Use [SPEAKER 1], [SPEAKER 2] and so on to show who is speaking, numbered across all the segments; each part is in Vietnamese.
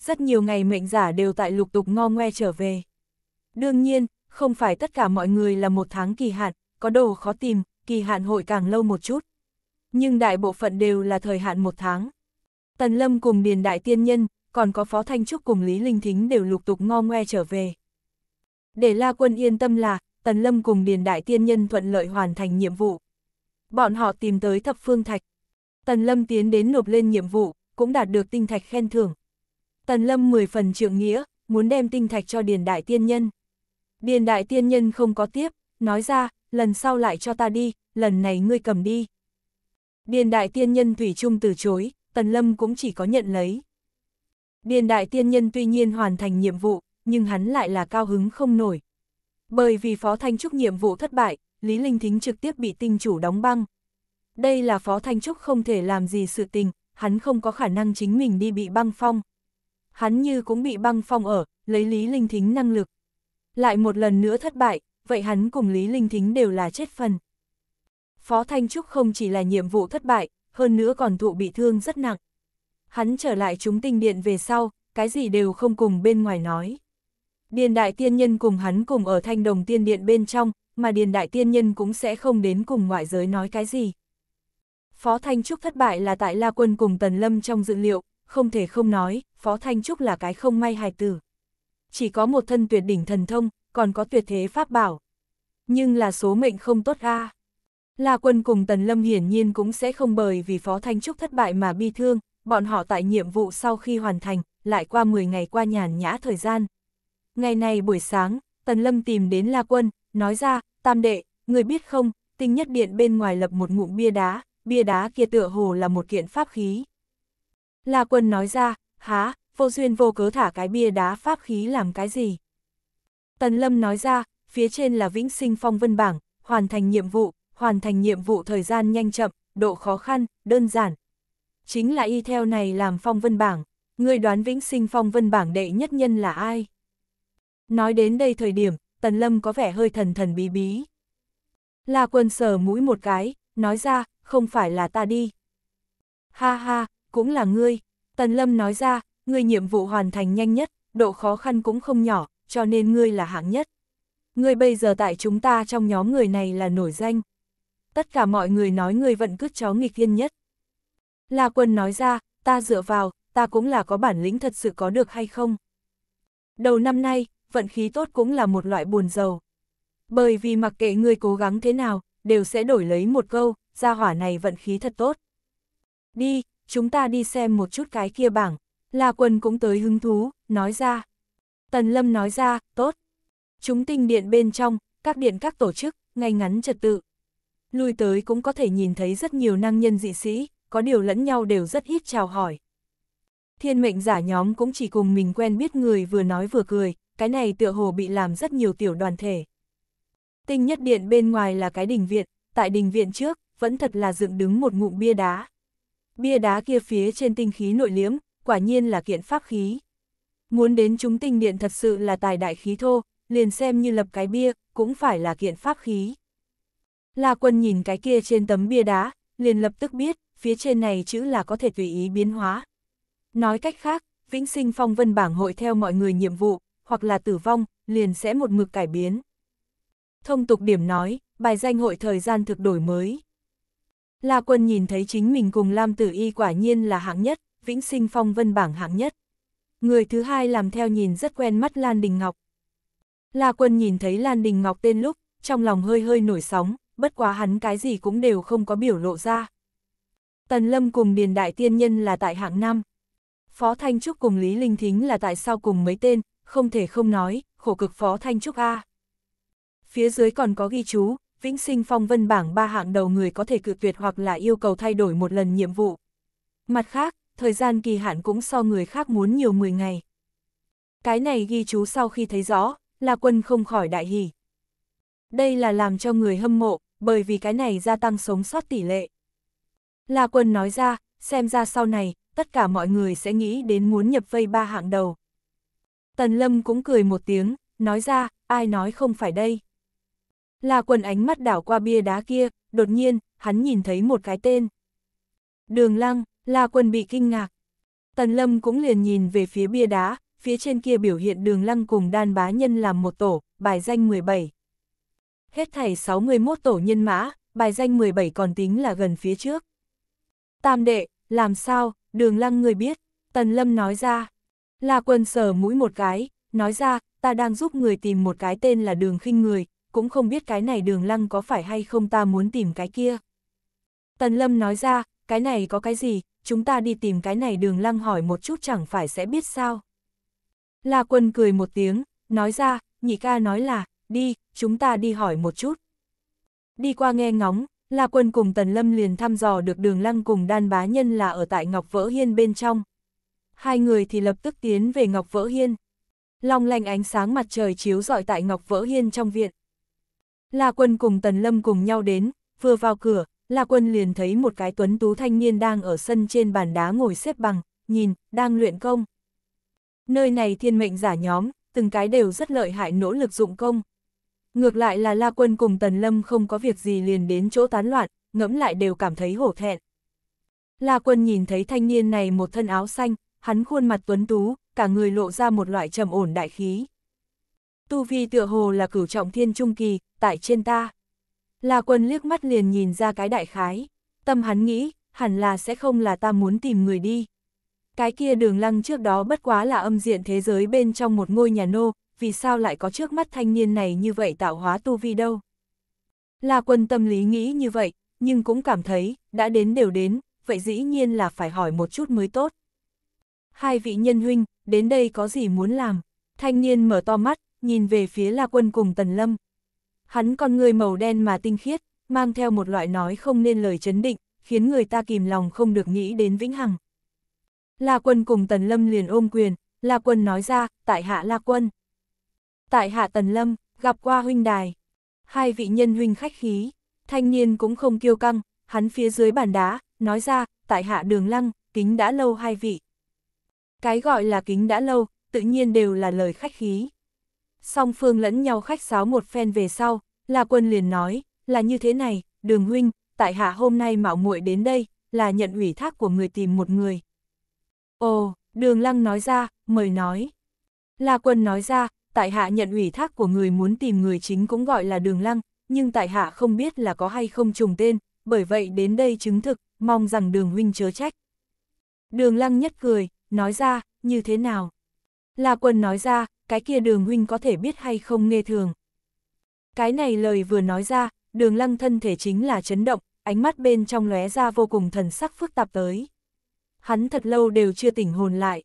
[SPEAKER 1] rất nhiều ngày mệnh giả đều tại lục tục ngo ngoe trở về. Đương nhiên, không phải tất cả mọi người là một tháng kỳ hạn, có đồ khó tìm, kỳ hạn hội càng lâu một chút. Nhưng đại bộ phận đều là thời hạn một tháng. Tần Lâm cùng Điền Đại Tiên Nhân, còn có Phó Thanh Trúc cùng Lý Linh Thính đều lục tục ngo ngoe trở về. Để La Quân yên tâm là, Tần Lâm cùng Điền Đại Tiên Nhân thuận lợi hoàn thành nhiệm vụ. Bọn họ tìm tới thập phương thạch. Tần Lâm tiến đến nộp lên nhiệm vụ, cũng đạt được tinh thạch khen thưởng. Tần Lâm mười phần trượng nghĩa, muốn đem tinh thạch cho Điền Đại Tiên Nhân. Điền Đại Tiên Nhân không có tiếp, nói ra, lần sau lại cho ta đi, lần này ngươi cầm đi. Điền Đại Tiên Nhân Thủy chung từ chối, Tần Lâm cũng chỉ có nhận lấy. Điền Đại Tiên Nhân tuy nhiên hoàn thành nhiệm vụ, nhưng hắn lại là cao hứng không nổi. Bởi vì Phó Thanh Trúc nhiệm vụ thất bại, Lý Linh Thính trực tiếp bị tinh chủ đóng băng. Đây là Phó Thanh Trúc không thể làm gì sự tình, hắn không có khả năng chính mình đi bị băng phong hắn như cũng bị băng phong ở, lấy Lý Linh Thính năng lực. Lại một lần nữa thất bại, vậy hắn cùng Lý Linh Thính đều là chết phần. Phó Thanh Trúc không chỉ là nhiệm vụ thất bại, hơn nữa còn thụ bị thương rất nặng. Hắn trở lại chúng tinh điện về sau, cái gì đều không cùng bên ngoài nói. Điền đại tiên nhân cùng hắn cùng ở thanh đồng tiên điện bên trong, mà điền đại tiên nhân cũng sẽ không đến cùng ngoại giới nói cái gì. Phó Thanh Trúc thất bại là tại La Quân cùng Tần Lâm trong dự liệu, không thể không nói, Phó Thanh Trúc là cái không may hài tử. Chỉ có một thân tuyệt đỉnh thần thông, còn có tuyệt thế pháp bảo. Nhưng là số mệnh không tốt a. La Quân cùng Tần Lâm hiển nhiên cũng sẽ không bởi vì Phó Thanh Trúc thất bại mà bi thương, bọn họ tại nhiệm vụ sau khi hoàn thành, lại qua 10 ngày qua nhàn nhã thời gian. Ngày này buổi sáng, Tần Lâm tìm đến La Quân, nói ra, tam đệ, người biết không, tinh nhất điện bên ngoài lập một ngụm bia đá, bia đá kia tựa hồ là một kiện pháp khí. La Quân nói ra, há, vô duyên vô cớ thả cái bia đá pháp khí làm cái gì. Tần Lâm nói ra, phía trên là vĩnh sinh phong vân bảng, hoàn thành nhiệm vụ, hoàn thành nhiệm vụ thời gian nhanh chậm, độ khó khăn, đơn giản. Chính là y theo này làm phong vân bảng, người đoán vĩnh sinh phong vân bảng đệ nhất nhân là ai. Nói đến đây thời điểm, Tần Lâm có vẻ hơi thần thần bí bí. La quân sờ mũi một cái, nói ra, không phải là ta đi. Ha ha, cũng là ngươi, Tần Lâm nói ra, ngươi nhiệm vụ hoàn thành nhanh nhất, độ khó khăn cũng không nhỏ, cho nên ngươi là hạng nhất. Ngươi bây giờ tại chúng ta trong nhóm người này là nổi danh. Tất cả mọi người nói ngươi vẫn cứt chó nghịch thiên nhất. La Quân nói ra, ta dựa vào, ta cũng là có bản lĩnh thật sự có được hay không. Đầu năm nay, vận khí tốt cũng là một loại buồn giàu. Bởi vì mặc kệ ngươi cố gắng thế nào, đều sẽ đổi lấy một câu, gia hỏa này vận khí thật tốt. Đi, chúng ta đi xem một chút cái kia bảng. La Quân cũng tới hứng thú, nói ra. Tần Lâm nói ra, tốt. Chúng tinh điện bên trong, các điện các tổ chức, ngay ngắn trật tự. Lui tới cũng có thể nhìn thấy rất nhiều năng nhân dị sĩ, có điều lẫn nhau đều rất ít chào hỏi. Thiên mệnh giả nhóm cũng chỉ cùng mình quen biết người vừa nói vừa cười, cái này tựa hồ bị làm rất nhiều tiểu đoàn thể. Tinh nhất điện bên ngoài là cái đình viện, tại đình viện trước, vẫn thật là dựng đứng một ngụm bia đá bia đá kia phía trên tinh khí nội liếm, quả nhiên là kiện pháp khí. Muốn đến chúng tinh điện thật sự là tài đại khí thô, liền xem như lập cái bia, cũng phải là kiện pháp khí. La quân nhìn cái kia trên tấm bia đá, liền lập tức biết, phía trên này chữ là có thể tùy ý biến hóa. Nói cách khác, vĩnh sinh phong vân bảng hội theo mọi người nhiệm vụ, hoặc là tử vong, liền sẽ một mực cải biến. Thông tục điểm nói, bài danh hội thời gian thực đổi mới. La Quân nhìn thấy chính mình cùng Lam Tử Y quả nhiên là hạng nhất, vĩnh sinh phong vân bảng hạng nhất. Người thứ hai làm theo nhìn rất quen mắt Lan Đình Ngọc. La Quân nhìn thấy Lan Đình Ngọc tên lúc, trong lòng hơi hơi nổi sóng, bất quá hắn cái gì cũng đều không có biểu lộ ra. Tần Lâm cùng Điền Đại Tiên Nhân là tại hạng năm. Phó Thanh Trúc cùng Lý Linh Thính là tại sao cùng mấy tên, không thể không nói, khổ cực Phó Thanh Trúc A. Phía dưới còn có ghi chú, Vĩnh sinh phong vân bảng ba hạng đầu người có thể cự tuyệt hoặc là yêu cầu thay đổi một lần nhiệm vụ. Mặt khác, thời gian kỳ hạn cũng so người khác muốn nhiều 10 ngày. Cái này ghi chú sau khi thấy rõ, là quân không khỏi đại hỉ. Đây là làm cho người hâm mộ, bởi vì cái này gia tăng sống sót tỷ lệ. là quân nói ra, xem ra sau này, tất cả mọi người sẽ nghĩ đến muốn nhập vây ba hạng đầu. Tần Lâm cũng cười một tiếng, nói ra, ai nói không phải đây. La Quân ánh mắt đảo qua bia đá kia, đột nhiên, hắn nhìn thấy một cái tên. Đường Lăng, La Quân bị kinh ngạc. Tần Lâm cũng liền nhìn về phía bia đá, phía trên kia biểu hiện Đường Lăng cùng đan bá nhân làm một tổ, bài danh 17. Hết thảy 61 tổ nhân mã, bài danh 17 còn tính là gần phía trước. Tam đệ, làm sao, Đường Lăng người biết, Tần Lâm nói ra. La Quân sờ mũi một cái, nói ra, ta đang giúp người tìm một cái tên là Đường khinh người, cũng không biết cái này đường lăng có phải hay không ta muốn tìm cái kia. Tần Lâm nói ra, cái này có cái gì, chúng ta đi tìm cái này đường lăng hỏi một chút chẳng phải sẽ biết sao. La quân cười một tiếng, nói ra, nhị ca nói là, đi, chúng ta đi hỏi một chút. Đi qua nghe ngóng, La quân cùng Tần Lâm liền thăm dò được đường lăng cùng đan bá nhân là ở tại Ngọc Vỡ Hiên bên trong. Hai người thì lập tức tiến về Ngọc Vỡ Hiên. Long lanh ánh sáng mặt trời chiếu rọi tại Ngọc Vỡ Hiên trong viện. La Quân cùng Tần Lâm cùng nhau đến, vừa vào cửa, La Quân liền thấy một cái tuấn tú thanh niên đang ở sân trên bàn đá ngồi xếp bằng, nhìn, đang luyện công. Nơi này thiên mệnh giả nhóm, từng cái đều rất lợi hại nỗ lực dụng công. Ngược lại là La Quân cùng Tần Lâm không có việc gì liền đến chỗ tán loạn, ngẫm lại đều cảm thấy hổ thẹn. La Quân nhìn thấy thanh niên này một thân áo xanh, hắn khuôn mặt tuấn tú, cả người lộ ra một loại trầm ổn đại khí tu vi tựa hồ là cửu trọng thiên trung kỳ, tại trên ta. La quân liếc mắt liền nhìn ra cái đại khái, tâm hắn nghĩ, hẳn là sẽ không là ta muốn tìm người đi. Cái kia đường lăng trước đó bất quá là âm diện thế giới bên trong một ngôi nhà nô, vì sao lại có trước mắt thanh niên này như vậy tạo hóa tu vi đâu. La quân tâm lý nghĩ như vậy, nhưng cũng cảm thấy, đã đến đều đến, vậy dĩ nhiên là phải hỏi một chút mới tốt. Hai vị nhân huynh, đến đây có gì muốn làm? Thanh niên mở to mắt, nhìn về phía La Quân cùng Tần Lâm. Hắn con người màu đen mà tinh khiết, mang theo một loại nói không nên lời chấn định, khiến người ta kìm lòng không được nghĩ đến vĩnh hằng. La Quân cùng Tần Lâm liền ôm quyền, La Quân nói ra, tại hạ La Quân. Tại hạ Tần Lâm, gặp qua huynh đài. Hai vị nhân huynh khách khí, thanh niên cũng không kiêu căng, hắn phía dưới bàn đá, nói ra, tại hạ đường lăng, kính đã lâu hai vị. Cái gọi là kính đã lâu, tự nhiên đều là lời khách khí song phương lẫn nhau khách sáo một phen về sau, là quân liền nói, là như thế này, đường huynh, tại hạ hôm nay mạo muội đến đây, là nhận ủy thác của người tìm một người. Ồ, đường lăng nói ra, mời nói. La quân nói ra, tại hạ nhận ủy thác của người muốn tìm người chính cũng gọi là đường lăng, nhưng tại hạ không biết là có hay không trùng tên, bởi vậy đến đây chứng thực, mong rằng đường huynh chớ trách. Đường lăng nhất cười, nói ra, như thế nào? La quân nói ra, cái kia đường huynh có thể biết hay không nghe thường. Cái này lời vừa nói ra, đường lăng thân thể chính là chấn động, ánh mắt bên trong lóe ra vô cùng thần sắc phức tạp tới. Hắn thật lâu đều chưa tỉnh hồn lại.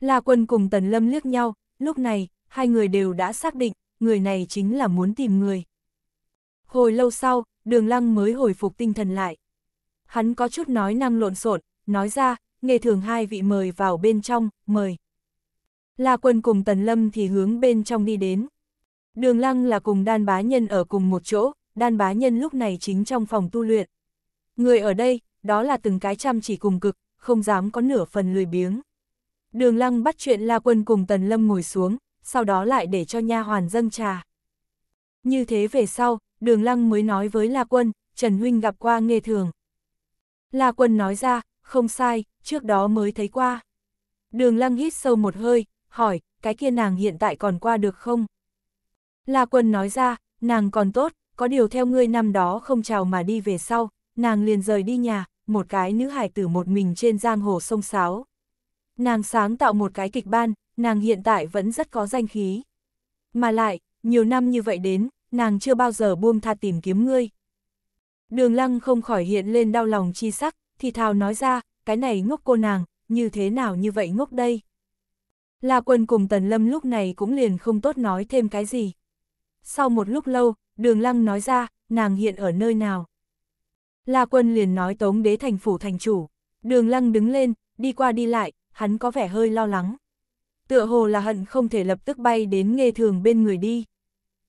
[SPEAKER 1] La quân cùng tần lâm liếc nhau, lúc này, hai người đều đã xác định, người này chính là muốn tìm người. Hồi lâu sau, đường lăng mới hồi phục tinh thần lại. Hắn có chút nói năng lộn xộn, nói ra, nghề thường hai vị mời vào bên trong, mời. La Quân cùng Tần Lâm thì hướng bên trong đi đến. Đường Lăng là cùng đan bá nhân ở cùng một chỗ, đan bá nhân lúc này chính trong phòng tu luyện. Người ở đây, đó là từng cái chăm chỉ cùng cực, không dám có nửa phần lười biếng. Đường Lăng bắt chuyện La Quân cùng Tần Lâm ngồi xuống, sau đó lại để cho nha hoàn dâng trà. Như thế về sau, Đường Lăng mới nói với La Quân, Trần Huynh gặp qua nghe thường. La Quân nói ra, không sai, trước đó mới thấy qua. Đường Lăng hít sâu một hơi, hỏi, cái kia nàng hiện tại còn qua được không? La Quân nói ra, nàng còn tốt, có điều theo ngươi năm đó không chào mà đi về sau, nàng liền rời đi nhà, một cái nữ hải tử một mình trên giang hồ sông Sáo. Nàng sáng tạo một cái kịch ban, nàng hiện tại vẫn rất có danh khí. Mà lại, nhiều năm như vậy đến, nàng chưa bao giờ buông tha tìm kiếm ngươi. Đường lăng không khỏi hiện lên đau lòng chi sắc, thì thào nói ra, cái này ngốc cô nàng, như thế nào như vậy ngốc đây. La Quân cùng Tần Lâm lúc này cũng liền không tốt nói thêm cái gì. Sau một lúc lâu, Đường Lăng nói ra, nàng hiện ở nơi nào. La Quân liền nói tống đế thành phủ thành chủ. Đường Lăng đứng lên, đi qua đi lại, hắn có vẻ hơi lo lắng. Tựa hồ là hận không thể lập tức bay đến nghe thường bên người đi.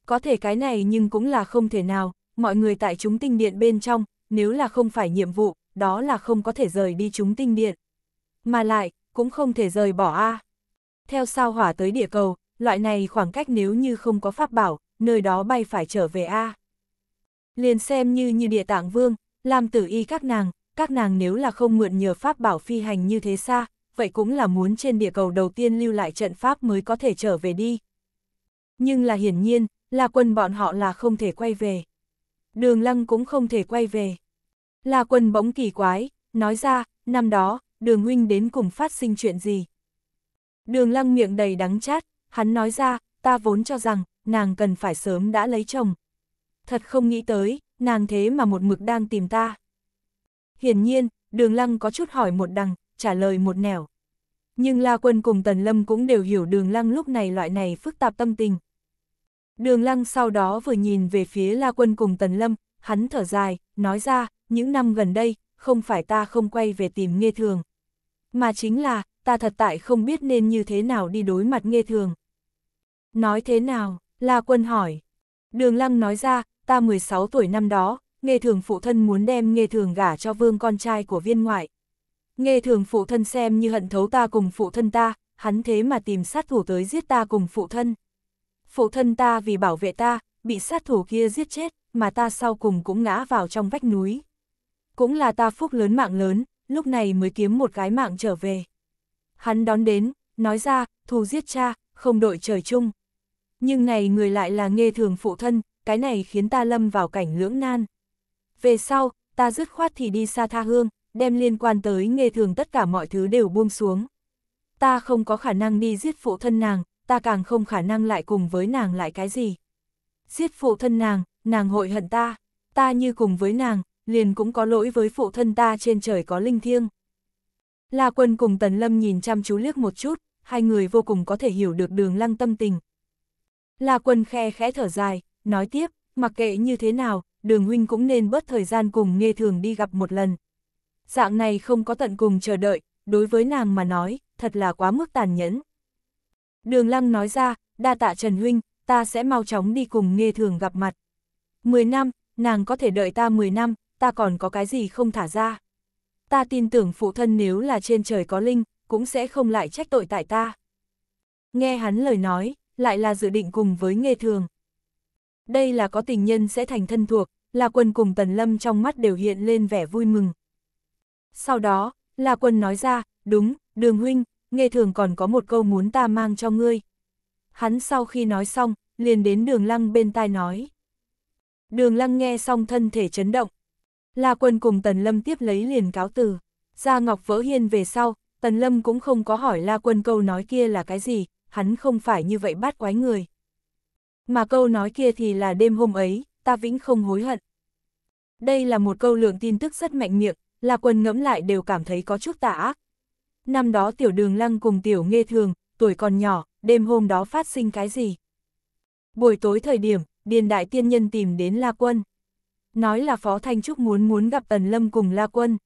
[SPEAKER 1] Có thể cái này nhưng cũng là không thể nào, mọi người tại chúng tinh điện bên trong, nếu là không phải nhiệm vụ, đó là không có thể rời đi chúng tinh điện. Mà lại, cũng không thể rời bỏ a à. Theo sao hỏa tới địa cầu, loại này khoảng cách nếu như không có pháp bảo, nơi đó bay phải trở về A. Liền xem như như địa tạng vương, làm tử y các nàng, các nàng nếu là không mượn nhờ pháp bảo phi hành như thế xa, vậy cũng là muốn trên địa cầu đầu tiên lưu lại trận pháp mới có thể trở về đi. Nhưng là hiển nhiên, là quân bọn họ là không thể quay về. Đường lăng cũng không thể quay về. Là quân bỗng kỳ quái, nói ra, năm đó, đường huynh đến cùng phát sinh chuyện gì. Đường lăng miệng đầy đắng chát, hắn nói ra, ta vốn cho rằng, nàng cần phải sớm đã lấy chồng. Thật không nghĩ tới, nàng thế mà một mực đang tìm ta. Hiển nhiên, đường lăng có chút hỏi một đằng, trả lời một nẻo. Nhưng La Quân cùng Tần Lâm cũng đều hiểu đường lăng lúc này loại này phức tạp tâm tình. Đường lăng sau đó vừa nhìn về phía La Quân cùng Tần Lâm, hắn thở dài, nói ra, những năm gần đây, không phải ta không quay về tìm nghe thường. Mà chính là, ta thật tại không biết nên như thế nào đi đối mặt nghe thường. Nói thế nào, La Quân hỏi. Đường Lăng nói ra, ta 16 tuổi năm đó, nghe thường phụ thân muốn đem nghe thường gả cho vương con trai của viên ngoại. Nghe thường phụ thân xem như hận thấu ta cùng phụ thân ta, hắn thế mà tìm sát thủ tới giết ta cùng phụ thân. Phụ thân ta vì bảo vệ ta, bị sát thủ kia giết chết, mà ta sau cùng cũng ngã vào trong vách núi. Cũng là ta phúc lớn mạng lớn, lúc này mới kiếm một cái mạng trở về. Hắn đón đến, nói ra, thù giết cha, không đội trời chung. Nhưng này người lại là nghe thường phụ thân, cái này khiến ta lâm vào cảnh lưỡng nan. Về sau, ta dứt khoát thì đi xa tha hương, đem liên quan tới nghe thường tất cả mọi thứ đều buông xuống. Ta không có khả năng đi giết phụ thân nàng, ta càng không khả năng lại cùng với nàng lại cái gì. Giết phụ thân nàng, nàng hội hận ta, ta như cùng với nàng, liền cũng có lỗi với phụ thân ta trên trời có linh thiêng. La Quân cùng Tần Lâm nhìn chăm chú liếc một chút, hai người vô cùng có thể hiểu được đường lăng tâm tình. La Quân khe khẽ thở dài, nói tiếp, mặc kệ như thế nào, đường huynh cũng nên bớt thời gian cùng nghe thường đi gặp một lần. Dạng này không có tận cùng chờ đợi, đối với nàng mà nói, thật là quá mức tàn nhẫn. Đường lăng nói ra, đa tạ Trần Huynh, ta sẽ mau chóng đi cùng nghe thường gặp mặt. 10 năm, nàng có thể đợi ta 10 năm, ta còn có cái gì không thả ra ta tin tưởng phụ thân nếu là trên trời có linh, cũng sẽ không lại trách tội tại ta. Nghe hắn lời nói, lại là dự định cùng với nghề thường. Đây là có tình nhân sẽ thành thân thuộc, là quân cùng tần lâm trong mắt đều hiện lên vẻ vui mừng. Sau đó, là quân nói ra, đúng, đường huynh, nghề thường còn có một câu muốn ta mang cho ngươi. Hắn sau khi nói xong, liền đến đường lăng bên tai nói. Đường lăng nghe xong thân thể chấn động, La Quân cùng Tần Lâm tiếp lấy liền cáo từ. Gia Ngọc vỡ hiên về sau, Tần Lâm cũng không có hỏi La Quân câu nói kia là cái gì, hắn không phải như vậy bắt quái người. Mà câu nói kia thì là đêm hôm ấy, ta vĩnh không hối hận. Đây là một câu lượng tin tức rất mạnh miệng, La Quân ngẫm lại đều cảm thấy có chút tà ác. Năm đó tiểu đường lăng cùng tiểu nghe thường, tuổi còn nhỏ, đêm hôm đó phát sinh cái gì? Buổi tối thời điểm, điền đại tiên nhân tìm đến La Quân nói là Phó Thanh Trúc muốn muốn gặp Tần Lâm cùng La Quân.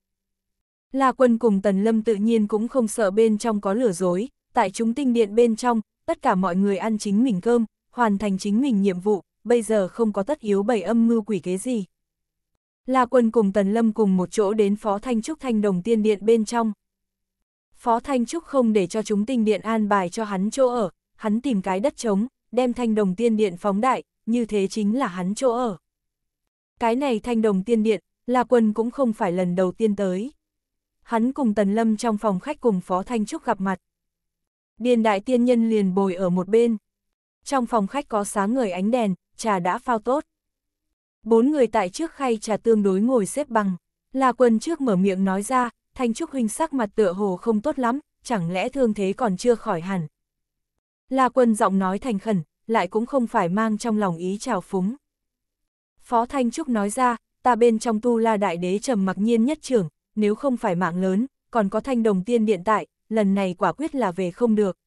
[SPEAKER 1] La Quân cùng Tần Lâm tự nhiên cũng không sợ bên trong có lửa dối, tại chúng tinh điện bên trong, tất cả mọi người ăn chính mình cơm, hoàn thành chính mình nhiệm vụ, bây giờ không có tất yếu bày âm mưu quỷ kế gì. La Quân cùng Tần Lâm cùng một chỗ đến Phó Thanh Trúc Thanh Đồng Tiên Điện bên trong. Phó Thanh Trúc không để cho chúng tinh điện an bài cho hắn chỗ ở, hắn tìm cái đất trống, đem Thanh Đồng Tiên Điện phóng đại, như thế chính là hắn chỗ ở. Cái này thanh đồng tiên điện, La Quân cũng không phải lần đầu tiên tới. Hắn cùng Tần Lâm trong phòng khách cùng Phó Thanh Trúc gặp mặt. Điền đại tiên nhân liền bồi ở một bên. Trong phòng khách có sáng người ánh đèn, trà đã phao tốt. Bốn người tại trước khay trà tương đối ngồi xếp bằng. La Quân trước mở miệng nói ra, Thanh Trúc huynh sắc mặt tựa hồ không tốt lắm, chẳng lẽ thương thế còn chưa khỏi hẳn. La Quân giọng nói thành khẩn, lại cũng không phải mang trong lòng ý trào phúng. Phó Thanh Trúc nói ra, ta bên trong tu la đại đế trầm mặc nhiên nhất trưởng, nếu không phải mạng lớn, còn có thanh đồng tiên điện tại, lần này quả quyết là về không được.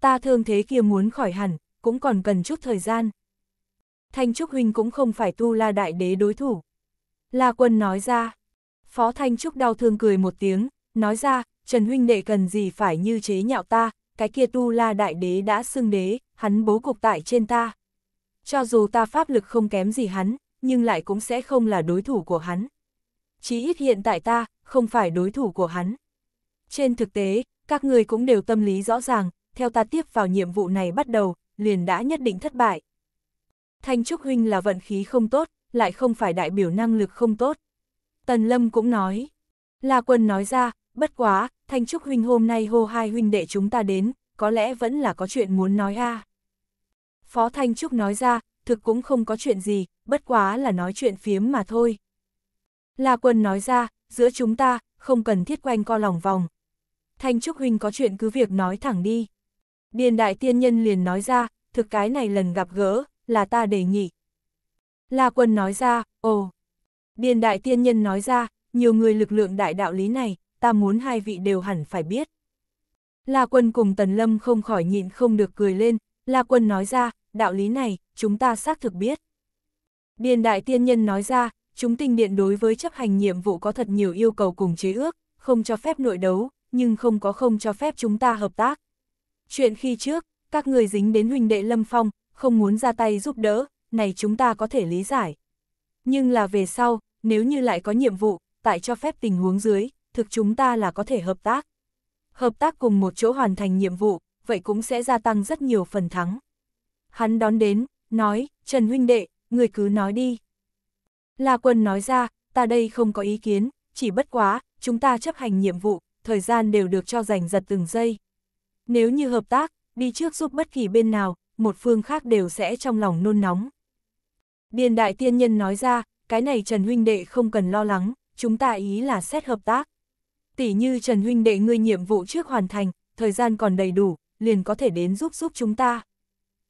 [SPEAKER 1] Ta thương thế kia muốn khỏi hẳn, cũng còn cần chút thời gian. Thanh Trúc Huynh cũng không phải tu la đại đế đối thủ. La Quân nói ra, Phó Thanh Trúc đau thương cười một tiếng, nói ra, Trần Huynh đệ cần gì phải như chế nhạo ta, cái kia tu la đại đế đã xưng đế, hắn bố cục tại trên ta. Cho dù ta pháp lực không kém gì hắn, nhưng lại cũng sẽ không là đối thủ của hắn. Chí ít hiện tại ta, không phải đối thủ của hắn. Trên thực tế, các người cũng đều tâm lý rõ ràng, theo ta tiếp vào nhiệm vụ này bắt đầu, liền đã nhất định thất bại. Thanh Trúc Huynh là vận khí không tốt, lại không phải đại biểu năng lực không tốt. Tần Lâm cũng nói. La Quân nói ra, bất quá, Thanh Trúc Huynh hôm nay hô hai huynh đệ chúng ta đến, có lẽ vẫn là có chuyện muốn nói a. Phó Thanh Trúc nói ra, thực cũng không có chuyện gì, bất quá là nói chuyện phiếm mà thôi. La Quân nói ra, giữa chúng ta, không cần thiết quanh co lòng vòng. Thanh Trúc Huynh có chuyện cứ việc nói thẳng đi. Điền Đại Tiên Nhân liền nói ra, thực cái này lần gặp gỡ, là ta đề nghị. La Quân nói ra, ồ. Điền Đại Tiên Nhân nói ra, nhiều người lực lượng đại đạo lý này, ta muốn hai vị đều hẳn phải biết. La Quân cùng Tần Lâm không khỏi nhịn không được cười lên, La Quân nói ra, đạo lý này, chúng ta xác thực biết. Điền đại tiên nhân nói ra, chúng tinh điện đối với chấp hành nhiệm vụ có thật nhiều yêu cầu cùng chế ước, không cho phép nội đấu, nhưng không có không cho phép chúng ta hợp tác. Chuyện khi trước, các người dính đến huynh đệ Lâm Phong, không muốn ra tay giúp đỡ, này chúng ta có thể lý giải. Nhưng là về sau, nếu như lại có nhiệm vụ, tại cho phép tình huống dưới, thực chúng ta là có thể hợp tác. Hợp tác cùng một chỗ hoàn thành nhiệm vụ, vậy cũng sẽ gia tăng rất nhiều phần thắng. Hắn đón đến, nói, Trần huynh đệ, người cứ nói đi. La Quân nói ra, ta đây không có ý kiến, chỉ bất quá, chúng ta chấp hành nhiệm vụ, thời gian đều được cho dành giật từng giây. Nếu như hợp tác, đi trước giúp bất kỳ bên nào, một phương khác đều sẽ trong lòng nôn nóng. Điền Đại Tiên Nhân nói ra, cái này Trần Huynh Đệ không cần lo lắng, chúng ta ý là xét hợp tác. Tỷ như Trần Huynh Đệ ngươi nhiệm vụ trước hoàn thành, thời gian còn đầy đủ, liền có thể đến giúp giúp chúng ta.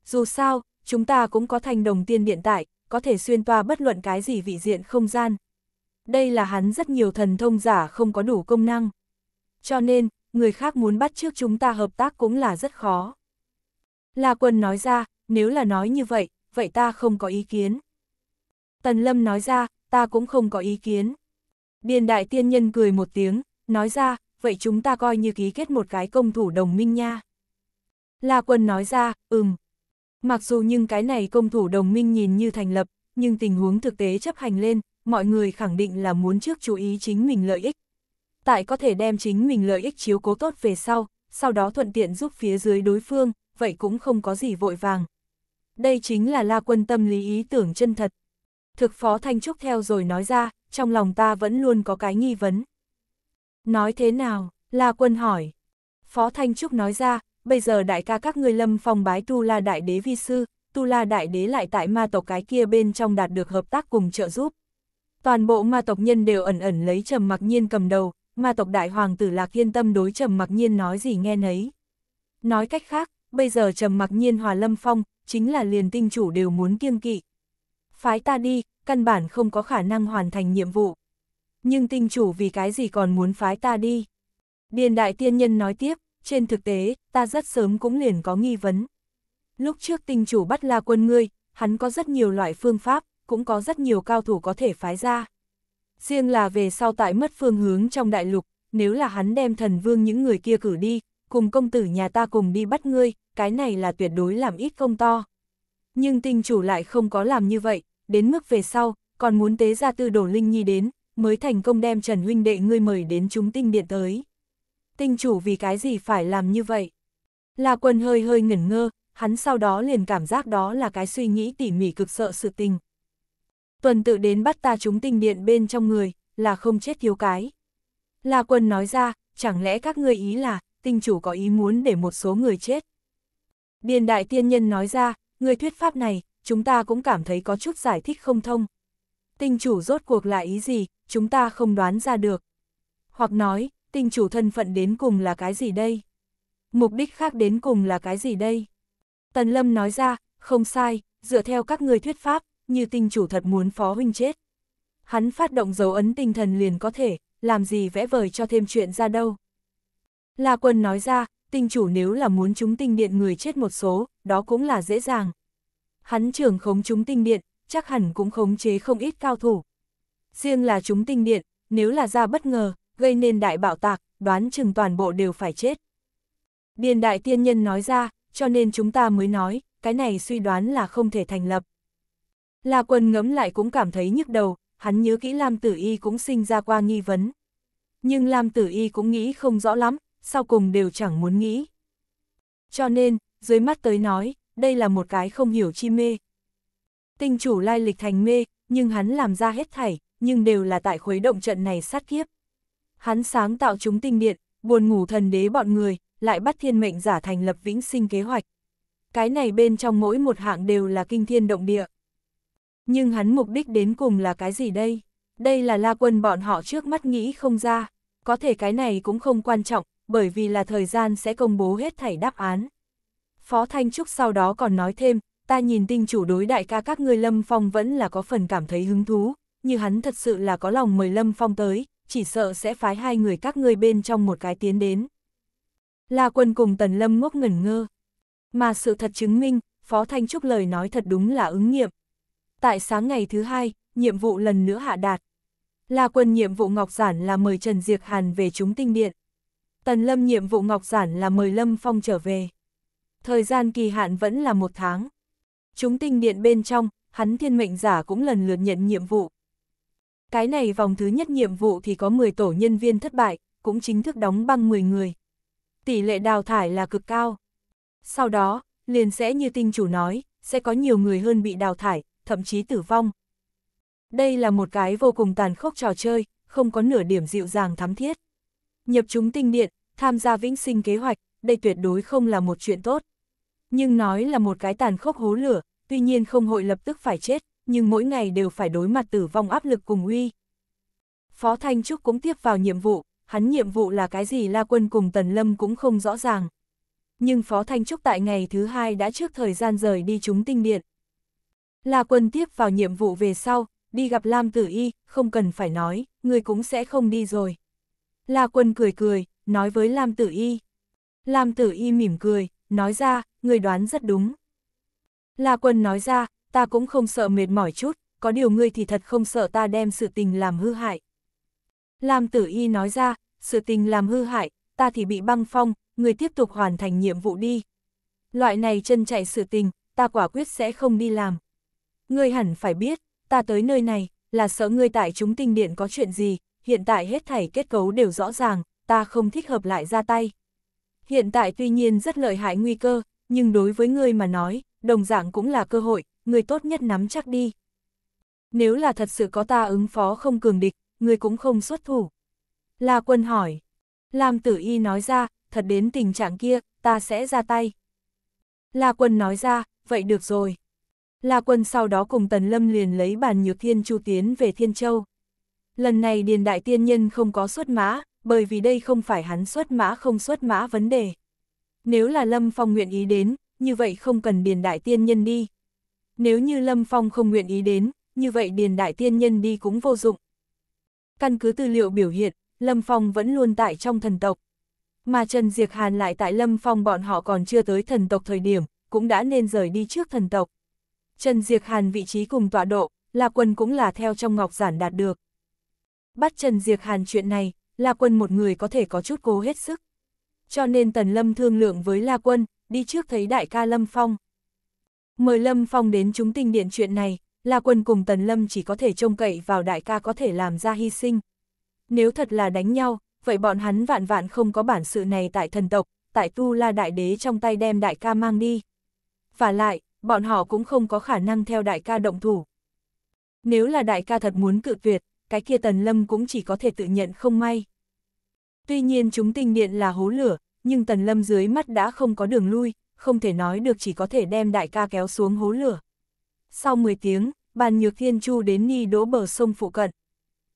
[SPEAKER 1] Dù sao, chúng ta cũng có thành đồng tiên điện tại, có thể xuyên toa bất luận cái gì vị diện không gian. Đây là hắn rất nhiều thần thông giả không có đủ công năng. Cho nên, người khác muốn bắt trước chúng ta hợp tác cũng là rất khó. La Quân nói ra, nếu là nói như vậy, vậy ta không có ý kiến. Tần Lâm nói ra, ta cũng không có ý kiến. Điền Đại Tiên Nhân cười một tiếng, nói ra, vậy chúng ta coi như ký kết một cái công thủ đồng minh nha. La Quân nói ra, ừm, Mặc dù nhưng cái này công thủ đồng minh nhìn như thành lập, nhưng tình huống thực tế chấp hành lên, mọi người khẳng định là muốn trước chú ý chính mình lợi ích. Tại có thể đem chính mình lợi ích chiếu cố tốt về sau, sau đó thuận tiện giúp phía dưới đối phương, vậy cũng không có gì vội vàng. Đây chính là la quân tâm lý ý tưởng chân thật. Thực phó Thanh Trúc theo rồi nói ra, trong lòng ta vẫn luôn có cái nghi vấn. Nói thế nào, la quân hỏi. Phó Thanh Trúc nói ra, bây giờ đại ca các ngươi lâm phong bái Tu La Đại Đế Vi Sư, Tu La Đại Đế lại tại ma tộc cái kia bên trong đạt được hợp tác cùng trợ giúp. Toàn bộ ma tộc nhân đều ẩn ẩn lấy trầm mặc nhiên cầm đầu, ma tộc đại hoàng tử lạc yên tâm đối trầm mặc nhiên nói gì nghe nấy. Nói cách khác, bây giờ trầm mặc nhiên hòa lâm phong, chính là liền tinh chủ đều muốn kiêng kỵ. Phái ta đi, căn bản không có khả năng hoàn thành nhiệm vụ. Nhưng tinh chủ vì cái gì còn muốn phái ta đi? Điền đại tiên nhân nói tiếp, trên thực tế, ta rất sớm cũng liền có nghi vấn. Lúc trước tinh chủ bắt la quân ngươi, hắn có rất nhiều loại phương pháp, cũng có rất nhiều cao thủ có thể phái ra. Riêng là về sau tại mất phương hướng trong đại lục, nếu là hắn đem thần vương những người kia cử đi, cùng công tử nhà ta cùng đi bắt ngươi, cái này là tuyệt đối làm ít công to. Nhưng tinh chủ lại không có làm như vậy, đến mức về sau, còn muốn tế ra tư đổ linh nhi đến, mới thành công đem Trần huynh đệ ngươi mời đến chúng tinh điện tới tinh chủ vì cái gì phải làm như vậy? La Quân hơi hơi ngẩn ngơ, hắn sau đó liền cảm giác đó là cái suy nghĩ tỉ mỉ cực sợ sự tình. Tuần tự đến bắt ta chúng tinh điện bên trong người, là không chết thiếu cái. La Quân nói ra, chẳng lẽ các ngươi ý là, tinh chủ có ý muốn để một số người chết? Điền đại tiên nhân nói ra, người thuyết pháp này, chúng ta cũng cảm thấy có chút giải thích không thông. Tinh chủ rốt cuộc là ý gì, chúng ta không đoán ra được. Hoặc nói, tinh chủ thân phận đến cùng là cái gì đây? Mục đích khác đến cùng là cái gì đây? Tần Lâm nói ra, không sai, dựa theo các người thuyết pháp, như tinh chủ thật muốn phó huynh chết. Hắn phát động dấu ấn tinh thần liền có thể, làm gì vẽ vời cho thêm chuyện ra đâu. La quân nói ra, tinh chủ nếu là muốn chúng tinh điện người chết một số, đó cũng là dễ dàng. Hắn trưởng khống chúng tinh điện, chắc hẳn cũng khống chế không ít cao thủ. Riêng là chúng tinh điện, nếu là ra bất ngờ, gây nên đại bạo tạc, đoán chừng toàn bộ đều phải chết. Điền đại tiên nhân nói ra, cho nên chúng ta mới nói, cái này suy đoán là không thể thành lập. La quân ngẫm lại cũng cảm thấy nhức đầu, hắn nhớ kỹ Lam Tử Y cũng sinh ra qua nghi vấn. Nhưng Lam Tử Y cũng nghĩ không rõ lắm, sau cùng đều chẳng muốn nghĩ. Cho nên, dưới mắt tới nói, đây là một cái không hiểu chi mê. Tinh chủ lai lịch thành mê, nhưng hắn làm ra hết thảy, nhưng đều là tại khuấy động trận này sát kiếp hắn sáng tạo chúng tinh điện, buồn ngủ thần đế bọn người, lại bắt thiên mệnh giả thành lập vĩnh sinh kế hoạch. Cái này bên trong mỗi một hạng đều là kinh thiên động địa. Nhưng hắn mục đích đến cùng là cái gì đây? Đây là la quân bọn họ trước mắt nghĩ không ra, có thể cái này cũng không quan trọng, bởi vì là thời gian sẽ công bố hết thảy đáp án. Phó Thanh Trúc sau đó còn nói thêm, ta nhìn tinh chủ đối đại ca các ngươi Lâm Phong vẫn là có phần cảm thấy hứng thú, như hắn thật sự là có lòng mời Lâm Phong tới, chỉ sợ sẽ phái hai người các ngươi bên trong một cái tiến đến. La Quân cùng Tần Lâm ngốc ngẩn ngơ. Mà sự thật chứng minh, Phó Thanh Trúc lời nói thật đúng là ứng nghiệm. Tại sáng ngày thứ hai, nhiệm vụ lần nữa hạ đạt. La Quân nhiệm vụ Ngọc Giản là mời Trần Diệc Hàn về chúng tinh điện. Tần Lâm nhiệm vụ Ngọc Giản là mời Lâm Phong trở về. Thời gian kỳ hạn vẫn là một tháng. Chúng tinh điện bên trong, hắn thiên mệnh giả cũng lần lượt nhận nhiệm vụ. Cái này vòng thứ nhất nhiệm vụ thì có 10 tổ nhân viên thất bại, cũng chính thức đóng băng 10 người. Tỷ lệ đào thải là cực cao. Sau đó, liền sẽ như tinh chủ nói, sẽ có nhiều người hơn bị đào thải, thậm chí tử vong. Đây là một cái vô cùng tàn khốc trò chơi, không có nửa điểm dịu dàng thắm thiết. Nhập chúng tinh điện, tham gia vĩnh sinh kế hoạch, đây tuyệt đối không là một chuyện tốt. Nhưng nói là một cái tàn khốc hố lửa, tuy nhiên không hội lập tức phải chết, nhưng mỗi ngày đều phải đối mặt tử vong áp lực cùng uy. Phó Thanh Trúc cũng tiếp vào nhiệm vụ, hắn nhiệm vụ là cái gì La Quân cùng Tần Lâm cũng không rõ ràng. Nhưng Phó Thanh Trúc tại ngày thứ hai đã trước thời gian rời đi chúng tinh điện. La Quân tiếp vào nhiệm vụ về sau, đi gặp Lam Tử Y, không cần phải nói, người cũng sẽ không đi rồi. La Quân cười cười, nói với Lam Tử Y. Lam Tử Y mỉm cười, nói ra, người đoán rất đúng. La Quân nói ra, ta cũng không sợ mệt mỏi chút, có điều ngươi thì thật không sợ ta đem sự tình làm hư hại. Lam tử y nói ra, sự tình làm hư hại, ta thì bị băng phong, ngươi tiếp tục hoàn thành nhiệm vụ đi. Loại này chân chạy sự tình, ta quả quyết sẽ không đi làm. Ngươi hẳn phải biết, ta tới nơi này, là sợ ngươi tại chúng tinh điện có chuyện gì, hiện tại hết thảy kết cấu đều rõ ràng, ta không thích hợp lại ra tay. Hiện tại tuy nhiên rất lợi hại nguy cơ, nhưng đối với ngươi mà nói, đồng dạng cũng là cơ hội, người tốt nhất nắm chắc đi. Nếu là thật sự có ta ứng phó không cường địch, người cũng không xuất thủ. La quân hỏi. Lam tử y nói ra, thật đến tình trạng kia, ta sẽ ra tay. La quân nói ra, vậy được rồi. La quân sau đó cùng Tần Lâm liền lấy bàn nhược thiên chu tiến về Thiên Châu. Lần này Điền Đại Tiên Nhân không có xuất mã, bởi vì đây không phải hắn xuất mã không xuất mã vấn đề. Nếu là Lâm Phong nguyện ý đến, như vậy không cần Điền Đại Tiên Nhân đi. Nếu như Lâm Phong không nguyện ý đến, như vậy Điền Đại Tiên Nhân đi cũng vô dụng. Căn cứ tư liệu biểu hiện, Lâm Phong vẫn luôn tại trong thần tộc. Mà Trần Diệc Hàn lại tại Lâm Phong bọn họ còn chưa tới thần tộc thời điểm, cũng đã nên rời đi trước thần tộc. Trần Diệc Hàn vị trí cùng tọa độ, La Quân cũng là theo trong ngọc giản đạt được. Bắt Trần Diệc Hàn chuyện này, La Quân một người có thể có chút cố hết sức. Cho nên Tần Lâm thương lượng với La Quân, đi trước thấy đại ca Lâm Phong. Mời Lâm Phong đến chúng tinh điện chuyện này, là quân cùng Tần Lâm chỉ có thể trông cậy vào đại ca có thể làm ra hy sinh. Nếu thật là đánh nhau, vậy bọn hắn vạn vạn không có bản sự này tại thần tộc, tại tu la đại đế trong tay đem đại ca mang đi. Và lại, bọn họ cũng không có khả năng theo đại ca động thủ. Nếu là đại ca thật muốn cự tuyệt, cái kia Tần Lâm cũng chỉ có thể tự nhận không may. Tuy nhiên chúng tinh điện là hố lửa, nhưng Tần Lâm dưới mắt đã không có đường lui, không thể nói được chỉ có thể đem đại ca kéo xuống hố lửa. Sau 10 tiếng, bàn nhược thiên chu đến ni đỗ bờ sông phụ cận.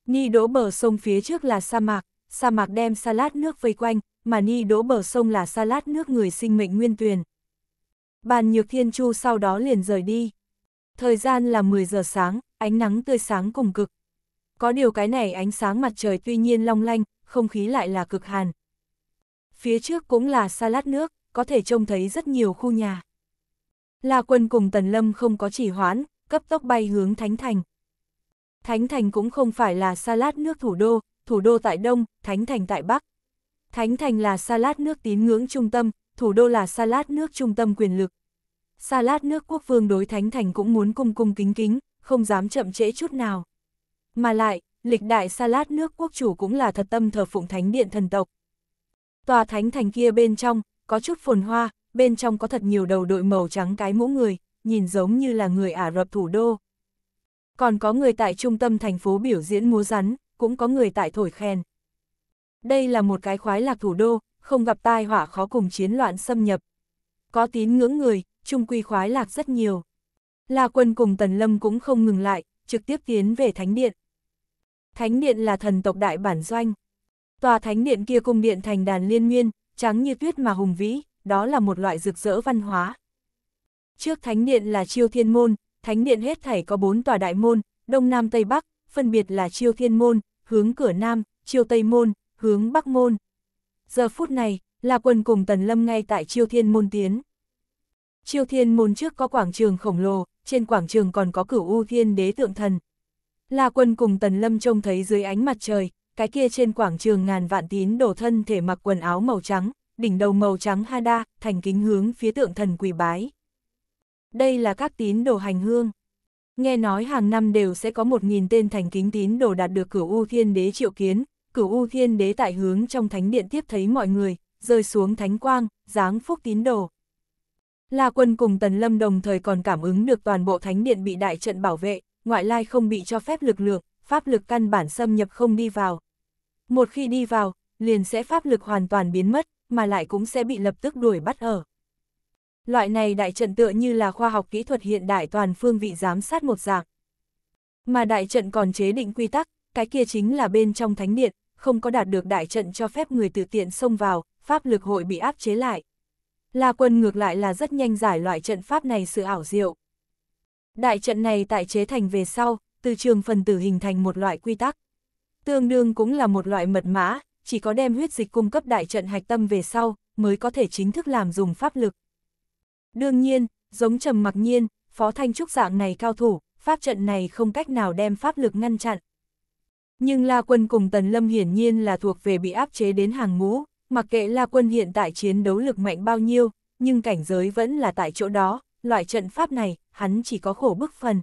[SPEAKER 1] Ni đỗ bờ sông phía trước là sa mạc, sa mạc đem sa lát nước vây quanh, mà ni đỗ bờ sông là sa lát nước người sinh mệnh nguyên tuyền. Bàn nhược thiên chu sau đó liền rời đi. Thời gian là 10 giờ sáng, ánh nắng tươi sáng cùng cực. Có điều cái này ánh sáng mặt trời tuy nhiên long lanh, không khí lại là cực hàn. Phía trước cũng là sa lát nước, có thể trông thấy rất nhiều khu nhà. La quân cùng Tần Lâm không có chỉ hoãn, cấp tốc bay hướng Thánh Thành. Thánh Thành cũng không phải là salad nước thủ đô, thủ đô tại Đông, Thánh Thành tại Bắc. Thánh Thành là salad nước tín ngưỡng trung tâm, thủ đô là salad nước trung tâm quyền lực. Salad nước quốc vương đối Thánh Thành cũng muốn cung cung kính kính, không dám chậm trễ chút nào. Mà lại, lịch đại salad nước quốc chủ cũng là thật tâm thờ phụng thánh điện thần tộc. Tòa thánh thành kia bên trong, có chút phồn hoa, bên trong có thật nhiều đầu đội màu trắng cái mũ người, nhìn giống như là người Ả Rập thủ đô. Còn có người tại trung tâm thành phố biểu diễn múa rắn, cũng có người tại thổi khen. Đây là một cái khoái lạc thủ đô, không gặp tai họa khó cùng chiến loạn xâm nhập. Có tín ngưỡng người, trung quy khoái lạc rất nhiều. La quân cùng Tần Lâm cũng không ngừng lại, trực tiếp tiến về Thánh Điện. Thánh Điện là thần tộc đại bản doanh. Tòa Thánh Điện kia cung điện thành đàn liên miên, trắng như tuyết mà hùng vĩ, đó là một loại rực rỡ văn hóa. Trước thánh điện là chiêu thiên môn, thánh điện hết thảy có bốn tòa đại môn, đông nam tây bắc, phân biệt là chiêu thiên môn, hướng cửa nam, chiêu tây môn, hướng bắc môn. Giờ phút này, là quần cùng tần lâm ngay tại chiêu thiên môn tiến. Chiêu thiên môn trước có quảng trường khổng lồ, trên quảng trường còn có cửu u thiên đế tượng thần. Là quân cùng tần lâm trông thấy dưới ánh mặt trời, cái kia trên quảng trường ngàn vạn tín đổ thân thể mặc quần áo màu trắng, đỉnh đầu màu trắng hada, thành kính hướng phía tượng thần quỳ bái. Đây là các tín đồ hành hương. Nghe nói hàng năm đều sẽ có một nghìn tên thành kính tín đồ đạt được cửu U Thiên Đế triệu kiến, cửu U Thiên Đế tại hướng trong thánh điện tiếp thấy mọi người, rơi xuống thánh quang, giáng phúc tín đồ. La quân cùng Tần Lâm đồng thời còn cảm ứng được toàn bộ thánh điện bị đại trận bảo vệ, ngoại lai không bị cho phép lực lượng, pháp lực căn bản xâm nhập không đi vào, một khi đi vào, liền sẽ pháp lực hoàn toàn biến mất, mà lại cũng sẽ bị lập tức đuổi bắt ở. Loại này đại trận tựa như là khoa học kỹ thuật hiện đại toàn phương vị giám sát một dạng. Mà đại trận còn chế định quy tắc, cái kia chính là bên trong thánh điện, không có đạt được đại trận cho phép người tự tiện xông vào, pháp lực hội bị áp chế lại. La quân ngược lại là rất nhanh giải loại trận pháp này sự ảo diệu. Đại trận này tại chế thành về sau, từ trường phần tử hình thành một loại quy tắc tương đương cũng là một loại mật mã, chỉ có đem huyết dịch cung cấp đại trận hạch tâm về sau, mới có thể chính thức làm dùng pháp lực. Đương nhiên, giống trầm mặc nhiên, phó thanh trúc dạng này cao thủ, pháp trận này không cách nào đem pháp lực ngăn chặn. Nhưng La Quân cùng Tần Lâm hiển nhiên là thuộc về bị áp chế đến hàng ngũ, mặc kệ La Quân hiện tại chiến đấu lực mạnh bao nhiêu, nhưng cảnh giới vẫn là tại chỗ đó, loại trận pháp này, hắn chỉ có khổ bức phần.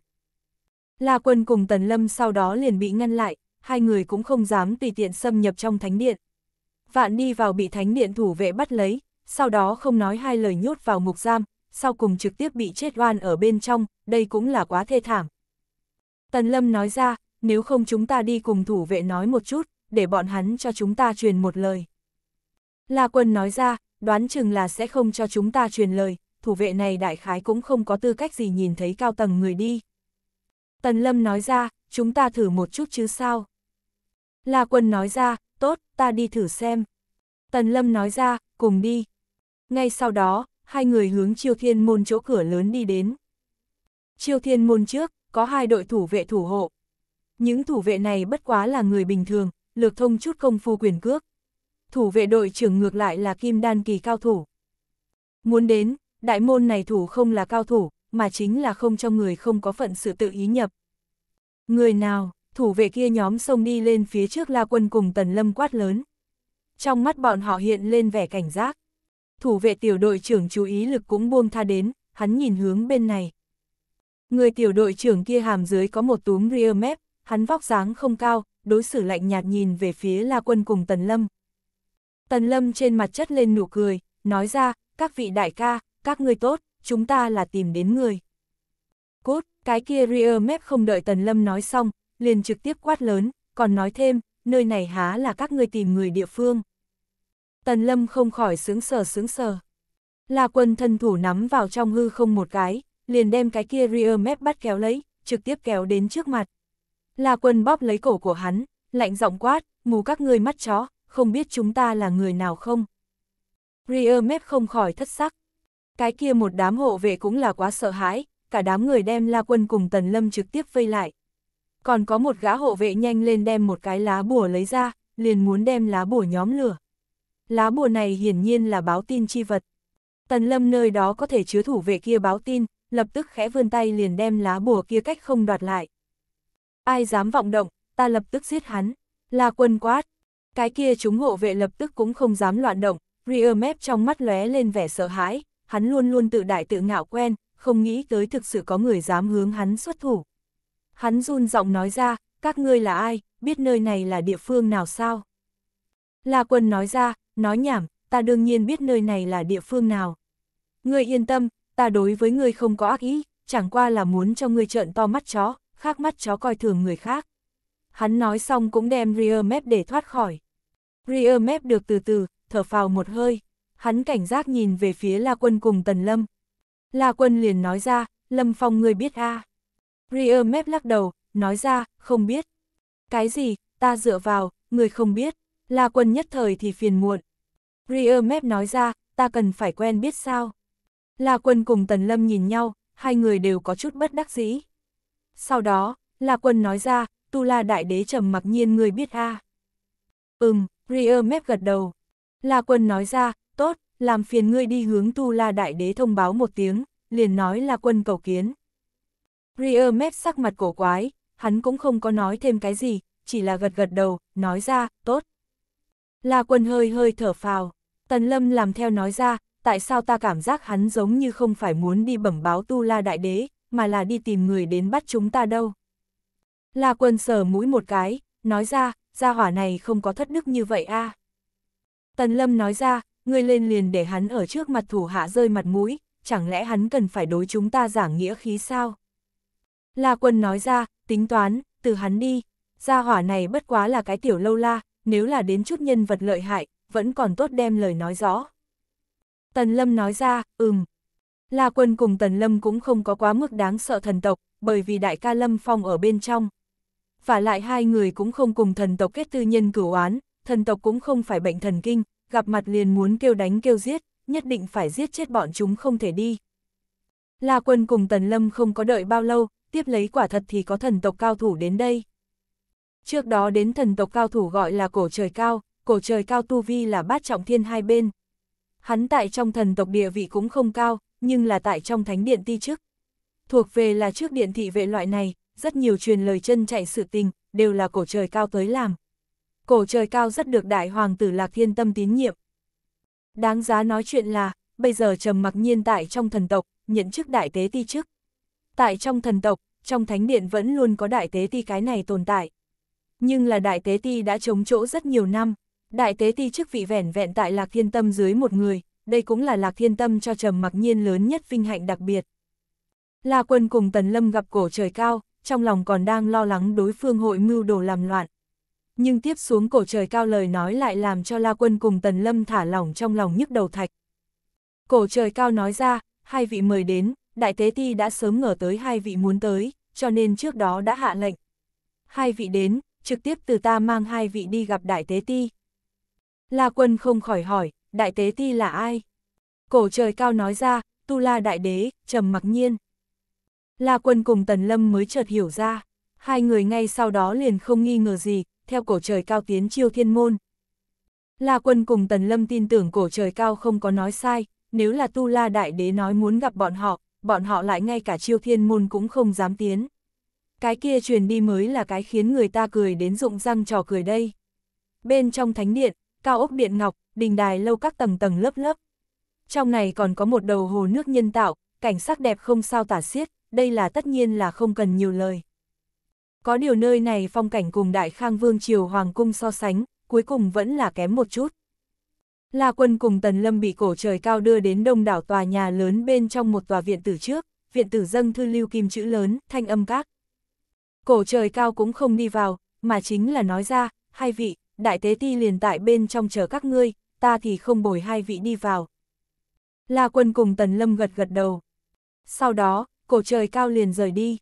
[SPEAKER 1] La Quân cùng Tần Lâm sau đó liền bị ngăn lại, hai người cũng không dám tùy tiện xâm nhập trong thánh điện. Vạn đi vào bị thánh điện thủ vệ bắt lấy, sau đó không nói hai lời nhốt vào mục giam, sau cùng trực tiếp bị chết oan ở bên trong, đây cũng là quá thê thảm. Tần Lâm nói ra, nếu không chúng ta đi cùng thủ vệ nói một chút, để bọn hắn cho chúng ta truyền một lời. La Quân nói ra, đoán chừng là sẽ không cho chúng ta truyền lời, thủ vệ này đại khái cũng không có tư cách gì nhìn thấy cao tầng người đi. Tần Lâm nói ra, chúng ta thử một chút chứ sao. La Quân nói ra, tốt, ta đi thử xem. Tần Lâm nói ra, cùng đi. Ngay sau đó, hai người hướng Chiêu Thiên Môn chỗ cửa lớn đi đến. Chiêu Thiên Môn trước, có hai đội thủ vệ thủ hộ. Những thủ vệ này bất quá là người bình thường, lược thông chút công phu quyền cước. Thủ vệ đội trưởng ngược lại là kim đan kỳ cao thủ. Muốn đến, đại môn này thủ không là cao thủ, mà chính là không cho người không có phận sự tự ý nhập. Người nào, thủ vệ kia nhóm xông đi lên phía trước la quân cùng tần lâm quát lớn. Trong mắt bọn họ hiện lên vẻ cảnh giác. Thủ vệ tiểu đội trưởng chú ý lực cũng buông tha đến, hắn nhìn hướng bên này. Người tiểu đội trưởng kia hàm dưới có một túm rear mép, hắn vóc dáng không cao, đối xử lạnh nhạt nhìn về phía la quân cùng tần lâm. Tần lâm trên mặt chất lên nụ cười, nói ra, các vị đại ca, các ngươi tốt, chúng ta là tìm đến người. Cốt, cái kia rear mép không đợi tần lâm nói xong, liền trực tiếp quát lớn, còn nói thêm, nơi này há là các người tìm người địa phương. Tần Lâm không khỏi sướng sờ sướng sờ. La quân thân thủ nắm vào trong hư không một cái, liền đem cái kia rear map bắt kéo lấy, trực tiếp kéo đến trước mặt. La quân bóp lấy cổ của hắn, lạnh giọng quát, mù các ngươi mắt chó, không biết chúng ta là người nào không. Rear map không khỏi thất sắc. Cái kia một đám hộ vệ cũng là quá sợ hãi, cả đám người đem La quân cùng Tần Lâm trực tiếp vây lại, còn có một gã hộ vệ nhanh lên đem một cái lá bùa lấy ra, liền muốn đem lá bùa nhóm lửa. Lá bùa này hiển nhiên là báo tin chi vật. Tần lâm nơi đó có thể chứa thủ vệ kia báo tin, lập tức khẽ vươn tay liền đem lá bùa kia cách không đoạt lại. Ai dám vọng động, ta lập tức giết hắn. là quân quát. Cái kia chúng hộ vệ lập tức cũng không dám loạn động, Rear mép trong mắt lóe lên vẻ sợ hãi, hắn luôn luôn tự đại tự ngạo quen, không nghĩ tới thực sự có người dám hướng hắn xuất thủ. Hắn run giọng nói ra, các ngươi là ai, biết nơi này là địa phương nào sao? La quân nói ra, nói nhảm, ta đương nhiên biết nơi này là địa phương nào. Ngươi yên tâm, ta đối với ngươi không có ác ý, chẳng qua là muốn cho ngươi trợn to mắt chó, khác mắt chó coi thường người khác. Hắn nói xong cũng đem rear map để thoát khỏi. Rear map được từ từ, thở phào một hơi. Hắn cảnh giác nhìn về phía La Quân cùng Tần Lâm. La Quân liền nói ra, Lâm Phong ngươi biết a à. Rear Map lắc đầu, nói ra, không biết. Cái gì, ta dựa vào, người không biết, là quân nhất thời thì phiền muộn. Rear Map nói ra, ta cần phải quen biết sao. Là quân cùng Tần Lâm nhìn nhau, hai người đều có chút bất đắc dĩ. Sau đó, là quân nói ra, Tu La Đại Đế trầm mặc nhiên người biết ha. Ừm, Rear Map gật đầu. La quân nói ra, tốt, làm phiền ngươi đi hướng Tu La Đại Đế thông báo một tiếng, liền nói là quân cầu kiến. Rear mép sắc mặt cổ quái, hắn cũng không có nói thêm cái gì, chỉ là gật gật đầu, nói ra, tốt. La quân hơi hơi thở phào, Tần Lâm làm theo nói ra, tại sao ta cảm giác hắn giống như không phải muốn đi bẩm báo Tu La Đại Đế, mà là đi tìm người đến bắt chúng ta đâu. La quân sờ mũi một cái, nói ra, gia hỏa này không có thất đức như vậy a. Tần Lâm nói ra, ngươi lên liền để hắn ở trước mặt thủ hạ rơi mặt mũi, chẳng lẽ hắn cần phải đối chúng ta giảng nghĩa khí sao? La quân nói ra, tính toán, từ hắn đi, gia hỏa này bất quá là cái tiểu lâu la, nếu là đến chút nhân vật lợi hại, vẫn còn tốt đem lời nói rõ. Tần Lâm nói ra, ừm. La quân cùng Tần Lâm cũng không có quá mức đáng sợ thần tộc, bởi vì đại ca Lâm Phong ở bên trong. Và lại hai người cũng không cùng thần tộc kết tư nhân cửu oán, thần tộc cũng không phải bệnh thần kinh, gặp mặt liền muốn kêu đánh kêu giết, nhất định phải giết chết bọn chúng không thể đi. La quân cùng Tần Lâm không có đợi bao lâu, tiếp lấy quả thật thì có thần tộc cao thủ đến đây. Trước đó đến thần tộc cao thủ gọi là cổ trời cao, cổ trời cao tu vi là bát trọng thiên hai bên. Hắn tại trong thần tộc địa vị cũng không cao, nhưng là tại trong thánh điện ti chức. Thuộc về là trước điện thị vệ loại này, rất nhiều truyền lời chân chạy sự tình, đều là cổ trời cao tới làm. Cổ trời cao rất được đại hoàng tử Lạc Thiên Tâm tín nhiệm. Đáng giá nói chuyện là, bây giờ trầm mặc nhiên tại trong thần tộc, nhận chức đại tế ti chức tại trong thần tộc, trong thánh điện vẫn luôn có đại tế ti cái này tồn tại. Nhưng là đại tế ti đã chống chỗ rất nhiều năm, đại tế ti chức vị vẻn vẹn tại lạc thiên tâm dưới một người, đây cũng là lạc thiên tâm cho trầm mặc nhiên lớn nhất vinh hạnh đặc biệt. La quân cùng tần lâm gặp cổ trời cao, trong lòng còn đang lo lắng đối phương hội mưu đồ làm loạn. Nhưng tiếp xuống cổ trời cao lời nói lại làm cho La Quân cùng Tần Lâm thả lỏng trong lòng nhức đầu thạch. Cổ trời cao nói ra, hai vị mời đến, Đại Tế Ti đã sớm ngờ tới hai vị muốn tới, cho nên trước đó đã hạ lệnh. Hai vị đến, trực tiếp từ ta mang hai vị đi gặp Đại Tế Ti. La Quân không khỏi hỏi, Đại Tế Ti là ai? Cổ trời cao nói ra, Tu La Đại Đế, trầm mặc nhiên. La Quân cùng Tần Lâm mới chợt hiểu ra, hai người ngay sau đó liền không nghi ngờ gì, theo cổ trời cao tiến chiêu thiên môn. La Quân cùng Tần Lâm tin tưởng cổ trời cao không có nói sai, nếu là Tu La Đại Đế nói muốn gặp bọn họ, bọn họ lại ngay cả chiêu thiên môn cũng không dám tiến. Cái kia truyền đi mới là cái khiến người ta cười đến rụng răng trò cười đây. Bên trong thánh điện, cao ốc điện ngọc, đình đài lâu các tầng tầng lớp lớp. Trong này còn có một đầu hồ nước nhân tạo, cảnh sắc đẹp không sao tả xiết, đây là tất nhiên là không cần nhiều lời. Có điều nơi này phong cảnh cùng Đại Khang Vương Triều Hoàng Cung so sánh, cuối cùng vẫn là kém một chút. La Quân cùng Tần Lâm bị cổ trời cao đưa đến đông đảo tòa nhà lớn bên trong một tòa viện tử trước, viện tử dâng thư lưu kim chữ lớn, thanh âm các. Cổ trời cao cũng không đi vào, mà chính là nói ra, hai vị, đại tế ti liền tại bên trong chờ các ngươi, ta thì không bồi hai vị đi vào. La Quân cùng Tần Lâm gật gật đầu. Sau đó, cổ trời cao liền rời đi.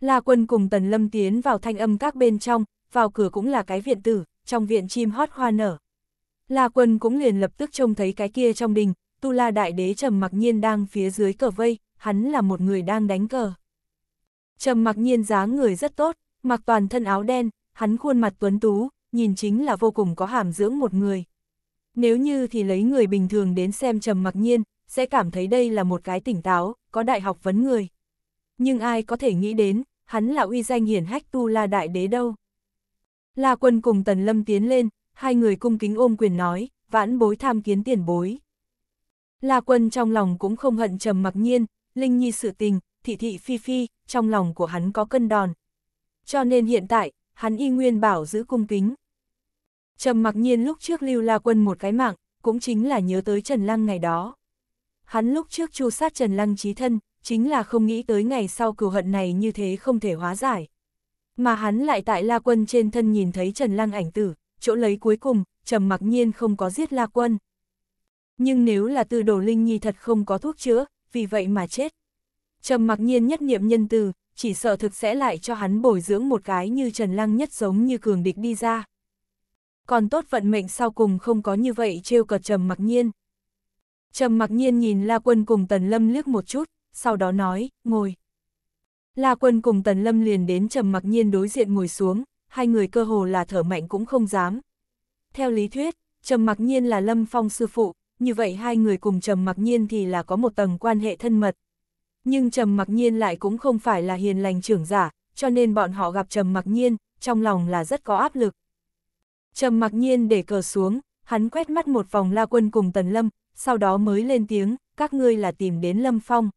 [SPEAKER 1] La Quân cùng Tần Lâm tiến vào thanh âm các bên trong, vào cửa cũng là cái viện tử, trong viện chim hót hoa nở, La Quân cũng liền lập tức trông thấy cái kia trong đình, Tu La Đại Đế Trầm Mặc Nhiên đang phía dưới cờ vây, hắn là một người đang đánh cờ. Trầm Mặc Nhiên dáng người rất tốt, mặc toàn thân áo đen, hắn khuôn mặt tuấn tú, nhìn chính là vô cùng có hàm dưỡng một người. Nếu như thì lấy người bình thường đến xem Trầm Mặc Nhiên, sẽ cảm thấy đây là một cái tỉnh táo, có đại học vấn người. Nhưng ai có thể nghĩ đến, hắn là uy danh hiển hách Tu La Đại Đế đâu. La Quân cùng Tần Lâm tiến lên, hai người cung kính ôm quyền nói, vãn bối tham kiến tiền bối. La quân trong lòng cũng không hận trầm mặc nhiên, Linh Nhi sự tình, thị thị phi phi, trong lòng của hắn có cân đòn. Cho nên hiện tại, hắn y nguyên bảo giữ cung kính. Trầm mặc nhiên lúc trước lưu La quân một cái mạng, cũng chính là nhớ tới Trần Lăng ngày đó. Hắn lúc trước chu sát Trần Lăng trí thân, chính là không nghĩ tới ngày sau cừu hận này như thế không thể hóa giải. Mà hắn lại tại La Quân trên thân nhìn thấy Trần Lăng ảnh tử, chỗ lấy cuối cùng, trầm mặc nhiên không có giết La Quân. Nhưng nếu là từ đồ linh nhi thật không có thuốc chữa, vì vậy mà chết. Trầm mặc nhiên nhất niệm nhân từ, chỉ sợ thực sẽ lại cho hắn bồi dưỡng một cái như Trần Lăng nhất giống như cường địch đi ra. Còn tốt vận mệnh sau cùng không có như vậy trêu cợt Trầm mặc nhiên. Trầm mặc nhiên nhìn La Quân cùng Tần Lâm liếc một chút, sau đó nói, ngồi. La Quân cùng Tần Lâm liền đến Trầm mặc nhiên đối diện ngồi xuống, hai người cơ hồ là thở mạnh cũng không dám. Theo lý thuyết, Trầm Mặc Nhiên là Lâm Phong sư phụ, như vậy hai người cùng Trầm Mặc Nhiên thì là có một tầng quan hệ thân mật. Nhưng Trầm Mặc Nhiên lại cũng không phải là hiền lành trưởng giả, cho nên bọn họ gặp Trầm Mặc Nhiên, trong lòng là rất có áp lực. Trầm Mặc Nhiên để cờ xuống, hắn quét mắt một vòng La Quân cùng Tần Lâm, sau đó mới lên tiếng, các ngươi là tìm đến Lâm Phong.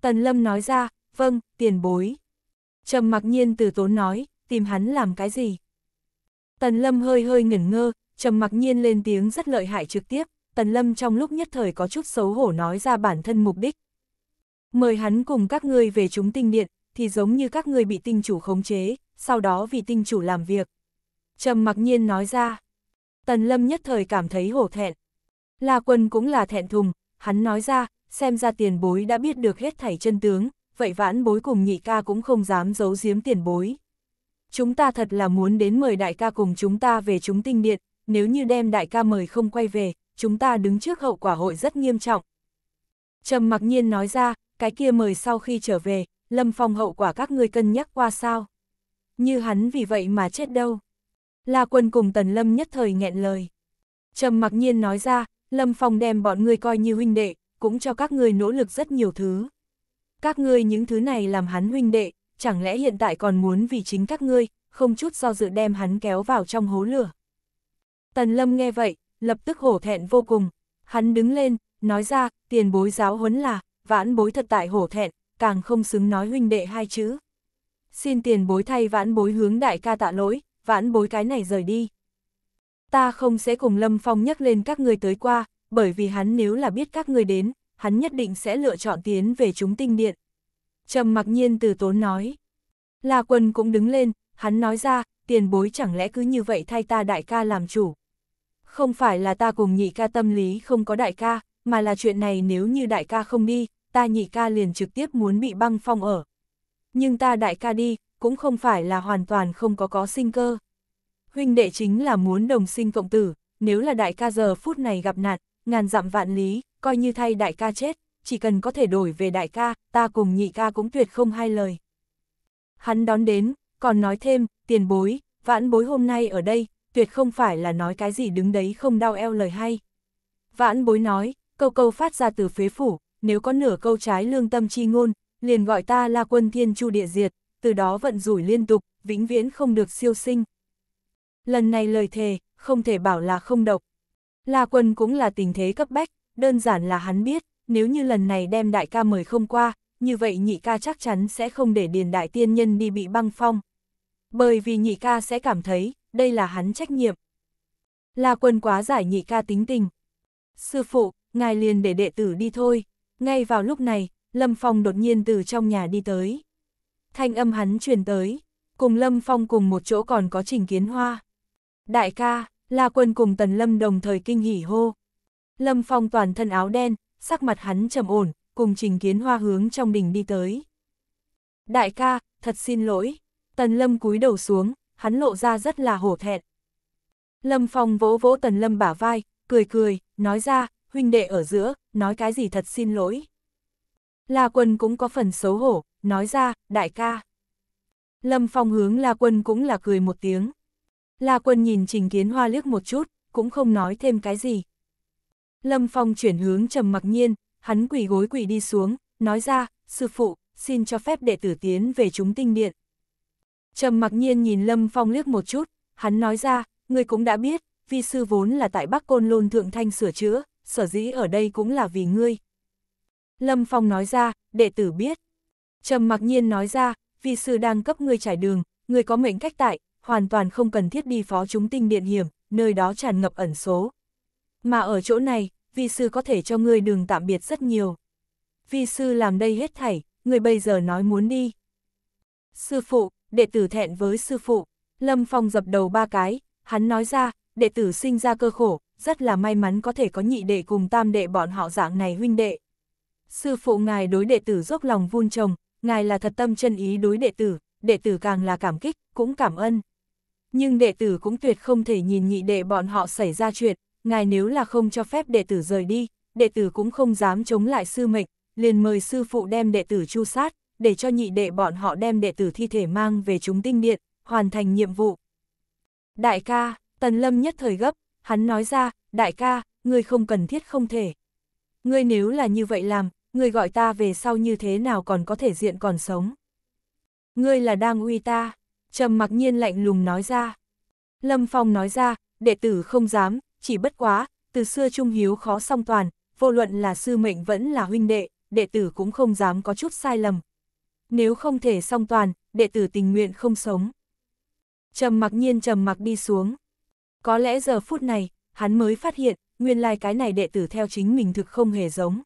[SPEAKER 1] Tần Lâm nói ra, vâng, tiền bối. Trầm Mặc Nhiên từ tốn nói, tìm hắn làm cái gì? Tần Lâm hơi hơi ngẩn ngơ, trầm mặc nhiên lên tiếng rất lợi hại trực tiếp, Tần Lâm trong lúc nhất thời có chút xấu hổ nói ra bản thân mục đích. Mời hắn cùng các ngươi về chúng tinh điện, thì giống như các ngươi bị tinh chủ khống chế, sau đó vì tinh chủ làm việc. Trầm mặc nhiên nói ra. Tần Lâm nhất thời cảm thấy hổ thẹn. La Quân cũng là thẹn thùng, hắn nói ra, xem ra tiền bối đã biết được hết thảy chân tướng, vậy vãn bối cùng nhị ca cũng không dám giấu giếm tiền bối chúng ta thật là muốn đến mời đại ca cùng chúng ta về chúng tinh điện, nếu như đem đại ca mời không quay về, chúng ta đứng trước hậu quả hội rất nghiêm trọng. Trầm mặc nhiên nói ra, cái kia mời sau khi trở về, Lâm Phong hậu quả các ngươi cân nhắc qua sao? Như hắn vì vậy mà chết đâu? La quân cùng Tần Lâm nhất thời nghẹn lời. Trầm mặc nhiên nói ra, Lâm Phong đem bọn ngươi coi như huynh đệ, cũng cho các ngươi nỗ lực rất nhiều thứ. Các ngươi những thứ này làm hắn huynh đệ, chẳng lẽ hiện tại còn muốn vì chính các ngươi, không chút do dự đem hắn kéo vào trong hố lửa. Tần Lâm nghe vậy, lập tức hổ thẹn vô cùng, hắn đứng lên, nói ra, tiền bối giáo huấn là, vãn bối thật tại hổ thẹn, càng không xứng nói huynh đệ hai chữ. Xin tiền bối thay vãn bối hướng đại ca tạ lỗi, vãn bối cái này rời đi. Ta không sẽ cùng Lâm Phong nhắc lên các người tới qua, bởi vì hắn nếu là biết các người đến, hắn nhất định sẽ lựa chọn tiến về chúng tinh điện trầm mặc nhiên từ tốn nói. La quân cũng đứng lên, hắn nói ra, tiền bối chẳng lẽ cứ như vậy thay ta đại ca làm chủ. Không phải là ta cùng nhị ca tâm lý không có đại ca, mà là chuyện này nếu như đại ca không đi, ta nhị ca liền trực tiếp muốn bị băng phong ở. Nhưng ta đại ca đi, cũng không phải là hoàn toàn không có có sinh cơ. Huynh đệ chính là muốn đồng sinh cộng tử, nếu là đại ca giờ phút này gặp nạn, ngàn dặm vạn lý, coi như thay đại ca chết, chỉ cần có thể đổi về đại ca, ta cùng nhị ca cũng tuyệt không hai lời. Hắn đón đến, còn nói thêm, tiền bối, vãn bối hôm nay ở đây, tuyệt không phải là nói cái gì đứng đấy không đau eo lời hay. Vãn bối nói, câu câu phát ra từ phế phủ, nếu có nửa câu trái lương tâm chi ngôn, liền gọi ta là quân thiên chu địa diệt, từ đó vận rủi liên tục, vĩnh viễn không được siêu sinh. Lần này lời thề, không thể bảo là không độc. La quân cũng là tình thế cấp bách, đơn giản là hắn biết, nếu như lần này đem đại ca mời không qua, như vậy nhị ca chắc chắn sẽ không để điền đại tiên nhân đi bị băng phong. Bởi vì nhị ca sẽ cảm thấy, đây là hắn trách nhiệm. Là quân quá giải nhị ca tính tình. Sư phụ, ngài liền để đệ tử đi thôi. Ngay vào lúc này, Lâm Phong đột nhiên từ trong nhà đi tới. Thanh âm hắn truyền tới, cùng Lâm Phong cùng một chỗ còn có trình kiến hoa. Đại ca, La Quân cùng Tần Lâm đồng thời kinh hỉ hô. Lâm Phong toàn thân áo đen, sắc mặt hắn trầm ổn, cùng trình kiến hoa hướng trong đình đi tới. Đại ca, thật xin lỗi, tần lâm cúi đầu xuống, hắn lộ ra rất là hổ thẹn. Lâm Phong vỗ vỗ tần lâm bả vai, cười cười, nói ra, huynh đệ ở giữa, nói cái gì thật xin lỗi. La quân cũng có phần xấu hổ, nói ra, đại ca. Lâm Phong hướng La quân cũng là cười một tiếng. La quân nhìn Trình Kiến Hoa liếc một chút, cũng không nói thêm cái gì, Lâm Phong chuyển hướng trầm mặc nhiên, hắn quỳ gối quỳ đi xuống, nói ra, sư phụ, xin cho phép đệ tử tiến về chúng tinh điện. Trầm mặc nhiên nhìn Lâm Phong liếc một chút, hắn nói ra, người cũng đã biết, vi sư vốn là tại Bắc Côn Lôn Thượng Thanh sửa chữa, sở dĩ ở đây cũng là vì ngươi. Lâm Phong nói ra, đệ tử biết. Trầm mặc nhiên nói ra, vi sư đang cấp ngươi trải đường, ngươi có mệnh cách tại, hoàn toàn không cần thiết đi phó chúng tinh điện hiểm, nơi đó tràn ngập ẩn số. Mà ở chỗ này, vi sư có thể cho ngươi đường tạm biệt rất nhiều. Vi sư làm đây hết thảy, ngươi bây giờ nói muốn đi. Sư phụ, đệ tử thẹn với sư phụ. Lâm Phong dập đầu ba cái, hắn nói ra, đệ tử sinh ra cơ khổ, rất là may mắn có thể có nhị đệ cùng tam đệ bọn họ dạng này huynh đệ. Sư phụ ngài đối đệ tử dốc lòng vun trồng, ngài là thật tâm chân ý đối đệ tử, đệ tử càng là cảm kích, cũng cảm ơn. Nhưng đệ tử cũng tuyệt không thể nhìn nhị đệ bọn họ xảy ra chuyện, ngài nếu là không cho phép đệ tử rời đi, đệ tử cũng không dám chống lại sư mệnh, liền mời sư phụ đem đệ tử chu sát, để cho nhị đệ bọn họ đem đệ tử thi thể mang về chúng tinh điện, hoàn thành nhiệm vụ. Đại ca, Tần Lâm nhất thời gấp, hắn nói ra, đại ca, ngươi không cần thiết không thể. Ngươi nếu là như vậy làm, ngươi gọi ta về sau như thế nào còn có thể diện còn sống. Ngươi là đang uy ta, trầm mặc nhiên lạnh lùng nói ra. Lâm Phong nói ra, đệ tử không dám, chỉ bất quá, từ xưa trung hiếu khó song toàn, vô luận là sư mệnh vẫn là huynh đệ, đệ tử cũng không dám có chút sai lầm. Nếu không thể song toàn, đệ tử tình nguyện không sống. Trầm mặc nhiên trầm mặc đi xuống. Có lẽ giờ phút này, hắn mới phát hiện, nguyên lai cái này đệ tử theo chính mình thực không hề giống.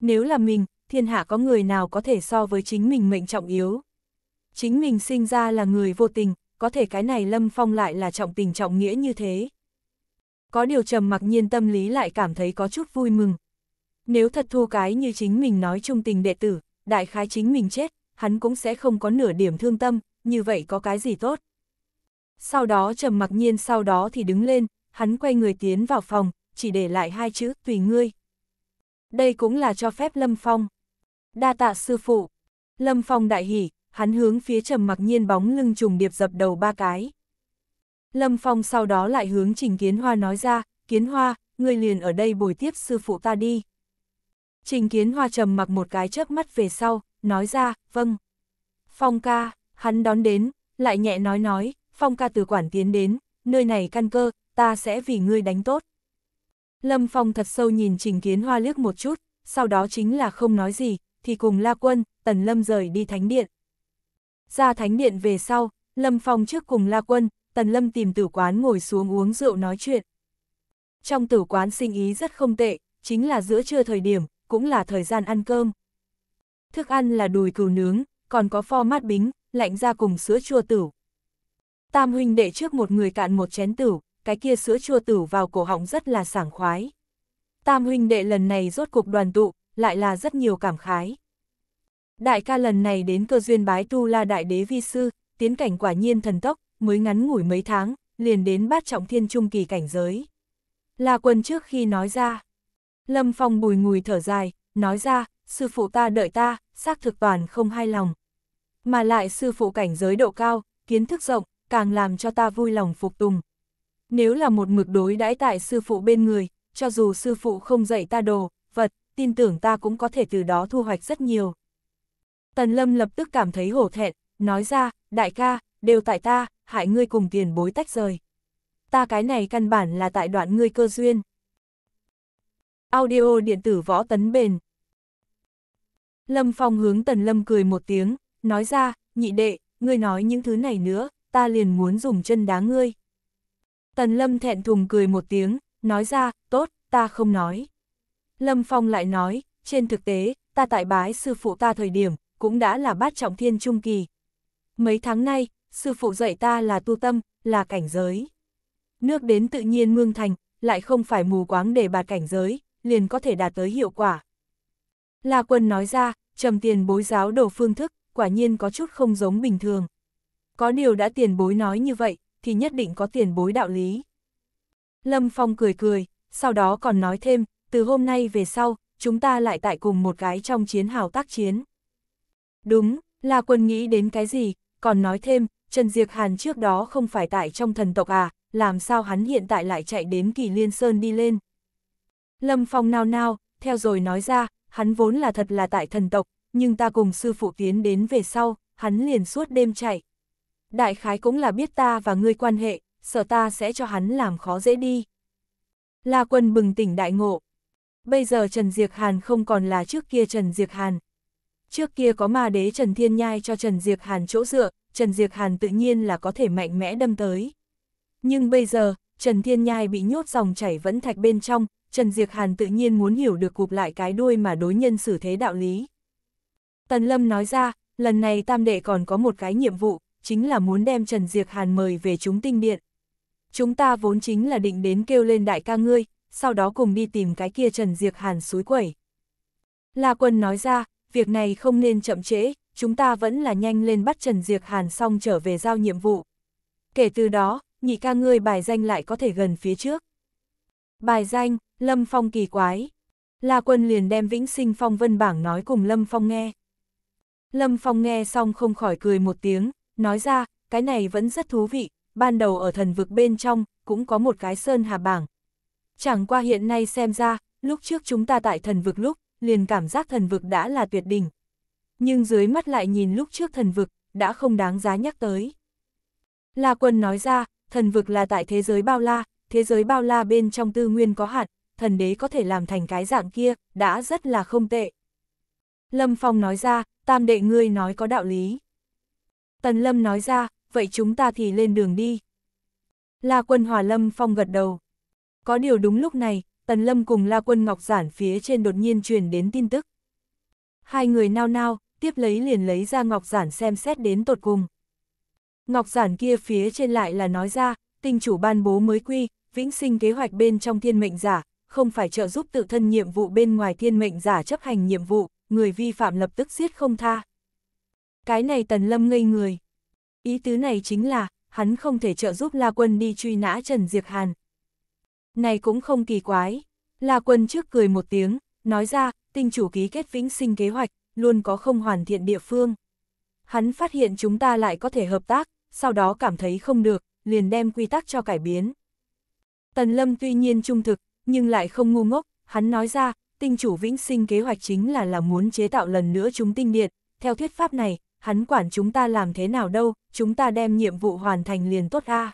[SPEAKER 1] Nếu là mình, thiên hạ có người nào có thể so với chính mình mệnh trọng yếu. Chính mình sinh ra là người vô tình, có thể cái này Lâm Phong lại là trọng tình trọng nghĩa như thế. Có điều trầm mặc nhiên tâm lý lại cảm thấy có chút vui mừng. Nếu thật thu cái như chính mình nói trung tình đệ tử, đại khái chính mình chết, hắn cũng sẽ không có nửa điểm thương tâm, như vậy có cái gì tốt. Sau đó trầm mặc nhiên sau đó thì đứng lên, hắn quay người tiến vào phòng, chỉ để lại hai chữ tùy ngươi. Đây cũng là cho phép Lâm Phong. Đa tạ sư phụ. Lâm Phong đại hỉ, hắn hướng phía trầm mặc nhiên bóng lưng trùng điệp dập đầu ba cái. Lâm Phong sau đó lại hướng Trình Kiến Hoa nói ra, Kiến Hoa, ngươi liền ở đây bồi tiếp sư phụ ta đi. Trình Kiến Hoa trầm mặc một cái chớp mắt về sau, nói ra, vâng. Phong ca, hắn đón đến, lại nhẹ nói nói, Phong ca từ quản tiến đến, nơi này căn cơ, ta sẽ vì ngươi đánh tốt. Lâm Phong thật sâu nhìn Trình Kiến Hoa liếc một chút, sau đó chính là không nói gì, thì cùng La Quân, Tần Lâm rời đi Thánh Điện. Ra Thánh Điện về sau, Lâm Phong trước cùng La Quân, Tần Lâm tìm tử quán ngồi xuống uống rượu nói chuyện. Trong tử quán sinh ý rất không tệ, chính là giữa trưa thời điểm, cũng là thời gian ăn cơm. Thức ăn là đùi cừu nướng, còn có pho mát bính, lạnh ra cùng sữa chua tử. Tam huynh đệ trước một người cạn một chén tử, cái kia sữa chua tử vào cổ họng rất là sảng khoái. Tam huynh đệ lần này rốt cục đoàn tụ, lại là rất nhiều cảm khái. Đại ca lần này đến cơ duyên bái tu la đại đế vi sư, tiến cảnh quả nhiên thần tốc, mới ngắn ngủi mấy tháng, liền đến bát trọng thiên trung kỳ cảnh giới. La quân trước khi nói ra, Lâm Phong bùi ngùi thở dài, nói ra, sư phụ ta đợi ta, xác thực toàn không hài lòng. Mà lại sư phụ cảnh giới độ cao, kiến thức rộng, càng làm cho ta vui lòng phục tùng. Nếu là một mực đối đãi tại sư phụ bên người, cho dù sư phụ không dạy ta đồ, vật, tin tưởng ta cũng có thể từ đó thu hoạch rất nhiều. Tần Lâm lập tức cảm thấy hổ thẹn, nói ra, đại ca, đều tại ta, hại ngươi cùng tiền bối tách rời. Ta cái này căn bản là tại đoạn ngươi cơ duyên. Audio điện tử võ tấn bền. Lâm Phong hướng Tần Lâm cười một tiếng, nói ra, nhị đệ, ngươi nói những thứ này nữa, ta liền muốn dùng chân đá ngươi. Tần Lâm thẹn thùng cười một tiếng, nói ra, tốt, ta không nói. Lâm Phong lại nói, trên thực tế, ta tại bái sư phụ ta thời điểm, cũng đã là bát trọng thiên trung kỳ. Mấy tháng nay, sư phụ dạy ta là tu tâm, là cảnh giới. Nước đến tự nhiên mương thành, lại không phải mù quáng để bạt cảnh giới, liền có thể đạt tới hiệu quả. La quân nói ra, trầm tiền bối giáo đồ phương thức, quả nhiên có chút không giống bình thường. Có điều đã tiền bối nói như vậy, thì nhất định có tiền bối đạo lý. Lâm Phong cười cười, sau đó còn nói thêm, từ hôm nay về sau, chúng ta lại tại cùng một cái trong chiến hào tác chiến. Đúng, La quân nghĩ đến cái gì, còn nói thêm, Trần Diệc Hàn trước đó không phải tại trong thần tộc à, làm sao hắn hiện tại lại chạy đến kỳ liên sơn đi lên. Lâm Phong nao nao, theo rồi nói ra, hắn vốn là thật là tại thần tộc, nhưng ta cùng sư phụ tiến đến về sau, hắn liền suốt đêm chạy. Đại khái cũng là biết ta và ngươi quan hệ, sợ ta sẽ cho hắn làm khó dễ đi. La quân bừng tỉnh đại ngộ. Bây giờ Trần Diệc Hàn không còn là trước kia Trần Diệc Hàn. Trước kia có ma đế Trần Thiên Nhai cho Trần Diệc Hàn chỗ dựa, Trần Diệc Hàn tự nhiên là có thể mạnh mẽ đâm tới. Nhưng bây giờ, Trần Thiên Nhai bị nhốt dòng chảy vẫn thạch bên trong, Trần Diệc Hàn tự nhiên muốn hiểu được cụp lại cái đuôi mà đối nhân xử thế đạo lý. Tần Lâm nói ra, lần này Tam Đệ còn có một cái nhiệm vụ, chính là muốn đem Trần Diệc Hàn mời về chúng tinh điện. Chúng ta vốn chính là định đến kêu lên đại ca ngươi, sau đó cùng đi tìm cái kia Trần Diệc Hàn suối quẩy. La Quân nói ra, việc này không nên chậm trễ, chúng ta vẫn là nhanh lên bắt Trần Diệc Hàn xong trở về giao nhiệm vụ. Kể từ đó, nhị ca ngươi bài danh lại có thể gần phía trước. Bài danh, Lâm Phong kỳ quái. La Quân liền đem Vĩnh Sinh Phong Vân Bảng nói cùng Lâm Phong nghe. Lâm Phong nghe xong không khỏi cười một tiếng, nói ra, cái này vẫn rất thú vị, ban đầu ở thần vực bên trong, cũng có một cái sơn hà bảng. Chẳng qua hiện nay xem ra, lúc trước chúng ta tại thần vực lúc, liền cảm giác thần vực đã là tuyệt đỉnh, nhưng dưới mắt lại nhìn lúc trước thần vực, đã không đáng giá nhắc tới. La Quân nói ra, thần vực là tại thế giới bao la, thế giới bao la bên trong tư nguyên có hạt, thần đế có thể làm thành cái dạng kia, đã rất là không tệ. Lâm Phong nói ra, tam đệ ngươi nói có đạo lý. Tần Lâm nói ra, vậy chúng ta thì lên đường đi. La Quân Hòa Lâm Phong gật đầu. Có điều đúng lúc này, Tần Lâm cùng La Quân Ngọc Giản phía trên đột nhiên truyền đến tin tức. Hai người nao nao, tiếp lấy liền lấy ra ngọc giản xem xét đến tột cùng. Ngọc giản kia phía trên lại là nói ra, tinh chủ ban bố mới quy, vĩnh sinh kế hoạch bên trong thiên mệnh giả, không phải trợ giúp tự thân nhiệm vụ bên ngoài thiên mệnh giả chấp hành nhiệm vụ, người vi phạm lập tức giết không tha. Cái này Tần Lâm ngây người. Ý tứ này chính là, hắn không thể trợ giúp La Quân đi truy nã Trần Diệc Hàn. Này cũng không kỳ quái. La Quân trước cười một tiếng, nói ra, tinh chủ ký kết vĩnh sinh kế hoạch, luôn có không hoàn thiện địa phương. Hắn phát hiện chúng ta lại có thể hợp tác, sau đó cảm thấy không được, liền đem quy tắc cho cải biến. Tần Lâm tuy nhiên trung thực, nhưng lại không ngu ngốc, hắn nói ra, tinh chủ vĩnh sinh kế hoạch chính là là muốn chế tạo lần nữa chúng tinh điện, theo thuyết pháp này, hắn quản chúng ta làm thế nào đâu, chúng ta đem nhiệm vụ hoàn thành liền tốt a.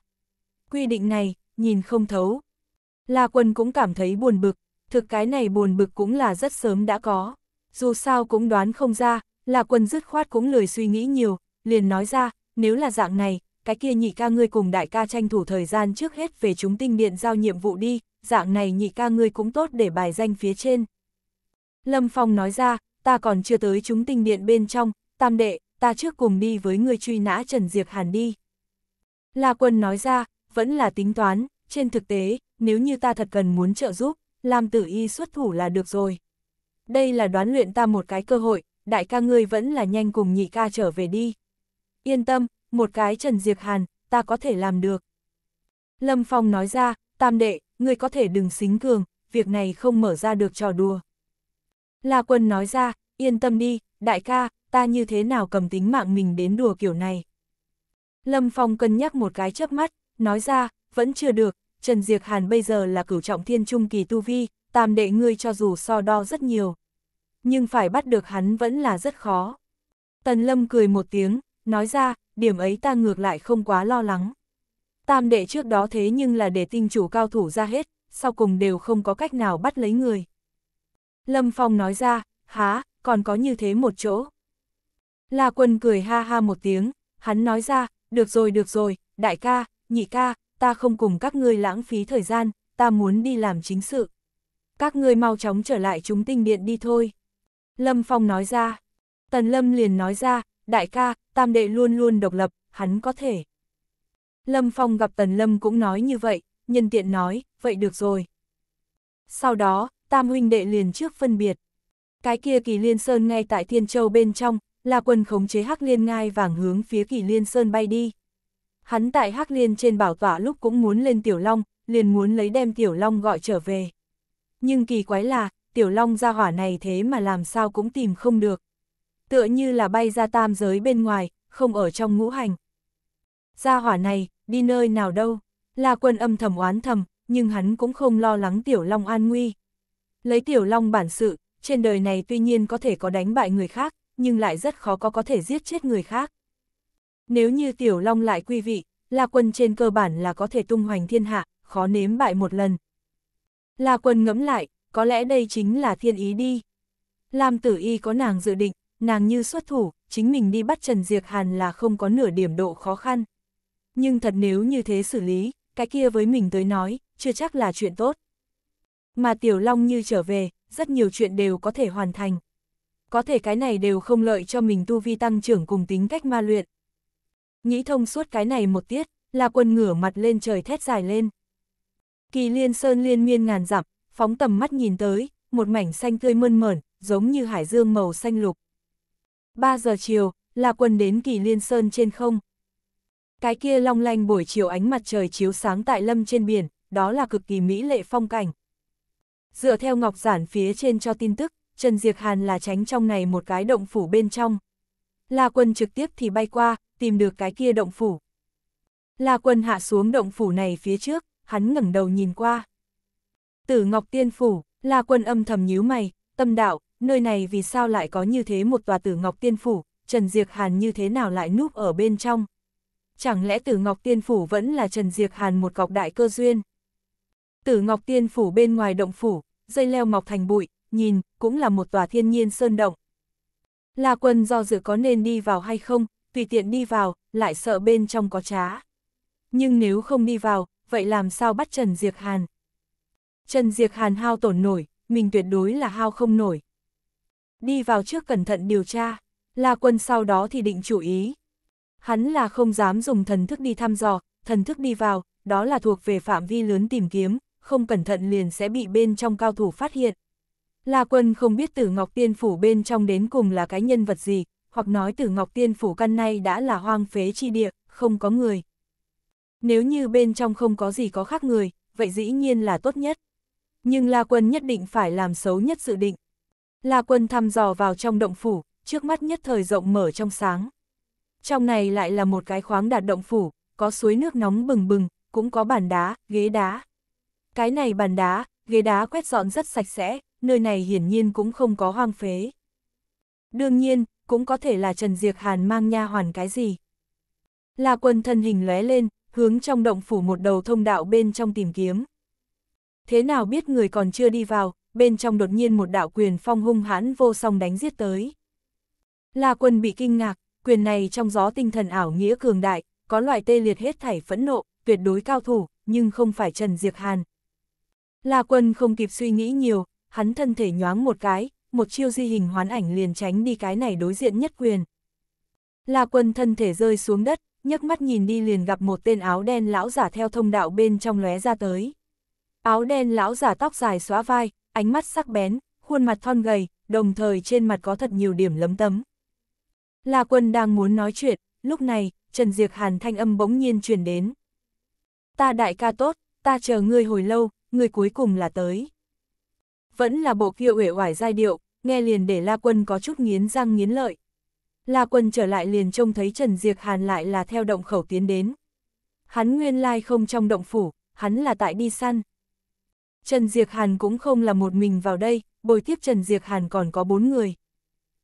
[SPEAKER 1] Quy định này, nhìn không thấu. La Quân cũng cảm thấy buồn bực, thực cái này buồn bực cũng là rất sớm đã có dù sao cũng đoán không ra, là quân dứt khoát cũng lười suy nghĩ nhiều, liền nói ra, nếu là dạng này, cái kia nhị ca ngươi cùng đại ca tranh thủ thời gian trước hết về chúng tinh điện giao nhiệm vụ đi, dạng này nhị ca ngươi cũng tốt để bài danh phía trên. Lâm Phong nói ra, ta còn chưa tới chúng tinh điện bên trong, tam đệ, ta trước cùng đi với ngươi truy nã Trần Diệp Hàn đi. là quân nói ra, vẫn là tính toán, trên thực tế, nếu như ta thật cần muốn trợ giúp, làm tử y xuất thủ là được rồi đây là đoán luyện ta một cái cơ hội, đại ca ngươi vẫn là nhanh cùng nhị ca trở về đi. Yên tâm, một cái Trần Diệp Hàn, ta có thể làm được. Lâm Phong nói ra, tam đệ, ngươi có thể đừng xính cường, việc này không mở ra được trò đùa. La Quân nói ra, yên tâm đi, đại ca, ta như thế nào cầm tính mạng mình đến đùa kiểu này. Lâm Phong cân nhắc một cái chớp mắt, nói ra, vẫn chưa được, Trần Diệp Hàn bây giờ là cửu trọng thiên trung kỳ tu vi, tam đệ ngươi cho dù so đo rất nhiều, nhưng phải bắt được hắn vẫn là rất khó. Tần Lâm cười một tiếng, nói ra, điểm ấy ta ngược lại không quá lo lắng. Tam đệ trước đó thế nhưng là để tinh chủ cao thủ ra hết, sau cùng đều không có cách nào bắt lấy người. Lâm Phong nói ra, há, còn có như thế một chỗ. La quân cười ha ha một tiếng, hắn nói ra, được rồi được rồi, đại ca, nhị ca, ta không cùng các ngươi lãng phí thời gian, ta muốn đi làm chính sự. Các ngươi mau chóng trở lại chúng tinh điện đi thôi. Lâm Phong nói ra. Tần Lâm liền nói ra, đại ca, tam đệ luôn luôn độc lập, hắn có thể. Lâm Phong gặp Tần Lâm cũng nói như vậy, nhân tiện nói, vậy được rồi. Sau đó, tam huynh đệ liền trước phân biệt. Cái kia kỳ liên sơn ngay tại Thiên Châu bên trong, là quân khống chế Hắc Liên ngai vàng hướng phía kỳ liên sơn bay đi. Hắn tại Hắc Liên trên bảo tọa lúc cũng muốn lên Tiểu Long, liền muốn lấy đem Tiểu Long gọi trở về. Nhưng kỳ quái là, tiểu long ra hỏa này thế mà làm sao cũng tìm không được. Tựa như là bay ra tam giới bên ngoài, không ở trong ngũ hành. Ra hỏa này, đi nơi nào đâu, là quân âm thầm oán thầm, nhưng hắn cũng không lo lắng tiểu long an nguy. Lấy tiểu long bản sự, trên đời này tuy nhiên có thể có đánh bại người khác, nhưng lại rất khó có có thể giết chết người khác. Nếu như tiểu long lại quy vị, là Quân trên cơ bản là có thể tung hoành thiên hạ, khó nếm bại một lần. Là Quân ngẫm lại, có lẽ đây chính là thiên ý đi. Lam tử y có nàng dự định, nàng như xuất thủ, chính mình đi bắt Trần Diệc Hàn là không có nửa điểm độ khó khăn. Nhưng thật nếu như thế xử lý, cái kia với mình tới nói, chưa chắc là chuyện tốt. Mà Tiểu Long như trở về, rất nhiều chuyện đều có thể hoàn thành. Có thể cái này đều không lợi cho mình tu vi tăng trưởng cùng tính cách ma luyện. Nghĩ thông suốt cái này một tiết, là quần ngửa mặt lên trời thét dài lên. Kỳ liên sơn liên miên ngàn dặm, phóng tầm mắt nhìn tới, một mảnh xanh tươi mơn mởn, giống như hải dương màu xanh lục. 3 giờ chiều, là quân đến kỳ liên sơn trên không. Cái kia long lanh buổi chiều ánh mặt trời chiếu sáng tại lâm trên biển, đó là cực kỳ mỹ lệ phong cảnh. Dựa theo ngọc giản phía trên cho tin tức, Trần Diệc Hàn là tránh trong này một cái động phủ bên trong. La quân trực tiếp thì bay qua, tìm được cái kia động phủ. La quân hạ xuống động phủ này phía trước, hắn ngẩng đầu nhìn qua. Tử Ngọc Tiên Phủ, La Quân âm thầm nhíu mày, tâm đạo, nơi này vì sao lại có như thế một tòa Tử Ngọc Tiên Phủ, Trần Diệc Hàn như thế nào lại núp ở bên trong. Chẳng lẽ Tử Ngọc Tiên Phủ vẫn là Trần Diệc Hàn một cọc đại cơ duyên? Tử Ngọc Tiên Phủ bên ngoài động phủ, dây leo mọc thành bụi, nhìn, cũng là một tòa thiên nhiên sơn động. La Quân do dự có nên đi vào hay không, tùy tiện đi vào, lại sợ bên trong có trá. Nhưng nếu không đi vào, vậy làm sao bắt Trần Diệc Hàn? Trần Diệc Hàn hao tổn nổi, mình tuyệt đối là hao không nổi. Đi vào trước cẩn thận điều tra, La Quân sau đó thì định chủ ý. Hắn là không dám dùng thần thức đi thăm dò, thần thức đi vào, đó là thuộc về phạm vi lớn tìm kiếm, không cẩn thận liền sẽ bị bên trong cao thủ phát hiện. La Quân không biết Tử Ngọc Tiên Phủ bên trong đến cùng là cái nhân vật gì, hoặc nói Tử Ngọc Tiên Phủ căn này đã là hoang phế chi địa, không có người. Nếu như bên trong không có gì có khác người, vậy dĩ nhiên là tốt nhất nhưng La Quân nhất định phải làm xấu nhất dự định. La Quân thăm dò vào trong động phủ, trước mắt nhất thời rộng mở trong sáng. Trong này lại là một cái khoáng đạt động phủ, có suối nước nóng bừng bừng, cũng có bàn đá, ghế đá. Cái này bàn đá, ghế đá quét dọn rất sạch sẽ, nơi này hiển nhiên cũng không có hoang phế. Đương nhiên, cũng có thể là Trần Diệc Hàn mang nha hoàn cái gì. La Quân thân hình lóe lên, hướng trong động phủ một đầu thông đạo bên trong tìm kiếm thế nào biết người còn chưa đi vào, bên trong đột nhiên một đạo quyền phong hung hãn vô song đánh giết tới. La quân bị kinh ngạc, quyền này trong gió tinh thần ảo nghĩa cường đại, có loại tê liệt hết thảy phẫn nộ, tuyệt đối cao thủ, nhưng không phải Trần Diệp Hàn. La quân không kịp suy nghĩ nhiều, hắn thân thể nhoáng một cái, một chiêu di hình hoán ảnh liền tránh đi cái này đối diện nhất quyền. La quân thân thể rơi xuống đất, nhấc mắt nhìn đi liền gặp một tên áo đen lão giả theo thông đạo bên trong lóe ra tới. Áo đen lão giả tóc dài xóa vai, ánh mắt sắc bén, khuôn mặt thon gầy, đồng thời trên mặt có thật nhiều điểm lấm tấm. La Quân đang muốn nói chuyện, lúc này, Trần Diệc Hàn thanh âm bỗng nhiên truyền đến. Ta đại ca tốt, ta chờ ngươi hồi lâu, ngươi cuối cùng là tới. Vẫn là bộ kia uể oải giai điệu, nghe liền để La Quân có chút nghiến răng nghiến lợi. La Quân trở lại liền trông thấy Trần Diệc Hàn lại là theo động khẩu tiến đến. Hắn nguyên lai không trong động phủ, hắn là tại đi săn, Trần Diệc Hàn cũng không là một mình vào đây, bồi tiếp Trần Diệc Hàn còn có bốn người.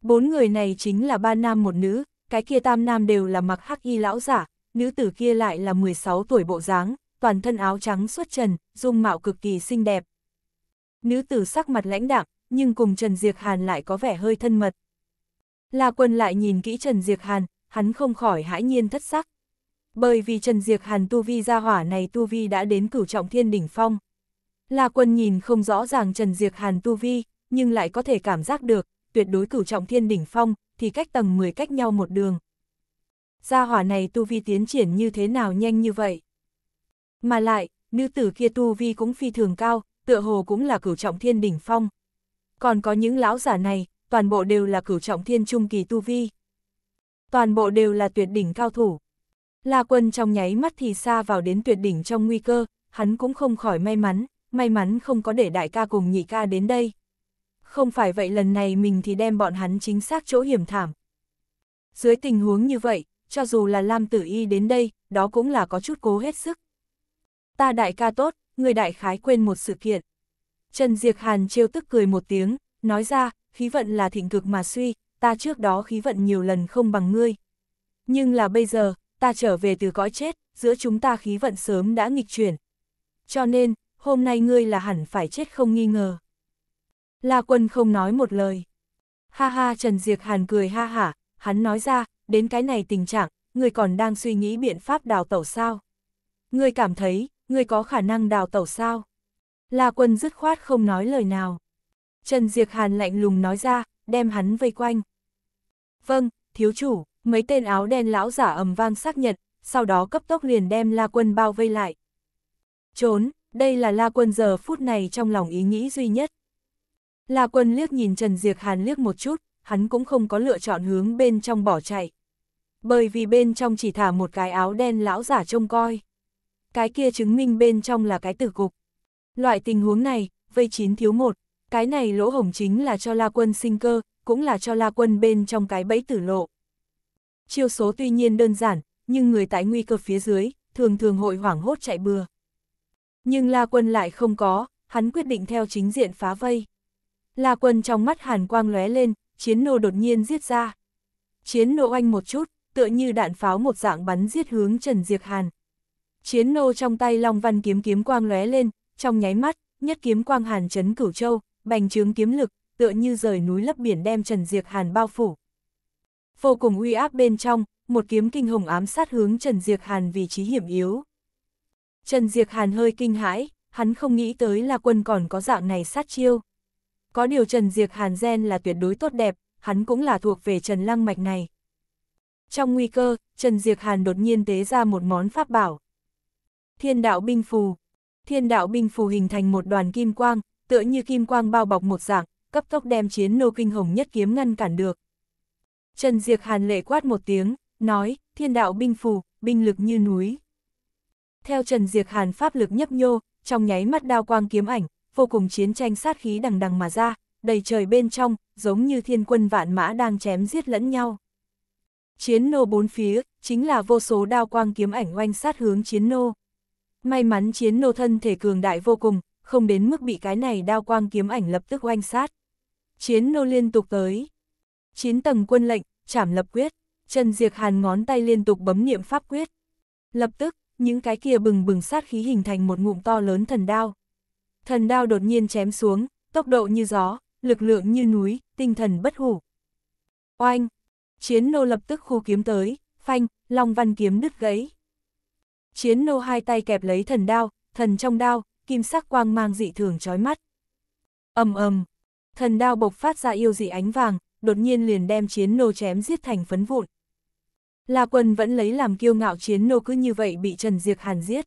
[SPEAKER 1] Bốn người này chính là ba nam một nữ, cái kia tam nam đều là mặc hắc y lão giả, nữ tử kia lại là 16 tuổi bộ dáng, toàn thân áo trắng xuất trần, dung mạo cực kỳ xinh đẹp. Nữ tử sắc mặt lãnh đạm, nhưng cùng Trần Diệc Hàn lại có vẻ hơi thân mật. La Quân lại nhìn kỹ Trần Diệc Hàn, hắn không khỏi hãi nhiên thất sắc. Bởi vì Trần Diệc Hàn tu vi gia hỏa này tu vi đã đến cửu trọng thiên đỉnh phong. La Quân nhìn không rõ ràng Trần Diệc Hàn tu vi, nhưng lại có thể cảm giác được, tuyệt đối cửu trọng thiên đỉnh phong, thì cách tầng 10 cách nhau một đường. Gia hỏa này tu vi tiến triển như thế nào nhanh như vậy? Mà lại, nữ tử kia tu vi cũng phi thường cao, tựa hồ cũng là cửu trọng thiên đỉnh phong. Còn có những lão giả này, toàn bộ đều là cửu trọng thiên trung kỳ tu vi. Toàn bộ đều là tuyệt đỉnh cao thủ. La quân trong nháy mắt thì xa vào đến tuyệt đỉnh trong nguy cơ, hắn cũng không khỏi may mắn, may mắn không có để đại ca cùng nhị ca đến đây. Không phải vậy lần này mình thì đem bọn hắn chính xác chỗ hiểm thảm. Dưới tình huống như vậy, cho dù là Lam Tử Y đến đây, đó cũng là có chút cố hết sức. Ta đại ca tốt, người đại khái quên một sự kiện. Trần Diệc Hàn trêu tức cười một tiếng, nói ra, khí vận là thịnh cực mà suy, ta trước đó khí vận nhiều lần không bằng ngươi. Nhưng là bây giờ, ta trở về từ cõi chết, giữa chúng ta khí vận sớm đã nghịch chuyển. Cho nên, hôm nay ngươi là hẳn phải chết không nghi ngờ. La quân không nói một lời. Ha ha Trần Diệc Hàn cười ha hả, hắn nói ra, đến cái này tình trạng, ngươi còn đang suy nghĩ biện pháp đào tẩu sao. Ngươi cảm thấy, ngươi có khả năng đào tẩu sao. La quân dứt khoát không nói lời nào. Trần Diệc Hàn lạnh lùng nói ra, đem hắn vây quanh. Vâng, thiếu chủ, mấy tên áo đen lão giả ầm vang xác nhận, sau đó cấp tốc liền đem La Quân bao vây lại. Trốn, đây là La Quân giờ phút này trong lòng ý nghĩ duy nhất. La Quân liếc nhìn Trần Diệc Hàn liếc một chút, hắn cũng không có lựa chọn hướng bên trong bỏ chạy. Bởi vì bên trong chỉ thả một cái áo đen lão giả trông coi. Cái kia chứng minh bên trong là cái tử cục. Loại tình huống này, vây chín thiếu một, cái này lỗ hổng chính là cho La Quân sinh cơ, cũng là cho La Quân bên trong cái bẫy tử lộ. Chiêu số tuy nhiên đơn giản, nhưng người tại nguy cơ phía dưới, thường thường hội hoảng hốt chạy bừa. Nhưng La Quân lại không có, hắn quyết định theo chính diện phá vây. La Quân trong mắt hàn quang lóe lên, chiến nô đột nhiên giết ra. Chiến nô oanh một chút, tựa như đạn pháo một dạng bắn giết hướng Trần Diệc Hàn. Chiến nô trong tay Long Văn kiếm kiếm quang lóe lên, trong nháy mắt, nhất kiếm quang hàn chấn cửu châu, bành trướng kiếm lực, tựa như rời núi lấp biển đem Trần Diệc Hàn bao phủ. Vô cùng uy áp bên trong, một kiếm kinh hồng ám sát hướng Trần Diệc Hàn vị trí hiểm yếu. Trần Diệc Hàn hơi kinh hãi, hắn không nghĩ tới là quân còn có dạng này sát chiêu. Có điều Trần Diệc Hàn gen là tuyệt đối tốt đẹp, hắn cũng là thuộc về Trần Lăng Mạch này. Trong nguy cơ, Trần Diệc Hàn đột nhiên tế ra một món pháp bảo. Thiên đạo binh phù. Thiên đạo binh phù hình thành một đoàn kim quang, tựa như kim quang bao bọc một dạng, cấp tốc đem chiến nô kinh hồng nhất kiếm ngăn cản được. Trần Diệc Hàn lệ quát một tiếng, nói, thiên đạo binh phù, binh lực như núi. Theo Trần Diệc Hàn pháp lực nhấp nhô, trong nháy mắt đao quang kiếm ảnh, vô cùng chiến tranh sát khí đằng đằng mà ra, đầy trời bên trong, giống như thiên quân vạn mã đang chém giết lẫn nhau. Chiến nô bốn phía, chính là vô số đao quang kiếm ảnh oanh sát hướng chiến nô. May mắn chiến nô thân thể cường đại vô cùng, không đến mức bị cái này đao quang kiếm ảnh lập tức oanh sát. Chiến nô liên tục tới. Chín tầng quân lệnh, trảm lập quyết, Trần Diệc Hàn ngón tay liên tục bấm niệm pháp quyết. Lập tức, những cái kia bừng bừng sát khí hình thành một ngụm to lớn thần đao. Thần đao đột nhiên chém xuống, tốc độ như gió, lực lượng như núi, tinh thần bất hủ. Oanh! Chiến nô lập tức khu kiếm tới, phanh, long văn kiếm đứt gãy. Chiến nô hai tay kẹp lấy thần đao, thần trong đao, kim sắc quang mang dị thường chói mắt. ầm ầm, thần đao bộc phát ra yêu dị ánh vàng, đột nhiên liền đem chiến nô chém giết thành phấn vụn. La Quân vẫn lấy làm kiêu ngạo chiến nô cứ như vậy bị Trần Diệc Hàn giết.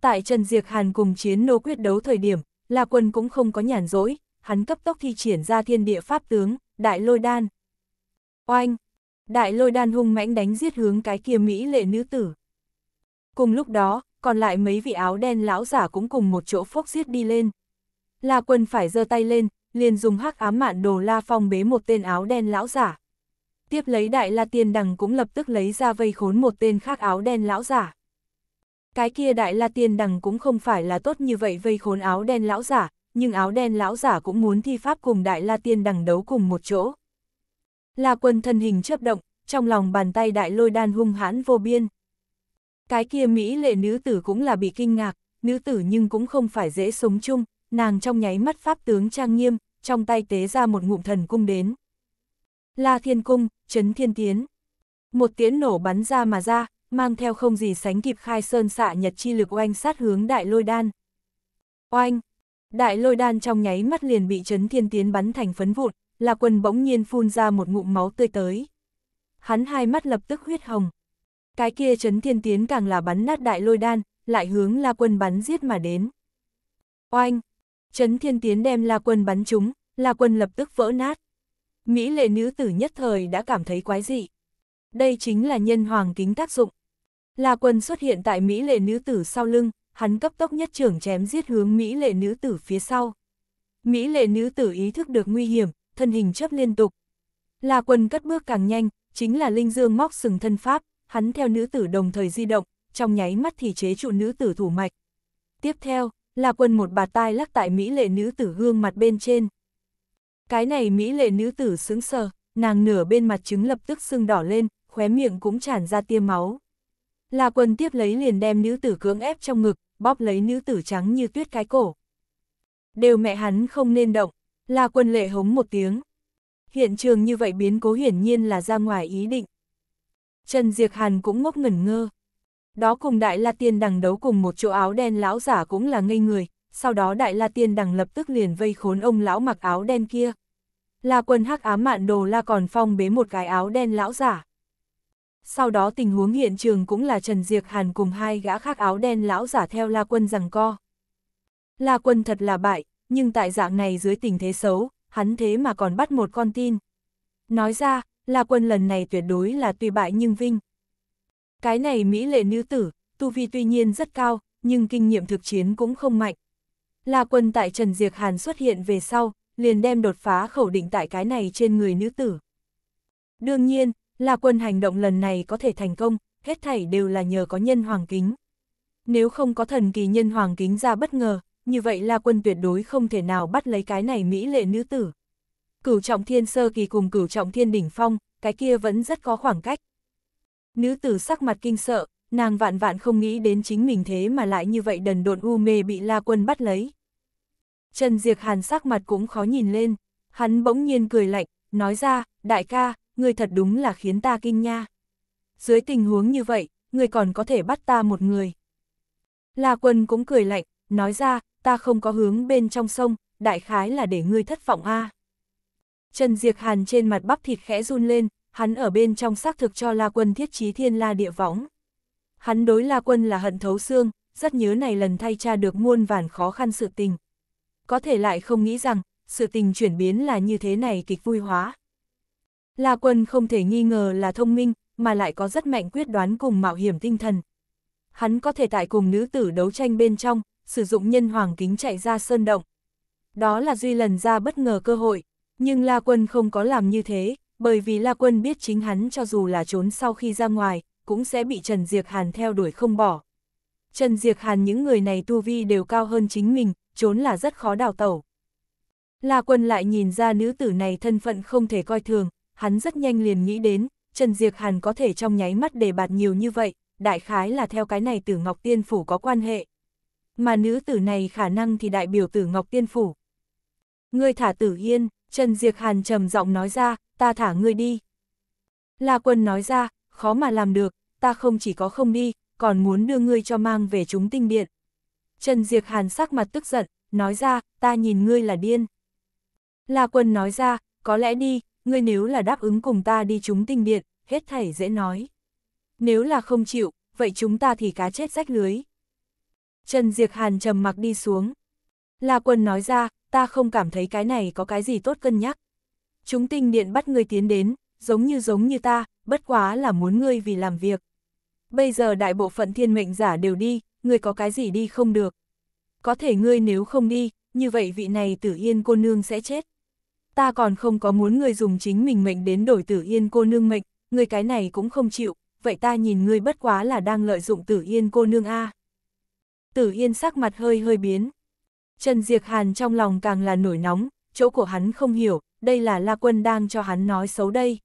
[SPEAKER 1] Tại Trần Diệc Hàn cùng chiến nô quyết đấu thời điểm, La Quân cũng không có nhàn rỗi, hắn cấp tốc thi triển ra thiên địa pháp tướng, đại lôi đan. Oanh! Đại lôi đan hung mãnh đánh giết hướng cái kia Mỹ lệ nữ tử. Cùng lúc đó, còn lại mấy vị áo đen lão giả cũng cùng một chỗ phốc giết đi lên. La Quân phải giơ tay lên, liền dùng hắc ám mạn đồ La Phong bế một tên áo đen lão giả. Tiếp lấy Đại La Tiên Đằng cũng lập tức lấy ra vây khốn một tên khác áo đen lão giả. Cái kia Đại La Tiên Đằng cũng không phải là tốt như vậy vây khốn áo đen lão giả, nhưng áo đen lão giả cũng muốn thi pháp cùng Đại La Tiên Đằng đấu cùng một chỗ. La quân thân hình chớp động, trong lòng bàn tay đại lôi đan hung hãn vô biên. Cái kia Mỹ lệ nữ tử cũng là bị kinh ngạc, nữ tử nhưng cũng không phải dễ sống chung, nàng trong nháy mắt pháp tướng trang nghiêm, trong tay tế ra một ngụm thần cung đến. La Thiên Cung, Trấn Thiên Tiến. Một tiếng nổ bắn ra mà ra, mang theo không gì sánh kịp khai sơn xạ nhật chi lực oanh sát hướng đại lôi đan. Oanh! Đại lôi đan trong nháy mắt liền bị Trấn Thiên Tiến bắn thành phấn vụn, La Quân bỗng nhiên phun ra một ngụm máu tươi tới. Hắn hai mắt lập tức huyết hồng. Cái kia Trấn Thiên Tiến càng là bắn nát đại lôi đan, lại hướng La Quân bắn giết mà đến. Oanh! Trấn Thiên Tiến đem La Quân bắn trúng, La Quân lập tức vỡ nát. Mỹ lệ nữ tử nhất thời đã cảm thấy quái dị. Đây chính là nhân hoàng kính tác dụng. La quân xuất hiện tại Mỹ lệ nữ tử sau lưng, hắn cấp tốc nhất trưởng chém giết hướng Mỹ lệ nữ tử phía sau. Mỹ lệ nữ tử ý thức được nguy hiểm, thân hình chấp liên tục. La quân cất bước càng nhanh, chính là linh dương móc sừng thân pháp, hắn theo nữ tử đồng thời di động, trong nháy mắt thì chế trụ nữ tử thủ mạch. Tiếp theo, La quân một bà tai lắc tại Mỹ lệ nữ tử gương mặt bên trên. Cái này Mỹ lệ nữ tử sướng sờ, nàng nửa bên mặt trứng lập tức sưng đỏ lên, khóe miệng cũng tràn ra tia máu. Là quân tiếp lấy liền đem nữ tử cưỡng ép trong ngực, bóp lấy nữ tử trắng như tuyết cái cổ. Đều mẹ hắn không nên động, là quân lệ hống một tiếng. Hiện trường như vậy biến cố hiển nhiên là ra ngoài ý định. Trần Diệc Hàn cũng ngốc ngẩn ngơ. Đó cùng đại la tiên đằng đấu cùng một chỗ áo đen lão giả cũng là ngây người, sau đó Đại La Tiên Đằng lập tức liền vây khốn ông lão mặc áo đen kia. La quân hắc ám mạn đồ La còn phong bế một cái áo đen lão giả. Sau đó tình huống hiện trường cũng là Trần Diệc Hàn cùng hai gã khác áo đen lão giả theo La quân rằng co. La quân thật là bại, nhưng tại dạng này dưới tình thế xấu, hắn thế mà còn bắt một con tin. Nói ra, La quân lần này tuyệt đối là tuy bại nhưng vinh. Cái này Mỹ lệ nữ tử, tu vi tuy nhiên rất cao, nhưng kinh nghiệm thực chiến cũng không mạnh. La quân tại Trần Diệc Hàn xuất hiện về sau, liền đem đột phá khẩu định tại cái này trên người nữ tử. Đương nhiên, La quân hành động lần này có thể thành công, hết thảy đều là nhờ có nhân hoàng kính. Nếu không có thần kỳ nhân hoàng kính ra bất ngờ, như vậy La quân tuyệt đối không thể nào bắt lấy cái này mỹ lệ nữ tử. Cửu trọng thiên sơ kỳ cùng cửu trọng thiên đỉnh phong, cái kia vẫn rất có khoảng cách. Nữ tử sắc mặt kinh sợ, nàng vạn vạn không nghĩ đến chính mình thế mà lại như vậy đần độn u mê bị la quân bắt lấy. Trần Diệc Hàn sắc mặt cũng khó nhìn lên, hắn bỗng nhiên cười lạnh, nói ra, đại ca, người thật đúng là khiến ta kinh nha. Dưới tình huống như vậy, người còn có thể bắt ta một người. La quân cũng cười lạnh, nói ra, ta không có hướng bên trong sông, đại khái là để ngươi thất vọng a. Trần Diệc Hàn trên mặt bắp thịt khẽ run lên, hắn ở bên trong xác thực cho La Quân thiết trí thiên la địa võng. Hắn đối La Quân là hận thấu xương, rất nhớ này lần thay cha được muôn vàn khó khăn sự tình. Có thể lại không nghĩ rằng, sự tình chuyển biến là như thế này kịch vui hóa. La Quân không thể nghi ngờ là thông minh, mà lại có rất mạnh quyết đoán cùng mạo hiểm tinh thần. Hắn có thể tại cùng nữ tử đấu tranh bên trong, sử dụng nhân hoàng kính chạy ra sơn động. Đó là duy lần ra bất ngờ cơ hội, nhưng La Quân không có làm như thế, bởi vì La Quân biết chính hắn cho dù là trốn sau khi ra ngoài, cũng sẽ bị Trần Diệc Hàn theo đuổi không bỏ. Trần Diệc Hàn những người này tu vi đều cao hơn chính mình, trốn là rất khó đào tẩu. La Quân lại nhìn ra nữ tử này thân phận không thể coi thường, hắn rất nhanh liền nghĩ đến, Trần Diệc Hàn có thể trong nháy mắt để bạt nhiều như vậy, đại khái là theo cái này tử Ngọc Tiên Phủ có quan hệ. Mà nữ tử này khả năng thì đại biểu tử Ngọc Tiên Phủ. người thả tử yên, Trần Diệc Hàn trầm giọng nói ra, ta thả ngươi đi. La Quân nói ra, khó mà làm được, ta không chỉ có không đi, còn muốn đưa ngươi cho mang về chúng tinh điện. Trần Diệc Hàn sắc mặt tức giận, nói ra, ta nhìn ngươi là điên. La quân nói ra, có lẽ đi, ngươi nếu là đáp ứng cùng ta đi chúng tinh điện, hết thảy dễ nói. Nếu là không chịu, vậy chúng ta thì cá chết rách lưới. Trần Diệc Hàn trầm mặc đi xuống. La quân nói ra, ta không cảm thấy cái này có cái gì tốt cân nhắc. Chúng tinh điện bắt ngươi tiến đến, giống như giống như ta, bất quá là muốn ngươi vì làm việc. Bây giờ đại bộ phận thiên mệnh giả đều đi, ngươi có cái gì đi không được. Có thể ngươi nếu không đi, như vậy vị này tử yên cô nương sẽ chết. Ta còn không có muốn ngươi dùng chính mình mệnh đến đổi tử yên cô nương mệnh, ngươi cái này cũng không chịu, vậy ta nhìn ngươi bất quá là đang lợi dụng tử yên cô nương A. Tử yên sắc mặt hơi hơi biến. Trần Diệc Hàn trong lòng càng là nổi nóng, chỗ của hắn không hiểu, đây là La Quân đang cho hắn nói xấu đây,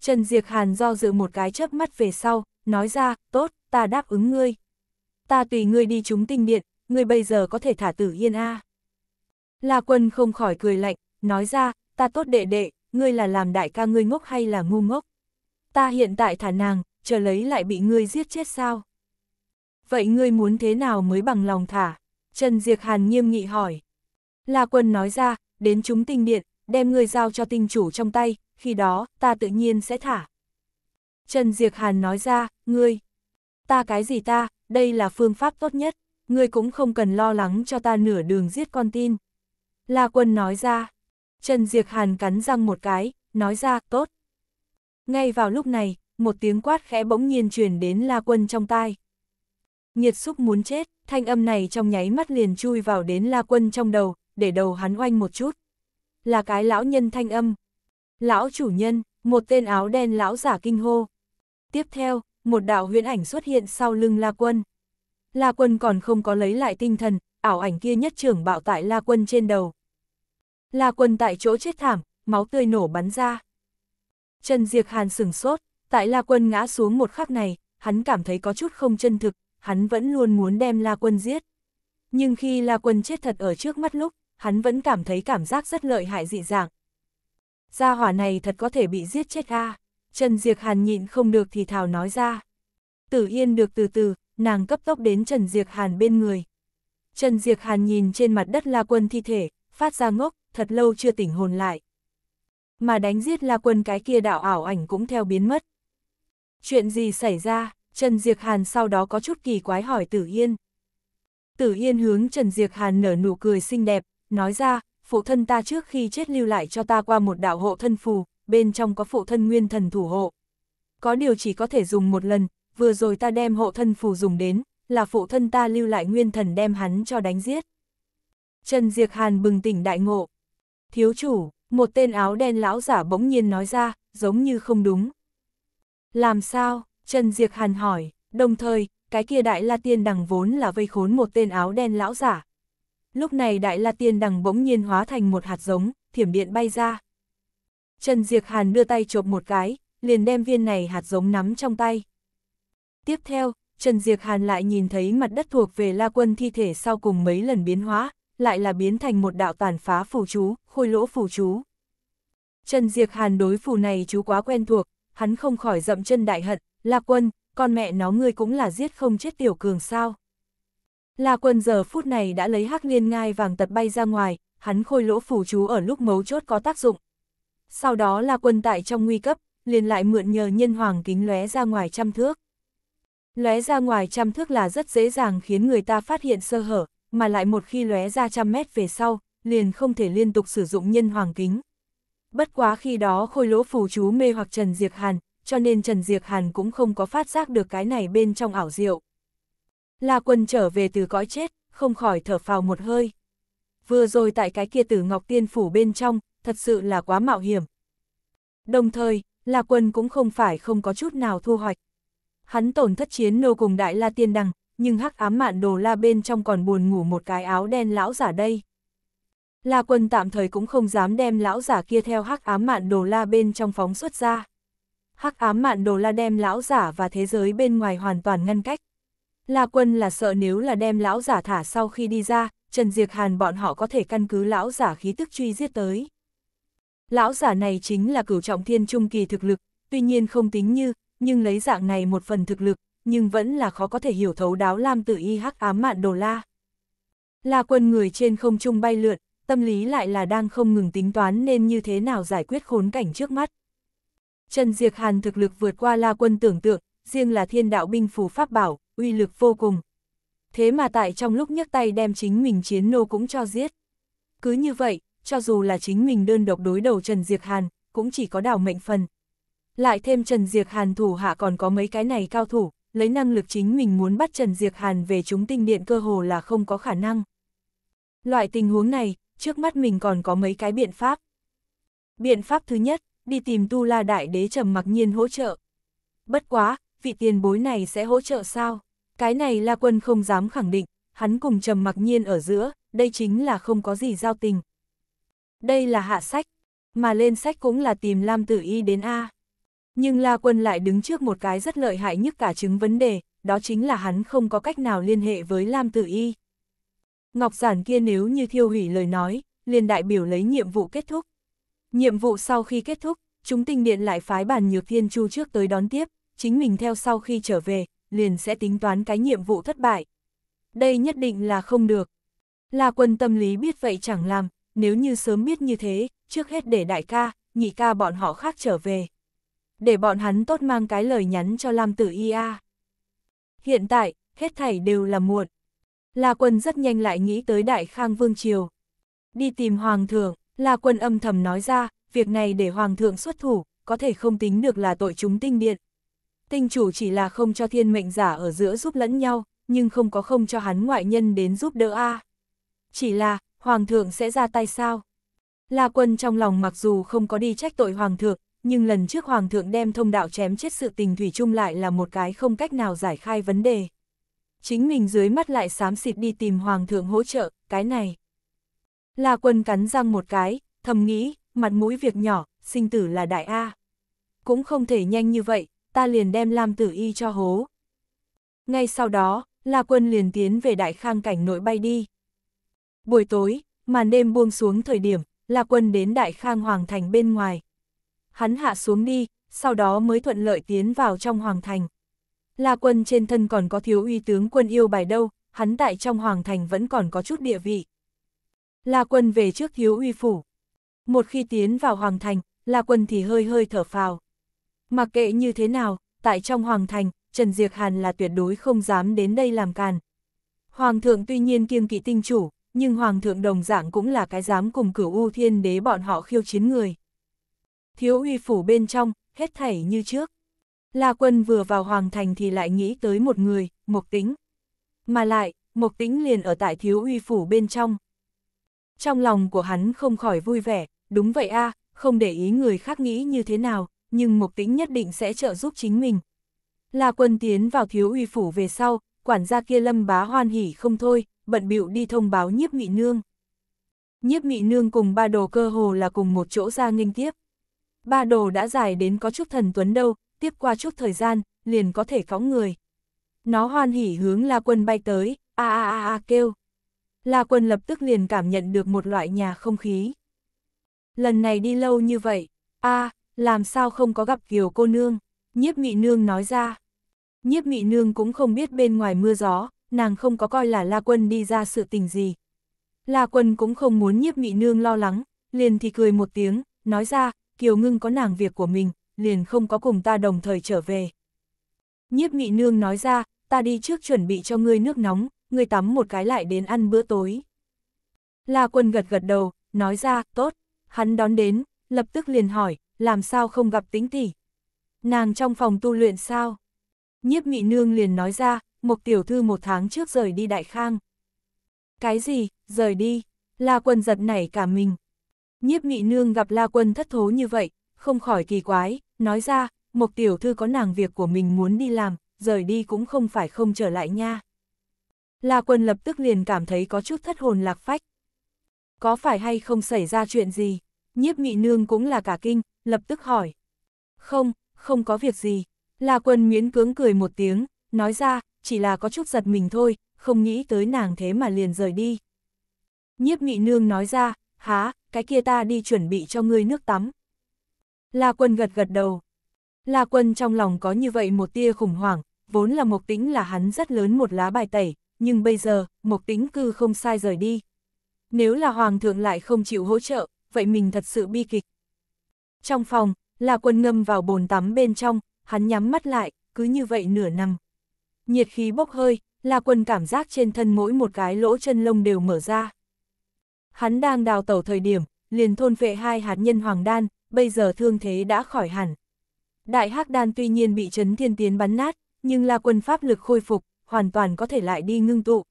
[SPEAKER 1] Trần Diệc Hàn do dự một cái chớp mắt về sau, nói ra, tốt, ta đáp ứng ngươi. Ta tùy ngươi đi chúng tinh điện, ngươi bây giờ có thể thả tử yên a. La quân không khỏi cười lạnh, nói ra, ta tốt đệ đệ, ngươi là làm đại ca ngươi ngốc hay là ngu ngốc. Ta hiện tại thả nàng, chờ lấy lại bị ngươi giết chết sao. Vậy ngươi muốn thế nào mới bằng lòng thả? Trần Diệc Hàn nghiêm nghị hỏi. La quân nói ra, đến chúng tinh điện, đem người giao cho tinh chủ trong tay, khi đó, ta tự nhiên sẽ thả. Trần Diệc Hàn nói ra, ngươi, ta cái gì ta, đây là phương pháp tốt nhất, ngươi cũng không cần lo lắng cho ta nửa đường giết con tin. La Quân nói ra, Trần Diệc Hàn cắn răng một cái, nói ra, tốt. Ngay vào lúc này, một tiếng quát khẽ bỗng nhiên truyền đến La Quân trong tai. Nhiệt xúc muốn chết, thanh âm này trong nháy mắt liền chui vào đến La Quân trong đầu, để đầu hắn oanh một chút là cái lão nhân thanh âm. Lão chủ nhân, một tên áo đen lão giả kinh hô. Tiếp theo, một đạo huyễn ảnh xuất hiện sau lưng La Quân. La Quân còn không có lấy lại tinh thần, ảo ảnh kia nhất trưởng bạo tại La Quân trên đầu. La Quân tại chỗ chết thảm, máu tươi nổ bắn ra. Trần Diệc Hàn sừng sốt, tại La Quân ngã xuống một khắc này, hắn cảm thấy có chút không chân thực, hắn vẫn luôn muốn đem La Quân giết. Nhưng khi La Quân chết thật ở trước mắt lúc, hắn vẫn cảm thấy cảm giác rất lợi hại dị dạng. Gia hỏa này thật có thể bị giết chết a Trần Diệc Hàn nhịn không được thì thào nói ra. Tử Yên được từ từ, nàng cấp tốc đến Trần Diệc Hàn bên người. Trần Diệc Hàn nhìn trên mặt đất La Quân thi thể, phát ra ngốc, thật lâu chưa tỉnh hồn lại. Mà đánh giết La Quân cái kia đạo ảo ảnh cũng theo biến mất. Chuyện gì xảy ra, Trần Diệc Hàn sau đó có chút kỳ quái hỏi Tử Yên. Tử Yên hướng Trần Diệc Hàn nở nụ cười xinh đẹp, nói ra, phụ thân ta trước khi chết lưu lại cho ta qua một đạo hộ thân phù, bên trong có phụ thân nguyên thần thủ hộ. Có điều chỉ có thể dùng một lần, vừa rồi ta đem hộ thân phù dùng đến, là phụ thân ta lưu lại nguyên thần đem hắn cho đánh giết. Trần Diệc Hàn bừng tỉnh đại ngộ. Thiếu chủ, một tên áo đen lão giả bỗng nhiên nói ra, giống như không đúng. Làm sao? Trần Diệc Hàn hỏi, đồng thời, cái kia đại la tiên đằng vốn là vây khốn một tên áo đen lão giả, lúc này Đại La Tiên Đằng bỗng nhiên hóa thành một hạt giống, thiểm điện bay ra. Trần Diệc Hàn đưa tay chộp một cái, liền đem viên này hạt giống nắm trong tay. Tiếp theo, Trần Diệc Hàn lại nhìn thấy mặt đất thuộc về La Quân thi thể sau cùng mấy lần biến hóa, lại là biến thành một đạo tàn phá phù chú, khôi lỗ phù chú. Trần Diệc Hàn đối phù này chú quá quen thuộc, hắn không khỏi dậm chân đại hận, La Quân, con mẹ nó ngươi cũng là giết không chết tiểu cường sao. La quân giờ phút này đã lấy hắc liên ngai vàng tật bay ra ngoài, hắn khôi lỗ phủ chú ở lúc mấu chốt có tác dụng. Sau đó La quân tại trong nguy cấp, liền lại mượn nhờ nhân hoàng kính lóe ra ngoài trăm thước. Lóe ra ngoài trăm thước là rất dễ dàng khiến người ta phát hiện sơ hở, mà lại một khi lóe ra trăm mét về sau, liền không thể liên tục sử dụng nhân hoàng kính. Bất quá khi đó khôi lỗ phù chú mê hoặc Trần Diệc Hàn, cho nên Trần Diệc Hàn cũng không có phát giác được cái này bên trong ảo diệu. La Quân trở về từ cõi chết, không khỏi thở phào một hơi. Vừa rồi tại cái kia tử Ngọc Tiên Phủ bên trong, thật sự là quá mạo hiểm. Đồng thời, La Quân cũng không phải không có chút nào thu hoạch. Hắn tổn thất chiến nô cùng Đại La Tiên Đằng, nhưng hắc ám mạn đồ La bên trong còn buồn ngủ một cái áo đen lão giả đây. La Quân tạm thời cũng không dám đem lão giả kia theo hắc ám mạn đồ La bên trong phóng xuất ra. Hắc ám mạn đồ La đem lão giả và thế giới bên ngoài hoàn toàn ngăn cách. La Quân là sợ nếu là đem lão giả thả sau khi đi ra, Trần Diệc Hàn bọn họ có thể căn cứ lão giả khí tức truy giết tới. Lão giả này chính là cửu trọng thiên trung kỳ thực lực, tuy nhiên không tính như, nhưng lấy dạng này một phần thực lực, nhưng vẫn là khó có thể hiểu thấu đáo lam tự y hắc ám mạn đồ la. La quân người trên không trung bay lượn, tâm lý lại là đang không ngừng tính toán nên như thế nào giải quyết khốn cảnh trước mắt. Trần Diệc Hàn thực lực vượt qua La quân tưởng tượng, riêng là thiên đạo binh phù pháp bảo, uy lực vô cùng. Thế mà tại trong lúc nhấc tay đem chính mình chiến nô cũng cho giết. Cứ như vậy, cho dù là chính mình đơn độc đối đầu Trần Diệc Hàn, cũng chỉ có đảo mệnh phần. Lại thêm Trần Diệc Hàn thủ hạ còn có mấy cái này cao thủ, lấy năng lực chính mình muốn bắt Trần Diệc Hàn về chúng tinh điện cơ hồ là không có khả năng. Loại tình huống này, trước mắt mình còn có mấy cái biện pháp. Biện pháp thứ nhất, đi tìm Tu La Đại Đế Trầm mặc nhiên hỗ trợ. Bất quá, vị tiền bối này sẽ hỗ trợ sao? Cái này La Quân không dám khẳng định, hắn cùng Trầm mặc nhiên ở giữa, đây chính là không có gì giao tình. Đây là hạ sách, mà lên sách cũng là tìm Lam Tử Y đến A. Nhưng La Quân lại đứng trước một cái rất lợi hại nhất cả chứng vấn đề, đó chính là hắn không có cách nào liên hệ với Lam Tử Y. Ngọc Giản kia nếu như thiêu hủy lời nói, liền đại biểu lấy nhiệm vụ kết thúc. Nhiệm vụ sau khi kết thúc, chúng tinh điện lại phái bàn nhược thiên chu trước tới đón tiếp, chính mình theo sau khi trở về, liền sẽ tính toán cái nhiệm vụ thất bại. Đây nhất định là không được. Là quân tâm lý biết vậy chẳng làm, nếu như sớm biết như thế, trước hết để đại ca, nhị ca bọn họ khác trở về. Để bọn hắn tốt mang cái lời nhắn cho Lam Tử ia. Hiện tại, hết thảy đều là muộn. La quân rất nhanh lại nghĩ tới Đại Khang Vương Triều. Đi tìm Hoàng thượng, La quân âm thầm nói ra, việc này để Hoàng thượng xuất thủ, có thể không tính được là tội chúng tinh điện, Tinh chủ chỉ là không cho thiên mệnh giả ở giữa giúp lẫn nhau, nhưng không có không cho hắn ngoại nhân đến giúp đỡ a. Chỉ là, hoàng thượng sẽ ra tay sao? La quân trong lòng mặc dù không có đi trách tội hoàng thượng, nhưng lần trước hoàng thượng đem thông đạo chém chết sự tình thủy chung lại là một cái không cách nào giải khai vấn đề. Chính mình dưới mắt lại xám xịt đi tìm hoàng thượng hỗ trợ, cái này. La quân cắn răng một cái, thầm nghĩ, mặt mũi việc nhỏ, sinh tử là đại A. Cũng không thể nhanh như vậy, ta liền đem Lam Tử Y cho hố. Ngay sau đó, La Quân liền tiến về Đại Khang cảnh nội bay đi. Buổi tối, màn đêm buông xuống thời điểm, La Quân đến Đại Khang Hoàng Thành bên ngoài. Hắn hạ xuống đi, sau đó mới thuận lợi tiến vào trong Hoàng Thành. La Quân trên thân còn có thiếu uy tướng quân yêu bài đâu, hắn tại trong Hoàng Thành vẫn còn có chút địa vị. La Quân về trước thiếu uy phủ. Một khi tiến vào Hoàng Thành, La Quân thì hơi hơi thở phào. Mặc kệ như thế nào, tại trong Hoàng Thành, Trần Diệc Hàn là tuyệt đối không dám đến đây làm càn. Hoàng thượng tuy nhiên kiêng kỵ tinh chủ, nhưng Hoàng thượng đồng dạng cũng là cái dám cùng cửu U Thiên Đế bọn họ khiêu chiến người. Thiếu uy phủ bên trong, hết thảy như trước. La quân vừa vào Hoàng Thành thì lại nghĩ tới một người, Mộc Tĩnh. Mà lại, Mộc Tĩnh liền ở tại thiếu uy phủ bên trong. Trong lòng của hắn không khỏi vui vẻ, đúng vậy a không để ý người khác nghĩ như thế nào, nhưng mục Tĩnh nhất định sẽ trợ giúp chính mình. La Quân tiến vào thiếu uy phủ về sau, quản gia kia Lâm Bá hoan hỉ không thôi, bận bịu đi thông báo Nhiếp Mị Nương. Nhiếp Mị Nương cùng ba đồ cơ hồ là cùng một chỗ ra nghênh tiếp. Ba đồ đã dài đến có chút thần tuấn đâu, tiếp qua chút thời gian, liền có thể phóng người. Nó hoan hỉ hướng La Quân bay tới, a a a a kêu. La Quân lập tức liền cảm nhận được một loại nhà không khí. Lần này đi lâu như vậy, a, làm sao không có gặp kiều cô nương, nhiếp mị nương nói ra. Nhiếp mị nương cũng không biết bên ngoài mưa gió, nàng không có coi là La Quân đi ra sự tình gì. La Quân cũng không muốn nhiếp mị nương lo lắng, liền thì cười một tiếng, nói ra, kiều ngưng có nàng việc của mình, liền không có cùng ta đồng thời trở về. Nhiếp mị nương nói ra, ta đi trước chuẩn bị cho ngươi nước nóng, ngươi tắm một cái lại đến ăn bữa tối. La Quân gật gật đầu, nói ra, tốt, hắn đón đến, lập tức liền hỏi, làm sao không gặp tính tỷ. Nàng trong phòng tu luyện sao? Nhiếp mị nương liền nói ra, một tiểu thư một tháng trước rời đi đại khang. Cái gì, rời đi, la quân giật nảy cả mình. Nhiếp mị nương gặp la quân thất thố như vậy, không khỏi kỳ quái, nói ra, một tiểu thư có nàng việc của mình muốn đi làm, rời đi cũng không phải không trở lại nha. La quân lập tức liền cảm thấy có chút thất hồn lạc phách. Có phải hay không xảy ra chuyện gì? Nhiếp mị nương cũng là cả kinh, lập tức hỏi. Không, không có việc gì. La quân miễn cưỡng cười một tiếng, nói ra, chỉ là có chút giật mình thôi, không nghĩ tới nàng thế mà liền rời đi. Nhiếp nghị nương nói ra, há, cái kia ta đi chuẩn bị cho ngươi nước tắm. La quân gật gật đầu. La quân trong lòng có như vậy một tia khủng hoảng, vốn là mộc tĩnh là hắn rất lớn một lá bài tẩy, nhưng bây giờ, mộc tĩnh cư không sai rời đi. Nếu là hoàng thượng lại không chịu hỗ trợ, vậy mình thật sự bi kịch. Trong phòng, là quân ngâm vào bồn tắm bên trong, hắn nhắm mắt lại, cứ như vậy nửa năm. Nhiệt khí bốc hơi, là quân cảm giác trên thân mỗi một cái lỗ chân lông đều mở ra. Hắn đang đào tẩu thời điểm, liền thôn vệ hai hạt nhân hoàng đan, bây giờ thương thế đã khỏi hẳn. Đại hắc đan tuy nhiên bị chấn thiên tiến bắn nát, nhưng là quân pháp lực khôi phục, hoàn toàn có thể lại đi ngưng tụ.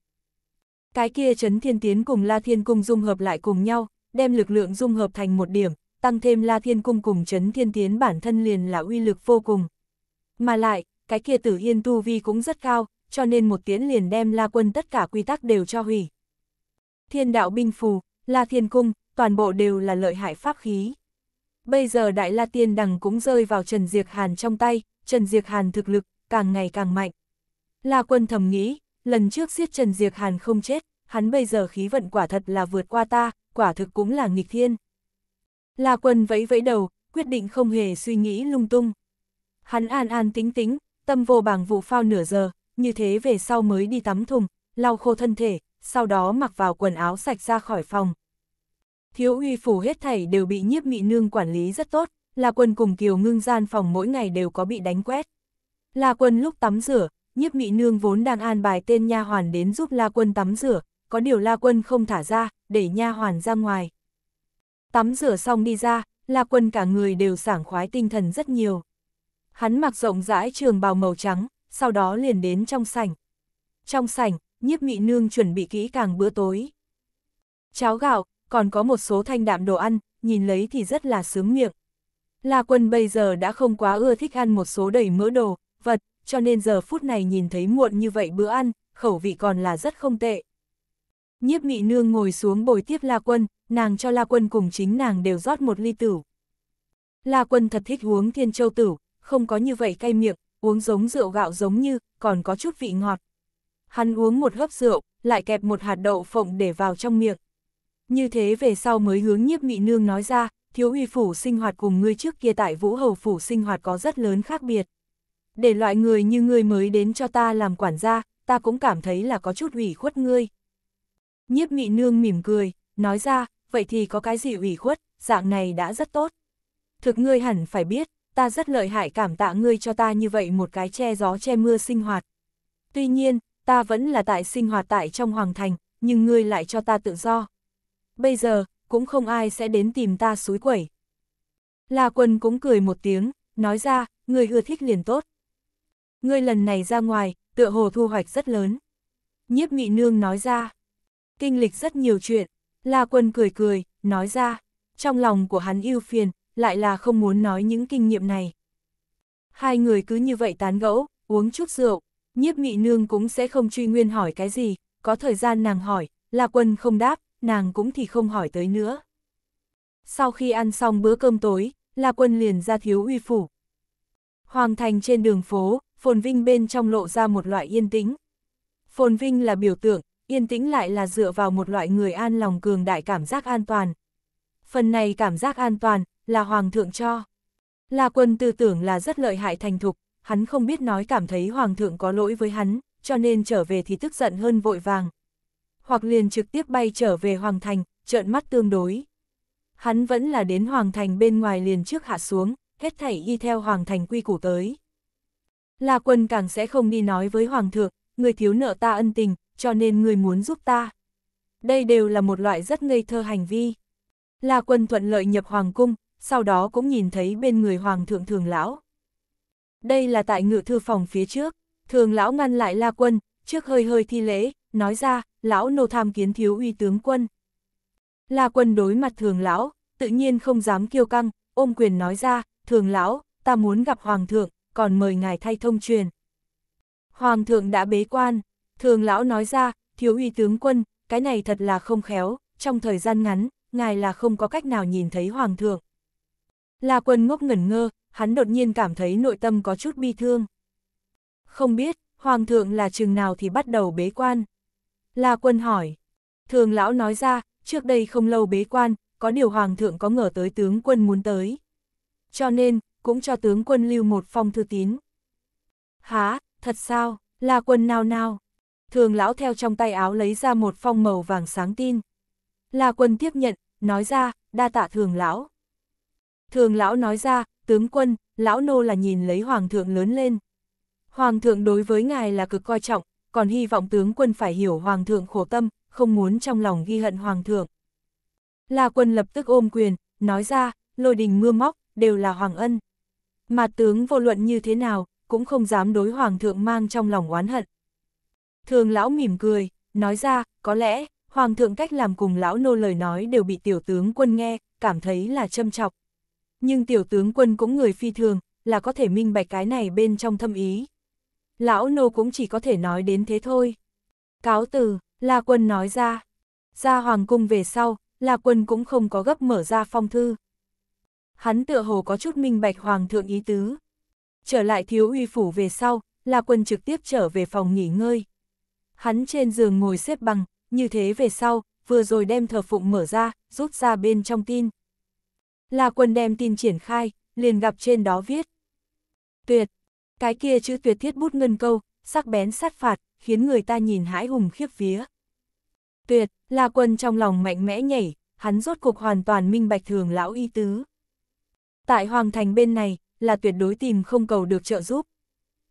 [SPEAKER 1] Cái kia chấn thiên tiến cùng la thiên cung dung hợp lại cùng nhau, đem lực lượng dung hợp thành một điểm, tăng thêm La Thiên Cung cùng chấn thiên tiến bản thân liền là uy lực vô cùng. Mà lại, cái kia tử yên tu vi cũng rất cao, cho nên một tiến liền đem La Quân tất cả quy tắc đều cho hủy. Thiên đạo binh phù, La Thiên Cung, toàn bộ đều là lợi hại pháp khí. Bây giờ Đại La Tiên Đằng cũng rơi vào Trần diệt Hàn trong tay, Trần diệt Hàn thực lực, càng ngày càng mạnh. La Quân thầm nghĩ, lần trước giết Trần diệt Hàn không chết, hắn bây giờ khí vận quả thật là vượt qua ta, quả thực cũng là nghịch thiên. La Quân vẫy vẫy đầu, quyết định không hề suy nghĩ lung tung. Hắn an an tính tính, tâm vô bảng vụ phao nửa giờ, như thế về sau mới đi tắm thùng, lau khô thân thể, sau đó mặc vào quần áo sạch ra khỏi phòng. Thiếu uy phủ hết thảy đều bị nhiếp mị nương quản lý rất tốt, La Quân cùng Kiều ngưng gian phòng mỗi ngày đều có bị đánh quét. La Quân lúc tắm rửa, nhiếp mị nương vốn đang an bài tên nha hoàn đến giúp La Quân tắm rửa, có điều La Quân không thả ra, để nha hoàn ra ngoài. Tắm rửa xong đi ra, La Quân cả người đều sảng khoái tinh thần rất nhiều. Hắn mặc rộng rãi trường bào màu trắng, sau đó liền đến trong sảnh. Trong sảnh, nhiếp mị nương chuẩn bị kỹ càng bữa tối. Cháo gạo, còn có một số thanh đạm đồ ăn, nhìn lấy thì rất là sướng miệng. La Quân bây giờ đã không quá ưa thích ăn một số đầy mỡ đồ, vật, cho nên giờ phút này nhìn thấy muộn như vậy bữa ăn, khẩu vị còn là rất không tệ. Nhiếp mị nương ngồi xuống bồi tiếp La Quân, nàng cho La Quân cùng chính nàng đều rót một ly tử. La Quân thật thích uống thiên châu tử, không có như vậy cay miệng, uống giống rượu gạo giống như, còn có chút vị ngọt. Hắn uống một hớp rượu, lại kẹp một hạt đậu phộng để vào trong miệng. Như thế về sau mới hướng nhiếp mị nương nói ra, thiếu uy phủ sinh hoạt cùng ngươi trước kia tại vũ hầu phủ sinh hoạt có rất lớn khác biệt. Để loại người như ngươi mới đến cho ta làm quản gia, ta cũng cảm thấy là có chút ủy khuất ngươi. Nhiếp mị nương mỉm cười, nói ra, vậy thì có cái gì ủy khuất, dạng này đã rất tốt. Thực ngươi hẳn phải biết, ta rất lợi hại cảm tạ ngươi cho ta như vậy một cái che gió che mưa sinh hoạt. Tuy nhiên, ta vẫn là tại sinh hoạt tại trong hoàng thành, nhưng ngươi lại cho ta tự do. Bây giờ, cũng không ai sẽ đến tìm ta suối quẩy. La quân cũng cười một tiếng, nói ra, ngươi ưa thích liền tốt. Ngươi lần này ra ngoài, tựa hồ thu hoạch rất lớn. Nhiếp mị nương nói ra, kinh lịch rất nhiều chuyện, La Quân cười cười, nói ra, trong lòng của hắn yêu phiền, lại là không muốn nói những kinh nghiệm này. Hai người cứ như vậy tán gẫu, uống chút rượu, nhiếp mị nương cũng sẽ không truy nguyên hỏi cái gì, có thời gian nàng hỏi, La Quân không đáp, nàng cũng thì không hỏi tới nữa. Sau khi ăn xong bữa cơm tối, La Quân liền ra thiếu uy phủ. Hoàng thành trên đường phố, phồn vinh bên trong lộ ra một loại yên tĩnh. Phồn vinh là biểu tượng, Yên tĩnh lại là dựa vào một loại người an lòng cường đại cảm giác an toàn. Phần này cảm giác an toàn, là Hoàng thượng cho. La quân tư tưởng là rất lợi hại thành thục, hắn không biết nói cảm thấy Hoàng thượng có lỗi với hắn, cho nên trở về thì tức giận hơn vội vàng. Hoặc liền trực tiếp bay trở về Hoàng thành, trợn mắt tương đối. Hắn vẫn là đến Hoàng thành bên ngoài liền trước hạ xuống, hết thảy y theo Hoàng thành quy củ tới. La quân càng sẽ không đi nói với Hoàng thượng, người thiếu nợ ta ân tình, cho nên người muốn giúp ta. Đây đều là một loại rất ngây thơ hành vi. La quân thuận lợi nhập hoàng cung, sau đó cũng nhìn thấy bên người hoàng thượng thường lão. Đây là tại ngự thư phòng phía trước, thường lão ngăn lại la quân, trước hơi hơi thi lễ, nói ra, lão nô tham kiến thiếu uy tướng quân. La quân đối mặt thường lão, tự nhiên không dám kiêu căng, ôm quyền nói ra, thường lão, ta muốn gặp hoàng thượng, còn mời ngài thay thông truyền. Hoàng thượng đã bế quan, Thường lão nói ra, thiếu uy tướng quân, cái này thật là không khéo, trong thời gian ngắn, ngài là không có cách nào nhìn thấy hoàng thượng. La quân ngốc ngẩn ngơ, hắn đột nhiên cảm thấy nội tâm có chút bi thương. Không biết, hoàng thượng là chừng nào thì bắt đầu bế quan. La quân hỏi, thường lão nói ra, trước đây không lâu bế quan, có điều hoàng thượng có ngờ tới tướng quân muốn tới. Cho nên, cũng cho tướng quân lưu một phong thư tín. Há, thật sao, la quân nao nao thường lão theo trong tay áo lấy ra một phong màu vàng sáng tin. La quân tiếp nhận, nói ra, đa tạ thường lão. Thường lão nói ra, tướng quân, lão nô là nhìn lấy hoàng thượng lớn lên. Hoàng thượng đối với ngài là cực coi trọng, còn hy vọng tướng quân phải hiểu hoàng thượng khổ tâm, không muốn trong lòng ghi hận hoàng thượng. La quân lập tức ôm quyền, nói ra, lôi đình mưa móc, đều là hoàng ân. Mà tướng vô luận như thế nào, cũng không dám đối hoàng thượng mang trong lòng oán hận. Thường lão mỉm cười, nói ra, có lẽ, hoàng thượng cách làm cùng lão nô lời nói đều bị tiểu tướng quân nghe, cảm thấy là châm chọc. Nhưng tiểu tướng quân cũng người phi thường, là có thể minh bạch cái này bên trong thâm ý. Lão nô cũng chỉ có thể nói đến thế thôi. Cáo từ, La Quân nói ra. Ra hoàng cung về sau, La Quân cũng không có gấp mở ra phong thư. Hắn tựa hồ có chút minh bạch hoàng thượng ý tứ. Trở lại thiếu uy phủ về sau, La Quân trực tiếp trở về phòng nghỉ ngơi. Hắn trên giường ngồi xếp bằng, như thế về sau, vừa rồi đem thờ phụng mở ra, rút ra bên trong tin. Là quân đem tin triển khai, liền gặp trên đó viết. Tuyệt, cái kia chữ tuyệt thiết bút ngân câu, sắc bén sát phạt, khiến người ta nhìn hãi hùng khiếp vía. Tuyệt, là quân trong lòng mạnh mẽ nhảy, hắn rốt cuộc hoàn toàn minh bạch thường lão y tứ. Tại Hoàng Thành bên này, là tuyệt đối tìm không cầu được trợ giúp.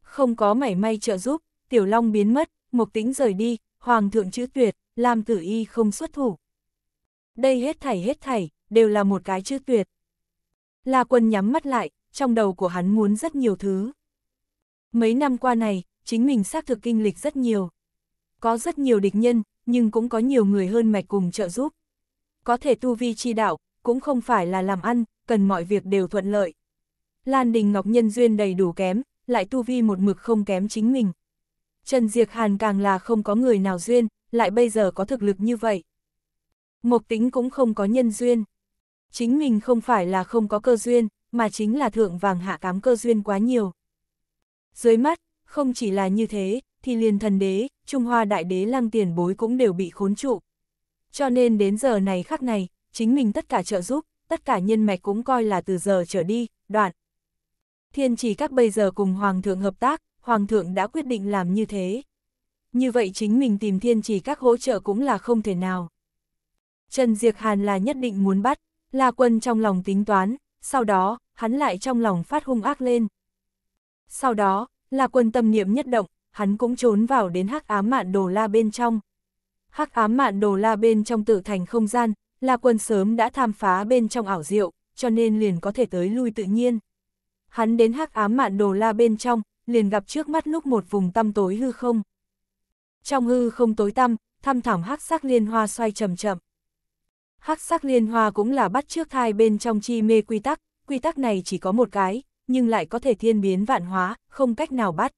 [SPEAKER 1] Không có mảy may trợ giúp, Tiểu Long biến mất, Mục tính rời đi, Hoàng thượng chữ tuyệt, làm tử y không xuất thủ. Đây hết thảy hết thảy, đều là một cái chữ tuyệt. La quân nhắm mắt lại, trong đầu của hắn muốn rất nhiều thứ. Mấy năm qua này, chính mình xác thực kinh lịch rất nhiều. Có rất nhiều địch nhân, nhưng cũng có nhiều người hơn mạch cùng trợ giúp. Có thể tu vi chi đạo, cũng không phải là làm ăn, cần mọi việc đều thuận lợi. Lan Đình Ngọc Nhân Duyên đầy đủ kém, lại tu vi một mực không kém chính mình. Trần Diệc Hàn càng là không có người nào duyên, lại bây giờ có thực lực như vậy. Mộc tính cũng không có nhân duyên. Chính mình không phải là không có cơ duyên, mà chính là thượng vàng hạ cám cơ duyên quá nhiều. Dưới mắt, không chỉ là như thế, thì liền thần đế, Trung Hoa đại đế lăng tiền bối cũng đều bị khốn trụ. Cho nên đến giờ này khắc này, chính mình tất cả trợ giúp, tất cả nhân mạch cũng coi là từ giờ trở đi, đoạn. Thiên chỉ các bây giờ cùng Hoàng thượng hợp tác, Hoàng thượng đã quyết định làm như thế. Như vậy chính mình tìm thiên chỉ các hỗ trợ cũng là không thể nào. Trần Diệc Hàn là nhất định muốn bắt, La Quân trong lòng tính toán, sau đó, hắn lại trong lòng phát hung ác lên. Sau đó, La Quân tâm niệm nhất động, hắn cũng trốn vào đến hắc ám mạn đồ la bên trong. Hắc ám mạn đồ la bên trong tự thành không gian, La Quân sớm đã tham phá bên trong ảo diệu, cho nên liền có thể tới lui tự nhiên. Hắn đến hắc ám mạn đồ la bên trong, liền gặp trước mắt lúc một vùng tăm tối hư không. Trong hư không tối tăm, thăm thẳm hắc sắc liên hoa xoay chậm chậm. Hắc sắc liên hoa cũng là bắt trước thai bên trong chi mê quy tắc, quy tắc này chỉ có một cái, nhưng lại có thể thiên biến vạn hóa, không cách nào bắt.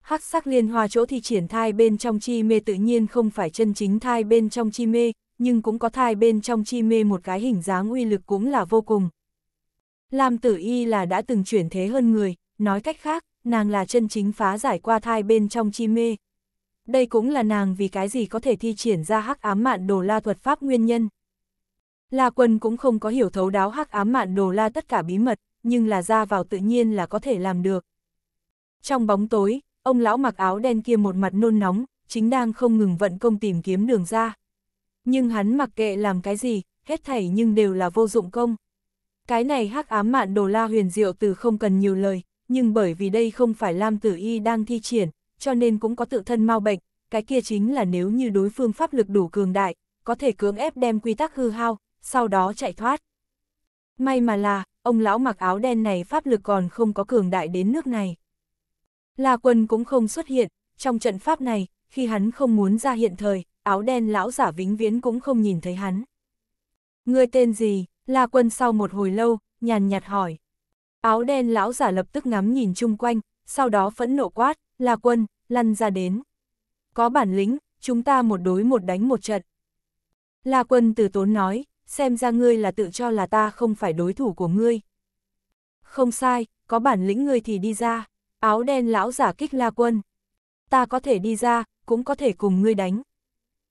[SPEAKER 1] Hắc sắc liên hoa chỗ thì triển thai bên trong chi mê tự nhiên không phải chân chính thai bên trong chi mê, nhưng cũng có thai bên trong chi mê một cái hình dáng uy lực cũng là vô cùng. Lam tử y là đã từng chuyển thế hơn người, nói cách khác, nàng là chân chính phá giải qua thai bên trong chi mê. Đây cũng là nàng vì cái gì có thể thi triển ra hắc ám mạn đồ la thuật pháp nguyên nhân. La quân cũng không có hiểu thấu đáo hắc ám mạn đồ la tất cả bí mật, nhưng là ra vào tự nhiên là có thể làm được. Trong bóng tối, ông lão mặc áo đen kia một mặt nôn nóng, chính đang không ngừng vận công tìm kiếm đường ra. Nhưng hắn mặc kệ làm cái gì, hết thảy nhưng đều là vô dụng công. Cái này hắc ám mạn đồ la huyền diệu từ không cần nhiều lời, nhưng bởi vì đây không phải Lam Tử Y đang thi triển, cho nên cũng có tự thân mau bệnh, cái kia chính là nếu như đối phương pháp lực đủ cường đại, có thể cưỡng ép đem quy tắc hư hao, sau đó chạy thoát. May mà là, ông lão mặc áo đen này pháp lực còn không có cường đại đến nước này. La quân cũng không xuất hiện, trong trận pháp này, khi hắn không muốn ra hiện thời, áo đen lão giả vĩnh viễn cũng không nhìn thấy hắn. Người tên gì? La quân sau một hồi lâu, nhàn nhạt hỏi. Áo đen lão giả lập tức ngắm nhìn chung quanh, sau đó phẫn nộ quát, La quân, lăn ra đến. Có bản lĩnh, chúng ta một đối một đánh một trận. La quân từ tốn nói, xem ra ngươi là tự cho là ta không phải đối thủ của ngươi. Không sai, có bản lĩnh ngươi thì đi ra, áo đen lão giả kích la quân. Ta có thể đi ra, cũng có thể cùng ngươi đánh.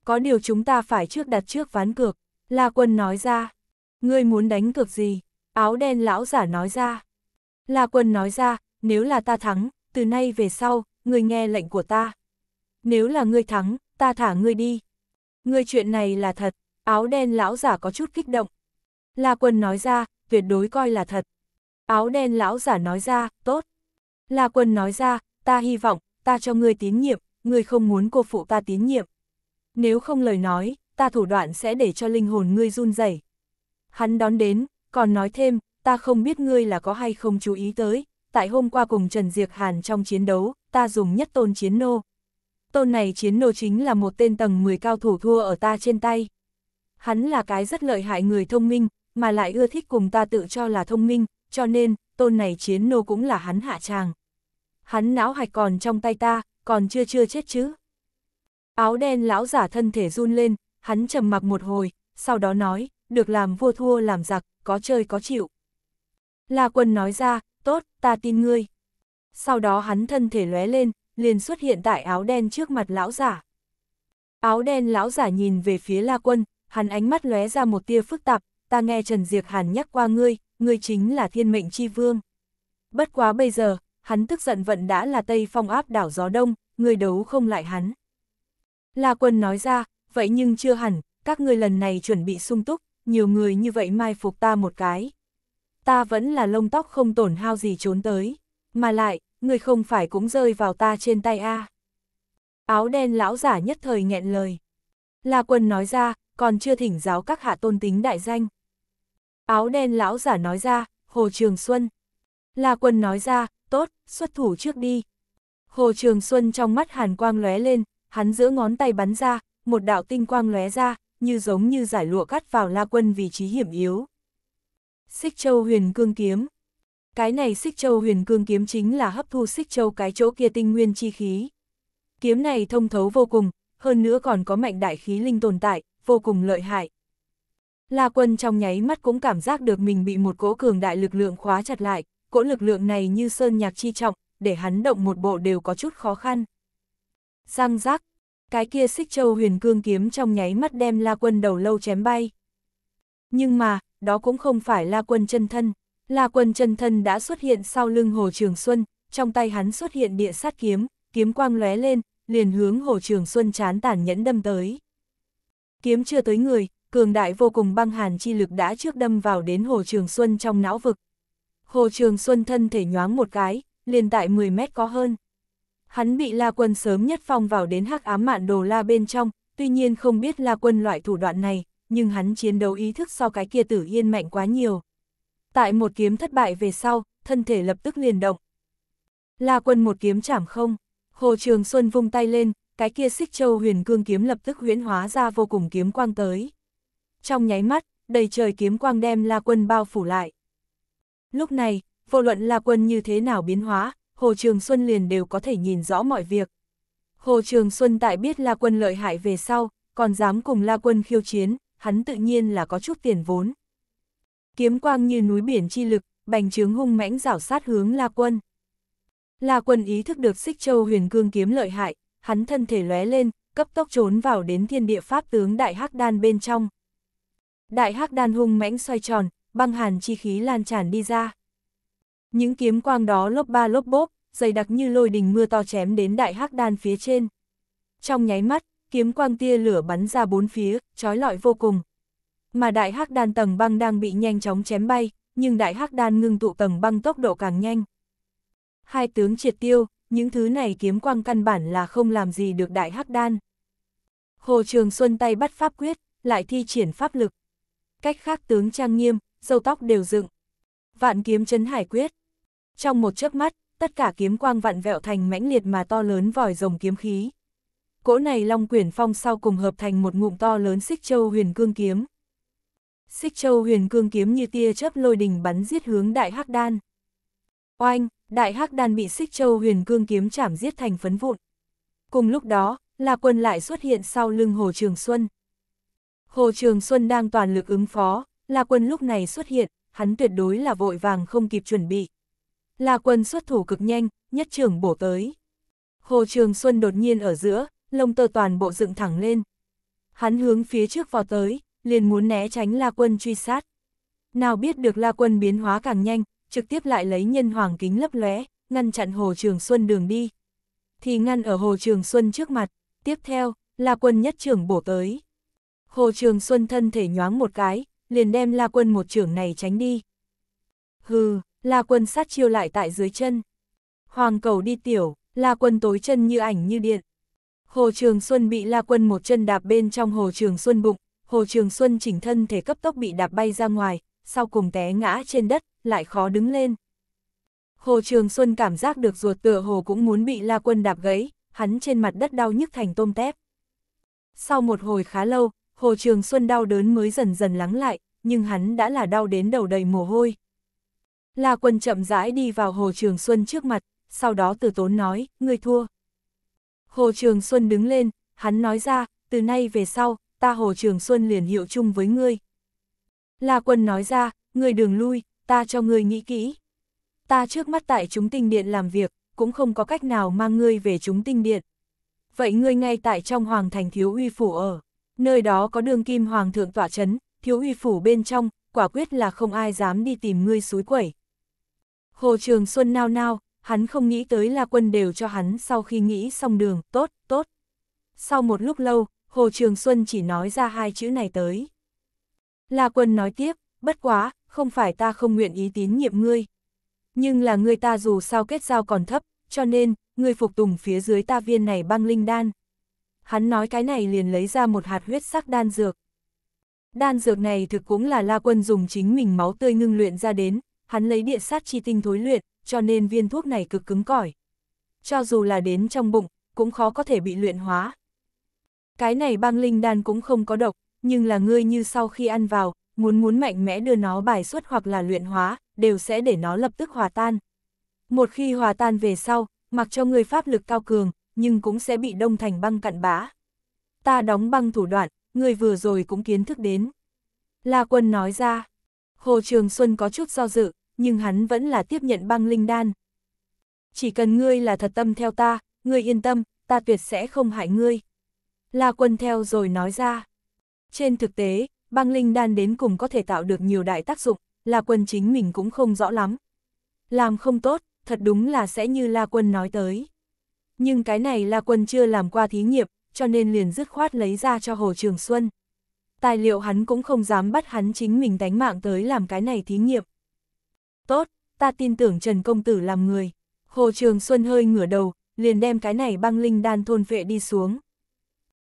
[SPEAKER 1] Có điều chúng ta phải trước đặt trước ván cược, la quân nói ra. Ngươi muốn đánh cược gì? Áo đen lão giả nói ra. La Quân nói ra, nếu là ta thắng, từ nay về sau, ngươi nghe lệnh của ta. Nếu là ngươi thắng, ta thả ngươi đi. Ngươi chuyện này là thật, áo đen lão giả có chút kích động. La Quân nói ra, tuyệt đối coi là thật. Áo đen lão giả nói ra, tốt. La Quân nói ra, ta hy vọng, ta cho ngươi tín nhiệm, ngươi không muốn cô phụ ta tín nhiệm. Nếu không lời nói, ta thủ đoạn sẽ để cho linh hồn ngươi run rẩy. Hắn đón đến, còn nói thêm, ta không biết ngươi là có hay không chú ý tới, tại hôm qua cùng Trần Diệc Hàn trong chiến đấu, ta dùng nhất tôn chiến nô. Tôn này chiến nô chính là một tên tầng 10 cao thủ thua ở ta trên tay. Hắn là cái rất lợi hại người thông minh, mà lại ưa thích cùng ta tự cho là thông minh, cho nên, tôn này chiến nô cũng là hắn hạ tràng. Hắn não hạch còn trong tay ta, còn chưa chưa chết chứ. Áo đen lão giả thân thể run lên, hắn trầm mặc một hồi, sau đó nói, được làm vua thua làm giặc, có chơi có chịu. La quân nói ra, tốt, ta tin ngươi. Sau đó hắn thân thể lóe lên, liền xuất hiện tại áo đen trước mặt lão giả. Áo đen lão giả nhìn về phía La quân, hắn ánh mắt lóe ra một tia phức tạp, ta nghe Trần Diệc Hàn nhắc qua ngươi, ngươi chính là thiên mệnh chi vương. Bất quá bây giờ, hắn tức giận vận đã là Tây Phong áp đảo gió đông, ngươi đấu không lại hắn. La Quân nói ra, vậy nhưng chưa hẳn, các ngươi lần này chuẩn bị sung túc, nhiều người như vậy mai phục ta một cái, ta vẫn là lông tóc không tổn hao gì trốn tới. Mà lại, người không phải cũng rơi vào ta trên tay a à. Áo đen lão giả nhất thời nghẹn lời. La quân nói ra, còn chưa thỉnh giáo các hạ tôn tính đại danh. Áo đen lão giả nói ra, Hồ Trường Xuân. La quân nói ra, tốt, xuất thủ trước đi. Hồ Trường Xuân trong mắt hàn quang lóe lên, hắn giữa ngón tay bắn ra, một đạo tinh quang lóe ra, như giống như giải lụa cắt vào La quân vị trí hiểm yếu. Xích châu huyền cương kiếm. Cái này xích châu huyền cương kiếm chính là hấp thu xích châu cái chỗ kia tinh nguyên chi khí. Kiếm này thông thấu vô cùng, hơn nữa còn có mạnh đại khí linh tồn tại, vô cùng lợi hại. La quân trong nháy mắt cũng cảm giác được mình bị một cỗ cường đại lực lượng khóa chặt lại, cỗ lực lượng này như sơn nhạc chi trọng, để hắn động một bộ đều có chút khó khăn. Giang giác, cái kia xích châu huyền cương kiếm trong nháy mắt đem la quân đầu lâu chém bay. Nhưng mà, đó cũng không phải La Quân chân thân. La Quân chân thân đã xuất hiện sau lưng Hồ Trường Xuân, trong tay hắn xuất hiện địa sát kiếm, kiếm quang lóe lên, liền hướng Hồ Trường Xuân chán tàn nhẫn đâm tới. Kiếm chưa tới người, cường đại vô cùng băng hàn chi lực đã trước đâm vào đến Hồ Trường Xuân trong não vực. Hồ Trường Xuân thân thể nhoáng một cái, liền tại 10 mét có hơn. Hắn bị La Quân sớm nhất phong vào đến hắc ám mạn đồ la bên trong, tuy nhiên không biết La Quân loại thủ đoạn này, nhưng hắn chiến đấu ý thức so cái kia tử yên mạnh quá nhiều. Tại một kiếm thất bại về sau, thân thể lập tức liền động. La quân một kiếm chảm không, Hồ Trường Xuân vung tay lên, cái kia xích châu huyền cương kiếm lập tức huyễn hóa ra vô cùng kiếm quang tới. Trong nháy mắt, đầy trời kiếm quang đem La Quân bao phủ lại. Lúc này, vô luận La Quân như thế nào biến hóa, Hồ Trường Xuân liền đều có thể nhìn rõ mọi việc. Hồ Trường Xuân tại biết La Quân lợi hại về sau, còn dám cùng La Quân khiêu chiến, hắn tự nhiên là có chút tiền vốn. Kiếm quang như núi biển chi lực, bành trướng hung mãnh rảo sát hướng La Quân. La Quân ý thức được xích châu huyền cương kiếm lợi hại, hắn thân thể lóe lên, cấp tốc trốn vào đến thiên địa pháp tướng Đại Hắc Đan bên trong. Đại Hắc Đan hung mãnh xoay tròn, băng hàn chi khí lan tràn đi ra. Những kiếm quang đó lốp ba lốp bốp, dày đặc như lôi đình mưa to chém đến Đại Hắc Đan phía trên. Trong nháy mắt, kiếm quang tia lửa bắn ra bốn phía, trói lọi vô cùng. Mà đại hắc đan tầng băng đang bị nhanh chóng chém bay, nhưng đại hắc đan ngưng tụ tầng băng tốc độ càng nhanh. Hai tướng triệt tiêu, những thứ này kiếm quang căn bản là không làm gì được đại hắc đan. Hồ Trường Xuân tay bắt pháp quyết, lại thi triển pháp lực. Cách khác tướng trang nghiêm, dâu tóc đều dựng. Vạn kiếm chấn hải quyết. Trong một chớp mắt, tất cả kiếm quang vạn vẹo thành mãnh liệt mà to lớn vòi rồng kiếm khí cỗ này long quyển phong sau cùng hợp thành một ngụm to lớn xích châu huyền cương kiếm. Xích châu huyền cương kiếm như tia chớp lôi đình bắn giết hướng đại hắc đan. Oanh, đại hắc đan bị xích châu huyền cương kiếm chảm giết thành phấn vụn. Cùng lúc đó, La Quân lại xuất hiện sau lưng Hồ Trường Xuân. Hồ Trường Xuân đang toàn lực ứng phó, La Quân lúc này xuất hiện, hắn tuyệt đối là vội vàng không kịp chuẩn bị. La Quân xuất thủ cực nhanh, nhất trưởng bổ tới. Hồ Trường Xuân đột nhiên ở giữa, lông tơ toàn bộ dựng thẳng lên. Hắn hướng phía trước vò tới, liền muốn né tránh La Quân truy sát. Nào biết được La Quân biến hóa càng nhanh, trực tiếp lại lấy nhân hoàng kính lấp lóe, ngăn chặn Hồ Trường Xuân đường đi. Thì ngăn ở Hồ Trường Xuân trước mặt, tiếp theo, La Quân nhất trưởng bổ tới. Hồ Trường Xuân thân thể nhoáng một cái, liền đem La Quân một trưởng này tránh đi. Hừ, La Quân sát chiêu lại tại dưới chân. Hoàng cầu đi tiểu, La Quân tối chân như ảnh như điện. Hồ Trường Xuân bị La Quân một chân đạp bên trong Hồ Trường Xuân bụng, Hồ Trường Xuân chỉnh thân thể cấp tốc bị đạp bay ra ngoài, sau cùng té ngã trên đất, lại khó đứng lên. Hồ Trường Xuân cảm giác được ruột tựa hồ cũng muốn bị La Quân đạp gãy, hắn trên mặt đất đau nhức thành tôm tép. Sau một hồi khá lâu, Hồ Trường Xuân đau đớn mới dần dần lắng lại, nhưng hắn đã là đau đến đầu đầy mồ hôi. La Quân chậm rãi đi vào Hồ Trường Xuân trước mặt, sau đó từ tốn nói, ngươi thua. Hồ Trường Xuân đứng lên, hắn nói ra, từ nay về sau, ta Hồ Trường Xuân liền hiệu chung với ngươi. La Quân nói ra, ngươi đừng lui, ta cho ngươi nghĩ kỹ. Ta trước mắt tại chúng tinh điện làm việc, cũng không có cách nào mang ngươi về chúng tinh điện. Vậy ngươi ngay tại trong Hoàng Thành Thiếu Uy Phủ ở, nơi đó có đường kim Hoàng Thượng tỏa chấn, Thiếu Uy Phủ bên trong, quả quyết là không ai dám đi tìm ngươi suối quẩy. Hồ Trường Xuân nao nao, hắn không nghĩ tới là quân đều cho hắn sau khi nghĩ xong đường, tốt, tốt. Sau một lúc lâu, Hồ Trường Xuân chỉ nói ra hai chữ này tới. La quân nói tiếp, bất quá, không phải ta không nguyện ý tín nhiệm ngươi. Nhưng là ngươi ta dù sao kết giao còn thấp, cho nên, ngươi phục tùng phía dưới ta viên này băng linh đan. Hắn nói cái này liền lấy ra một hạt huyết sắc đan dược. Đan dược này thực cũng là La Quân dùng chính mình máu tươi ngưng luyện ra đến, hắn lấy địa sát chi tinh thối luyện, cho nên viên thuốc này cực cứng cỏi. Cho dù là đến trong bụng, cũng khó có thể bị luyện hóa. Cái này băng linh đan cũng không có độc, nhưng là ngươi như sau khi ăn vào, muốn muốn mạnh mẽ đưa nó bài xuất hoặc là luyện hóa, đều sẽ để nó lập tức hòa tan. Một khi hòa tan về sau, mặc cho ngươi pháp lực cao cường, nhưng cũng sẽ bị đông thành băng cặn bã. Ta đóng băng thủ đoạn, ngươi vừa rồi cũng kiến thức đến. La quân nói ra, Hồ Trường Xuân có chút do dự, nhưng hắn vẫn là tiếp nhận băng linh đan. Chỉ cần ngươi là thật tâm theo ta, ngươi yên tâm, ta tuyệt sẽ không hại ngươi. La quân theo rồi nói ra. Trên thực tế, băng linh đan đến cùng có thể tạo được nhiều đại tác dụng, La quân chính mình cũng không rõ lắm. Làm không tốt, thật đúng là sẽ như La quân nói tới. Nhưng cái này La quân chưa làm qua thí nghiệm, cho nên liền dứt khoát lấy ra cho Hồ Trường Xuân. Tài liệu hắn cũng không dám bắt hắn chính mình đánh mạng tới làm cái này thí nghiệm. Tốt, ta tin tưởng Trần Công Tử làm người. Hồ Trường Xuân hơi ngửa đầu, liền đem cái này băng linh đan thôn vệ đi xuống.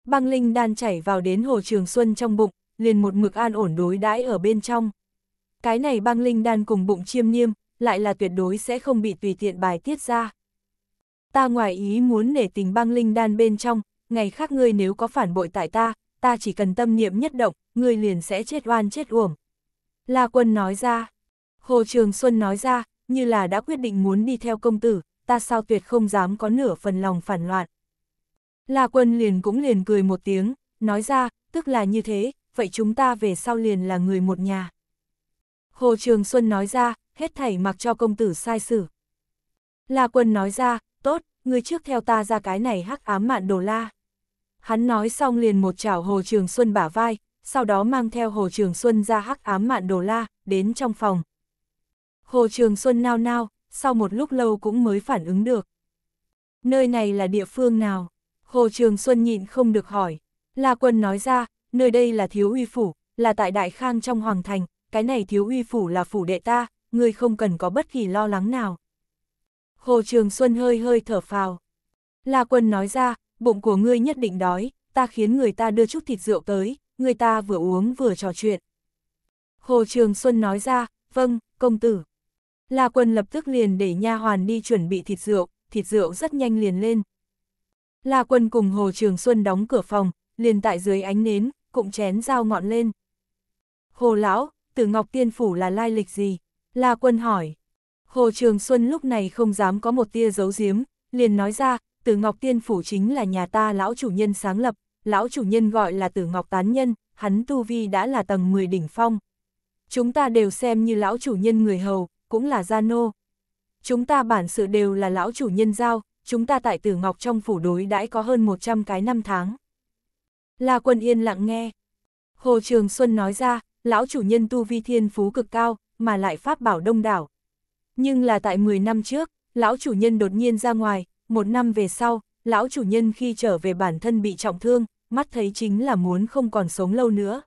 [SPEAKER 1] Băng linh đan chảy vào đến Hồ Trường Xuân trong bụng, liền một mực an ổn đối đãi ở bên trong. Cái này băng linh đan cùng bụng chiêm niêm, lại là tuyệt đối sẽ không bị tùy tiện bài tiết ra. Ta ngoài ý muốn nể tình băng linh đan bên trong, ngày khác ngươi nếu có phản bội tại ta, ta chỉ cần tâm niệm nhất động, ngươi liền sẽ chết oan chết uổng. La quân nói ra, Hồ Trường Xuân nói ra, như là đã quyết định muốn đi theo công tử, ta sao tuyệt không dám có nửa phần lòng phản loạn. La quân liền cũng liền cười một tiếng, nói ra, tức là như thế, vậy chúng ta về sau liền là người một nhà. Hồ Trường Xuân nói ra, hết thảy mặc cho công tử sai xử. La quân nói ra, tốt, người trước theo ta ra cái này hắc ám mạn đồ la. Hắn nói xong liền một chảo Hồ Trường Xuân bả vai, sau đó mang theo Hồ Trường Xuân ra hắc ám mạn đồ la, đến trong phòng, Hồ Trường Xuân nao nao, sau một lúc lâu cũng mới phản ứng được. Nơi này là địa phương nào? Hồ Trường Xuân nhịn không được hỏi. La Quân nói ra, nơi đây là thiếu uy phủ, là tại Đại Khang trong Hoàng Thành, cái này thiếu uy phủ là phủ đệ ta, ngươi không cần có bất kỳ lo lắng nào. Hồ Trường Xuân hơi hơi thở phào. La Quân nói ra, bụng của ngươi nhất định đói, ta khiến người ta đưa chút thịt rượu tới, người ta vừa uống vừa trò chuyện. Hồ Trường Xuân nói ra, vâng, công tử. La Quân lập tức liền để nha hoàn đi chuẩn bị thịt rượu, thịt rượu rất nhanh liền lên. La Quân cùng Hồ Trường Xuân đóng cửa phòng, liền tại dưới ánh nến, cụm chén dao ngọn lên. Hồ Lão, Tử Ngọc Tiên Phủ là lai lịch gì? La Quân hỏi. Hồ Trường Xuân lúc này không dám có một tia giấu giếm, liền nói ra, Tử Ngọc Tiên Phủ chính là nhà ta lão chủ nhân sáng lập, lão chủ nhân gọi là Tử Ngọc Tán Nhân, hắn Tu Vi đã là tầng 10 đỉnh phong. Chúng ta đều xem như lão chủ nhân người hầu, cũng là gia nô. Chúng ta bản sự đều là lão chủ nhân giao, chúng ta tại tử ngọc trong phủ đối đãi có hơn 100 cái năm tháng. La quân yên lặng nghe. Hồ Trường Xuân nói ra, lão chủ nhân tu vi thiên phú cực cao, mà lại pháp bảo đông đảo. Nhưng là tại 10 năm trước, lão chủ nhân đột nhiên ra ngoài, một năm về sau, lão chủ nhân khi trở về bản thân bị trọng thương, mắt thấy chính là muốn không còn sống lâu nữa.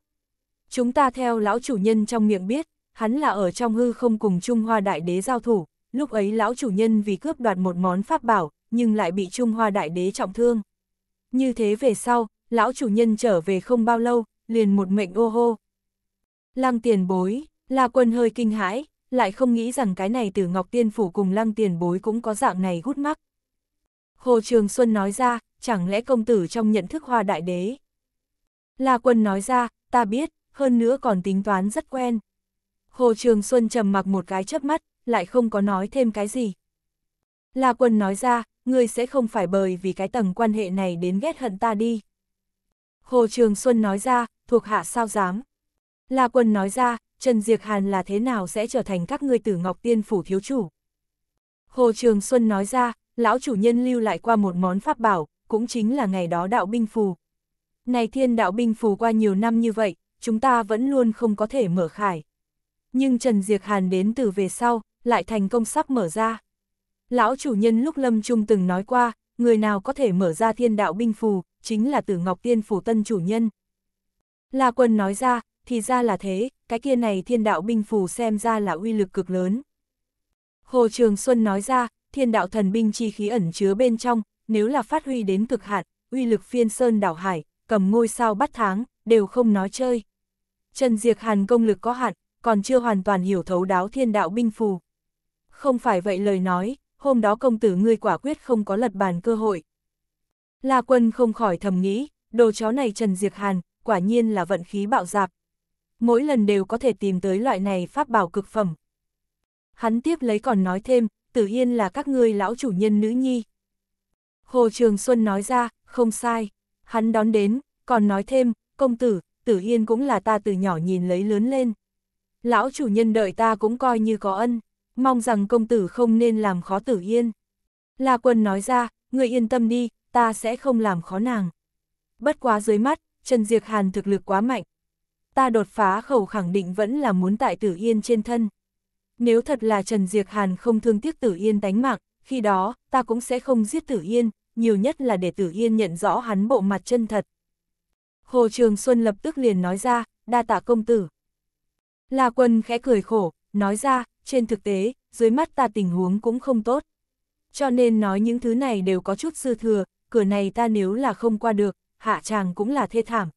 [SPEAKER 1] Chúng ta theo lão chủ nhân trong miệng biết, hắn là ở trong hư không cùng Trung Hoa Đại Đế giao thủ, lúc ấy lão chủ nhân vì cướp đoạt một món pháp bảo, nhưng lại bị Trung Hoa Đại Đế trọng thương. Như thế về sau, lão chủ nhân trở về không bao lâu, liền một mệnh ô hô. Lăng tiền bối, là quân hơi kinh hãi, lại không nghĩ rằng cái này từ Ngọc Tiên Phủ cùng lăng tiền bối cũng có dạng này hút mắc. Hồ Trường Xuân nói ra, chẳng lẽ công tử trong nhận thức hoa đại đế. La quân nói ra, ta biết, hơn nữa còn tính toán rất quen. Hồ Trường Xuân trầm mặc một cái chớp mắt, lại không có nói thêm cái gì. La Quân nói ra, ngươi sẽ không phải bởi vì cái tầng quan hệ này đến ghét hận ta đi. Hồ Trường Xuân nói ra, thuộc hạ sao dám. La Quân nói ra, Trần Diệc Hàn là thế nào sẽ trở thành các ngươi tử Ngọc Tiên Phủ thiếu chủ. Hồ Trường Xuân nói ra, lão chủ nhân lưu lại qua một món pháp bảo, cũng chính là ngày đó đạo binh phù. Này thiên đạo binh phù qua nhiều năm như vậy, chúng ta vẫn luôn không có thể mở khải nhưng Trần Diệc Hàn đến từ về sau, lại thành công sắp mở ra. Lão chủ nhân lúc lâm trung từng nói qua, người nào có thể mở ra thiên đạo binh phù, chính là tử Ngọc Tiên Phủ Tân chủ nhân. La Quân nói ra, thì ra là thế, cái kia này thiên đạo binh phù xem ra là uy lực cực lớn. Hồ Trường Xuân nói ra, thiên đạo thần binh chi khí ẩn chứa bên trong, nếu là phát huy đến cực hạn, uy lực phiên sơn đảo hải, cầm ngôi sao bắt tháng, đều không nói chơi. Trần Diệc Hàn công lực có hạn, còn chưa hoàn toàn hiểu thấu đáo thiên đạo binh phù. Không phải vậy lời nói, hôm đó công tử ngươi quả quyết không có lật bàn cơ hội. La quân không khỏi thầm nghĩ, đồ chó này Trần Diệc Hàn, quả nhiên là vận khí bạo dạp. Mỗi lần đều có thể tìm tới loại này pháp bảo cực phẩm. Hắn tiếp lấy còn nói thêm, Tử Yên là các ngươi lão chủ nhân nữ nhi. Hồ Trường Xuân nói ra, không sai. Hắn đón đến, còn nói thêm, công tử, Tử Yên cũng là ta từ nhỏ nhìn lấy lớn lên lão chủ nhân đợi ta cũng coi như có ân, mong rằng công tử không nên làm khó tử yên. La quân nói ra, người yên tâm đi, ta sẽ không làm khó nàng. Bất quá dưới mắt, Trần Diệc Hàn thực lực quá mạnh. Ta đột phá khẩu khẳng định vẫn là muốn tại tử yên trên thân. Nếu thật là Trần Diệc Hàn không thương tiếc tử yên tánh mạng, khi đó, ta cũng sẽ không giết tử yên, nhiều nhất là để tử yên nhận rõ hắn bộ mặt chân thật. Hồ Trường Xuân lập tức liền nói ra, đa tạ công tử. La Quân khẽ cười khổ, nói ra, trên thực tế, dưới mắt ta tình huống cũng không tốt. Cho nên nói những thứ này đều có chút dư thừa, cửa này ta nếu là không qua được, hạ chàng cũng là thê thảm.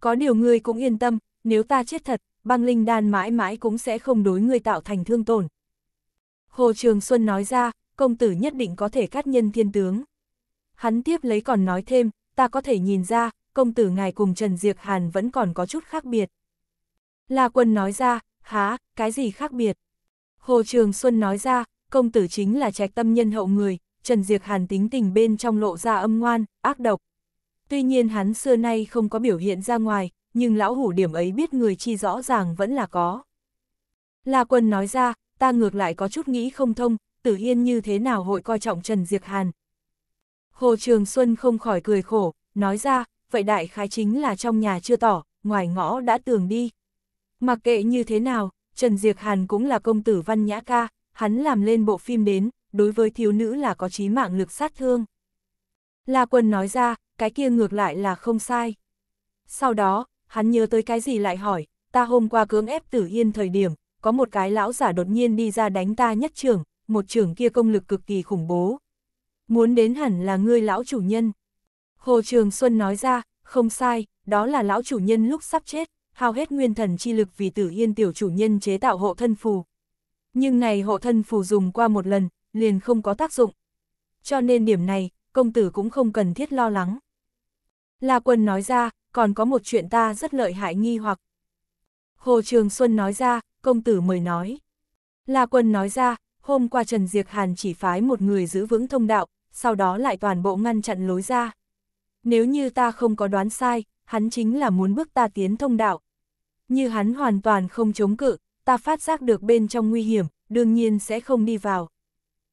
[SPEAKER 1] Có điều ngươi cũng yên tâm, nếu ta chết thật, băng linh đan mãi mãi cũng sẽ không đối ngươi tạo thành thương tổn. Hồ Trường Xuân nói ra, công tử nhất định có thể cắt nhân thiên tướng. Hắn tiếp lấy còn nói thêm, ta có thể nhìn ra, công tử ngài cùng Trần Diệc Hàn vẫn còn có chút khác biệt. La Quân nói ra, há, cái gì khác biệt? Hồ Trường Xuân nói ra, công tử chính là trạch tâm nhân hậu người, Trần Diệc Hàn tính tình bên trong lộ ra âm ngoan, ác độc. Tuy nhiên hắn xưa nay không có biểu hiện ra ngoài, nhưng lão hủ điểm ấy biết người chi rõ ràng vẫn là có. La Quân nói ra, ta ngược lại có chút nghĩ không thông, Tử Hiên như thế nào hội coi trọng Trần Diệc Hàn. Hồ Trường Xuân không khỏi cười khổ, nói ra, vậy đại khái chính là trong nhà chưa tỏ, ngoài ngõ đã tường đi. Mặc kệ như thế nào, Trần Diệc Hàn cũng là công tử văn nhã ca, hắn làm lên bộ phim đến, đối với thiếu nữ là có chí mạng lực sát thương. La Quân nói ra, cái kia ngược lại là không sai. Sau đó, hắn nhớ tới cái gì lại hỏi, ta hôm qua cưỡng ép tử yên thời điểm, có một cái lão giả đột nhiên đi ra đánh ta nhất trưởng, một trưởng kia công lực cực kỳ khủng bố. Muốn đến hẳn là ngươi lão chủ nhân. Hồ Trường Xuân nói ra, không sai, đó là lão chủ nhân lúc sắp chết, hao hết nguyên thần chi lực vì tử yên tiểu chủ nhân chế tạo hộ thân phù. Nhưng này hộ thân phù dùng qua một lần, liền không có tác dụng. Cho nên điểm này, công tử cũng không cần thiết lo lắng. La quân nói ra, còn có một chuyện ta rất lợi hại nghi hoặc. Hồ Trường Xuân nói ra, công tử mời nói. La quân nói ra, hôm qua Trần Diệc Hàn chỉ phái một người giữ vững thông đạo, sau đó lại toàn bộ ngăn chặn lối ra. Nếu như ta không có đoán sai, hắn chính là muốn bước ta tiến thông đạo, như hắn hoàn toàn không chống cự, ta phát giác được bên trong nguy hiểm, đương nhiên sẽ không đi vào.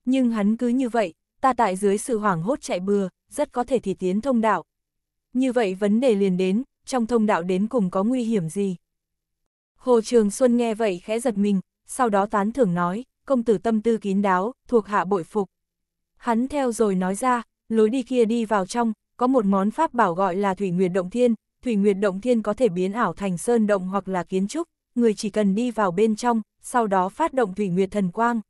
[SPEAKER 1] Nhưng hắn cứ như vậy, ta tại dưới sự hoảng hốt chạy bừa, rất có thể thì tiến thông đạo. Như vậy vấn đề liền đến, trong thông đạo đến cùng có nguy hiểm gì? Hồ Trường Xuân nghe vậy khẽ giật mình, sau đó tán thưởng nói, công tử tâm tư kín đáo, thuộc hạ bội phục. Hắn theo rồi nói ra, lối đi kia đi vào trong, có một món pháp bảo gọi là Thủy Nguyệt Động Thiên, Thủy Nguyệt Động Thiên có thể biến ảo thành sơn động hoặc là kiến trúc, người chỉ cần đi vào bên trong, sau đó phát động Thủy Nguyệt Thần Quang.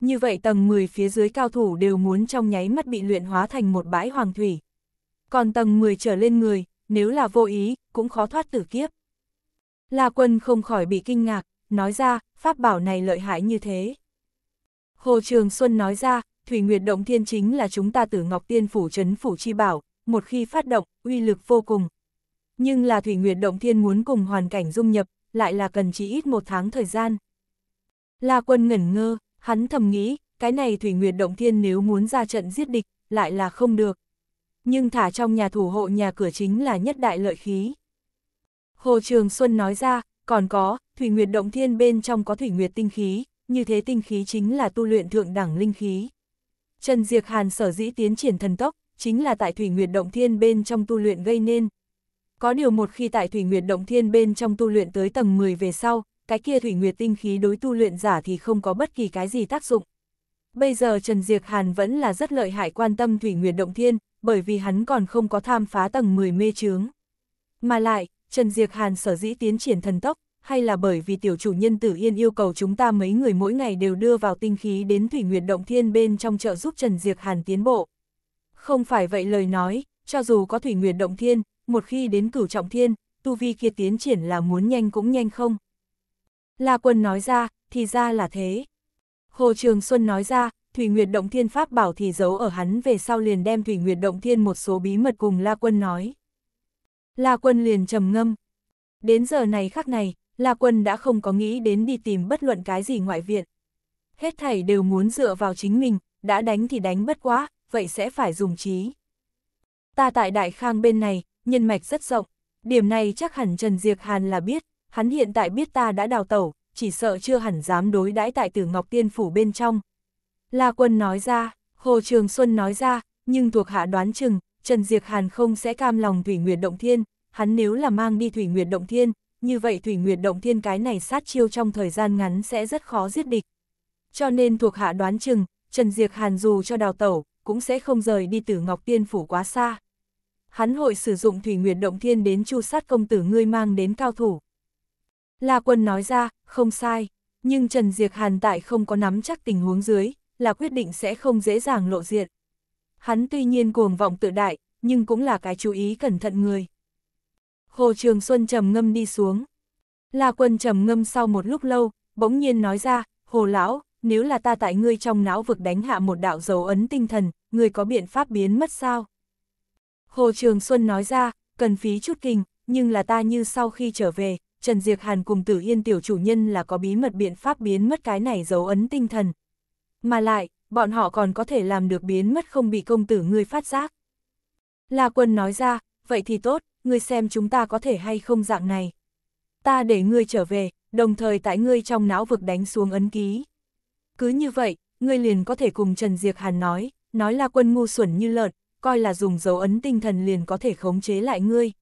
[SPEAKER 1] Như vậy tầng 10 phía dưới cao thủ đều muốn trong nháy mắt bị luyện hóa thành một bãi hoàng thủy. Còn tầng 10 trở lên người, nếu là vô ý, cũng khó thoát tử kiếp. La quân không khỏi bị kinh ngạc, nói ra, pháp bảo này lợi hại như thế. Hồ Trường Xuân nói ra, Thủy Nguyệt Động Thiên chính là chúng ta tử Ngọc Tiên Phủ Trấn Phủ Chi Bảo, một khi phát động, uy lực vô cùng, nhưng là Thủy Nguyệt Động Thiên muốn cùng hoàn cảnh dung nhập, lại là cần chỉ ít một tháng thời gian. La quân ngẩn ngơ, hắn thầm nghĩ, cái này Thủy Nguyệt Động Thiên nếu muốn ra trận giết địch, lại là không được. Nhưng thả trong nhà thủ hộ nhà cửa chính là nhất đại lợi khí. Hồ Trường Xuân nói ra, còn có, Thủy Nguyệt Động Thiên bên trong có Thủy Nguyệt tinh khí, như thế tinh khí chính là tu luyện thượng đẳng linh khí. Trần Diệc Hàn sở dĩ tiến triển thần tốc, chính là tại Thủy Nguyệt Động Thiên bên trong tu luyện gây nên, có điều một khi tại Thủy Nguyệt Động Thiên bên trong tu luyện tới tầng 10 về sau, cái kia Thủy Nguyệt tinh khí đối tu luyện giả thì không có bất kỳ cái gì tác dụng. Bây giờ Trần Diệc Hàn vẫn là rất lợi hại quan tâm Thủy Nguyệt Động Thiên, bởi vì hắn còn không có tham phá tầng 10 mê chướng. Mà lại, Trần Diệc Hàn sở dĩ tiến triển thần tốc, hay là bởi vì tiểu chủ nhân Tử Yên yêu cầu chúng ta mấy người mỗi ngày đều đưa vào tinh khí đến Thủy Nguyệt Động Thiên bên trong trợ giúp Trần Diệc Hàn tiến bộ. Không phải vậy lời nói, cho dù có Thủy Nguyệt Động Thiên, một khi đến cửu trọng thiên, tu vi kia tiến triển là muốn nhanh cũng nhanh không. La Quân nói ra, thì ra là thế. Hồ Trường Xuân nói ra, Thủy Nguyệt Động Thiên Pháp bảo thì giấu ở hắn về sau liền đem Thủy Nguyệt Động Thiên một số bí mật cùng La Quân nói. La Quân liền trầm ngâm. Đến giờ này khắc này, La Quân đã không có nghĩ đến đi tìm bất luận cái gì ngoại viện. Hết thảy đều muốn dựa vào chính mình, đã đánh thì đánh bất quá, vậy sẽ phải dùng trí ta tại Đại Khang bên này, nhân mạch rất rộng, điểm này chắc hẳn Trần Diệc Hàn là biết, hắn hiện tại biết ta đã đào tẩu, chỉ sợ chưa hẳn dám đối đãi tại Tử Ngọc Tiên Phủ bên trong. La Quân nói ra, Hồ Trường Xuân nói ra, nhưng thuộc hạ đoán chừng, Trần Diệc Hàn không sẽ cam lòng Thủy Nguyệt Động Thiên, hắn nếu là mang đi Thủy Nguyệt Động Thiên, như vậy Thủy Nguyệt Động Thiên cái này sát chiêu trong thời gian ngắn sẽ rất khó giết địch. Cho nên thuộc hạ đoán chừng, Trần Diệc Hàn dù cho đào tẩu, cũng sẽ không rời đi Tử Ngọc Tiên Phủ quá xa hắn hội sử dụng thủy nguyệt động thiên đến chu sát công tử ngươi mang đến cao thủ. La quân nói ra, không sai, nhưng Trần Diệc Hàn tại không có nắm chắc tình huống dưới, là quyết định sẽ không dễ dàng lộ diện. Hắn tuy nhiên cuồng vọng tự đại, nhưng cũng là cái chú ý cẩn thận người. Hồ Trường Xuân trầm ngâm đi xuống. La quân trầm ngâm sau một lúc lâu, bỗng nhiên nói ra, Hồ Lão, nếu là ta tại ngươi trong não vực đánh hạ một đạo dấu ấn tinh thần, ngươi có biện pháp biến mất sao? Hồ Trường Xuân nói ra, cần phí chút kinh, nhưng là ta như sau khi trở về, Trần Diệc Hàn cùng Tử Yên tiểu chủ nhân là có bí mật biện pháp biến mất cái này dấu ấn tinh thần. Mà lại, bọn họ còn có thể làm được biến mất không bị công tử ngươi phát giác. La Quân nói ra, vậy thì tốt, ngươi xem chúng ta có thể hay không dạng này. Ta để ngươi trở về, đồng thời tại ngươi trong não vực đánh xuống ấn ký. Cứ như vậy, ngươi liền có thể cùng Trần Diệc Hàn nói, nói La quân ngu xuẩn như lợn, coi là dùng dấu ấn tinh thần liền có thể khống chế lại ngươi.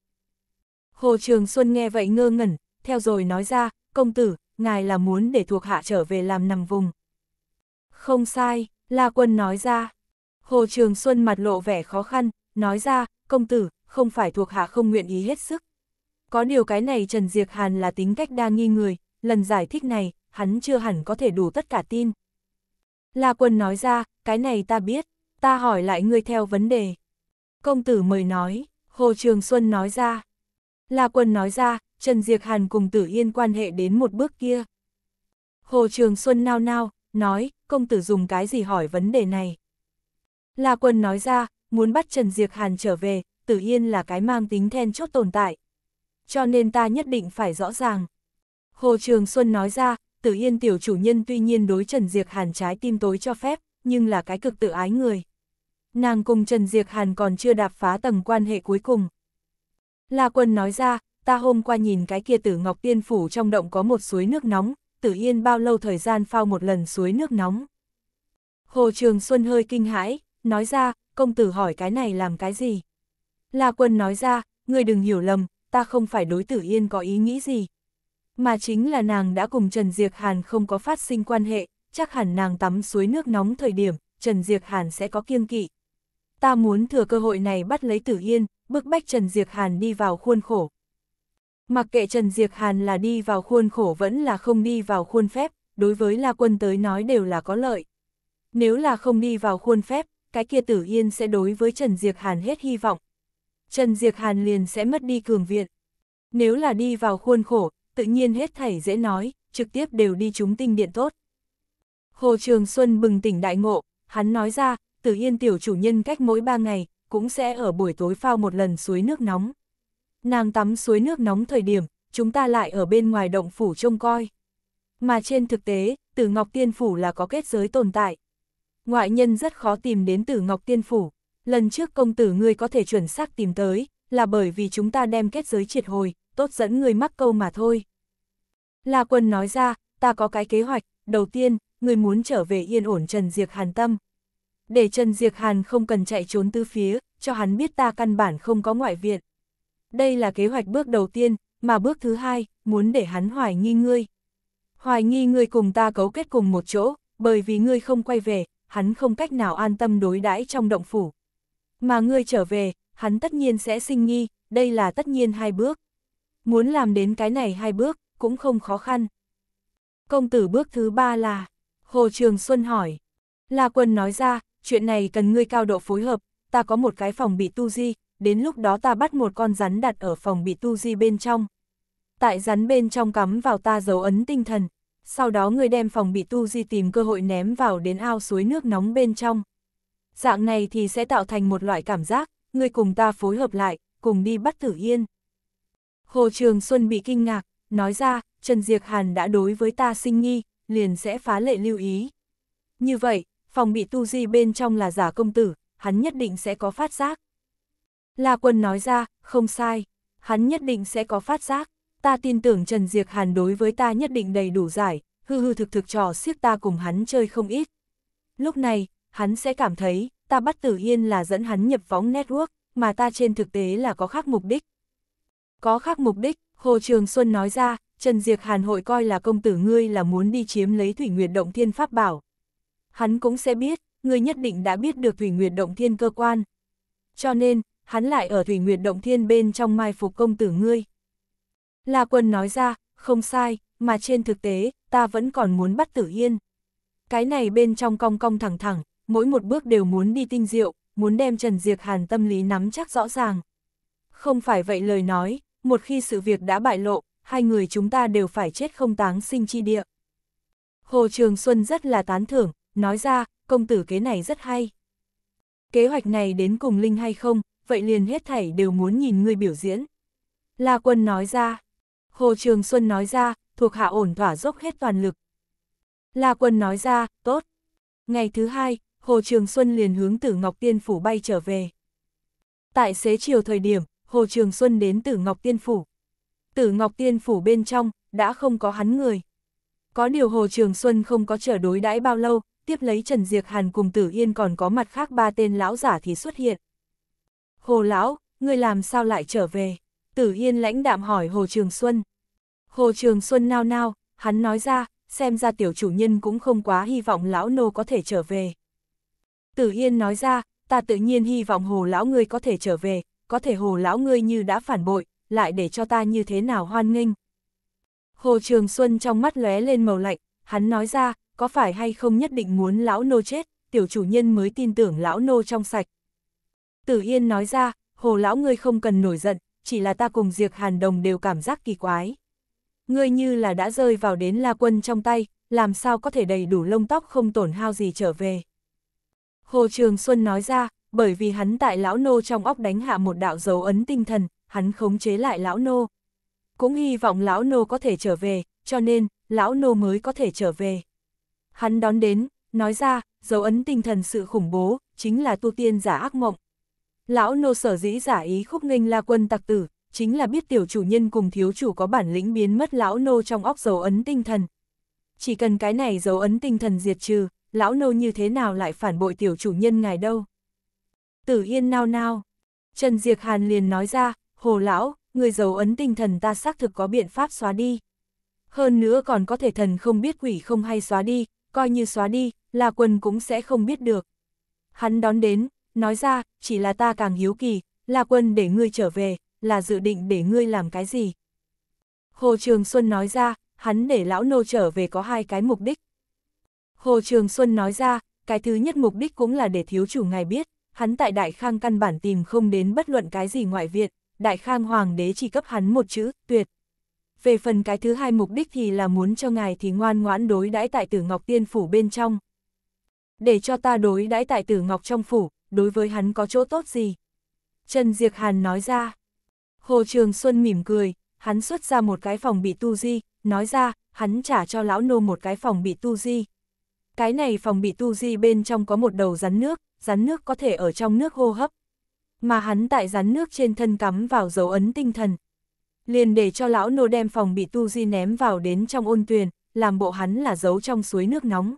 [SPEAKER 1] Hồ Trường Xuân nghe vậy ngơ ngẩn, theo rồi nói ra, công tử, ngài là muốn để thuộc hạ trở về làm nằm vùng. Không sai, La Quân nói ra. Hồ Trường Xuân mặt lộ vẻ khó khăn, nói ra, công tử, không phải thuộc hạ không nguyện ý hết sức. Có điều cái này Trần Diệc Hàn là tính cách đa nghi người, lần giải thích này, hắn chưa hẳn có thể đủ tất cả tin. La Quân nói ra, cái này ta biết ta hỏi lại ngươi theo vấn đề. Công tử mời nói, Hồ Trường Xuân nói ra. La Quân nói ra, Trần Diệc Hàn cùng Tử Yên quan hệ đến một bước kia. Hồ Trường Xuân nao nao, nói, công tử dùng cái gì hỏi vấn đề này. La Quân nói ra, muốn bắt Trần Diệc Hàn trở về, Tử Yên là cái mang tính then chốt tồn tại. Cho nên ta nhất định phải rõ ràng. Hồ Trường Xuân nói ra, Tử Yên tiểu chủ nhân tuy nhiên đối Trần Diệc Hàn trái tim tối cho phép, nhưng là cái cực tự ái người. Nàng cùng Trần Diệc Hàn còn chưa đạp phá tầng quan hệ cuối cùng. La Quân nói ra, ta hôm qua nhìn cái kia tử Ngọc Tiên Phủ trong động có một suối nước nóng, tử yên bao lâu thời gian phao một lần suối nước nóng. Hồ Trường Xuân hơi kinh hãi, nói ra, công tử hỏi cái này làm cái gì? La Quân nói ra, người đừng hiểu lầm, ta không phải đối tử yên có ý nghĩ gì. Mà chính là nàng đã cùng Trần Diệc Hàn không có phát sinh quan hệ, chắc hẳn nàng tắm suối nước nóng thời điểm, Trần Diệc Hàn sẽ có kiêng kỵ. Ta muốn thừa cơ hội này bắt lấy Tử Yên, bức bách Trần Diệc Hàn đi vào khuôn khổ. Mặc kệ Trần Diệc Hàn là đi vào khuôn khổ vẫn là không đi vào khuôn phép, đối với La Quân tới nói đều là có lợi. Nếu là không đi vào khuôn phép, cái kia Tử Yên sẽ đối với Trần Diệc Hàn hết hy vọng. Trần Diệc Hàn liền sẽ mất đi cường viện. Nếu là đi vào khuôn khổ, tự nhiên hết thảy dễ nói, trực tiếp đều đi chúng tinh điện tốt. Hồ Trường Xuân bừng tỉnh đại ngộ, hắn nói ra, Tử Yên tiểu chủ nhân cách mỗi ba ngày, cũng sẽ ở buổi tối phao một lần suối nước nóng. Nàng tắm suối nước nóng thời điểm, chúng ta lại ở bên ngoài động phủ trông coi. Mà trên thực tế, Tử Ngọc Tiên Phủ là có kết giới tồn tại. Ngoại nhân rất khó tìm đến Tử Ngọc Tiên Phủ, lần trước công tử ngươi có thể chuẩn xác tìm tới, là bởi vì chúng ta đem kết giới triệt hồi, tốt dẫn người mắc câu mà thôi. La Quân nói ra, ta có cái kế hoạch, đầu tiên, người muốn trở về yên ổn Trần Diệc Hàn tâm. Để Trần Diệc Hàn không cần chạy trốn tư phía, cho hắn biết ta căn bản không có ngoại viện. Đây là kế hoạch bước đầu tiên, mà bước thứ hai, muốn để hắn hoài nghi ngươi. Hoài nghi ngươi cùng ta cấu kết cùng một chỗ, bởi vì ngươi không quay về, hắn không cách nào an tâm đối đãi trong động phủ. Mà ngươi trở về, hắn tất nhiên sẽ sinh nghi, đây là tất nhiên hai bước. Muốn làm đến cái này hai bước, cũng không khó khăn. Công tử bước thứ ba là Hồ Trường Xuân hỏi. La Quân nói ra, chuyện này cần ngươi cao độ phối hợp, ta có một cái phòng bị tu di, đến lúc đó ta bắt một con rắn đặt ở phòng bị tu di bên trong. Tại rắn bên trong cắm vào ta dấu ấn tinh thần, sau đó ngươi đem phòng bị tu di tìm cơ hội ném vào đến ao suối nước nóng bên trong. Dạng này thì sẽ tạo thành một loại cảm giác, ngươi cùng ta phối hợp lại, cùng đi bắt tử yên. Hồ Trường Xuân bị kinh ngạc, nói ra, Trần Diệc Hàn đã đối với ta sinh nghi, liền sẽ phá lệ lưu ý. Như vậy, phòng bị tu di bên trong là giả công tử, hắn nhất định sẽ có phát giác. La quân nói ra, không sai, hắn nhất định sẽ có phát giác, ta tin tưởng Trần Diệc Hàn đối với ta nhất định đầy đủ giải, hư hư thực thực trò siếc ta cùng hắn chơi không ít. Lúc này, hắn sẽ cảm thấy, ta bắt Tử Yên là dẫn hắn nhập võng network, mà ta trên thực tế là có khác mục đích. Có khác mục đích, Hồ Trường Xuân nói ra, Trần Diệc Hàn hội coi là công tử ngươi là muốn đi chiếm lấy Thủy Nguyệt Động Thiên Pháp Bảo. Hắn cũng sẽ biết, ngươi nhất định đã biết được Thủy Nguyệt Động Thiên cơ quan. Cho nên, hắn lại ở Thủy Nguyệt Động Thiên bên trong mai phục công tử ngươi. La Quân nói ra, không sai, mà trên thực tế, ta vẫn còn muốn bắt tử yên. Cái này bên trong cong cong thẳng thẳng, mỗi một bước đều muốn đi tinh diệu, muốn đem Trần Diệc Hàn tâm lý nắm chắc rõ ràng. Không phải vậy lời nói, một khi sự việc đã bại lộ, hai người chúng ta đều phải chết không táng sinh chi địa. Hồ Trường Xuân rất là tán thưởng, nói ra, công tử kế này rất hay. Kế hoạch này đến cùng Linh hay không, vậy liền hết thảy đều muốn nhìn ngươi biểu diễn. La Quân nói ra, Hồ Trường Xuân nói ra, thuộc hạ ổn thỏa dốc hết toàn lực. La Quân nói ra, tốt. Ngày thứ hai, Hồ Trường Xuân liền hướng Tử Ngọc Tiên Phủ bay trở về. Tại xế chiều thời điểm, Hồ Trường Xuân đến Tử Ngọc Tiên Phủ tử Ngọc Tiên Phủ bên trong, đã không có hắn người. Có điều Hồ Trường Xuân không có trở đối đãi bao lâu, tiếp lấy Trần Diệc Hàn cùng Tử Yên còn có mặt khác ba tên lão giả thì xuất hiện. Hồ Lão, ngươi làm sao lại trở về? Tử Yên lãnh đạm hỏi Hồ Trường Xuân. Hồ Trường Xuân nao nao, hắn nói ra, xem ra tiểu chủ nhân cũng không quá hy vọng lão nô có thể trở về. Tử Yên nói ra, ta tự nhiên hy vọng hồ lão ngươi có thể trở về, có thể hồ lão ngươi như đã phản bội, lại để cho ta như thế nào hoan nghênh. Hồ Trường Xuân trong mắt lóe lên màu lạnh, hắn nói ra, có phải hay không nhất định muốn lão nô chết, tiểu chủ nhân mới tin tưởng lão nô trong sạch. Tử Yên nói ra, hồ lão ngươi không cần nổi giận, chỉ là ta cùng Diệp Hàn Đồng đều cảm giác kỳ quái. Ngươi như là đã rơi vào đến la quân trong tay, làm sao có thể đầy đủ lông tóc không tổn hao gì trở về. Hồ Trường Xuân nói ra, bởi vì hắn tại lão nô trong óc đánh hạ một đạo dấu ấn tinh thần, hắn khống chế lại lão nô. Cũng hy vọng lão nô có thể trở về, cho nên, lão nô mới có thể trở về. Hắn đón đến, nói ra, dấu ấn tinh thần sự khủng bố, chính là tu tiên giả ác mộng. Lão nô sở dĩ giả ý khúc nghênh la quân tặc tử, chính là biết tiểu chủ nhân cùng thiếu chủ có bản lĩnh biến mất lão nô trong óc dấu ấn tinh thần. Chỉ cần cái này dấu ấn tinh thần diệt trừ, lão nô như thế nào lại phản bội tiểu chủ nhân ngài đâu. Tử Yên nao nao. Trần Diệc Hàn liền nói ra, Hồ Lão, người giấu ấn tinh thần ta xác thực có biện pháp xóa đi. Hơn nữa còn có thể thần không biết quỷ không hay xóa đi, coi như xóa đi, là quân cũng sẽ không biết được. Hắn đón đến, nói ra, chỉ là ta càng hiếu kỳ, là quân để ngươi trở về, là dự định để ngươi làm cái gì. Hồ Trường Xuân nói ra, hắn để lão nô trở về có hai cái mục đích. Hồ Trường Xuân nói ra, cái thứ nhất mục đích cũng là để thiếu chủ ngài biết, hắn tại Đại Khang căn bản tìm không đến bất luận cái gì ngoại viện, Đại Khang Hoàng đế chỉ cấp hắn một chữ, tuyệt. Về phần cái thứ hai mục đích thì là muốn cho ngài thì ngoan ngoãn đối đãi tại tử Ngọc Tiên Phủ bên trong. Để cho ta đối đãi tại tử Ngọc trong phủ, đối với hắn có chỗ tốt gì? Trần Diệc Hàn nói ra. Hồ Trường Xuân mỉm cười, hắn xuất ra một cái phòng bị tu di, nói ra, hắn trả cho lão nô một cái phòng bị tu di. Cái này phòng bị tu di bên trong có một đầu rắn nước, rắn nước có thể ở trong nước hô hấp, mà hắn tại rắn nước trên thân cắm vào dấu ấn tinh thần. Liền để cho lão nô đem phòng bị tu di ném vào đến trong ôn tuyền, làm bộ hắn là giấu trong suối nước nóng.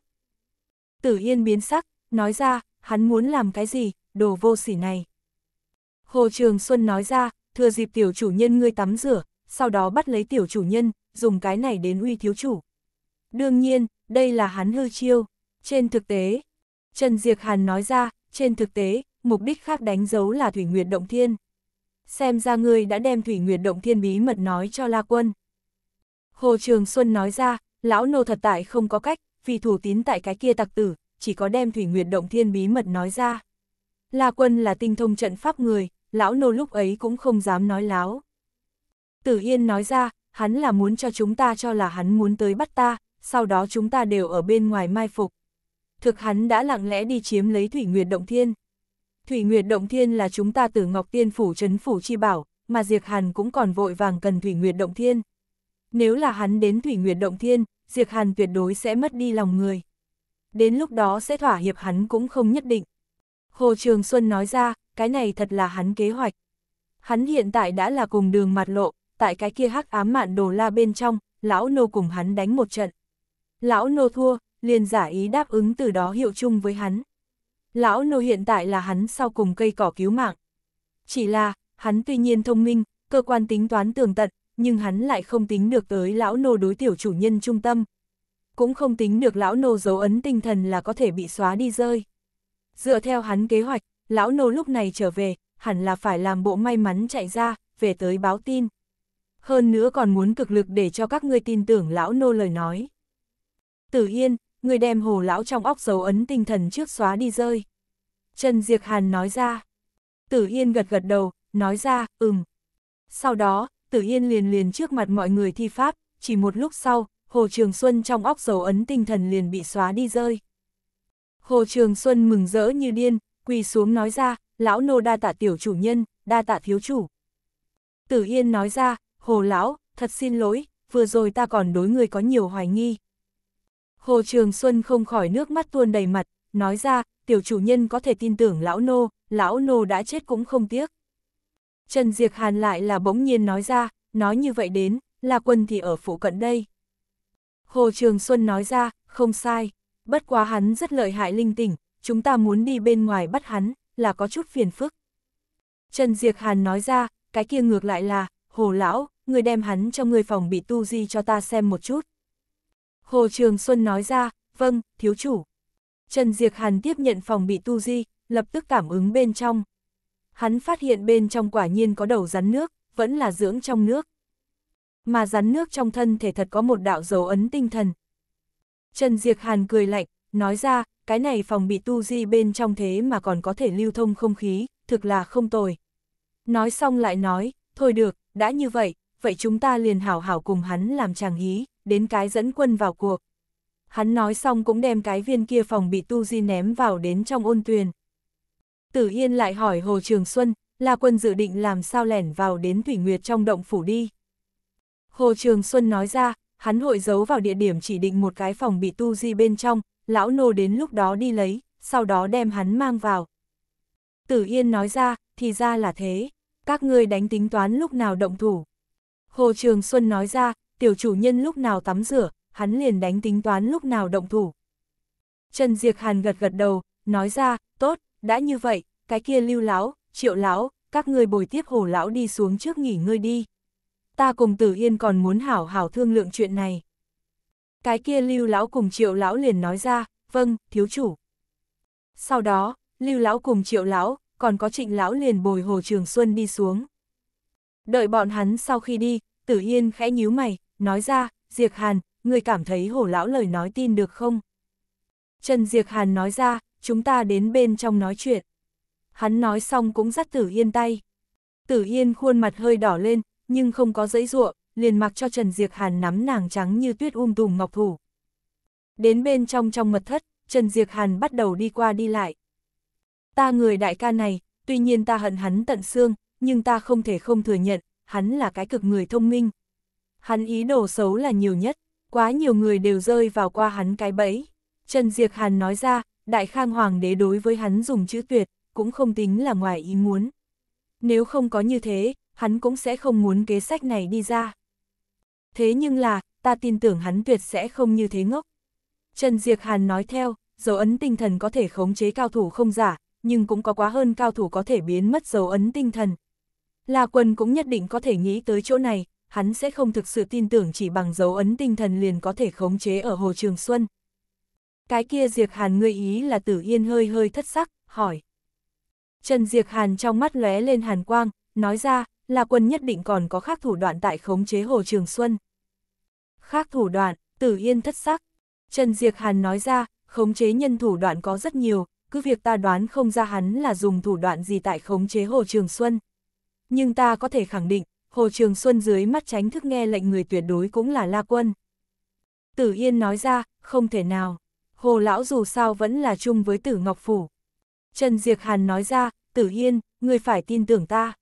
[SPEAKER 1] Tử Yên biến sắc, nói ra, hắn muốn làm cái gì, đồ vô sỉ này. Hồ Trường Xuân nói ra, thừa dịp tiểu chủ nhân ngươi tắm rửa, sau đó bắt lấy tiểu chủ nhân, dùng cái này đến uy thiếu chủ. Đương nhiên, đây là hắn hư chiêu. Trên thực tế, Trần Diệc Hàn nói ra, trên thực tế, mục đích khác đánh dấu là Thủy Nguyệt Động Thiên. Xem ra ngươi đã đem Thủy Nguyệt Động Thiên bí mật nói cho La Quân. Hồ Trường Xuân nói ra, lão nô thật tại không có cách, vì thủ tín tại cái kia tặc tử, chỉ có đem Thủy Nguyệt Động Thiên bí mật nói ra. La Quân là tinh thông trận pháp người, lão nô lúc ấy cũng không dám nói láo. Tử Yên nói ra, hắn là muốn cho chúng ta cho là hắn muốn tới bắt ta, sau đó chúng ta đều ở bên ngoài mai phục. Thực hắn đã lặng lẽ đi chiếm lấy Thủy Nguyệt Động Thiên. Thủy Nguyệt Động Thiên là chúng ta từ Ngọc Tiên Phủ Trấn Phủ Chi Bảo, mà Diệp Hàn cũng còn vội vàng cần Thủy Nguyệt Động Thiên. Nếu là hắn đến Thủy Nguyệt Động Thiên, Diệp Hàn tuyệt đối sẽ mất đi lòng người. Đến lúc đó sẽ thỏa hiệp hắn cũng không nhất định. Hồ Trường Xuân nói ra, cái này thật là hắn kế hoạch. Hắn hiện tại đã là cùng đường mặt lộ, tại cái kia hắc ám mạn đồ la bên trong, lão nô cùng hắn đánh một trận. Lão nô thua, liền giả ý đáp ứng từ đó hiệu chung với hắn lão nô hiện tại là hắn sau cùng cây cỏ cứu mạng. Chỉ là, hắn tuy nhiên thông minh, cơ quan tính toán tường tận, nhưng hắn lại không tính được tới lão nô đối tiểu chủ nhân trung tâm. Cũng không tính được lão nô dấu ấn tinh thần là có thể bị xóa đi rơi. Dựa theo hắn kế hoạch, lão nô lúc này trở về, hẳn là phải làm bộ may mắn chạy ra, về tới báo tin. Hơn nữa còn muốn cực lực để cho các ngươi tin tưởng lão nô lời nói. Tử Yên, người đem hồ lão trong óc dấu ấn tinh thần trước xóa đi rơi. Trần Diệc Hàn nói ra. Tử Yên gật gật đầu, nói ra, ừm. Sau đó, Tử Yên liền liền trước mặt mọi người thi pháp, chỉ một lúc sau, Hồ Trường Xuân trong óc dấu ấn tinh thần liền bị xóa đi rơi. Hồ Trường Xuân mừng rỡ như điên, quỳ xuống nói ra, lão nô đa tạ tiểu chủ nhân, đa tạ thiếu chủ. Tử Yên nói ra, Hồ lão, thật xin lỗi, vừa rồi ta còn đối người có nhiều hoài nghi. Hồ Trường Xuân không khỏi nước mắt tuôn đầy mặt, nói ra, tiểu chủ nhân có thể tin tưởng lão nô, lão nô đã chết cũng không tiếc. Trần Diệc Hàn lại là bỗng nhiên nói ra, nói như vậy đến, là quân thì ở phụ cận đây. Hồ Trường Xuân nói ra, không sai, bất quá hắn rất lợi hại linh tỉnh, chúng ta muốn đi bên ngoài bắt hắn, là có chút phiền phức. Trần Diệc Hàn nói ra, cái kia ngược lại là, Hồ Lão, người đem hắn cho người phòng bị tu di cho ta xem một chút. Hồ Trường Xuân nói ra, vâng, thiếu chủ. Trần Diệc Hàn tiếp nhận phòng bị tu di, lập tức cảm ứng bên trong. Hắn phát hiện bên trong quả nhiên có đầu rắn nước, vẫn là dưỡng trong nước. Mà rắn nước trong thân thể thật có một đạo dấu ấn tinh thần. Trần Diệc Hàn cười lạnh, nói ra, cái này phòng bị tu di bên trong thế mà còn có thể lưu thông không khí, thực là không tồi. Nói xong lại nói, thôi được, đã như vậy, vậy chúng ta liền hảo hảo cùng hắn làm chàng hí, đến cái dẫn quân vào cuộc. Hắn nói xong cũng đem cái viên kia phòng bị tu di ném vào đến trong ôn tuyền. Tử Yên lại hỏi Hồ Trường Xuân, là quân dự định làm sao lẻn vào đến Thủy Nguyệt trong động phủ đi. Hồ Trường Xuân nói ra, hắn hội giấu vào địa điểm chỉ định một cái phòng bị tu di bên trong, lão nô đến lúc đó đi lấy, sau đó đem hắn mang vào. Tử Yên nói ra, thì ra là thế, các ngươi đánh tính toán lúc nào động thủ. Hồ Trường Xuân nói ra, tiểu chủ nhân lúc nào tắm rửa, hắn liền đánh tính toán lúc nào động thủ. Trần Diệc Hàn gật gật đầu, nói ra, tốt, đã như vậy, cái kia lưu lão, triệu lão, các ngươi bồi tiếp hồ lão đi xuống trước nghỉ ngơi đi. Ta cùng tử yên còn muốn hảo hảo thương lượng chuyện này. Cái kia lưu lão cùng triệu lão liền nói ra, vâng, thiếu chủ. Sau đó, lưu lão cùng triệu lão, còn có trịnh lão liền bồi hồ trường xuân đi xuống. Đợi bọn hắn sau khi đi, tử yên khẽ nhíu mày, nói ra, Diệc Hàn, người cảm thấy hổ lão lời nói tin được không? Trần Diệc Hàn nói ra, chúng ta đến bên trong nói chuyện. Hắn nói xong cũng dắt Tử Yên tay. Tử Yên khuôn mặt hơi đỏ lên, nhưng không có dãy ruộng, liền mặc cho Trần Diệc Hàn nắm nàng trắng như tuyết um tùm ngọc thủ. Đến bên trong trong mật thất, Trần Diệc Hàn bắt đầu đi qua đi lại. Ta người đại ca này, tuy nhiên ta hận hắn tận xương, nhưng ta không thể không thừa nhận, hắn là cái cực người thông minh. Hắn ý đồ xấu là nhiều nhất, quá nhiều người đều rơi vào qua hắn cái bẫy. Trần Diệc Hàn nói ra, Đại Khang Hoàng đế đối với hắn dùng chữ tuyệt, cũng không tính là ngoài ý muốn. Nếu không có như thế, hắn cũng sẽ không muốn kế sách này đi ra. Thế nhưng là, ta tin tưởng hắn tuyệt sẽ không như thế ngốc. Trần Diệc Hàn nói theo, dấu ấn tinh thần có thể khống chế cao thủ không giả, nhưng cũng có quá hơn cao thủ có thể biến mất dấu ấn tinh thần. La Quần cũng nhất định có thể nghĩ tới chỗ này, hắn sẽ không thực sự tin tưởng chỉ bằng dấu ấn tinh thần liền có thể khống chế ở Hồ Trường Xuân. Cái kia Diệp Hàn ngươi ý là Tử Yên hơi hơi thất sắc, hỏi. Trần Diệp Hàn trong mắt lóe lên hàn quang, nói ra, là quân nhất định còn có khác thủ đoạn tại khống chế Hồ Trường Xuân. Khác thủ đoạn, Tử Yên thất sắc. Trần Diệp Hàn nói ra, khống chế nhân thủ đoạn có rất nhiều, cứ việc ta đoán không ra hắn là dùng thủ đoạn gì tại khống chế Hồ Trường Xuân. Nhưng ta có thể khẳng định, Hồ Trường Xuân dưới mắt tránh thức nghe lệnh người tuyệt đối cũng là La Quân. Tử Yên nói ra, không thể nào, Hồ Lão dù sao vẫn là chung với Tử Ngọc Phủ. Trần Diệc Hàn nói ra, Tử Yên, người phải tin tưởng ta.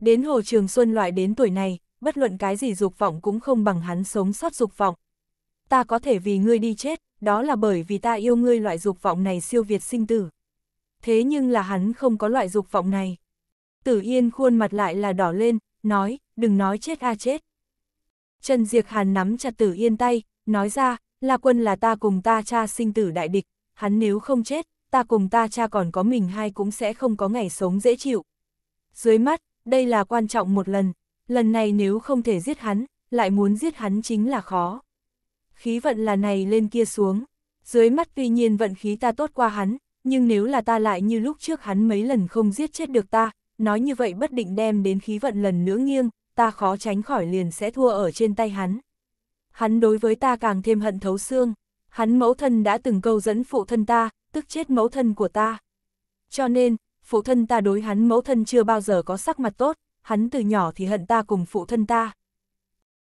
[SPEAKER 1] Đến Hồ Trường Xuân loại đến tuổi này, bất luận cái gì dục vọng cũng không bằng hắn sống sót dục vọng. Ta có thể vì ngươi đi chết, đó là bởi vì ta yêu ngươi loại dục vọng này siêu việt sinh tử. Thế nhưng là hắn không có loại dục vọng này. Tử Yên khuôn mặt lại là đỏ lên, nói, đừng nói chết a à chết. Trần Diệc Hàn nắm chặt tử yên tay, nói ra, La Quân là ta cùng ta cha sinh tử đại địch, hắn nếu không chết, ta cùng ta cha còn có mình hai cũng sẽ không có ngày sống dễ chịu. Dưới mắt, đây là quan trọng một lần, lần này nếu không thể giết hắn, lại muốn giết hắn chính là khó. Khí vận là này lên kia xuống, dưới mắt tuy nhiên vận khí ta tốt qua hắn, nhưng nếu là ta lại như lúc trước hắn mấy lần không giết chết được ta, nói như vậy bất định đem đến khí vận lần nữa nghiêng, ta khó tránh khỏi liền sẽ thua ở trên tay hắn. Hắn đối với ta càng thêm hận thấu xương, hắn mẫu thân đã từng câu dẫn phụ thân ta, tức chết mẫu thân của ta. Cho nên, phụ thân ta đối hắn mẫu thân chưa bao giờ có sắc mặt tốt, hắn từ nhỏ thì hận ta cùng phụ thân ta.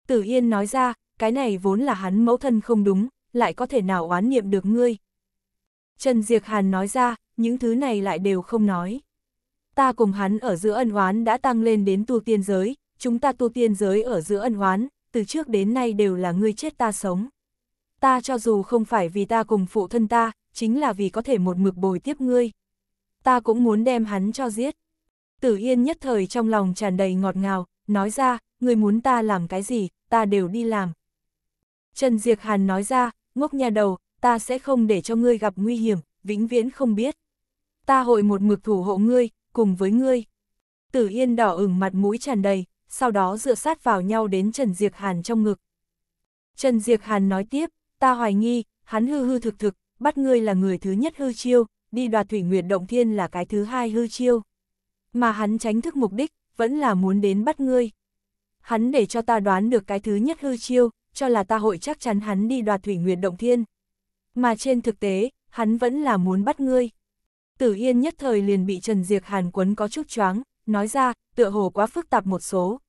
[SPEAKER 1] Tử Yên nói ra, cái này vốn là hắn mẫu thân không đúng, lại có thể nào oán niệm được ngươi. Trần Diệc Hàn nói ra, những thứ này lại đều không nói ta cùng hắn ở giữa ân oán đã tăng lên đến tu tiên giới, chúng ta tu tiên giới ở giữa ân oán, từ trước đến nay đều là ngươi chết ta sống. Ta cho dù không phải vì ta cùng phụ thân ta, chính là vì có thể một mực bồi tiếp ngươi. Ta cũng muốn đem hắn cho giết. Tử Yên nhất thời trong lòng tràn đầy ngọt ngào, nói ra, ngươi muốn ta làm cái gì, ta đều đi làm. Trần Diệc Hàn nói ra, ngốc nhà đầu, ta sẽ không để cho ngươi gặp nguy hiểm, vĩnh viễn không biết. Ta hội một mực thủ hộ ngươi, cùng với ngươi. Tử Yên đỏ ửng mặt mũi tràn đầy, sau đó dựa sát vào nhau đến Trần Diệc Hàn trong ngực. Trần Diệc Hàn nói tiếp, ta hoài nghi, hắn hư hư thực thực, bắt ngươi là người thứ nhất hư chiêu, đi đoạt thủy nguyệt động thiên là cái thứ hai hư chiêu. Mà hắn tránh thức mục đích, vẫn là muốn đến bắt ngươi. Hắn để cho ta đoán được cái thứ nhất hư chiêu, cho là ta hội chắc chắn hắn đi đoạt thủy nguyệt động thiên. Mà trên thực tế, hắn vẫn là muốn bắt ngươi. Tử Yên nhất thời liền bị Trần Diệc Hàn quấn có chút choáng, nói ra, tựa hồ quá phức tạp một số.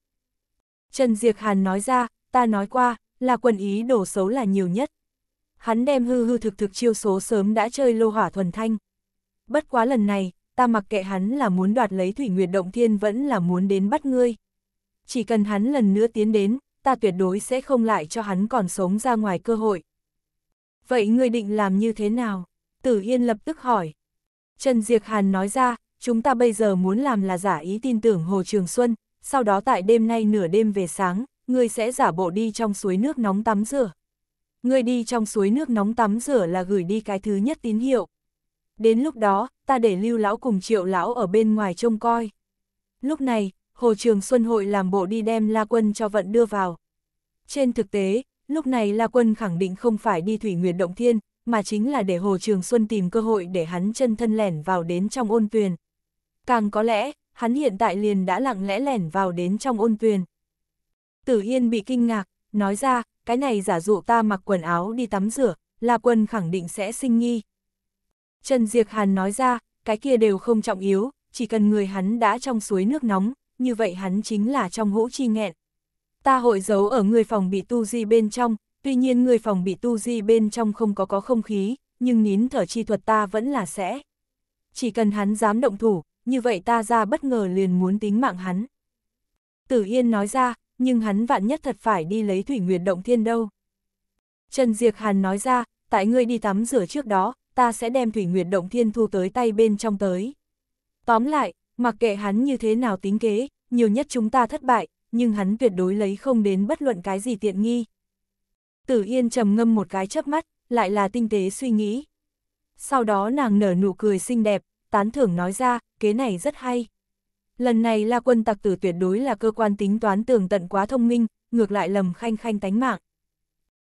[SPEAKER 1] Trần Diệc Hàn nói ra, ta nói qua, là quần ý đổ xấu là nhiều nhất. Hắn đem hư hư thực thực chiêu số sớm đã chơi lô hỏa thuần thanh. Bất quá lần này, ta mặc kệ hắn là muốn đoạt lấy Thủy Nguyệt Động Thiên vẫn là muốn đến bắt ngươi. Chỉ cần hắn lần nữa tiến đến, ta tuyệt đối sẽ không lại cho hắn còn sống ra ngoài cơ hội. Vậy ngươi định làm như thế nào? Tử Yên lập tức hỏi. Trần Diệc Hàn nói ra, chúng ta bây giờ muốn làm là giả ý tin tưởng Hồ Trường Xuân, sau đó tại đêm nay nửa đêm về sáng, ngươi sẽ giả bộ đi trong suối nước nóng tắm rửa. Ngươi đi trong suối nước nóng tắm rửa là gửi đi cái thứ nhất tín hiệu. Đến lúc đó, ta để lưu lão cùng triệu lão ở bên ngoài trông coi. Lúc này, Hồ Trường Xuân hội làm bộ đi đem La Quân cho vận đưa vào. Trên thực tế, lúc này La Quân khẳng định không phải đi Thủy Nguyệt Động Thiên, mà chính là để Hồ Trường Xuân tìm cơ hội để hắn chân thân lẻn vào đến trong ôn tuyền. Càng có lẽ, hắn hiện tại liền đã lặng lẽ lẻn vào đến trong ôn tuyền. Tử Yên bị kinh ngạc, nói ra, cái này giả dụ ta mặc quần áo đi tắm rửa, là Quân khẳng định sẽ sinh nghi. Trần Diệc Hàn nói ra, cái kia đều không trọng yếu, chỉ cần người hắn đã trong suối nước nóng, như vậy hắn chính là trong hũ chi nghẹn. Ta hội giấu ở người phòng bị tu di bên trong, Tuy nhiên người phòng bị tu di bên trong không có có không khí, nhưng nín thở chi thuật ta vẫn là sẽ. Chỉ cần hắn dám động thủ, như vậy ta ra bất ngờ liền muốn tính mạng hắn. Tử Yên nói ra, nhưng hắn vạn nhất thật phải đi lấy thủy nguyệt động thiên đâu. Trần Diệc Hàn nói ra, tại ngươi đi tắm rửa trước đó, ta sẽ đem thủy nguyệt động thiên thu tới tay bên trong tới. Tóm lại, mặc kệ hắn như thế nào tính kế, nhiều nhất chúng ta thất bại, nhưng hắn tuyệt đối lấy không đến bất luận cái gì tiện nghi. Tử Yên trầm ngâm một cái chớp mắt, lại là tinh tế suy nghĩ. Sau đó nàng nở nụ cười xinh đẹp, tán thưởng nói ra, kế này rất hay. Lần này La Quân tặc tử tuyệt đối là cơ quan tính toán tường tận quá thông minh, ngược lại lầm khanh khanh tánh mạng.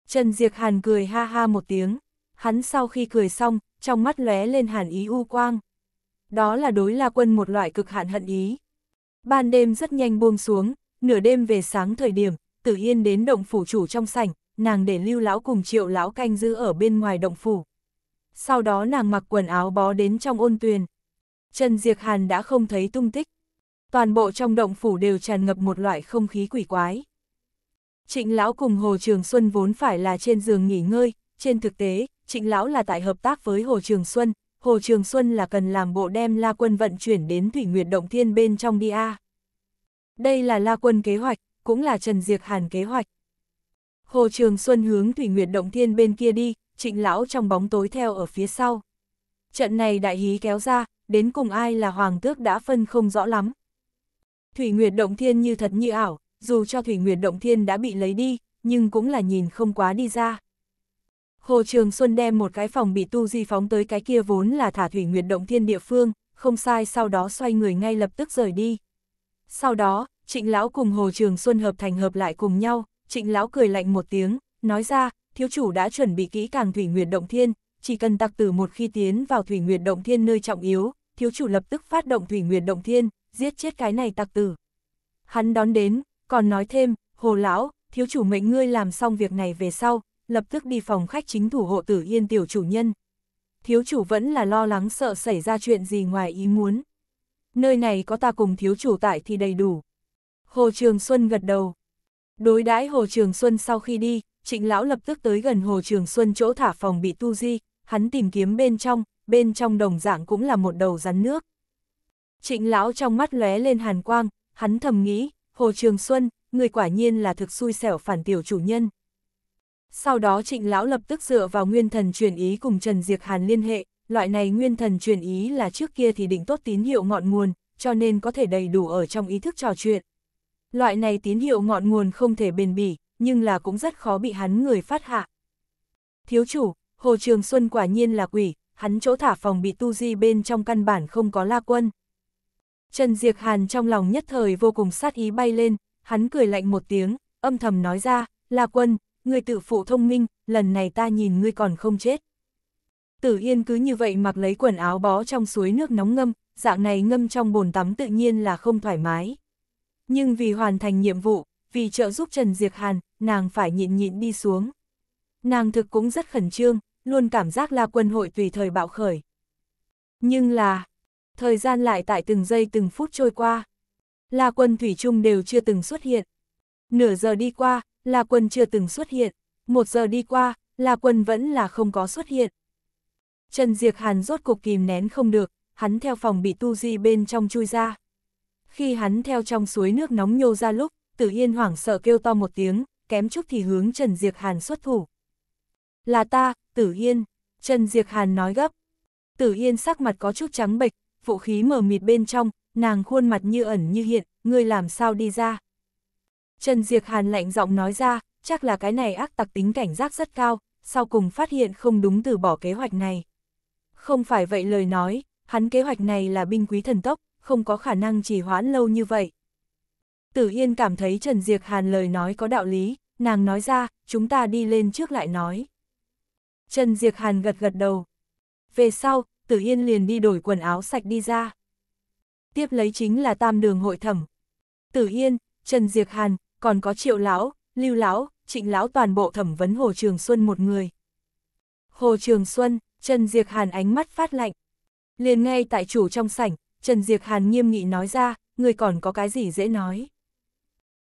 [SPEAKER 1] Trần Diệc Hàn cười ha ha một tiếng, hắn sau khi cười xong, trong mắt lóe lên hàn ý u quang. Đó là đối La Quân một loại cực hạn hận ý. Ban đêm rất nhanh buông xuống, nửa đêm về sáng thời điểm, Tử Yên đến động phủ chủ trong sảnh, nàng để lưu lão cùng triệu lão canh giữ ở bên ngoài động phủ. Sau đó nàng mặc quần áo bó đến trong ôn tuyền. Trần Diệc Hàn đã không thấy tung tích. Toàn bộ trong động phủ đều tràn ngập một loại không khí quỷ quái. Trịnh lão cùng Hồ Trường Xuân vốn phải là trên giường nghỉ ngơi, trên thực tế, Trịnh lão là tại hợp tác với Hồ Trường Xuân, Hồ Trường Xuân là cần làm bộ đem La Quân vận chuyển đến Thủy Nguyệt Động Thiên bên trong đi a. Đây là La Quân kế hoạch, cũng là Trần Diệc Hàn kế hoạch. Hồ Trường Xuân hướng Thủy Nguyệt Động Thiên bên kia đi, trịnh lão trong bóng tối theo ở phía sau. Trận này đại hí kéo ra, đến cùng ai là hoàng tước đã phân không rõ lắm. Thủy Nguyệt Động Thiên như thật như ảo, dù cho Thủy Nguyệt Động Thiên đã bị lấy đi, nhưng cũng là nhìn không quá đi ra. Hồ Trường Xuân đem một cái phòng bị tu di phóng tới cái kia vốn là thả Thủy Nguyệt Động Thiên địa phương, không sai sau đó xoay người ngay lập tức rời đi. Sau đó, Trịnh Lão cùng Hồ Trường Xuân hợp thành hợp lại cùng nhau, trịnh lão cười lạnh một tiếng, nói ra, thiếu chủ đã chuẩn bị kỹ càng Thủy Nguyệt Động Thiên, chỉ cần tặc tử một khi tiến vào Thủy Nguyệt Động Thiên nơi trọng yếu, thiếu chủ lập tức phát động Thủy Nguyệt Động Thiên, giết chết cái này tặc tử. Hắn đón đến, còn nói thêm, hồ lão, thiếu chủ mệnh ngươi làm xong việc này về sau, lập tức đi phòng khách chính thủ hộ tử yên tiểu chủ nhân. Thiếu chủ vẫn là lo lắng sợ xảy ra chuyện gì ngoài ý muốn. Nơi này có ta cùng thiếu chủ tại thì đầy đủ. Hồ Trường Xuân gật đầu, Đối đãi Hồ Trường Xuân sau khi đi, trịnh lão lập tức tới gần Hồ Trường Xuân chỗ thả phòng bị tu di, hắn tìm kiếm bên trong, bên trong đồng dạng cũng là một đầu rắn nước. Trịnh lão trong mắt lóe lên hàn quang, hắn thầm nghĩ, Hồ Trường Xuân, người quả nhiên là thực xui xẻo phản tiểu chủ nhân. Sau đó trịnh lão lập tức dựa vào nguyên thần truyền ý cùng Trần Diệc Hàn liên hệ, loại này nguyên thần truyền ý là trước kia thì định tốt tín hiệu ngọn nguồn, cho nên có thể đầy đủ ở trong ý thức trò chuyện. Loại này tín hiệu ngọn nguồn không thể bền bỉ, nhưng là cũng rất khó bị hắn người phát hạ. Thiếu chủ, Hồ Trường Xuân quả nhiên là quỷ, hắn chỗ thả phòng bị tu di bên trong căn bản không có la quân. Trần Diệc Hàn trong lòng nhất thời vô cùng sát ý bay lên, hắn cười lạnh một tiếng, âm thầm nói ra, la quân, người tự phụ thông minh, lần này ta nhìn ngươi còn không chết. Tử Yên cứ như vậy mặc lấy quần áo bó trong suối nước nóng ngâm, dạng này ngâm trong bồn tắm tự nhiên là không thoải mái. Nhưng vì hoàn thành nhiệm vụ, vì trợ giúp Trần Diệc Hàn, nàng phải nhịn nhịn đi xuống. Nàng thực cũng rất khẩn trương, luôn cảm giác là quân hội tùy thời bạo khởi. Nhưng là, thời gian lại tại từng giây từng phút trôi qua. La quân Thủy Trung đều chưa từng xuất hiện. Nửa giờ đi qua, La quân chưa từng xuất hiện. Một giờ đi qua, La quân vẫn là không có xuất hiện. Trần Diệc Hàn rốt cục kìm nén không được, hắn theo phòng bị tu di bên trong chui ra khi hắn theo trong suối nước nóng nhô ra lúc, Tử Yên hoảng sợ kêu to một tiếng, kém chút thì hướng Trần Diệc Hàn xuất thủ. Là ta, Tử Yên, Trần Diệc Hàn nói gấp. Tử Yên sắc mặt có chút trắng bệch, vũ khí mờ mịt bên trong, nàng khuôn mặt như ẩn như hiện, ngươi làm sao đi ra. Trần Diệc Hàn lạnh giọng nói ra, chắc là cái này ác tặc tính cảnh giác rất cao, sau cùng phát hiện không đúng từ bỏ kế hoạch này. Không phải vậy lời nói, hắn kế hoạch này là binh quý thần tốc, không có khả năng trì hoãn lâu như vậy. Tử Yên cảm thấy Trần Diệc Hàn lời nói có đạo lý, nàng nói ra, chúng ta đi lên trước lại nói. Trần Diệc Hàn gật gật đầu. Về sau, Tử Yên liền đi đổi quần áo sạch đi ra. Tiếp lấy chính là tam đường hội thẩm. Tử Yên, Trần Diệc Hàn, còn có Triệu Lão, Lưu Lão, Trịnh Lão toàn bộ thẩm vấn Hồ Trường Xuân một người. Hồ Trường Xuân, Trần Diệc Hàn ánh mắt phát lạnh. Liền ngay tại chủ trong sảnh, Trần Diệc Hàn nghiêm nghị nói ra, người còn có cái gì dễ nói.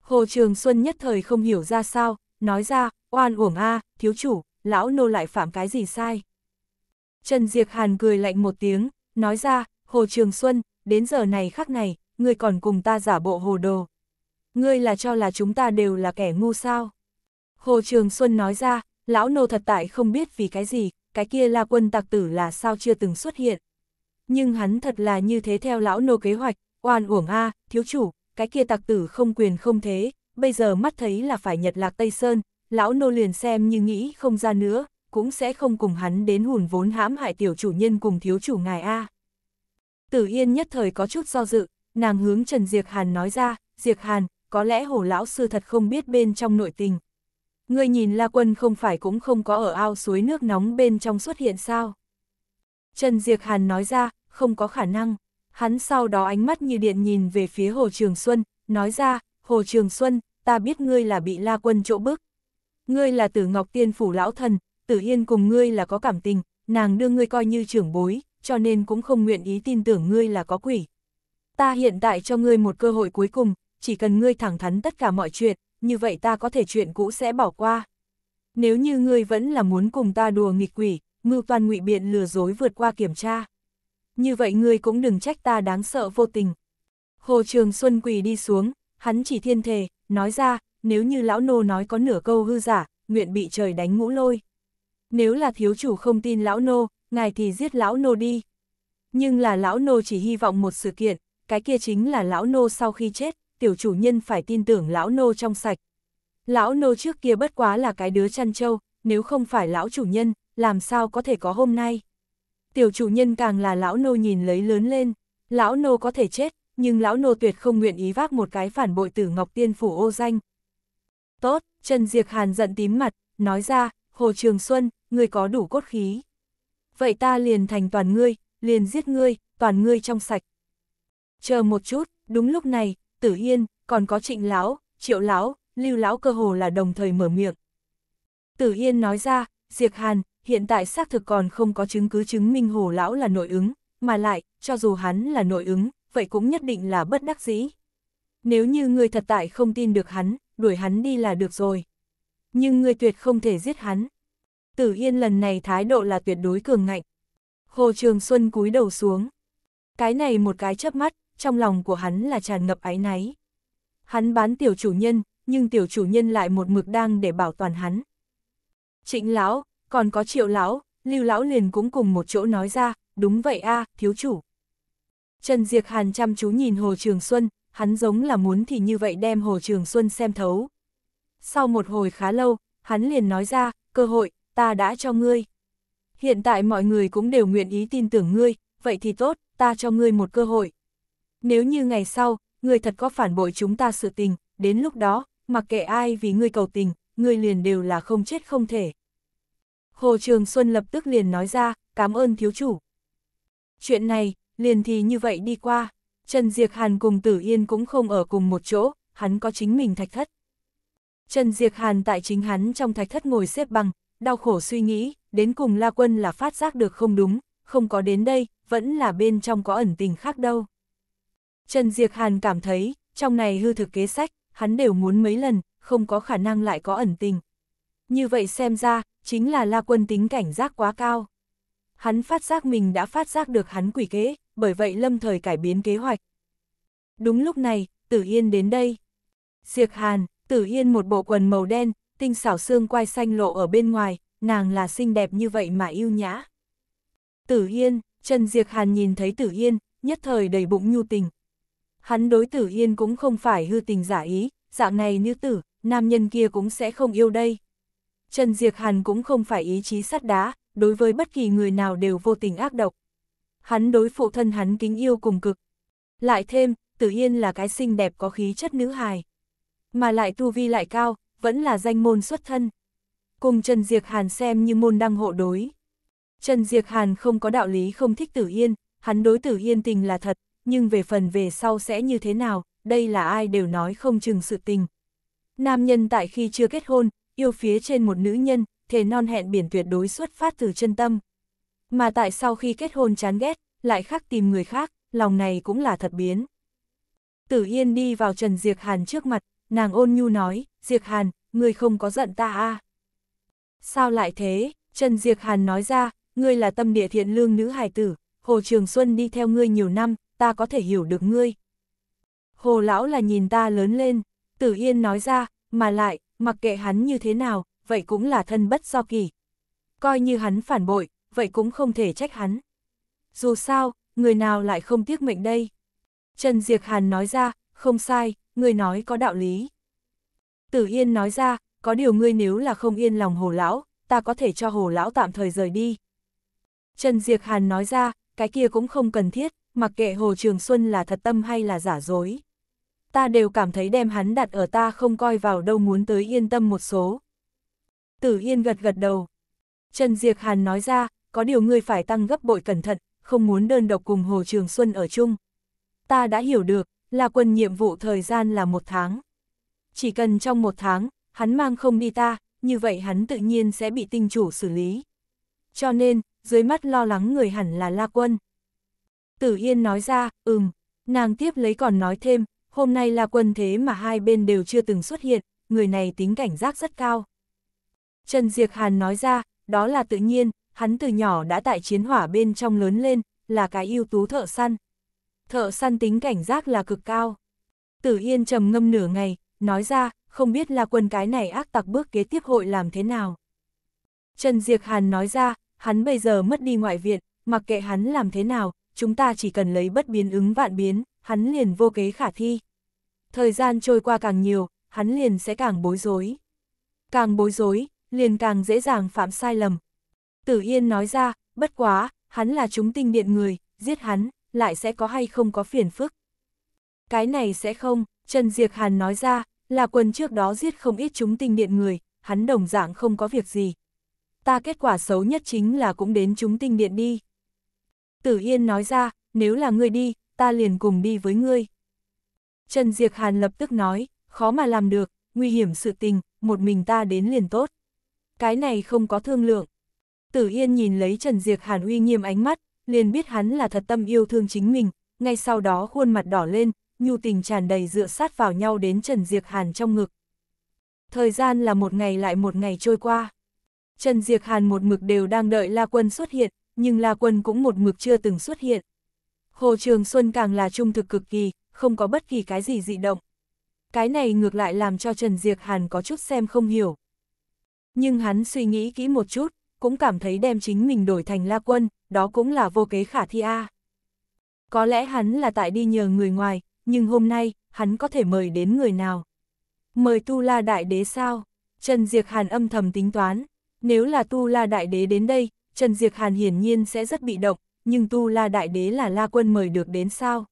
[SPEAKER 1] Hồ Trường Xuân nhất thời không hiểu ra sao, nói ra, oan uổng a thiếu chủ, lão nô lại phạm cái gì sai. Trần Diệc Hàn cười lạnh một tiếng, nói ra, Hồ Trường Xuân, đến giờ này khắc này, người còn cùng ta giả bộ hồ đồ. Ngươi là cho là chúng ta đều là kẻ ngu sao. Hồ Trường Xuân nói ra, lão nô thật tại không biết vì cái gì, cái kia la quân tạc tử là sao chưa từng xuất hiện nhưng hắn thật là như thế theo lão nô kế hoạch, oan uổng a, thiếu chủ, cái kia tặc tử không quyền không thế, bây giờ mắt thấy là phải nhật lạc Tây Sơn, lão nô liền xem như nghĩ không ra nữa, cũng sẽ không cùng hắn đến hùn vốn hãm hại tiểu chủ nhân cùng thiếu chủ ngài a. Tử Yên nhất thời có chút do dự, nàng hướng Trần Diệc Hàn nói ra, Diệc Hàn, có lẽ hổ lão sư thật không biết bên trong nội tình. Người nhìn La Quân không phải cũng không có ở ao suối nước nóng bên trong xuất hiện sao? Trần Diệc Hàn nói ra, không có khả năng. Hắn sau đó ánh mắt như điện nhìn về phía Hồ Trường Xuân, nói ra, Hồ Trường Xuân, ta biết ngươi là bị la quân chỗ bức. Ngươi là tử Ngọc Tiên Phủ Lão Thần, tử Yên cùng ngươi là có cảm tình, nàng đưa ngươi coi như trưởng bối, cho nên cũng không nguyện ý tin tưởng ngươi là có quỷ. Ta hiện tại cho ngươi một cơ hội cuối cùng, chỉ cần ngươi thẳng thắn tất cả mọi chuyện, như vậy ta có thể chuyện cũ sẽ bỏ qua. Nếu như ngươi vẫn là muốn cùng ta đùa nghịch quỷ, mưu toàn ngụy biện lừa dối vượt qua kiểm tra. Như vậy ngươi cũng đừng trách ta đáng sợ vô tình. Hồ Trường Xuân quỳ đi xuống, hắn chỉ thiên thề, nói ra, nếu như lão nô nói có nửa câu hư giả, nguyện bị trời đánh ngũ lôi. Nếu là thiếu chủ không tin lão nô, ngài thì giết lão nô đi. Nhưng là lão nô chỉ hy vọng một sự kiện, cái kia chính là lão nô sau khi chết, tiểu chủ nhân phải tin tưởng lão nô trong sạch. Lão nô trước kia bất quá là cái đứa chăn trâu, nếu không phải lão chủ nhân, làm sao có thể có hôm nay. Tiểu chủ nhân càng là lão nô nhìn lấy lớn lên, lão nô có thể chết, nhưng lão nô tuyệt không nguyện ý vác một cái phản bội tử Ngọc Tiên Phủ ô danh. Tốt, Trần Diệc Hàn giận tím mặt, nói ra, Hồ Trường Xuân, ngươi có đủ cốt khí. Vậy ta liền thành toàn ngươi, liền giết ngươi, toàn ngươi trong sạch. Chờ một chút, đúng lúc này, Tử Yên, còn có Trịnh Lão, Triệu Lão, Lưu Lão cơ hồ là đồng thời mở miệng. Tử Yên nói ra, Diệc Hàn, hiện tại xác thực còn không có chứng cứ chứng minh hồ lão là nội ứng, mà lại, cho dù hắn là nội ứng, vậy cũng nhất định là bất đắc dĩ. Nếu như ngươi thật tại không tin được hắn, đuổi hắn đi là được rồi. Nhưng ngươi tuyệt không thể giết hắn. Tử Yên lần này thái độ là tuyệt đối cường ngạnh. Hồ Trường Xuân cúi đầu xuống. Cái này một cái chớp mắt, trong lòng của hắn là tràn ngập áy náy. Hắn bán tiểu chủ nhân, nhưng tiểu chủ nhân lại một mực đang để bảo toàn hắn. Trịnh lão, còn có triệu lão, lưu lão liền cũng cùng một chỗ nói ra, đúng vậy a à, thiếu chủ. Trần Diệc Hàn chăm chú nhìn Hồ Trường Xuân, hắn giống là muốn thì như vậy đem Hồ Trường Xuân xem thấu. Sau một hồi khá lâu, hắn liền nói ra, cơ hội, ta đã cho ngươi. Hiện tại mọi người cũng đều nguyện ý tin tưởng ngươi, vậy thì tốt, ta cho ngươi một cơ hội. Nếu như ngày sau, ngươi thật có phản bội chúng ta sự tình, đến lúc đó, mặc kệ ai vì ngươi cầu tình, ngươi liền đều là không chết không thể. Hồ Trường Xuân lập tức liền nói ra, cảm ơn thiếu chủ. Chuyện này, liền thì như vậy đi qua, Trần Diệc Hàn cùng Tử Yên cũng không ở cùng một chỗ, hắn có chính mình thạch thất. Trần Diệc Hàn tại chính hắn trong thạch thất ngồi xếp bằng, đau khổ suy nghĩ, đến cùng La Quân là phát giác được không đúng, không có đến đây, vẫn là bên trong có ẩn tình khác đâu. Trần Diệc Hàn cảm thấy, trong này hư thực kế sách, hắn đều muốn mấy lần, không có khả năng lại có ẩn tình. Như vậy xem ra, chính là La Quân tính cảnh giác quá cao. Hắn phát giác mình đã phát giác được hắn quỷ kế, bởi vậy lâm thời cải biến kế hoạch. Đúng lúc này, Tử Yên đến đây. Diệc Hàn, Tử Yên một bộ quần màu đen, tinh xảo xương quai xanh lộ ở bên ngoài, nàng là xinh đẹp như vậy mà yêu nhã. Tử Yên, Trần Diệc Hàn nhìn thấy Tử Yên, nhất thời đầy bụng nhu tình. Hắn đối Tử Yên cũng không phải hư tình giả ý, dạng này nữ tử, nam nhân kia cũng sẽ không yêu đây. Trần Diệc Hàn cũng không phải ý chí sắt đá, đối với bất kỳ người nào đều vô tình ác độc. Hắn đối phụ thân hắn kính yêu cùng cực. Lại thêm, Tử Yên là cái xinh đẹp có khí chất nữ hài. Mà lại tu vi lại cao, vẫn là danh môn xuất thân. Cùng Trần Diệc Hàn xem như môn đăng hộ đối. Trần Diệc Hàn không có đạo lý không thích Tử Yên, hắn đối Tử Yên tình là thật, nhưng về phần về sau sẽ như thế nào, đây là ai đều nói không chừng sự tình. Nam nhân tại khi chưa kết hôn, yêu phía trên một nữ nhân, thề non hẹn biển tuyệt đối xuất phát từ chân tâm. Mà tại sau khi kết hôn chán ghét, lại khác tìm người khác, lòng này cũng là thật biến. Tử Yên đi vào Trần Diệc Hàn trước mặt, nàng ôn nhu nói, Diệc Hàn, người không có giận ta à? Sao lại thế? Trần Diệc Hàn nói ra, ngươi là tâm địa thiện lương nữ hài tử, Hồ Trường Xuân đi theo ngươi nhiều năm, ta có thể hiểu được ngươi. Hồ Lão là nhìn ta lớn lên, Tử Yên nói ra, mà lại, mặc kệ hắn như thế nào, vậy cũng là thân bất do kỳ. Coi như hắn phản bội, vậy cũng không thể trách hắn. Dù sao, người nào lại không tiếc mệnh đây? Trần Diệc Hàn nói ra, không sai, người nói có đạo lý. Tử Yên nói ra, có điều ngươi nếu là không yên lòng hồ lão, ta có thể cho hồ lão tạm thời rời đi. Trần Diệc Hàn nói ra, cái kia cũng không cần thiết, mặc kệ hồ Trường Xuân là thật tâm hay là giả dối ta đều cảm thấy đem hắn đặt ở ta không coi vào đâu muốn tới yên tâm một số. Tử Yên gật gật đầu. Trần Diệc Hàn nói ra, có điều ngươi phải tăng gấp bội cẩn thận, không muốn đơn độc cùng Hồ Trường Xuân ở chung. Ta đã hiểu được, là quân nhiệm vụ thời gian là một tháng. Chỉ cần trong một tháng, hắn mang không đi ta, như vậy hắn tự nhiên sẽ bị tinh chủ xử lý. Cho nên, dưới mắt lo lắng người hẳn là La Quân. Tử Yên nói ra, ừm, nàng tiếp lấy còn nói thêm, Hôm nay là quân thế mà hai bên đều chưa từng xuất hiện, người này tính cảnh giác rất cao. Trần Diệc Hàn nói ra, đó là tự nhiên, hắn từ nhỏ đã tại chiến hỏa bên trong lớn lên, là cái ưu tú thợ săn. Thợ săn tính cảnh giác là cực cao. Tử Yên trầm ngâm nửa ngày, nói ra, không biết là quân cái này ác tặc bước kế tiếp hội làm thế nào. Trần Diệc Hàn nói ra, hắn bây giờ mất đi ngoại viện, mặc kệ hắn làm thế nào, chúng ta chỉ cần lấy bất biến ứng vạn biến, hắn liền vô kế khả thi. Thời gian trôi qua càng nhiều, hắn liền sẽ càng bối rối. Càng bối rối, liền càng dễ dàng phạm sai lầm. Tử Yên nói ra, bất quá, hắn là chúng tinh điện người, giết hắn, lại sẽ có hay không có phiền phức. Cái này sẽ không, Trần Diệc Hàn nói ra, là quân trước đó giết không ít chúng tinh điện người, hắn đồng dạng không có việc gì. Ta kết quả xấu nhất chính là cũng đến chúng tinh điện đi. Tử Yên nói ra, nếu là người đi, ta liền cùng đi với ngươi. Trần Diệc Hàn lập tức nói, khó mà làm được, nguy hiểm sự tình, một mình ta đến liền tốt. Cái này không có thương lượng. Tử Yên nhìn lấy Trần Diệc Hàn uy nghiêm ánh mắt, liền biết hắn là thật tâm yêu thương chính mình, ngay sau đó khuôn mặt đỏ lên, nhu tình tràn đầy dựa sát vào nhau đến Trần Diệc Hàn trong ngực. Thời gian là một ngày lại một ngày trôi qua. Trần Diệc Hàn một mực đều đang đợi La Quân xuất hiện, nhưng La Quân cũng một mực chưa từng xuất hiện. Hồ Trường Xuân càng là trung thực cực kỳ, không có bất kỳ cái gì dị động. Cái này ngược lại làm cho Trần Diệc Hàn có chút xem không hiểu. Nhưng hắn suy nghĩ kỹ một chút, cũng cảm thấy đem chính mình đổi thành La Quân, đó cũng là vô kế khả thi a. Có lẽ hắn là tại đi nhờ người ngoài, nhưng hôm nay, hắn có thể mời đến người nào? Mời Tu La Đại Đế sao? Trần Diệc Hàn âm thầm tính toán, nếu là Tu La Đại Đế đến đây, Trần Diệc Hàn hiển nhiên sẽ rất bị động, nhưng Tu La Đại Đế là La Quân mời được đến sao?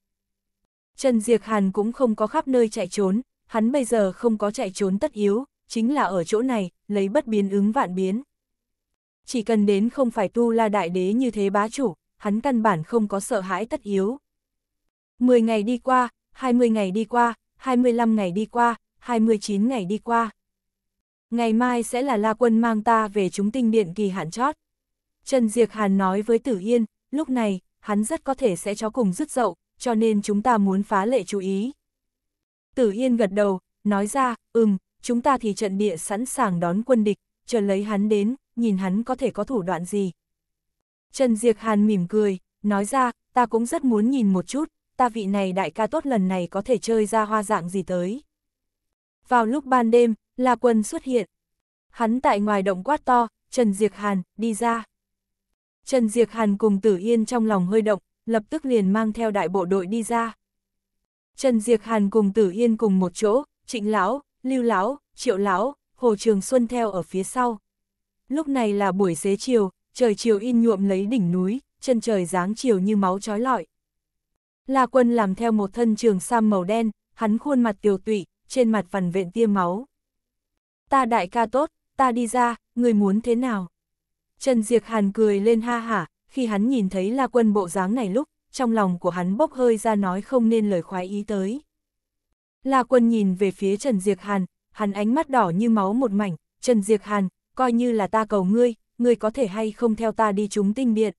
[SPEAKER 1] Trần Diệc Hàn cũng không có khắp nơi chạy trốn, hắn bây giờ không có chạy trốn tất yếu, chính là ở chỗ này, lấy bất biến ứng vạn biến. Chỉ cần đến không phải Tu La Đại Đế như thế bá chủ, hắn căn bản không có sợ hãi tất yếu. 10 ngày đi qua, 20 ngày đi qua, 25 ngày đi qua, 29 ngày đi qua. Ngày mai sẽ là La Quân mang ta về chúng tinh điện kỳ hạn chót. Trần Diệc Hàn nói với Tử Yên, lúc này, hắn rất có thể sẽ chó cùng rứt dậu, cho nên chúng ta muốn phá lệ chú ý. Tử Yên gật đầu, nói ra, ừm, chúng ta thì trận địa sẵn sàng đón quân địch, chờ lấy hắn đến, nhìn hắn có thể có thủ đoạn gì. Trần Diệc Hàn mỉm cười, nói ra, ta cũng rất muốn nhìn một chút, ta vị này đại ca tốt lần này có thể chơi ra hoa dạng gì tới. Vào lúc ban đêm, La Quân xuất hiện. Hắn tại ngoài động quát to, Trần Diệc Hàn, đi ra. Trần Diệc Hàn cùng Tử Yên trong lòng hơi động, lập tức liền mang theo đại bộ đội đi ra. Trần Diệc Hàn cùng Tử Yên cùng một chỗ, Trịnh Lão, Lưu Lão, Triệu Lão, Hồ Trường Xuân theo ở phía sau. Lúc này là buổi xế chiều, trời chiều in nhuộm lấy đỉnh núi, chân trời dáng chiều như máu trói lọi. La Quân làm theo một thân trường sam màu đen, hắn khuôn mặt tiều tụy, trên mặt vằn vện tia máu. Ta đại ca tốt, ta đi ra, người muốn thế nào? Trần Diệc Hàn cười lên ha hả, khi hắn nhìn thấy La Quân bộ dáng này lúc, trong lòng của hắn bốc hơi ra nói không nên lời khoái ý tới. La Quân nhìn về phía Trần Diệc Hàn, hắn ánh mắt đỏ như máu một mảnh, Trần Diệc Hàn, coi như là ta cầu ngươi, ngươi có thể hay không theo ta đi chúng tinh điện.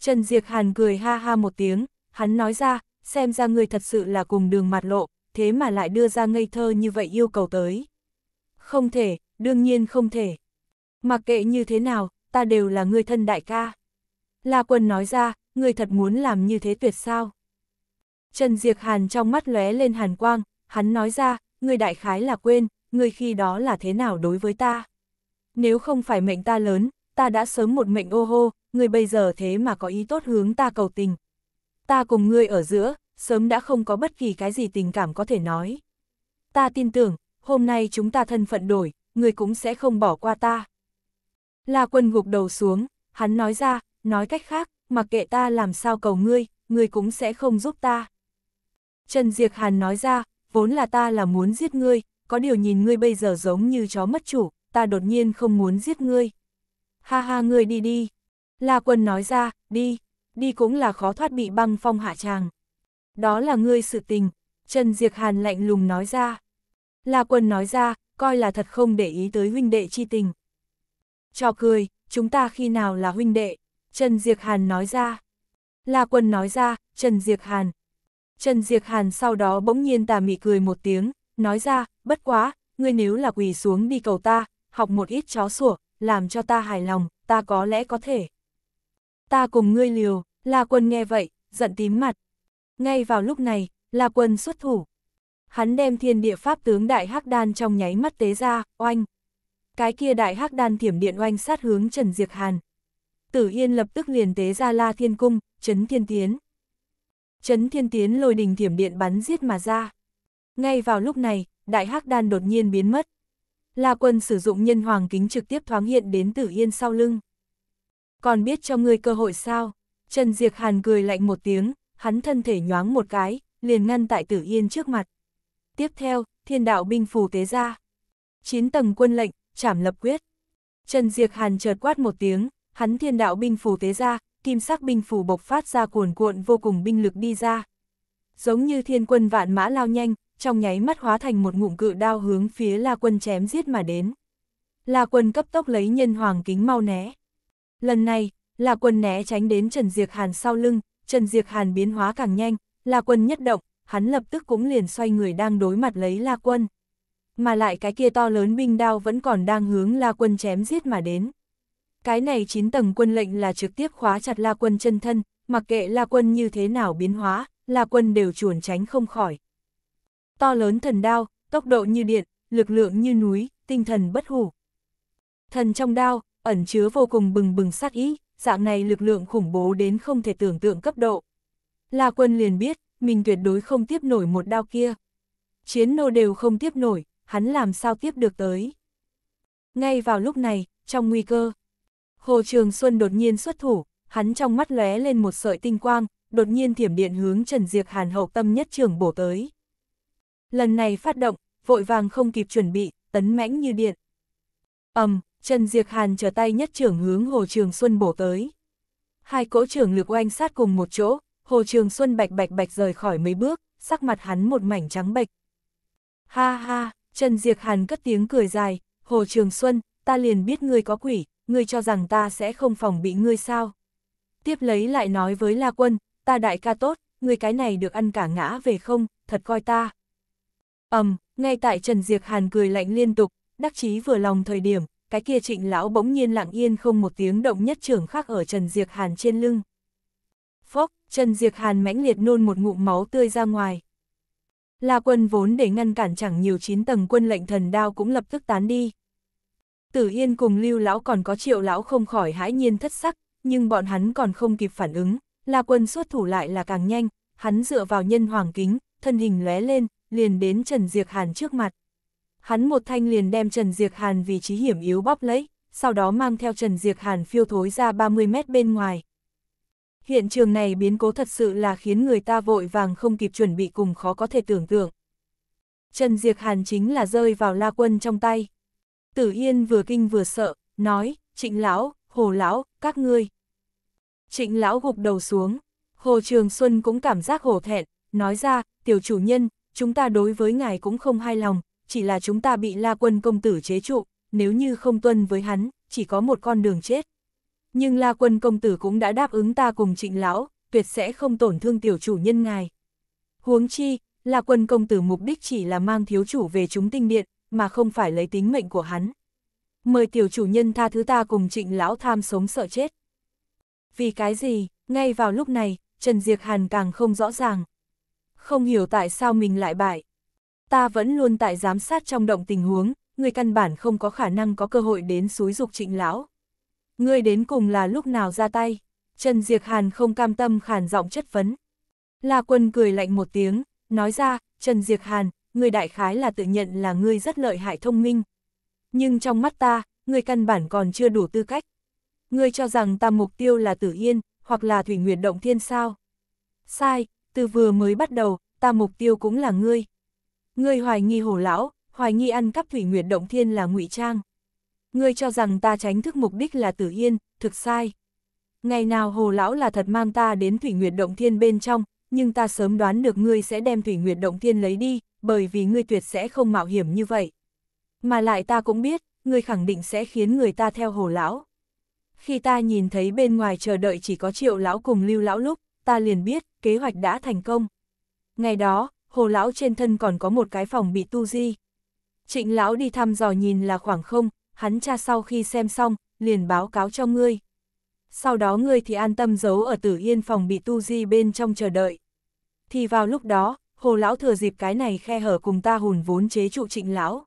[SPEAKER 1] Trần Diệc Hàn cười ha ha một tiếng, hắn nói ra, xem ra ngươi thật sự là cùng đường mặt lộ, thế mà lại đưa ra ngây thơ như vậy yêu cầu tới. Không thể, đương nhiên không thể. Mặc kệ như thế nào, ta đều là người thân đại ca. La Quân nói ra, người thật muốn làm như thế tuyệt sao? Trần Diệc Hàn trong mắt lóe lên hàn quang, hắn nói ra, người đại khái là quên, người khi đó là thế nào đối với ta? Nếu không phải mệnh ta lớn, ta đã sớm một mệnh ô hô, người bây giờ thế mà có ý tốt hướng ta cầu tình. Ta cùng ngươi ở giữa, sớm đã không có bất kỳ cái gì tình cảm có thể nói. Ta tin tưởng, hôm nay chúng ta thân phận đổi, người cũng sẽ không bỏ qua ta. La quân gục đầu xuống, hắn nói ra, nói cách khác, mặc kệ ta làm sao cầu ngươi, ngươi cũng sẽ không giúp ta. Trần Diệc Hàn nói ra, vốn là ta là muốn giết ngươi, có điều nhìn ngươi bây giờ giống như chó mất chủ, ta đột nhiên không muốn giết ngươi. Ha ha ngươi đi đi. La quân nói ra, đi, đi cũng là khó thoát bị băng phong hạ tràng. Đó là ngươi sự tình, Trần Diệc Hàn lạnh lùng nói ra. La quân nói ra, coi là thật không để ý tới huynh đệ chi tình cho cười, chúng ta khi nào là huynh đệ, Trần Diệc Hàn nói ra. La Quân nói ra, Trần Diệc Hàn. Trần Diệc Hàn sau đó bỗng nhiên tà mị cười một tiếng, nói ra, bất quá, ngươi nếu là quỳ xuống đi cầu ta, học một ít chó sủa, làm cho ta hài lòng, ta có lẽ có thể. Ta cùng ngươi liều, La Quân nghe vậy, giận tím mặt. Ngay vào lúc này, La Quân xuất thủ. Hắn đem thiên địa pháp tướng đại hắc đan trong nháy mắt tế ra, oanh, cái kia đại hắc đan thiểm điện oanh sát hướng Trần Diệc Hàn. Tử Yên lập tức liền tế ra La Thiên Cung, chấn thiên tiến. Chấn thiên tiến lôi đình thiểm điện bắn giết mà ra. Ngay vào lúc này, đại hắc đan đột nhiên biến mất. La Quân sử dụng nhân hoàng kính trực tiếp thoáng hiện đến Tử Yên sau lưng. Còn biết cho ngươi cơ hội sao? Trần Diệc Hàn cười lạnh một tiếng, hắn thân thể nhoáng một cái, liền ngăn tại Tử Yên trước mặt. Tiếp theo, thiên đạo binh phù tế ra. Chín tầng quân lệnh, trảm lập quyết. Trần Diệc Hàn chợt quát một tiếng, hắn thiên đạo binh phù tế ra, kim sắc binh phù bộc phát ra cuồn cuộn vô cùng binh lực đi ra. Giống như thiên quân vạn mã lao nhanh, trong nháy mắt hóa thành một ngụm cự đao hướng phía La Quân chém giết mà đến. La Quân cấp tốc lấy nhân hoàng kính mau né. Lần này, La Quân né tránh đến Trần Diệc Hàn sau lưng, Trần Diệc Hàn biến hóa càng nhanh, La Quân nhất động, hắn lập tức cũng liền xoay người đang đối mặt lấy La Quân mà lại cái kia to lớn binh đao vẫn còn đang hướng la quân chém giết mà đến. Cái này 9 tầng quân lệnh là trực tiếp khóa chặt la quân chân thân, mặc kệ la quân như thế nào biến hóa, la quân đều chuồn tránh không khỏi. To lớn thần đao, tốc độ như điện, lực lượng như núi, tinh thần bất hủ. Thần trong đao, ẩn chứa vô cùng bừng bừng sát ý, dạng này lực lượng khủng bố đến không thể tưởng tượng cấp độ. La quân liền biết, mình tuyệt đối không tiếp nổi một đao kia. Chiến nô đều không tiếp nổi, hắn làm sao tiếp được tới. Ngay vào lúc này, trong nguy cơ, Hồ Trường Xuân đột nhiên xuất thủ, hắn trong mắt lóe lên một sợi tinh quang, đột nhiên thiểm điện hướng Trần Diệc Hàn hậu tâm nhất trường bổ tới. Lần này phát động, vội vàng không kịp chuẩn bị, tấn mãnh như điện. ầm, Trần Diệc Hàn trở tay nhất trưởng hướng Hồ Trường Xuân bổ tới. Hai cỗ trưởng lực oanh sát cùng một chỗ, Hồ Trường Xuân bạch bạch bạch rời khỏi mấy bước, sắc mặt hắn một mảnh trắng bạch Ha ha, Trần Diệc Hàn cất tiếng cười dài, Hồ Trường Xuân, ta liền biết ngươi có quỷ, ngươi cho rằng ta sẽ không phòng bị ngươi sao. Tiếp lấy lại nói với La Quân, ta đại ca tốt, ngươi cái này được ăn cả ngã về không, thật coi ta. ầm, ngay tại Trần Diệc Hàn cười lạnh liên tục, đắc chí vừa lòng thời điểm, cái kia trịnh lão bỗng nhiên lặng yên không một tiếng động nhất trưởng khác ở Trần Diệc Hàn trên lưng. Phốc, Trần Diệc Hàn mãnh liệt nôn một ngụm máu tươi ra ngoài. La quân vốn để ngăn cản chẳng nhiều chín tầng quân lệnh thần đao cũng lập tức tán đi. Tử Yên cùng Lưu Lão còn có triệu lão không khỏi hãi nhiên thất sắc, nhưng bọn hắn còn không kịp phản ứng, La quân xuất thủ lại là càng nhanh, hắn dựa vào nhân hoàng kính, thân hình lóe lên, liền đến Trần Diệc Hàn trước mặt. Hắn một thanh liền đem Trần Diệc Hàn vì trí hiểm yếu bóp lấy, sau đó mang theo Trần Diệc Hàn phiêu thối ra 30 mét bên ngoài. Hiện trường này biến cố thật sự là khiến người ta vội vàng không kịp chuẩn bị cùng khó có thể tưởng tượng. Trần Diệc Hàn chính là rơi vào la quân trong tay. Tử Yên vừa kinh vừa sợ, nói, trịnh lão, hồ lão, các ngươi. Trịnh lão gục đầu xuống, hồ trường xuân cũng cảm giác hổ thẹn, nói ra, tiểu chủ nhân, chúng ta đối với ngài cũng không hài lòng, chỉ là chúng ta bị la quân công tử chế trụ, nếu như không tuân với hắn, chỉ có một con đường chết nhưng La Quân công tử cũng đã đáp ứng ta cùng trịnh lão, tuyệt sẽ không tổn thương tiểu chủ nhân ngài. Huống chi, La Quân công tử mục đích chỉ là mang thiếu chủ về chúng tinh điện, mà không phải lấy tính mệnh của hắn. Mời tiểu chủ nhân tha thứ ta cùng trịnh lão tham sống sợ chết. Vì cái gì, ngay vào lúc này, Trần Diệc Hàn càng không rõ ràng. Không hiểu tại sao mình lại bại. Ta vẫn luôn tại giám sát trong động tình huống, người căn bản không có khả năng có cơ hội đến suối dục trịnh lão. Ngươi đến cùng là lúc nào ra tay? Trần Diệc Hàn không cam tâm khàn giọng chất vấn. La Quân cười lạnh một tiếng, nói ra, Trần Diệc Hàn, ngươi đại khái là tự nhận là ngươi rất lợi hại thông minh. Nhưng trong mắt ta, ngươi căn bản còn chưa đủ tư cách. Ngươi cho rằng ta mục tiêu là Tử Yên, hoặc là Thủy Nguyệt Động Thiên sao? Sai, từ vừa mới bắt đầu, ta mục tiêu cũng là ngươi. Ngươi hoài nghi Hồ lão, hoài nghi ăn cắp Thủy Nguyệt Động Thiên là ngụy trang ngươi cho rằng ta tránh thức mục đích là tử yên, thực sai. Ngày nào hồ lão là thật mang ta đến thủy nguyệt động thiên bên trong, nhưng ta sớm đoán được ngươi sẽ đem thủy nguyệt động thiên lấy đi, bởi vì ngươi tuyệt sẽ không mạo hiểm như vậy. Mà lại ta cũng biết, ngươi khẳng định sẽ khiến người ta theo hồ lão. Khi ta nhìn thấy bên ngoài chờ đợi chỉ có triệu lão cùng lưu lão lúc, ta liền biết, kế hoạch đã thành công. Ngày đó, hồ lão trên thân còn có một cái phòng bị tu di. Trịnh lão đi thăm dò nhìn là khoảng không, hắn cha sau khi xem xong, liền báo cáo cho ngươi. Sau đó ngươi thì an tâm giấu ở tử yên phòng bị tu di bên trong chờ đợi. Thì vào lúc đó, hồ lão thừa dịp cái này khe hở cùng ta hùn vốn chế trụ trịnh lão.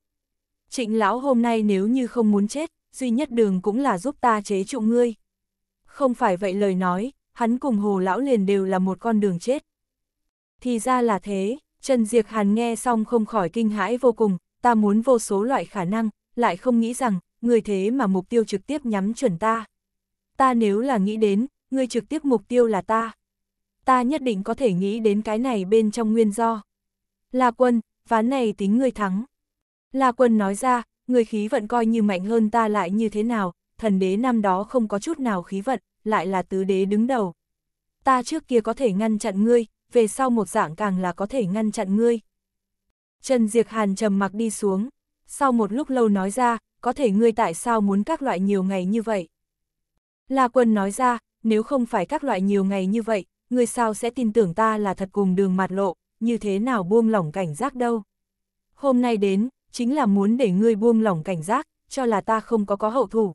[SPEAKER 1] Trịnh lão hôm nay nếu như không muốn chết, duy nhất đường cũng là giúp ta chế trụ ngươi. Không phải vậy lời nói, hắn cùng hồ lão liền đều là một con đường chết. Thì ra là thế, Trần Diệc Hàn nghe xong không khỏi kinh hãi vô cùng, ta muốn vô số loại khả năng, lại không nghĩ rằng, người thế mà mục tiêu trực tiếp nhắm chuẩn ta. Ta nếu là nghĩ đến, người trực tiếp mục tiêu là ta. Ta nhất định có thể nghĩ đến cái này bên trong nguyên do. La quân, ván này tính người thắng. La quân nói ra, người khí vận coi như mạnh hơn ta lại như thế nào, thần đế năm đó không có chút nào khí vận, lại là tứ đế đứng đầu. Ta trước kia có thể ngăn chặn ngươi, về sau một dạng càng là có thể ngăn chặn ngươi. Trần Diệc Hàn trầm mặc đi xuống, sau một lúc lâu nói ra, có thể ngươi tại sao muốn các loại nhiều ngày như vậy? La Quân nói ra, nếu không phải các loại nhiều ngày như vậy, ngươi sao sẽ tin tưởng ta là thật cùng đường mặt lộ, như thế nào buông lỏng cảnh giác đâu? Hôm nay đến, chính là muốn để ngươi buông lỏng cảnh giác, cho là ta không có có hậu thủ.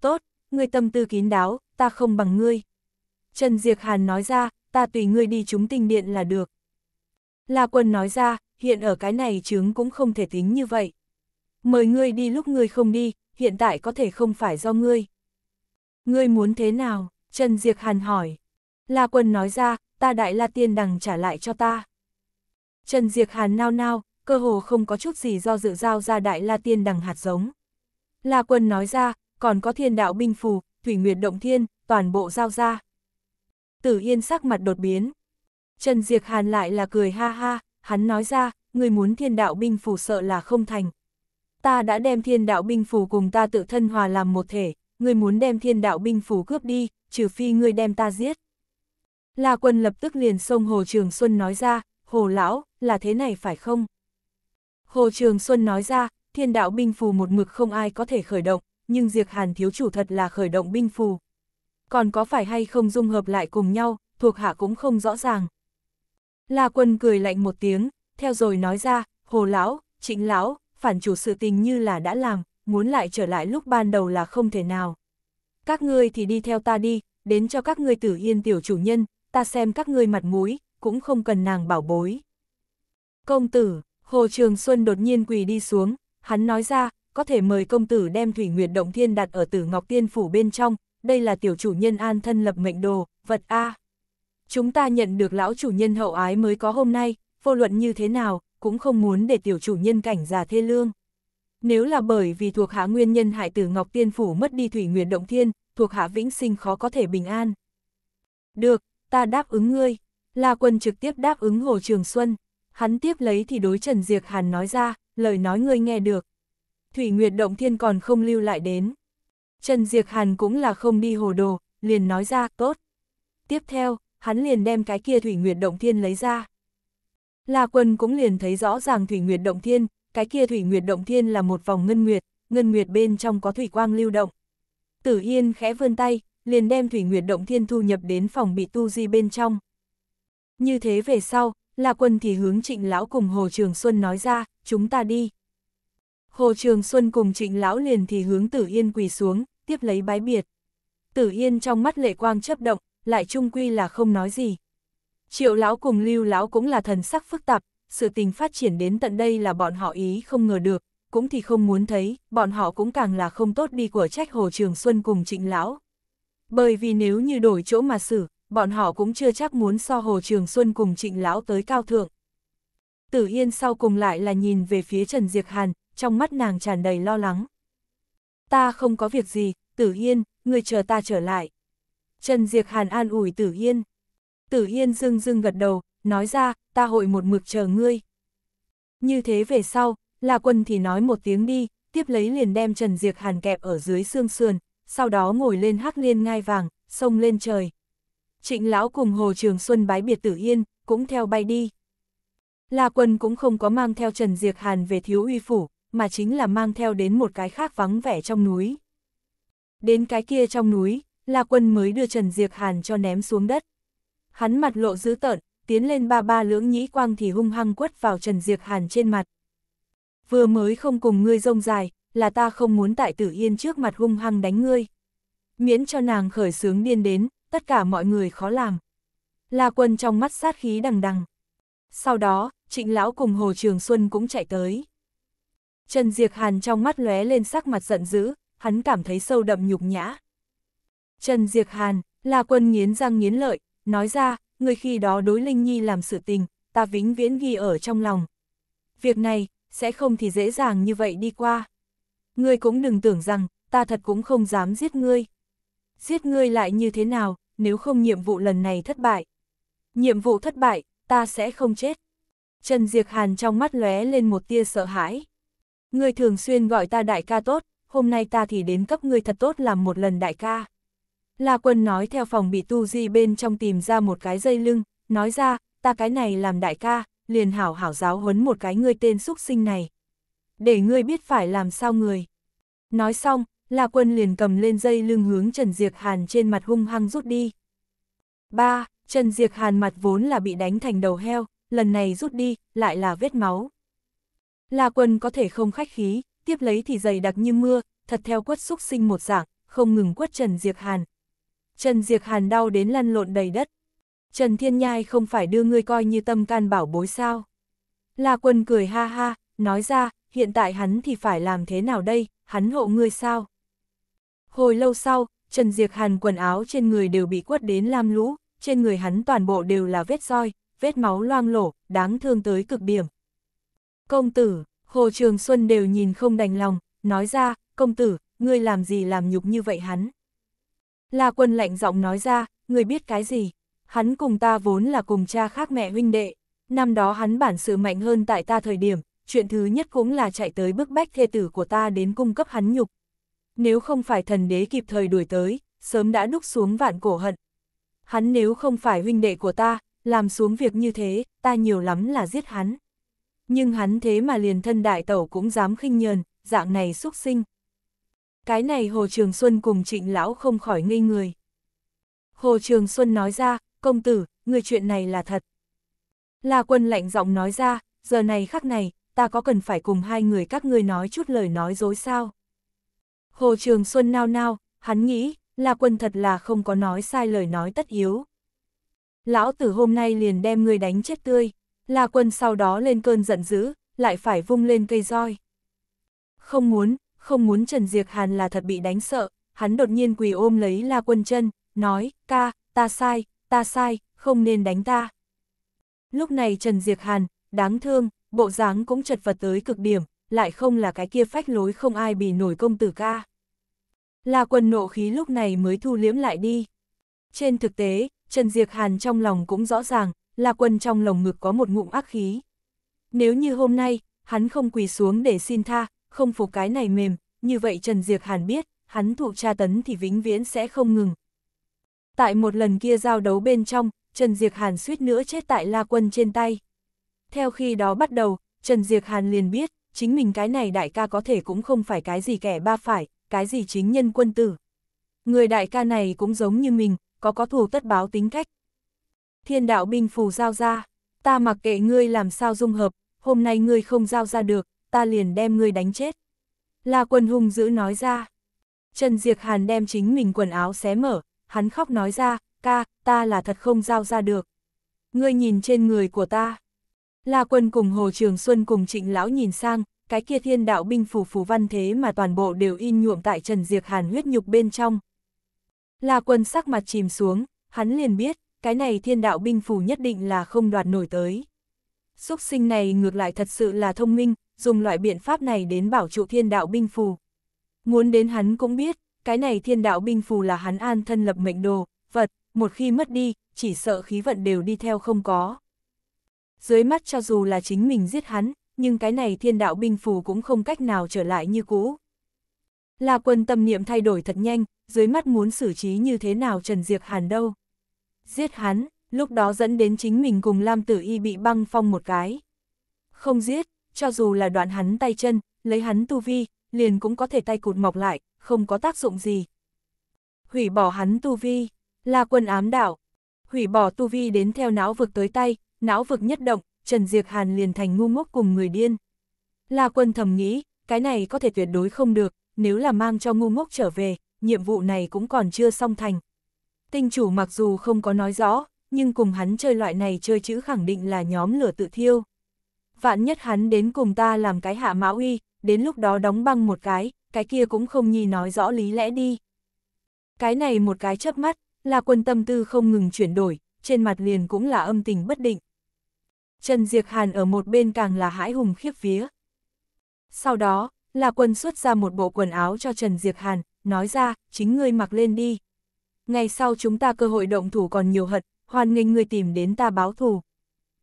[SPEAKER 1] Tốt, ngươi tâm tư kín đáo, ta không bằng ngươi. Trần Diệc Hàn nói ra, ta tùy ngươi đi chúng tinh điện là được. La Quân nói ra, hiện ở cái này chứng cũng không thể tính như vậy. Mời ngươi đi lúc ngươi không đi, hiện tại có thể không phải do ngươi. Ngươi muốn thế nào? Trần Diệc Hàn hỏi. La Quân nói ra, ta đại la tiên đằng trả lại cho ta. Trần Diệc Hàn nao nao, cơ hồ không có chút gì do dự giao ra đại la tiên đằng hạt giống. La Quân nói ra, còn có thiên đạo binh phù, thủy nguyệt động thiên, toàn bộ giao ra. Tử Yên sắc mặt đột biến. Trần Diệc Hàn lại là cười ha ha, hắn nói ra, người muốn thiên đạo binh phù sợ là không thành. Ta đã đem thiên đạo binh phù cùng ta tự thân hòa làm một thể, người muốn đem thiên đạo binh phù cướp đi, trừ phi người đem ta giết. La quân lập tức liền xông Hồ Trường Xuân nói ra, Hồ Lão, là thế này phải không? Hồ Trường Xuân nói ra, thiên đạo binh phù một mực không ai có thể khởi động, nhưng diệt hàn thiếu chủ thật là khởi động binh phù. Còn có phải hay không dung hợp lại cùng nhau, thuộc hạ cũng không rõ ràng. La Quân cười lạnh một tiếng, theo rồi nói ra, hồ lão, trịnh lão, phản chủ sự tình như là đã làm, muốn lại trở lại lúc ban đầu là không thể nào. Các ngươi thì đi theo ta đi, đến cho các ngươi tử yên tiểu chủ nhân, ta xem các ngươi mặt mũi, cũng không cần nàng bảo bối. Công tử, Hồ Trường Xuân đột nhiên quỳ đi xuống, hắn nói ra, có thể mời công tử đem Thủy Nguyệt Động Thiên đặt ở tử Ngọc Tiên Phủ bên trong, đây là tiểu chủ nhân an thân lập mệnh đồ, vật A chúng ta nhận được lão chủ nhân hậu ái mới có hôm nay, vô luận như thế nào, cũng không muốn để tiểu chủ nhân cảnh già thê lương. Nếu là bởi vì thuộc hạ nguyên nhân hại tử Ngọc Tiên Phủ mất đi Thủy Nguyệt Động Thiên, thuộc hạ vĩnh sinh khó có thể bình an. Được, ta đáp ứng ngươi. là quân trực tiếp đáp ứng Hồ Trường Xuân. Hắn tiếp lấy thì đối Trần Diệc Hàn nói ra, lời nói ngươi nghe được. Thủy Nguyệt Động Thiên còn không lưu lại đến. Trần Diệc Hàn cũng là không đi hồ đồ, liền nói ra, tốt. Tiếp theo, hắn liền đem cái kia Thủy Nguyệt Động Thiên lấy ra. La Quân cũng liền thấy rõ ràng Thủy Nguyệt Động Thiên, cái kia Thủy Nguyệt Động Thiên là một vòng ngân nguyệt, ngân nguyệt bên trong có thủy quang lưu động. Tử Yên khẽ vươn tay, liền đem Thủy Nguyệt Động Thiên thu nhập đến phòng bị tu di bên trong. Như thế về sau, La Quân thì hướng Trịnh Lão cùng Hồ Trường Xuân nói ra, chúng ta đi. Hồ Trường Xuân cùng Trịnh Lão liền thì hướng Tử Yên quỳ xuống, tiếp lấy bái biệt. Tử Yên trong mắt lệ quang chấp động, lại trung quy là không nói gì. Triệu lão cùng lưu lão cũng là thần sắc phức tạp, sự tình phát triển đến tận đây là bọn họ ý không ngờ được, cũng thì không muốn thấy, bọn họ cũng càng là không tốt đi của trách Hồ Trường Xuân cùng trịnh lão. Bởi vì nếu như đổi chỗ mà xử, bọn họ cũng chưa chắc muốn so Hồ Trường Xuân cùng trịnh lão tới cao thượng. Tử Yên sau cùng lại là nhìn về phía Trần Diệc Hàn, trong mắt nàng tràn đầy lo lắng. Ta không có việc gì, Tử Yên, người chờ ta trở lại. Trần Diệc Hàn an ủi Tử Yên. Tử Yên dưng dưng gật đầu, nói ra, ta hội một mực chờ ngươi. Như thế về sau, La Quân thì nói một tiếng đi, tiếp lấy liền đem Trần Diệc Hàn kẹp ở dưới xương sườn, sau đó ngồi lên hắc liên ngai vàng, sông lên trời. Trịnh Lão cùng Hồ Trường Xuân bái biệt Tử Yên, cũng theo bay đi. La Quân cũng không có mang theo Trần Diệc Hàn về thiếu uy phủ, mà chính là mang theo đến một cái khác vắng vẻ trong núi. Đến cái kia trong núi, La Quân mới đưa Trần Diệc Hàn cho ném xuống đất. Hắn mặt lộ dữ tợn, tiến lên ba ba lưỡng nhĩ quang thì hung hăng quất vào Trần Diệc Hàn trên mặt. Vừa mới không cùng ngươi rông dài, là ta không muốn tại tử yên trước mặt hung hăng đánh ngươi. Miễn cho nàng khởi sướng điên đến, tất cả mọi người khó làm. La Quân trong mắt sát khí đằng đằng. Sau đó, Trịnh Lão cùng Hồ Trường Xuân cũng chạy tới. Trần Diệc Hàn trong mắt lóe lên sắc mặt giận dữ, hắn cảm thấy sâu đậm nhục nhã. Trần Diệc Hàn, là quân nghiến răng nghiến lợi, nói ra, người khi đó đối Linh Nhi làm sự tình, ta vĩnh viễn ghi ở trong lòng. Việc này, sẽ không thì dễ dàng như vậy đi qua. Ngươi cũng đừng tưởng rằng, ta thật cũng không dám giết ngươi. Giết ngươi lại như thế nào, nếu không nhiệm vụ lần này thất bại. Nhiệm vụ thất bại, ta sẽ không chết. Trần Diệc Hàn trong mắt lóe lên một tia sợ hãi. Ngươi thường xuyên gọi ta đại ca tốt, hôm nay ta thì đến cấp ngươi thật tốt làm một lần đại ca. La Quân nói theo phòng bị tu di bên trong tìm ra một cái dây lưng, nói ra, ta cái này làm đại ca, liền hảo hảo giáo huấn một cái ngươi tên xúc sinh này. Để ngươi biết phải làm sao người. Nói xong, La Quân liền cầm lên dây lưng hướng Trần Diệc Hàn trên mặt hung hăng rút đi. ba Trần Diệc Hàn mặt vốn là bị đánh thành đầu heo, lần này rút đi, lại là vết máu. La Quân có thể không khách khí, tiếp lấy thì dày đặc như mưa, thật theo quất xúc sinh một dạng, không ngừng quất Trần Diệc Hàn, Trần Diệc Hàn đau đến lăn lộn đầy đất. Trần Thiên Nhai không phải đưa ngươi coi như tâm can bảo bối sao. La Quân cười ha ha, nói ra, hiện tại hắn thì phải làm thế nào đây, hắn hộ ngươi sao? Hồi lâu sau, Trần Diệc Hàn quần áo trên người đều bị quất đến lam lũ, trên người hắn toàn bộ đều là vết roi, vết máu loang lổ, đáng thương tới cực điểm. Công tử, Hồ Trường Xuân đều nhìn không đành lòng, nói ra, công tử, ngươi làm gì làm nhục như vậy hắn? La quân lạnh giọng nói ra, người biết cái gì? Hắn cùng ta vốn là cùng cha khác mẹ huynh đệ. Năm đó hắn bản sự mạnh hơn tại ta thời điểm, chuyện thứ nhất cũng là chạy tới bức bách thê tử của ta đến cung cấp hắn nhục. Nếu không phải thần đế kịp thời đuổi tới, sớm đã đúc xuống vạn cổ hận. Hắn nếu không phải huynh đệ của ta, làm xuống việc như thế, ta nhiều lắm là giết hắn. Nhưng hắn thế mà liền thân đại tẩu cũng dám khinh nhờn, dạng này xúc sinh, cái này Hồ Trường Xuân cùng trịnh lão không khỏi ngây người. Hồ Trường Xuân nói ra, công tử, người chuyện này là thật. La quân lạnh giọng nói ra, giờ này khắc này, ta có cần phải cùng hai người các ngươi nói chút lời nói dối sao? Hồ Trường Xuân nao nao, hắn nghĩ, La quân thật là không có nói sai lời nói tất yếu. Lão tử hôm nay liền đem người đánh chết tươi, La quân sau đó lên cơn giận dữ, lại phải vung lên cây roi. Không muốn, không muốn Trần Diệc Hàn là thật bị đánh sợ, hắn đột nhiên quỳ ôm lấy La Quân chân, nói, ca, ta sai, ta sai, không nên đánh ta. Lúc này Trần Diệc Hàn, đáng thương, bộ dáng cũng chật vật tới cực điểm, lại không là cái kia phách lối không ai bị nổi công tử ca. La Quân nộ khí lúc này mới thu liễm lại đi. Trên thực tế, Trần Diệc Hàn trong lòng cũng rõ ràng, La Quân trong lòng ngực có một ngụm ác khí. Nếu như hôm nay, hắn không quỳ xuống để xin tha, không phục cái này mềm, như vậy Trần Diệc Hàn biết, hắn thụ tra tấn thì vĩnh viễn sẽ không ngừng. Tại một lần kia giao đấu bên trong, Trần Diệc Hàn suýt nữa chết tại La Quân trên tay. Theo khi đó bắt đầu, Trần Diệc Hàn liền biết, chính mình cái này đại ca có thể cũng không phải cái gì kẻ ba phải, cái gì chính nhân quân tử. Người đại ca này cũng giống như mình, có có thù tất báo tính cách. Thiên đạo binh phù giao ra, ta mặc kệ ngươi làm sao dung hợp, hôm nay ngươi không giao ra được, ta liền đem ngươi đánh chết. La quân hung dữ nói ra. Trần Diệc Hàn đem chính mình quần áo xé mở, hắn khóc nói ra, ca, ta là thật không giao ra được. Ngươi nhìn trên người của ta. La quân cùng Hồ Trường Xuân cùng trịnh lão nhìn sang, cái kia thiên đạo binh phủ phù văn thế mà toàn bộ đều in nhuộm tại Trần Diệc Hàn huyết nhục bên trong. La quân sắc mặt chìm xuống, hắn liền biết, cái này thiên đạo binh phủ nhất định là không đoạt nổi tới. Xúc sinh này ngược lại thật sự là thông minh, dùng loại biện pháp này đến bảo trụ thiên đạo binh phù. Muốn đến hắn cũng biết, cái này thiên đạo binh phù là hắn an thân lập mệnh đồ, vật, một khi mất đi, chỉ sợ khí vận đều đi theo không có. Dưới mắt cho dù là chính mình giết hắn, nhưng cái này thiên đạo binh phù cũng không cách nào trở lại như cũ. La quân tâm niệm thay đổi thật nhanh, dưới mắt muốn xử trí như thế nào Trần Diệp Hàn đâu. Giết hắn, lúc đó dẫn đến chính mình cùng Lam Tử Y bị băng phong một cái. Không giết, cho dù là đoạn hắn tay chân, lấy hắn tu vi, liền cũng có thể tay cụt mọc lại, không có tác dụng gì. Hủy bỏ hắn tu vi, là quân ám đảo Hủy bỏ tu vi đến theo não vực tới tay, não vực nhất động, Trần Diệc Hàn liền thành ngu ngốc cùng người điên. là quân thầm nghĩ, cái này có thể tuyệt đối không được, nếu là mang cho ngu ngốc trở về, nhiệm vụ này cũng còn chưa xong thành. Tinh chủ mặc dù không có nói rõ, nhưng cùng hắn chơi loại này chơi chữ khẳng định là nhóm lửa tự thiêu vạn nhất hắn đến cùng ta làm cái hạ mã uy, đến lúc đó đóng băng một cái, cái kia cũng không nhi nói rõ lý lẽ đi. Cái này một cái chớp mắt, là quân tâm tư không ngừng chuyển đổi, trên mặt liền cũng là âm tình bất định. Trần Diệc Hàn ở một bên càng là hãi hùng khiếp vía. Sau đó, là quân xuất ra một bộ quần áo cho Trần Diệc Hàn, nói ra, chính ngươi mặc lên đi. Ngày sau chúng ta cơ hội động thủ còn nhiều hận, hoàn nghênh ngươi tìm đến ta báo thù.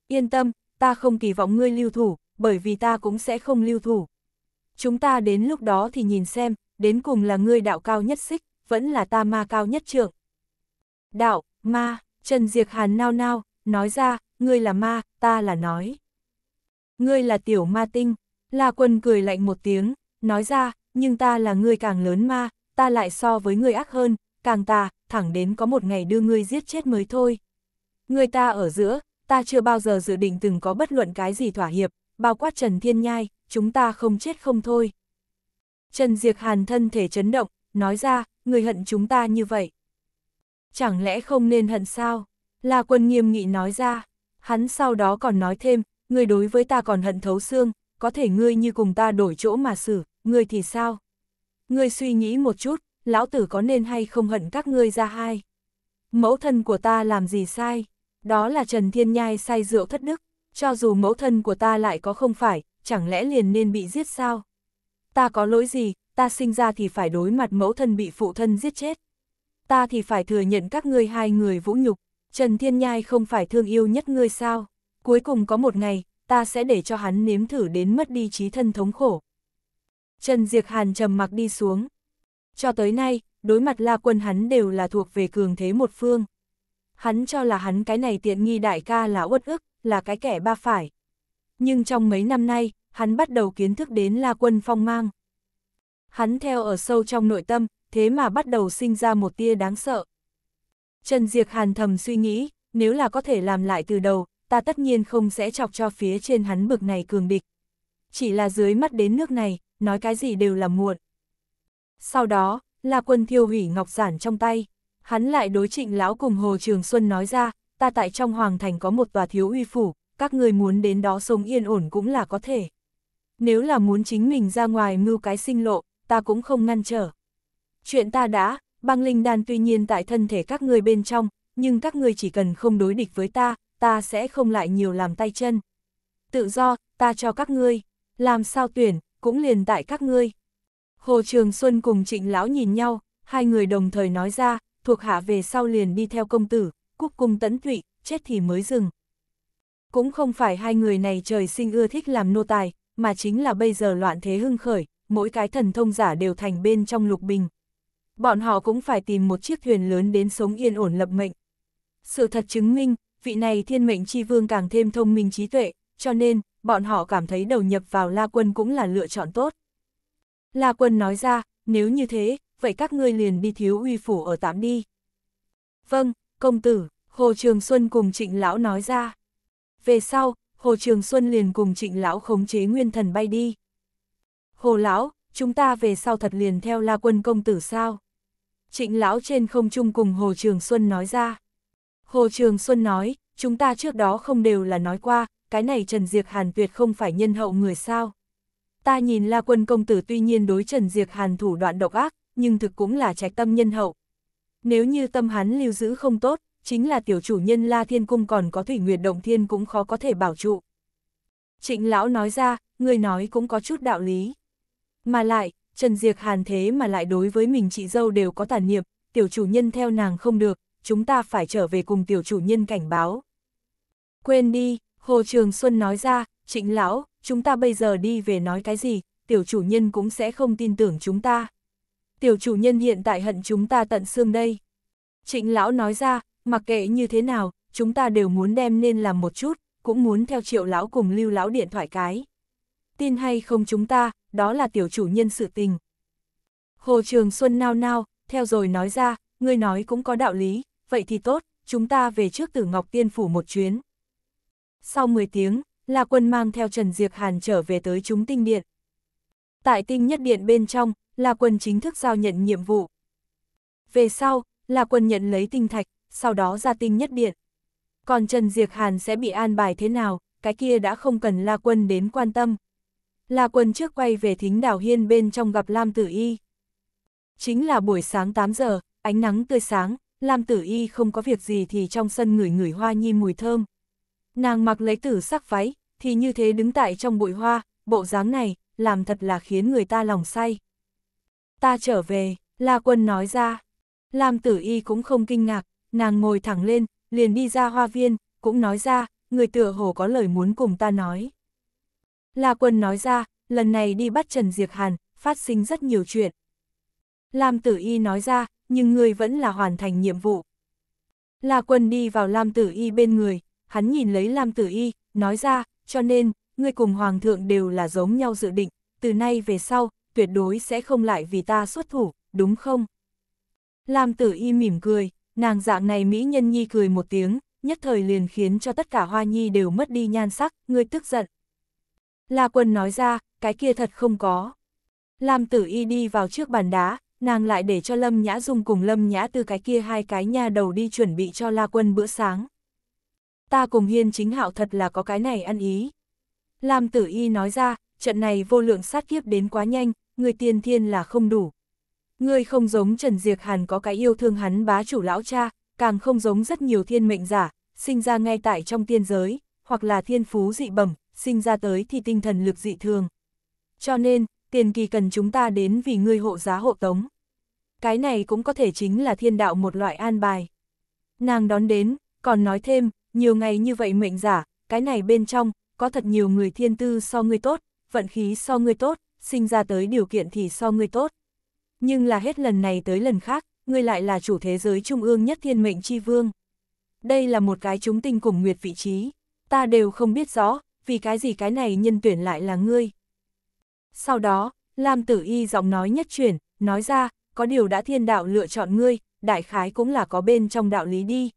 [SPEAKER 1] Yên tâm, ta không kỳ vọng ngươi lưu thủ, bởi vì ta cũng sẽ không lưu thủ. Chúng ta đến lúc đó thì nhìn xem, đến cùng là ngươi đạo cao nhất xích, vẫn là ta ma cao nhất trưởng. Đạo, ma, Trần Diệc Hàn nao nao, nói ra, ngươi là ma, ta là nói. Ngươi là tiểu ma tinh, La Quân cười lạnh một tiếng, nói ra, nhưng ta là ngươi càng lớn ma, ta lại so với ngươi ác hơn, càng ta, thẳng đến có một ngày đưa ngươi giết chết mới thôi. Người ta ở giữa, ta chưa bao giờ dự định từng có bất luận cái gì thỏa hiệp, bao quát Trần Thiên Nhai, chúng ta không chết không thôi. Trần Diệc Hàn thân thể chấn động, nói ra, người hận chúng ta như vậy. Chẳng lẽ không nên hận sao? La quân nghiêm nghị nói ra, hắn sau đó còn nói thêm, người đối với ta còn hận thấu xương, có thể ngươi như cùng ta đổi chỗ mà xử, ngươi thì sao? Ngươi suy nghĩ một chút, lão tử có nên hay không hận các ngươi ra hai? Mẫu thân của ta làm gì sai? đó là Trần Thiên Nhai say rượu thất đức, cho dù mẫu thân của ta lại có không phải, chẳng lẽ liền nên bị giết sao? Ta có lỗi gì, ta sinh ra thì phải đối mặt mẫu thân bị phụ thân giết chết. Ta thì phải thừa nhận các ngươi hai người vũ nhục, Trần Thiên Nhai không phải thương yêu nhất ngươi sao? Cuối cùng có một ngày, ta sẽ để cho hắn nếm thử đến mất đi trí thân thống khổ. Trần Diệc Hàn trầm mặc đi xuống. Cho tới nay, đối mặt La Quân hắn đều là thuộc về cường thế một phương hắn cho là hắn cái này tiện nghi đại ca là uất ức, là cái kẻ ba phải. Nhưng trong mấy năm nay, hắn bắt đầu kiến thức đến La Quân Phong mang. Hắn theo ở sâu trong nội tâm, thế mà bắt đầu sinh ra một tia đáng sợ. Trần Diệc Hàn thầm suy nghĩ, nếu là có thể làm lại từ đầu, ta tất nhiên không sẽ chọc cho phía trên hắn bực này cường địch. Chỉ là dưới mắt đến nước này, nói cái gì đều là muộn. Sau đó, La Quân thiêu hủy ngọc giản trong tay hắn lại đối trịnh lão cùng Hồ Trường Xuân nói ra, ta tại trong hoàng thành có một tòa thiếu uy phủ, các người muốn đến đó sống yên ổn cũng là có thể. Nếu là muốn chính mình ra ngoài mưu cái sinh lộ, ta cũng không ngăn trở. Chuyện ta đã, băng linh đan tuy nhiên tại thân thể các người bên trong, nhưng các người chỉ cần không đối địch với ta, ta sẽ không lại nhiều làm tay chân. Tự do, ta cho các ngươi, làm sao tuyển, cũng liền tại các ngươi. Hồ Trường Xuân cùng Trịnh Lão nhìn nhau, hai người đồng thời nói ra, thuộc hạ về sau liền đi theo công tử, cúc cung tấn tụy, chết thì mới dừng. Cũng không phải hai người này trời sinh ưa thích làm nô tài, mà chính là bây giờ loạn thế hưng khởi, mỗi cái thần thông giả đều thành bên trong lục bình. Bọn họ cũng phải tìm một chiếc thuyền lớn đến sống yên ổn lập mệnh. Sự thật chứng minh, vị này thiên mệnh chi vương càng thêm thông minh trí tuệ, cho nên, bọn họ cảm thấy đầu nhập vào La Quân cũng là lựa chọn tốt. La Quân nói ra, nếu như thế, vậy các ngươi liền đi thiếu uy phủ ở tạm đi. Vâng, công tử, Hồ Trường Xuân cùng trịnh lão nói ra. Về sau, Hồ Trường Xuân liền cùng trịnh lão khống chế nguyên thần bay đi. Hồ lão, chúng ta về sau thật liền theo la quân công tử sao? Trịnh lão trên không trung cùng Hồ Trường Xuân nói ra. Hồ Trường Xuân nói, chúng ta trước đó không đều là nói qua, cái này Trần Diệc Hàn tuyệt không phải nhân hậu người sao. Ta nhìn La Quân Công Tử tuy nhiên đối Trần Diệc Hàn thủ đoạn độc ác, nhưng thực cũng là trạch tâm nhân hậu. Nếu như tâm hắn lưu giữ không tốt, chính là tiểu chủ nhân La Thiên Cung còn có Thủy Nguyệt Động Thiên cũng khó có thể bảo trụ. Trịnh lão nói ra, người nói cũng có chút đạo lý. Mà lại, Trần Diệc Hàn thế mà lại đối với mình chị dâu đều có tàn niệm, tiểu chủ nhân theo nàng không được, chúng ta phải trở về cùng tiểu chủ nhân cảnh báo. Quên đi, Hồ Trường Xuân nói ra, trịnh lão, chúng ta bây giờ đi về nói cái gì, tiểu chủ nhân cũng sẽ không tin tưởng chúng ta tiểu chủ nhân hiện tại hận chúng ta tận xương đây. Trịnh lão nói ra, mặc kệ như thế nào, chúng ta đều muốn đem nên làm một chút, cũng muốn theo triệu lão cùng lưu lão điện thoại cái. Tin hay không chúng ta, đó là tiểu chủ nhân sự tình. Hồ Trường Xuân nao nao, theo rồi nói ra, ngươi nói cũng có đạo lý, vậy thì tốt, chúng ta về trước tử Ngọc Tiên Phủ một chuyến. Sau 10 tiếng, La Quân mang theo Trần Diệc Hàn trở về tới chúng tinh điện. Tại tinh nhất điện bên trong, là quân chính thức giao nhận nhiệm vụ. Về sau, là quân nhận lấy tinh thạch, sau đó ra tinh nhất điện. Còn Trần Diệc Hàn sẽ bị an bài thế nào, cái kia đã không cần La Quân đến quan tâm. La Quân trước quay về thính đảo hiên bên trong gặp Lam Tử Y. Chính là buổi sáng 8 giờ, ánh nắng tươi sáng, Lam Tử Y không có việc gì thì trong sân ngửi ngửi hoa nhi mùi thơm. Nàng mặc lấy tử sắc váy, thì như thế đứng tại trong bụi hoa, bộ dáng này, làm thật là khiến người ta lòng say ta trở về, La Quân nói ra. Lam tử y cũng không kinh ngạc, nàng ngồi thẳng lên, liền đi ra hoa viên, cũng nói ra, người tựa hồ có lời muốn cùng ta nói. La Quân nói ra, lần này đi bắt Trần Diệp Hàn, phát sinh rất nhiều chuyện. Lam Tử Y nói ra, nhưng người vẫn là hoàn thành nhiệm vụ. La Quân đi vào Lam Tử Y bên người, hắn nhìn lấy Lam Tử Y, nói ra, cho nên, ngươi cùng Hoàng thượng đều là giống nhau dự định, từ nay về sau, tuyệt đối sẽ không lại vì ta xuất thủ, đúng không? Lam tử y mỉm cười, nàng dạng này Mỹ nhân nhi cười một tiếng, nhất thời liền khiến cho tất cả hoa nhi đều mất đi nhan sắc, ngươi tức giận. La quân nói ra, cái kia thật không có. Lam tử y đi vào trước bàn đá, nàng lại để cho Lâm Nhã Dung cùng Lâm Nhã từ cái kia hai cái nha đầu đi chuẩn bị cho La Quân bữa sáng. Ta cùng Hiên chính hạo thật là có cái này ăn ý. Lam Tử Y nói ra, trận này vô lượng sát kiếp đến quá nhanh, người tiên thiên là không đủ. Ngươi không giống Trần Diệc Hàn có cái yêu thương hắn bá chủ lão cha, càng không giống rất nhiều thiên mệnh giả, sinh ra ngay tại trong tiên giới, hoặc là thiên phú dị bẩm, sinh ra tới thì tinh thần lực dị thường. Cho nên, tiền kỳ cần chúng ta đến vì ngươi hộ giá hộ tống. Cái này cũng có thể chính là thiên đạo một loại an bài. Nàng đón đến, còn nói thêm, nhiều ngày như vậy mệnh giả, cái này bên trong, có thật nhiều người thiên tư so ngươi tốt, vận khí so ngươi tốt, sinh ra tới điều kiện thì so ngươi tốt. Nhưng là hết lần này tới lần khác, ngươi lại là chủ thế giới trung ương nhất thiên mệnh chi vương. Đây là một cái chúng tinh cùng nguyệt vị trí, ta đều không biết rõ, vì cái gì cái này nhân tuyển lại là ngươi. Sau đó, Lam Tử Y giọng nói nhất chuyển, nói ra, có điều đã thiên đạo lựa chọn ngươi, đại khái cũng là có bên trong đạo lý đi.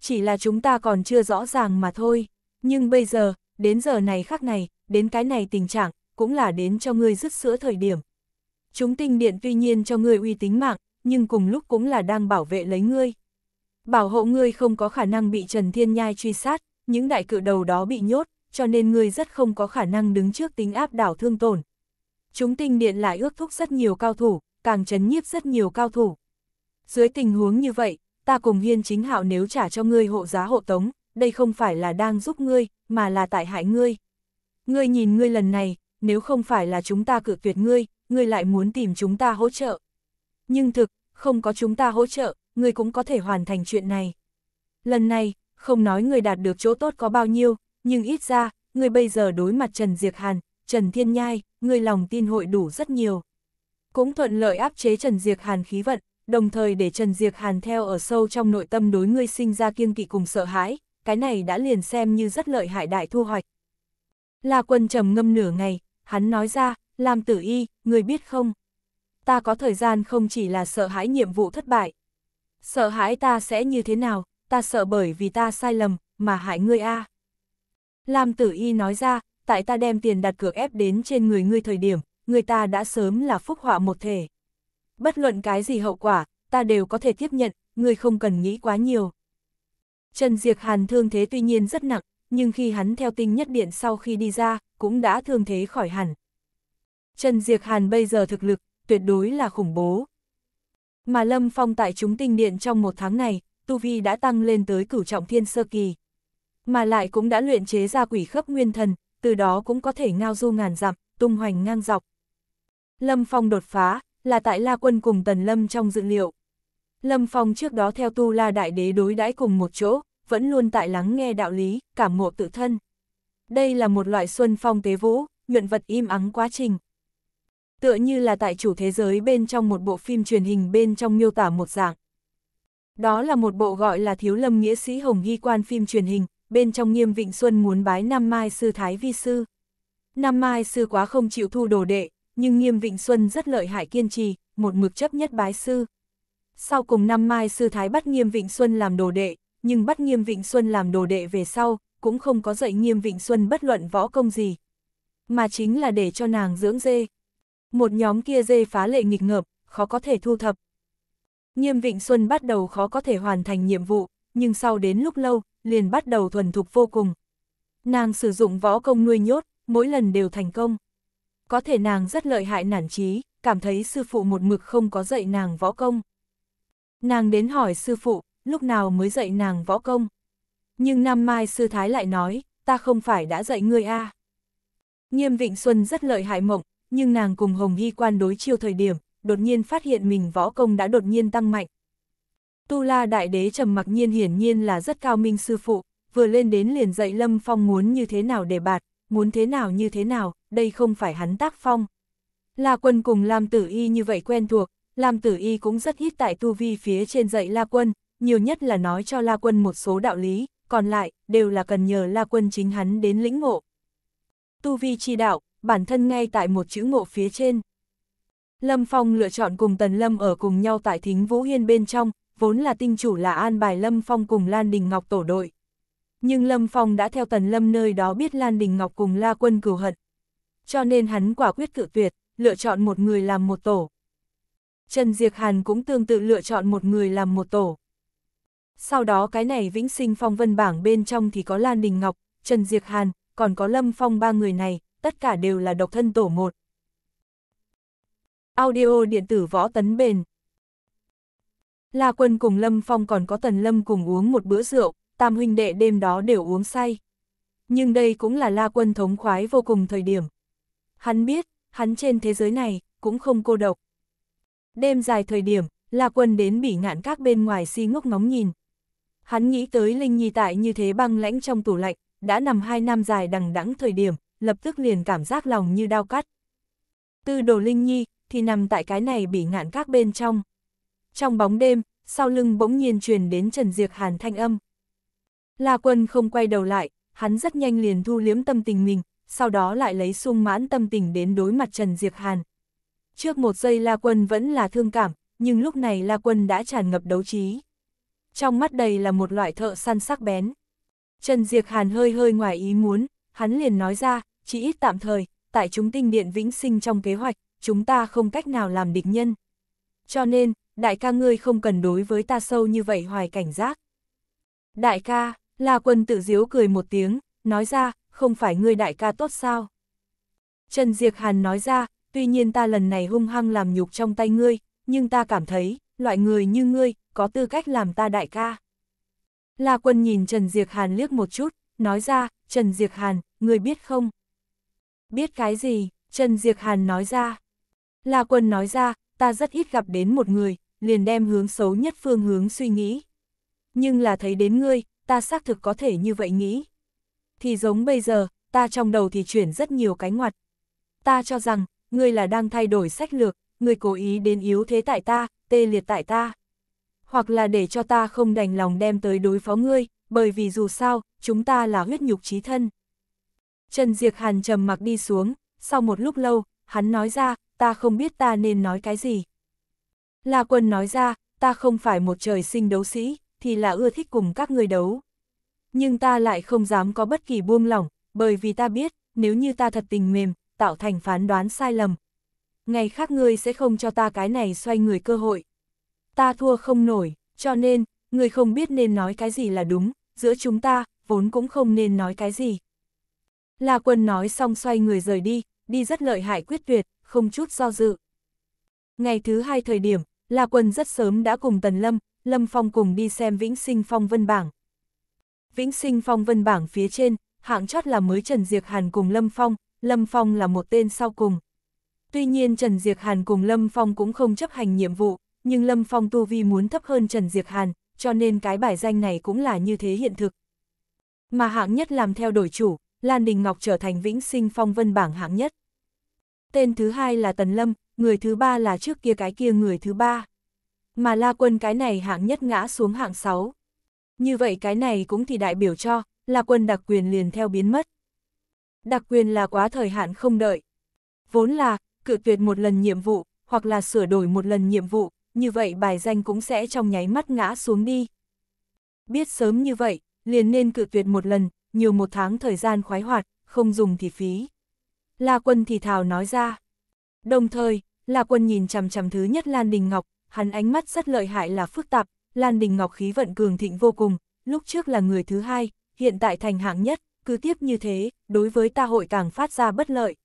[SPEAKER 1] Chỉ là chúng ta còn chưa rõ ràng mà thôi, nhưng bây giờ, đến giờ này khác này, đến cái này tình trạng, cũng là đến cho ngươi dứt sữa thời điểm. Chúng tinh điện tuy nhiên cho ngươi uy tín mạng, nhưng cùng lúc cũng là đang bảo vệ lấy ngươi. Bảo hộ ngươi không có khả năng bị Trần Thiên Nhai truy sát, những đại cự đầu đó bị nhốt, cho nên ngươi rất không có khả năng đứng trước tính áp đảo thương tổn. Chúng tinh điện lại ước thúc rất nhiều cao thủ, càng chấn nhiếp rất nhiều cao thủ. Dưới tình huống như vậy, ta cùng hiên chính hạo nếu trả cho ngươi hộ giá hộ tống, đây không phải là đang giúp ngươi, mà là tại hại ngươi. Ngươi nhìn ngươi lần này, nếu không phải là chúng ta cự tuyệt ngươi, ngươi lại muốn tìm chúng ta hỗ trợ. Nhưng thực, không có chúng ta hỗ trợ, ngươi cũng có thể hoàn thành chuyện này. Lần này, không nói ngươi đạt được chỗ tốt có bao nhiêu, nhưng ít ra, ngươi bây giờ đối mặt Trần Diệc Hàn, Trần Thiên Nhai, ngươi lòng tin hội đủ rất nhiều. Cũng thuận lợi áp chế Trần Diệc Hàn khí vận, đồng thời để Trần Diệc Hàn theo ở sâu trong nội tâm đối ngươi sinh ra kiêng kỵ cùng sợ hãi, cái này đã liền xem như rất lợi hại đại thu hoạch. La Quân trầm ngâm nửa ngày, hắn nói ra, làm tử y, người biết không? Ta có thời gian không chỉ là sợ hãi nhiệm vụ thất bại. Sợ hãi ta sẽ như thế nào, ta sợ bởi vì ta sai lầm, mà hại ngươi a. làm tử y nói ra, tại ta đem tiền đặt cược ép đến trên người ngươi thời điểm, người ta đã sớm là phúc họa một thể. Bất luận cái gì hậu quả, ta đều có thể tiếp nhận, ngươi không cần nghĩ quá nhiều. Trần Diệc Hàn thương thế tuy nhiên rất nặng, nhưng khi hắn theo tinh nhất điện sau khi đi ra, cũng đã thương thế khỏi hẳn. Trần Diệc Hàn bây giờ thực lực, tuyệt đối là khủng bố. Mà Lâm Phong tại chúng tinh điện trong một tháng này, Tu Vi đã tăng lên tới cửu trọng thiên sơ kỳ. Mà lại cũng đã luyện chế ra quỷ khớp nguyên thần, từ đó cũng có thể ngao du ngàn dặm, tung hoành ngang dọc. Lâm Phong đột phá, là tại La Quân cùng Tần Lâm trong dự liệu. Lâm Phong trước đó theo Tu La Đại Đế đối đãi cùng một chỗ, vẫn luôn tại lắng nghe đạo lý, cảm ngộ tự thân. Đây là một loại xuân phong tế vũ, nhuận vật im ắng quá trình. Tựa như là tại chủ thế giới bên trong một bộ phim truyền hình bên trong miêu tả một dạng. Đó là một bộ gọi là Thiếu Lâm Nghĩa Sĩ Hồng ghi Quan phim truyền hình, bên trong nghiêm vịnh xuân muốn bái Nam Mai Sư Thái Vi Sư. Nam Mai Sư quá không chịu thu đồ đệ, nhưng nghiêm vịnh xuân rất lợi hại kiên trì, một mực chấp nhất bái sư. Sau cùng năm Mai Sư Thái bắt nghiêm vịnh xuân làm đồ đệ, nhưng bắt Nghiêm Vịnh Xuân làm đồ đệ về sau, cũng không có dạy Nghiêm Vịnh Xuân bất luận võ công gì. Mà chính là để cho nàng dưỡng dê. Một nhóm kia dê phá lệ nghịch ngợp, khó có thể thu thập. Nghiêm Vịnh Xuân bắt đầu khó có thể hoàn thành nhiệm vụ, nhưng sau đến lúc lâu, liền bắt đầu thuần thục vô cùng. Nàng sử dụng võ công nuôi nhốt, mỗi lần đều thành công. Có thể nàng rất lợi hại nản trí, cảm thấy sư phụ một mực không có dạy nàng võ công. Nàng đến hỏi sư phụ, lúc nào mới dạy nàng võ công. Nhưng năm mai sư thái lại nói, ta không phải đã dạy ngươi a à. Nghiêm Vịnh Xuân rất lợi hại mộng, nhưng nàng cùng Hồng Hy quan đối chiêu thời điểm, đột nhiên phát hiện mình võ công đã đột nhiên tăng mạnh. Tu La Đại Đế trầm mặc nhiên hiển nhiên là rất cao minh sư phụ, vừa lên đến liền dạy Lâm Phong muốn như thế nào để bạt, muốn thế nào như thế nào, đây không phải hắn tác phong. La Quân cùng Lam Tử Y như vậy quen thuộc, Lam Tử Y cũng rất ít tại tu vi phía trên dạy La Quân, nhiều nhất là nói cho La Quân một số đạo lý, còn lại, đều là cần nhờ La Quân chính hắn đến lĩnh ngộ. Tu vi chi đạo, bản thân ngay tại một chữ ngộ phía trên. Lâm Phong lựa chọn cùng Tần Lâm ở cùng nhau tại Thính Vũ Hiên bên trong, vốn là tinh chủ là an bài Lâm Phong cùng Lan Đình Ngọc tổ đội. Nhưng Lâm Phong đã theo Tần Lâm nơi đó biết Lan Đình Ngọc cùng La Quân cừu hận. Cho nên hắn quả quyết cự tuyệt, lựa chọn một người làm một tổ. Trần Diệc Hàn cũng tương tự lựa chọn một người làm một tổ sau đó cái này vĩnh sinh phong vân bảng bên trong thì có Lan Đình Ngọc, Trần Diệc Hàn, còn có Lâm Phong ba người này, tất cả đều là độc thân tổ một. Audio điện tử võ tấn bền La Quân cùng Lâm Phong còn có Tần Lâm cùng uống một bữa rượu, tam huynh đệ đêm đó đều uống say. Nhưng đây cũng là La Quân thống khoái vô cùng thời điểm. Hắn biết, hắn trên thế giới này, cũng không cô độc. Đêm dài thời điểm, La Quân đến bỉ ngạn các bên ngoài si ngốc ngóng nhìn, Hắn nghĩ tới Linh Nhi tại như thế băng lãnh trong tủ lạnh, đã nằm hai năm dài đằng đẵng thời điểm, lập tức liền cảm giác lòng như đau cắt. Tư đồ Linh Nhi, thì nằm tại cái này bị ngạn các bên trong. Trong bóng đêm, sau lưng bỗng nhiên truyền đến Trần Diệc Hàn thanh âm. La quân không quay đầu lại, hắn rất nhanh liền thu liếm tâm tình mình, sau đó lại lấy sung mãn tâm tình đến đối mặt Trần Diệc Hàn. Trước một giây La quân vẫn là thương cảm, nhưng lúc này La quân đã tràn ngập đấu trí trong mắt đầy là một loại thợ săn sắc bén. Trần Diệc Hàn hơi hơi ngoài ý muốn, hắn liền nói ra, chỉ ít tạm thời, tại chúng tinh điện vĩnh sinh trong kế hoạch, chúng ta không cách nào làm địch nhân. Cho nên, đại ca ngươi không cần đối với ta sâu như vậy hoài cảnh giác. Đại ca, là Quân tự diếu cười một tiếng, nói ra, không phải ngươi đại ca tốt sao? Trần Diệc Hàn nói ra, tuy nhiên ta lần này hung hăng làm nhục trong tay ngươi, nhưng ta cảm thấy, loại người như ngươi, có tư cách làm ta đại ca. La quân nhìn Trần Diệc Hàn liếc một chút, nói ra, Trần Diệc Hàn, người biết không? Biết cái gì? Trần Diệc Hàn nói ra. La quân nói ra, ta rất ít gặp đến một người, liền đem hướng xấu nhất phương hướng suy nghĩ. Nhưng là thấy đến ngươi, ta xác thực có thể như vậy nghĩ. Thì giống bây giờ, ta trong đầu thì chuyển rất nhiều cái ngoặt. Ta cho rằng, ngươi là đang thay đổi sách lược, ngươi cố ý đến yếu thế tại ta, tê liệt tại ta hoặc là để cho ta không đành lòng đem tới đối phó ngươi, bởi vì dù sao, chúng ta là huyết nhục trí thân. Trần Diệc Hàn trầm mặc đi xuống, sau một lúc lâu, hắn nói ra, ta không biết ta nên nói cái gì. La Quân nói ra, ta không phải một trời sinh đấu sĩ, thì là ưa thích cùng các người đấu. Nhưng ta lại không dám có bất kỳ buông lỏng, bởi vì ta biết, nếu như ta thật tình mềm, tạo thành phán đoán sai lầm. Ngày khác ngươi sẽ không cho ta cái này xoay người cơ hội ta thua không nổi, cho nên, người không biết nên nói cái gì là đúng, giữa chúng ta, vốn cũng không nên nói cái gì. La quân nói xong xoay người rời đi, đi rất lợi hại quyết tuyệt, không chút do dự. Ngày thứ hai thời điểm, La quân rất sớm đã cùng Tần Lâm, Lâm Phong cùng đi xem Vĩnh Sinh Phong Vân Bảng. Vĩnh Sinh Phong Vân Bảng phía trên, hạng chót là mới Trần Diệc Hàn cùng Lâm Phong, Lâm Phong là một tên sau cùng. Tuy nhiên Trần Diệc Hàn cùng Lâm Phong cũng không chấp hành nhiệm vụ, nhưng Lâm Phong tu vi muốn thấp hơn Trần Diệc Hàn, cho nên cái bài danh này cũng là như thế hiện thực. Mà hạng nhất làm theo đổi chủ, Lan Đình Ngọc trở thành vĩnh sinh phong vân bảng hạng nhất. Tên thứ hai là Tần Lâm, người thứ ba là trước kia cái kia người thứ ba. Mà La Quân cái này hạng nhất ngã xuống hạng 6. Như vậy cái này cũng thì đại biểu cho, La Quân đặc quyền liền theo biến mất. Đặc quyền là quá thời hạn không đợi. Vốn là, cự tuyệt một lần nhiệm vụ, hoặc là sửa đổi một lần nhiệm vụ, như vậy bài danh cũng sẽ trong nháy mắt ngã xuống đi. Biết sớm như vậy, liền nên cự tuyệt một lần, nhiều một tháng thời gian khoái hoạt, không dùng thì phí. La quân thì thào nói ra. Đồng thời, La quân nhìn chằm chằm thứ nhất Lan Đình Ngọc, hắn ánh mắt rất lợi hại là phức tạp, Lan Đình Ngọc khí vận cường thịnh vô cùng, lúc trước là người thứ hai, hiện tại thành hạng nhất, cứ tiếp như thế, đối với ta hội càng phát ra bất lợi.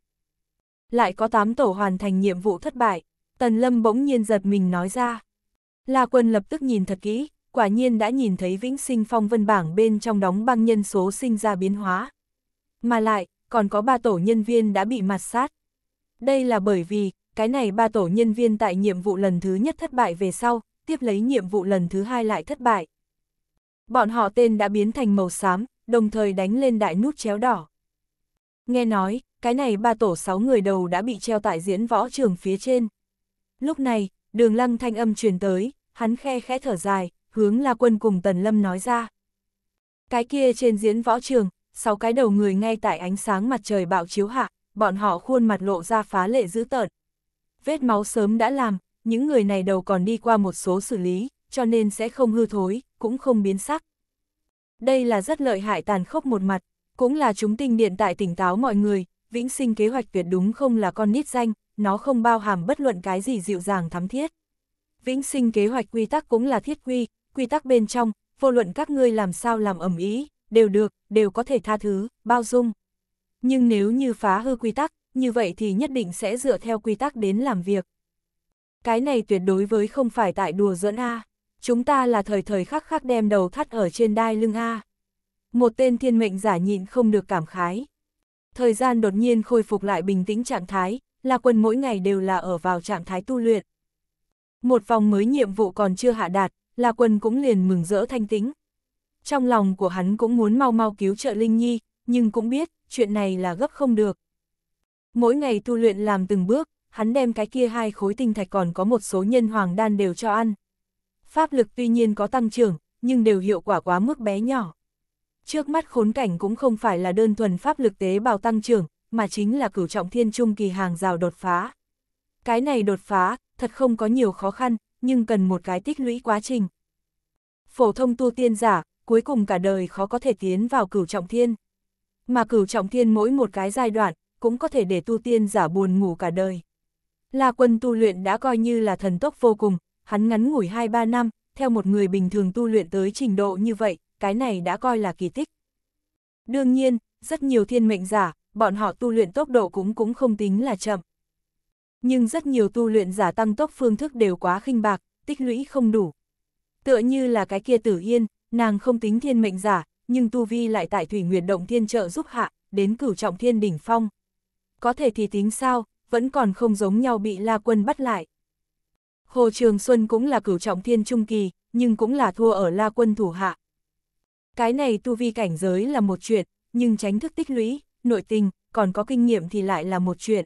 [SPEAKER 1] Lại có 8 tổ hoàn thành nhiệm vụ thất bại, Tần Lâm bỗng nhiên giật mình nói ra. La Quân lập tức nhìn thật kỹ, quả nhiên đã nhìn thấy vĩnh sinh phong vân bảng bên trong đóng băng nhân số sinh ra biến hóa. Mà lại, còn có ba tổ nhân viên đã bị mặt sát. Đây là bởi vì, cái này ba tổ nhân viên tại nhiệm vụ lần thứ nhất thất bại về sau, tiếp lấy nhiệm vụ lần thứ hai lại thất bại. Bọn họ tên đã biến thành màu xám, đồng thời đánh lên đại nút chéo đỏ. Nghe nói, cái này ba tổ sáu người đầu đã bị treo tại diễn võ trường phía trên. Lúc này, đường lăng thanh âm truyền tới, hắn khe khẽ thở dài, hướng La Quân cùng Tần Lâm nói ra. Cái kia trên diễn võ trường, sáu cái đầu người ngay tại ánh sáng mặt trời bạo chiếu hạ, bọn họ khuôn mặt lộ ra phá lệ dữ tợn. Vết máu sớm đã làm, những người này đầu còn đi qua một số xử lý, cho nên sẽ không hư thối, cũng không biến sắc. Đây là rất lợi hại tàn khốc một mặt, cũng là chúng tinh điện tại tỉnh táo mọi người, vĩnh sinh kế hoạch tuyệt đúng không là con nít danh, nó không bao hàm bất luận cái gì dịu dàng thắm thiết. Vĩnh sinh kế hoạch quy tắc cũng là thiết quy, quy tắc bên trong, vô luận các ngươi làm sao làm ẩm ý, đều được, đều có thể tha thứ, bao dung. Nhưng nếu như phá hư quy tắc, như vậy thì nhất định sẽ dựa theo quy tắc đến làm việc. Cái này tuyệt đối với không phải tại đùa dẫn A, chúng ta là thời thời khắc khắc đem đầu thắt ở trên đai lưng A. Một tên thiên mệnh giả nhịn không được cảm khái. Thời gian đột nhiên khôi phục lại bình tĩnh trạng thái, La Quân mỗi ngày đều là ở vào trạng thái tu luyện. Một vòng mới nhiệm vụ còn chưa hạ đạt, La Quân cũng liền mừng rỡ thanh tĩnh. Trong lòng của hắn cũng muốn mau mau cứu trợ Linh Nhi, nhưng cũng biết, chuyện này là gấp không được. Mỗi ngày tu luyện làm từng bước, hắn đem cái kia hai khối tinh thạch còn có một số nhân hoàng đan đều cho ăn. Pháp lực tuy nhiên có tăng trưởng, nhưng đều hiệu quả quá mức bé nhỏ. Trước mắt khốn cảnh cũng không phải là đơn thuần pháp lực tế bào tăng trưởng, mà chính là cửu trọng thiên trung kỳ hàng rào đột phá. Cái này đột phá, thật không có nhiều khó khăn, nhưng cần một cái tích lũy quá trình. Phổ thông tu tiên giả, cuối cùng cả đời khó có thể tiến vào cửu trọng thiên. Mà cửu trọng thiên mỗi một cái giai đoạn, cũng có thể để tu tiên giả buồn ngủ cả đời. Là quân tu luyện đã coi như là thần tốc vô cùng, hắn ngắn ngủi 2-3 năm, theo một người bình thường tu luyện tới trình độ như vậy, cái này đã coi là kỳ tích. Đương nhiên, rất nhiều thiên mệnh giả, bọn họ tu luyện tốc độ cũng cũng không tính là chậm. Nhưng rất nhiều tu luyện giả tăng tốc phương thức đều quá khinh bạc, tích lũy không đủ. Tựa như là cái kia tử yên, nàng không tính thiên mệnh giả, nhưng tu vi lại tại thủy nguyệt động thiên trợ giúp hạ, đến cửu trọng thiên đỉnh phong. Có thể thì tính sao, vẫn còn không giống nhau bị la quân bắt lại. Hồ Trường Xuân cũng là cửu trọng thiên trung kỳ, nhưng cũng là thua ở la quân thủ hạ. Cái này tu vi cảnh giới là một chuyện, nhưng tránh thức tích lũy, nội tình, còn có kinh nghiệm thì lại là một chuyện.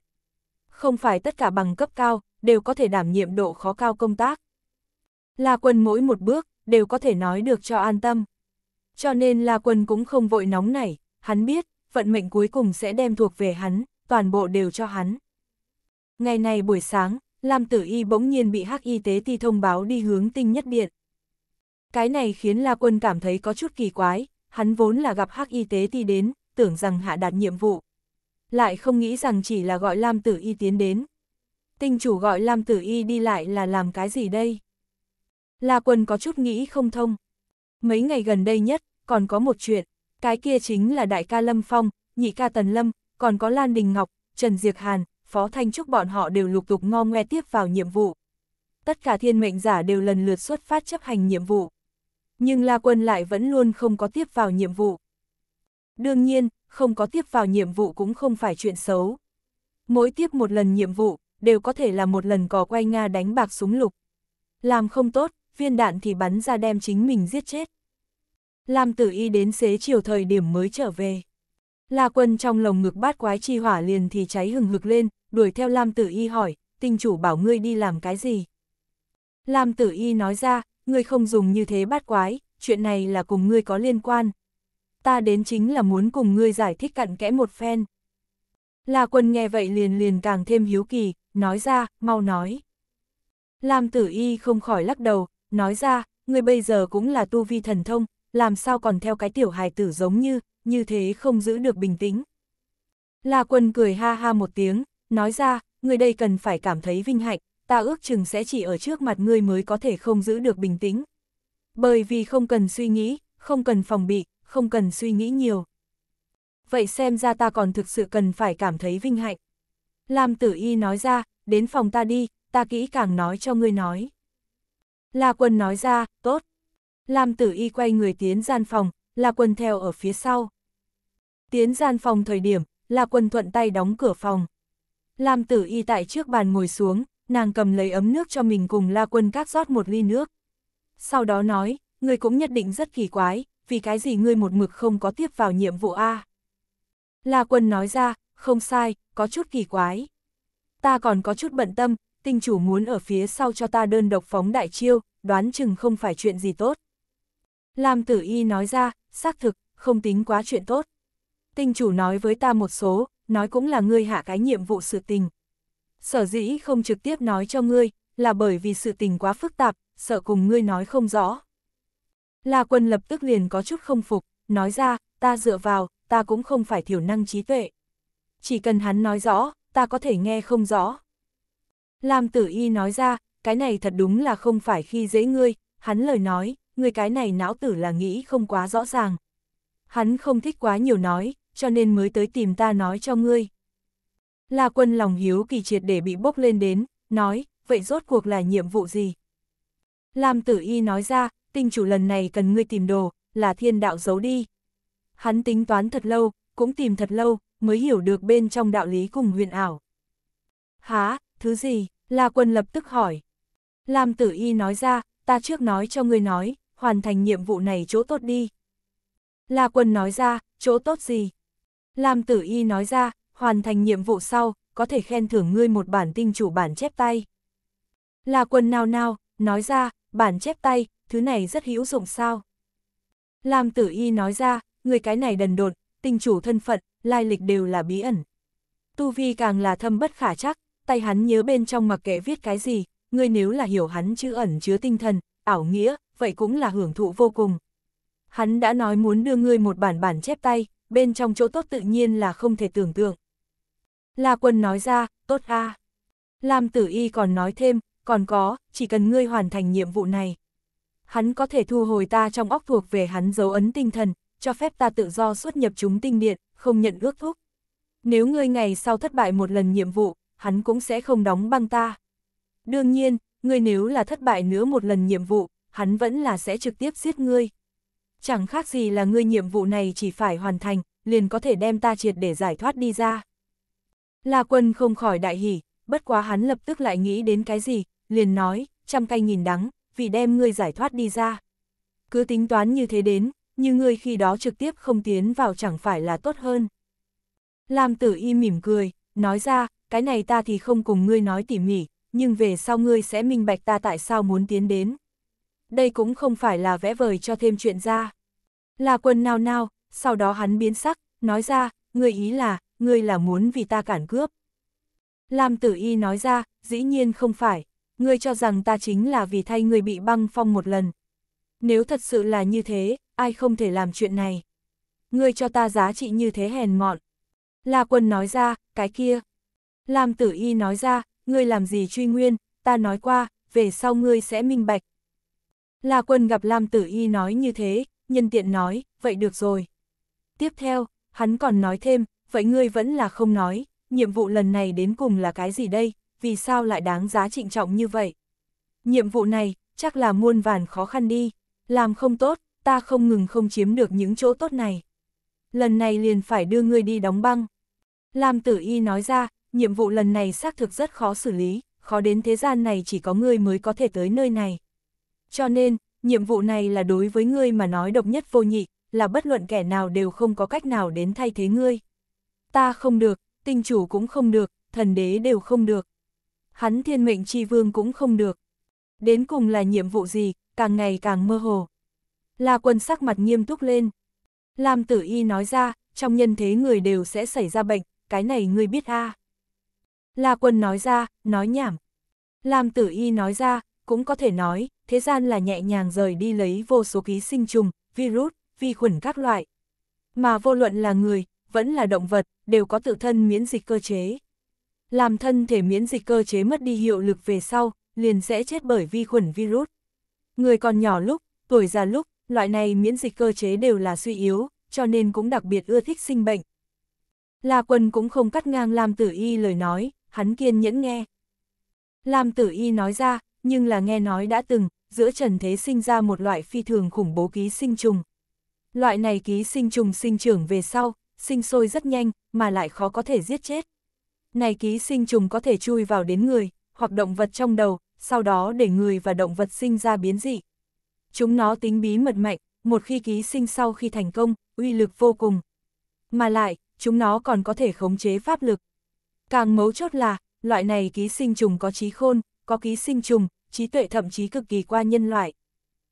[SPEAKER 1] Không phải tất cả bằng cấp cao, đều có thể đảm nhiệm độ khó cao công tác. La Quân mỗi một bước, đều có thể nói được cho an tâm. Cho nên La Quân cũng không vội nóng nảy, hắn biết, vận mệnh cuối cùng sẽ đem thuộc về hắn, toàn bộ đều cho hắn. Ngày này buổi sáng, Lam Tử Y bỗng nhiên bị Hắc Y Tế Ti thông báo đi hướng tinh nhất điện. Cái này khiến La Quân cảm thấy có chút kỳ quái, hắn vốn là gặp Hắc Y Tế Ti đến, tưởng rằng hạ đạt nhiệm vụ. Lại không nghĩ rằng chỉ là gọi Lam Tử Y tiến đến. Tinh chủ gọi Lam Tử Y đi lại là làm cái gì đây? La Quân có chút nghĩ không thông. Mấy ngày gần đây nhất, còn có một chuyện, cái kia chính là đại ca Lâm Phong, nhị ca Tần Lâm, còn có Lan Đình Ngọc, Trần Diệc Hàn, Phó Thanh Trúc bọn họ đều lục tục ngo ngoe tiếp vào nhiệm vụ. Tất cả thiên mệnh giả đều lần lượt xuất phát chấp hành nhiệm vụ. Nhưng La Quân lại vẫn luôn không có tiếp vào nhiệm vụ. Đương nhiên, không có tiếp vào nhiệm vụ cũng không phải chuyện xấu. Mỗi tiếp một lần nhiệm vụ, đều có thể là một lần cò quay Nga đánh bạc súng lục. Làm không tốt, viên đạn thì bắn ra đem chính mình giết chết. Lam tử y đến xế chiều thời điểm mới trở về. La quân trong lồng ngực bát quái chi hỏa liền thì cháy hừng hực lên, đuổi theo Lam tử y hỏi, tinh chủ bảo ngươi đi làm cái gì? Lam tử y nói ra, ngươi không dùng như thế bát quái, chuyện này là cùng ngươi có liên quan, ta đến chính là muốn cùng ngươi giải thích cặn kẽ một phen. La quân nghe vậy liền liền càng thêm hiếu kỳ, nói ra, mau nói. Lam tử y không khỏi lắc đầu, nói ra, ngươi bây giờ cũng là tu vi thần thông, làm sao còn theo cái tiểu hài tử giống như, như thế không giữ được bình tĩnh. La quân cười ha ha một tiếng, nói ra, ngươi đây cần phải cảm thấy vinh hạnh, ta ước chừng sẽ chỉ ở trước mặt ngươi mới có thể không giữ được bình tĩnh. Bởi vì không cần suy nghĩ, không cần phòng bị, không cần suy nghĩ nhiều. Vậy xem ra ta còn thực sự cần phải cảm thấy vinh hạnh. Lam tử y nói ra, đến phòng ta đi, ta kỹ càng nói cho ngươi nói. La quân nói ra, tốt. Lam tử y quay người tiến gian phòng, La quân theo ở phía sau. Tiến gian phòng thời điểm, La quân thuận tay đóng cửa phòng. Lam tử y tại trước bàn ngồi xuống, nàng cầm lấy ấm nước cho mình cùng La quân các rót một ly nước. Sau đó nói, người cũng nhất định rất kỳ quái, vì cái gì ngươi một mực không có tiếp vào nhiệm vụ A. La quân nói ra, không sai, có chút kỳ quái. Ta còn có chút bận tâm, tinh chủ muốn ở phía sau cho ta đơn độc phóng đại chiêu, đoán chừng không phải chuyện gì tốt. Lam tử y nói ra, xác thực, không tính quá chuyện tốt. Tinh chủ nói với ta một số, nói cũng là ngươi hạ cái nhiệm vụ sự tình. Sở dĩ không trực tiếp nói cho ngươi, là bởi vì sự tình quá phức tạp, sợ cùng ngươi nói không rõ. La Quân lập tức liền có chút không phục, nói ra, ta dựa vào, ta cũng không phải thiểu năng trí tuệ. Chỉ cần hắn nói rõ, ta có thể nghe không rõ. Lam Tử Y nói ra, cái này thật đúng là không phải khi dễ ngươi, hắn lời nói, ngươi cái này não tử là nghĩ không quá rõ ràng. Hắn không thích quá nhiều nói, cho nên mới tới tìm ta nói cho ngươi. La Quân lòng hiếu kỳ triệt để bị bốc lên đến, nói, vậy rốt cuộc là nhiệm vụ gì? Lam Tử Y nói ra, tinh chủ lần này cần ngươi tìm đồ, là thiên đạo giấu đi. Hắn tính toán thật lâu, cũng tìm thật lâu, mới hiểu được bên trong đạo lý cùng huyền ảo. Há, thứ gì? La quân lập tức hỏi. Lam tử y nói ra, ta trước nói cho ngươi nói, hoàn thành nhiệm vụ này chỗ tốt đi. La quân nói ra, chỗ tốt gì? Lam tử y nói ra, hoàn thành nhiệm vụ sau, có thể khen thưởng ngươi một bản tinh chủ bản chép tay. La quân nao nao, nói ra, bản chép tay, thứ này rất hữu dụng sao. Lam tử y nói ra, người cái này đần độn, tình chủ thân phận, lai lịch đều là bí ẩn. Tu vi càng là thâm bất khả chắc, tay hắn nhớ bên trong mặc kệ viết cái gì, người nếu là hiểu hắn chữ ẩn chứa tinh thần, ảo nghĩa, vậy cũng là hưởng thụ vô cùng. Hắn đã nói muốn đưa ngươi một bản bản chép tay, bên trong chỗ tốt tự nhiên là không thể tưởng tượng. La quân nói ra, tốt a. Lam tử y còn nói thêm, còn có, chỉ cần ngươi hoàn thành nhiệm vụ này. Hắn có thể thu hồi ta trong óc thuộc về hắn dấu ấn tinh thần, cho phép ta tự do xuất nhập chúng tinh điện, không nhận ước thúc. Nếu ngươi ngày sau thất bại một lần nhiệm vụ, hắn cũng sẽ không đóng băng ta. Đương nhiên, ngươi nếu là thất bại nữa một lần nhiệm vụ, hắn vẫn là sẽ trực tiếp giết ngươi. Chẳng khác gì là ngươi nhiệm vụ này chỉ phải hoàn thành, liền có thể đem ta triệt để giải thoát đi ra. La quân không khỏi đại hỉ, bất quá hắn lập tức lại nghĩ đến cái gì, liền nói, trăm cay nghìn đắng, vì đem ngươi giải thoát đi ra. Cứ tính toán như thế đến, như ngươi khi đó trực tiếp không tiến vào chẳng phải là tốt hơn. Lam tử y mỉm cười, nói ra, cái này ta thì không cùng ngươi nói tỉ mỉ, nhưng về sau ngươi sẽ minh bạch ta tại sao muốn tiến đến. Đây cũng không phải là vẽ vời cho thêm chuyện ra. Là quần nào nào sau đó hắn biến sắc, nói ra, ngươi ý là, ngươi là muốn vì ta cản cướp. Lam tử y nói ra, dĩ nhiên không phải, ngươi cho rằng ta chính là vì thay ngươi bị băng phong một lần. Nếu thật sự là như thế, ai không thể làm chuyện này. Ngươi cho ta giá trị như thế hèn mọn. La quân nói ra, cái kia. Lam tử y nói ra, ngươi làm gì truy nguyên, ta nói qua, về sau ngươi sẽ minh bạch. La quân gặp Lam tử y nói như thế, nhân tiện nói, vậy được rồi. Tiếp theo, hắn còn nói thêm, vậy ngươi vẫn là không nói, nhiệm vụ lần này đến cùng là cái gì đây, vì sao lại đáng giá trịnh trọng như vậy? Nhiệm vụ này, chắc là muôn vàn khó khăn đi, làm không tốt, ta không ngừng không chiếm được những chỗ tốt này. Lần này liền phải đưa ngươi đi đóng băng. Lam tử y nói ra, nhiệm vụ lần này xác thực rất khó xử lý, khó đến thế gian này chỉ có ngươi mới có thể tới nơi này. Cho nên, nhiệm vụ này là đối với ngươi mà nói độc nhất vô nhị, là bất luận kẻ nào đều không có cách nào đến thay thế ngươi. Ta không được, tinh chủ cũng không được, thần đế đều không được. Hắn thiên mệnh chi vương cũng không được. Đến cùng là nhiệm vụ gì, càng ngày càng mơ hồ. La quân sắc mặt nghiêm túc lên. Lam tử y nói ra, trong nhân thế người đều sẽ xảy ra bệnh, cái này ngươi biết a La quân nói ra, nói nhảm. Lam tử y nói ra, cũng có thể nói, thế gian là nhẹ nhàng rời đi lấy vô số ký sinh trùng, virus, vi khuẩn các loại. Mà vô luận là người, vẫn là động vật, đều có tự thân miễn dịch cơ chế. Làm thân thể miễn dịch cơ chế mất đi hiệu lực về sau, liền sẽ chết bởi vi khuẩn virus. Người còn nhỏ lúc, tuổi già lúc, loại này miễn dịch cơ chế đều là suy yếu, cho nên cũng đặc biệt ưa thích sinh bệnh. La quân cũng không cắt ngang Lam Tử Y lời nói, hắn kiên nhẫn nghe. Lam Tử Y nói ra, nhưng là nghe nói đã từng, giữa trần thế sinh ra một loại phi thường khủng bố ký sinh trùng. Loại này ký sinh trùng sinh trưởng về sau, sinh sôi rất nhanh, mà lại khó có thể giết chết. Này ký sinh trùng có thể chui vào đến người, hoặc động vật trong đầu, sau đó để người và động vật sinh ra biến dị. Chúng nó tính bí mật mạnh, một khi ký sinh sau khi thành công, uy lực vô cùng. Mà lại, chúng nó còn có thể khống chế pháp lực. Càng mấu chốt là, loại này ký sinh trùng có trí khôn, có ký sinh trùng, trí tuệ thậm chí cực kỳ qua nhân loại.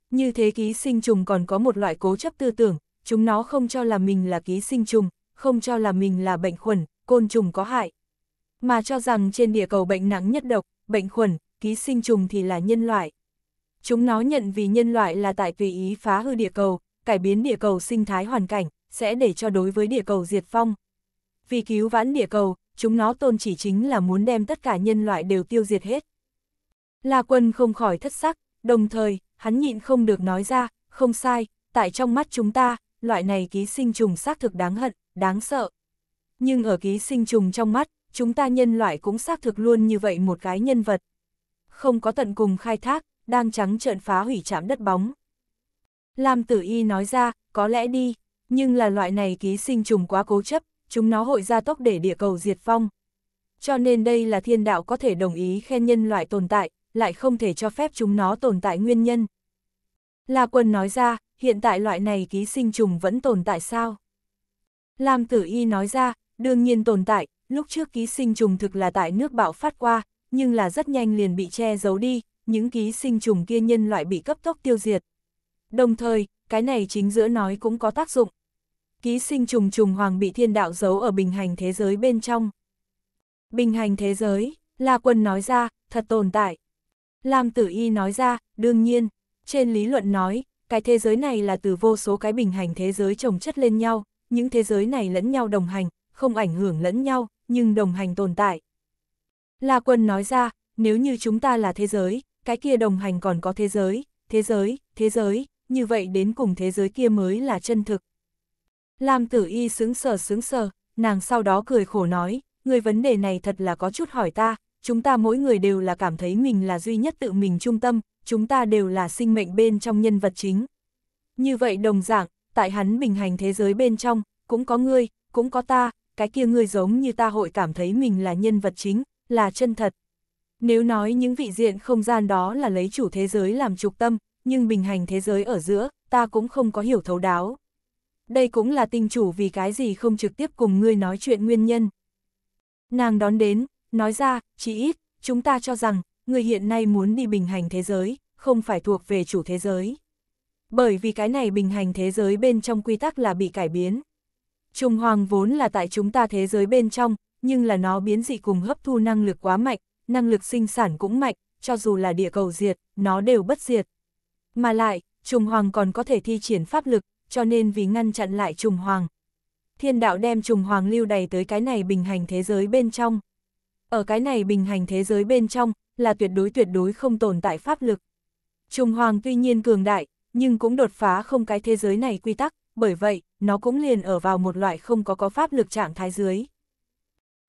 [SPEAKER 1] Như thế ký sinh trùng còn có một loại cố chấp tư tưởng, chúng nó không cho là mình là ký sinh trùng, không cho là mình là bệnh khuẩn, côn trùng có hại. Mà cho rằng trên địa cầu bệnh nắng nhất độc, bệnh khuẩn, ký sinh trùng thì là nhân loại. Chúng nó nhận vì nhân loại là tại tùy ý phá hư địa cầu, cải biến địa cầu sinh thái hoàn cảnh, sẽ để cho đối với địa cầu diệt phong. Vì cứu vãn địa cầu, chúng nó tôn chỉ chính là muốn đem tất cả nhân loại đều tiêu diệt hết. La quân không khỏi thất sắc, đồng thời, hắn nhịn không được nói ra, không sai, tại trong mắt chúng ta, loại này ký sinh trùng xác thực đáng hận, đáng sợ. Nhưng ở ký sinh trùng trong mắt, chúng ta nhân loại cũng xác thực luôn như vậy một cái nhân vật. Không có tận cùng khai thác, đang trắng trợn phá hủy chạm đất bóng. Lam tử y nói ra, có lẽ đi, nhưng là loại này ký sinh trùng quá cố chấp, chúng nó hội ra tốc để địa cầu diệt phong. Cho nên đây là thiên đạo có thể đồng ý khen nhân loại tồn tại, lại không thể cho phép chúng nó tồn tại nguyên nhân. La quân nói ra, hiện tại loại này ký sinh trùng vẫn tồn tại sao? Lam Tử Y nói ra, đương nhiên tồn tại, lúc trước ký sinh trùng thực là tại nước bạo phát qua, nhưng là rất nhanh liền bị che giấu đi, những ký sinh trùng kia nhân loại bị cấp tốc tiêu diệt. Đồng thời, cái này chính giữa nói cũng có tác dụng. Ký sinh trùng trùng hoàng bị thiên đạo giấu ở bình hành thế giới bên trong. Bình hành thế giới, La Quân nói ra, thật tồn tại. Lam Tử Y nói ra, đương nhiên, trên lý luận nói, cái thế giới này là từ vô số cái bình hành thế giới trồng chất lên nhau, những thế giới này lẫn nhau đồng hành, không ảnh hưởng lẫn nhau, nhưng đồng hành tồn tại. La Quân nói ra, nếu như chúng ta là thế giới, cái kia đồng hành còn có thế giới, thế giới, thế giới, như vậy đến cùng thế giới kia mới là chân thực. Lam tử y sướng sờ sướng sờ, nàng sau đó cười khổ nói, người vấn đề này thật là có chút hỏi ta, chúng ta mỗi người đều là cảm thấy mình là duy nhất tự mình trung tâm, chúng ta đều là sinh mệnh bên trong nhân vật chính. Như vậy đồng dạng, tại hắn bình hành thế giới bên trong, cũng có ngươi, cũng có ta, cái kia ngươi giống như ta hội cảm thấy mình là nhân vật chính, là chân thật. Nếu nói những vị diện không gian đó là lấy chủ thế giới làm trục tâm, nhưng bình hành thế giới ở giữa, ta cũng không có hiểu thấu đáo. Đây cũng là tinh chủ vì cái gì không trực tiếp cùng ngươi nói chuyện nguyên nhân. Nàng đón đến, nói ra, chỉ ít, chúng ta cho rằng, người hiện nay muốn đi bình hành thế giới, không phải thuộc về chủ thế giới bởi vì cái này bình hành thế giới bên trong quy tắc là bị cải biến. Trùng hoàng vốn là tại chúng ta thế giới bên trong, nhưng là nó biến dị cùng hấp thu năng lực quá mạnh, năng lực sinh sản cũng mạnh, cho dù là địa cầu diệt, nó đều bất diệt. Mà lại, trùng hoàng còn có thể thi triển pháp lực, cho nên vì ngăn chặn lại trùng hoàng. Thiên đạo đem trùng hoàng lưu đầy tới cái này bình hành thế giới bên trong. Ở cái này bình hành thế giới bên trong, là tuyệt đối tuyệt đối không tồn tại pháp lực. Trùng hoàng tuy nhiên cường đại, nhưng cũng đột phá không cái thế giới này quy tắc, bởi vậy, nó cũng liền ở vào một loại không có có pháp lực trạng thái dưới.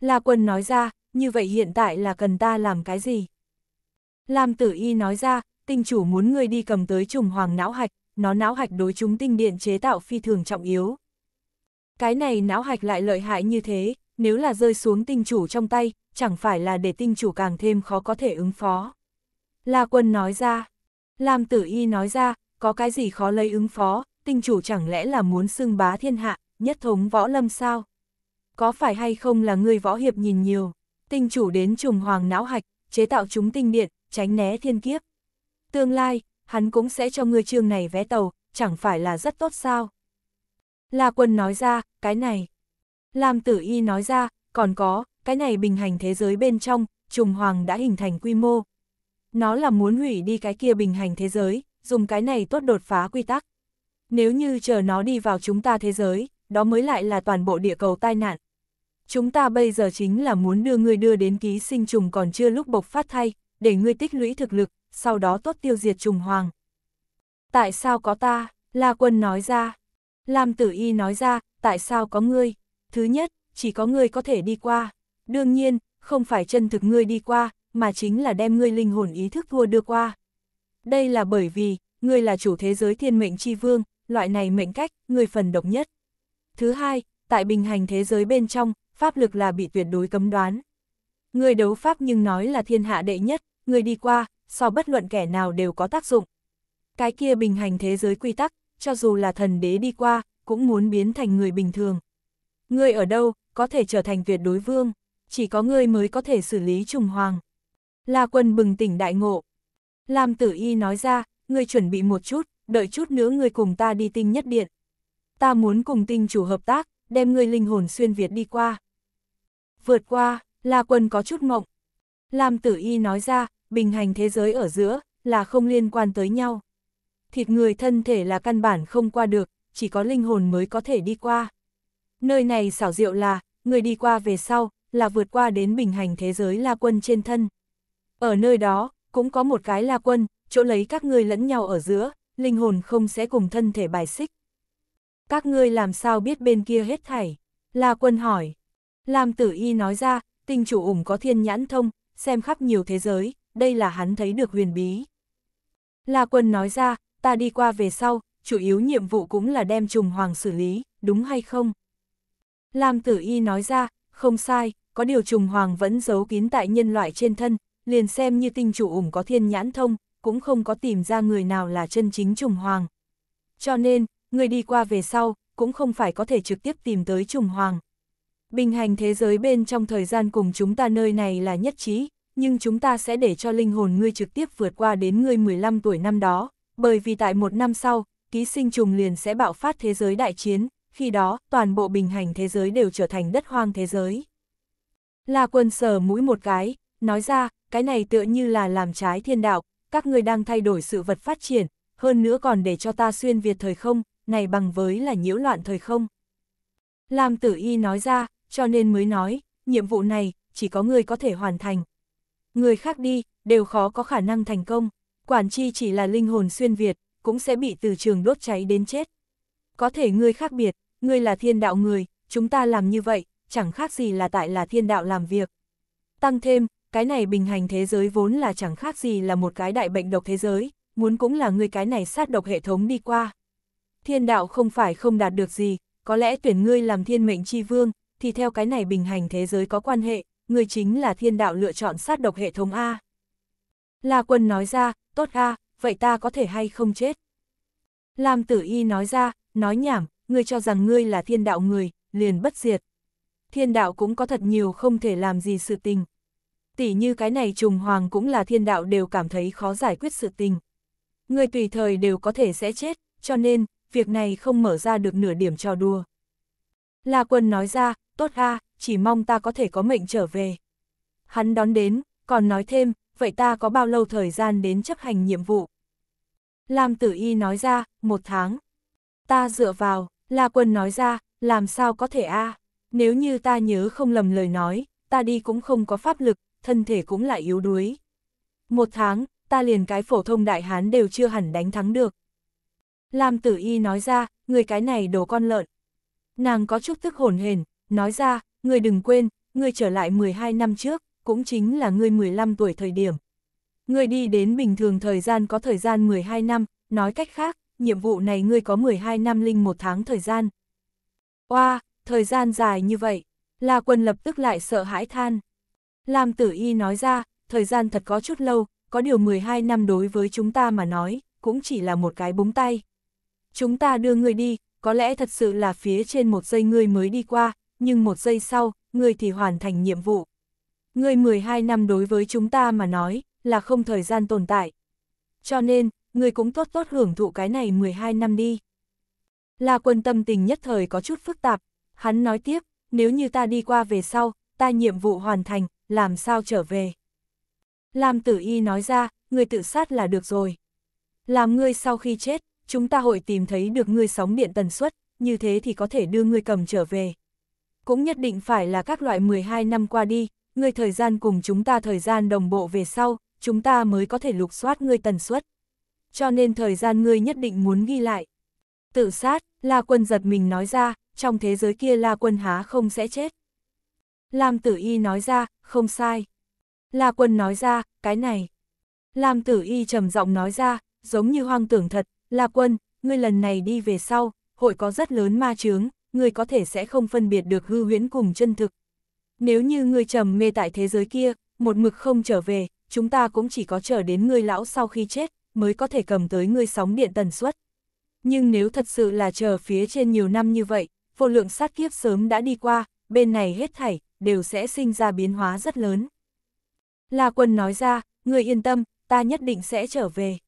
[SPEAKER 1] La Quân nói ra, như vậy hiện tại là cần ta làm cái gì? Lam Tử Y nói ra, tinh chủ muốn người đi cầm tới trùng hoàng não hạch, nó não hạch đối chúng tinh điện chế tạo phi thường trọng yếu. Cái này não hạch lại lợi hại như thế, nếu là rơi xuống tinh chủ trong tay, chẳng phải là để tinh chủ càng thêm khó có thể ứng phó. La Quân nói ra, Lam Tử Y nói ra, có cái gì khó lấy ứng phó, tinh chủ chẳng lẽ là muốn xưng bá thiên hạ, nhất thống võ lâm sao? Có phải hay không là người võ hiệp nhìn nhiều, tinh chủ đến trùng hoàng não hạch, chế tạo chúng tinh điện, tránh né thiên kiếp. Tương lai, hắn cũng sẽ cho người trường này vé tàu, chẳng phải là rất tốt sao? La quân nói ra, cái này. Lam tử y nói ra, còn có, cái này bình hành thế giới bên trong, trùng hoàng đã hình thành quy mô. Nó là muốn hủy đi cái kia bình hành thế giới, dùng cái này tốt đột phá quy tắc. Nếu như chờ nó đi vào chúng ta thế giới, đó mới lại là toàn bộ địa cầu tai nạn. Chúng ta bây giờ chính là muốn đưa ngươi đưa đến ký sinh trùng còn chưa lúc bộc phát thay, để ngươi tích lũy thực lực, sau đó tốt tiêu diệt trùng hoàng. Tại sao có ta? La quân nói ra. Lam tử y nói ra, tại sao có ngươi? Thứ nhất, chỉ có ngươi có thể đi qua. Đương nhiên, không phải chân thực ngươi đi qua, mà chính là đem ngươi linh hồn ý thức thua đưa qua. Đây là bởi vì, ngươi là chủ thế giới thiên mệnh chi vương, loại này mệnh cách, ngươi phần độc nhất. Thứ hai, tại bình hành thế giới bên trong, pháp lực là bị tuyệt đối cấm đoán. Ngươi đấu pháp nhưng nói là thiên hạ đệ nhất, ngươi đi qua, so bất luận kẻ nào đều có tác dụng. Cái kia bình hành thế giới quy tắc, cho dù là thần đế đi qua, cũng muốn biến thành người bình thường. Ngươi ở đâu, có thể trở thành tuyệt đối vương, chỉ có ngươi mới có thể xử lý trùng hoàng. La quân bừng tỉnh đại ngộ, Lam tử y nói ra, ngươi chuẩn bị một chút, đợi chút nữa ngươi cùng ta đi tinh nhất điện. Ta muốn cùng tinh chủ hợp tác, đem ngươi linh hồn xuyên Việt đi qua. Vượt qua, là Quân có chút mộng. Lam tử y nói ra, bình hành thế giới ở giữa, là không liên quan tới nhau. Thịt người thân thể là căn bản không qua được, chỉ có linh hồn mới có thể đi qua. Nơi này xảo diệu là, người đi qua về sau, là vượt qua đến bình hành thế giới La Quân trên thân. Ở nơi đó, cũng có một cái là quân, chỗ lấy các ngươi lẫn nhau ở giữa, linh hồn không sẽ cùng thân thể bài xích. Các ngươi làm sao biết bên kia hết thảy? La quân hỏi. Lam tử y nói ra, tinh chủ ủng có thiên nhãn thông, xem khắp nhiều thế giới, đây là hắn thấy được huyền bí. La quân nói ra, ta đi qua về sau, chủ yếu nhiệm vụ cũng là đem trùng hoàng xử lý, đúng hay không? Lam tử y nói ra, không sai, có điều trùng hoàng vẫn giấu kín tại nhân loại trên thân, liền xem như tinh chủ ủng có thiên nhãn thông, cũng không có tìm ra người nào là chân chính trùng hoàng. Cho nên, người đi qua về sau, cũng không phải có thể trực tiếp tìm tới trùng hoàng. Bình hành thế giới bên trong thời gian cùng chúng ta nơi này là nhất trí, nhưng chúng ta sẽ để cho linh hồn ngươi trực tiếp vượt qua đến ngươi 15 tuổi năm đó, bởi vì tại một năm sau, ký sinh trùng liền sẽ bạo phát thế giới đại chiến, khi đó toàn bộ bình hành thế giới đều trở thành đất hoang thế giới. La quân sờ mũi một cái, nói ra, cái này tựa như là làm trái thiên đạo, các người đang thay đổi sự vật phát triển, hơn nữa còn để cho ta xuyên Việt thời không, này bằng với là nhiễu loạn thời không. Lam tử y nói ra, cho nên mới nói, nhiệm vụ này, chỉ có người có thể hoàn thành. Người khác đi, đều khó có khả năng thành công, quản chi chỉ là linh hồn xuyên Việt, cũng sẽ bị từ trường đốt cháy đến chết. Có thể người khác biệt, người là thiên đạo người, chúng ta làm như vậy, chẳng khác gì là tại là thiên đạo làm việc. Tăng thêm, cái này bình hành thế giới vốn là chẳng khác gì là một cái đại bệnh độc thế giới, muốn cũng là ngươi cái này sát độc hệ thống đi qua. Thiên đạo không phải không đạt được gì, có lẽ tuyển ngươi làm thiên mệnh chi vương, thì theo cái này bình hành thế giới có quan hệ, ngươi chính là thiên đạo lựa chọn sát độc hệ thống A. La quân nói ra, tốt A, vậy ta có thể hay không chết? Lam tử y nói ra, nói nhảm, ngươi cho rằng ngươi là thiên đạo người, liền bất diệt. Thiên đạo cũng có thật nhiều không thể làm gì sự tình, tỉ như cái này trùng hoàng cũng là thiên đạo đều cảm thấy khó giải quyết sự tình. Người tùy thời đều có thể sẽ chết, cho nên, việc này không mở ra được nửa điểm cho đùa. La quân nói ra, tốt a, chỉ mong ta có thể có mệnh trở về. Hắn đón đến, còn nói thêm, vậy ta có bao lâu thời gian đến chấp hành nhiệm vụ? Lam tử y nói ra, một tháng. Ta dựa vào, La quân nói ra, làm sao có thể a? Nếu như ta nhớ không lầm lời nói, ta đi cũng không có pháp lực, thân thể cũng lại yếu đuối. Một tháng, ta liền cái phổ thông đại hán đều chưa hẳn đánh thắng được. Lam tử y nói ra, người cái này đồ con lợn. Nàng có chút tức hồn hền, nói ra, người đừng quên, người trở lại 12 năm trước, cũng chính là người 15 tuổi thời điểm. Người đi đến bình thường thời gian có thời gian 12 năm, nói cách khác, nhiệm vụ này ngươi có 12 năm linh một tháng thời gian. Oa, wow, thời gian dài như vậy, là Quân lập tức lại sợ hãi than. Lam tử y nói ra, thời gian thật có chút lâu, có điều 12 năm đối với chúng ta mà nói, cũng chỉ là một cái búng tay. Chúng ta đưa người đi, có lẽ thật sự là phía trên một giây ngươi mới đi qua, nhưng một giây sau, ngươi thì hoàn thành nhiệm vụ. Ngươi 12 năm đối với chúng ta mà nói, là không thời gian tồn tại. Cho nên, ngươi cũng tốt tốt hưởng thụ cái này 12 năm đi. Là quân tâm tình nhất thời có chút phức tạp, hắn nói tiếp, nếu như ta đi qua về sau, ta nhiệm vụ hoàn thành, làm sao trở về? Làm tử y nói ra, người tự sát là được rồi. Làm ngươi sau khi chết, chúng ta hội tìm thấy được ngươi sóng điện tần suất, như thế thì có thể đưa ngươi cầm trở về. Cũng nhất định phải là các loại 12 năm qua đi, ngươi thời gian cùng chúng ta thời gian đồng bộ về sau, chúng ta mới có thể lục soát ngươi tần suất. Cho nên thời gian ngươi nhất định muốn ghi lại. Tự sát, La Quân giật mình nói ra, trong thế giới kia La Quân há không sẽ chết. Lam tử y nói ra, không sai. La quân nói ra, cái này. Lam tử y trầm giọng nói ra, giống như hoang tưởng thật, La quân, ngươi lần này đi về sau, hội có rất lớn ma chướng, ngươi có thể sẽ không phân biệt được hư huyễn cùng chân thực. Nếu như ngươi trầm mê tại thế giới kia, một mực không trở về, chúng ta cũng chỉ có chờ đến ngươi lão sau khi chết, mới có thể cầm tới ngươi sóng điện tần suất. Nhưng nếu thật sự là chờ phía trên nhiều năm như vậy, vô lượng sát kiếp sớm đã đi qua, bên này hết thảy, đều sẽ sinh ra biến hóa rất lớn. La quân nói ra, người yên tâm, ta nhất định sẽ trở về.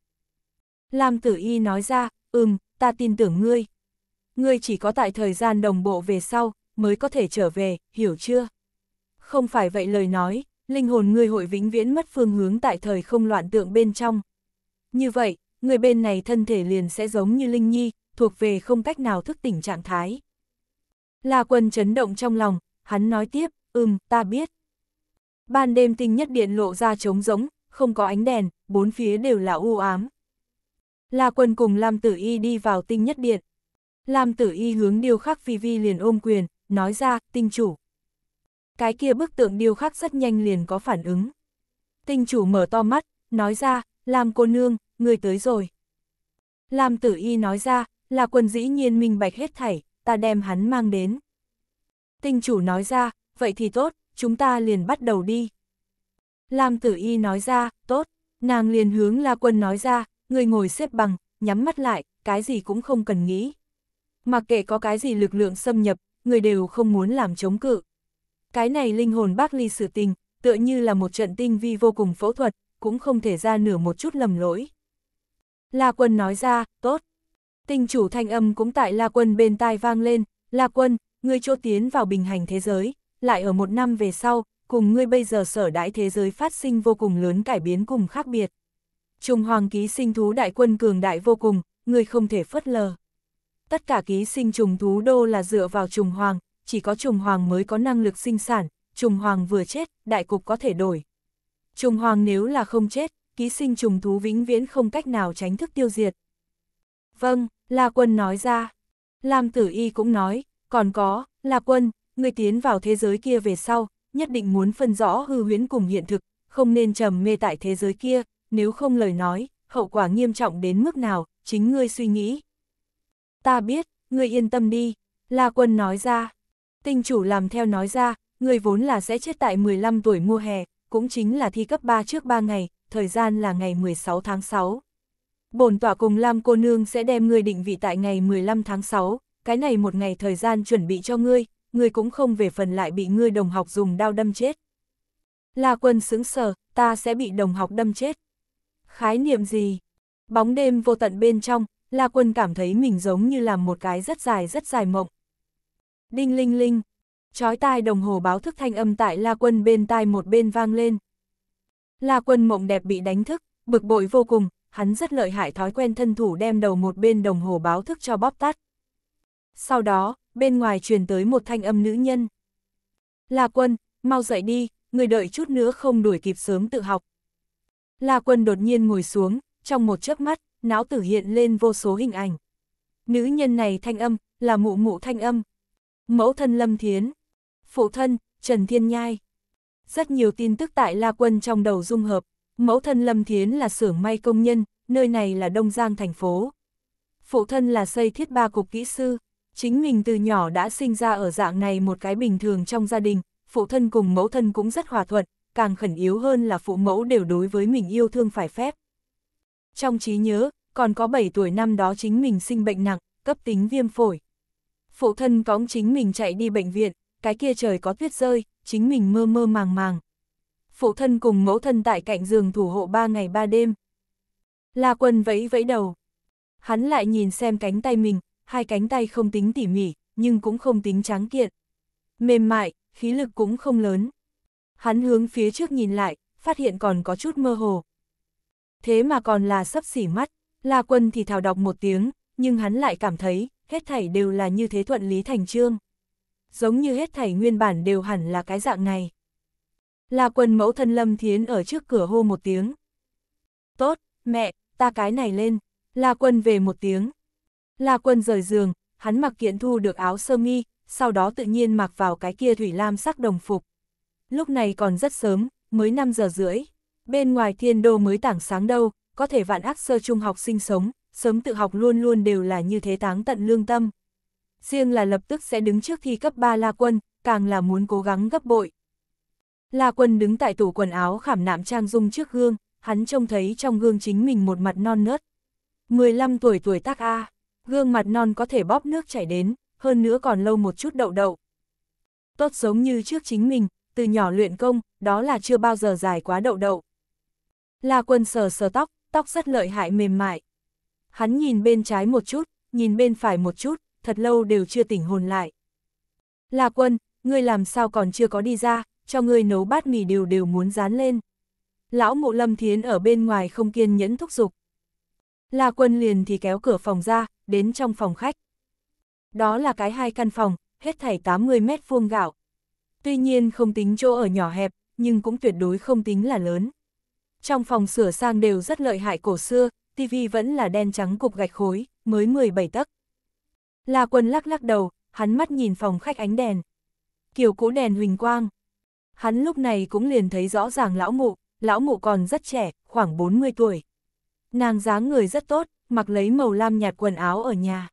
[SPEAKER 1] Lam tử y nói ra, ừm, ta tin tưởng ngươi. Ngươi chỉ có tại thời gian đồng bộ về sau, mới có thể trở về, hiểu chưa? Không phải vậy lời nói, linh hồn ngươi hội vĩnh viễn mất phương hướng tại thời không loạn tượng bên trong. Như vậy, người bên này thân thể liền sẽ giống như Linh Nhi, thuộc về không cách nào thức tỉnh trạng thái. La quân chấn động trong lòng, hắn nói tiếp, Ừm, ta biết. Ban đêm tinh nhất điện lộ ra trống rỗng, không có ánh đèn, bốn phía đều là u ám. La quân cùng Lam Tử Y đi vào tinh nhất điện. Lam Tử Y hướng điêu khắc Phi Vi liền ôm quyền, nói ra, tinh chủ. Cái kia bức tượng điêu khắc rất nhanh liền có phản ứng. Tinh chủ mở to mắt, nói ra, Lam cô nương, người tới rồi. Lam Tử Y nói ra, là quân dĩ nhiên minh bạch hết thảy, ta đem hắn mang đến. Tinh chủ nói ra, vậy thì tốt, chúng ta liền bắt đầu đi. Lam tử y nói ra, tốt, nàng liền hướng la quân nói ra, người ngồi xếp bằng, nhắm mắt lại, cái gì cũng không cần nghĩ. Mặc kệ có cái gì lực lượng xâm nhập, người đều không muốn làm chống cự. Cái này linh hồn bác ly sự tình, tựa như là một trận tinh vi vô cùng phẫu thuật, cũng không thể ra nửa một chút lầm lỗi. La quân nói ra, tốt. Tinh chủ thanh âm cũng tại La quân bên tai vang lên, La quân, người chỗ tiến vào bình hành thế giới, lại ở một năm về sau, cùng ngươi bây giờ sở đãi thế giới phát sinh vô cùng lớn cải biến cùng khác biệt. Trung hoàng ký sinh thú đại quân cường đại vô cùng, ngươi không thể phớt lờ. Tất cả ký sinh trùng thú đô là dựa vào trùng hoàng, chỉ có trùng hoàng mới có năng lực sinh sản, trùng hoàng vừa chết, đại cục có thể đổi. Trùng hoàng nếu là không chết, ký sinh trùng thú vĩnh viễn không cách nào tránh thức tiêu diệt. Vâng, La Quân nói ra. Lam Tử Y cũng nói, còn có, La Quân, ngươi tiến vào thế giới kia về sau, nhất định muốn phân rõ hư huyễn cùng hiện thực, không nên trầm mê tại thế giới kia, nếu không lời nói, hậu quả nghiêm trọng đến mức nào, chính ngươi suy nghĩ. Ta biết, ngươi yên tâm đi, La Quân nói ra. Tinh chủ làm theo nói ra, ngươi vốn là sẽ chết tại 15 tuổi mùa hè, cũng chính là thi cấp 3 trước 3 ngày, thời gian là ngày 16 tháng 6. Bổn tỏa cùng Lam cô nương sẽ đem ngươi định vị tại ngày 15 tháng 6, cái này một ngày thời gian chuẩn bị cho ngươi, ngươi cũng không về phần lại bị ngươi đồng học dùng đao đâm chết. La quân sững sờ, ta sẽ bị đồng học đâm chết. Khái niệm gì? Bóng đêm vô tận bên trong, La quân cảm thấy mình giống như làm một cái rất dài rất dài mộng. Đinh linh linh, chói tai đồng hồ báo thức thanh âm tại La quân bên tai một bên vang lên. La quân mộng đẹp bị đánh thức, bực bội vô cùng, hắn rất lợi hại thói quen thân thủ đem đầu một bên đồng hồ báo thức cho bóp tắt. Sau đó, bên ngoài truyền tới một thanh âm nữ nhân. La quân, mau dậy đi, người đợi chút nữa không đuổi kịp sớm tự học. La quân đột nhiên ngồi xuống, trong một chớp mắt, não tử hiện lên vô số hình ảnh. Nữ nhân này thanh âm, là mụ mụ thanh âm. Mẫu thân Lâm Thiến, phụ thân, Trần Thiên Nhai. Rất nhiều tin tức tại La Quân trong đầu dung hợp, mẫu thân Lâm Thiến là xưởng may công nhân, nơi này là Đông Giang thành phố. Phụ thân là xây thiết ba cục kỹ sư, Chính mình từ nhỏ đã sinh ra ở dạng này một cái bình thường trong gia đình, phụ thân cùng mẫu thân cũng rất hòa thuận, càng khẩn yếu hơn là phụ mẫu đều đối với mình yêu thương phải phép. Trong trí nhớ, còn có 7 tuổi năm đó chính mình sinh bệnh nặng, cấp tính viêm phổi. Phụ thân cóng chính mình chạy đi bệnh viện, cái kia trời có tuyết rơi, chính mình mơ mơ màng màng. Phụ thân cùng mẫu thân tại cạnh giường thủ hộ 3 ngày 3 đêm. La quân vẫy vẫy đầu. Hắn lại nhìn xem cánh tay mình, hai cánh tay không tính tỉ mỉ, nhưng cũng không tính tráng kiện. Mềm mại, khí lực cũng không lớn. Hắn hướng phía trước nhìn lại, phát hiện còn có chút mơ hồ. Thế mà còn là sắp xỉ mắt, La Quân thì thào đọc một tiếng, nhưng hắn lại cảm thấy, hết thảy đều là như thế thuận lý thành trương. Giống như hết thảy nguyên bản đều hẳn là cái dạng này. La Quân mẫu thân Lâm Thiến ở trước cửa hô một tiếng. Tốt, mẹ, ta cái này lên. La Quân về một tiếng, La Quân rời giường, hắn mặc kiện thu được áo sơ mi, sau đó tự nhiên mặc vào cái kia thủy lam sắc đồng phục. Lúc này còn rất sớm, mới 5 giờ rưỡi, bên ngoài thiên đô mới tảng sáng đâu, có thể vạn ác sơ trung học sinh sống, sớm tự học luôn luôn đều là như thế táng tận lương tâm. Riêng là lập tức sẽ đứng trước thi cấp 3 La Quân, càng là muốn cố gắng gấp bội. La Quân đứng tại tủ quần áo khảm nạm trang dung trước gương, hắn trông thấy trong gương chính mình một mặt non nớt. 15 tuổi tuổi tác A gương mặt non có thể bóp nước chảy đến, hơn nữa còn lâu một chút đậu đậu. Tốt giống như trước chính mình, từ nhỏ luyện công, đó là chưa bao giờ dài quá đậu đậu. La quân sờ sờ tóc, tóc rất lợi hại mềm mại. Hắn nhìn bên trái một chút, nhìn bên phải một chút, thật lâu đều chưa tỉnh hồn lại. La quân, ngươi làm sao còn chưa có đi ra, cho ngươi nấu bát mì đều đều muốn dán lên. Lão mộ lâm thiến ở bên ngoài không kiên nhẫn thúc giục. La quân liền thì kéo cửa phòng ra, đến trong phòng khách. Đó là cái hai căn phòng, hết thảy 80 mét vuông gạo. Tuy nhiên không tính chỗ ở nhỏ hẹp, nhưng cũng tuyệt đối không tính là lớn. Trong phòng sửa sang đều rất lợi hại cổ xưa, tivi vẫn là đen trắng cục gạch khối, mới 17 tấc. La quân lắc lắc đầu, hắn mắt nhìn phòng khách ánh đèn. Kiểu cũ đèn huỳnh quang. Hắn lúc này cũng liền thấy rõ ràng lão mụ, lão mụ còn rất trẻ, khoảng 40 tuổi. Nàng dáng người rất tốt, mặc lấy màu lam nhạt quần áo ở nhà.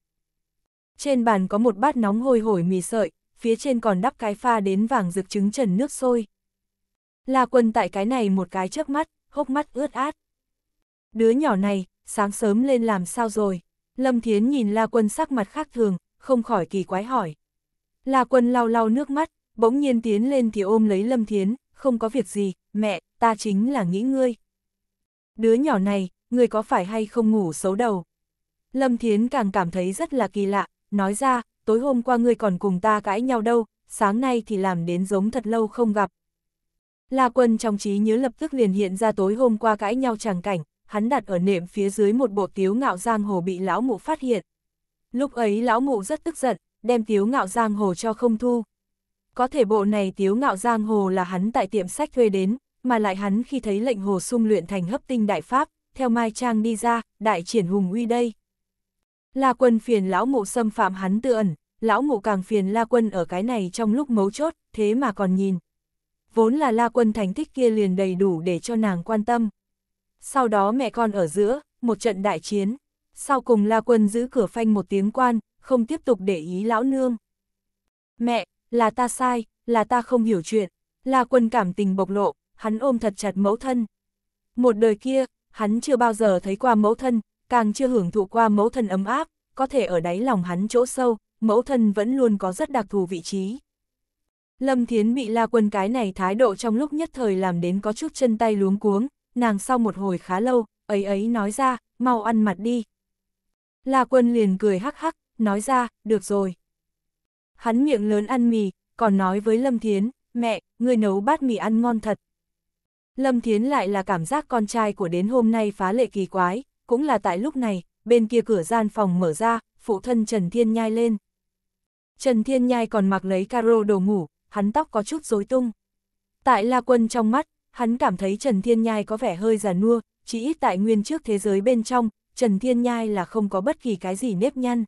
[SPEAKER 1] Trên bàn có một bát nóng hôi hổi mì sợi, phía trên còn đắp cái pha đến vàng rực trứng trần nước sôi. La quân tại cái này một cái trước mắt, hốc mắt ướt át. Đứa nhỏ này, sáng sớm lên làm sao rồi? Lâm Thiến nhìn La quân sắc mặt khác thường, không khỏi kỳ quái hỏi. La quân lau lau nước mắt, bỗng nhiên tiến lên thì ôm lấy Lâm Thiến, không có việc gì, mẹ, ta chính là nghĩ ngươi. Đứa nhỏ này, người có phải hay không ngủ xấu đầu. Lâm Thiến càng cảm thấy rất là kỳ lạ, nói ra, tối hôm qua ngươi còn cùng ta cãi nhau đâu, sáng nay thì làm đến giống thật lâu không gặp. La quân trong trí nhớ lập tức liền hiện ra tối hôm qua cãi nhau tràng cảnh, hắn đặt ở nệm phía dưới một bộ tiếu ngạo giang hồ bị lão mụ phát hiện. Lúc ấy lão mụ rất tức giận, đem tiếu ngạo giang hồ cho không thu. Có thể bộ này tiếu ngạo giang hồ là hắn tại tiệm sách thuê đến, mà lại hắn khi thấy lệnh hồ sung luyện thành hấp tinh đại pháp, theo Mai Trang đi ra, đại triển hùng uy đây. La quân phiền lão mộ xâm phạm hắn tư ẩn, lão mộ càng phiền La quân ở cái này trong lúc mấu chốt, thế mà còn nhìn. Vốn là La quân thành tích kia liền đầy đủ để cho nàng quan tâm. Sau đó mẹ con ở giữa, một trận đại chiến. Sau cùng La quân giữ cửa phanh một tiếng quan, không tiếp tục để ý lão nương. Mẹ, là ta sai, là ta không hiểu chuyện. La quân cảm tình bộc lộ, hắn ôm thật chặt mẫu thân. Một đời kia, hắn chưa bao giờ thấy qua mẫu thân, càng chưa hưởng thụ qua mẫu thân ấm áp, có thể ở đáy lòng hắn chỗ sâu, mẫu thân vẫn luôn có rất đặc thù vị trí. Lâm Thiến bị La Quân cái này thái độ trong lúc nhất thời làm đến có chút chân tay luống cuống, nàng sau một hồi khá lâu, ấy ấy nói ra, mau ăn mặt đi. La Quân liền cười hắc hắc, nói ra, được rồi. Hắn miệng lớn ăn mì, còn nói với Lâm Thiến, mẹ, người nấu bát mì ăn ngon thật, Lâm Thiến lại là cảm giác con trai của đến hôm nay phá lệ kỳ quái, cũng là tại lúc này, bên kia cửa gian phòng mở ra, phụ thân Trần Thiên Nhai lên. Trần Thiên Nhai còn mặc lấy caro đồ ngủ, hắn tóc có chút rối tung. Tại La Quân trong mắt, hắn cảm thấy Trần Thiên Nhai có vẻ hơi già nua, chỉ ít tại nguyên trước thế giới bên trong, Trần Thiên Nhai là không có bất kỳ cái gì nếp nhăn.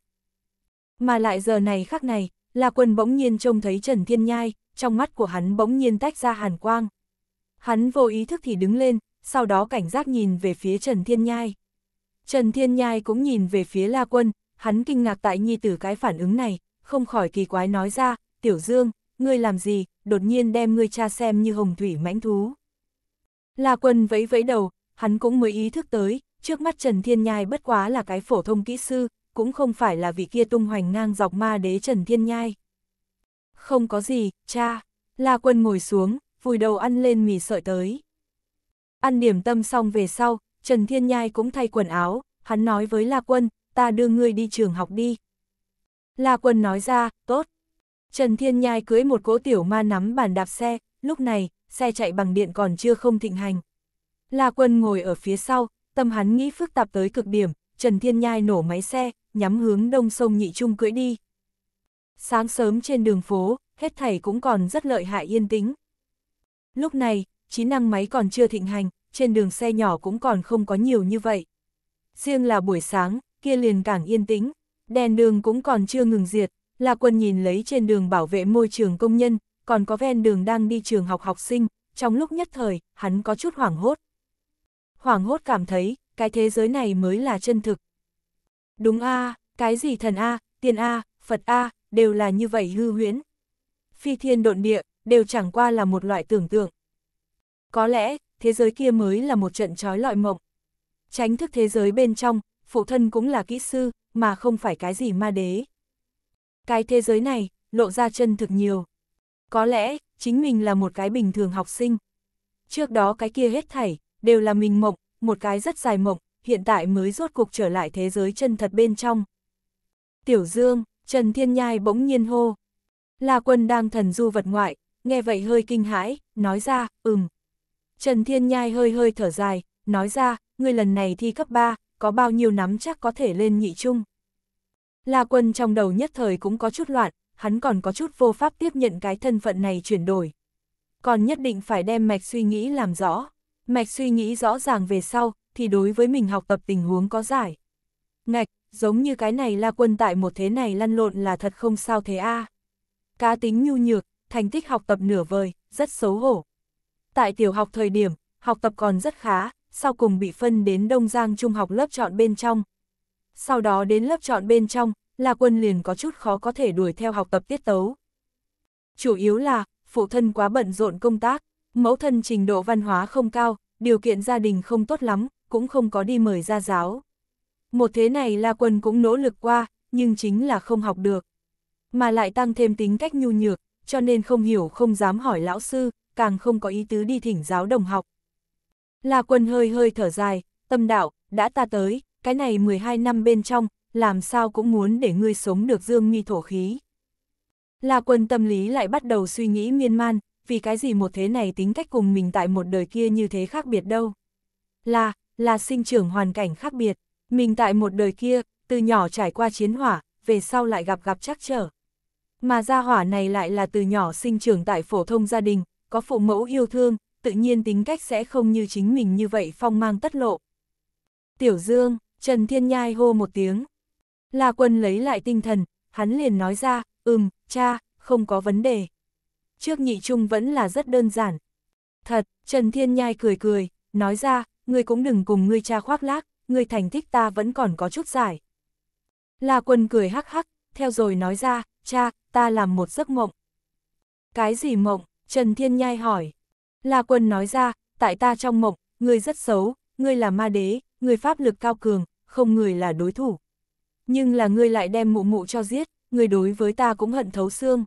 [SPEAKER 1] Mà lại giờ này khắc này, La Quân bỗng nhiên trông thấy Trần Thiên Nhai, trong mắt của hắn bỗng nhiên tách ra hàn quang. Hắn vô ý thức thì đứng lên, sau đó cảnh giác nhìn về phía Trần Thiên Nhai. Trần Thiên Nhai cũng nhìn về phía La Quân, hắn kinh ngạc tại nhi tử cái phản ứng này, không khỏi kỳ quái nói ra, Tiểu Dương, ngươi làm gì, đột nhiên đem ngươi cha xem như hồng thủy mãnh thú. La Quân vẫy vẫy đầu, hắn cũng mới ý thức tới, trước mắt Trần Thiên Nhai bất quá là cái phổ thông kỹ sư, cũng không phải là vị kia tung hoành ngang dọc ma đế Trần Thiên Nhai. Không có gì, cha. La Quân ngồi xuống, vùi đầu ăn lên mì sợi tới. Ăn điểm tâm xong về sau, Trần Thiên Nhai cũng thay quần áo, hắn nói với La Quân, ta đưa ngươi đi trường học đi. La Quân nói ra, tốt. Trần Thiên Nhai cưới một cỗ tiểu ma nắm bàn đạp xe, lúc này, xe chạy bằng điện còn chưa không thịnh hành. La Quân ngồi ở phía sau, tâm hắn nghĩ phức tạp tới cực điểm, Trần Thiên Nhai nổ máy xe, nhắm hướng đông sông Nhị Trung cưỡi đi. Sáng sớm trên đường phố, hết thảy cũng còn rất lợi hại yên tĩnh. Lúc này, trí năng máy còn chưa thịnh hành, trên đường xe nhỏ cũng còn không có nhiều như vậy. Riêng là buổi sáng, kia liền càng yên tĩnh, đèn đường cũng còn chưa ngừng diệt, là quân nhìn lấy trên đường bảo vệ môi trường công nhân, còn có ven đường đang đi trường học học sinh, trong lúc nhất thời, hắn có chút hoảng hốt. Hoảng hốt cảm thấy, cái thế giới này mới là chân thực. Đúng a cái gì thần a à, tiên a Phật a đều là như vậy hư huyễn. Phi thiên độn địa, đều chẳng qua là một loại tưởng tượng. Có lẽ, thế giới kia mới là một trận trói lọi mộng. Tránh thức thế giới bên trong, phụ thân cũng là kỹ sư, mà không phải cái gì ma đế. Cái thế giới này, lộ ra chân thực nhiều. Có lẽ, chính mình là một cái bình thường học sinh. Trước đó cái kia hết thảy, đều là mình mộng, một cái rất dài mộng, hiện tại mới rốt cuộc trở lại thế giới chân thật bên trong. Tiểu Dương, Trần Thiên Nhai bỗng nhiên hô. là Quân đang thần du vật ngoại, nghe vậy hơi kinh hãi, nói ra, ừm. Trần Thiên Nhai hơi hơi thở dài, nói ra, ngươi lần này thi cấp 3, có bao nhiêu nắm chắc có thể lên nhị trung. La quân trong đầu nhất thời cũng có chút loạn, hắn còn có chút vô pháp tiếp nhận cái thân phận này chuyển đổi. Còn nhất định phải đem mạch suy nghĩ làm rõ. Mạch suy nghĩ rõ ràng về sau, thì đối với mình học tập tình huống có giải. Ngạch, giống như cái này la quân tại một thế này lăn lộn là thật không sao thế a Cá tính nhu nhược, thành tích học tập nửa vời, rất xấu hổ. Tại tiểu học thời điểm, học tập còn rất khá, sau cùng bị phân đến Đông Giang Trung học lớp chọn bên trong. Sau đó đến lớp chọn bên trong, La Quân liền có chút khó có thể đuổi theo học tập tiết tấu. Chủ yếu là, phụ thân quá bận rộn công tác, mẫu thân trình độ văn hóa không cao, điều kiện gia đình không tốt lắm, cũng không có đi mời gia giáo. Một thế này La Quân cũng nỗ lực qua, nhưng chính là không học được. Mà lại tăng thêm tính cách nhu nhược, cho nên không hiểu không dám hỏi lão sư, càng không có ý tứ đi thỉnh giáo đồng học. La quân hơi hơi thở dài, tâm đạo, đã ta tới, cái này 12 năm bên trong, làm sao cũng muốn để ngươi sống được dương nghi thổ khí. La quân tâm lý lại bắt đầu suy nghĩ miên man, vì cái gì một thế này tính cách cùng mình tại một đời kia như thế khác biệt đâu. Là, là sinh trưởng hoàn cảnh khác biệt, mình tại một đời kia, từ nhỏ trải qua chiến hỏa, về sau lại gặp gặp trắc trở, mà gia hỏa này lại là từ nhỏ sinh trưởng tại phổ thông gia đình, có phụ mẫu yêu thương, tự nhiên tính cách sẽ không như chính mình như vậy phong mang tất lộ. Tiểu Dương, Trần Thiên Nhai hô một tiếng. La Quân lấy lại tinh thần, hắn liền nói ra, ừm, cha, không có vấn đề. Trước nhị trung vẫn là rất đơn giản. Thật, Trần Thiên Nhai cười cười, nói ra, ngươi cũng đừng cùng ngươi cha khoác lác, ngươi thành tích ta vẫn còn có chút giải. La Quân cười hắc hắc, theo rồi nói ra, cha, ta làm một giấc mộng. Cái gì mộng? Trần Thiên Nhai hỏi. La Quân nói ra, tại ta trong mộng, ngươi rất xấu, ngươi là ma đế, người pháp lực cao cường, không người là đối thủ. Nhưng là ngươi lại đem mụ mụ cho giết, ngươi đối với ta cũng hận thấu xương.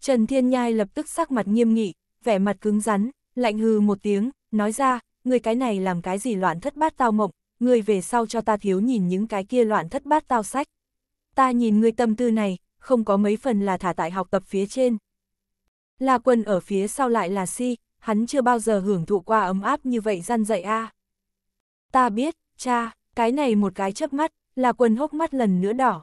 [SPEAKER 1] Trần Thiên Nhai lập tức sắc mặt nghiêm nghị, vẻ mặt cứng rắn, lạnh hừ một tiếng, nói ra, ngươi cái này làm cái gì loạn thất bát tao mộng, ngươi về sau cho ta thiếu nhìn những cái kia loạn thất bát tao sách. Ta nhìn ngươi tâm tư này, không có mấy phần là thả tại học tập phía trên. La quân ở phía sau lại là si, hắn chưa bao giờ hưởng thụ qua ấm áp như vậy gian dậy a. À. Ta biết, cha, cái này một cái chớp mắt, là quân hốc mắt lần nữa đỏ.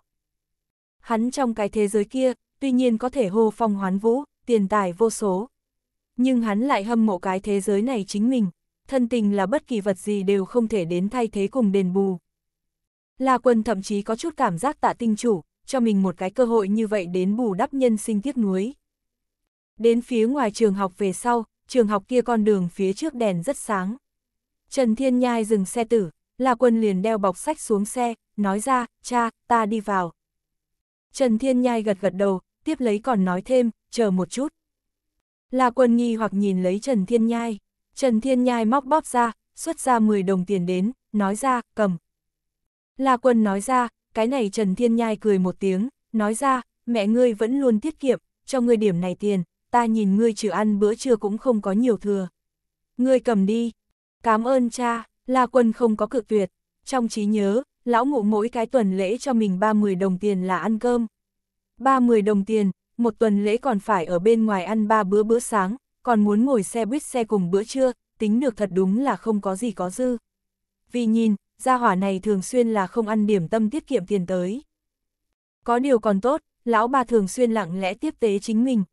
[SPEAKER 1] Hắn trong cái thế giới kia, tuy nhiên có thể hô phong hoán vũ, tiền tài vô số. Nhưng hắn lại hâm mộ cái thế giới này chính mình, thân tình là bất kỳ vật gì đều không thể đến thay thế cùng đền bù. La quân thậm chí có chút cảm giác tạ tinh chủ, cho mình một cái cơ hội như vậy đến bù đắp nhân sinh tiếc nuối. Đến phía ngoài trường học về sau, trường học kia con đường phía trước đèn rất sáng. Trần Thiên Nhai dừng xe tử, La Quân liền đeo bọc sách xuống xe, nói ra, cha, ta đi vào. Trần Thiên Nhai gật gật đầu, tiếp lấy còn nói thêm, chờ một chút. La Quân nghi hoặc nhìn lấy Trần Thiên Nhai. Trần Thiên Nhai móc bóp ra, xuất ra 10 đồng tiền đến, nói ra, cầm. La Quân nói ra, cái này Trần Thiên Nhai cười một tiếng, nói ra, mẹ ngươi vẫn luôn tiết kiệm, cho ngươi điểm này tiền, ta nhìn ngươi trừ ăn bữa trưa cũng không có nhiều thừa. Ngươi cầm đi, cảm ơn cha, La Quân không có cực tuyệt, trong trí nhớ, lão ngụ mỗi cái tuần lễ cho mình 30 đồng tiền là ăn cơm. 30 đồng tiền, một tuần lễ còn phải ở bên ngoài ăn ba bữa bữa sáng, còn muốn ngồi xe buýt xe cùng bữa trưa, tính được thật đúng là không có gì có dư. Vì nhìn, gia hỏa này thường xuyên là không ăn điểm tâm tiết kiệm tiền tới. Có điều còn tốt, lão bà thường xuyên lặng lẽ tiếp tế chính mình.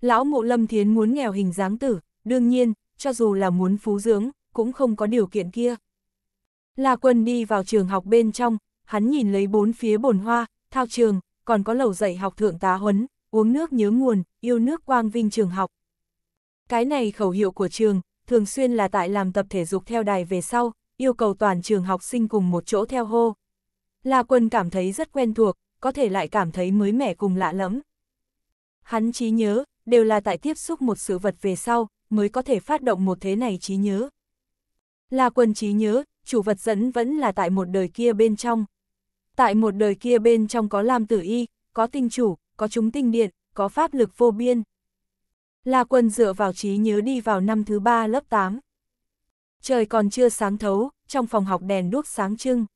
[SPEAKER 1] Lão mụ lâm thiến muốn nghèo hình dáng tử, đương nhiên, cho dù là muốn phú dưỡng, cũng không có điều kiện kia. là quân đi vào trường học bên trong, hắn nhìn lấy bốn phía bồn hoa, thao trường, còn có lầu dạy học thượng tá huấn, uống nước nhớ nguồn, yêu nước quang vinh trường học. Cái này khẩu hiệu của trường, thường xuyên là tại làm tập thể dục theo đài về sau, yêu cầu toàn trường học sinh cùng một chỗ theo hô. La Quân cảm thấy rất quen thuộc, có thể lại cảm thấy mới mẻ cùng lạ lẫm. Hắn trí nhớ, đều là tại tiếp xúc một sự vật về sau, mới có thể phát động một thế này trí nhớ. La Quân trí nhớ, chủ vật dẫn vẫn là tại một đời kia bên trong. Tại một đời kia bên trong có Lam Tử Y, có tinh chủ, có chúng tinh điện, có pháp lực vô biên. La Quân dựa vào trí nhớ đi vào năm thứ ba lớp 8. Trời còn chưa sáng thấu, trong phòng học đèn đuốc sáng trưng.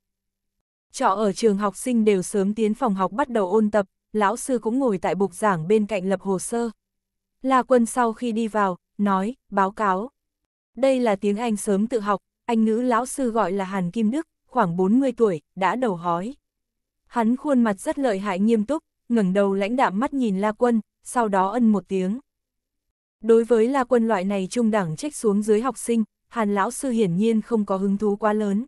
[SPEAKER 1] Trọ ở trường học sinh đều sớm tiến phòng học bắt đầu ôn tập, lão sư cũng ngồi tại bục giảng bên cạnh lập hồ sơ. La quân sau khi đi vào, nói, báo cáo. Đây là tiếng Anh sớm tự học, anh nữ lão sư gọi là Hàn Kim Đức, khoảng 40 tuổi, đã đầu hói. Hắn khuôn mặt rất lợi hại nghiêm túc, ngẩng đầu lãnh đạm mắt nhìn La Quân, sau đó ân một tiếng. Đối với La Quân loại này trung đẳng trách xuống dưới học sinh, Hàn lão sư hiển nhiên không có hứng thú quá lớn.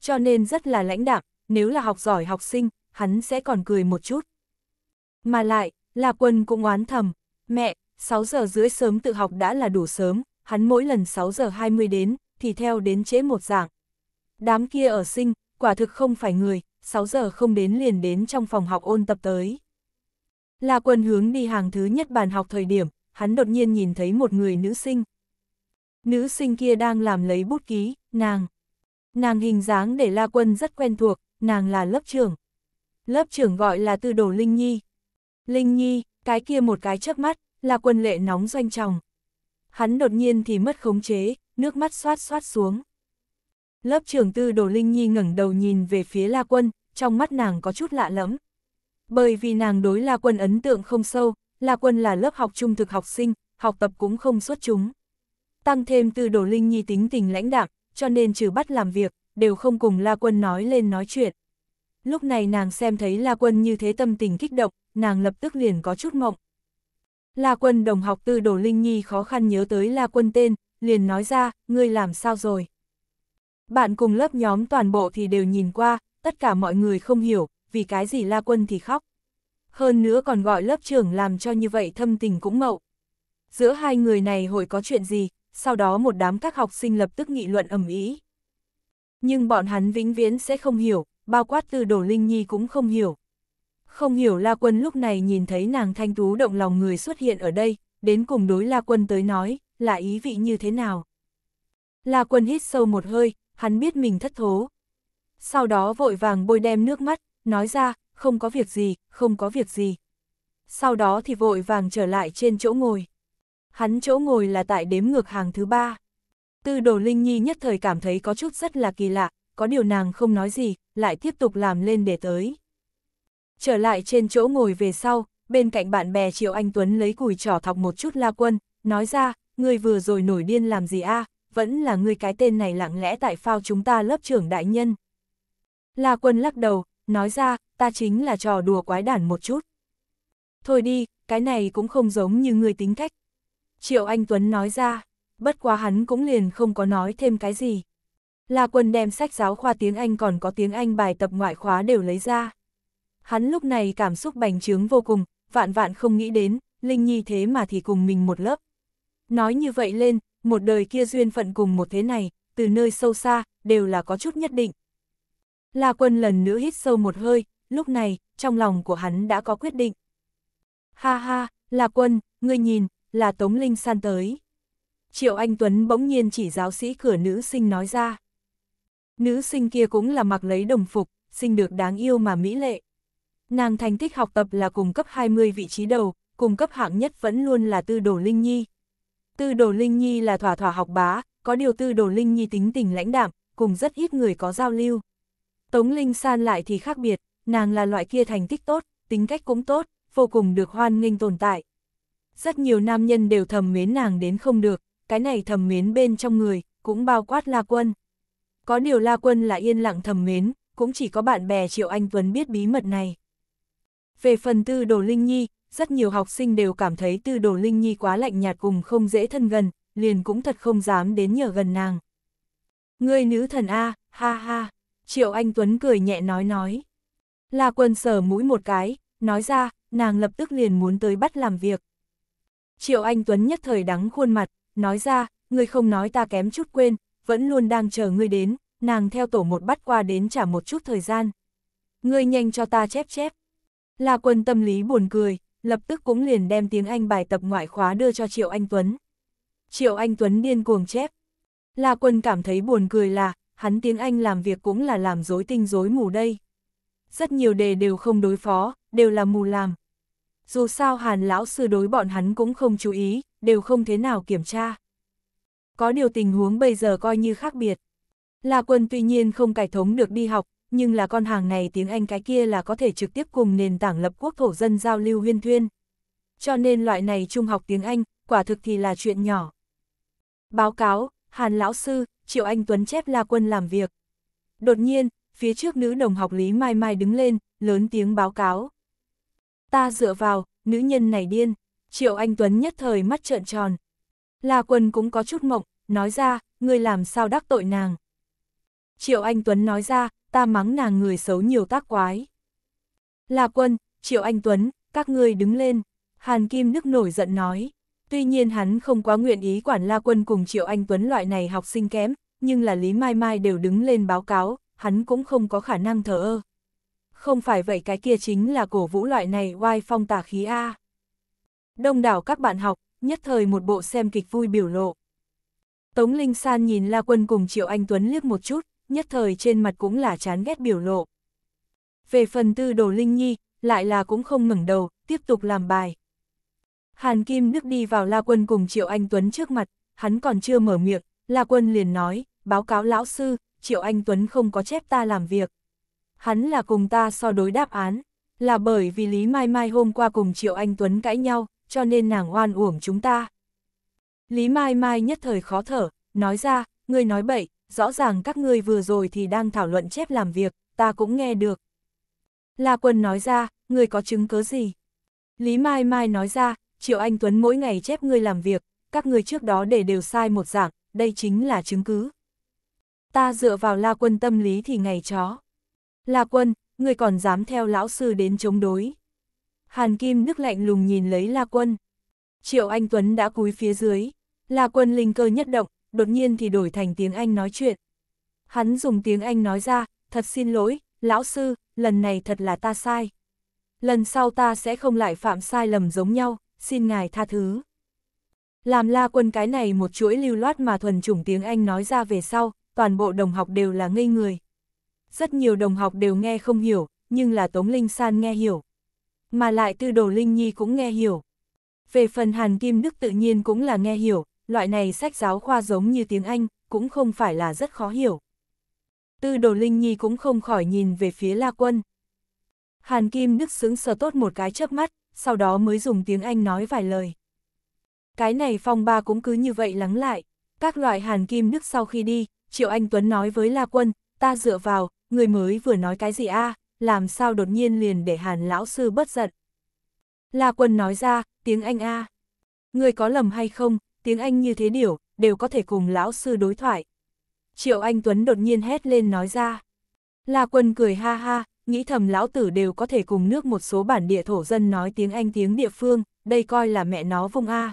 [SPEAKER 1] Cho nên rất là lãnh đạm, nếu là học giỏi học sinh, hắn sẽ còn cười một chút. Mà lại, là Quân cũng oán thầm, mẹ, 6 giờ rưỡi sớm tự học đã là đủ sớm, hắn mỗi lần 6 giờ 20 đến, thì theo đến trễ một dạng. Đám kia ở sinh, quả thực không phải người, 6 giờ không đến liền đến trong phòng học ôn tập tới. Là Quân hướng đi hàng thứ nhất bàn học thời điểm, hắn đột nhiên nhìn thấy một người nữ sinh, Nữ sinh kia đang làm lấy bút ký, nàng. Nàng hình dáng để La Quân rất quen thuộc, nàng là lớp trưởng. Lớp trưởng gọi là tư đồ Linh Nhi. Linh Nhi, cái kia một cái chớp mắt, La Quân lệ nóng doanh tròng. Hắn đột nhiên thì mất khống chế, nước mắt xoát xoát xuống. Lớp trưởng tư đồ Linh Nhi ngẩng đầu nhìn về phía La Quân, trong mắt nàng có chút lạ lẫm. Bởi vì nàng đối La Quân ấn tượng không sâu, La Quân là lớp học trung thực học sinh, học tập cũng không xuất chúng tăng thêm từ đồ linh nhi tính tình lãnh đạm, cho nên trừ bắt làm việc, đều không cùng La Quân nói lên nói chuyện. Lúc này nàng xem thấy La Quân như thế tâm tình kích động, nàng lập tức liền có chút mộng. La Quân đồng học từ đồ linh nhi khó khăn nhớ tới La Quân tên, liền nói ra, ngươi làm sao rồi. Bạn cùng lớp nhóm toàn bộ thì đều nhìn qua, tất cả mọi người không hiểu, vì cái gì La Quân thì khóc. Hơn nữa còn gọi lớp trưởng làm cho như vậy thâm tình cũng mậu. Giữa hai người này hội có chuyện gì, sau đó một đám các học sinh lập tức nghị luận ầm ĩ. Nhưng bọn hắn vĩnh viễn sẽ không hiểu, bao quát từ đồ Linh Nhi cũng không hiểu. Không hiểu La Quân lúc này nhìn thấy nàng thanh tú động lòng người xuất hiện ở đây, đến cùng đối La Quân tới nói, là ý vị như thế nào. La Quân hít sâu một hơi, hắn biết mình thất thố. Sau đó vội vàng bôi đem nước mắt, nói ra, không có việc gì, không có việc gì. Sau đó thì vội vàng trở lại trên chỗ ngồi hắn chỗ ngồi là tại đếm ngược hàng thứ ba. Tư đồ Linh Nhi nhất thời cảm thấy có chút rất là kỳ lạ, có điều nàng không nói gì, lại tiếp tục làm lên để tới. Trở lại trên chỗ ngồi về sau, bên cạnh bạn bè Triệu Anh Tuấn lấy cùi trỏ thọc một chút la quân, nói ra, người vừa rồi nổi điên làm gì a vẫn là ngươi cái tên này lặng lẽ tại phao chúng ta lớp trưởng đại nhân. La quân lắc đầu, nói ra, ta chính là trò đùa quái đản một chút. Thôi đi, cái này cũng không giống như ngươi tính cách, Triệu Anh Tuấn nói ra, bất quá hắn cũng liền không có nói thêm cái gì. La Quân đem sách giáo khoa tiếng Anh còn có tiếng Anh bài tập ngoại khóa đều lấy ra. Hắn lúc này cảm xúc bành trướng vô cùng, vạn vạn không nghĩ đến, Linh Nhi thế mà thì cùng mình một lớp. Nói như vậy lên, một đời kia duyên phận cùng một thế này, từ nơi sâu xa, đều là có chút nhất định. La Quân lần nữa hít sâu một hơi, lúc này, trong lòng của hắn đã có quyết định. Ha ha, La Quân, ngươi nhìn, là Tống Linh San tới. Triệu Anh Tuấn bỗng nhiên chỉ giáo sĩ cửa nữ sinh nói ra. Nữ sinh kia cũng là mặc lấy đồng phục, sinh được đáng yêu mà mỹ lệ. Nàng thành tích học tập là cùng cấp 20 vị trí đầu, cùng cấp hạng nhất vẫn luôn là Tư Đồ Linh Nhi. Tư Đồ Linh Nhi là thỏa thỏa học bá, có điều Tư Đồ Linh Nhi tính tình lãnh đạm, cùng rất ít người có giao lưu. Tống Linh San lại thì khác biệt, nàng là loại kia thành tích tốt, tính cách cũng tốt, vô cùng được hoan nghênh tồn tại. Rất nhiều nam nhân đều thầm mến nàng đến không được, cái này thầm mến bên trong người, cũng bao quát La Quân. Có điều La Quân là yên lặng thầm mến, cũng chỉ có bạn bè Triệu Anh Tuấn biết bí mật này. Về phần tư đồ Linh Nhi, rất nhiều học sinh đều cảm thấy tư đồ Linh Nhi quá lạnh nhạt cùng không dễ thân gần, liền cũng thật không dám đến nhờ gần nàng. người nữ thần A, ha ha, Triệu Anh Tuấn cười nhẹ nói nói. La Quân sờ mũi một cái, nói ra, nàng lập tức liền muốn tới bắt làm việc. Triệu Anh Tuấn nhất thời đắng khuôn mặt, nói ra, ngươi không nói ta kém chút quên, vẫn luôn đang chờ ngươi đến, nàng theo tổ một bắt qua đến trả một chút thời gian. Ngươi nhanh cho ta chép chép. La quân tâm lý buồn cười, lập tức cũng liền đem tiếng Anh bài tập ngoại khóa đưa cho Triệu Anh Tuấn. Triệu Anh Tuấn điên cuồng chép. La quân cảm thấy buồn cười là, hắn tiếng Anh làm việc cũng là làm dối tinh dối mù đây. Rất nhiều đề đều không đối phó, đều là mù làm dù sao Hàn lão sư đối bọn hắn cũng không chú ý, đều không thế nào kiểm tra. Có điều tình huống bây giờ coi như khác biệt. La Quân tuy nhiên không cải thống được đi học, nhưng là con hàng này tiếng Anh cái kia là có thể trực tiếp cùng nền tảng lập quốc thổ dân giao lưu huyên thuyên. Cho nên loại này trung học tiếng Anh, quả thực thì là chuyện nhỏ. Báo cáo, Hàn lão sư, Triệu Anh Tuấn chép La Quân làm việc. Đột nhiên, phía trước nữ đồng học Lý Mai Mai đứng lên, lớn tiếng báo cáo ta dựa vào, nữ nhân này điên. Triệu Anh Tuấn nhất thời mắt trợn tròn. La Quân cũng có chút mộng, nói ra, ngươi làm sao đắc tội nàng. Triệu Anh Tuấn nói ra, ta mắng nàng người xấu nhiều tác quái. La Quân, Triệu Anh Tuấn, các ngươi đứng lên. Hàn Kim Đức nổi giận nói. Tuy nhiên hắn không quá nguyện ý quản La Quân cùng Triệu Anh Tuấn loại này học sinh kém, nhưng là Lý Mai Mai đều đứng lên báo cáo, hắn cũng không có khả năng thờ ơ không phải vậy cái kia chính là cổ vũ loại này oai phong tà khí A. Đông đảo các bạn học, nhất thời một bộ xem kịch vui biểu lộ. Tống Linh San nhìn La Quân cùng Triệu Anh Tuấn liếc một chút, nhất thời trên mặt cũng là chán ghét biểu lộ. Về phần tư đồ Linh Nhi, lại là cũng không ngẩng đầu, tiếp tục làm bài. Hàn Kim Đức đi vào La Quân cùng Triệu Anh Tuấn trước mặt, hắn còn chưa mở miệng, La Quân liền nói, báo cáo lão sư, Triệu Anh Tuấn không có chép ta làm việc hắn là cùng ta so đối đáp án, là bởi vì Lý Mai Mai hôm qua cùng Triệu Anh Tuấn cãi nhau, cho nên nàng oan uổng chúng ta. Lý Mai Mai nhất thời khó thở, nói ra, ngươi nói bậy, rõ ràng các ngươi vừa rồi thì đang thảo luận chép làm việc, ta cũng nghe được. La Quân nói ra, ngươi có chứng cứ gì? Lý Mai Mai nói ra, Triệu Anh Tuấn mỗi ngày chép ngươi làm việc, các ngươi trước đó để đều sai một dạng, đây chính là chứng cứ. Ta dựa vào La Quân tâm lý thì ngày chó. La Quân, người còn dám theo lão sư đến chống đối. Hàn Kim Đức lạnh lùng nhìn lấy La Quân. Triệu Anh Tuấn đã cúi phía dưới. La Quân linh cơ nhất động, đột nhiên thì đổi thành tiếng Anh nói chuyện. Hắn dùng tiếng Anh nói ra, thật xin lỗi, lão sư, lần này thật là ta sai. Lần sau ta sẽ không lại phạm sai lầm giống nhau, xin ngài tha thứ. Làm la quân cái này một chuỗi lưu loát mà thuần chủng tiếng Anh nói ra về sau, toàn bộ đồng học đều là ngây người rất nhiều đồng học đều nghe không hiểu, nhưng là Tống Linh San nghe hiểu. Mà lại tư đồ Linh Nhi cũng nghe hiểu. Về phần Hàn Kim Đức tự nhiên cũng là nghe hiểu, loại này sách giáo khoa giống như tiếng Anh, cũng không phải là rất khó hiểu. Tư đồ Linh Nhi cũng không khỏi nhìn về phía La Quân. Hàn Kim Đức sững sờ tốt một cái chớp mắt, sau đó mới dùng tiếng Anh nói vài lời. Cái này phong ba cũng cứ như vậy lắng lại. Các loại Hàn Kim Đức sau khi đi, Triệu Anh Tuấn nói với La Quân, ta dựa vào, người mới vừa nói cái gì a à, làm sao đột nhiên liền để hàn lão sư bất giận. La quân nói ra, tiếng Anh a à. Người có lầm hay không, tiếng Anh như thế điều đều có thể cùng lão sư đối thoại. Triệu Anh Tuấn đột nhiên hét lên nói ra. La quân cười ha ha, nghĩ thầm lão tử đều có thể cùng nước một số bản địa thổ dân nói tiếng Anh tiếng địa phương, đây coi là mẹ nó vung A.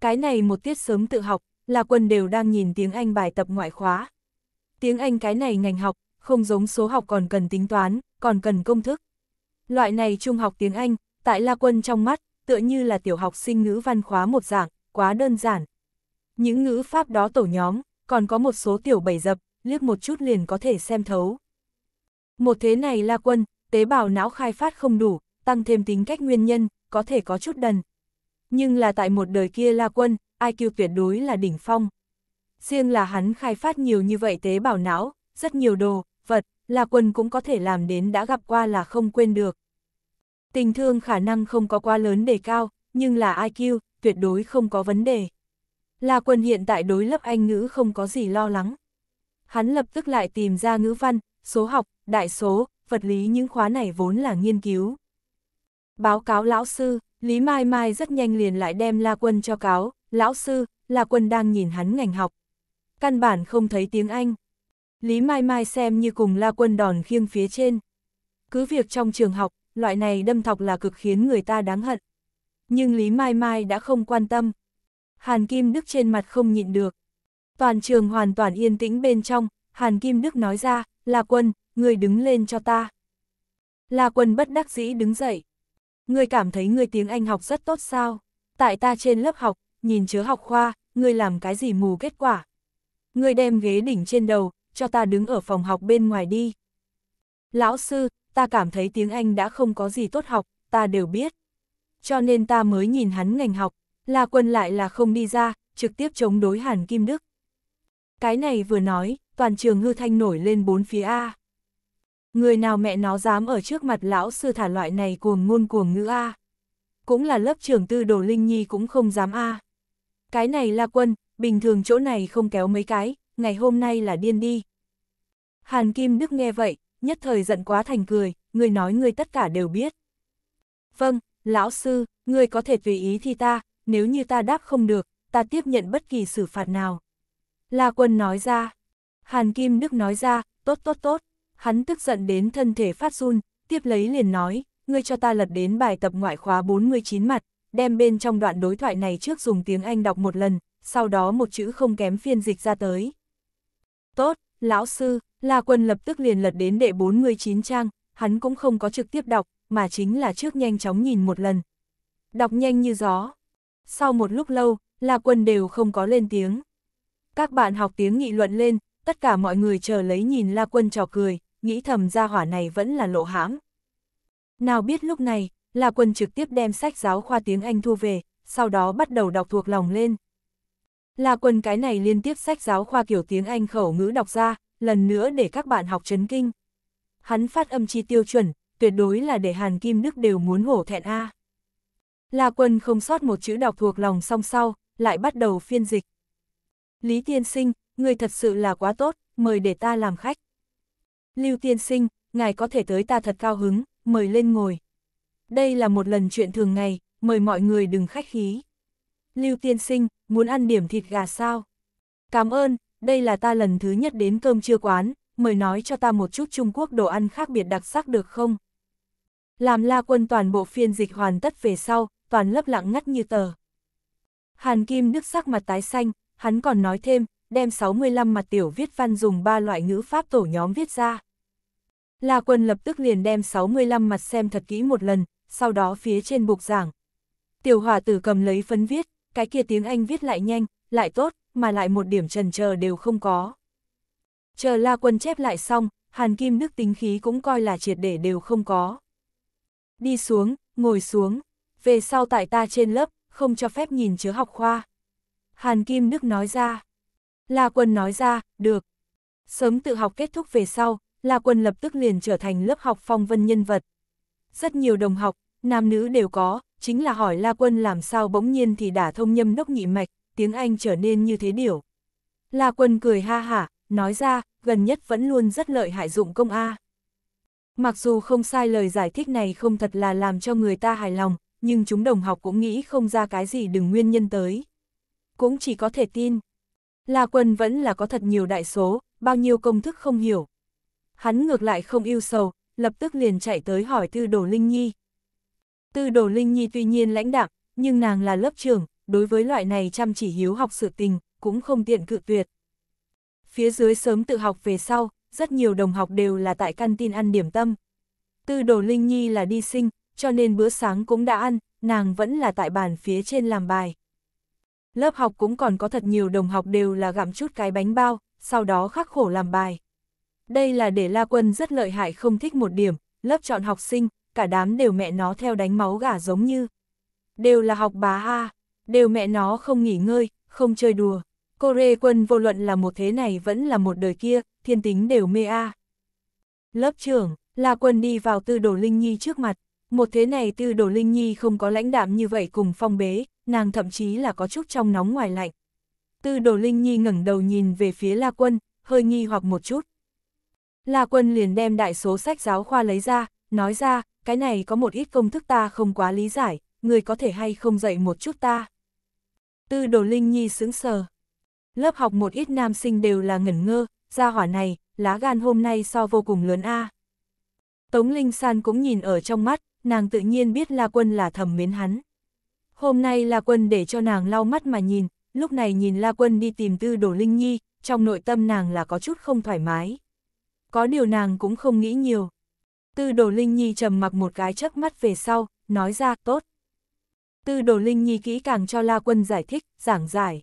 [SPEAKER 1] Cái này một tiết sớm tự học, La quân đều đang nhìn tiếng Anh bài tập ngoại khóa. Tiếng Anh cái này ngành học, không giống số học còn cần tính toán, còn cần công thức. Loại này trung học tiếng Anh, tại La Quân trong mắt, tựa như là tiểu học sinh ngữ văn khóa một dạng, quá đơn giản. Những ngữ pháp đó tổ nhóm, còn có một số tiểu bảy dập, liếc một chút liền có thể xem thấu. Một thế này La Quân, tế bào não khai phát không đủ, tăng thêm tính cách nguyên nhân, có thể có chút đần. Nhưng là tại một đời kia La Quân, IQ tuyệt đối là đỉnh phong. Riêng là hắn khai phát nhiều như vậy tế bào não, rất nhiều đồ, vật, là quân cũng có thể làm đến đã gặp qua là không quên được. Tình thương khả năng không có quá lớn đề cao, nhưng là IQ, tuyệt đối không có vấn đề. là quân hiện tại đối lập Anh ngữ không có gì lo lắng. Hắn lập tức lại tìm ra ngữ văn, số học, đại số, vật lý những khóa này vốn là nghiên cứu. Báo cáo lão sư, Lý Mai Mai rất nhanh liền lại đem La Quân cho cáo, lão sư, La Quân đang nhìn hắn ngành học. Căn bản không thấy tiếng Anh. Lý Mai Mai xem như cùng la quân đòn khiêng phía trên. Cứ việc trong trường học, loại này đâm thọc là cực khiến người ta đáng hận. Nhưng Lý Mai Mai đã không quan tâm. Hàn Kim Đức trên mặt không nhịn được. Toàn trường hoàn toàn yên tĩnh bên trong, Hàn Kim Đức nói ra, La Quân, người đứng lên cho ta. La Quân bất đắc dĩ đứng dậy. Người cảm thấy người tiếng Anh học rất tốt sao? Tại ta trên lớp học, nhìn chứa học khoa, người làm cái gì mù kết quả. Người đem ghế đỉnh trên đầu, cho ta đứng ở phòng học bên ngoài đi. Lão sư, ta cảm thấy tiếng Anh đã không có gì tốt học, ta đều biết. Cho nên ta mới nhìn hắn ngành học, là quân lại là không đi ra, trực tiếp chống đối Hàn Kim Đức. Cái này vừa nói, toàn trường hư thanh nổi lên bốn phía A. Người nào mẹ nó dám ở trước mặt lão sư thả loại này cuồng ngôn cuồng ngữ A. Cũng là lớp trưởng tư đồ Linh Nhi cũng không dám A. Cái này là quân, bình thường chỗ này không kéo mấy cái, ngày hôm nay là điên đi. Hàn Kim Đức nghe vậy, nhất thời giận quá thành cười, người nói người tất cả đều biết. Vâng, lão sư, người có thể tùy ý thì ta, nếu như ta đáp không được, ta tiếp nhận bất kỳ xử phạt nào. La Quân nói ra, Hàn Kim Đức nói ra, tốt tốt tốt, hắn tức giận đến thân thể phát run, tiếp lấy liền nói, ngươi cho ta lật đến bài tập ngoại khóa 49 mặt, đem bên trong đoạn đối thoại này trước dùng tiếng Anh đọc một lần, sau đó một chữ không kém phiên dịch ra tới. Tốt, lão sư, La Quân lập tức liền lật đến đệ 49 trang, hắn cũng không có trực tiếp đọc, mà chính là trước nhanh chóng nhìn một lần. Đọc nhanh như gió. Sau một lúc lâu, La Quân đều không có lên tiếng. Các bạn học tiếng nghị luận lên, tất cả mọi người chờ lấy nhìn La Quân trò cười, nghĩ thầm ra hỏa này vẫn là lộ hãm. Nào biết lúc này, La Quân trực tiếp đem sách giáo khoa tiếng Anh thu về, sau đó bắt đầu đọc thuộc lòng lên. La Quân cái này liên tiếp sách giáo khoa kiểu tiếng Anh khẩu ngữ đọc ra, lần nữa để các bạn học chấn kinh. Hắn phát âm chi tiêu chuẩn, tuyệt đối là để Hàn Kim Đức đều muốn hổ thẹn A. La Quân không sót một chữ đọc thuộc lòng song sau, lại bắt đầu phiên dịch. Lý Tiên Sinh, người thật sự là quá tốt, mời để ta làm khách. Lưu Tiên Sinh, ngài có thể tới ta thật cao hứng, mời lên ngồi. Đây là một lần chuyện thường ngày, mời mọi người đừng khách khí. Lưu tiên sinh, muốn ăn điểm thịt gà sao? Cảm ơn, đây là ta lần thứ nhất đến cơm trưa quán, mời nói cho ta một chút Trung Quốc đồ ăn khác biệt đặc sắc được không? Làm la quân toàn bộ phiên dịch hoàn tất về sau, toàn lấp lặng ngắt như tờ. Hàn Kim Đức sắc mặt tái xanh, hắn còn nói thêm, đem 65 mặt tiểu viết văn dùng ba loại ngữ pháp tổ nhóm viết ra. La Quân lập tức liền đem 65 mặt xem thật kỹ một lần, sau đó phía trên bục giảng. Tiểu Hòa tử cầm lấy phấn viết, cái kia tiếng Anh viết lại nhanh, lại tốt, mà lại một điểm trần chờ đều không có. Chờ La Quân chép lại xong, Hàn Kim Đức tính khí cũng coi là triệt để đều không có. Đi xuống, ngồi xuống, về sau tại ta trên lớp, không cho phép nhìn chứa học khoa. Hàn Kim Đức nói ra. La Quân nói ra, được. Sớm tự học kết thúc về sau, La Quân lập tức liền trở thành lớp học phong vân nhân vật. Rất nhiều đồng học, nam nữ đều có, chính là hỏi La Quân làm sao bỗng nhiên thì đã thông nhâm đốc nhị mạch, tiếng Anh trở nên như thế điểu. La Quân cười ha hả, nói ra, gần nhất vẫn luôn rất lợi hại dụng công A. Mặc dù không sai lời giải thích này không thật là làm cho người ta hài lòng, nhưng chúng đồng học cũng nghĩ không ra cái gì đừng nguyên nhân tới. Cũng chỉ có thể tin. La Quân vẫn là có thật nhiều đại số, bao nhiêu công thức không hiểu. Hắn ngược lại không yêu sầu, lập tức liền chạy tới hỏi Tư Đồ Linh Nhi, Tư đồ Linh Nhi tuy nhiên lãnh đạm, nhưng nàng là lớp trưởng, đối với loại này chăm chỉ hiếu học sự tình, cũng không tiện cự tuyệt. Phía dưới sớm tự học về sau, rất nhiều đồng học đều là tại căn tin ăn điểm tâm. Tư đồ Linh Nhi là đi sinh, cho nên bữa sáng cũng đã ăn, nàng vẫn là tại bàn phía trên làm bài. Lớp học cũng còn có thật nhiều đồng học đều là gặm chút cái bánh bao, sau đó khắc khổ làm bài. Đây là để La Quân rất lợi hại không thích một điểm, lớp chọn học sinh, cả đám đều mẹ nó theo đánh máu gà giống như. Đều là học bà ha, đều mẹ nó không nghỉ ngơi, không chơi đùa. Cô Rê Quân vô luận là một thế này vẫn là một đời kia, thiên tính đều mê a. Lớp trưởng, là Quân đi vào Tư Đồ Linh Nhi trước mặt. Một thế này Tư Đồ Linh Nhi không có lãnh đạm như vậy cùng phong bế, nàng thậm chí là có chút trong nóng ngoài lạnh. Tư Đồ Linh Nhi ngẩng đầu nhìn về phía La Quân, hơi nghi hoặc một chút. La Quân liền đem đại số sách giáo khoa lấy ra, nói ra, cái này có một ít công thức ta không quá lý giải, người có thể hay không dạy một chút ta. Tư đồ Linh Nhi sững sờ. Lớp học một ít nam sinh đều là ngẩn ngơ, ra hỏa này, lá gan hôm nay so vô cùng lớn a. Tống Linh San cũng nhìn ở trong mắt, nàng tự nhiên biết La Quân là thầm mến hắn. Hôm nay La Quân để cho nàng lau mắt mà nhìn, lúc này nhìn La Quân đi tìm tư đồ Linh Nhi, trong nội tâm nàng là có chút không thoải mái. Có điều nàng cũng không nghĩ nhiều. Tư đồ Linh Nhi trầm mặc một cái chớp mắt về sau, nói ra, tốt. Tư đồ Linh Nhi kỹ càng cho La Quân giải thích, giảng giải.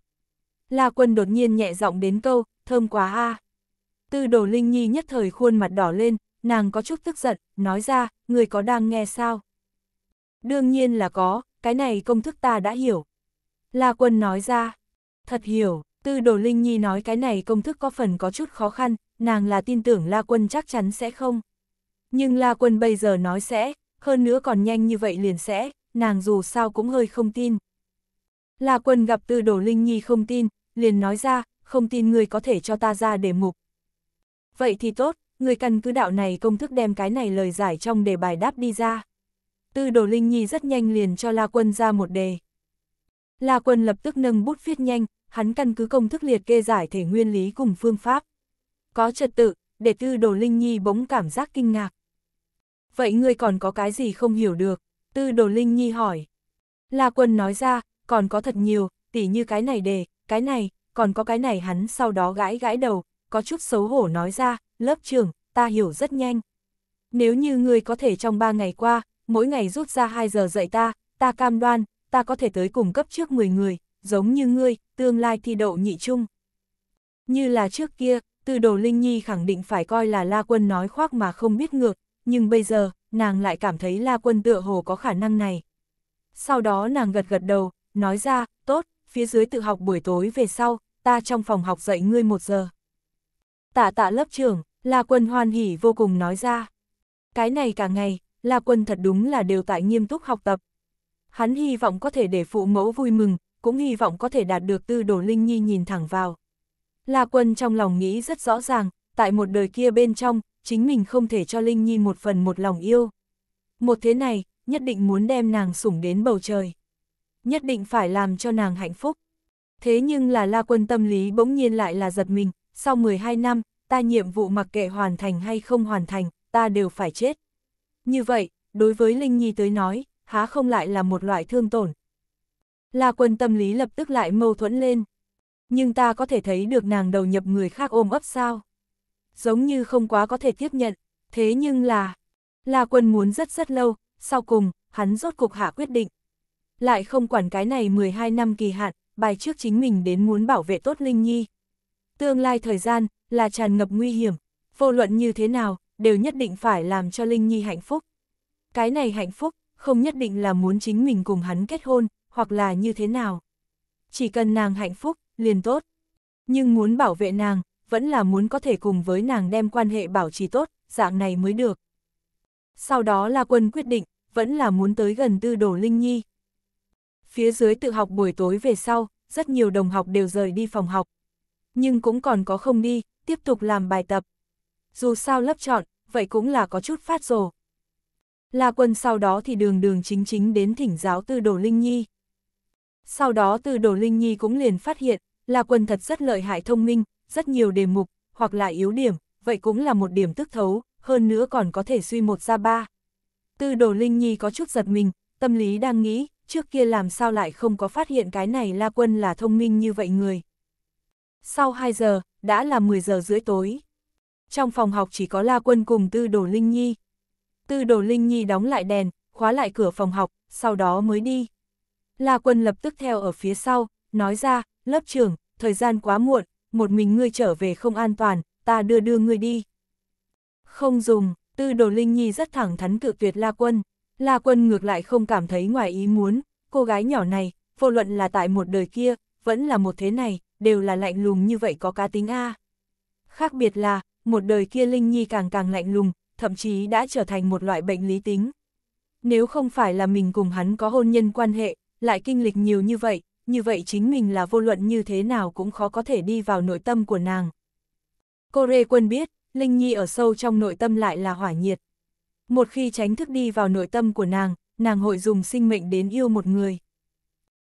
[SPEAKER 1] La Quân đột nhiên nhẹ giọng đến câu, thơm quá a. Tư đồ Linh Nhi nhất thời khuôn mặt đỏ lên, nàng có chút tức giận, nói ra, người có đang nghe sao? Đương nhiên là có, cái này công thức ta đã hiểu. La Quân nói ra, thật hiểu, tư đồ Linh Nhi nói cái này công thức có phần có chút khó khăn, nàng là tin tưởng La Quân chắc chắn sẽ không. Nhưng La Quân bây giờ nói sẽ, hơn nữa còn nhanh như vậy liền sẽ, nàng dù sao cũng hơi không tin. La Quân gặp Tư Đồ Linh Nhi không tin, liền nói ra, không tin người có thể cho ta ra đề mục. Vậy thì tốt, người căn cứ đạo này công thức đem cái này lời giải trong đề bài đáp đi ra. Tư Đồ Linh Nhi rất nhanh liền cho La Quân ra một đề. La Quân lập tức nâng bút viết nhanh, hắn căn cứ công thức liệt kê giải thể nguyên lý cùng phương pháp. Có trật tự, để Tư Đồ Linh Nhi bỗng cảm giác kinh ngạc vậy ngươi còn có cái gì không hiểu được? Tư đồ Linh Nhi hỏi. La Quân nói ra, còn có thật nhiều, tỉ như cái này đề, cái này, còn có cái này hắn sau đó gãi gãi đầu, có chút xấu hổ nói ra, lớp trưởng, ta hiểu rất nhanh. Nếu như ngươi có thể trong 3 ngày qua, mỗi ngày rút ra 2 giờ dạy ta, ta cam đoan, ta có thể tới cùng cấp trước 10 người, giống như ngươi, tương lai thi đậu nhị trung. Như là trước kia, từ đồ Linh Nhi khẳng định phải coi là La Quân nói khoác mà không biết ngược, nhưng bây giờ, nàng lại cảm thấy La Quân tựa hồ có khả năng này. Sau đó nàng gật gật đầu, nói ra, tốt, phía dưới tự học buổi tối về sau, ta trong phòng học dạy ngươi một giờ. Tạ tạ lớp trưởng, La Quân hoan hỉ vô cùng nói ra. Cái này cả ngày, La Quân thật đúng là đều tại nghiêm túc học tập. Hắn hy vọng có thể để phụ mẫu vui mừng, cũng hy vọng có thể đạt được tư đồ Linh Nhi nhìn thẳng vào. La Quân trong lòng nghĩ rất rõ ràng, tại một đời kia bên trong, chính mình không thể cho Linh Nhi một phần một lòng yêu. Một thế này, nhất định muốn đem nàng sủng đến bầu trời. Nhất định phải làm cho nàng hạnh phúc. Thế nhưng là la quân tâm lý bỗng nhiên lại là giật mình, sau 12 năm, ta nhiệm vụ mặc kệ hoàn thành hay không hoàn thành, ta đều phải chết. Như vậy, đối với Linh Nhi tới nói, há không lại là một loại thương tổn. La quân tâm lý lập tức lại mâu thuẫn lên. Nhưng ta có thể thấy được nàng đầu nhập người khác ôm ấp sao? giống như không quá có thể tiếp nhận, thế nhưng là... Là quân muốn rất rất lâu, sau cùng, hắn rốt cục hạ quyết định. Lại không quản cái này 12 năm kỳ hạn, bài trước chính mình đến muốn bảo vệ tốt Linh Nhi. Tương lai thời gian, là tràn ngập nguy hiểm, vô luận như thế nào, đều nhất định phải làm cho Linh Nhi hạnh phúc. Cái này hạnh phúc, không nhất định là muốn chính mình cùng hắn kết hôn, hoặc là như thế nào. Chỉ cần nàng hạnh phúc, liền tốt. Nhưng muốn bảo vệ nàng, vẫn là muốn có thể cùng với nàng đem quan hệ bảo trì tốt, dạng này mới được. Sau đó là quân quyết định, vẫn là muốn tới gần tư đồ Linh Nhi. Phía dưới tự học buổi tối về sau, rất nhiều đồng học đều rời đi phòng học. Nhưng cũng còn có không đi, tiếp tục làm bài tập. Dù sao lớp chọn, vậy cũng là có chút phát rồ. La quân sau đó thì đường đường chính chính đến thỉnh giáo tư đồ Linh Nhi. Sau đó tư đồ Linh Nhi cũng liền phát hiện, La quân thật rất lợi hại thông minh, rất nhiều đề mục, hoặc là yếu điểm, vậy cũng là một điểm tức thấu, hơn nữa còn có thể suy một ra ba. Tư đồ Linh Nhi có chút giật mình, tâm lý đang nghĩ, trước kia làm sao lại không có phát hiện cái này La Quân là thông minh như vậy người. Sau 2 giờ, đã là 10 giờ rưỡi tối. Trong phòng học chỉ có La Quân cùng Tư Đồ Linh Nhi. Tư Đồ Linh Nhi đóng lại đèn, khóa lại cửa phòng học, sau đó mới đi. La Quân lập tức theo ở phía sau, nói ra, lớp trưởng, thời gian quá muộn, một mình ngươi trở về không an toàn, ta đưa đưa ngươi đi. Không dùng, tư đồ Linh Nhi rất thẳng thắn cự tuyệt La Quân. La Quân ngược lại không cảm thấy ngoài ý muốn, cô gái nhỏ này, vô luận là tại một đời kia, vẫn là một thế này, đều là lạnh lùng như vậy có cá tính A. Khác biệt là, một đời kia Linh Nhi càng càng lạnh lùng, thậm chí đã trở thành một loại bệnh lý tính. Nếu không phải là mình cùng hắn có hôn nhân quan hệ, lại kinh lịch nhiều như vậy, như vậy chính mình là vô luận như thế nào cũng khó có thể đi vào nội tâm của nàng. Cô Rê Quân biết, Linh Nhi ở sâu trong nội tâm lại là hỏa nhiệt. Một khi tránh thức đi vào nội tâm của nàng, nàng hội dùng sinh mệnh đến yêu một người.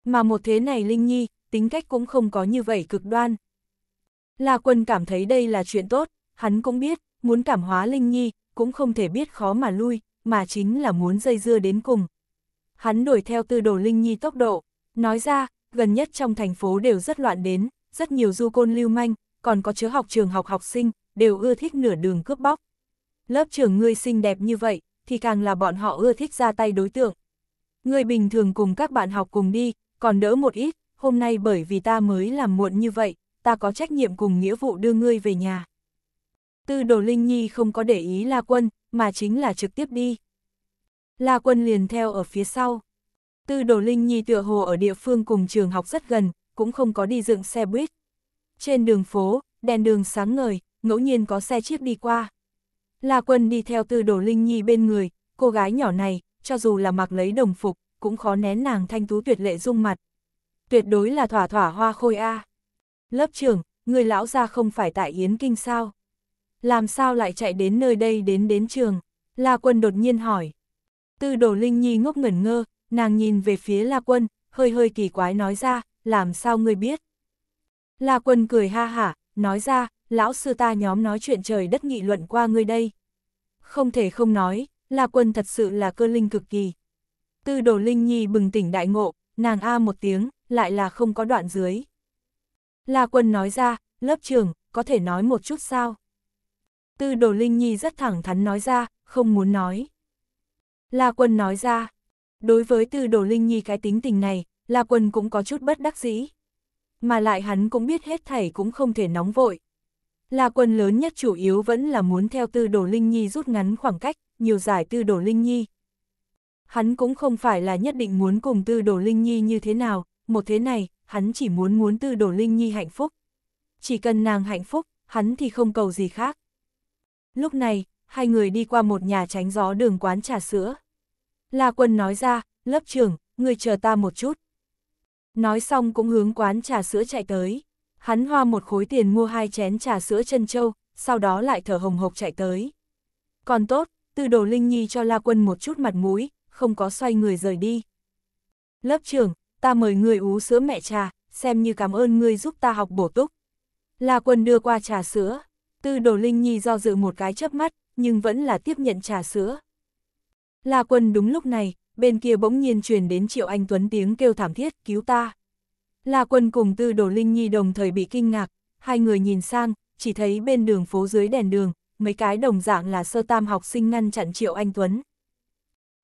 [SPEAKER 1] Mà một thế này Linh Nhi, tính cách cũng không có như vậy cực đoan. La Quân cảm thấy đây là chuyện tốt, hắn cũng biết, muốn cảm hóa Linh Nhi, cũng không thể biết khó mà lui, mà chính là muốn dây dưa đến cùng. Hắn đổi theo tư đồ Linh Nhi tốc độ, nói ra, gần nhất trong thành phố đều rất loạn đến, rất nhiều du côn lưu manh, còn có chứa học trường học học sinh, đều ưa thích nửa đường cướp bóc. Lớp trưởng ngươi xinh đẹp như vậy, thì càng là bọn họ ưa thích ra tay đối tượng. Ngươi bình thường cùng các bạn học cùng đi, còn đỡ một ít, hôm nay bởi vì ta mới làm muộn như vậy, ta có trách nhiệm cùng nghĩa vụ đưa ngươi về nhà. Tư đồ Linh Nhi không có để ý La Quân, mà chính là trực tiếp đi. La Quân liền theo ở phía sau. Tư đồ Linh Nhi tựa hồ ở địa phương cùng trường học rất gần, cũng không có đi dựng xe buýt. Trên đường phố, đèn đường sáng ngời, ngẫu nhiên có xe chiếc đi qua. La Quân đi theo tư đồ Linh Nhi bên người, cô gái nhỏ này, cho dù là mặc lấy đồng phục, cũng khó nén nàng thanh tú tuyệt lệ dung mặt. Tuyệt đối là thỏa thỏa hoa khôi A. Lớp trưởng, người lão ra không phải tại Yến Kinh sao? Làm sao lại chạy đến nơi đây đến đến trường? La Quân đột nhiên hỏi. Tư đồ Linh Nhi ngốc ngẩn ngơ, Nàng nhìn về phía La Quân, hơi hơi kỳ quái nói ra, làm sao ngươi biết? La Quân cười ha hả, nói ra, lão sư ta nhóm nói chuyện trời đất nghị luận qua ngươi đây. Không thể không nói, La Quân thật sự là cơ linh cực kỳ. Tư đồ Linh Nhi bừng tỉnh đại ngộ, nàng a một tiếng, lại là không có đoạn dưới. La Quân nói ra, lớp trường, có thể nói một chút sao? Tư đồ Linh Nhi rất thẳng thắn nói ra, không muốn nói. La Quân nói ra, Đối với từ Đồ Linh Nhi cái tính tình này, La Quân cũng có chút bất đắc dĩ. Mà lại hắn cũng biết hết thảy cũng không thể nóng vội. La Quân lớn nhất chủ yếu vẫn là muốn theo Tư Đồ Linh Nhi rút ngắn khoảng cách, nhiều giải Tư Đồ Linh Nhi. Hắn cũng không phải là nhất định muốn cùng Tư Đồ Linh Nhi như thế nào, một thế này, hắn chỉ muốn muốn Tư Đồ Linh Nhi hạnh phúc. Chỉ cần nàng hạnh phúc, hắn thì không cầu gì khác. Lúc này, hai người đi qua một nhà tránh gió đường quán trà sữa. La Quân nói ra, lớp trưởng, người chờ ta một chút. Nói xong cũng hướng quán trà sữa chạy tới. Hắn hoa một khối tiền mua hai chén trà sữa chân châu, sau đó lại thở hồng hộc chạy tới. Còn tốt, từ đồ Linh Nhi cho La Quân một chút mặt mũi, không có xoay người rời đi. Lớp trưởng, ta mời người uống sữa mẹ trà, xem như cảm ơn người giúp ta học bổ túc. La Quân đưa qua trà sữa, Tư Đồ Linh Nhi do dự một cái chớp mắt, nhưng vẫn là tiếp nhận trà sữa. La Quân đúng lúc này, bên kia bỗng nhiên truyền đến Triệu Anh Tuấn tiếng kêu thảm thiết, cứu ta. La Quân cùng Tư Đồ Linh Nhi đồng thời bị kinh ngạc, hai người nhìn sang, chỉ thấy bên đường phố dưới đèn đường, mấy cái đồng dạng là sơ tam học sinh ngăn chặn Triệu Anh Tuấn.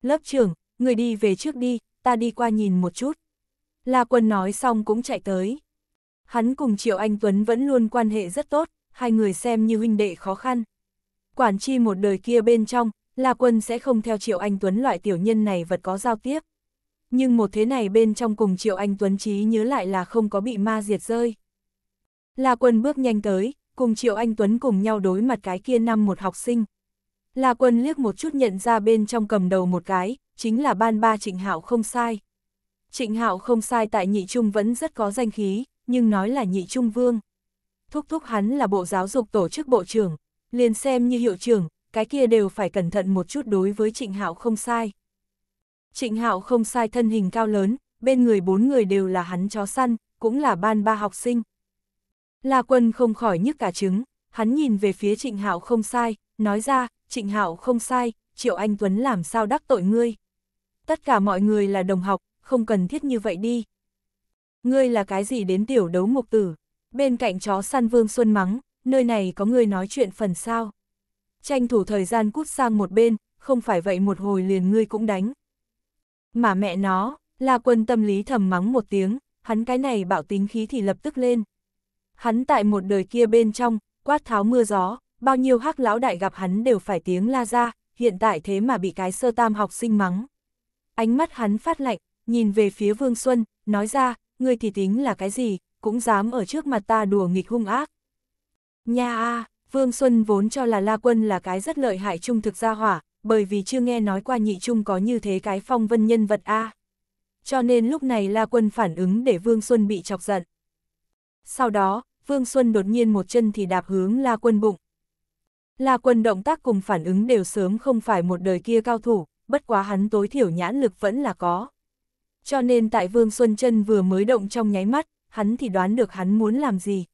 [SPEAKER 1] Lớp trưởng, người đi về trước đi, ta đi qua nhìn một chút. La Quân nói xong cũng chạy tới. Hắn cùng Triệu Anh Tuấn vẫn luôn quan hệ rất tốt, hai người xem như huynh đệ khó khăn. Quản chi một đời kia bên trong, La Quân sẽ không theo Triệu Anh Tuấn loại tiểu nhân này vật có giao tiếp. Nhưng một thế này bên trong cùng Triệu Anh Tuấn trí nhớ lại là không có bị ma diệt rơi. La Quân bước nhanh tới, cùng Triệu Anh Tuấn cùng nhau đối mặt cái kia năm một học sinh. La Quân liếc một chút nhận ra bên trong cầm đầu một cái, chính là ban ba Trịnh Hạo không sai. Trịnh Hạo không sai tại nhị trung vẫn rất có danh khí, nhưng nói là nhị trung vương. Thúc thúc hắn là bộ giáo dục tổ chức bộ trưởng, liền xem như hiệu trưởng, cái kia đều phải cẩn thận một chút đối với Trịnh Hạo không sai. Trịnh Hạo không sai thân hình cao lớn, bên người bốn người đều là hắn chó săn, cũng là ban ba học sinh. La Quân không khỏi nhức cả trứng, hắn nhìn về phía Trịnh Hạo không sai, nói ra, Trịnh Hạo không sai, Triệu Anh Tuấn làm sao đắc tội ngươi? Tất cả mọi người là đồng học, không cần thiết như vậy đi. Ngươi là cái gì đến tiểu đấu mục tử? Bên cạnh chó săn Vương Xuân mắng, nơi này có người nói chuyện phần sao? tranh thủ thời gian cút sang một bên, không phải vậy một hồi liền ngươi cũng đánh. Mà mẹ nó, là quân tâm lý thầm mắng một tiếng, hắn cái này bạo tính khí thì lập tức lên. Hắn tại một đời kia bên trong, quát tháo mưa gió, bao nhiêu hắc lão đại gặp hắn đều phải tiếng la ra, hiện tại thế mà bị cái sơ tam học sinh mắng. Ánh mắt hắn phát lạnh, nhìn về phía Vương Xuân, nói ra, ngươi thì tính là cái gì, cũng dám ở trước mặt ta đùa nghịch hung ác. Nha a, Vương Xuân vốn cho là La Quân là cái rất lợi hại trung thực gia hỏa, bởi vì chưa nghe nói qua nhị trung có như thế cái phong vân nhân vật A. Cho nên lúc này La Quân phản ứng để Vương Xuân bị chọc giận. Sau đó, Vương Xuân đột nhiên một chân thì đạp hướng La Quân bụng. La Quân động tác cùng phản ứng đều sớm không phải một đời kia cao thủ, bất quá hắn tối thiểu nhãn lực vẫn là có. Cho nên tại Vương Xuân chân vừa mới động trong nháy mắt, hắn thì đoán được hắn muốn làm gì.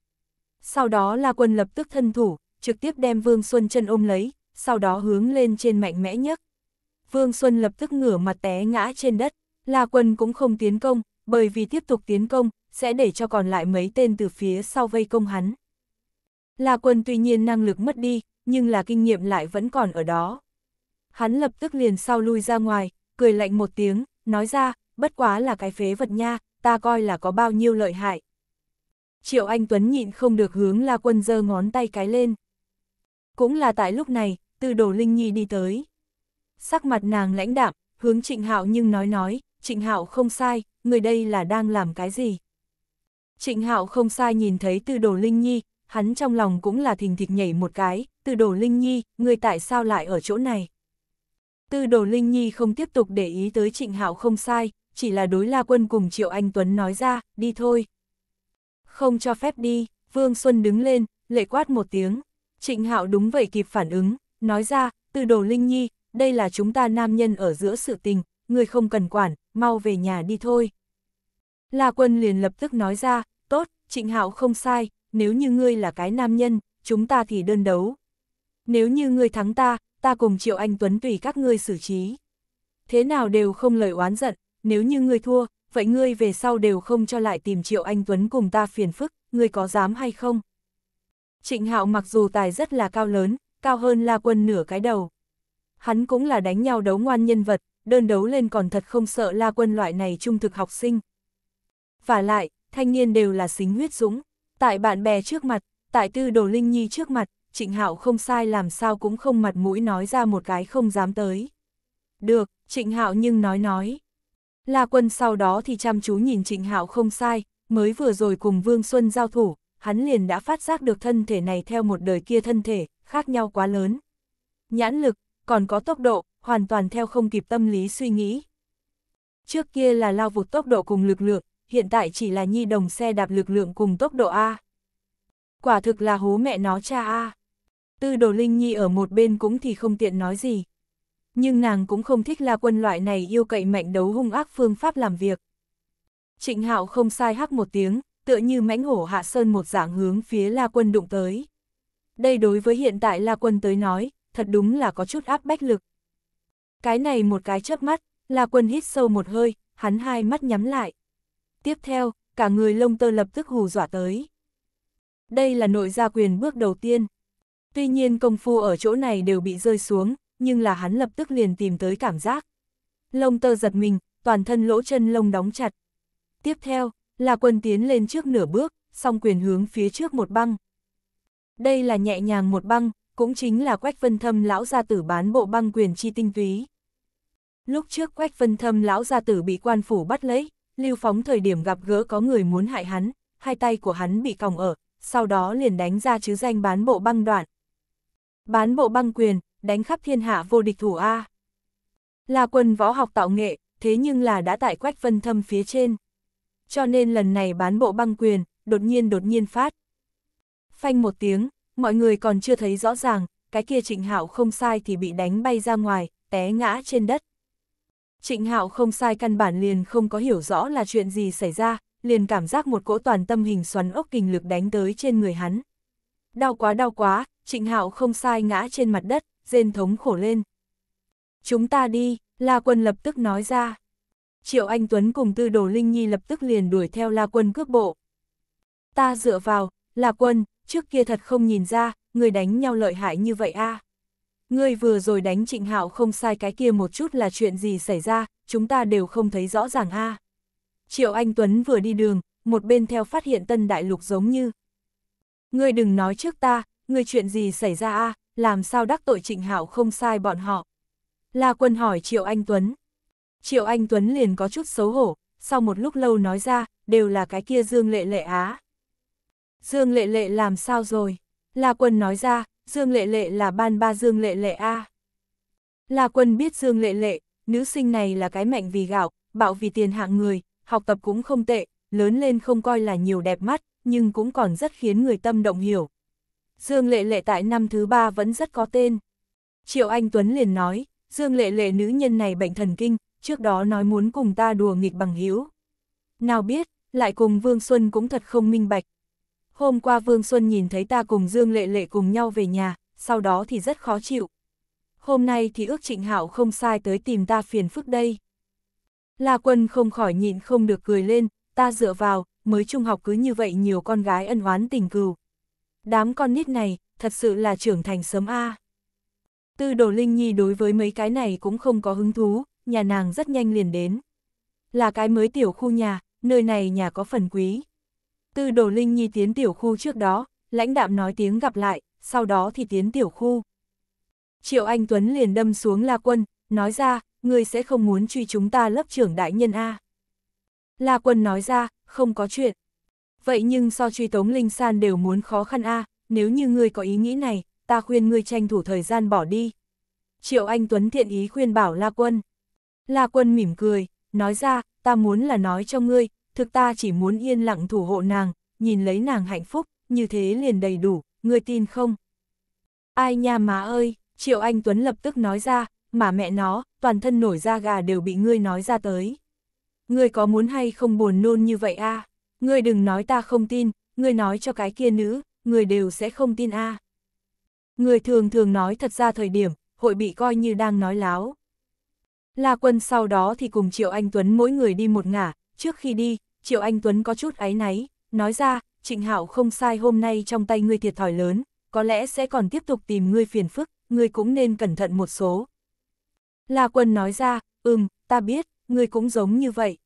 [SPEAKER 1] Sau đó La Quân lập tức thân thủ, trực tiếp đem Vương Xuân chân ôm lấy, sau đó hướng lên trên mạnh mẽ nhất. Vương Xuân lập tức ngửa mặt té ngã trên đất, La Quân cũng không tiến công, bởi vì tiếp tục tiến công, sẽ để cho còn lại mấy tên từ phía sau vây công hắn. La Quân tuy nhiên năng lực mất đi, nhưng là kinh nghiệm lại vẫn còn ở đó. Hắn lập tức liền sau lui ra ngoài, cười lạnh một tiếng, nói ra, bất quá là cái phế vật nha, ta coi là có bao nhiêu lợi hại. Triệu Anh Tuấn nhịn không được hướng La Quân giơ ngón tay cái lên. Cũng là tại lúc này, từ đồ Linh Nhi đi tới. Sắc mặt nàng lãnh đạm, hướng Trịnh Hạo nhưng nói nói, Trịnh Hạo không sai, người đây là đang làm cái gì? Trịnh Hạo không sai nhìn thấy từ đồ Linh Nhi, hắn trong lòng cũng là thình thịch nhảy một cái, từ đồ Linh Nhi, người tại sao lại ở chỗ này? Tư đồ Linh Nhi không tiếp tục để ý tới Trịnh Hạo không sai, chỉ là đối La Quân cùng Triệu Anh Tuấn nói ra, đi thôi. Không cho phép đi, Vương Xuân đứng lên, lệ quát một tiếng, Trịnh Hạo đúng vậy kịp phản ứng, nói ra, từ đồ Linh Nhi, đây là chúng ta nam nhân ở giữa sự tình, người không cần quản, mau về nhà đi thôi. La quân liền lập tức nói ra, tốt, Trịnh Hạo không sai, nếu như ngươi là cái nam nhân, chúng ta thì đơn đấu. Nếu như ngươi thắng ta, ta cùng Triệu Anh Tuấn tùy các ngươi xử trí. Thế nào đều không lời oán giận, nếu như ngươi thua, vậy ngươi về sau đều không cho lại tìm Triệu Anh Tuấn cùng ta phiền phức, ngươi có dám hay không? Trịnh Hạo mặc dù tài rất là cao lớn, cao hơn La Quân nửa cái đầu. Hắn cũng là đánh nhau đấu ngoan nhân vật, đơn đấu lên còn thật không sợ La Quân loại này trung thực học sinh. Và lại, thanh niên đều là xính huyết dũng, tại bạn bè trước mặt, tại Tư Đồ Linh Nhi trước mặt, Trịnh Hạo không sai làm sao cũng không mặt mũi nói ra một cái không dám tới. Được, Trịnh Hạo nhưng nói nói. La Quân sau đó thì chăm chú nhìn Trịnh Hạo không sai, mới vừa rồi cùng Vương Xuân giao thủ, hắn liền đã phát giác được thân thể này theo một đời kia thân thể, khác nhau quá lớn. Nhãn lực, còn có tốc độ, hoàn toàn theo không kịp tâm lý suy nghĩ. Trước kia là lao vụt tốc độ cùng lực lượng, hiện tại chỉ là nhi đồng xe đạp lực lượng cùng tốc độ A. Quả thực là hố mẹ nó cha A. Tư đồ Linh Nhi ở một bên cũng thì không tiện nói gì. Nhưng nàng cũng không thích la quân loại này yêu cậy mạnh đấu hung ác phương pháp làm việc. Trịnh Hạo không sai hắc một tiếng, tựa như mãnh hổ hạ sơn một dạng hướng phía La Quân đụng tới. Đây đối với hiện tại La Quân tới nói, thật đúng là có chút áp bách lực. Cái này một cái chớp mắt, La Quân hít sâu một hơi, hắn hai mắt nhắm lại. Tiếp theo, cả người lông tơ lập tức hù dọa tới. Đây là nội gia quyền bước đầu tiên. Tuy nhiên công phu ở chỗ này đều bị rơi xuống, nhưng là hắn lập tức liền tìm tới cảm giác. Lông tơ giật mình, toàn thân lỗ chân lông đóng chặt. Tiếp theo, là quân tiến lên trước nửa bước, song quyền hướng phía trước một băng. Đây là nhẹ nhàng một băng, cũng chính là Quách Vân Thâm lão gia tử bán bộ băng quyền chi tinh túy. Lúc trước Quách Vân Thâm lão gia tử bị quan phủ bắt lấy, Lưu Phóng thời điểm gặp gỡ có người muốn hại hắn, hai tay của hắn bị còng ở, sau đó liền đánh ra chứ danh bán bộ băng đoạn. Bán bộ băng quyền, đánh khắp thiên hạ vô địch thủ A. Là quân võ học tạo nghệ, thế nhưng là đã tại Quách Vân Thâm phía trên cho nên lần này bán bộ băng quyền, đột nhiên đột nhiên phát. Phanh một tiếng, mọi người còn chưa thấy rõ ràng, cái kia Trịnh Hạo không sai thì bị đánh bay ra ngoài, té ngã trên đất. Trịnh Hạo không sai căn bản liền không có hiểu rõ là chuyện gì xảy ra, liền cảm giác một cỗ toàn tâm hình xoắn ốc kình lực đánh tới trên người hắn. Đau quá đau quá, Trịnh Hạo không sai ngã trên mặt đất, rên thống khổ lên. Chúng ta đi, La Quân lập tức nói ra. Triệu Anh Tuấn cùng tư đồ Linh Nhi lập tức liền đuổi theo La Quân cước bộ. Ta dựa vào, La Quân, trước kia thật không nhìn ra, người đánh nhau lợi hại như vậy a. Ngươi vừa rồi đánh trịnh hạo không sai cái kia một chút là chuyện gì xảy ra, chúng ta đều không thấy rõ ràng a. Triệu Anh Tuấn vừa đi đường, một bên theo phát hiện tân đại lục giống như. Ngươi đừng nói trước ta, ngươi chuyện gì xảy ra a, làm sao đắc tội trịnh hạo không sai bọn họ. La Quân hỏi Triệu Anh Tuấn. Triệu Anh Tuấn liền có chút xấu hổ, sau một lúc lâu nói ra, đều là cái kia Dương Lệ Lệ á. Dương Lệ Lệ làm sao rồi? La Quân nói ra, Dương Lệ Lệ là ban ba Dương Lệ Lệ a. La Quân biết Dương Lệ Lệ, nữ sinh này là cái mạnh vì gạo, bạo vì tiền hạng người, học tập cũng không tệ, lớn lên không coi là nhiều đẹp mắt, nhưng cũng còn rất khiến người tâm động hiểu. Dương Lệ Lệ tại năm thứ ba vẫn rất có tên. Triệu Anh Tuấn liền nói, Dương Lệ Lệ nữ nhân này bệnh thần kinh, trước đó nói muốn cùng ta đùa nghịch bằng hữu Nào biết, lại cùng Vương Xuân cũng thật không minh bạch. Hôm qua Vương Xuân nhìn thấy ta cùng Dương Lệ Lệ cùng nhau về nhà, sau đó thì rất khó chịu. Hôm nay thì ước Trịnh hảo không sai tới tìm ta phiền phức đây. La Quân không khỏi nhịn không được cười lên, ta dựa vào, mới trung học cứ như vậy nhiều con gái ân oán tình cừu. Đám con nít này, thật sự là trưởng thành sớm A. Tư đồ Linh Nhi đối với mấy cái này cũng không có hứng thú, nhà nàng rất nhanh liền đến. Là cái mới tiểu khu nhà, nơi này nhà có phần quý. Từ đồ linh nhi tiến tiểu khu trước đó, lãnh đạm nói tiếng gặp lại, sau đó thì tiến tiểu khu. Triệu Anh Tuấn liền đâm xuống La Quân, nói ra, ngươi sẽ không muốn truy chúng ta lớp trưởng đại nhân A. La Quân nói ra, không có chuyện. Vậy nhưng so truy Tống Linh San đều muốn khó khăn A, nếu như ngươi có ý nghĩ này, ta khuyên ngươi tranh thủ thời gian bỏ đi. Triệu Anh Tuấn thiện ý khuyên bảo La Quân. La quân mỉm cười, nói ra, ta muốn là nói cho ngươi, thực ta chỉ muốn yên lặng thủ hộ nàng, nhìn lấy nàng hạnh phúc, như thế liền đầy đủ, ngươi tin không? Ai nha má ơi, Triệu Anh Tuấn lập tức nói ra, mà mẹ nó, toàn thân nổi da gà đều bị ngươi nói ra tới. Ngươi có muốn hay không buồn nôn như vậy a? Ngươi đừng nói ta không tin, ngươi nói cho cái kia nữ, ngươi đều sẽ không tin a. À. Ngươi thường thường nói thật ra thời điểm, hội bị coi như đang nói láo. La Quân sau đó thì cùng Triệu Anh Tuấn mỗi người đi một ngả, trước khi đi, Triệu Anh Tuấn có chút áy náy, nói ra, Trịnh Hạo không sai hôm nay trong tay ngươi thiệt thòi lớn, có lẽ sẽ còn tiếp tục tìm ngươi phiền phức, ngươi cũng nên cẩn thận một số. La Quân nói ra, ừm, ta biết, ngươi cũng giống như vậy.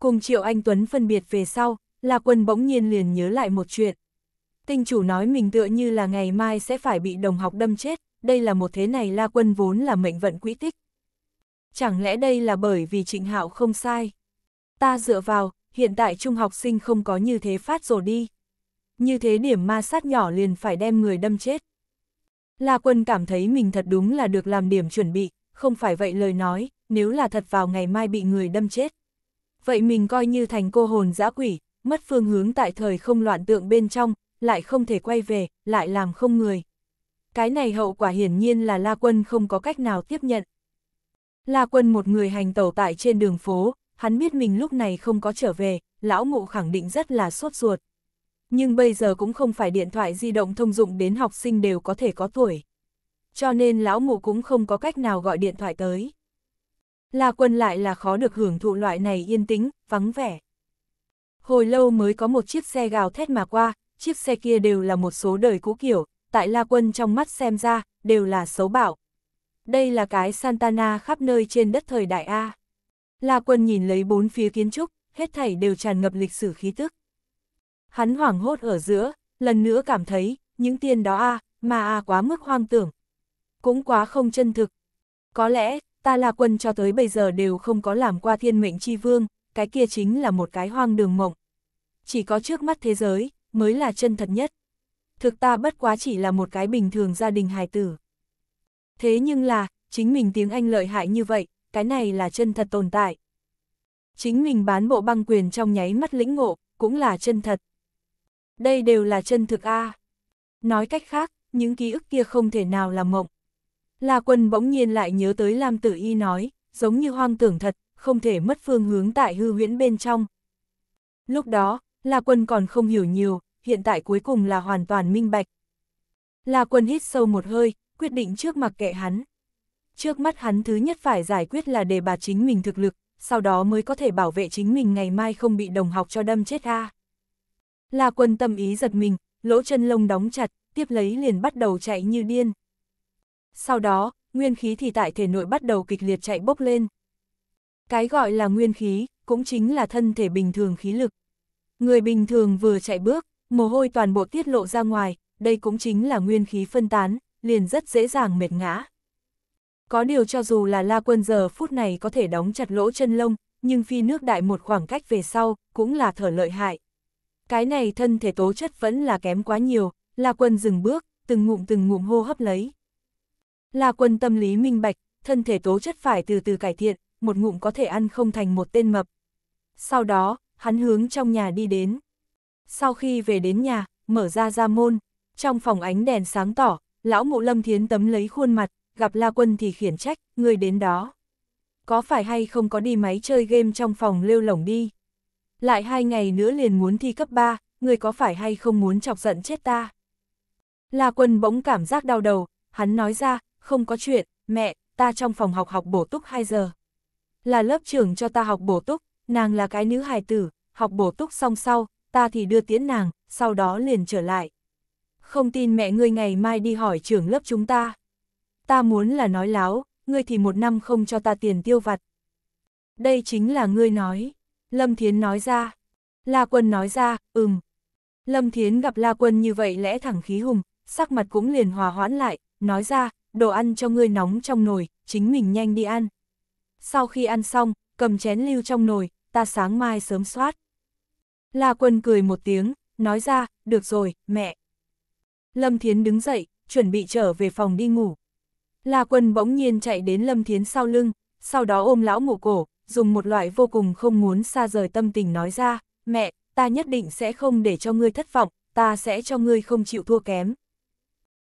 [SPEAKER 1] Cùng Triệu Anh Tuấn phân biệt về sau, La Quân bỗng nhiên liền nhớ lại một chuyện. Tinh chủ nói mình tựa như là ngày mai sẽ phải bị đồng học đâm chết, đây là một thế này La Quân vốn là mệnh vận quỹ tích, chẳng lẽ đây là bởi vì Trịnh Hạo không sai? Ta dựa vào, hiện tại trung học sinh không có như thế phát rồi đi. Như thế điểm ma sát nhỏ liền phải đem người đâm chết. La Quân cảm thấy mình thật đúng là được làm điểm chuẩn bị, không phải vậy lời nói, nếu là thật vào ngày mai bị người đâm chết. Vậy mình coi như thành cô hồn dã quỷ, mất phương hướng tại thời không loạn tượng bên trong, lại không thể quay về, lại làm không người. Cái này hậu quả hiển nhiên là La Quân không có cách nào tiếp nhận. La Quân một người hành tẩu tại trên đường phố, hắn biết mình lúc này không có trở về, lão Ngụ khẳng định rất là sốt ruột. Nhưng bây giờ cũng không phải điện thoại di động thông dụng đến học sinh đều có thể có tuổi. Cho nên lão Ngụ cũng không có cách nào gọi điện thoại tới. La Quân lại là khó được hưởng thụ loại này yên tĩnh, vắng vẻ. Hồi lâu mới có một chiếc xe gào thét mà qua, chiếc xe kia đều là một số đời cũ kiểu, tại La Quân trong mắt xem ra, đều là xấu bạo, đây là cái Santana khắp nơi trên đất thời đại A. La quân nhìn lấy bốn phía kiến trúc, hết thảy đều tràn ngập lịch sử khí tức. Hắn hoảng hốt ở giữa, lần nữa cảm thấy, những tiên đó A, mà A quá mức hoang tưởng. Cũng quá không chân thực. Có lẽ, ta là quân cho tới bây giờ đều không có làm qua thiên mệnh chi vương, cái kia chính là một cái hoang đường mộng. Chỉ có trước mắt thế giới, mới là chân thật nhất. Thực ta bất quá chỉ là một cái bình thường gia đình hài tử. Thế nhưng là, chính mình tiếng Anh lợi hại như vậy, cái này là chân thật tồn tại. Chính mình bán bộ băng quyền trong nháy mắt lĩnh ngộ, cũng là chân thật. Đây đều là chân thực A. Nói cách khác, những ký ức kia không thể nào là mộng. La quân bỗng nhiên lại nhớ tới Lam Tử Y nói, giống như hoang tưởng thật, không thể mất phương hướng tại hư huyễn bên trong. Lúc đó, La quân còn không hiểu nhiều, hiện tại cuối cùng là hoàn toàn minh bạch. La quân hít sâu một hơi, quyết định trước mặc kệ hắn. Trước mắt hắn thứ nhất phải giải quyết là đề bạt chính mình thực lực, sau đó mới có thể bảo vệ chính mình ngày mai không bị đồng học cho đâm chết a. Là quân tâm ý giật mình, lỗ chân lông đóng chặt, tiếp lấy liền bắt đầu chạy như điên. Sau đó, nguyên khí thì tại thể nội bắt đầu kịch liệt chạy bốc lên. Cái gọi là nguyên khí, cũng chính là thân thể bình thường khí lực. Người bình thường vừa chạy bước, mồ hôi toàn bộ tiết lộ ra ngoài, đây cũng chính là nguyên khí phân tán, liền rất dễ dàng mệt ngã. Có điều cho dù là La Quân giờ phút này có thể đóng chặt lỗ chân lông, nhưng phi nước đại một khoảng cách về sau, cũng là thở lợi hại. Cái này thân thể tố chất vẫn là kém quá nhiều, La Quân dừng bước, từng ngụm từng ngụm hô hấp lấy. La Quân tâm lý minh bạch, thân thể tố chất phải từ từ cải thiện, một ngụm có thể ăn không thành một tên mập. Sau đó, hắn hướng trong nhà đi đến. Sau khi về đến nhà, mở ra ra môn, trong phòng ánh đèn sáng tỏ, lão mụ lâm thiến tấm lấy khuôn mặt, gặp La Quân thì khiển trách, người đến đó. Có phải hay không có đi máy chơi game trong phòng lêu lỏng đi? Lại hai ngày nữa liền muốn thi cấp 3, người có phải hay không muốn chọc giận chết ta? La Quân bỗng cảm giác đau đầu, hắn nói ra, không có chuyện, mẹ, ta trong phòng học học bổ túc 2 giờ. Là lớp trưởng cho ta học bổ túc, nàng là cái nữ hài tử, học bổ túc xong sau, ta thì đưa tiễn nàng, sau đó liền trở lại không tin mẹ ngươi ngày mai đi hỏi trưởng lớp chúng ta. Ta muốn là nói láo, ngươi thì một năm không cho ta tiền tiêu vặt. Đây chính là ngươi nói. Lâm Thiến nói ra. La Quân nói ra, ừm. Lâm Thiến gặp La Quân như vậy lẽ thẳng khí hùng, sắc mặt cũng liền hòa hoãn lại, nói ra, đồ ăn cho ngươi nóng trong nồi, chính mình nhanh đi ăn. Sau khi ăn xong, cầm chén lưu trong nồi, ta sáng mai sớm soát. La Quân cười một tiếng, nói ra, được rồi, mẹ. Lâm Thiến đứng dậy, chuẩn bị trở về phòng đi ngủ. La Quân bỗng nhiên chạy đến Lâm Thiến sau lưng, sau đó ôm lão ngủ cổ, dùng một loại vô cùng không muốn xa rời tâm tình nói ra, mẹ, ta nhất định sẽ không để cho ngươi thất vọng, ta sẽ cho ngươi không chịu thua kém.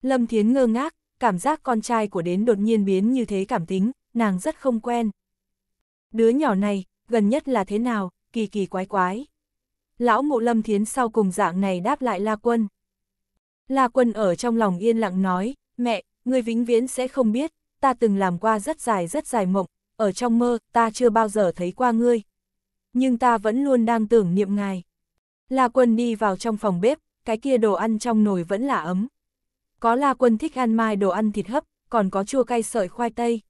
[SPEAKER 1] Lâm Thiến ngơ ngác, cảm giác con trai của đến đột nhiên biến như thế cảm tính, nàng rất không quen. Đứa nhỏ này, gần nhất là thế nào, kỳ kỳ quái quái. Lão mụ Lâm Thiến sau cùng dạng này đáp lại La Quân. La Quân ở trong lòng yên lặng nói, mẹ, người vĩnh viễn sẽ không biết, ta từng làm qua rất dài rất dài mộng, ở trong mơ, ta chưa bao giờ thấy qua ngươi. Nhưng ta vẫn luôn đang tưởng niệm ngài. La Quân đi vào trong phòng bếp, cái kia đồ ăn trong nồi vẫn là ấm. Có La Quân thích ăn mai đồ ăn thịt hấp, còn có chua cay sợi khoai tây.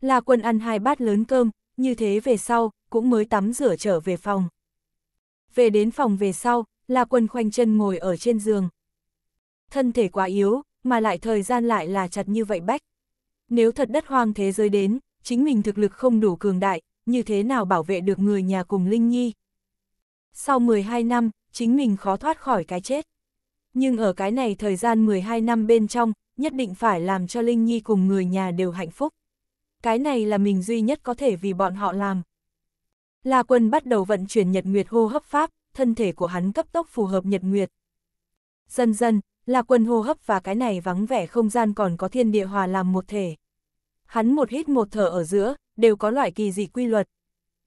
[SPEAKER 1] La Quân ăn hai bát lớn cơm, như thế về sau, cũng mới tắm rửa trở về phòng. Về đến phòng về sau, La Quân khoanh chân ngồi ở trên giường thân thể quá yếu, mà lại thời gian lại là chặt như vậy bách. Nếu thật đất hoang thế giới đến, chính mình thực lực không đủ cường đại, như thế nào bảo vệ được người nhà cùng Linh Nhi. Sau 12 năm, chính mình khó thoát khỏi cái chết. Nhưng ở cái này thời gian 12 năm bên trong, nhất định phải làm cho Linh Nhi cùng người nhà đều hạnh phúc. Cái này là mình duy nhất có thể vì bọn họ làm. La quân bắt đầu vận chuyển nhật nguyệt hô hấp pháp, thân thể của hắn cấp tốc phù hợp nhật nguyệt. Dần dần, là quần hô hấp và cái này vắng vẻ không gian còn có thiên địa hòa làm một thể. Hắn một hít một thở ở giữa, đều có loại kỳ dị quy luật.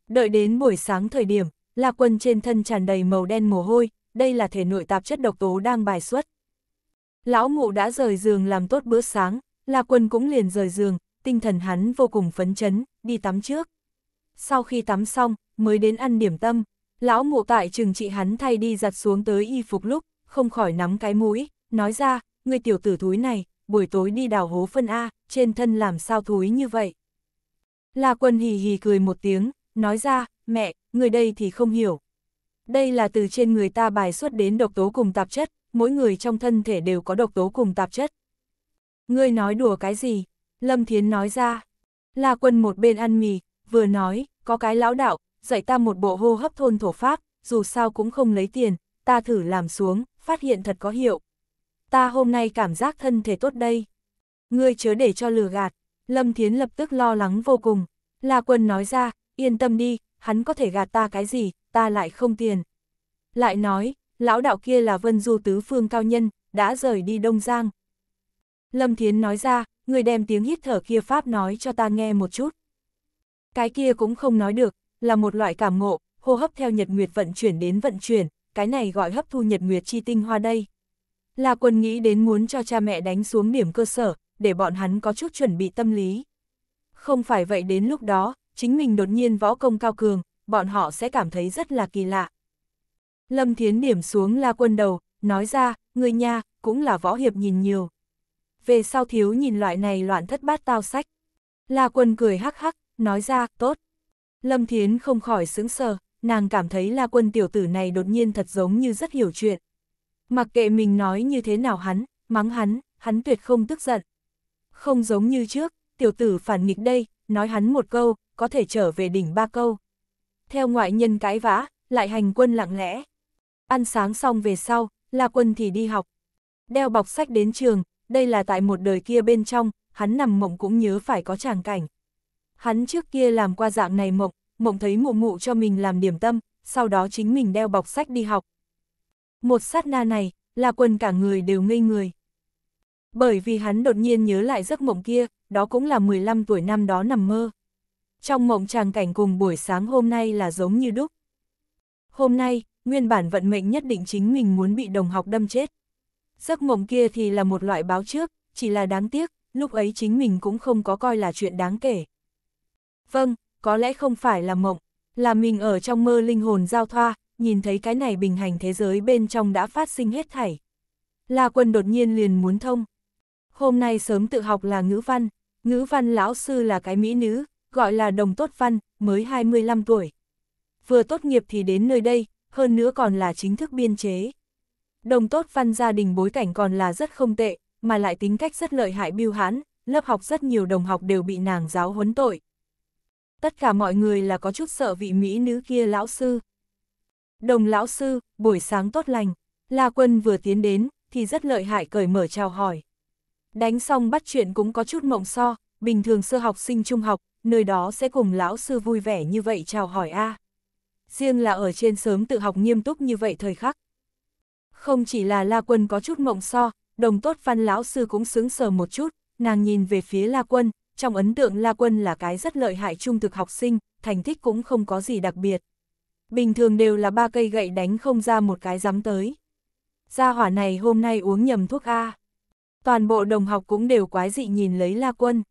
[SPEAKER 1] Đợi đến buổi sáng thời điểm, là quần trên thân tràn đầy màu đen mồ hôi, đây là thể nội tạp chất độc tố đang bài xuất. Lão mụ đã rời giường làm tốt bữa sáng, là quần cũng liền rời giường, tinh thần hắn vô cùng phấn chấn, đi tắm trước. Sau khi tắm xong, mới đến ăn điểm tâm, lão mụ tại trường trị hắn thay đi giặt xuống tới y phục lúc, không khỏi nắm cái mũi, nói ra, người tiểu tử thúi này, buổi tối đi đào hố phân A, trên thân làm sao thúi như vậy. La quân hì hì cười một tiếng, nói ra, mẹ, người đây thì không hiểu. Đây là từ trên người ta bài xuất đến độc tố cùng tạp chất, mỗi người trong thân thể đều có độc tố cùng tạp chất. Ngươi nói đùa cái gì? Lâm Thiến nói ra. La quân một bên ăn mì, vừa nói, có cái lão đạo, dạy ta một bộ hô hấp thôn thổ pháp, dù sao cũng không lấy tiền, ta thử làm xuống, phát hiện thật có hiệu ta hôm nay cảm giác thân thể tốt đây. Ngươi chớ để cho lừa gạt, Lâm Thiến lập tức lo lắng vô cùng. La Quân nói ra, yên tâm đi, hắn có thể gạt ta cái gì, ta lại không tiền. Lại nói, lão đạo kia là vân du tứ phương cao nhân, đã rời đi Đông Giang. Lâm Thiến nói ra, người đem tiếng hít thở kia Pháp nói cho ta nghe một chút. Cái kia cũng không nói được, là một loại cảm ngộ, hô hấp theo nhật nguyệt vận chuyển đến vận chuyển, cái này gọi hấp thu nhật nguyệt chi tinh hoa đây. La Quân nghĩ đến muốn cho cha mẹ đánh xuống điểm cơ sở, để bọn hắn có chút chuẩn bị tâm lý. Không phải vậy đến lúc đó, chính mình đột nhiên võ công cao cường, bọn họ sẽ cảm thấy rất là kỳ lạ. Lâm Thiến điểm xuống La Quân đầu, nói ra, người nhà, cũng là võ hiệp nhìn nhiều. Về sau thiếu nhìn loại này loạn thất bát tao sách. La Quân cười hắc hắc, nói ra, tốt. Lâm Thiến không khỏi sững sờ, nàng cảm thấy La Quân tiểu tử này đột nhiên thật giống như rất hiểu chuyện. Mặc kệ mình nói như thế nào hắn, mắng hắn, hắn tuyệt không tức giận. Không giống như trước, tiểu tử phản nghịch đây, nói hắn một câu, có thể trở về đỉnh ba câu. Theo ngoại nhân cãi vã, lại hành quân lặng lẽ. Ăn sáng xong về sau, La Quân thì đi học. Đeo bọc sách đến trường, đây là tại một đời kia bên trong, hắn nằm mộng cũng nhớ phải có tràng cảnh. Hắn trước kia làm qua dạng này mộng, mộng thấy mụ mụ cho mình làm điểm tâm, sau đó chính mình đeo bọc sách đi học, một sát na này, là quần cả người đều ngây người. Bởi vì hắn đột nhiên nhớ lại giấc mộng kia, đó cũng là 15 tuổi năm đó nằm mơ. Trong mộng tràng cảnh cùng buổi sáng hôm nay là giống như đúc. Hôm nay, nguyên bản vận mệnh nhất định chính mình muốn bị đồng học đâm chết. Giấc mộng kia thì là một loại báo trước, chỉ là đáng tiếc, lúc ấy chính mình cũng không có coi là chuyện đáng kể. Vâng, có lẽ không phải là mộng, là mình ở trong mơ linh hồn giao thoa, nhìn thấy cái này bình hành thế giới bên trong đã phát sinh hết thảy. La Quân đột nhiên liền muốn thông. Hôm nay sớm tự học là ngữ văn, ngữ văn lão sư là cái mỹ nữ, gọi là đồng tốt văn, mới 25 tuổi. Vừa tốt nghiệp thì đến nơi đây, hơn nữa còn là chính thức biên chế. Đồng tốt văn gia đình bối cảnh còn là rất không tệ, mà lại tính cách rất lợi hại biêu hãn, lớp học rất nhiều đồng học đều bị nàng giáo huấn tội. Tất cả mọi người là có chút sợ vị mỹ nữ kia lão sư đồng lão sư, buổi sáng tốt lành, La Quân vừa tiến đến, thì rất lợi hại cởi mở chào hỏi. Đánh xong bắt chuyện cũng có chút mộng so, bình thường sơ học sinh trung học, nơi đó sẽ cùng lão sư vui vẻ như vậy chào hỏi a. Riêng là ở trên sớm tự học nghiêm túc như vậy thời khắc. Không chỉ là La Quân có chút mộng so, đồng tốt văn lão sư cũng sướng sờ một chút, nàng nhìn về phía La Quân, trong ấn tượng La Quân là cái rất lợi hại trung thực học sinh, thành tích cũng không có gì đặc biệt bình thường đều là ba cây gậy đánh không ra một cái dám tới. Gia hỏa này hôm nay uống nhầm thuốc A. Toàn bộ đồng học cũng đều quái dị nhìn lấy La Quân.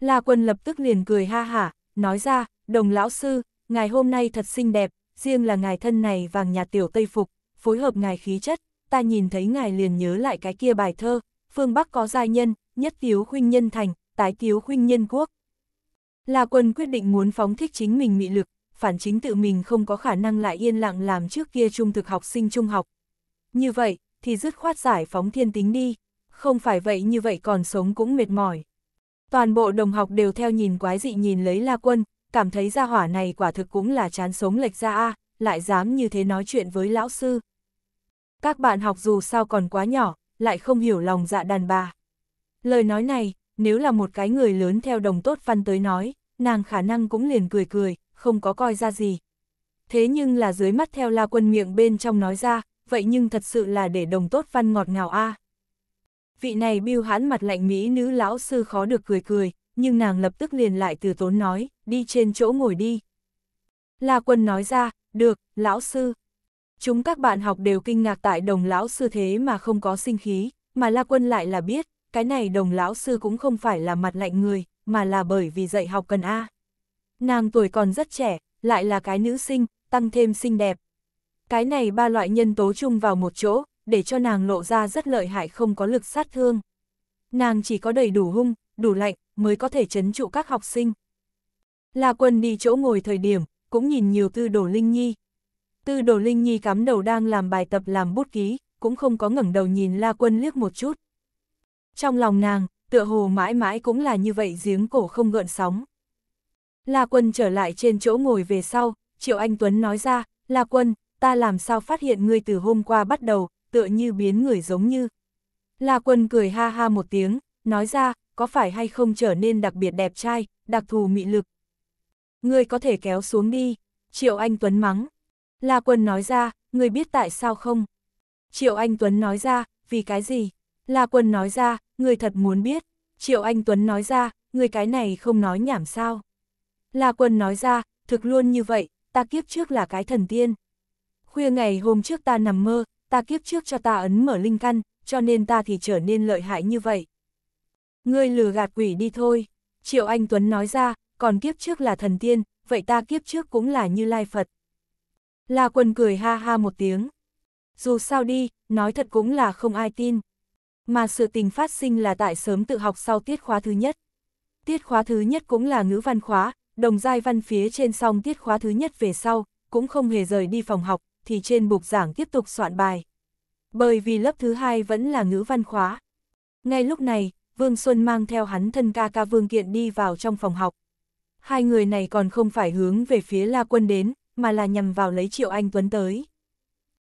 [SPEAKER 1] La Quân lập tức liền cười ha hả, nói ra, đồng lão sư, ngài hôm nay thật xinh đẹp, riêng là ngài thân này vàng nhạt tiểu tây phục, phối hợp ngài khí chất, ta nhìn thấy ngài liền nhớ lại cái kia bài thơ, phương Bắc có giai nhân, nhất tiếu khuynh nhân thành, tái tiếu khuynh nhân quốc. La Quân quyết định muốn phóng thích chính mình mị lực, phản chính tự mình không có khả năng lại yên lặng làm trước kia trung thực học sinh trung học. Như vậy, thì dứt khoát giải phóng thiên tính đi, không phải vậy như vậy còn sống cũng mệt mỏi. Toàn bộ đồng học đều theo nhìn quái dị nhìn lấy La Quân, cảm thấy gia hỏa này quả thực cũng là chán sống lệch ra a, lại dám như thế nói chuyện với lão sư. Các bạn học dù sao còn quá nhỏ, lại không hiểu lòng dạ đàn bà. Lời nói này, nếu là một cái người lớn theo đồng tốt văn tới nói, nàng khả năng cũng liền cười cười, không có coi ra gì. Thế nhưng là dưới mắt theo la quân miệng bên trong nói ra, vậy nhưng thật sự là để đồng tốt văn ngọt ngào a. Vị này biêu hãn mặt lạnh mỹ nữ lão sư khó được cười cười, nhưng nàng lập tức liền lại từ tốn nói, đi trên chỗ ngồi đi. La quân nói ra, được, lão sư. Chúng các bạn học đều kinh ngạc tại đồng lão sư thế mà không có sinh khí, mà La quân lại là biết, cái này đồng lão sư cũng không phải là mặt lạnh người, mà là bởi vì dạy học cần A. Nàng tuổi còn rất trẻ, lại là cái nữ sinh, tăng thêm xinh đẹp. Cái này ba loại nhân tố chung vào một chỗ, để cho nàng lộ ra rất lợi hại không có lực sát thương. Nàng chỉ có đầy đủ hung, đủ lạnh, mới có thể chấn trụ các học sinh. La quân đi chỗ ngồi thời điểm, cũng nhìn nhiều tư đồ Linh Nhi. Tư đồ Linh Nhi cắm đầu đang làm bài tập làm bút ký, cũng không có ngẩng đầu nhìn La quân liếc một chút. Trong lòng nàng, tựa hồ mãi mãi cũng là như vậy giếng cổ không gợn sóng. La Quân trở lại trên chỗ ngồi về sau, Triệu Anh Tuấn nói ra, La Quân, ta làm sao phát hiện ngươi từ hôm qua bắt đầu, tựa như biến người giống như. La Quân cười ha ha một tiếng, nói ra, có phải hay không trở nên đặc biệt đẹp trai, đặc thù mị lực. Ngươi có thể kéo xuống đi, Triệu Anh Tuấn mắng. La Quân nói ra, ngươi biết tại sao không? Triệu Anh Tuấn nói ra, vì cái gì? La Quân nói ra, ngươi thật muốn biết. Triệu Anh Tuấn nói ra, ngươi cái này không nói nhảm sao? La Quân nói ra, thực luôn như vậy, ta kiếp trước là cái thần tiên. Khuya ngày hôm trước ta nằm mơ, ta kiếp trước cho ta ấn mở linh căn, cho nên ta thì trở nên lợi hại như vậy. Ngươi lừa gạt quỷ đi thôi, Triệu Anh Tuấn nói ra, còn kiếp trước là thần tiên, vậy ta kiếp trước cũng là như Lai Phật. La Quân cười ha ha một tiếng. Dù sao đi, nói thật cũng là không ai tin. Mà sự tình phát sinh là tại sớm tự học sau tiết khóa thứ nhất. Tiết khóa thứ nhất cũng là ngữ văn khóa, Đồng Giai Văn phía trên xong tiết khóa thứ nhất về sau, cũng không hề rời đi phòng học, thì trên bục giảng tiếp tục soạn bài. Bởi vì lớp thứ hai vẫn là ngữ văn khóa. Ngay lúc này, Vương Xuân mang theo hắn thân ca ca Vương Kiện đi vào trong phòng học. Hai người này còn không phải hướng về phía La Quân đến, mà là nhằm vào lấy Triệu Anh Tuấn tới.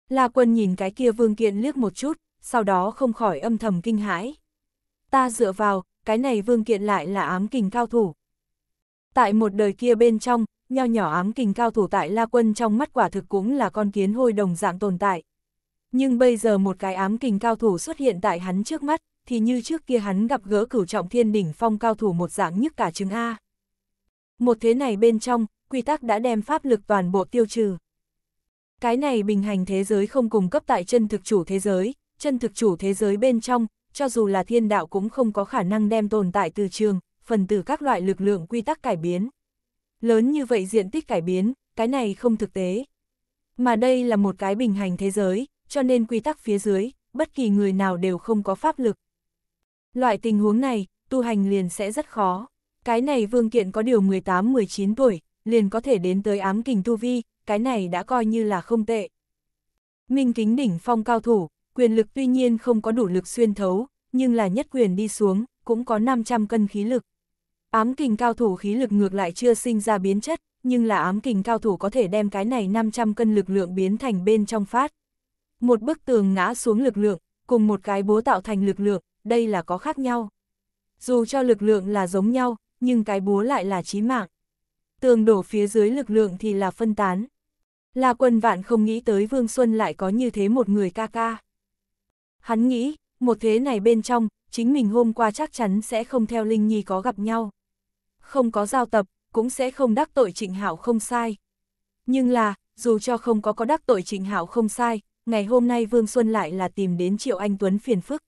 [SPEAKER 1] La Quân nhìn cái kia Vương Kiện liếc một chút, sau đó không khỏi âm thầm kinh hãi. Ta dựa vào, cái này Vương Kiện lại là ám kình cao thủ. Tại một đời kia bên trong, nho nhỏ ám kình cao thủ tại La Quân trong mắt quả thực cũng là con kiến hôi đồng dạng tồn tại. Nhưng bây giờ một cái ám kình cao thủ xuất hiện tại hắn trước mắt, thì như trước kia hắn gặp gỡ cửu trọng thiên đỉnh phong cao thủ một dạng nhất cả chứng A. Một thế này bên trong, quy tắc đã đem pháp lực toàn bộ tiêu trừ. Cái này bình hành thế giới không cung cấp tại chân thực chủ thế giới, chân thực chủ thế giới bên trong, cho dù là thiên đạo cũng không có khả năng đem tồn tại từ trường, phần tử các loại lực lượng quy tắc cải biến. Lớn như vậy diện tích cải biến, cái này không thực tế. Mà đây là một cái bình hành thế giới, cho nên quy tắc phía dưới, bất kỳ người nào đều không có pháp lực. Loại tình huống này, tu hành liền sẽ rất khó. Cái này vương kiện có điều 18-19 tuổi, liền có thể đến tới ám kình tu vi, cái này đã coi như là không tệ. Minh kính đỉnh phong cao thủ, quyền lực tuy nhiên không có đủ lực xuyên thấu, nhưng là nhất quyền đi xuống, cũng có 500 cân khí lực. Ám kình cao thủ khí lực ngược lại chưa sinh ra biến chất, nhưng là ám kình cao thủ có thể đem cái này 500 cân lực lượng biến thành bên trong phát. Một bức tường ngã xuống lực lượng, cùng một cái bố tạo thành lực lượng, đây là có khác nhau. Dù cho lực lượng là giống nhau, nhưng cái búa lại là chí mạng. Tường đổ phía dưới lực lượng thì là phân tán. La quân vạn không nghĩ tới Vương Xuân lại có như thế một người ca ca. Hắn nghĩ, một thế này bên trong, chính mình hôm qua chắc chắn sẽ không theo Linh Nhi có gặp nhau không có giao tập, cũng sẽ không đắc tội Trịnh Hảo không sai. Nhưng là, dù cho không có có đắc tội Trịnh Hảo không sai, ngày hôm nay Vương Xuân lại là tìm đến Triệu Anh Tuấn phiền phức.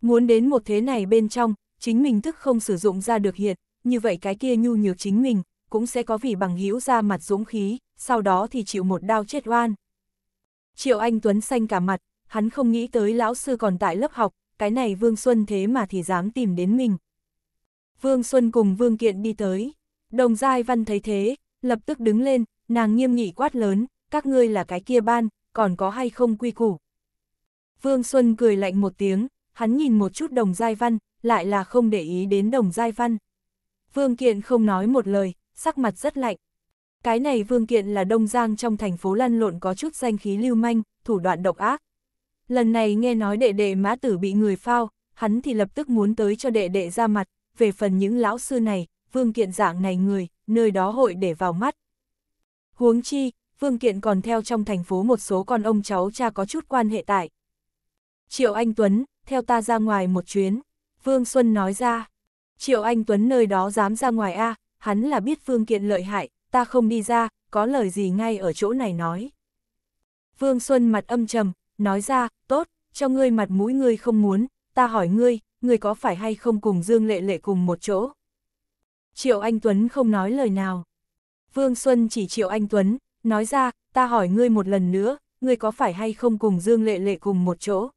[SPEAKER 1] Muốn đến một thế này bên trong, chính mình thức không sử dụng ra được hiện, như vậy cái kia nhu nhược chính mình, cũng sẽ có vì bằng hữu ra mặt dũng khí, sau đó thì chịu một đao chết oan. Triệu Anh Tuấn xanh cả mặt, hắn không nghĩ tới lão sư còn tại lớp học, cái này Vương Xuân thế mà thì dám tìm đến mình, Vương Xuân cùng Vương Kiện đi tới. Đồng Giai Văn thấy thế, lập tức đứng lên, nàng nghiêm nghị quát lớn, các ngươi là cái kia ban, còn có hay không quy củ. Vương Xuân cười lạnh một tiếng, hắn nhìn một chút đồng Giai Văn, lại là không để ý đến đồng Giai Văn. Vương Kiện không nói một lời, sắc mặt rất lạnh. Cái này Vương Kiện là đông giang trong thành phố lăn lộn có chút danh khí lưu manh, thủ đoạn độc ác. Lần này nghe nói đệ đệ mã tử bị người phao, hắn thì lập tức muốn tới cho đệ đệ ra mặt, về phần những lão sư này, vương kiện dạng này người, nơi đó hội để vào mắt. Huống chi, vương kiện còn theo trong thành phố một số con ông cháu cha có chút quan hệ tại. Triệu Anh Tuấn, theo ta ra ngoài một chuyến, Vương Xuân nói ra. Triệu Anh Tuấn nơi đó dám ra ngoài a, hắn là biết Vương Kiện lợi hại, ta không đi ra, có lời gì ngay ở chỗ này nói. Vương Xuân mặt âm trầm, nói ra, tốt, cho ngươi mặt mũi ngươi không muốn, ta hỏi ngươi, người có phải hay không cùng Dương Lệ Lệ cùng một chỗ? Triệu Anh Tuấn không nói lời nào. Vương Xuân chỉ Triệu Anh Tuấn, nói ra, ta hỏi ngươi một lần nữa, ngươi có phải hay không cùng Dương Lệ Lệ cùng một chỗ?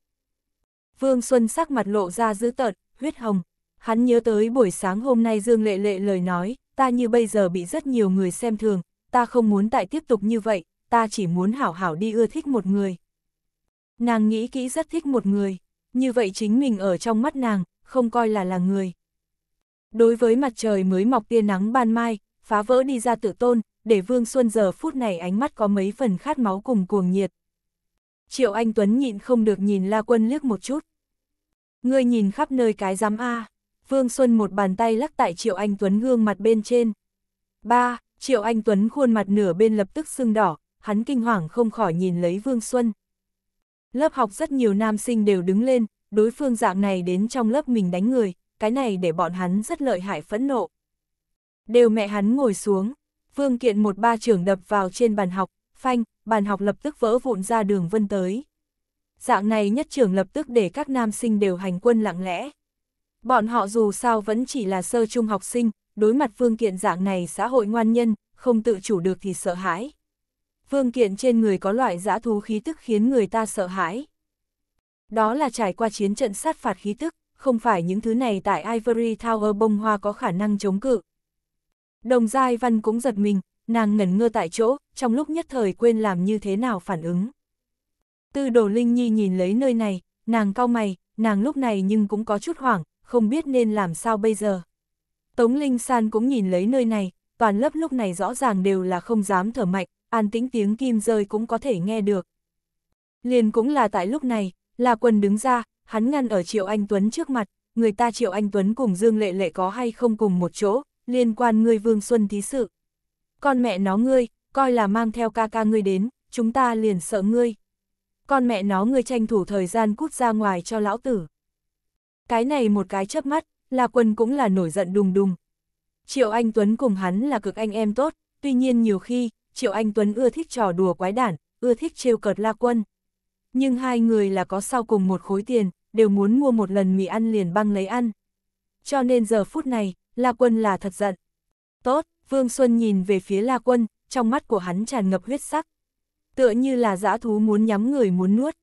[SPEAKER 1] Vương Xuân sắc mặt lộ ra dữ tợn, huyết hồng. Hắn nhớ tới buổi sáng hôm nay Dương Lệ Lệ lời nói, ta như bây giờ bị rất nhiều người xem thường, ta không muốn tại tiếp tục như vậy, ta chỉ muốn hảo hảo đi ưa thích một người. Nàng nghĩ kỹ rất thích một người như vậy chính mình ở trong mắt nàng, không coi là là người. Đối với mặt trời mới mọc tia nắng ban mai, phá vỡ đi ra tự tôn, để Vương Xuân giờ phút này ánh mắt có mấy phần khát máu cùng cuồng nhiệt. Triệu Anh Tuấn nhịn không được nhìn La Quân liếc một chút. Ngươi nhìn khắp nơi cái giám A, Vương Xuân một bàn tay lắc tại Triệu Anh Tuấn gương mặt bên trên. Ba, Triệu Anh Tuấn khuôn mặt nửa bên lập tức sưng đỏ, hắn kinh hoàng không khỏi nhìn lấy Vương Xuân. Lớp học rất nhiều nam sinh đều đứng lên, đối phương dạng này đến trong lớp mình đánh người, cái này để bọn hắn rất lợi hại phẫn nộ. Đều mẹ hắn ngồi xuống, Phương Kiện một ba trưởng đập vào trên bàn học, phanh, bàn học lập tức vỡ vụn ra đường vân tới. Dạng này nhất trưởng lập tức để các nam sinh đều hành quân lặng lẽ. Bọn họ dù sao vẫn chỉ là sơ trung học sinh, đối mặt Phương Kiện dạng này xã hội ngoan nhân, không tự chủ được thì sợ hãi. Vương Kiện trên người có loại dã thú khí tức khiến người ta sợ hãi. Đó là trải qua chiến trận sát phạt khí tức, không phải những thứ này tại Ivory Tower bông hoa có khả năng chống cự. Đồng Giai Văn cũng giật mình, nàng ngẩn ngơ tại chỗ, trong lúc nhất thời quên làm như thế nào phản ứng. Tư đồ Linh Nhi nhìn lấy nơi này, nàng cau mày, nàng lúc này nhưng cũng có chút hoảng, không biết nên làm sao bây giờ. Tống Linh San cũng nhìn lấy nơi này, toàn lớp lúc này rõ ràng đều là không dám thở mạnh, an tĩnh tiếng kim rơi cũng có thể nghe được. Liền cũng là tại lúc này, là quần đứng ra, hắn ngăn ở Triệu Anh Tuấn trước mặt, người ta Triệu Anh Tuấn cùng Dương Lệ Lệ có hay không cùng một chỗ, liên quan ngươi Vương Xuân thí sự. Con mẹ nó ngươi, coi là mang theo ca ca ngươi đến, chúng ta liền sợ ngươi. Con mẹ nó ngươi tranh thủ thời gian cút ra ngoài cho lão tử. Cái này một cái chớp mắt, là quân cũng là nổi giận đùng đùng. Triệu Anh Tuấn cùng hắn là cực anh em tốt, tuy nhiên nhiều khi, Triệu Anh Tuấn ưa thích trò đùa quái đản, ưa thích trêu cợt La Quân. Nhưng hai người là có sau cùng một khối tiền, đều muốn mua một lần mì ăn liền băng lấy ăn. Cho nên giờ phút này, La Quân là thật giận. Tốt, Vương Xuân nhìn về phía La Quân, trong mắt của hắn tràn ngập huyết sắc. Tựa như là dã thú muốn nhắm người muốn nuốt.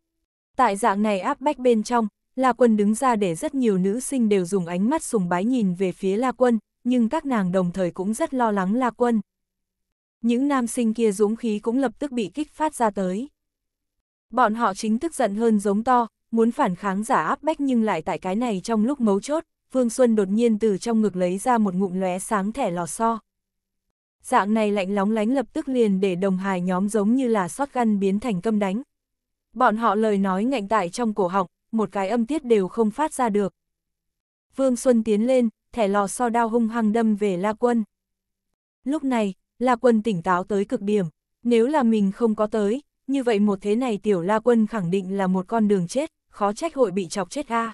[SPEAKER 1] Tại dạng này áp bách bên trong, La Quân đứng ra để rất nhiều nữ sinh đều dùng ánh mắt sùng bái nhìn về phía La Quân, nhưng các nàng đồng thời cũng rất lo lắng La Quân những nam sinh kia dũng khí cũng lập tức bị kích phát ra tới. Bọn họ chính tức giận hơn giống to, muốn phản kháng giả áp bách nhưng lại tại cái này trong lúc mấu chốt, Phương Xuân đột nhiên từ trong ngực lấy ra một ngụm lóe sáng thẻ lò xo. Dạng này lạnh lóng lánh lập tức liền để đồng hài nhóm giống như là sót găn biến thành câm đánh. Bọn họ lời nói ngạnh tại trong cổ họng, một cái âm tiết đều không phát ra được. Vương Xuân tiến lên, thẻ lò so đao hung hăng đâm về La Quân. Lúc này, La Quân tỉnh táo tới cực điểm, nếu là mình không có tới, như vậy một thế này tiểu La Quân khẳng định là một con đường chết, khó trách hội bị chọc chết a.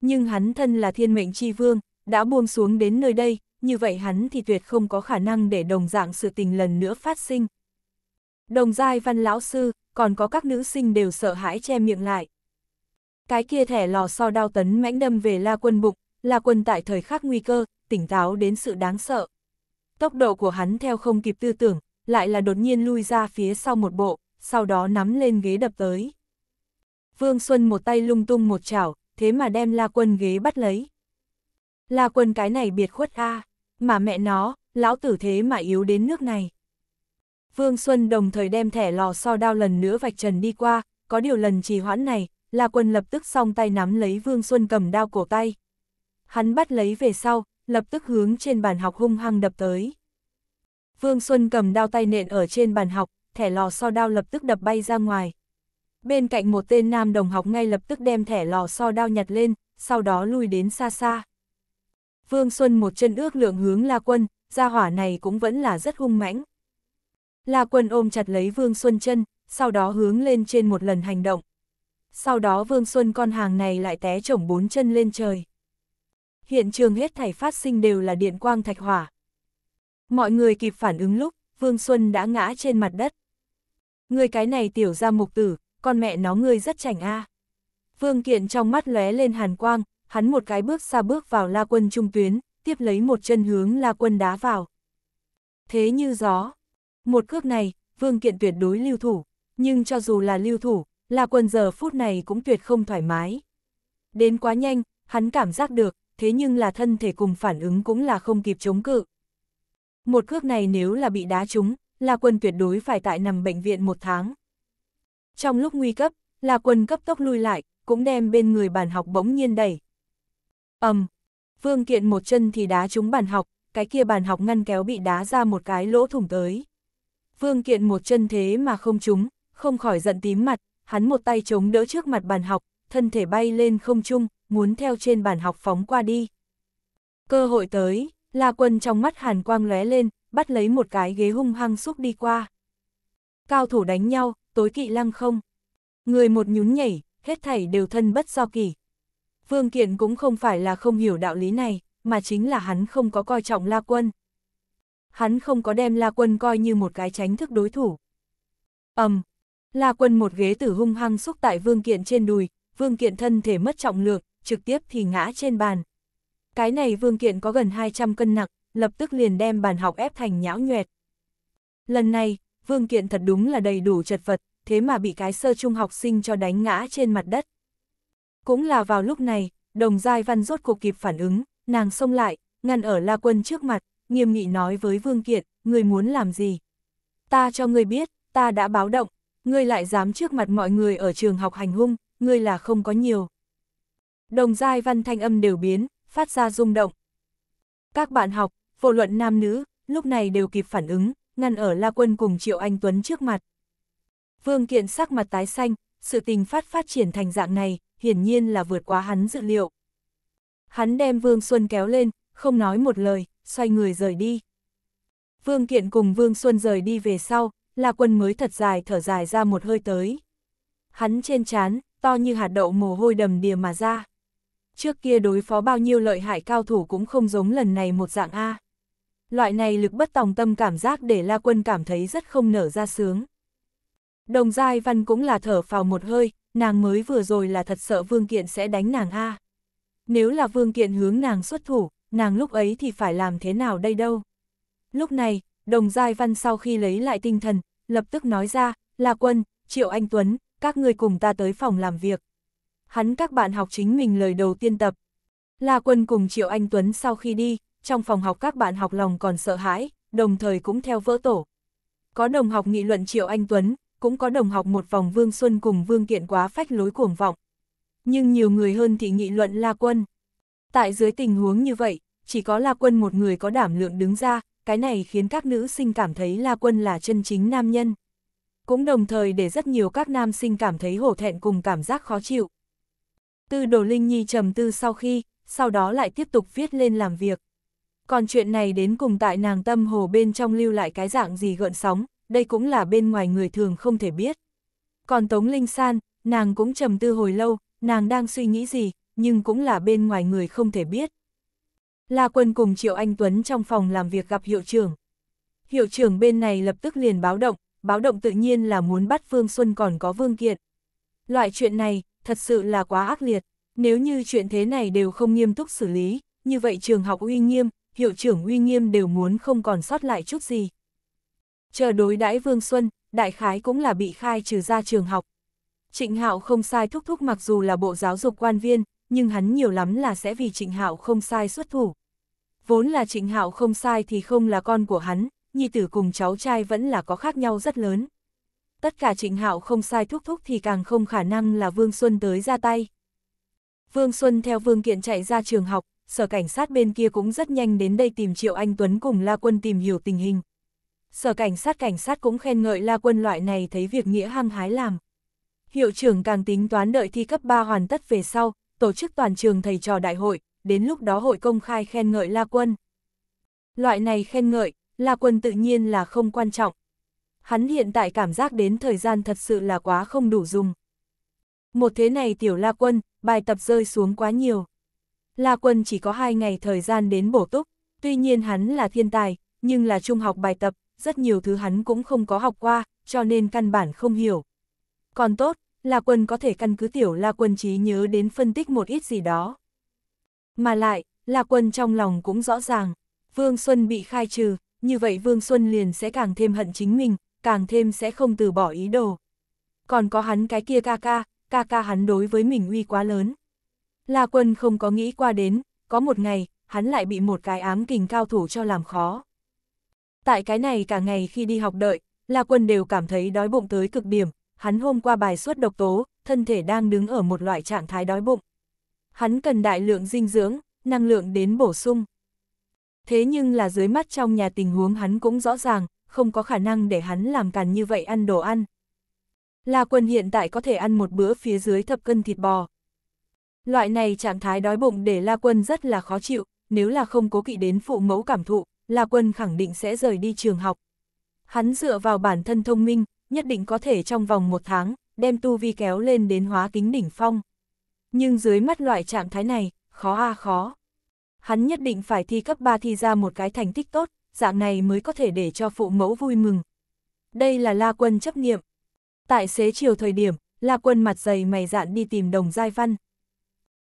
[SPEAKER 1] Nhưng hắn thân là thiên mệnh chi vương, đã buông xuống đến nơi đây, như vậy hắn thì tuyệt không có khả năng để đồng dạng sự tình lần nữa phát sinh. Đồng giai văn lão sư, còn có các nữ sinh đều sợ hãi che miệng lại. Cái kia thẻ lò so đao tấn mãnh đâm về La Quân bụng, La Quân tại thời khắc nguy cơ, tỉnh táo đến sự đáng sợ tốc độ của hắn theo không kịp tư tưởng, lại là đột nhiên lui ra phía sau một bộ, sau đó nắm lên ghế đập tới. Vương Xuân một tay lung tung một chảo, thế mà đem La Quân ghế bắt lấy. La Quân cái này biệt khuất a, mà mẹ nó, lão tử thế mà yếu đến nước này. Vương Xuân đồng thời đem thẻ lò so đao lần nữa vạch trần đi qua, có điều lần trì hoãn này, La Quân lập tức song tay nắm lấy Vương Xuân cầm đao cổ tay. Hắn bắt lấy về sau, lập tức hướng trên bàn học hung hăng đập tới. Vương Xuân cầm đao tay nện ở trên bàn học, thẻ lò so đao lập tức đập bay ra ngoài. Bên cạnh một tên nam đồng học ngay lập tức đem thẻ lò so đao nhặt lên, sau đó lui đến xa xa. Vương Xuân một chân ước lượng hướng La Quân, gia hỏa này cũng vẫn là rất hung mãnh. La Quân ôm chặt lấy Vương Xuân chân, sau đó hướng lên trên một lần hành động. Sau đó Vương Xuân con hàng này lại té chổng bốn chân lên trời hiện trường hết thảy phát sinh đều là điện quang thạch hỏa. Mọi người kịp phản ứng lúc, Vương Xuân đã ngã trên mặt đất. Người cái này tiểu ra mục tử, con mẹ nó ngươi rất chảnh a. Vương Kiện trong mắt lóe lên hàn quang, hắn một cái bước xa bước vào la quân trung tuyến, tiếp lấy một chân hướng la quân đá vào. Thế như gió. Một cước này, Vương Kiện tuyệt đối lưu thủ, nhưng cho dù là lưu thủ, la quân giờ phút này cũng tuyệt không thoải mái. Đến quá nhanh, hắn cảm giác được, thế nhưng là thân thể cùng phản ứng cũng là không kịp chống cự. Một cước này nếu là bị đá trúng, La Quân tuyệt đối phải tại nằm bệnh viện một tháng. Trong lúc nguy cấp, La Quân cấp tốc lui lại, cũng đem bên người bàn học bỗng nhiên đẩy. ầm, Vương Kiện một chân thì đá trúng bàn học, cái kia bàn học ngăn kéo bị đá ra một cái lỗ thủng tới. Vương Kiện một chân thế mà không trúng, không khỏi giận tím mặt, hắn một tay chống đỡ trước mặt bàn học, thân thể bay lên không trung, muốn theo trên bàn học phóng qua đi. Cơ hội tới, La Quân trong mắt hàn quang lóe lên, bắt lấy một cái ghế hung hăng xúc đi qua. Cao thủ đánh nhau, tối kỵ lăng không. Người một nhún nhảy, hết thảy đều thân bất do kỳ. Vương Kiện cũng không phải là không hiểu đạo lý này, mà chính là hắn không có coi trọng La Quân. Hắn không có đem La Quân coi như một cái tránh thức đối thủ. ầm, um, La Quân một ghế tử hung hăng xúc tại Vương Kiện trên đùi, Vương Kiện thân thể mất trọng lượng, trực tiếp thì ngã trên bàn. Cái này vương kiện có gần 200 cân nặng, lập tức liền đem bàn học ép thành nhão nhoẹt. Lần này, vương kiện thật đúng là đầy đủ chật vật, thế mà bị cái sơ trung học sinh cho đánh ngã trên mặt đất. Cũng là vào lúc này, đồng giai văn rốt cuộc kịp phản ứng, nàng xông lại, ngăn ở la quân trước mặt, nghiêm nghị nói với vương kiện, người muốn làm gì? Ta cho người biết, ta đã báo động, ngươi lại dám trước mặt mọi người ở trường học hành hung, ngươi là không có nhiều đồng giai văn thanh âm đều biến, phát ra rung động. Các bạn học, vô luận nam nữ, lúc này đều kịp phản ứng, ngăn ở La Quân cùng Triệu Anh Tuấn trước mặt. Vương Kiện sắc mặt tái xanh, sự tình phát phát triển thành dạng này, hiển nhiên là vượt quá hắn dự liệu. Hắn đem Vương Xuân kéo lên, không nói một lời, xoay người rời đi. Vương Kiện cùng Vương Xuân rời đi về sau, La Quân mới thật dài thở dài ra một hơi tới. Hắn trên chán, to như hạt đậu mồ hôi đầm đìa mà ra trước kia đối phó bao nhiêu lợi hại cao thủ cũng không giống lần này một dạng A. Loại này lực bất tòng tâm cảm giác để La Quân cảm thấy rất không nở ra sướng. Đồng Giai Văn cũng là thở phào một hơi, nàng mới vừa rồi là thật sợ Vương Kiện sẽ đánh nàng A. Nếu là Vương Kiện hướng nàng xuất thủ, nàng lúc ấy thì phải làm thế nào đây đâu. Lúc này, Đồng Giai Văn sau khi lấy lại tinh thần, lập tức nói ra, La Quân, Triệu Anh Tuấn, các người cùng ta tới phòng làm việc hắn các bạn học chính mình lời đầu tiên tập. La Quân cùng Triệu Anh Tuấn sau khi đi, trong phòng học các bạn học lòng còn sợ hãi, đồng thời cũng theo vỡ tổ. Có đồng học nghị luận Triệu Anh Tuấn, cũng có đồng học một vòng Vương Xuân cùng Vương Kiện quá phách lối cuồng vọng. Nhưng nhiều người hơn thì nghị luận La Quân. Tại dưới tình huống như vậy, chỉ có La Quân một người có đảm lượng đứng ra, cái này khiến các nữ sinh cảm thấy La Quân là chân chính nam nhân. Cũng đồng thời để rất nhiều các nam sinh cảm thấy hổ thẹn cùng cảm giác khó chịu. Tư Đồ Linh Nhi trầm tư sau khi, sau đó lại tiếp tục viết lên làm việc. Còn chuyện này đến cùng tại nàng tâm hồ bên trong lưu lại cái dạng gì gợn sóng, đây cũng là bên ngoài người thường không thể biết. Còn Tống Linh San, nàng cũng trầm tư hồi lâu, nàng đang suy nghĩ gì, nhưng cũng là bên ngoài người không thể biết. La Quân cùng Triệu Anh Tuấn trong phòng làm việc gặp hiệu trưởng. Hiệu trưởng bên này lập tức liền báo động, báo động tự nhiên là muốn bắt Phương Xuân còn có Vương Kiệt. Loại chuyện này, thật sự là quá ác liệt. Nếu như chuyện thế này đều không nghiêm túc xử lý, như vậy trường học uy nghiêm, hiệu trưởng uy nghiêm đều muốn không còn sót lại chút gì. Chờ đối đãi Vương Xuân, đại khái cũng là bị khai trừ ra trường học. Trịnh Hạo không sai thúc thúc mặc dù là bộ giáo dục quan viên, nhưng hắn nhiều lắm là sẽ vì Trịnh Hạo không sai xuất thủ. Vốn là Trịnh Hạo không sai thì không là con của hắn, nhi tử cùng cháu trai vẫn là có khác nhau rất lớn tất cả trịnh hạo không sai thúc thúc thì càng không khả năng là Vương Xuân tới ra tay. Vương Xuân theo Vương Kiện chạy ra trường học, sở cảnh sát bên kia cũng rất nhanh đến đây tìm Triệu Anh Tuấn cùng La Quân tìm hiểu tình hình. Sở cảnh sát cảnh sát cũng khen ngợi La Quân loại này thấy việc nghĩa hăng hái làm. Hiệu trưởng càng tính toán đợi thi cấp 3 hoàn tất về sau, tổ chức toàn trường thầy trò đại hội, đến lúc đó hội công khai khen ngợi La Quân. Loại này khen ngợi, La Quân tự nhiên là không quan trọng, hắn hiện tại cảm giác đến thời gian thật sự là quá không đủ dùng. Một thế này tiểu La Quân, bài tập rơi xuống quá nhiều. La Quân chỉ có hai ngày thời gian đến bổ túc, tuy nhiên hắn là thiên tài, nhưng là trung học bài tập, rất nhiều thứ hắn cũng không có học qua, cho nên căn bản không hiểu. Còn tốt, La Quân có thể căn cứ tiểu La Quân trí nhớ đến phân tích một ít gì đó. Mà lại, La Quân trong lòng cũng rõ ràng, Vương Xuân bị khai trừ, như vậy Vương Xuân liền sẽ càng thêm hận chính mình, càng thêm sẽ không từ bỏ ý đồ. Còn có hắn cái kia ca ca, ca ca hắn đối với mình uy quá lớn. La quân không có nghĩ qua đến, có một ngày, hắn lại bị một cái ám kình cao thủ cho làm khó. Tại cái này cả ngày khi đi học đợi, La Quân đều cảm thấy đói bụng tới cực điểm, hắn hôm qua bài suất độc tố, thân thể đang đứng ở một loại trạng thái đói bụng. Hắn cần đại lượng dinh dưỡng, năng lượng đến bổ sung. Thế nhưng là dưới mắt trong nhà tình huống hắn cũng rõ ràng, không có khả năng để hắn làm càn như vậy ăn đồ ăn. La Quân hiện tại có thể ăn một bữa phía dưới thập cân thịt bò. Loại này trạng thái đói bụng để La Quân rất là khó chịu, nếu là không cố kỵ đến phụ mẫu cảm thụ, La Quân khẳng định sẽ rời đi trường học. Hắn dựa vào bản thân thông minh, nhất định có thể trong vòng một tháng, đem tu vi kéo lên đến hóa kính đỉnh phong. Nhưng dưới mắt loại trạng thái này, khó a khó. Hắn nhất định phải thi cấp 3 thi ra một cái thành tích tốt, dạng này mới có thể để cho phụ mẫu vui mừng. Đây là La Quân chấp niệm. Tại xế chiều thời điểm, La Quân mặt dày mày dạn đi tìm đồng giai văn.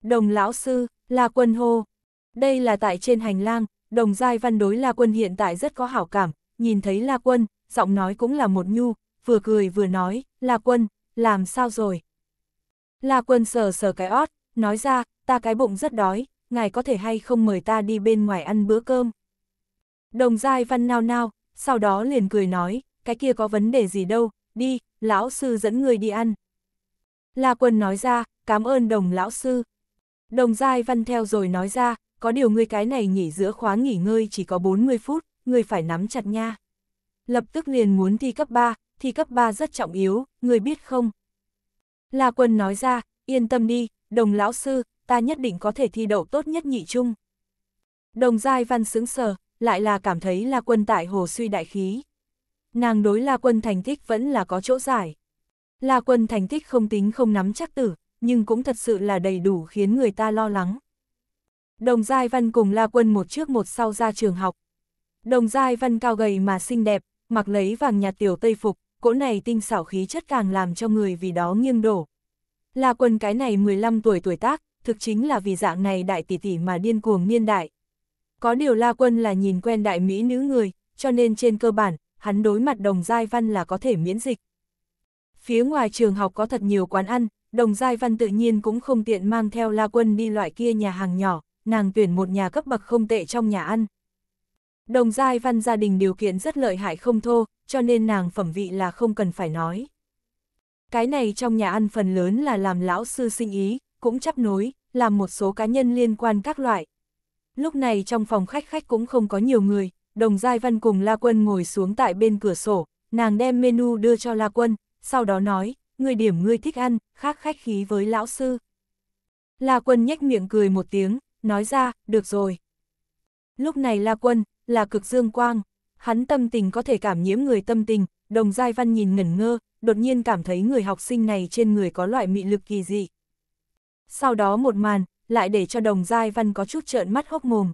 [SPEAKER 1] Đồng lão sư, La Quân hô. Đây là tại trên hành lang, đồng giai văn đối La Quân hiện tại rất có hảo cảm, nhìn thấy La Quân, giọng nói cũng là một nhu, vừa cười vừa nói, La Quân, làm sao rồi? La Quân sờ sờ cái ót, nói ra, ta cái bụng rất đói, ngài có thể hay không mời ta đi bên ngoài ăn bữa cơm. Đồng Giai Văn nao nao, sau đó liền cười nói, cái kia có vấn đề gì đâu, đi, lão sư dẫn người đi ăn. La Quân nói ra, cảm ơn đồng lão sư. Đồng Giai Văn theo rồi nói ra, có điều ngươi cái này nghỉ giữa khóa nghỉ ngơi chỉ có 40 phút, ngươi phải nắm chặt nha. Lập tức liền muốn thi cấp 3, thi cấp 3 rất trọng yếu, ngươi biết không? La Quân nói ra, yên tâm đi, đồng lão sư, ta nhất định có thể thi đậu tốt nhất nhị trung. Đồng Giai Văn sững sờ, lại là cảm thấy là quân tại hồ suy đại khí. Nàng đối là quân thành tích vẫn là có chỗ giải. Là quân thành tích không tính không nắm chắc tử, nhưng cũng thật sự là đầy đủ khiến người ta lo lắng. Đồng Giai Văn cùng La Quân một trước một sau ra trường học. Đồng Giai Văn cao gầy mà xinh đẹp, mặc lấy vàng nhạt tiểu tây phục, cỗ này tinh xảo khí chất càng làm cho người vì đó nghiêng đổ. La Quân cái này 15 tuổi tuổi tác, thực chính là vì dạng này đại tỷ tỷ mà điên cuồng niên đại. Có điều La Quân là nhìn quen đại mỹ nữ người, cho nên trên cơ bản, hắn đối mặt đồng giai văn là có thể miễn dịch. Phía ngoài trường học có thật nhiều quán ăn, đồng giai văn tự nhiên cũng không tiện mang theo La Quân đi loại kia nhà hàng nhỏ, nàng tuyển một nhà cấp bậc không tệ trong nhà ăn. Đồng giai văn gia đình điều kiện rất lợi hại không thô, cho nên nàng phẩm vị là không cần phải nói. Cái này trong nhà ăn phần lớn là làm lão sư sinh ý, cũng chấp nối, làm một số cá nhân liên quan các loại, Lúc này trong phòng khách khách cũng không có nhiều người, đồng giai văn cùng La Quân ngồi xuống tại bên cửa sổ, nàng đem menu đưa cho La Quân, sau đó nói, người điểm ngươi thích ăn, khác khách khí với lão sư. La Quân nhếch miệng cười một tiếng, nói ra, được rồi. Lúc này La Quân, là cực dương quang, hắn tâm tình có thể cảm nhiễm người tâm tình, đồng giai văn nhìn ngẩn ngơ, đột nhiên cảm thấy người học sinh này trên người có loại mị lực kỳ dị. Sau đó một màn, lại để cho đồng giai văn có chút trợn mắt hốc mồm.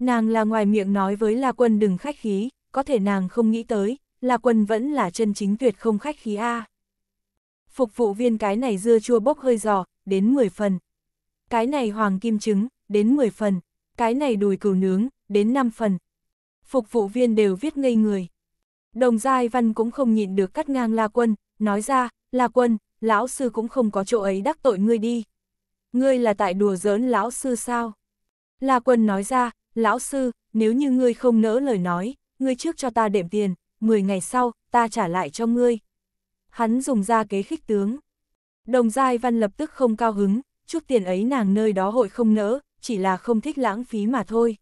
[SPEAKER 1] Nàng là ngoài miệng nói với La Quân đừng khách khí, có thể nàng không nghĩ tới, La Quân vẫn là chân chính tuyệt không khách khí A. Phục vụ viên cái này dưa chua bốc hơi giò, đến 10 phần. Cái này hoàng kim trứng, đến 10 phần. Cái này đùi cừu nướng, đến 5 phần. Phục vụ viên đều viết ngây người. Đồng Giai Văn cũng không nhịn được cắt ngang La Quân, nói ra, La Quân, lão sư cũng không có chỗ ấy đắc tội ngươi đi. Ngươi là tại đùa giỡn lão sư sao? La quân nói ra, lão sư, nếu như ngươi không nỡ lời nói, ngươi trước cho ta đệm tiền, 10 ngày sau, ta trả lại cho ngươi. Hắn dùng ra kế khích tướng. Đồng Giai Văn lập tức không cao hứng, chút tiền ấy nàng nơi đó hội không nỡ, chỉ là không thích lãng phí mà thôi.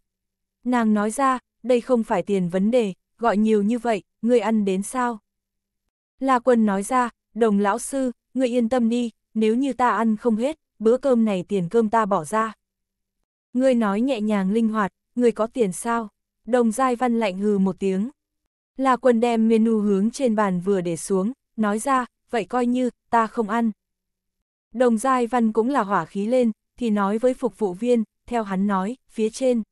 [SPEAKER 1] Nàng nói ra, đây không phải tiền vấn đề, gọi nhiều như vậy, ngươi ăn đến sao? La Quân nói ra, đồng lão sư, ngươi yên tâm đi, nếu như ta ăn không hết, bữa cơm này tiền cơm ta bỏ ra. Ngươi nói nhẹ nhàng linh hoạt, ngươi có tiền sao? Đồng Giai Văn lạnh hừ một tiếng. Là quân đem menu hướng trên bàn vừa để xuống, nói ra, vậy coi như, ta không ăn. Đồng Giai Văn cũng là hỏa khí lên, thì nói với phục vụ viên, theo hắn nói, phía trên.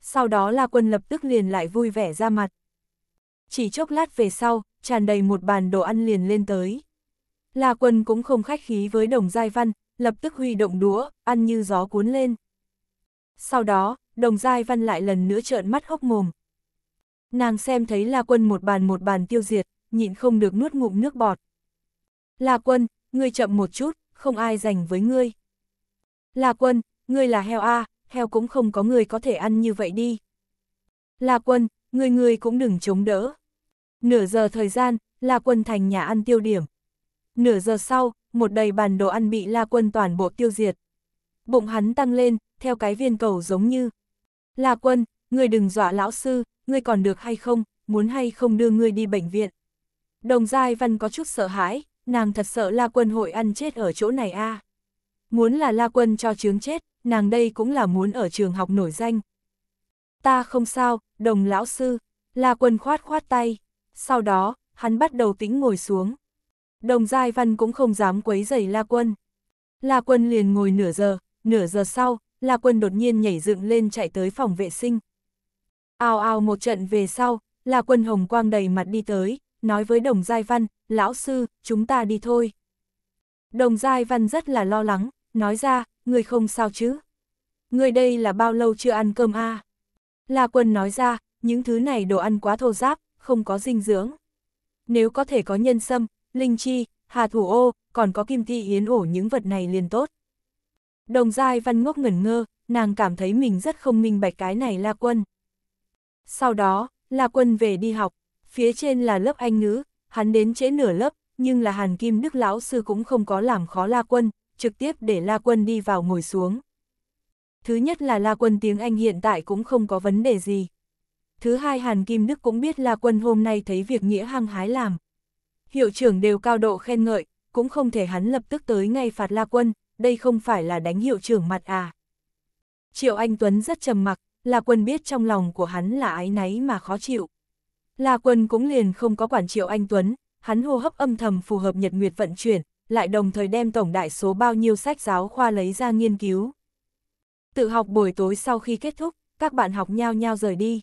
[SPEAKER 1] Sau đó là quân lập tức liền lại vui vẻ ra mặt. Chỉ chốc lát về sau, tràn đầy một bàn đồ ăn liền lên tới. là quân cũng không khách khí với đồng giai văn, lập tức huy động đũa, ăn như gió cuốn lên. Sau đó, đồng giai văn lại lần nữa trợn mắt hốc mồm. Nàng xem thấy La Quân một bàn một bàn tiêu diệt, nhịn không được nuốt ngụm nước bọt. La Quân, ngươi chậm một chút, không ai dành với ngươi. La Quân, ngươi là heo a, à, heo cũng không có người có thể ăn như vậy đi. La Quân, ngươi ngươi cũng đừng chống đỡ. Nửa giờ thời gian, La Quân thành nhà ăn tiêu điểm. Nửa giờ sau, một đầy bàn đồ ăn bị la quân toàn bộ tiêu diệt. Bụng hắn tăng lên, theo cái viên cầu giống như. La quân, ngươi đừng dọa lão sư, ngươi còn được hay không, muốn hay không đưa ngươi đi bệnh viện. Đồng Giai Văn có chút sợ hãi, nàng thật sợ La Quân hội ăn chết ở chỗ này a. Muốn là La Quân cho chướng chết, nàng đây cũng là muốn ở trường học nổi danh. Ta không sao, đồng lão sư, La Quân khoát khoát tay. Sau đó, hắn bắt đầu tĩnh ngồi xuống. Đồng Giai Văn cũng không dám quấy rầy La Quân. La Quân liền ngồi nửa giờ, nửa giờ sau, La Quân đột nhiên nhảy dựng lên chạy tới phòng vệ sinh. Ao ao một trận về sau, La Quân hồng quang đầy mặt đi tới, nói với Đồng Giai Văn, lão sư, chúng ta đi thôi. Đồng Giai Văn rất là lo lắng, nói ra, người không sao chứ. Người đây là bao lâu chưa ăn cơm a? À? La Quân nói ra, những thứ này đồ ăn quá thô giáp, không có dinh dưỡng. Nếu có thể có nhân sâm, linh chi, hà thủ ô, còn có kim thi yến ổ những vật này liền tốt. Đồng giai văn ngốc ngẩn ngơ, nàng cảm thấy mình rất không minh bạch cái này La Quân. Sau đó, La Quân về đi học, phía trên là lớp Anh ngữ, hắn đến trễ nửa lớp, nhưng là Hàn Kim Đức lão sư cũng không có làm khó La Quân, trực tiếp để La Quân đi vào ngồi xuống. Thứ nhất là La Quân tiếng Anh hiện tại cũng không có vấn đề gì. Thứ hai Hàn Kim Đức cũng biết La Quân hôm nay thấy việc nghĩa hăng hái làm, hiệu trưởng đều cao độ khen ngợi, cũng không thể hắn lập tức tới ngay phạt La Quân, đây không phải là đánh hiệu trưởng mặt à. Triệu Anh Tuấn rất trầm mặc, La Quân biết trong lòng của hắn là ái náy mà khó chịu. La Quân cũng liền không có quản Triệu Anh Tuấn, hắn hô hấp âm thầm phù hợp nhật nguyệt vận chuyển, lại đồng thời đem tổng đại số bao nhiêu sách giáo khoa lấy ra nghiên cứu. Tự học buổi tối sau khi kết thúc, các bạn học nhau nhau rời đi.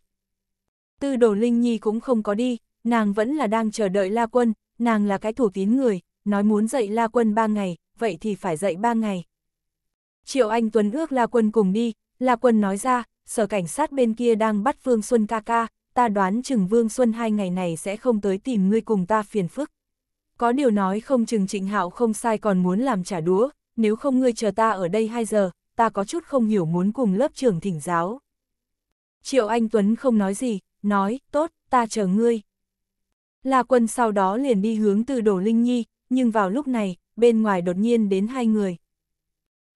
[SPEAKER 1] Tư đồ Linh Nhi cũng không có đi, nàng vẫn là đang chờ đợi La Quân, nàng là cái thủ tín người, nói muốn dạy La Quân ba ngày, vậy thì phải dạy ba ngày. Triệu Anh Tuấn ước La Quân cùng đi, La Quân nói ra, sở cảnh sát bên kia đang bắt Vương Xuân ca ca, ta đoán chừng Vương Xuân hai ngày này sẽ không tới tìm ngươi cùng ta phiền phức. Có điều nói không chừng Trịnh Hạo không sai còn muốn làm trả đũa, nếu không ngươi chờ ta ở đây 2 giờ, ta có chút không hiểu muốn cùng lớp trưởng thỉnh giáo. Triệu Anh Tuấn không nói gì, nói, tốt, ta chờ ngươi. La Quân sau đó liền đi hướng từ Đổ Linh Nhi, nhưng vào lúc này, bên ngoài đột nhiên đến hai người.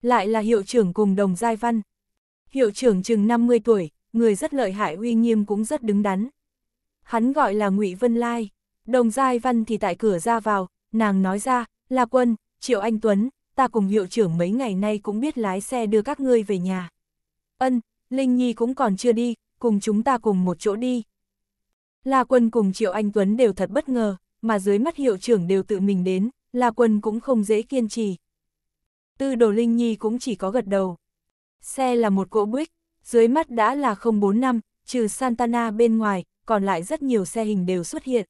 [SPEAKER 1] Lại là hiệu trưởng cùng đồng giai văn. Hiệu trưởng chừng 50 tuổi, người rất lợi hại uy nghiêm cũng rất đứng đắn. Hắn gọi là ngụy Vân Lai, đồng giai văn thì tại cửa ra vào, nàng nói ra, La Quân, Triệu Anh Tuấn, ta cùng hiệu trưởng mấy ngày nay cũng biết lái xe đưa các ngươi về nhà. Ân, Linh Nhi cũng còn chưa đi, cùng chúng ta cùng một chỗ đi. La Quân cùng Triệu Anh Tuấn đều thật bất ngờ, mà dưới mắt hiệu trưởng đều tự mình đến, La Quân cũng không dễ kiên trì. Tư Đồ Linh Nhi cũng chỉ có gật đầu. Xe là một cỗ buýt, dưới mắt đã là 045, trừ Santana bên ngoài, còn lại rất nhiều xe hình đều xuất hiện.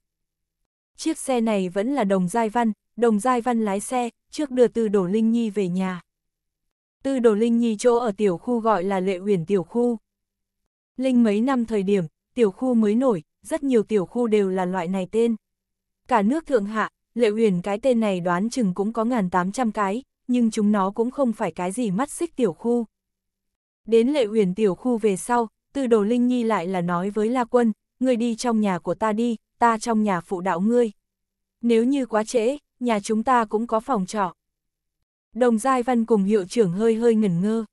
[SPEAKER 1] Chiếc xe này vẫn là Đồng Giai Văn, Đồng Giai Văn lái xe, trước đưa Tư Đồ Linh Nhi về nhà. Tư Đồ Linh Nhi chỗ ở tiểu khu gọi là Lệ Uyển tiểu khu. Linh mấy năm thời điểm, tiểu khu mới nổi, rất nhiều tiểu khu đều là loại này tên. Cả nước thượng hạ, lệ huyền cái tên này đoán chừng cũng có ngàn tám trăm cái, nhưng chúng nó cũng không phải cái gì mắt xích tiểu khu. Đến lệ huyền tiểu khu về sau, từ đồ Linh Nhi lại là nói với La Quân, người đi trong nhà của ta đi, ta trong nhà phụ đạo ngươi. Nếu như quá trễ, nhà chúng ta cũng có phòng trọ. Đồng Giai Văn cùng hiệu trưởng hơi hơi ngẩn ngơ.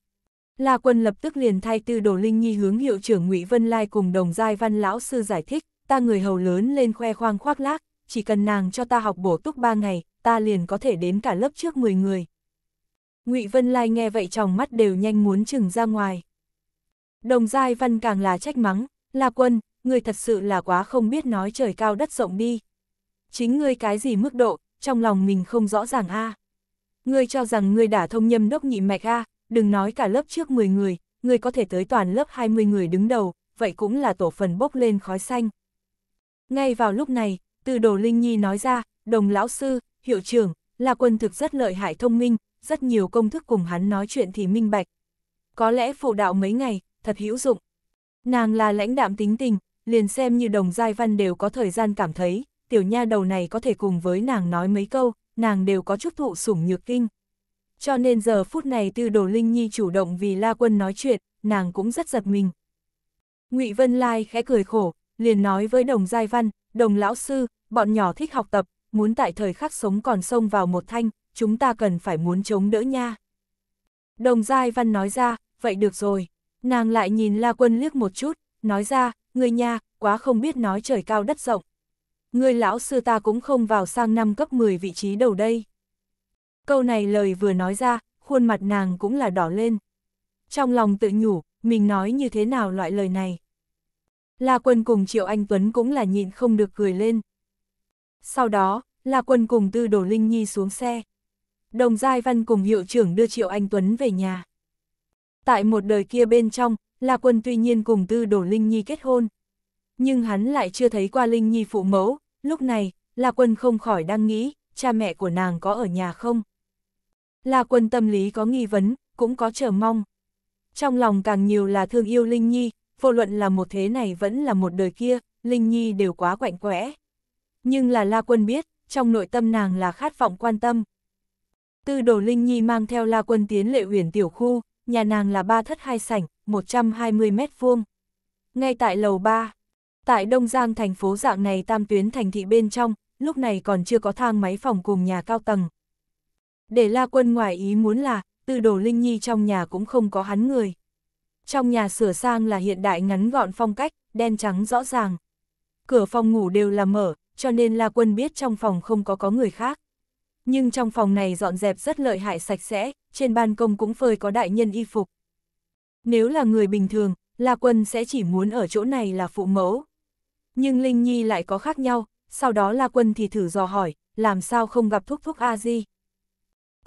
[SPEAKER 1] La Quân lập tức liền thay Tư Đồ Linh Nhi hướng hiệu trưởng Ngụy Vân Lai cùng đồng giai văn lão sư giải thích, ta người hầu lớn lên khoe khoang khoác lác, chỉ cần nàng cho ta học bổ túc 3 ngày, ta liền có thể đến cả lớp trước 10 người. Ngụy Vân Lai nghe vậy trong mắt đều nhanh muốn chừng ra ngoài. Đồng giai văn càng là trách mắng, La Quân, người thật sự là quá không biết nói trời cao đất rộng đi. Chính ngươi cái gì mức độ, trong lòng mình không rõ ràng a. Ngươi cho rằng ngươi đã thông nhâm đốc nhị mạch a, đừng nói cả lớp trước 10 người, người có thể tới toàn lớp 20 người đứng đầu, vậy cũng là tổ phần bốc lên khói xanh. Ngay vào lúc này, từ Đồ Linh Nhi nói ra, đồng lão sư, hiệu trưởng, là quân thực rất lợi hại thông minh, rất nhiều công thức cùng hắn nói chuyện thì minh bạch. Có lẽ phụ đạo mấy ngày, thật hữu dụng. Nàng là lãnh đạm tính tình, liền xem như đồng giai văn đều có thời gian cảm thấy, tiểu nha đầu này có thể cùng với nàng nói mấy câu, nàng đều có chút thụ sủng nhược kinh cho nên giờ phút này Tư Đồ Linh Nhi chủ động vì La Quân nói chuyện, nàng cũng rất giật mình. Ngụy Vân Lai khẽ cười khổ, liền nói với Đồng Giai Văn, Đồng Lão Sư, bọn nhỏ thích học tập, muốn tại thời khắc sống còn sông vào một thanh, chúng ta cần phải muốn chống đỡ nha. Đồng Giai Văn nói ra, vậy được rồi. Nàng lại nhìn La Quân liếc một chút, nói ra, người nha, quá không biết nói trời cao đất rộng. Người lão sư ta cũng không vào sang năm cấp 10 vị trí đầu đây. Câu này lời vừa nói ra, khuôn mặt nàng cũng là đỏ lên. Trong lòng tự nhủ, mình nói như thế nào loại lời này. La Quân cùng Triệu Anh Tuấn cũng là nhịn không được cười lên. Sau đó, La Quân cùng Tư Đồ Linh Nhi xuống xe. Đồng Giai Văn cùng hiệu trưởng đưa Triệu Anh Tuấn về nhà. Tại một đời kia bên trong, La Quân tuy nhiên cùng Tư Đồ Linh Nhi kết hôn. Nhưng hắn lại chưa thấy qua Linh Nhi phụ mẫu, lúc này, La Quân không khỏi đang nghĩ, cha mẹ của nàng có ở nhà không? La quân tâm lý có nghi vấn, cũng có chờ mong. Trong lòng càng nhiều là thương yêu Linh Nhi, vô luận là một thế này vẫn là một đời kia, Linh Nhi đều quá quạnh quẽ. Nhưng là La quân biết, trong nội tâm nàng là khát vọng quan tâm. Tư đồ Linh Nhi mang theo La quân tiến lệ huyền tiểu khu, nhà nàng là ba thất hai sảnh, 120 mét vuông. Ngay tại lầu 3, tại Đông Giang thành phố dạng này tam tuyến thành thị bên trong, lúc này còn chưa có thang máy phòng cùng nhà cao tầng, để la quân ngoài ý muốn là, từ đồ Linh Nhi trong nhà cũng không có hắn người. Trong nhà sửa sang là hiện đại ngắn gọn phong cách, đen trắng rõ ràng. Cửa phòng ngủ đều là mở, cho nên La Quân biết trong phòng không có có người khác. Nhưng trong phòng này dọn dẹp rất lợi hại sạch sẽ, trên ban công cũng phơi có đại nhân y phục. Nếu là người bình thường, La Quân sẽ chỉ muốn ở chỗ này là phụ mẫu. Nhưng Linh Nhi lại có khác nhau, sau đó La Quân thì thử dò hỏi, làm sao không gặp thúc thúc A-di.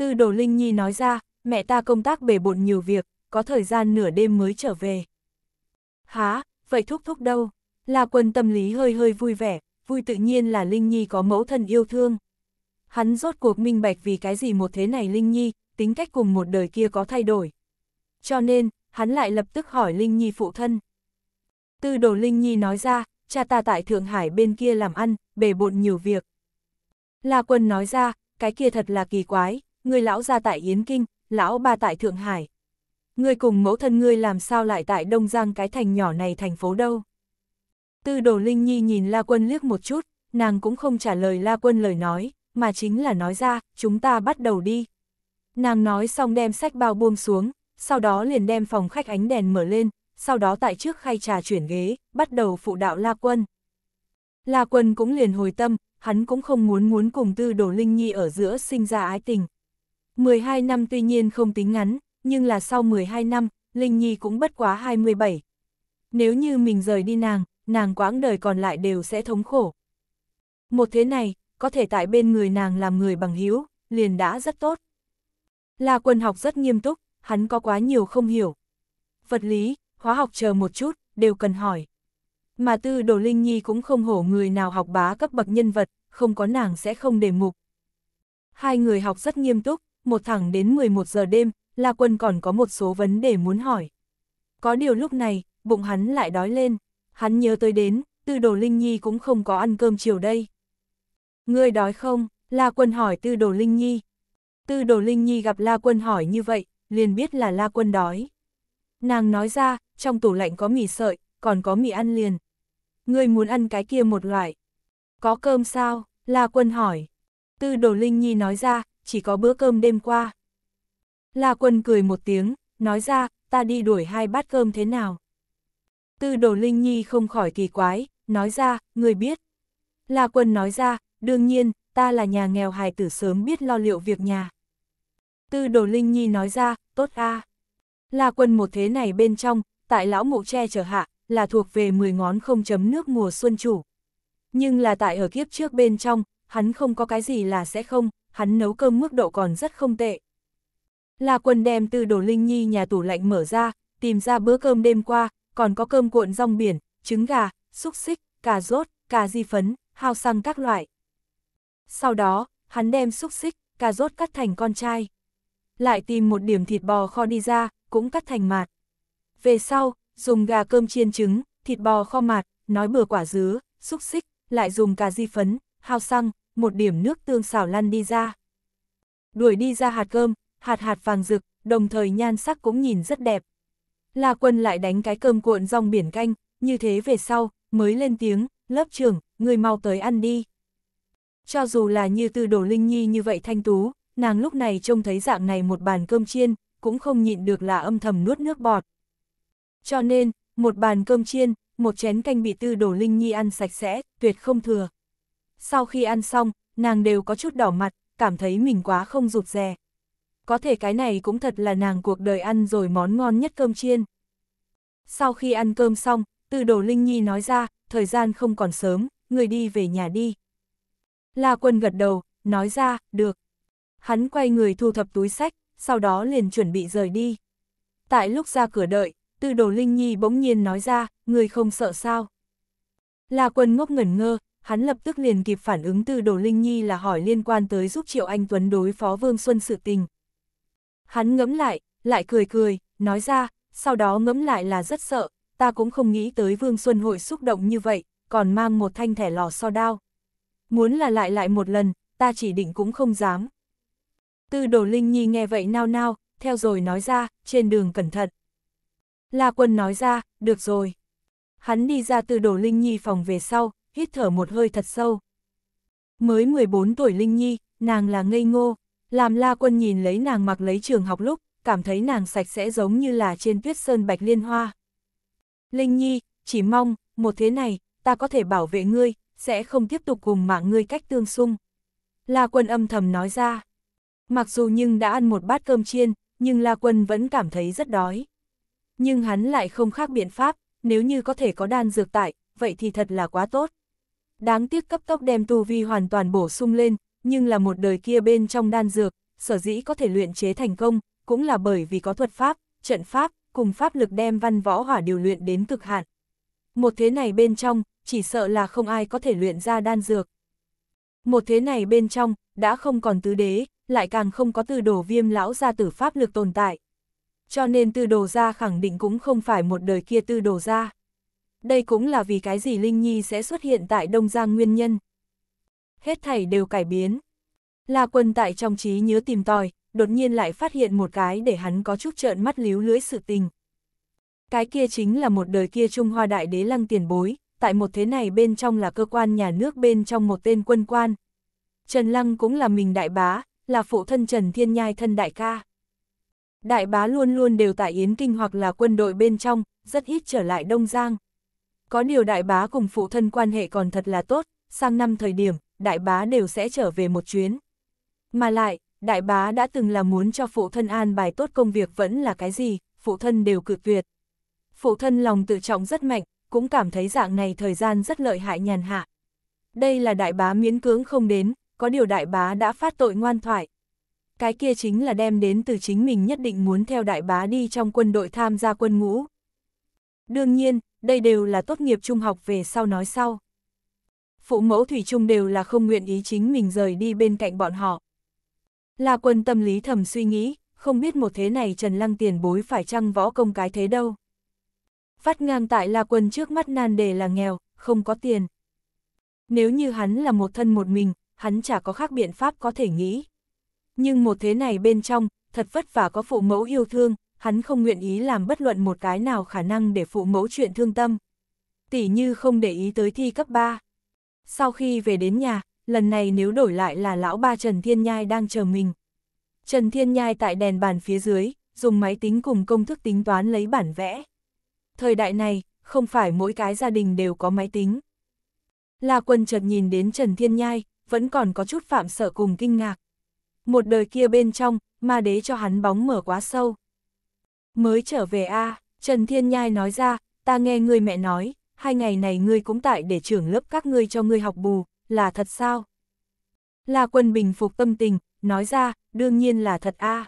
[SPEAKER 1] Tư đồ Linh Nhi nói ra, mẹ ta công tác bể bộn nhiều việc, có thời gian nửa đêm mới trở về. Há, vậy thúc thúc đâu? La quân tâm lý hơi hơi vui vẻ, vui tự nhiên là Linh Nhi có mẫu thân yêu thương. Hắn rốt cuộc minh bạch vì cái gì một thế này Linh Nhi, tính cách cùng một đời kia có thay đổi. Cho nên, hắn lại lập tức hỏi Linh Nhi phụ thân. Tư đồ Linh Nhi nói ra, cha ta tại Thượng Hải bên kia làm ăn, bể bộn nhiều việc. La quân nói ra, cái kia thật là kỳ quái, người lão ra tại Yến Kinh, lão ba tại Thượng Hải. người cùng mẫu thân ngươi làm sao lại tại Đông Giang cái thành nhỏ này thành phố đâu? Tư đồ Linh Nhi nhìn La Quân liếc một chút, nàng cũng không trả lời La Quân lời nói, mà chính là nói ra, chúng ta bắt đầu đi. Nàng nói xong đem sách bao buông xuống, sau đó liền đem phòng khách ánh đèn mở lên, sau đó tại trước khay trà chuyển ghế, bắt đầu phụ đạo La Quân. La Quân cũng liền hồi tâm, hắn cũng không muốn muốn cùng Tư Đồ Linh Nhi ở giữa sinh ra ái tình, 12 năm tuy nhiên không tính ngắn, nhưng là sau 12 năm, Linh Nhi cũng bất quá 27. Nếu như mình rời đi nàng, nàng quãng đời còn lại đều sẽ thống khổ. Một thế này, có thể tại bên người nàng làm người bằng hữu liền đã rất tốt. Là quần học rất nghiêm túc, hắn có quá nhiều không hiểu. Vật lý, hóa học chờ một chút, đều cần hỏi. Mà tư đồ Linh Nhi cũng không hổ người nào học bá cấp bậc nhân vật, không có nàng sẽ không để mục. Hai người học rất nghiêm túc, một thẳng đến 11 giờ đêm, La Quân còn có một số vấn đề muốn hỏi. Có điều lúc này, bụng hắn lại đói lên, hắn nhớ tới đến, tư đồ Linh Nhi cũng không có ăn cơm chiều đây. Ngươi đói không? La Quân hỏi tư đồ Linh Nhi. Tư đồ Linh Nhi gặp La Quân hỏi như vậy, liền biết là La Quân đói. Nàng nói ra, trong tủ lạnh có mì sợi, còn có mì ăn liền. Ngươi muốn ăn cái kia một loại. Có cơm sao? La Quân hỏi. Tư đồ Linh Nhi nói ra, chỉ có bữa cơm đêm qua. La Quân cười một tiếng, nói ra, ta đi đuổi hai bát cơm thế nào. Tư đồ Linh Nhi không khỏi kỳ quái, nói ra, người biết. La Quân nói ra, đương nhiên, ta là nhà nghèo hài tử sớm biết lo liệu việc nhà. Tư đồ Linh Nhi nói ra, tốt a. La Quân một thế này bên trong, tại lão mộ tre trở hạ, là thuộc về 10 ngón không chấm nước mùa xuân chủ. Nhưng là tại ở kiếp trước bên trong, hắn không có cái gì là sẽ không, hắn nấu cơm mức độ còn rất không tệ. Là quần đem từ đồ linh nhi nhà tủ lạnh mở ra, tìm ra bữa cơm đêm qua, còn có cơm cuộn rong biển, trứng gà, xúc xích, cà rốt, cà di phấn, hao xăng các loại. Sau đó, hắn đem xúc xích, cà rốt cắt thành con trai. Lại tìm một điểm thịt bò kho đi ra, cũng cắt thành mạt. Về sau, dùng gà cơm chiên trứng, thịt bò kho mạt, nói bừa quả dứa, xúc xích, lại dùng cà di phấn, hao xăng, một điểm nước tương xào lăn đi ra. Đuổi đi ra hạt cơm, hạt hạt vàng rực, đồng thời nhan sắc cũng nhìn rất đẹp. La quân lại đánh cái cơm cuộn rong biển canh, như thế về sau, mới lên tiếng, lớp trưởng, người mau tới ăn đi. Cho dù là như từ đồ linh nhi như vậy thanh tú, nàng lúc này trông thấy dạng này một bàn cơm chiên, cũng không nhịn được là âm thầm nuốt nước bọt. Cho nên, một bàn cơm chiên, một chén canh bị tư đồ linh nhi ăn sạch sẽ, tuyệt không thừa sau khi ăn xong, nàng đều có chút đỏ mặt, cảm thấy mình quá không rụt rè. Có thể cái này cũng thật là nàng cuộc đời ăn rồi món ngon nhất cơm chiên. Sau khi ăn cơm xong, từ đồ Linh Nhi nói ra, thời gian không còn sớm, người đi về nhà đi. La quân gật đầu, nói ra, được. Hắn quay người thu thập túi sách, sau đó liền chuẩn bị rời đi. Tại lúc ra cửa đợi, từ đồ Linh Nhi bỗng nhiên nói ra, người không sợ sao. La quân ngốc ngẩn ngơ, hắn lập tức liền kịp phản ứng từ Đồ Linh Nhi là hỏi liên quan tới giúp Triệu Anh Tuấn đối phó Vương Xuân sự tình. Hắn ngẫm lại, lại cười cười, nói ra, sau đó ngẫm lại là rất sợ, ta cũng không nghĩ tới Vương Xuân hội xúc động như vậy, còn mang một thanh thẻ lò so đao. Muốn là lại lại một lần, ta chỉ định cũng không dám. Tư Đồ Linh Nhi nghe vậy nao nao, theo rồi nói ra, trên đường cẩn thận. La Quân nói ra, được rồi. Hắn đi ra từ Đồ Linh Nhi phòng về sau, hít thở một hơi thật sâu. Mới 14 tuổi Linh Nhi, nàng là ngây ngô, làm la quân nhìn lấy nàng mặc lấy trường học lúc, cảm thấy nàng sạch sẽ giống như là trên tuyết sơn bạch liên hoa. Linh Nhi, chỉ mong, một thế này, ta có thể bảo vệ ngươi, sẽ không tiếp tục cùng mạng ngươi cách tương xung. La quân âm thầm nói ra. Mặc dù nhưng đã ăn một bát cơm chiên, nhưng La quân vẫn cảm thấy rất đói. Nhưng hắn lại không khác biện pháp, nếu như có thể có đan dược tại, vậy thì thật là quá tốt đáng tiếc cấp tốc đem tu vi hoàn toàn bổ sung lên, nhưng là một đời kia bên trong đan dược, sở dĩ có thể luyện chế thành công, cũng là bởi vì có thuật pháp, trận pháp, cùng pháp lực đem văn võ hỏa điều luyện đến cực hạn. Một thế này bên trong, chỉ sợ là không ai có thể luyện ra đan dược. Một thế này bên trong, đã không còn tứ đế, lại càng không có từ đồ viêm lão gia tử pháp lực tồn tại. Cho nên từ đồ gia khẳng định cũng không phải một đời kia từ đồ gia đây cũng là vì cái gì Linh Nhi sẽ xuất hiện tại Đông Giang nguyên nhân. Hết thảy đều cải biến. La quân tại trong trí nhớ tìm tòi, đột nhiên lại phát hiện một cái để hắn có chút trợn mắt líu lưỡi sự tình. Cái kia chính là một đời kia Trung Hoa Đại Đế Lăng tiền bối, tại một thế này bên trong là cơ quan nhà nước bên trong một tên quân quan. Trần Lăng cũng là mình đại bá, là phụ thân Trần Thiên Nhai thân đại ca. Đại bá luôn luôn đều tại Yến Kinh hoặc là quân đội bên trong, rất ít trở lại Đông Giang. Có điều đại bá cùng phụ thân quan hệ còn thật là tốt, sang năm thời điểm, đại bá đều sẽ trở về một chuyến. Mà lại, đại bá đã từng là muốn cho phụ thân an bài tốt công việc vẫn là cái gì, phụ thân đều cực tuyệt. Phụ thân lòng tự trọng rất mạnh, cũng cảm thấy dạng này thời gian rất lợi hại nhàn hạ. Đây là đại bá miễn cưỡng không đến, có điều đại bá đã phát tội ngoan thoại. Cái kia chính là đem đến từ chính mình nhất định muốn theo đại bá đi trong quân đội tham gia quân ngũ. Đương nhiên, đây đều là tốt nghiệp trung học về sau nói sau. Phụ mẫu Thủy Trung đều là không nguyện ý chính mình rời đi bên cạnh bọn họ. La quân tâm lý thầm suy nghĩ, không biết một thế này Trần Lăng tiền bối phải chăng võ công cái thế đâu. Phát ngang tại La quân trước mắt nan đề là nghèo, không có tiền. Nếu như hắn là một thân một mình, hắn chả có khác biện pháp có thể nghĩ. Nhưng một thế này bên trong, thật vất vả có phụ mẫu yêu thương, hắn không nguyện ý làm bất luận một cái nào khả năng để phụ mẫu chuyện thương tâm. Tỷ như không để ý tới thi cấp 3. Sau khi về đến nhà, lần này nếu đổi lại là lão ba Trần Thiên Nhai đang chờ mình. Trần Thiên Nhai tại đèn bàn phía dưới, dùng máy tính cùng công thức tính toán lấy bản vẽ. Thời đại này, không phải mỗi cái gia đình đều có máy tính. La Quân chợt nhìn đến Trần Thiên Nhai, vẫn còn có chút phạm sợ cùng kinh ngạc. Một đời kia bên trong, ma đế cho hắn bóng mở quá sâu mới trở về a Trần Thiên Nhai nói ra, ta nghe ngươi mẹ nói, hai ngày này ngươi cũng tại để trưởng lớp các ngươi cho ngươi học bù, là thật sao? La quân bình phục tâm tình, nói ra, đương nhiên là thật a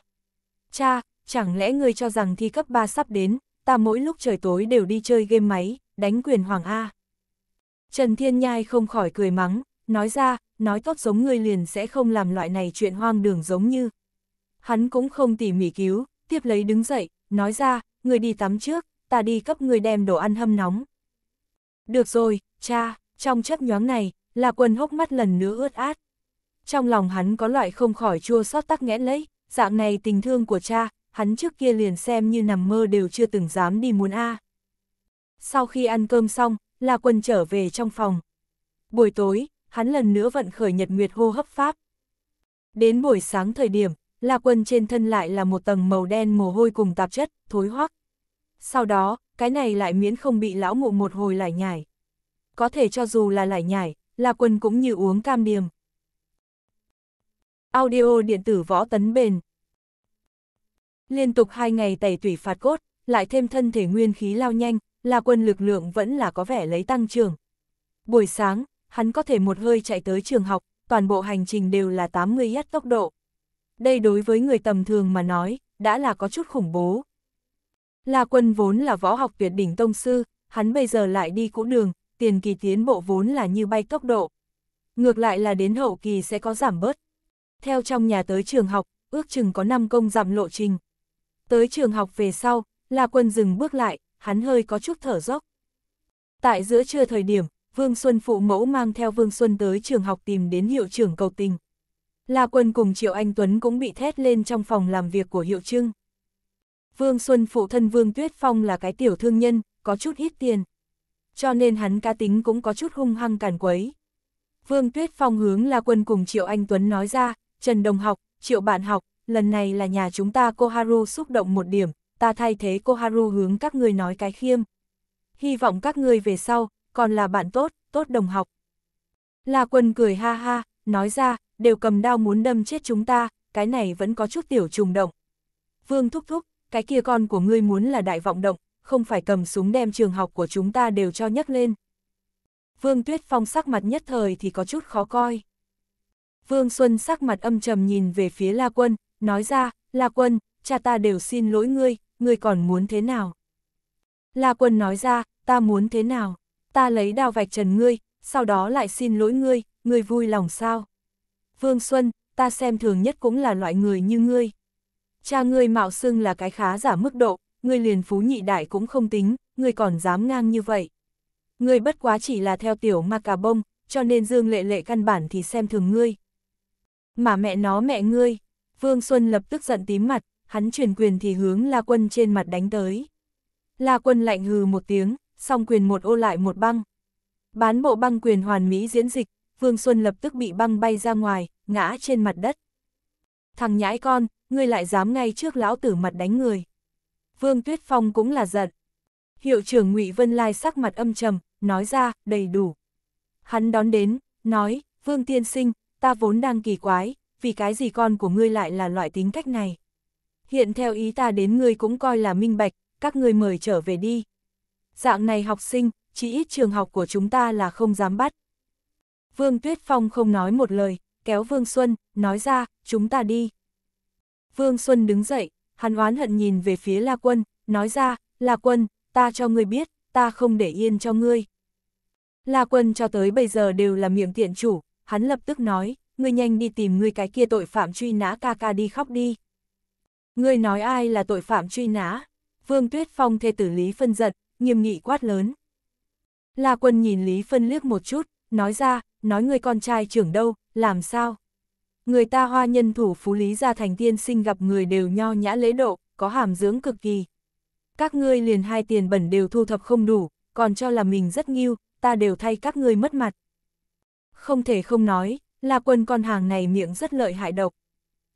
[SPEAKER 1] Cha, chẳng lẽ ngươi cho rằng thi cấp 3 sắp đến, ta mỗi lúc trời tối đều đi chơi game máy, đánh quyền hoàng A. Trần Thiên Nhai không khỏi cười mắng, nói ra, nói tốt giống ngươi liền sẽ không làm loại này chuyện hoang đường giống như. Hắn cũng không tỉ mỉ cứu, tiếp lấy đứng dậy, nói ra, người đi tắm trước, ta đi cấp người đem đồ ăn hâm nóng. Được rồi, cha, trong chấp nhoáng này, là quân hốc mắt lần nữa ướt át. Trong lòng hắn có loại không khỏi chua xót tắc nghẽn lấy, dạng này tình thương của cha, hắn trước kia liền xem như nằm mơ đều chưa từng dám đi muốn A. Sau khi ăn cơm xong, là quân trở về trong phòng. Buổi tối, hắn lần nữa vận khởi nhật nguyệt hô hấp pháp. Đến buổi sáng thời điểm, La Quân trên thân lại là một tầng màu đen mồ hôi cùng tạp chất, thối hoắc. Sau đó, cái này lại miễn không bị lão mụ một hồi lải nhải. Có thể cho dù là lải nhải, La Quân cũng như uống cam điềm. Audio điện tử võ tấn bền. Liên tục hai ngày tẩy tủy phạt cốt, lại thêm thân thể nguyên khí lao nhanh, La Quân lực lượng vẫn là có vẻ lấy tăng trưởng. Buổi sáng, hắn có thể một hơi chạy tới trường học, toàn bộ hành trình đều là 80 yết tốc độ đây đối với người tầm thường mà nói, đã là có chút khủng bố. La Quân vốn là võ học tuyệt đỉnh tông sư, hắn bây giờ lại đi cũ đường, tiền kỳ tiến bộ vốn là như bay tốc độ. Ngược lại là đến hậu kỳ sẽ có giảm bớt. Theo trong nhà tới trường học, ước chừng có 5 công giảm lộ trình. Tới trường học về sau, La Quân dừng bước lại, hắn hơi có chút thở dốc. Tại giữa trưa thời điểm, Vương Xuân phụ mẫu mang theo Vương Xuân tới trường học tìm đến hiệu trưởng cầu tình. La Quân cùng Triệu Anh Tuấn cũng bị thét lên trong phòng làm việc của Hiệu Trưng. Vương Xuân phụ thân Vương Tuyết Phong là cái tiểu thương nhân, có chút ít tiền. Cho nên hắn cá tính cũng có chút hung hăng càn quấy. Vương Tuyết Phong hướng La Quân cùng Triệu Anh Tuấn nói ra, Trần Đồng học, Triệu bạn học, lần này là nhà chúng ta cô Haru xúc động một điểm, ta thay thế cô Haru hướng các người nói cái khiêm. Hy vọng các người về sau, còn là bạn tốt, tốt đồng học. La Quân cười ha ha, nói ra, đều cầm đao muốn đâm chết chúng ta, cái này vẫn có chút tiểu trùng động. Vương thúc thúc, cái kia con của ngươi muốn là đại vọng động, không phải cầm súng đem trường học của chúng ta đều cho nhấc lên. Vương Tuyết Phong sắc mặt nhất thời thì có chút khó coi. Vương Xuân sắc mặt âm trầm nhìn về phía La Quân, nói ra, La Quân, cha ta đều xin lỗi ngươi, ngươi còn muốn thế nào? La Quân nói ra, ta muốn thế nào? Ta lấy đao vạch trần ngươi, sau đó lại xin lỗi ngươi, ngươi vui lòng sao? Vương Xuân, ta xem thường nhất cũng là loại người như ngươi. Cha ngươi mạo xưng là cái khá giả mức độ, ngươi liền phú nhị đại cũng không tính, ngươi còn dám ngang như vậy. Ngươi bất quá chỉ là theo tiểu ma cà bông, cho nên Dương Lệ Lệ căn bản thì xem thường ngươi. Mà mẹ nó mẹ ngươi, Vương Xuân lập tức giận tím mặt, hắn truyền quyền thì hướng La Quân trên mặt đánh tới. La Quân lạnh hừ một tiếng, song quyền một ô lại một băng. Bán bộ băng quyền hoàn mỹ diễn dịch, Vương Xuân lập tức bị băng bay ra ngoài, ngã trên mặt đất. Thằng nhãi con, ngươi lại dám ngay trước lão tử mặt đánh người. Vương Tuyết Phong cũng là giận. Hiệu trưởng Ngụy Vân Lai sắc mặt âm trầm, nói ra, đầy đủ. Hắn đón đến, nói, Vương Tiên Sinh, ta vốn đang kỳ quái, vì cái gì con của ngươi lại là loại tính cách này. Hiện theo ý ta đến ngươi cũng coi là minh bạch, các ngươi mời trở về đi. Dạng này học sinh, chỉ ít trường học của chúng ta là không dám bắt. Vương Tuyết Phong không nói một lời, kéo Vương Xuân, nói ra, chúng ta đi. Vương Xuân đứng dậy, hắn oán hận nhìn về phía La Quân, nói ra, La Quân, ta cho ngươi biết, ta không để yên cho ngươi. La Quân cho tới bây giờ đều là miệng tiện chủ, hắn lập tức nói, ngươi nhanh đi tìm ngươi cái kia tội phạm truy nã ca ca đi khóc đi. Ngươi nói ai là tội phạm truy nã? Vương Tuyết Phong thê tử Lý Phân giật, nghiêm nghị quát lớn. La Quân nhìn Lý Phân liếc một chút, nói ra, nói người con trai trưởng đâu, làm sao? Người ta hoa nhân thủ phú lý gia thành tiên sinh gặp người đều nho nhã lễ độ, có hàm dưỡng cực kỳ. Các ngươi liền hai tiền bẩn đều thu thập không đủ, còn cho là mình rất nghiêu, ta đều thay các ngươi mất mặt. Không thể không nói, là quân con hàng này miệng rất lợi hại độc.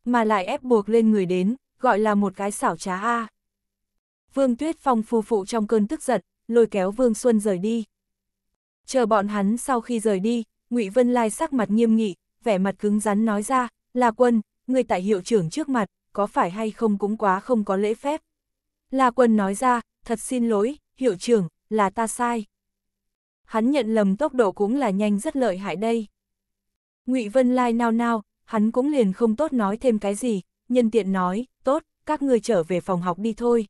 [SPEAKER 1] Mà lại ép buộc lên người đến, gọi là một cái xảo trá a. Vương Tuyết Phong phu phụ trong cơn tức giận, lôi kéo Vương Xuân rời đi. Chờ bọn hắn sau khi rời đi, Ngụy Vân Lai sắc mặt nghiêm nghị, vẻ mặt cứng rắn nói ra, là quân, người tại hiệu trưởng trước mặt, có phải hay không cũng quá không có lễ phép. La quân nói ra, thật xin lỗi, hiệu trưởng, là ta sai. Hắn nhận lầm tốc độ cũng là nhanh rất lợi hại đây. ngụy Vân Lai nao nao, hắn cũng liền không tốt nói thêm cái gì, nhân tiện nói, tốt, các ngươi trở về phòng học đi thôi.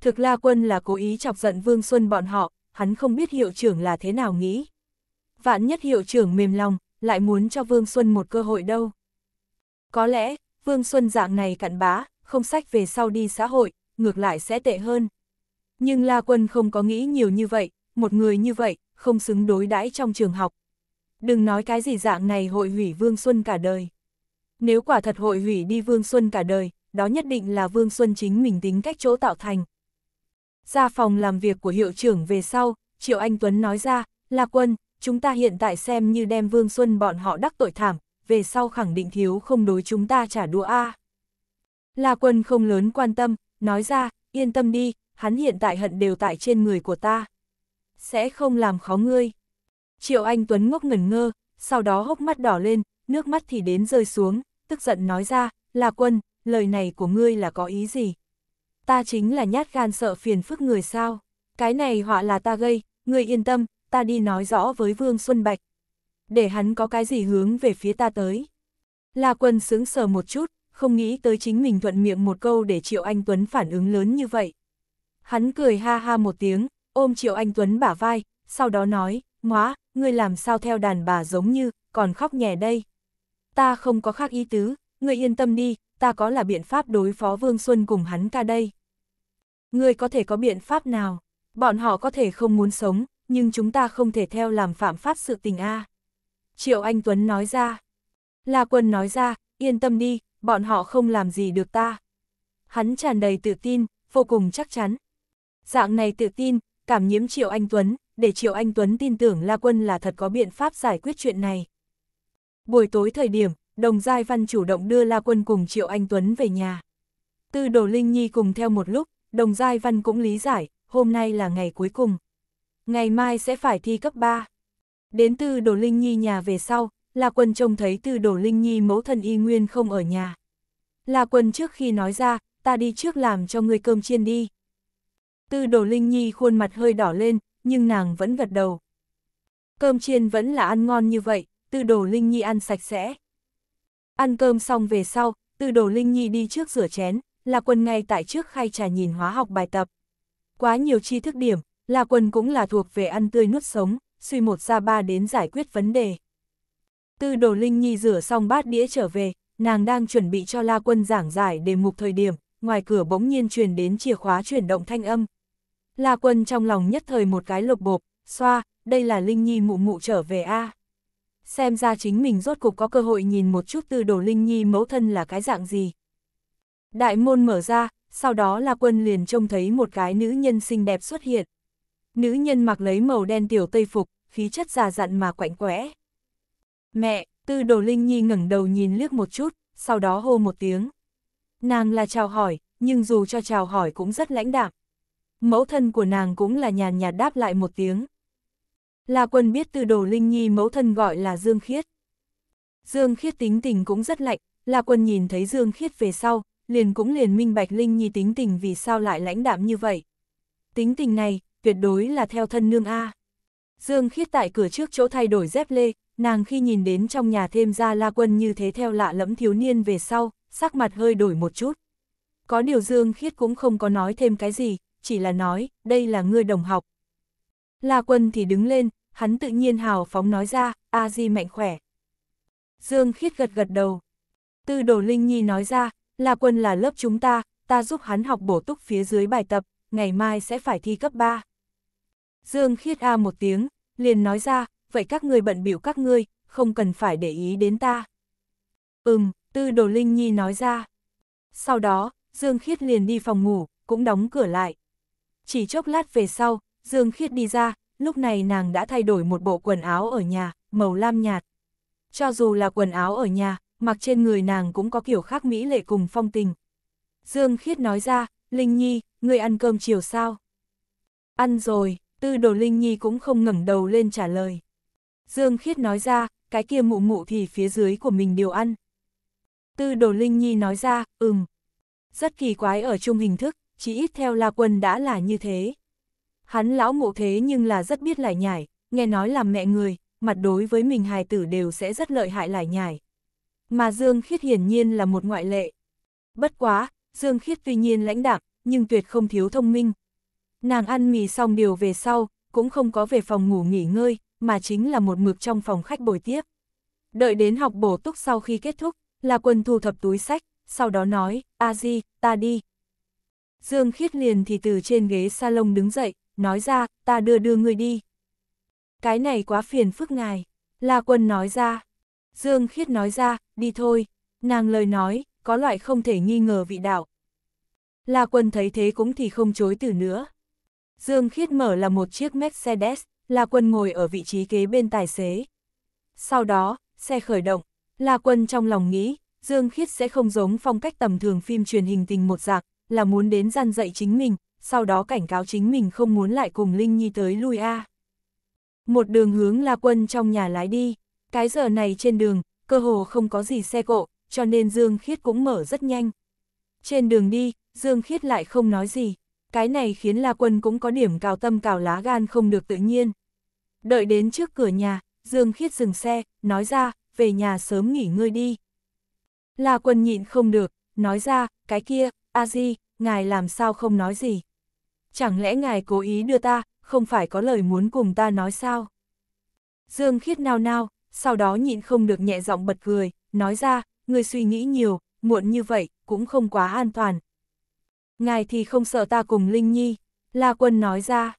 [SPEAKER 1] Thực La Quân là cố ý chọc giận Vương Xuân bọn họ, hắn không biết hiệu trưởng là thế nào nghĩ. Vạn nhất hiệu trưởng mềm lòng, lại muốn cho Vương Xuân một cơ hội đâu. Có lẽ, Vương Xuân dạng này cặn bá, không sách về sau đi xã hội, ngược lại sẽ tệ hơn. Nhưng La Quân không có nghĩ nhiều như vậy, một người như vậy, không xứng đối đãi trong trường học. Đừng nói cái gì dạng này hội hủy Vương Xuân cả đời. Nếu quả thật hội hủy đi Vương Xuân cả đời, đó nhất định là Vương Xuân chính mình tính cách chỗ tạo thành. Ra phòng làm việc của hiệu trưởng về sau, Triệu Anh Tuấn nói ra, La Quân, chúng ta hiện tại xem như đem Vương Xuân bọn họ đắc tội thảm, về sau khẳng định thiếu không đối chúng ta trả đũa a. À. La Quân không lớn quan tâm, nói ra, yên tâm đi, hắn hiện tại hận đều tại trên người của ta. Sẽ không làm khó ngươi. Triệu Anh Tuấn ngốc ngẩn ngơ, sau đó hốc mắt đỏ lên, nước mắt thì đến rơi xuống, tức giận nói ra, La Quân, lời này của ngươi là có ý gì? Ta chính là nhát gan sợ phiền phức người sao? Cái này họa là ta gây, ngươi yên tâm, ta đi nói rõ với Vương Xuân Bạch. Để hắn có cái gì hướng về phía ta tới. La Quân sướng sờ một chút, không nghĩ tới chính mình thuận miệng một câu để Triệu Anh Tuấn phản ứng lớn như vậy. Hắn cười ha ha một tiếng, ôm Triệu Anh Tuấn bả vai, sau đó nói, ngóa, ngươi làm sao theo đàn bà giống như, còn khóc nhẹ đây. Ta không có khác ý tứ, ngươi yên tâm đi, ta có là biện pháp đối phó Vương Xuân cùng hắn ca đây. Ngươi có thể có biện pháp nào? Bọn họ có thể không muốn sống, nhưng chúng ta không thể theo làm phạm pháp sự tình a. Triệu Anh Tuấn nói ra. La Quân nói ra, yên tâm đi, bọn họ không làm gì được ta. Hắn tràn đầy tự tin, vô cùng chắc chắn. Dạng này tự tin, cảm nhiễm Triệu Anh Tuấn, để Triệu Anh Tuấn tin tưởng La Quân là thật có biện pháp giải quyết chuyện này. Buổi tối thời điểm, Đồng Giai Văn chủ động đưa La Quân cùng Triệu Anh Tuấn về nhà. Tư Đồ Linh Nhi cùng theo một lúc, Đồng Giai Văn cũng lý giải, hôm nay là ngày cuối cùng, ngày mai sẽ phải thi cấp 3. Đến từ Đồ Linh Nhi nhà về sau, là Quân trông thấy từ Đồ Linh Nhi mẫu thân y nguyên không ở nhà. Là Quân trước khi nói ra, ta đi trước làm cho người cơm chiên đi. Từ Đồ Linh Nhi khuôn mặt hơi đỏ lên, nhưng nàng vẫn gật đầu. Cơm chiên vẫn là ăn ngon như vậy, từ Đồ Linh Nhi ăn sạch sẽ. Ăn cơm xong về sau, từ Đồ Linh Nhi đi trước rửa chén, là Quân ngay tại trước khay trà nhìn hóa học bài tập. Quá nhiều tri thức điểm, La Quân cũng là thuộc về ăn tươi nuốt sống, suy một ra ba đến giải quyết vấn đề. Tư đồ Linh Nhi rửa xong bát đĩa trở về, nàng đang chuẩn bị cho La Quân giảng giải đề mục thời điểm, ngoài cửa bỗng nhiên truyền đến chìa khóa chuyển động thanh âm. La Quân trong lòng nhất thời một cái lột bộp, xoa, đây là Linh Nhi mụ mụ trở về a. Xem ra chính mình rốt cục có cơ hội nhìn một chút tư đồ Linh Nhi mẫu thân là cái dạng gì. Đại môn mở ra, sau đó La Quân liền trông thấy một cái nữ nhân xinh đẹp xuất hiện. Nữ nhân mặc lấy màu đen tiểu tây phục, khí chất già dặn mà quạnh quẽ. Mẹ, tư đồ Linh Nhi ngẩng đầu nhìn liếc một chút, sau đó hô một tiếng. Nàng là chào hỏi, nhưng dù cho chào hỏi cũng rất lãnh đạm. Mẫu thân của nàng cũng là nhàn nhạt đáp lại một tiếng. La quân biết tư đồ Linh Nhi mẫu thân gọi là Dương Khiết. Dương Khiết tính tình cũng rất lạnh, La quân nhìn thấy Dương Khiết về sau, liền cũng liền minh bạch Linh Nhi tính tình vì sao lại lãnh đạm như vậy. Tính tình này, tuyệt đối là theo thân nương A. Dương Khiết tại cửa trước chỗ thay đổi dép lê, nàng khi nhìn đến trong nhà thêm ra la quân như thế theo lạ lẫm thiếu niên về sau, sắc mặt hơi đổi một chút. Có điều Dương Khiết cũng không có nói thêm cái gì, chỉ là nói, đây là ngươi đồng học. La quân thì đứng lên, hắn tự nhiên hào phóng nói ra, a di mạnh khỏe. Dương Khiết gật gật đầu. Tư đồ Linh Nhi nói ra, La quân là lớp chúng ta, ta giúp hắn học bổ túc phía dưới bài tập, ngày mai sẽ phải thi cấp 3. Dương Khiết A một tiếng, liền nói ra, vậy các ngươi bận biểu các ngươi, không cần phải để ý đến ta. Ừm, Tư Đồ Linh Nhi nói ra. Sau đó, Dương Khiết liền đi phòng ngủ, cũng đóng cửa lại. Chỉ chốc lát về sau, Dương Khiết đi ra, lúc này nàng đã thay đổi một bộ quần áo ở nhà, màu lam nhạt. Cho dù là quần áo ở nhà, mặc trên người nàng cũng có kiểu khác mỹ lệ cùng phong tình. Dương Khiết nói ra, Linh Nhi, ngươi ăn cơm chiều sao? Ăn rồi, Tư đồ Linh Nhi cũng không ngẩng đầu lên trả lời. Dương Khiết nói ra, cái kia mụ mụ thì phía dưới của mình điều ăn. Tư đồ Linh Nhi nói ra, ừm. Rất kỳ quái ở chung hình thức, chỉ ít theo La Quân đã là như thế. Hắn lão mụ thế nhưng là rất biết lại nhải, nghe nói làm mẹ người, mặt đối với mình hài tử đều sẽ rất lợi hại lại nhải. Mà Dương Khiết hiển nhiên là một ngoại lệ. Bất quá, Dương Khiết tuy nhiên lãnh đạm, nhưng tuyệt không thiếu thông minh, Nàng ăn mì xong điều về sau, cũng không có về phòng ngủ nghỉ ngơi, mà chính là một mực trong phòng khách bồi tiếp. Đợi đến học bổ túc sau khi kết thúc, là quân thu thập túi sách, sau đó nói, a di, ta đi. Dương Khiết liền thì từ trên ghế salon đứng dậy, nói ra, ta đưa đưa người đi. Cái này quá phiền phức ngài, là Quân nói ra. Dương Khiết nói ra, đi thôi, nàng lời nói, có loại không thể nghi ngờ vị đạo. là Quân thấy thế cũng thì không chối từ nữa, Dương Khiết mở là một chiếc Mercedes, La Quân ngồi ở vị trí kế bên tài xế. Sau đó, xe khởi động, La Quân trong lòng nghĩ, Dương Khiết sẽ không giống phong cách tầm thường phim truyền hình tình một dạng, là muốn đến gian dạy chính mình, sau đó cảnh cáo chính mình không muốn lại cùng Linh Nhi tới lui a. Một đường hướng La Quân trong nhà lái đi, cái giờ này trên đường, cơ hồ không có gì xe cộ, cho nên Dương Khiết cũng mở rất nhanh. Trên đường đi, Dương Khiết lại không nói gì cái này khiến La Quân cũng có điểm cào tâm cào lá gan không được tự nhiên. Đợi đến trước cửa nhà, Dương Khiết dừng xe, nói ra, về nhà sớm nghỉ ngơi đi. La Quân nhịn không được, nói ra, cái kia, a di, ngài làm sao không nói gì? Chẳng lẽ ngài cố ý đưa ta, không phải có lời muốn cùng ta nói sao? Dương Khiết nao nao, sau đó nhịn không được nhẹ giọng bật cười, nói ra, người suy nghĩ nhiều, muộn như vậy, cũng không quá an toàn, Ngài thì không sợ ta cùng Linh Nhi, La Quân nói ra.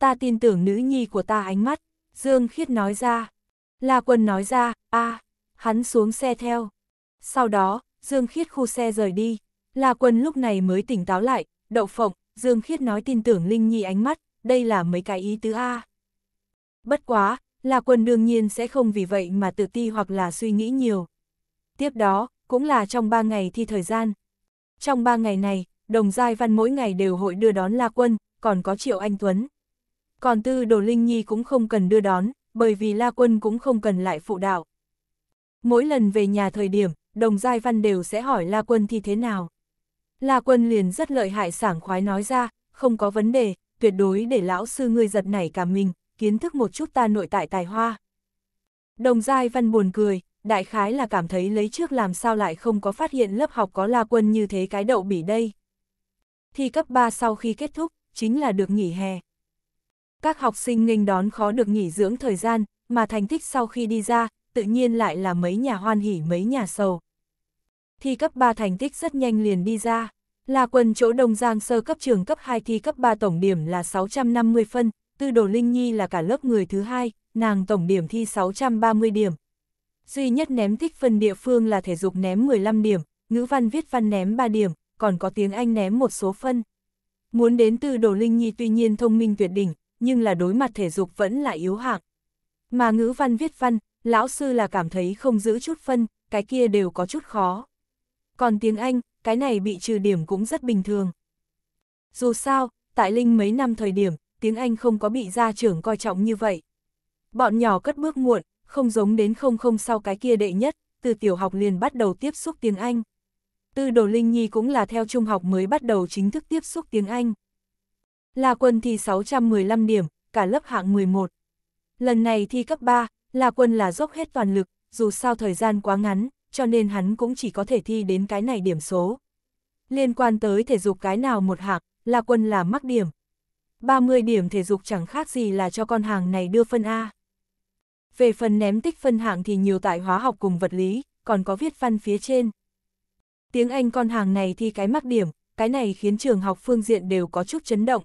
[SPEAKER 1] Ta tin tưởng nữ nhi của ta ánh mắt, Dương Khiết nói ra. La Quân nói ra, a à, hắn xuống xe theo. Sau đó, Dương Khiết khu xe rời đi. La Quân lúc này mới tỉnh táo lại, đậu phộng, Dương Khiết nói tin tưởng Linh Nhi ánh mắt, đây là mấy cái ý tứ A. Bất quá, La Quân đương nhiên sẽ không vì vậy mà tự ti hoặc là suy nghĩ nhiều. Tiếp đó, cũng là trong ba ngày thi thời gian. Trong ba ngày này, đồng giai văn mỗi ngày đều hội đưa đón La Quân, còn có Triệu Anh Tuấn. Còn tư đồ Linh Nhi cũng không cần đưa đón, bởi vì La Quân cũng không cần lại phụ đạo. Mỗi lần về nhà thời điểm, đồng giai văn đều sẽ hỏi La Quân thì thế nào. La Quân liền rất lợi hại sảng khoái nói ra, không có vấn đề, tuyệt đối để lão sư ngươi giật nảy cả mình, kiến thức một chút ta nội tại tài hoa. Đồng Giai Văn buồn cười, đại khái là cảm thấy lấy trước làm sao lại không có phát hiện lớp học có La Quân như thế cái đậu bỉ đây thi cấp 3 sau khi kết thúc, chính là được nghỉ hè. Các học sinh nghênh đón khó được nghỉ dưỡng thời gian, mà thành tích sau khi đi ra, tự nhiên lại là mấy nhà hoan hỉ mấy nhà sầu. Thi cấp 3 thành tích rất nhanh liền đi ra. Là quần chỗ Đông Giang sơ cấp trường cấp 2 thi cấp 3 tổng điểm là 650 phân, Tư Đồ Linh Nhi là cả lớp người thứ hai, nàng tổng điểm thi 630 điểm. Duy nhất ném tích phân địa phương là thể dục ném 15 điểm, ngữ văn viết văn ném 3 điểm, còn có tiếng Anh ném một số phân. Muốn đến từ Đồ Linh Nhi tuy nhiên thông minh tuyệt đỉnh, nhưng là đối mặt thể dục vẫn là yếu hạng. Mà ngữ văn viết văn, lão sư là cảm thấy không giữ chút phân, cái kia đều có chút khó. Còn tiếng Anh, cái này bị trừ điểm cũng rất bình thường. Dù sao, tại Linh mấy năm thời điểm, tiếng Anh không có bị gia trưởng coi trọng như vậy. Bọn nhỏ cất bước muộn, không giống đến không không sau cái kia đệ nhất, từ tiểu học liền bắt đầu tiếp xúc tiếng Anh. Tư Đồ Linh Nhi cũng là theo trung học mới bắt đầu chính thức tiếp xúc tiếng Anh. La Quân thi 615 điểm, cả lớp hạng 11. Lần này thi cấp 3, La Quân là dốc hết toàn lực, dù sao thời gian quá ngắn, cho nên hắn cũng chỉ có thể thi đến cái này điểm số. Liên quan tới thể dục cái nào một hạng, La Quân là mắc điểm. 30 điểm thể dục chẳng khác gì là cho con hàng này đưa phân A. Về phần ném tích phân hạng thì nhiều tại hóa học cùng vật lý, còn có viết văn phía trên. Tiếng Anh con hàng này thi cái mắc điểm, cái này khiến trường học phương diện đều có chút chấn động.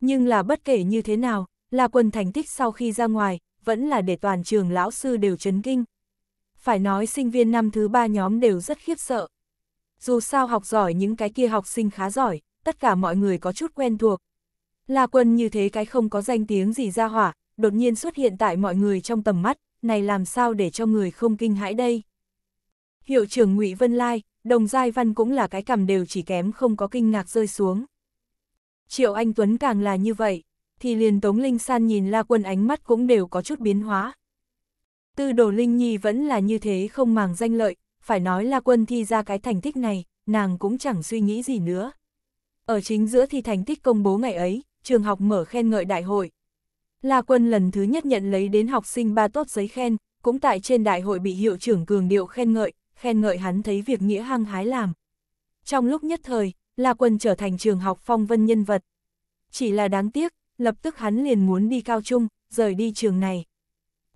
[SPEAKER 1] Nhưng là bất kể như thế nào, là quần thành tích sau khi ra ngoài, vẫn là để toàn trường lão sư đều chấn kinh. Phải nói sinh viên năm thứ ba nhóm đều rất khiếp sợ. Dù sao học giỏi những cái kia học sinh khá giỏi, tất cả mọi người có chút quen thuộc. Là quần như thế cái không có danh tiếng gì ra hỏa, đột nhiên xuất hiện tại mọi người trong tầm mắt, này làm sao để cho người không kinh hãi đây. Hiệu trưởng ngụy Vân Lai, đồng giai văn cũng là cái cầm đều chỉ kém không có kinh ngạc rơi xuống. Triệu Anh Tuấn càng là như vậy, thì liền Tống Linh San nhìn La Quân ánh mắt cũng đều có chút biến hóa. Tư đồ Linh Nhi vẫn là như thế không màng danh lợi, phải nói La Quân thi ra cái thành tích này, nàng cũng chẳng suy nghĩ gì nữa. Ở chính giữa thi thành tích công bố ngày ấy, trường học mở khen ngợi đại hội. La Quân lần thứ nhất nhận lấy đến học sinh ba tốt giấy khen, cũng tại trên đại hội bị hiệu trưởng cường điệu khen ngợi, khen ngợi hắn thấy việc nghĩa hăng hái làm. Trong lúc nhất thời, La Quân trở thành trường học phong vân nhân vật. Chỉ là đáng tiếc, lập tức hắn liền muốn đi cao trung, rời đi trường này.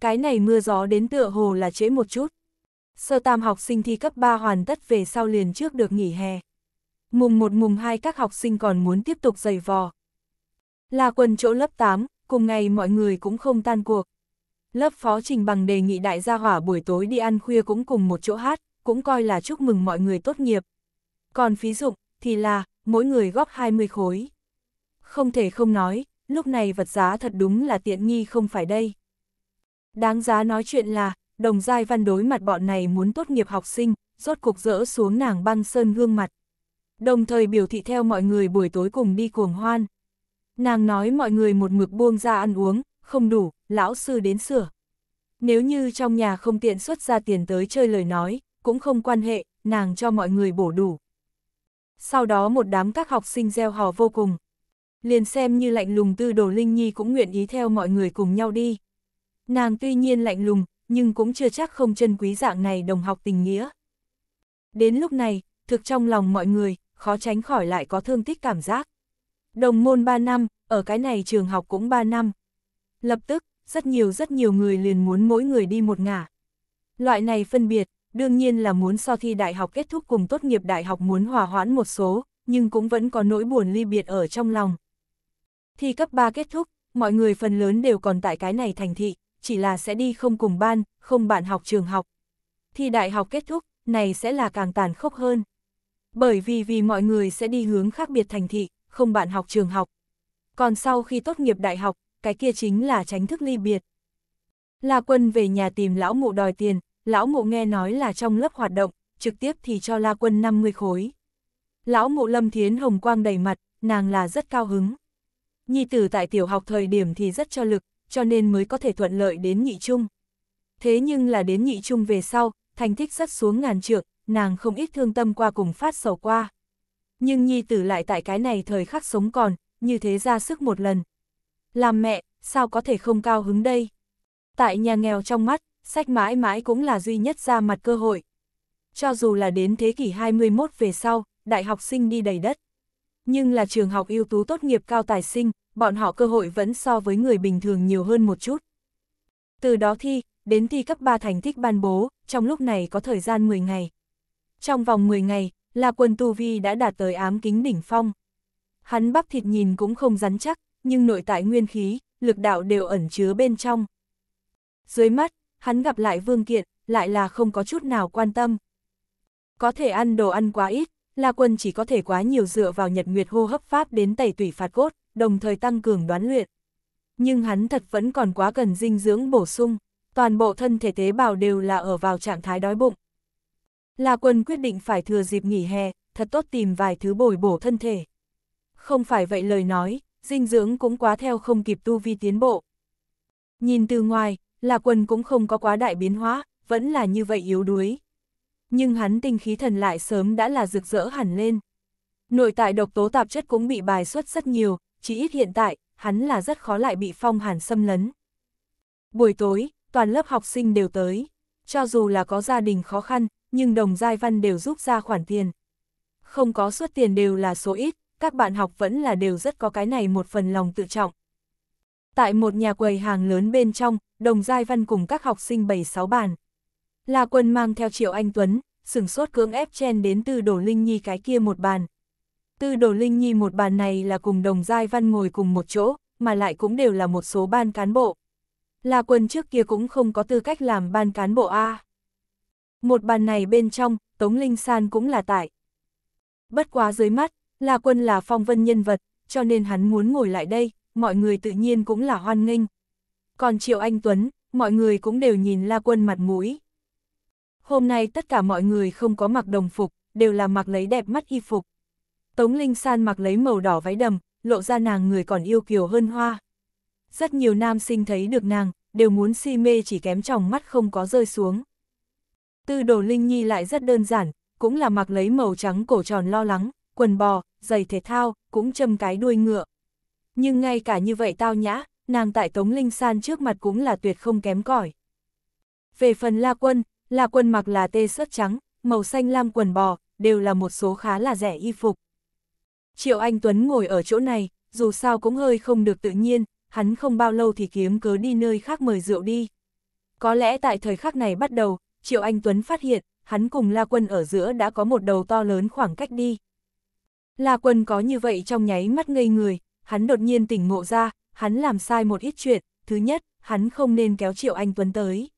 [SPEAKER 1] Cái này mưa gió đến tựa hồ là trễ một chút. Sơ tam học sinh thi cấp 3 hoàn tất về sau liền trước được nghỉ hè. Mùng 1 mùng 2 các học sinh còn muốn tiếp tục dày vò. La Quân chỗ lớp 8, cùng ngày mọi người cũng không tan cuộc. Lớp phó trình bằng đề nghị đại gia hỏa buổi tối đi ăn khuya cũng cùng một chỗ hát, cũng coi là chúc mừng mọi người tốt nghiệp. Còn phí dụng, thì là, mỗi người góp 20 khối. Không thể không nói, lúc này vật giá thật đúng là tiện nghi không phải đây. Đáng giá nói chuyện là, đồng giai văn đối mặt bọn này muốn tốt nghiệp học sinh, rốt cục rỡ xuống nàng băng sơn gương mặt. Đồng thời biểu thị theo mọi người buổi tối cùng đi cuồng hoan. Nàng nói mọi người một mực buông ra ăn uống, không đủ, lão sư đến sửa. Nếu như trong nhà không tiện xuất ra tiền tới chơi lời nói, cũng không quan hệ, nàng cho mọi người bổ đủ. Sau đó một đám các học sinh gieo hò vô cùng. Liền xem như lạnh lùng tư đồ Linh Nhi cũng nguyện ý theo mọi người cùng nhau đi. Nàng tuy nhiên lạnh lùng, nhưng cũng chưa chắc không chân quý dạng này đồng học tình nghĩa. Đến lúc này, thực trong lòng mọi người, khó tránh khỏi lại có thương tích cảm giác. Đồng môn 3 năm, ở cái này trường học cũng 3 năm. Lập tức, rất nhiều rất nhiều người liền muốn mỗi người đi một ngả. Loại này phân biệt, đương nhiên là muốn so thi đại học kết thúc cùng tốt nghiệp đại học muốn hòa hoãn một số, nhưng cũng vẫn có nỗi buồn ly biệt ở trong lòng. Thi cấp 3 kết thúc, mọi người phần lớn đều còn tại cái này thành thị, chỉ là sẽ đi không cùng ban, không bạn học trường học. Thi đại học kết thúc, này sẽ là càng tàn khốc hơn. Bởi vì vì mọi người sẽ đi hướng khác biệt thành thị, không bạn học trường học. Còn sau khi tốt nghiệp đại học, cái kia chính là tránh thức ly biệt. La quân về nhà tìm lão mụ đòi tiền, lão ngộ nghe nói là trong lớp hoạt động, trực tiếp thì cho La Quân 50 khối. Lão ngộ Lâm Thiến hồng quang đầy mặt, nàng là rất cao hứng. Nhi tử tại tiểu học thời điểm thì rất cho lực, cho nên mới có thể thuận lợi đến nhị trung. Thế nhưng là đến nhị trung về sau, thành tích rất xuống ngàn trượng, nàng không ít thương tâm qua cùng phát sầu qua. Nhưng nhi tử lại tại cái này thời khắc sống còn, như thế ra sức một lần. Làm mẹ, sao có thể không cao hứng đây? Tại nhà nghèo trong mắt, sách mãi mãi cũng là duy nhất ra mặt cơ hội. Cho dù là đến thế kỷ 21 về sau, đại học sinh đi đầy đất. Nhưng là trường học ưu tú tốt nghiệp cao tài sinh, bọn họ cơ hội vẫn so với người bình thường nhiều hơn một chút. Từ đó thi, đến thi cấp 3 thành tích ban bố, trong lúc này có thời gian 10 ngày. Trong vòng 10 ngày, là quân Tu Vi đã đạt tới ám kính đỉnh phong. Hắn bắp thịt nhìn cũng không rắn chắc, nhưng nội tại nguyên khí, lực đạo đều ẩn chứa bên trong. Dưới mắt, hắn gặp lại Vương Kiện, lại là không có chút nào quan tâm. Có thể ăn đồ ăn quá ít, La Quân chỉ có thể quá nhiều dựa vào nhật nguyệt hô hấp pháp đến tẩy tủy phạt cốt, đồng thời tăng cường đoán luyện. Nhưng hắn thật vẫn còn quá cần dinh dưỡng bổ sung, toàn bộ thân thể tế bào đều là ở vào trạng thái đói bụng. La Quân quyết định phải thừa dịp nghỉ hè, thật tốt tìm vài thứ bồi bổ thân thể. Không phải vậy lời nói, dinh dưỡng cũng quá theo không kịp tu vi tiến bộ. Nhìn từ ngoài, là quần cũng không có quá đại biến hóa, vẫn là như vậy yếu đuối. Nhưng hắn tinh khí thần lại sớm đã là rực rỡ hẳn lên. Nội tại độc tố tạp chất cũng bị bài xuất rất nhiều, chỉ ít hiện tại, hắn là rất khó lại bị phong hàn xâm lấn. Buổi tối, toàn lớp học sinh đều tới. Cho dù là có gia đình khó khăn, nhưng đồng giai văn đều giúp ra khoản tiền. Không có suất tiền đều là số ít, các bạn học vẫn là đều rất có cái này một phần lòng tự trọng, Tại một nhà quầy hàng lớn bên trong, đồng giai văn cùng các học sinh bảy sáu bàn. la quân mang theo Triệu Anh Tuấn, sửng sốt cưỡng ép chen đến từ Đồ Linh Nhi cái kia một bàn. Từ Đồ Linh Nhi một bàn này là cùng đồng giai văn ngồi cùng một chỗ, mà lại cũng đều là một số ban cán bộ. la quân trước kia cũng không có tư cách làm ban cán bộ A. Một bàn này bên trong, Tống Linh San cũng là tại. Bất quá dưới mắt, la quân là phong vân nhân vật, cho nên hắn muốn ngồi lại đây, mọi người tự nhiên cũng là hoan nghênh. Còn Triệu Anh Tuấn, mọi người cũng đều nhìn La Quân mặt mũi. Hôm nay tất cả mọi người không có mặc đồng phục, đều là mặc lấy đẹp mắt y phục. Tống Linh San mặc lấy màu đỏ váy đầm, lộ ra nàng người còn yêu kiều hơn hoa. Rất nhiều nam sinh thấy được nàng, đều muốn si mê chỉ kém tròng mắt không có rơi xuống. Tư đồ Linh Nhi lại rất đơn giản, cũng là mặc lấy màu trắng cổ tròn lo lắng, quần bò, giày thể thao, cũng châm cái đuôi ngựa nhưng ngay cả như vậy tao nhã, nàng tại Tống Linh San trước mặt cũng là tuyệt không kém cỏi. Về phần La Quân, La Quân mặc là tê sớt trắng, màu xanh lam quần bò, đều là một số khá là rẻ y phục. Triệu Anh Tuấn ngồi ở chỗ này, dù sao cũng hơi không được tự nhiên, hắn không bao lâu thì kiếm cớ đi nơi khác mời rượu đi. Có lẽ tại thời khắc này bắt đầu, Triệu Anh Tuấn phát hiện, hắn cùng La Quân ở giữa đã có một đầu to lớn khoảng cách đi. La Quân có như vậy trong nháy mắt ngây người, hắn đột nhiên tỉnh ngộ ra, hắn làm sai một ít chuyện, thứ nhất, hắn không nên kéo Triệu Anh Tuấn tới.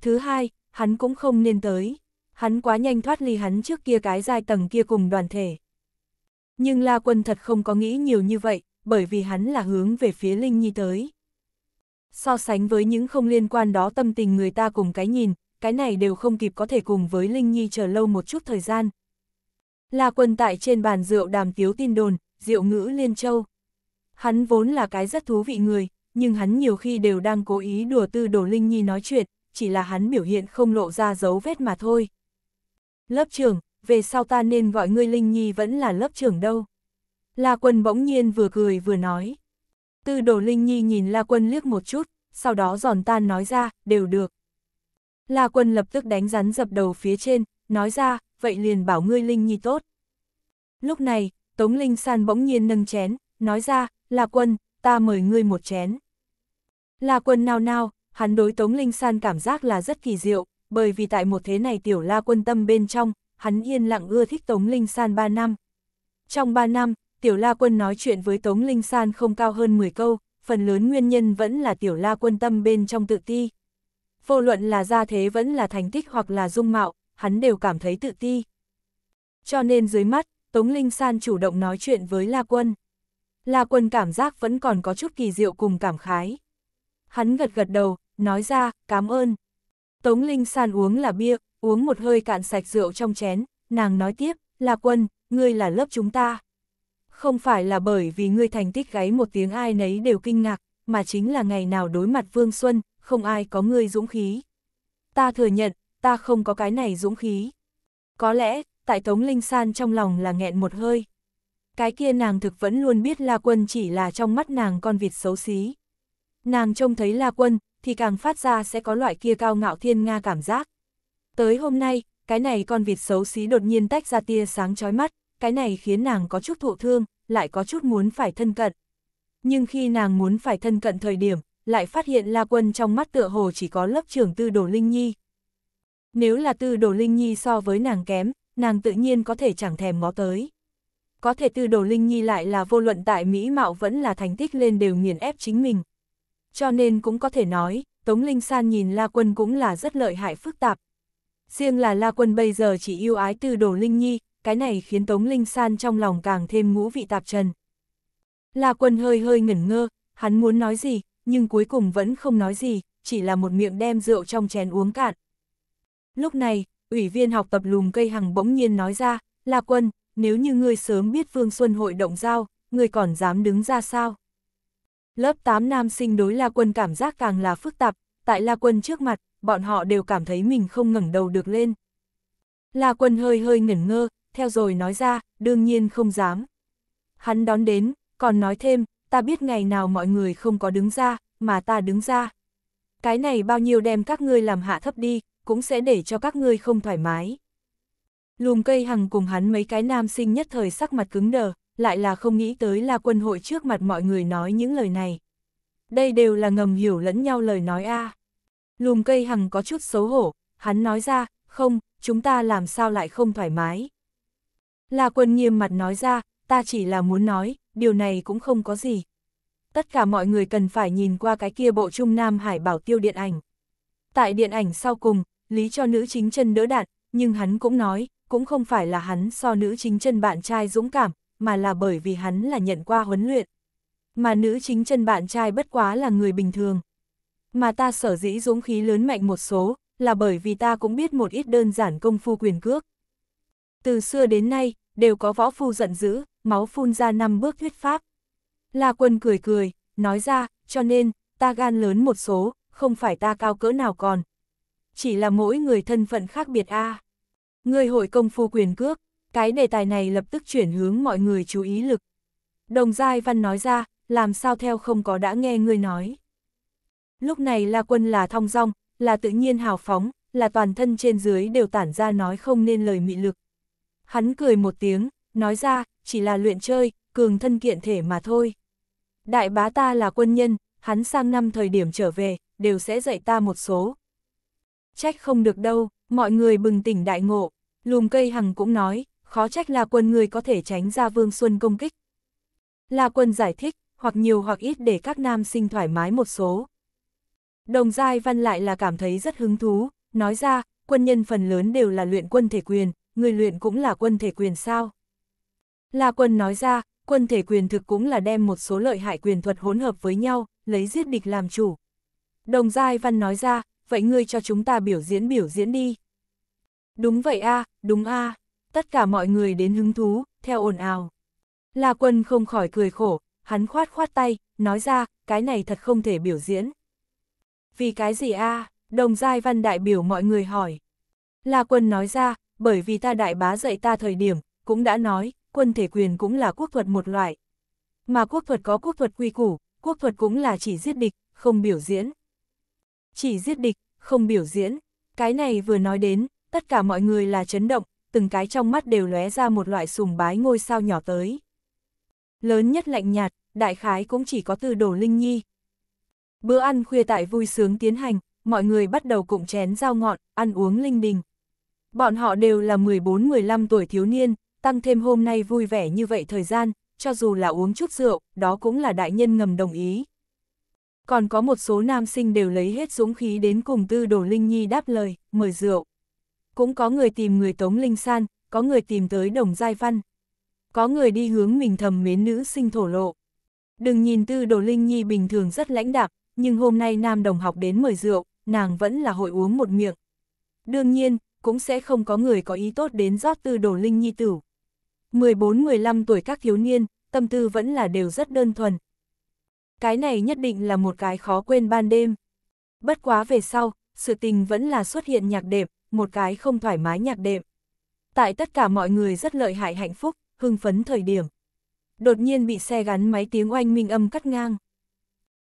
[SPEAKER 1] Thứ hai, hắn cũng không nên tới, hắn quá nhanh thoát ly hắn trước kia cái giai tầng kia cùng đoàn thể. Nhưng La Quân thật không có nghĩ nhiều như vậy, bởi vì hắn là hướng về phía Linh Nhi tới. So sánh với những không liên quan đó tâm tình người ta cùng cái nhìn, cái này đều không kịp có thể cùng với Linh Nhi chờ lâu một chút thời gian. La Quân tại trên bàn rượu đàm tiếu tin đồn, rượu ngữ Liên Châu. Hắn vốn là cái rất thú vị người, nhưng hắn nhiều khi đều đang cố ý đùa tư đồ Linh Nhi nói chuyện, chỉ là hắn biểu hiện không lộ ra dấu vết mà thôi. Lớp trưởng, về sau ta nên gọi ngươi Linh Nhi vẫn là lớp trưởng đâu. La Quân bỗng nhiên vừa cười vừa nói. Tư đồ Linh Nhi nhìn La Quân liếc một chút, sau đó giòn tan nói ra, đều được. La Quân lập tức đánh rắn dập đầu phía trên, nói ra, vậy liền bảo ngươi Linh Nhi tốt. Lúc này, Tống Linh San bỗng nhiên nâng chén, nói ra, La Quân, ta mời ngươi một chén. La Quân nao nao, hắn đối Tống Linh San cảm giác là rất kỳ diệu, bởi vì tại một thế này tiểu La Quân tâm bên trong, hắn yên lặng ưa thích Tống Linh San 3 năm. Trong 3 năm, tiểu La Quân nói chuyện với Tống Linh San không cao hơn 10 câu, phần lớn nguyên nhân vẫn là tiểu La Quân tâm bên trong tự ti. Vô luận là gia thế vẫn là thành tích hoặc là dung mạo, hắn đều cảm thấy tự ti. Cho nên dưới mắt, Tống Linh San chủ động nói chuyện với La Quân. La Quân cảm giác vẫn còn có chút kỳ diệu cùng cảm khái. Hắn gật gật đầu, nói ra, cảm ơn. Tống Linh San uống là bia, uống một hơi cạn sạch rượu trong chén, nàng nói tiếp, La Quân, ngươi là lớp chúng ta. Không phải là bởi vì ngươi thành tích gáy một tiếng ai nấy đều kinh ngạc, mà chính là ngày nào đối mặt Vương Xuân, không ai có ngươi dũng khí. Ta thừa nhận, ta không có cái này dũng khí. Có lẽ, tại Tống Linh San trong lòng là nghẹn một hơi cái kia nàng thực vẫn luôn biết La Quân chỉ là trong mắt nàng con vịt xấu xí. Nàng trông thấy La Quân, thì càng phát ra sẽ có loại kia cao ngạo thiên Nga cảm giác. Tới hôm nay, cái này con vịt xấu xí đột nhiên tách ra tia sáng chói mắt, cái này khiến nàng có chút thụ thương, lại có chút muốn phải thân cận. Nhưng khi nàng muốn phải thân cận thời điểm, lại phát hiện La Quân trong mắt tựa hồ chỉ có lớp trưởng tư đồ Linh Nhi. Nếu là tư đồ Linh Nhi so với nàng kém, nàng tự nhiên có thể chẳng thèm ngó tới có thể tư đồ Linh Nhi lại là vô luận tại Mỹ Mạo vẫn là thành tích lên đều nghiền ép chính mình. Cho nên cũng có thể nói, Tống Linh San nhìn La Quân cũng là rất lợi hại phức tạp. Riêng là La Quân bây giờ chỉ yêu ái tư đồ Linh Nhi, cái này khiến Tống Linh San trong lòng càng thêm ngũ vị tạp trần. La Quân hơi hơi ngẩn ngơ, hắn muốn nói gì, nhưng cuối cùng vẫn không nói gì, chỉ là một miệng đem rượu trong chén uống cạn. Lúc này, ủy viên học tập lùm cây hằng bỗng nhiên nói ra, La Quân, nếu như ngươi sớm biết Vương Xuân hội động giao, ngươi còn dám đứng ra sao? Lớp 8 nam sinh đối La Quân cảm giác càng là phức tạp, tại La Quân trước mặt, bọn họ đều cảm thấy mình không ngẩng đầu được lên. La Quân hơi hơi ngẩn ngơ, theo rồi nói ra, đương nhiên không dám. Hắn đón đến, còn nói thêm, ta biết ngày nào mọi người không có đứng ra, mà ta đứng ra. Cái này bao nhiêu đem các ngươi làm hạ thấp đi, cũng sẽ để cho các ngươi không thoải mái. Lùm cây hằng cùng hắn mấy cái nam sinh nhất thời sắc mặt cứng đờ, lại là không nghĩ tới là quân hội trước mặt mọi người nói những lời này. Đây đều là ngầm hiểu lẫn nhau lời nói a. Lùm cây hằng có chút xấu hổ, hắn nói ra, không, chúng ta làm sao lại không thoải mái. Là quân nghiêm mặt nói ra, ta chỉ là muốn nói, điều này cũng không có gì. Tất cả mọi người cần phải nhìn qua cái kia bộ Trung Nam Hải bảo tiêu điện ảnh. Tại điện ảnh sau cùng, lý cho nữ chính chân đỡ đạn, nhưng hắn cũng nói, cũng không phải là hắn so nữ chính chân bạn trai dũng cảm, mà là bởi vì hắn là nhận qua huấn luyện. Mà nữ chính chân bạn trai bất quá là người bình thường. Mà ta sở dĩ dũng khí lớn mạnh một số, là bởi vì ta cũng biết một ít đơn giản công phu quyền cước. Từ xưa đến nay, đều có võ phu giận dữ, máu phun ra năm bước huyết pháp. La quân cười cười, nói ra, cho nên, ta gan lớn một số, không phải ta cao cỡ nào còn. Chỉ là mỗi người thân phận khác biệt a à. Người hội công phu quyền cước, cái đề tài này lập tức chuyển hướng mọi người chú ý lực. Đồng Giai Văn nói ra, làm sao theo không có đã nghe người nói. Lúc này La Quân là thong dong, là tự nhiên hào phóng, là toàn thân trên dưới đều tản ra nói không nên lời mị lực. Hắn cười một tiếng, nói ra, chỉ là luyện chơi, cường thân kiện thể mà thôi. Đại bá ta là quân nhân, hắn sang năm thời điểm trở về, đều sẽ dạy ta một số. Trách không được đâu, Mọi người bừng tỉnh đại ngộ, lùm cây hằng cũng nói, khó trách là quân người có thể tránh ra Vương Xuân công kích. Là quân giải thích, hoặc nhiều hoặc ít để các nam sinh thoải mái một số. Đồng Giai Văn lại là cảm thấy rất hứng thú, nói ra, quân nhân phần lớn đều là luyện quân thể quyền, người luyện cũng là quân thể quyền sao. La quân nói ra, quân thể quyền thực cũng là đem một số lợi hại quyền thuật hỗn hợp với nhau, lấy giết địch làm chủ. Đồng Giai Văn nói ra, vậy ngươi cho chúng ta biểu diễn biểu diễn đi. Đúng vậy a, à, đúng a. À. Tất cả mọi người đến hứng thú, theo ồn ào. La Quân không khỏi cười khổ, hắn khoát khoát tay, nói ra, cái này thật không thể biểu diễn. Vì cái gì a? À? Đồng Giai Văn đại biểu mọi người hỏi. La Quân nói ra, bởi vì ta đại bá dạy ta thời điểm, cũng đã nói, quân thể quyền cũng là quốc thuật một loại. Mà quốc thuật có quốc thuật quy củ, quốc thuật cũng là chỉ giết địch, không biểu diễn. Chỉ giết địch, không biểu diễn, cái này vừa nói đến, tất cả mọi người là chấn động, từng cái trong mắt đều lóe ra một loại sùng bái ngôi sao nhỏ tới. Lớn nhất lạnh nhạt, đại khái cũng chỉ có từ đổ linh nhi. Bữa ăn khuya tại vui sướng tiến hành, mọi người bắt đầu cụm chén dao ngọn, ăn uống linh đình. Bọn họ đều là 14-15 tuổi thiếu niên, tăng thêm hôm nay vui vẻ như vậy thời gian, cho dù là uống chút rượu, đó cũng là đại nhân ngầm đồng ý. Còn có một số nam sinh đều lấy hết dũng khí đến cùng tư đồ Linh Nhi đáp lời, mời rượu cũng có người tìm người Tống Linh San, có người tìm tới Đồng Giai Văn. Có người đi hướng mình thầm mến nữ sinh thổ lộ. Đừng nhìn Tư Đồ Linh Nhi bình thường rất lãnh đạm, nhưng hôm nay nam đồng học đến mời rượu, nàng vẫn là hội uống một miệng. Đương nhiên, cũng sẽ không có người có ý tốt đến rót Tư Đồ Linh Nhi tử. 14-15 tuổi các thiếu niên, tâm tư vẫn là đều rất đơn thuần. Cái này nhất định là một cái khó quên ban đêm. Bất quá về sau, sự tình vẫn là xuất hiện nhạc đẹp một cái không thoải mái nhạc đệm. Tại tất cả mọi người rất lợi hại hạnh phúc, hưng phấn thời điểm. Đột nhiên bị xe gắn máy tiếng oanh minh âm cắt ngang.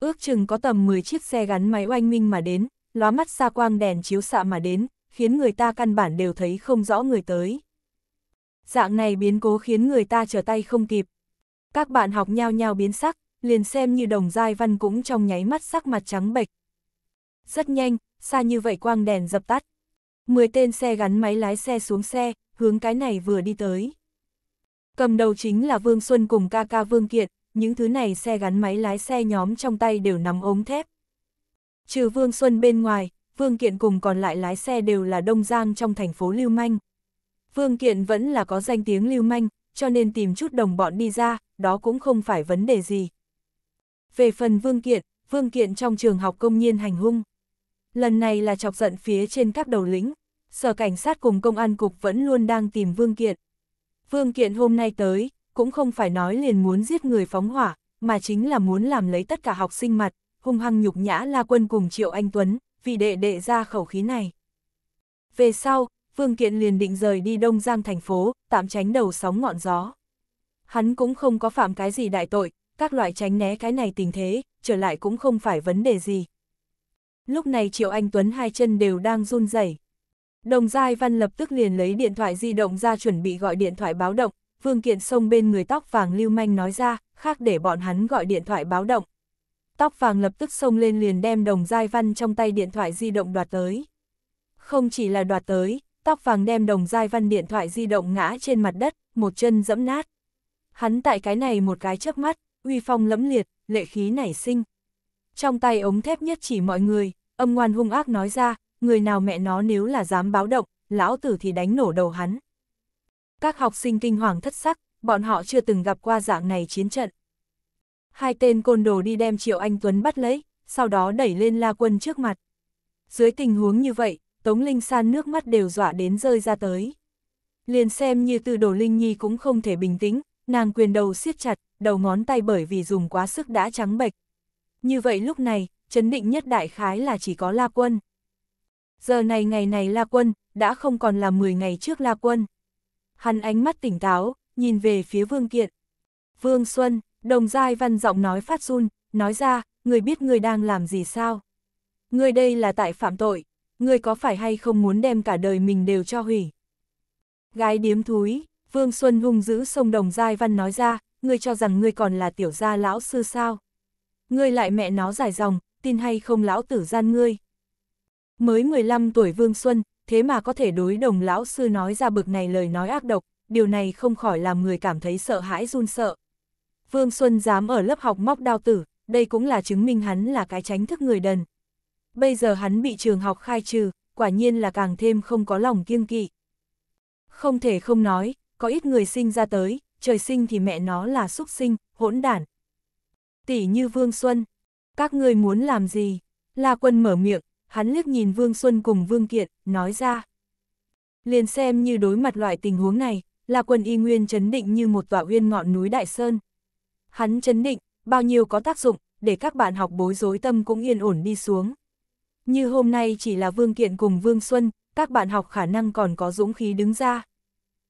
[SPEAKER 1] Ước chừng có tầm 10 chiếc xe gắn máy oanh minh mà đến, lóa mắt xa quang đèn chiếu xạ mà đến, khiến người ta căn bản đều thấy không rõ người tới. Dạng này biến cố khiến người ta trở tay không kịp. Các bạn học nhao nhao biến sắc, liền xem như đồng giai văn cũng trong nháy mắt sắc mặt trắng bệch. Rất nhanh, xa như vậy quang đèn dập tắt, 10 tên xe gắn máy lái xe xuống xe, hướng cái này vừa đi tới. Cầm đầu chính là Vương Xuân cùng ca ca Vương Kiệt, những thứ này xe gắn máy lái xe nhóm trong tay đều nắm ống thép. Trừ Vương Xuân bên ngoài, Vương Kiện cùng còn lại lái xe đều là đông giang trong thành phố Lưu Manh. Vương Kiện vẫn là có danh tiếng Lưu Manh, cho nên tìm chút đồng bọn đi ra, đó cũng không phải vấn đề gì. Về phần Vương Kiện, Vương Kiện trong trường học công nhiên hành hung lần này là chọc giận phía trên các đầu lĩnh. Sở cảnh sát cùng công an cục vẫn luôn đang tìm Vương Kiện. Vương Kiện hôm nay tới, cũng không phải nói liền muốn giết người phóng hỏa, mà chính là muốn làm lấy tất cả học sinh mặt, hung hăng nhục nhã La Quân cùng Triệu Anh Tuấn, vì đệ đệ ra khẩu khí này. Về sau, Vương Kiện liền định rời đi Đông Giang thành phố, tạm tránh đầu sóng ngọn gió. Hắn cũng không có phạm cái gì đại tội, các loại tránh né cái này tình thế, trở lại cũng không phải vấn đề gì, lúc này Triệu Anh Tuấn hai chân đều đang run rẩy. Đồng Giai Văn lập tức liền lấy điện thoại di động ra chuẩn bị gọi điện thoại báo động, Vương Kiện xông bên người tóc vàng lưu manh nói ra, khác để bọn hắn gọi điện thoại báo động. Tóc vàng lập tức xông lên liền đem đồng giai văn trong tay điện thoại di động đoạt tới. Không chỉ là đoạt tới, tóc vàng đem đồng giai văn điện thoại di động ngã trên mặt đất, một chân dẫm nát. Hắn tại cái này một cái chớp mắt, uy phong lẫm liệt, lệ khí nảy sinh, trong tay ống thép nhất chỉ mọi người, âm ngoan hung ác nói ra, người nào mẹ nó nếu là dám báo động, lão tử thì đánh nổ đầu hắn. Các học sinh kinh hoàng thất sắc, bọn họ chưa từng gặp qua dạng này chiến trận. Hai tên côn đồ đi đem Triệu Anh Tuấn bắt lấy, sau đó đẩy lên La Quân trước mặt. Dưới tình huống như vậy, Tống Linh San nước mắt đều dọa đến rơi ra tới. Liền xem như từ đồ Linh Nhi cũng không thể bình tĩnh, nàng quyền đầu siết chặt, đầu ngón tay bởi vì dùng quá sức đã trắng bệch. Như vậy lúc này, chấn định nhất đại khái là chỉ có La Quân. Giờ này ngày này La Quân, đã không còn là 10 ngày trước La Quân. Hắn ánh mắt tỉnh táo, nhìn về phía Vương Kiện. Vương Xuân, đồng giai văn giọng nói phát run, nói ra, người biết người đang làm gì sao? Người đây là tại phạm tội, người có phải hay không muốn đem cả đời mình đều cho hủy? Gái điếm thúi, Vương Xuân hung giữ sông đồng giai văn nói ra, người cho rằng người còn là tiểu gia lão sư sao? ngươi lại mẹ nó dài dòng, tin hay không lão tử gian ngươi. Mới 15 tuổi Vương Xuân, thế mà có thể đối đồng lão sư nói ra bực này lời nói ác độc, điều này không khỏi làm người cảm thấy sợ hãi run sợ. Vương Xuân dám ở lớp học móc đao tử, đây cũng là chứng minh hắn là cái tránh thức người đần. Bây giờ hắn bị trường học khai trừ, quả nhiên là càng thêm không có lòng kiêng kỵ. Không thể không nói, có ít người sinh ra tới, trời sinh thì mẹ nó là súc sinh, hỗn đản, tỷ như Vương Xuân. Các ngươi muốn làm gì? La Quân mở miệng, hắn liếc nhìn Vương Xuân cùng Vương Kiện, nói ra. Liền xem như đối mặt loại tình huống này, La Quân y nguyên chấn định như một tòa uyên ngọn núi Đại Sơn. Hắn chấn định, bao nhiêu có tác dụng, để các bạn học bối rối tâm cũng yên ổn đi xuống. Như hôm nay chỉ là Vương Kiện cùng Vương Xuân, các bạn học khả năng còn có dũng khí đứng ra.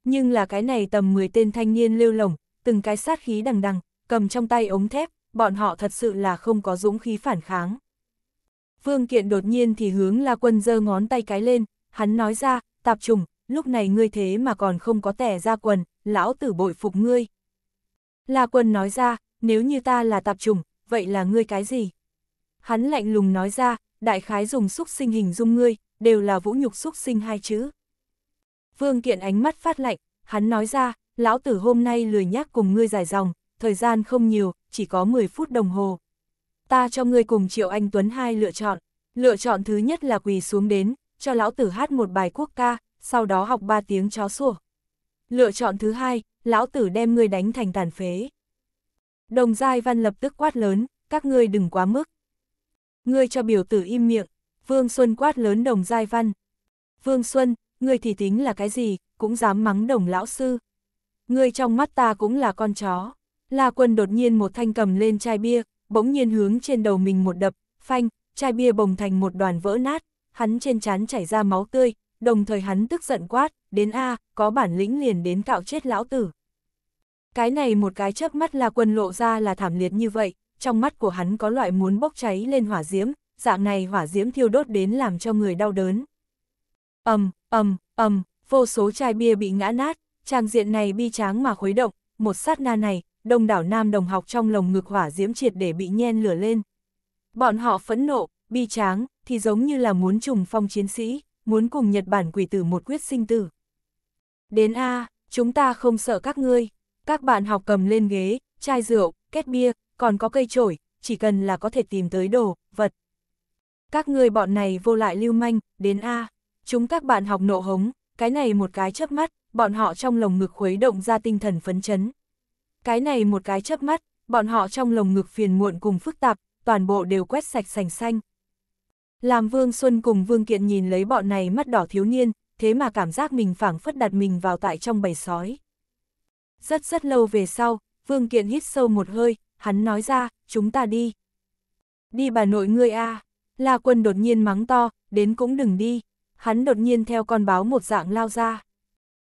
[SPEAKER 1] Nhưng là cái này tầm 10 tên thanh niên lêu lồng, từng cái sát khí đằng đằng, cầm trong tay ống thép, bọn họ thật sự là không có dũng khí phản kháng. Vương Kiện đột nhiên thì hướng La Quân giơ ngón tay cái lên, hắn nói ra, tạp trùng, lúc này ngươi thế mà còn không có tẻ ra quần, lão tử bội phục ngươi. La Quân nói ra, nếu như ta là tạp trùng, vậy là ngươi cái gì? Hắn lạnh lùng nói ra, đại khái dùng xúc sinh hình dung ngươi, đều là vũ nhục xúc sinh hai chữ. Vương Kiện ánh mắt phát lạnh, hắn nói ra, lão tử hôm nay lười nhác cùng ngươi dài dòng, thời gian không nhiều, chỉ có 10 phút đồng hồ. Ta cho ngươi cùng Triệu Anh Tuấn hai lựa chọn. Lựa chọn thứ nhất là quỳ xuống đến, cho lão tử hát một bài quốc ca, sau đó học 3 tiếng chó sủa. Lựa chọn thứ hai, lão tử đem ngươi đánh thành tàn phế. Đồng Giai Văn lập tức quát lớn, các ngươi đừng quá mức. Ngươi cho biểu tử im miệng, Vương Xuân quát lớn Đồng Giai Văn. Vương Xuân, ngươi thì tính là cái gì, cũng dám mắng đồng lão sư. Ngươi trong mắt ta cũng là con chó. La Quân đột nhiên một thanh cầm lên chai bia, bỗng nhiên hướng trên đầu mình một đập, phanh, chai bia bồng thành một đoàn vỡ nát, hắn trên trán chảy ra máu tươi, đồng thời hắn tức giận quát, đến A, có bản lĩnh liền đến cạo chết lão tử. Cái này một cái chớp mắt La Quân lộ ra là thảm liệt như vậy, trong mắt của hắn có loại muốn bốc cháy lên hỏa diễm, dạng này hỏa diễm thiêu đốt đến làm cho người đau đớn. Ầm, ầm, ầm, vô số chai bia bị ngã nát, trang diện này bi tráng mà khuấy động, một sát na này, đông đảo nam đồng học trong lồng ngực hỏa diễm triệt để bị nhen lửa lên. Bọn họ phẫn nộ, bi tráng, thì giống như là muốn trùng phong chiến sĩ, muốn cùng Nhật Bản quỷ tử một quyết sinh tử. Đến A, chúng ta không sợ các ngươi, các bạn học cầm lên ghế, chai rượu, két bia, còn có cây trổi, chỉ cần là có thể tìm tới đồ, vật. Các ngươi bọn này vô lại lưu manh, đến A, chúng các bạn học nộ hống, cái này một cái chớp mắt, bọn họ trong lồng ngực khuấy động ra tinh thần phấn chấn, cái này một cái chớp mắt, bọn họ trong lồng ngực phiền muộn cùng phức tạp, toàn bộ đều quét sạch sành xanh. Làm Vương Xuân cùng Vương Kiện nhìn lấy bọn này mắt đỏ thiếu niên, thế mà cảm giác mình phảng phất đặt mình vào tại trong bầy sói. Rất rất lâu về sau, Vương Kiện hít sâu một hơi, hắn nói ra, chúng ta đi. Đi bà nội ngươi a La quân đột nhiên mắng to, đến cũng đừng đi. Hắn đột nhiên theo con báo một dạng lao ra.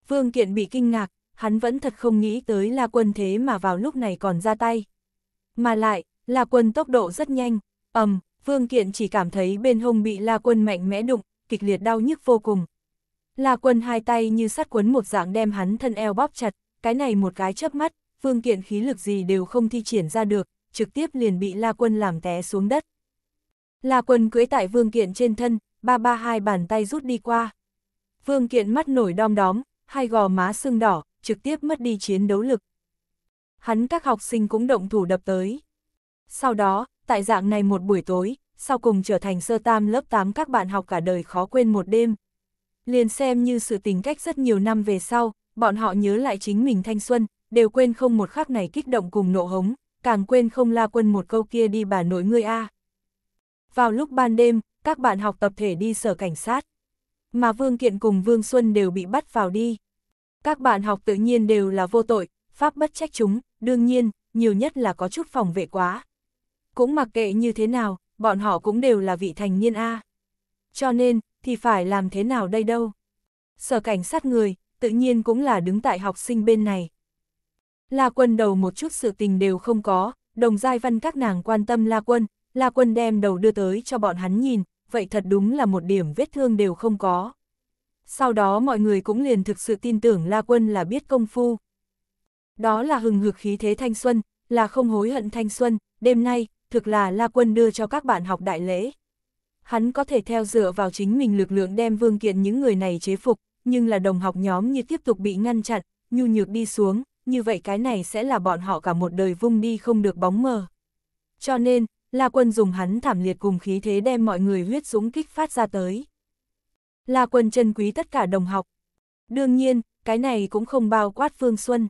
[SPEAKER 1] Vương Kiện bị kinh ngạc, hắn vẫn thật không nghĩ tới là quân thế mà vào lúc này còn ra tay. Mà lại, là quân tốc độ rất nhanh, ầm, Vương Kiện chỉ cảm thấy bên hông bị La Quân mạnh mẽ đụng, kịch liệt đau nhức vô cùng. La Quân hai tay như sắt quấn một dạng đem hắn thân eo bóp chặt, cái này một cái chớp mắt, Vương Kiện khí lực gì đều không thi triển ra được, trực tiếp liền bị La Quân làm té xuống đất. La Quân cưỡi tại Vương Kiện trên thân, ba ba hai bàn tay rút đi qua. Vương Kiện mắt nổi đom đóm, hai gò má sưng đỏ, trực tiếp mất đi chiến đấu lực. Hắn các học sinh cũng động thủ đập tới. Sau đó, tại dạng này một buổi tối, sau cùng trở thành sơ tam lớp 8 các bạn học cả đời khó quên một đêm. Liền xem như sự tình cách rất nhiều năm về sau, bọn họ nhớ lại chính mình thanh xuân, đều quên không một khắc này kích động cùng nộ hống, càng quên không la quân một câu kia đi bà nội ngươi a. Vào lúc ban đêm, các bạn học tập thể đi sở cảnh sát. Mà Vương Kiện cùng Vương Xuân đều bị bắt vào đi. Các bạn học tự nhiên đều là vô tội, pháp bất trách chúng, đương nhiên, nhiều nhất là có chút phòng vệ quá. Cũng mặc kệ như thế nào, bọn họ cũng đều là vị thành niên A. Cho nên, thì phải làm thế nào đây đâu. Sở cảnh sát người, tự nhiên cũng là đứng tại học sinh bên này. La quân đầu một chút sự tình đều không có, đồng giai văn các nàng quan tâm La quân, La quân đem đầu đưa tới cho bọn hắn nhìn, vậy thật đúng là một điểm vết thương đều không có sau đó mọi người cũng liền thực sự tin tưởng La Quân là biết công phu. Đó là hừng hực khí thế thanh xuân, là không hối hận thanh xuân, đêm nay, thực là La Quân đưa cho các bạn học đại lễ. Hắn có thể theo dựa vào chính mình lực lượng đem vương kiện những người này chế phục, nhưng là đồng học nhóm như tiếp tục bị ngăn chặn, nhu nhược đi xuống, như vậy cái này sẽ là bọn họ cả một đời vung đi không được bóng mờ. Cho nên, La Quân dùng hắn thảm liệt cùng khí thế đem mọi người huyết dũng kích phát ra tới là quân chân quý tất cả đồng học. Đương nhiên, cái này cũng không bao quát Phương Xuân.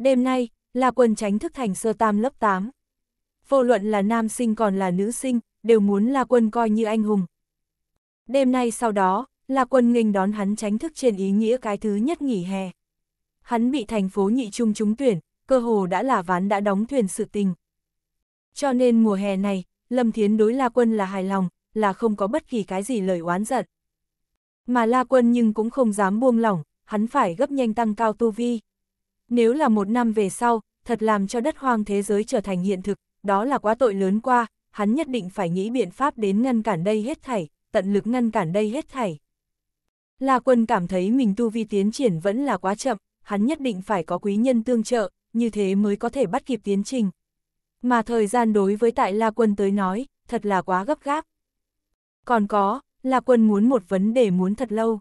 [SPEAKER 1] Đêm nay, là quân tránh thức thành sơ tam lớp 8. Vô luận là nam sinh còn là nữ sinh, đều muốn là quân coi như anh hùng. Đêm nay sau đó, là quân nghênh đón hắn tránh thức trên ý nghĩa cái thứ nhất nghỉ hè. Hắn bị thành phố nhị trung trúng tuyển, cơ hồ đã là ván đã đóng thuyền sự tình. Cho nên mùa hè này, Lâm Thiến đối La Quân là hài lòng, là không có bất kỳ cái gì lời oán giận. Mà La Quân nhưng cũng không dám buông lỏng, hắn phải gấp nhanh tăng cao tu vi. Nếu là một năm về sau, thật làm cho đất hoang thế giới trở thành hiện thực, đó là quá tội lớn qua, hắn nhất định phải nghĩ biện pháp đến ngăn cản đây hết thảy, tận lực ngăn cản đây hết thảy. La Quân cảm thấy mình tu vi tiến triển vẫn là quá chậm, hắn nhất định phải có quý nhân tương trợ, như thế mới có thể bắt kịp tiến trình. Mà thời gian đối với tại La Quân tới nói, thật là quá gấp gáp. Còn có, La Quân muốn một vấn đề muốn thật lâu.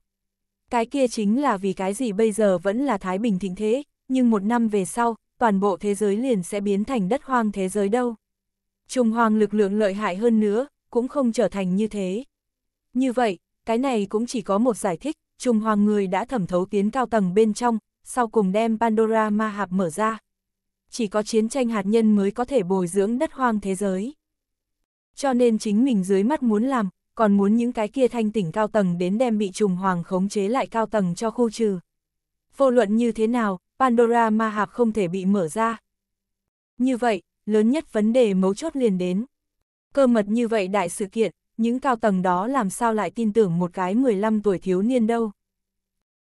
[SPEAKER 1] Cái kia chính là vì cái gì bây giờ vẫn là Thái Bình thịnh thế, nhưng một năm về sau, toàn bộ thế giới liền sẽ biến thành đất hoang thế giới đâu. Trung Hoang lực lượng lợi hại hơn nữa, cũng không trở thành như thế. Như vậy, cái này cũng chỉ có một giải thích, Trung Hoang người đã thẩm thấu tiến cao tầng bên trong, sau cùng đem Pandora ma hạp mở ra. Chỉ có chiến tranh hạt nhân mới có thể bồi dưỡng đất hoang thế giới. Cho nên chính mình dưới mắt muốn làm, còn muốn những cái kia thanh tỉnh cao tầng đến đem bị trùng hoàng khống chế lại cao tầng cho khu trừ. Vô luận như thế nào, Pandora ma hạp không thể bị mở ra. Như vậy, lớn nhất vấn đề mấu chốt liền đến. Cơ mật như vậy đại sự kiện, những cao tầng đó làm sao lại tin tưởng một cái 15 tuổi thiếu niên đâu.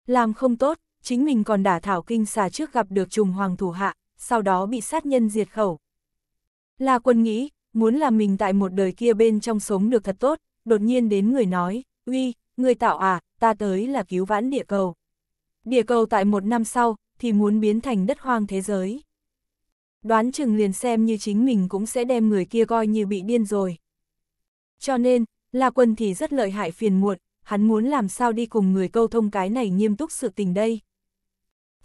[SPEAKER 1] Làm không tốt, chính mình còn đả thảo kinh xà trước gặp được trùng hoàng thủ hạ, sau đó bị sát nhân diệt khẩu. là quân nghĩ, muốn là mình tại một đời kia bên trong sống được thật tốt, đột nhiên đến người nói, uy, người tạo à, ta tới là cứu vãn địa cầu. Địa cầu tại một năm sau, thì muốn biến thành đất hoang thế giới. Đoán chừng liền xem như chính mình cũng sẽ đem người kia coi như bị điên rồi. Cho nên, La Quân thì rất lợi hại phiền muộn, hắn muốn làm sao đi cùng người câu thông cái này nghiêm túc sự tình đây.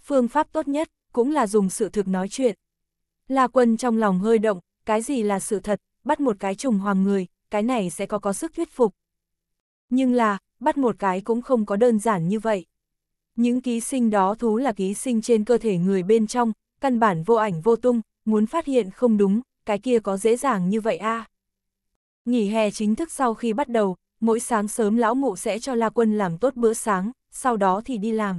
[SPEAKER 1] Phương pháp tốt nhất, cũng là dùng sự thực nói chuyện. La Quân trong lòng hơi động, cái gì là sự thật, bắt một cái trùng hoàng người, cái này sẽ có có sức thuyết phục. Nhưng là, bắt một cái cũng không có đơn giản như vậy. Những ký sinh đó thú là ký sinh trên cơ thể người bên trong, căn bản vô ảnh vô tung, muốn phát hiện không đúng, cái kia có dễ dàng như vậy a à. Nghỉ hè chính thức sau khi bắt đầu, mỗi sáng sớm lão mụ sẽ cho La Quân làm tốt bữa sáng, sau đó thì đi làm.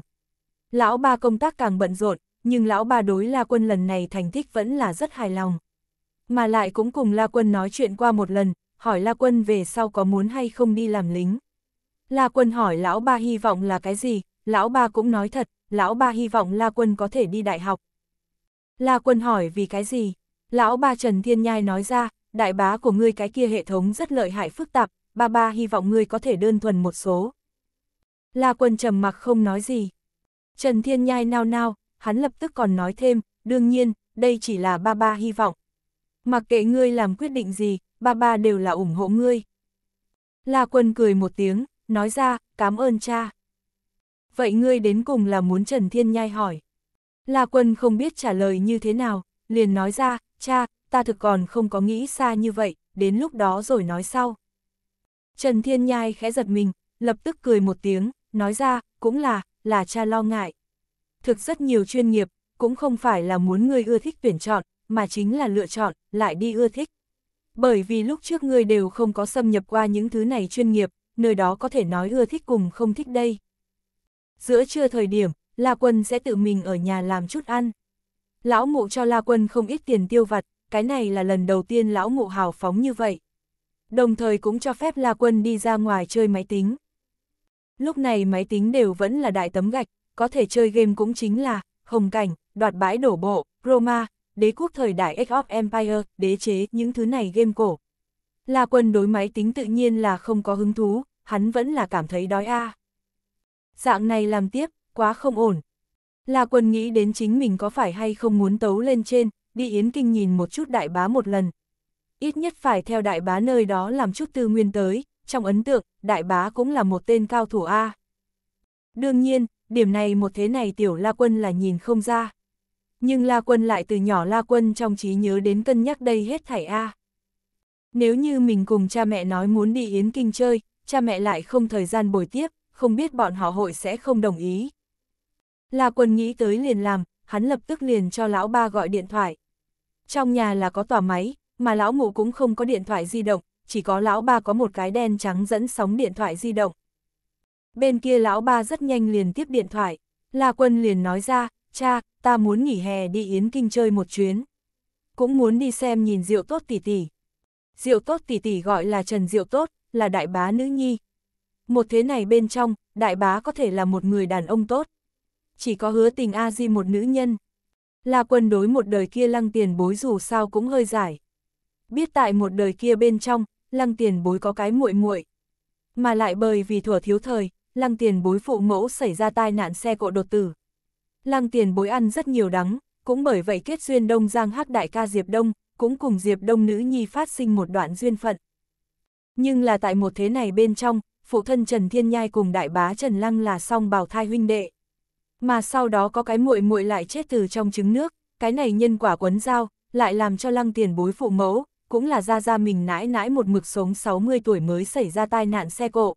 [SPEAKER 1] Lão ba công tác càng bận rộn, nhưng lão ba đối La Quân lần này thành tích vẫn là rất hài lòng. Mà lại cũng cùng La Quân nói chuyện qua một lần, hỏi La Quân về sau có muốn hay không đi làm lính. La Quân hỏi lão ba hy vọng là cái gì, lão ba cũng nói thật, lão ba hy vọng La Quân có thể đi đại học. La Quân hỏi vì cái gì, lão ba Trần Thiên Nhai nói ra, đại bá của ngươi cái kia hệ thống rất lợi hại phức tạp, ba ba hy vọng ngươi có thể đơn thuần một số. La Quân trầm mặc không nói gì. Trần Thiên Nhai nao nao, hắn lập tức còn nói thêm, đương nhiên, đây chỉ là ba ba hy vọng, mặc kệ ngươi làm quyết định gì, ba ba đều là ủng hộ ngươi. La Quân cười một tiếng, nói ra, cảm ơn cha. Vậy ngươi đến cùng là muốn Trần Thiên Nhai hỏi. La Quân không biết trả lời như thế nào, liền nói ra, cha, ta thực còn không có nghĩ xa như vậy, đến lúc đó rồi nói sau. Trần Thiên Nhai khẽ giật mình, lập tức cười một tiếng, nói ra, cũng là, là cha lo ngại. Thực rất nhiều chuyên nghiệp, cũng không phải là muốn ngươi ưa thích tuyển chọn, mà chính là lựa chọn, lại đi ưa thích. Bởi vì lúc trước ngươi đều không có xâm nhập qua những thứ này chuyên nghiệp, nơi đó có thể nói ưa thích cùng không thích đây. Giữa trưa thời điểm, La Quân sẽ tự mình ở nhà làm chút ăn. Lão mụ cho La Quân không ít tiền tiêu vặt, cái này là lần đầu tiên lão mụ hào phóng như vậy. Đồng thời cũng cho phép La Quân đi ra ngoài chơi máy tính. Lúc này máy tính đều vẫn là đại tấm gạch, có thể chơi game cũng chính là Hồng Cảnh, Đoạt Bãi Đổ Bộ, Roma, đế quốc thời đại Age of Empire, đế chế, những thứ này game cổ. La Quân đối máy tính tự nhiên là không có hứng thú, hắn vẫn là cảm thấy đói a. À. Dạng này làm tiếp, quá không ổn. La Quân nghĩ đến chính mình có phải hay không muốn tấu lên trên, đi Yến Kinh nhìn một chút đại bá một lần. Ít nhất phải theo đại bá nơi đó làm chút tư nguyên tới, trong ấn tượng, đại bá cũng là một tên cao thủ A. Đương nhiên, điểm này một thế này tiểu La Quân là nhìn không ra nhưng La Quân lại từ nhỏ La Quân trong trí nhớ đến cân nhắc đây hết thảy A. À. Nếu như mình cùng cha mẹ nói muốn đi Yến Kinh chơi, cha mẹ lại không thời gian bồi tiếp, không biết bọn họ hội sẽ không đồng ý. La Quân nghĩ tới liền làm, hắn lập tức liền cho lão ba gọi điện thoại. Trong nhà là có tòa máy, mà lão mụ cũng không có điện thoại di động, chỉ có lão ba có một cái đen trắng dẫn sóng điện thoại di động. Bên kia lão ba rất nhanh liền tiếp điện thoại, La Quân liền nói ra, cha, ta muốn nghỉ hè đi Yến Kinh chơi một chuyến. Cũng muốn đi xem nhìn Diệu Tốt tỷ tỷ. Diệu Tốt tỷ tỷ gọi là Trần Diệu Tốt, là đại bá nữ nhi. Một thế này bên trong, đại bá có thể là một người đàn ông tốt. Chỉ có hứa tình a di một nữ nhân. Là quân đối một đời kia lăng tiền bối dù sao cũng hơi giải. Biết tại một đời kia bên trong, lăng tiền bối có cái muội muội Mà lại bởi vì thuở thiếu thời, lăng tiền bối phụ mẫu xảy ra tai nạn xe cộ đột tử, Lăng tiền bối ăn rất nhiều đắng, cũng bởi vậy kết duyên Đông Giang Hắc Đại ca Diệp Đông, cũng cùng Diệp Đông nữ nhi phát sinh một đoạn duyên phận. Nhưng là tại một thế này bên trong, phụ thân Trần Thiên Nhai cùng đại bá Trần Lăng là song bào thai huynh đệ. Mà sau đó có cái muội muội lại chết từ trong trứng nước, cái này nhân quả quấn giao lại làm cho Lăng tiền bối phụ mẫu, cũng là ra ra mình nãi nãi một mực sống 60 tuổi mới xảy ra tai nạn xe cộ.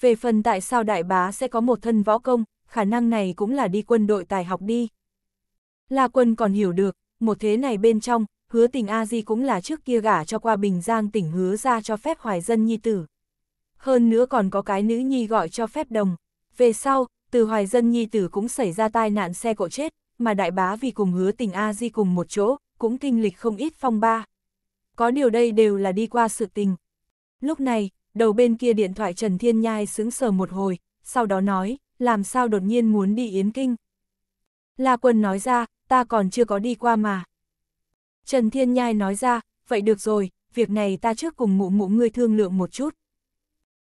[SPEAKER 1] Về phần tại sao đại bá sẽ có một thân võ công, khả năng này cũng là đi quân đội tài học đi. La quân còn hiểu được, một thế này bên trong, hứa tình a di cũng là trước kia gả cho qua bình giang tỉnh hứa ra cho phép hoài dân nhi tử. Hơn nữa còn có cái nữ nhi gọi cho phép đồng. Về sau, từ hoài dân nhi tử cũng xảy ra tai nạn xe cộ chết, mà đại bá vì cùng hứa tình a di cùng một chỗ, cũng kinh lịch không ít phong ba. Có điều đây đều là đi qua sự tình. Lúc này, đầu bên kia điện thoại Trần Thiên Nhai sững sờ một hồi, sau đó nói, làm sao đột nhiên muốn đi Yến Kinh. La Quân nói ra, ta còn chưa có đi qua mà. Trần Thiên Nhai nói ra, vậy được rồi, việc này ta trước cùng mụ mụ ngươi thương lượng một chút.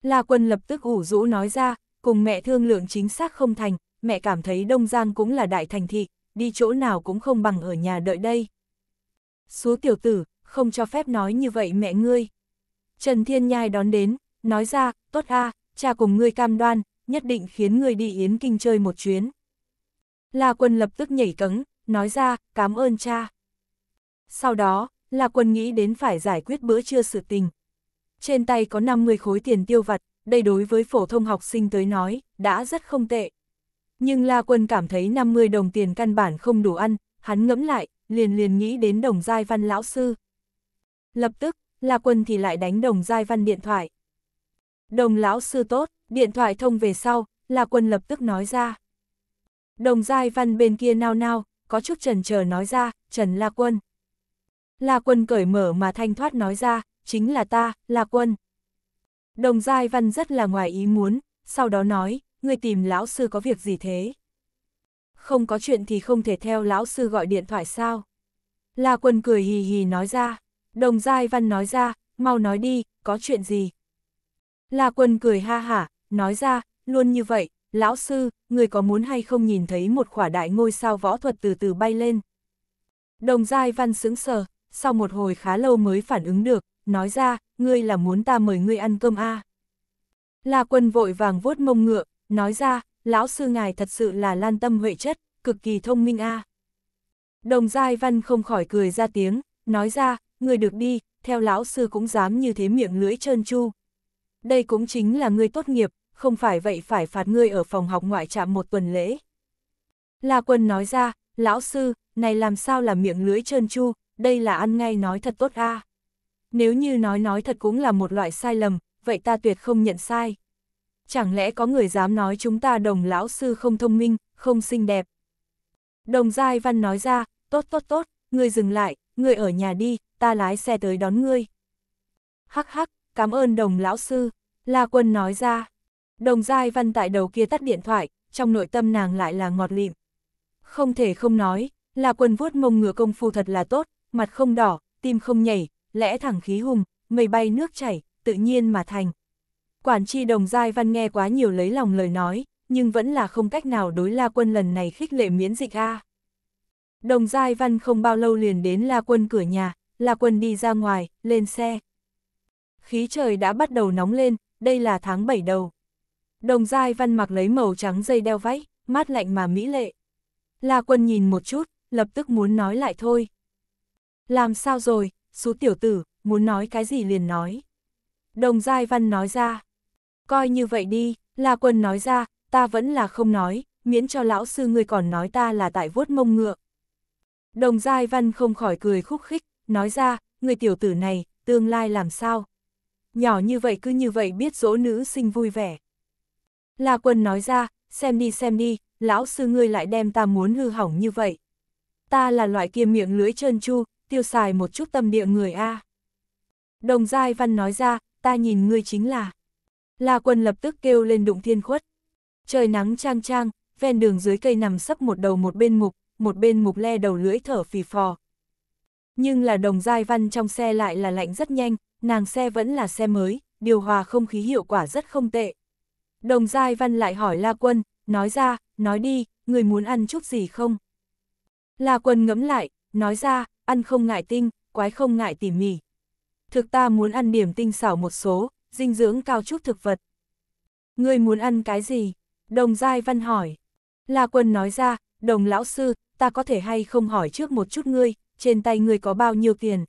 [SPEAKER 1] La Quân lập tức ủ rũ nói ra, cùng mẹ thương lượng chính xác không thành, mẹ cảm thấy Đông Giang cũng là đại thành thị, đi chỗ nào cũng không bằng ở nhà đợi đây. Xú tiểu tử, không cho phép nói như vậy mẹ ngươi. Trần Thiên Nhai đón đến, nói ra, tốt a, cha cùng ngươi cam đoan, nhất định khiến người đi Yến Kinh chơi một chuyến. La Quân lập tức nhảy cứng, nói ra, cảm ơn cha. Sau đó, La Quân nghĩ đến phải giải quyết bữa trưa sự tình. Trên tay có 50 khối tiền tiêu vặt, đây đối với phổ thông học sinh tới nói, đã rất không tệ. Nhưng La Quân cảm thấy 50 đồng tiền căn bản không đủ ăn, hắn ngẫm lại, liền liền nghĩ đến đồng giai văn lão sư. Lập tức, La Quân thì lại đánh đồng giai văn điện thoại. Đồng lão sư tốt, điện thoại thông về sau, là quân lập tức nói ra. Đồng giai văn bên kia nao nao, có chút trần chờ nói ra, Trần La Quân. La Quân cởi mở mà thanh thoát nói ra, chính là ta, La Quân. Đồng giai văn rất là ngoài ý muốn, sau đó nói, người tìm lão sư có việc gì thế? Không có chuyện thì không thể theo lão sư gọi điện thoại sao? La Quân cười hì hì nói ra, đồng giai văn nói ra, mau nói đi, có chuyện gì? La Quân cười ha hả, nói ra, luôn như vậy, lão sư, người có muốn hay không nhìn thấy một khỏa đại ngôi sao võ thuật từ từ bay lên. Đồng giai văn sững sờ, sau một hồi khá lâu mới phản ứng được, nói ra, ngươi là muốn ta mời ngươi ăn cơm à. La quân vội vàng vuốt mông ngựa, nói ra, lão sư ngài thật sự là lan tâm huệ chất, cực kỳ thông minh a à. Đồng giai văn không khỏi cười ra tiếng, nói ra, người được đi, theo lão sư cũng dám như thế miệng lưỡi trơn chu. Đây cũng chính là người tốt nghiệp, không phải vậy phải phạt ngươi ở phòng học ngoại trạm một tuần lễ. La quân nói ra, lão sư, này làm sao là miệng lưới trơn chu, đây là ăn ngay nói thật tốt a. Nếu như nói nói thật cũng là một loại sai lầm, vậy ta tuyệt không nhận sai. Chẳng lẽ có người dám nói chúng ta đồng lão sư không thông minh, không xinh đẹp. Đồng Giai Văn nói ra, tốt tốt tốt, ngươi dừng lại, ngươi ở nhà đi, ta lái xe tới đón ngươi. Hắc hắc, cảm ơn đồng lão sư, La Quân nói ra. Đồng Giai Văn tại đầu kia tắt điện thoại, trong nội tâm nàng lại là ngọt lịm. Không thể không nói, là quần vuốt mông ngựa công phu thật là tốt, mặt không đỏ, tim không nhảy, lẽ thẳng khí hùng, mây bay nước chảy, tự nhiên mà thành. Quản tri đồng giai văn nghe quá nhiều lấy lòng lời nói, nhưng vẫn là không cách nào đối La Quân lần này khích lệ miễn dịch a. Đồng giai văn không bao lâu liền đến La Quân cửa nhà, La Quân đi ra ngoài, lên xe. Khí trời đã bắt đầu nóng lên, đây là tháng 7 đầu. Đồng giai văn mặc lấy màu trắng dây đeo váy, mát lạnh mà mỹ lệ. La quân nhìn một chút, lập tức muốn nói lại thôi. Làm sao rồi, số tiểu tử, muốn nói cái gì liền nói. Đồng giai văn nói ra. Coi như vậy đi, La quân nói ra, ta vẫn là không nói, miễn cho lão sư ngươi còn nói ta là tại vuốt mông ngựa. Đồng giai văn không khỏi cười khúc khích, nói ra, người tiểu tử này, tương lai làm sao? Nhỏ như vậy cứ như vậy biết dỗ nữ sinh vui vẻ. La quân nói ra, xem đi xem đi, lão sư ngươi lại đem ta muốn hư hỏng như vậy. Ta là loại kia miệng lưỡi trơn chu, tiêu xài một chút tâm địa người A. Đồng Giai Văn nói ra, ta nhìn ngươi chính là. La quân lập tức kêu lên đụng thiên khuất. Trời nắng trang trang, ven đường dưới cây nằm sấp một đầu một bên mục, một bên mục le đầu lưỡi thở phì phò. Nhưng là đồng giai văn trong xe lại là lạnh rất nhanh, nàng xe vẫn là xe mới, điều hòa không khí hiệu quả rất không tệ. Đồng Giai Văn lại hỏi La Quân, nói ra, nói đi, người muốn ăn chút gì không? La Quân ngẫm lại, nói ra, ăn không ngại tinh, quái không ngại tỉ mỉ. Thực ta muốn ăn điểm tinh xảo một số, dinh dưỡng cao chút thực vật. Người muốn ăn cái gì? Đồng Giai Văn hỏi. La Quân nói ra, đồng lão sư, ta có thể hay không hỏi trước một chút ngươi, trên tay ngươi có bao nhiêu tiền?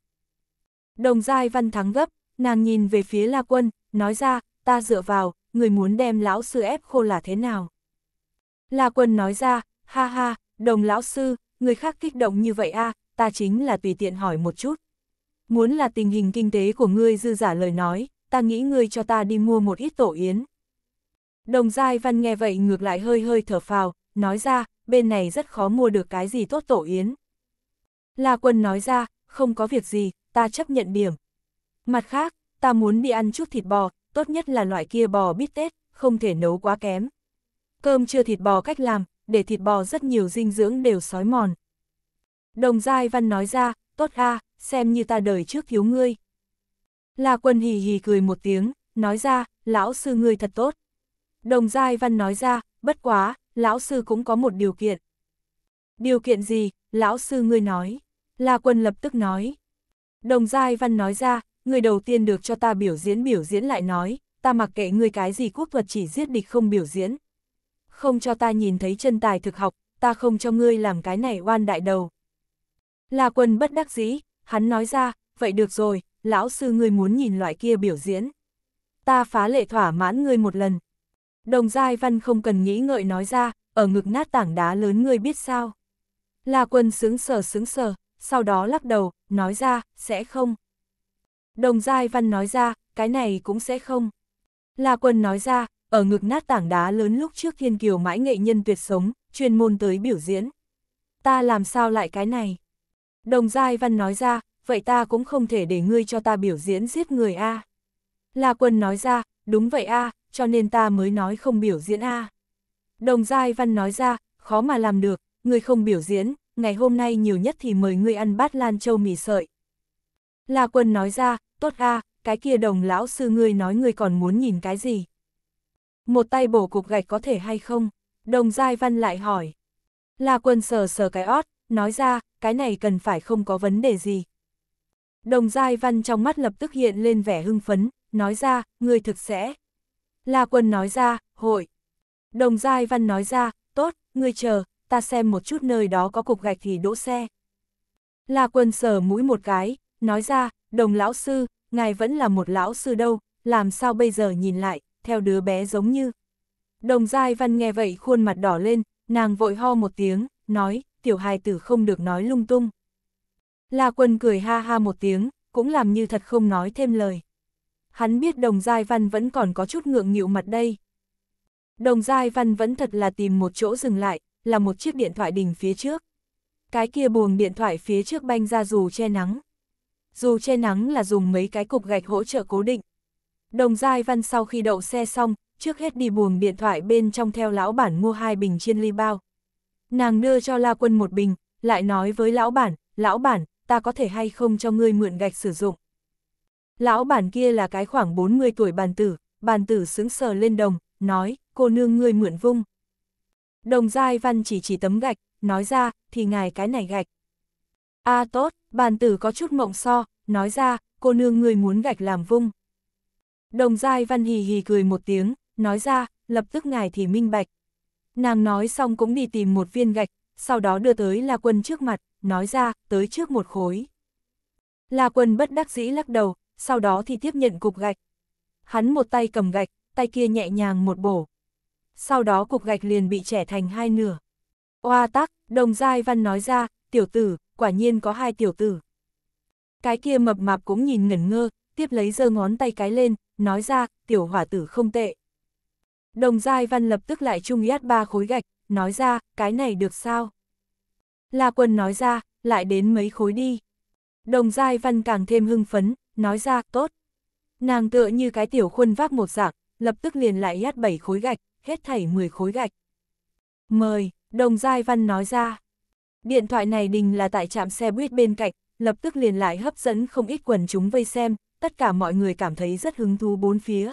[SPEAKER 1] Đồng Giai Văn thắng gấp, nàng nhìn về phía La Quân, nói ra, ta dựa vào, người muốn đem lão sư ép khô là thế nào? La quân nói ra, ha ha, đồng lão sư, người khác kích động như vậy a, à, ta chính là tùy tiện hỏi một chút. Muốn là tình hình kinh tế của ngươi dư giả lời nói, ta nghĩ ngươi cho ta đi mua một ít tổ yến. Đồng Giai Văn nghe vậy ngược lại hơi hơi thở phào, nói ra, bên này rất khó mua được cái gì tốt tổ yến. La Quân nói ra, không có việc gì, ta chấp nhận điểm. Mặt khác, ta muốn đi ăn chút thịt bò, tốt nhất là loại kia bò bít tết, không thể nấu quá kém. Cơm chưa thịt bò cách làm, để thịt bò rất nhiều dinh dưỡng đều sói mòn. Đồng Giai Văn nói ra, tốt a, xem như ta đời trước thiếu ngươi. La Quân hì hì cười một tiếng, nói ra, lão sư ngươi thật tốt. Đồng Giai Văn nói ra, bất quá, lão sư cũng có một điều kiện. Điều kiện gì, lão sư ngươi nói. La Quân lập tức nói. Đồng Giai Văn nói ra, người đầu tiên được cho ta biểu diễn biểu diễn lại nói, ta mặc kệ ngươi cái gì quốc thuật chỉ giết địch không biểu diễn. Không cho ta nhìn thấy chân tài thực học, ta không cho ngươi làm cái này oan đại đầu. La quân bất đắc dĩ, hắn nói ra, vậy được rồi, lão sư ngươi muốn nhìn loại kia biểu diễn. Ta phá lệ thỏa mãn ngươi một lần. Đồng giai văn không cần nghĩ ngợi nói ra, ở ngực nát tảng đá lớn ngươi biết sao. La quân sướng sờ sướng sờ, sau đó lắc đầu, nói ra, sẽ không. Đồng Giai Văn nói ra, cái này cũng sẽ không. La Quân nói ra, ở ngực nát tảng đá lớn lúc trước thiên kiều mãi nghệ nhân tuyệt sống, chuyên môn tới biểu diễn. Ta làm sao lại cái này? Đồng Giai Văn nói ra, vậy ta cũng không thể để ngươi cho ta biểu diễn giết người a. La Quân nói ra, đúng vậy a, cho nên ta mới nói không biểu diễn a. Đồng Giai Văn nói ra, khó mà làm được, ngươi không biểu diễn, ngày hôm nay nhiều nhất thì mời ngươi ăn bát lan châu mì sợi, La quân nói ra, tốt a, cái kia đồng lão sư ngươi nói ngươi còn muốn nhìn cái gì? Một tay bổ cục gạch có thể hay không? Đồng Giai Văn lại hỏi. La quân sờ sờ cái ót, nói ra, cái này cần phải không có vấn đề gì. Đồng Giai Văn trong mắt lập tức hiện lên vẻ hưng phấn, nói ra, ngươi thực sẽ. La quân nói ra, hội. Đồng Giai Văn nói ra, tốt, ngươi chờ, ta xem một chút nơi đó có cục gạch thì đỗ xe. La quân sờ mũi một cái, nói ra, đồng lão sư, ngài vẫn là một lão sư đâu, làm sao bây giờ nhìn lại, theo đứa bé giống như. Đồng Giai Văn nghe vậy khuôn mặt đỏ lên, nàng vội ho một tiếng, nói, tiểu hài tử không được nói lung tung. La quân cười ha ha một tiếng, cũng làm như thật không nói thêm lời. Hắn biết đồng Giai Văn vẫn còn có chút ngượng nghịu mặt đây. Đồng Giai Văn vẫn thật là tìm một chỗ dừng lại, là một chiếc điện thoại đình phía trước. Cái kia buồng điện thoại phía trước banh ra dù che nắng dù che nắng là dùng mấy cái cục gạch hỗ trợ cố định. Đồng Giai Văn sau khi đậu xe xong, trước hết đi buồng điện thoại bên trong theo lão bản mua hai bình chiên ly bao. Nàng đưa cho La Quân một bình, lại nói với lão bản, lão bản, ta có thể hay không cho ngươi mượn gạch sử dụng. Lão bản kia là cái khoảng 40 tuổi bàn tử, bàn tử sững sờ lên đồng, nói, cô nương ngươi mượn vung. Đồng Giai Văn chỉ chỉ tấm gạch, nói ra, thì ngài cái này gạch a à, tốt, bàn tử có chút mộng so, nói ra, cô nương người muốn gạch làm vung. Đồng giai văn hì hì cười một tiếng, nói ra, lập tức ngài thì minh bạch. Nàng nói xong cũng đi tìm một viên gạch, sau đó đưa tới La Quân trước mặt, nói ra, tới trước một khối. La Quân bất đắc dĩ lắc đầu, sau đó thì tiếp nhận cục gạch. Hắn một tay cầm gạch, tay kia nhẹ nhàng một bổ. Sau đó cục gạch liền bị trẻ thành hai nửa. Oa tắc, đồng giai văn nói ra, tiểu tử, quả nhiên có hai tiểu tử. Cái kia mập mạp cũng nhìn ngẩn ngơ, tiếp lấy giơ ngón tay cái lên, nói ra, tiểu hỏa tử không tệ. Đồng Giai Văn lập tức lại trung yát ba khối gạch, nói ra, cái này được sao? La Quân nói ra, lại đến mấy khối đi. Đồng Giai Văn càng thêm hưng phấn, nói ra, tốt. Nàng tựa như cái tiểu khuân vác một dạng, lập tức liền lại yát bảy khối gạch, hết thảy 10 khối gạch. Mời, Đồng Giai Văn nói ra. Điện thoại này đình là tại trạm xe buýt bên cạnh, lập tức liền lại hấp dẫn không ít quần chúng vây xem, tất cả mọi người cảm thấy rất hứng thú bốn phía.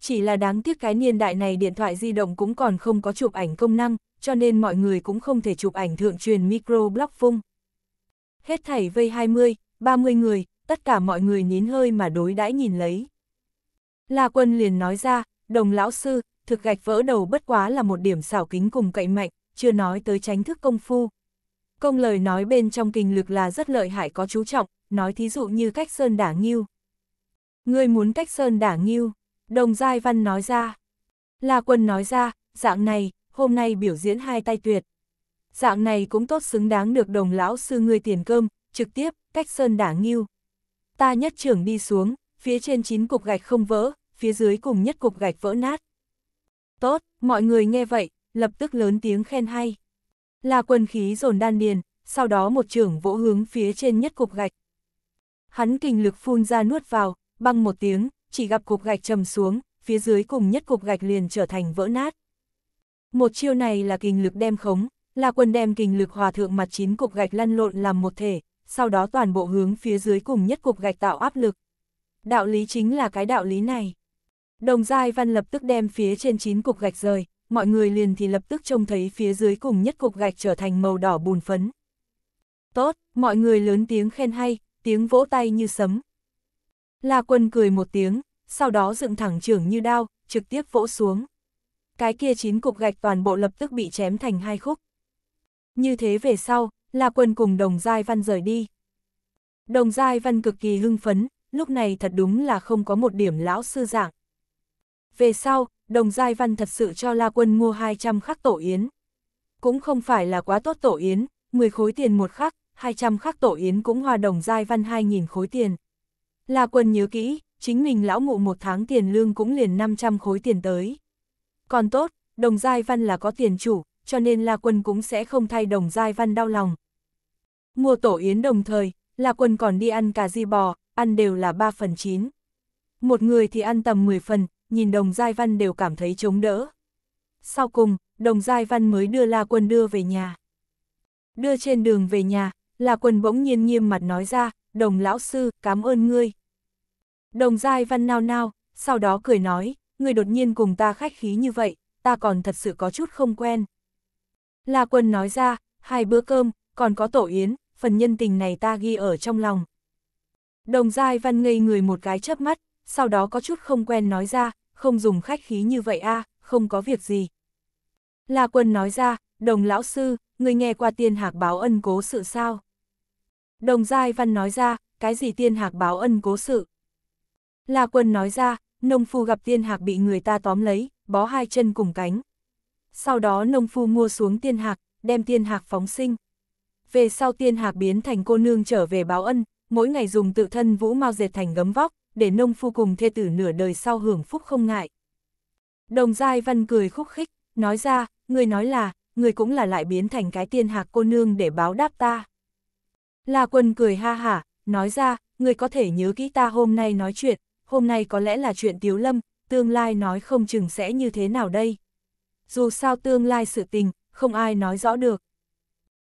[SPEAKER 1] Chỉ là đáng tiếc cái niên đại này điện thoại di động cũng còn không có chụp ảnh công năng, cho nên mọi người cũng không thể chụp ảnh thượng truyền micro blog phung. Hết thảy vây 20, 30 người, tất cả mọi người nín hơi mà đối đãi nhìn lấy. La quân liền nói ra, đồng lão sư, thực gạch vỡ đầu bất quá là một điểm xảo kính cùng cậy mạnh, chưa nói tới tránh thức công phu, Công lời nói bên trong kinh lực là rất lợi hại có chú trọng, nói thí dụ như cách sơn đả nghiêu. người muốn cách sơn đả nghiêu, đồng giai văn nói ra. Là quân nói ra, dạng này, hôm nay biểu diễn hai tay tuyệt. Dạng này cũng tốt xứng đáng được đồng lão sư người tiền cơm, trực tiếp, cách sơn đả nghiêu. Ta nhất trưởng đi xuống, phía trên chín cục gạch không vỡ, phía dưới cùng nhất cục gạch vỡ nát. Tốt, mọi người nghe vậy, lập tức lớn tiếng khen hay. Là quân khí dồn đan điền, sau đó một trưởng vỗ hướng phía trên nhất cục gạch. Hắn kinh lực phun ra nuốt vào, băng một tiếng, chỉ gặp cục gạch trầm xuống, phía dưới cùng nhất cục gạch liền trở thành vỡ nát. Một chiêu này là kinh lực đem khống, là quân đem kinh lực hòa thượng mặt chín cục gạch lăn lộn làm một thể, sau đó toàn bộ hướng phía dưới cùng nhất cục gạch tạo áp lực. Đạo lý chính là cái đạo lý này. Đồng Giai Văn lập tức đem phía trên chín cục gạch rời, mọi người liền thì lập tức trông thấy phía dưới cùng nhất cục gạch trở thành màu đỏ bùn phấn. Tốt, mọi người lớn tiếng khen hay, tiếng vỗ tay như sấm. La quân cười một tiếng, sau đó dựng thẳng trưởng như đao, trực tiếp vỗ xuống. Cái kia chín cục gạch toàn bộ lập tức bị chém thành hai khúc. Như thế về sau, La Quân cùng Đồng Giai Văn rời đi. Đồng Giai Văn cực kỳ hưng phấn, lúc này thật đúng là không có một điểm lão sư dạng. Về sau, đồng giai văn thật sự cho La Quân mua 200 khắc tổ yến. Cũng không phải là quá tốt tổ yến, 10 khối tiền một khắc, 200 khắc tổ yến cũng hòa đồng giai văn 2.000 khối tiền. La Quân nhớ kỹ, chính mình lão mụ một tháng tiền lương cũng liền 500 khối tiền tới. Còn tốt, đồng giai văn là có tiền chủ, cho nên La Quân cũng sẽ không thay đồng giai văn đau lòng. Mua tổ yến đồng thời, La Quân còn đi ăn cà di bò, ăn đều là 3 phần 9. Một người thì ăn tầm 10 phần, nhìn đồng giai văn đều cảm thấy chống đỡ. Sau cùng, đồng giai văn mới đưa La Quân đưa về nhà. Đưa trên đường về nhà, La Quân bỗng nhiên nghiêm mặt nói ra, đồng lão sư, cảm ơn ngươi. Đồng giai văn nao nao, sau đó cười nói, ngươi đột nhiên cùng ta khách khí như vậy, ta còn thật sự có chút không quen. La Quân nói ra, hai bữa cơm, còn có tổ yến, phần nhân tình này ta ghi ở trong lòng. Đồng Giai Văn ngây người một cái chớp mắt, sau đó có chút không quen nói ra, không dùng khách khí như vậy a à, không có việc gì. La quân nói ra, đồng lão sư, người nghe qua tiên hạc báo ân cố sự sao? Đồng giai văn nói ra, cái gì tiên hạc báo ân cố sự? La quân nói ra, nông phu gặp tiên hạc bị người ta tóm lấy, bó hai chân cùng cánh. Sau đó nông phu mua xuống tiên hạc, đem tiên hạc phóng sinh. Về sau tiên hạc biến thành cô nương trở về báo ân, mỗi ngày dùng tự thân vũ mau dệt thành gấm vóc, để nông phu cùng thê tử nửa đời sau hưởng phúc không ngại. Đồng Giai Văn cười khúc khích, nói ra, người nói là, người cũng là lại biến thành cái tiên hạc cô nương để báo đáp ta. La Quân cười ha hả, nói ra, người có thể nhớ kỹ ta hôm nay nói chuyện, hôm nay có lẽ là chuyện Tiếu Lâm, tương lai nói không chừng sẽ như thế nào đây. Dù sao tương lai sự tình, không ai nói rõ được.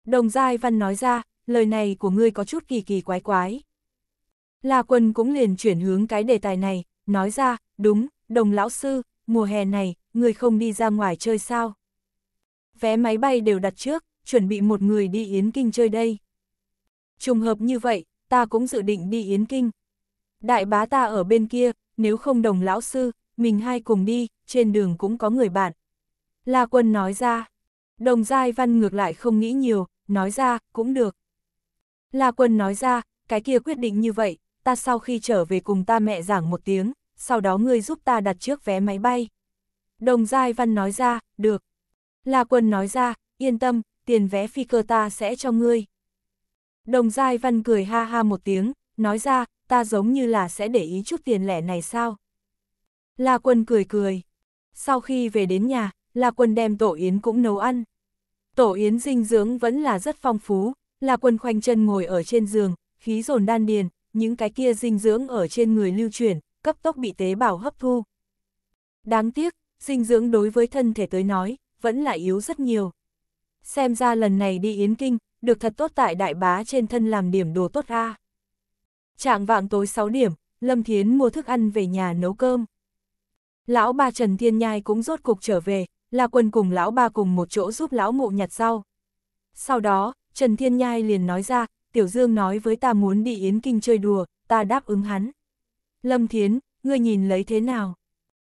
[SPEAKER 1] Đồng Giai Văn nói ra, lời này của ngươi có chút kỳ kỳ quái quái. La Quân cũng liền chuyển hướng cái đề tài này, nói ra, đúng, đồng lão sư, mùa hè này, người không đi ra ngoài chơi sao? Vé máy bay đều đặt trước, chuẩn bị một người đi Yến Kinh chơi đây. Trùng hợp như vậy, ta cũng dự định đi Yến Kinh. Đại bá ta ở bên kia, nếu không đồng lão sư, mình hai cùng đi, trên đường cũng có người bạn. La Quân nói ra, đồng giai văn ngược lại không nghĩ nhiều, nói ra, cũng được. La Quân nói ra, cái kia quyết định như vậy, ta sau khi trở về cùng ta mẹ giảng một tiếng, sau đó ngươi giúp ta đặt trước vé máy bay. Đồng Giai Văn nói ra, được. La Quân nói ra, yên tâm, tiền vé phi cơ ta sẽ cho ngươi. Đồng Giai Văn cười ha ha một tiếng, nói ra, ta giống như là sẽ để ý chút tiền lẻ này sao. La Quân cười cười. Sau khi về đến nhà, La Quân đem tổ yến cũng nấu ăn. Tổ yến dinh dưỡng vẫn là rất phong phú, La Quân khoanh chân ngồi ở trên giường, khí dồn đan điền, những cái kia dinh dưỡng ở trên người lưu chuyển, cấp tốc bị tế bào hấp thu. Đáng tiếc, dinh dưỡng đối với thân thể tới nói, vẫn là yếu rất nhiều. Xem ra lần này đi Yến Kinh, được thật tốt tại đại bá trên thân làm điểm đồ tốt ra Trạng vạng tối 6 điểm, Lâm Thiến mua thức ăn về nhà nấu cơm. Lão ba Trần Thiên Nhai cũng rốt cục trở về, là quần cùng lão ba cùng một chỗ giúp lão mụ nhặt rau. Sau đó, Trần Thiên Nhai liền nói ra, Tiểu Dương nói với ta muốn đi Yến Kinh chơi đùa, ta đáp ứng hắn. Lâm Thiến, ngươi nhìn lấy thế nào?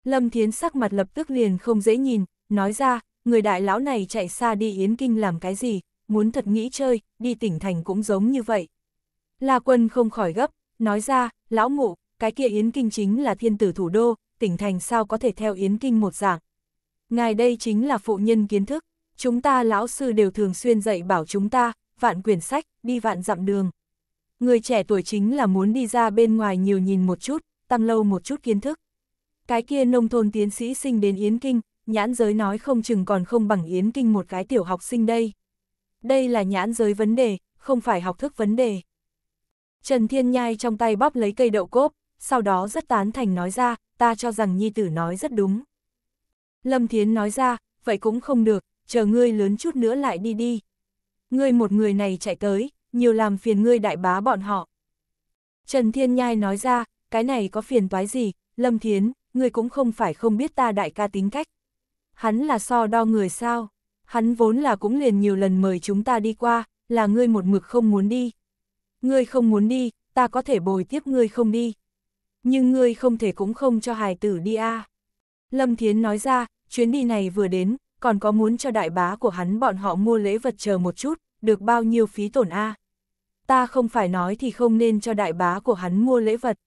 [SPEAKER 1] Lâm Thiến sắc mặt lập tức liền không dễ nhìn, nói ra, người đại lão này chạy xa đi Yến Kinh làm cái gì, muốn thật nghĩ chơi, đi tỉnh thành cũng giống như vậy. La Quân không khỏi gấp, nói ra, lão mụ, cái kia Yến Kinh chính là thiên tử thủ đô, tỉnh thành sao có thể theo Yến Kinh một dạng. Ngài đây chính là phụ nhân kiến thức, chúng ta lão sư đều thường xuyên dạy bảo chúng ta, vạn quyển sách, đi vạn dặm đường. Người trẻ tuổi chính là muốn đi ra bên ngoài nhiều nhìn một chút, tăng lâu một chút kiến thức. Cái kia nông thôn tiến sĩ sinh đến Yến Kinh, nhãn giới nói không chừng còn không bằng Yến Kinh một cái tiểu học sinh đây. Đây là nhãn giới vấn đề, không phải học thức vấn đề. Trần Thiên Nhai trong tay bóp lấy cây đậu cốp, sau đó rất tán thành nói ra, ta cho rằng Nhi Tử nói rất đúng. Lâm Thiến nói ra, vậy cũng không được, chờ ngươi lớn chút nữa lại đi đi, ngươi một người này chạy tới, nhiều làm phiền ngươi đại bá bọn họ. Trần Thiên Nhai nói ra, cái này có phiền toái gì, Lâm Thiến, ngươi cũng không phải không biết ta đại ca tính cách. Hắn là so đo người sao, hắn vốn là cũng liền nhiều lần mời chúng ta đi qua, là ngươi một mực không muốn đi. Ngươi không muốn đi, ta có thể bồi tiếp ngươi không đi. Nhưng ngươi không thể cũng không cho hài tử đi a. Lâm Thiến nói ra, chuyến đi này vừa đến, còn có muốn cho đại bá của hắn bọn họ mua lễ vật chờ một chút, được bao nhiêu phí tổn a Ta không phải nói thì không nên cho đại bá của hắn mua lễ vật.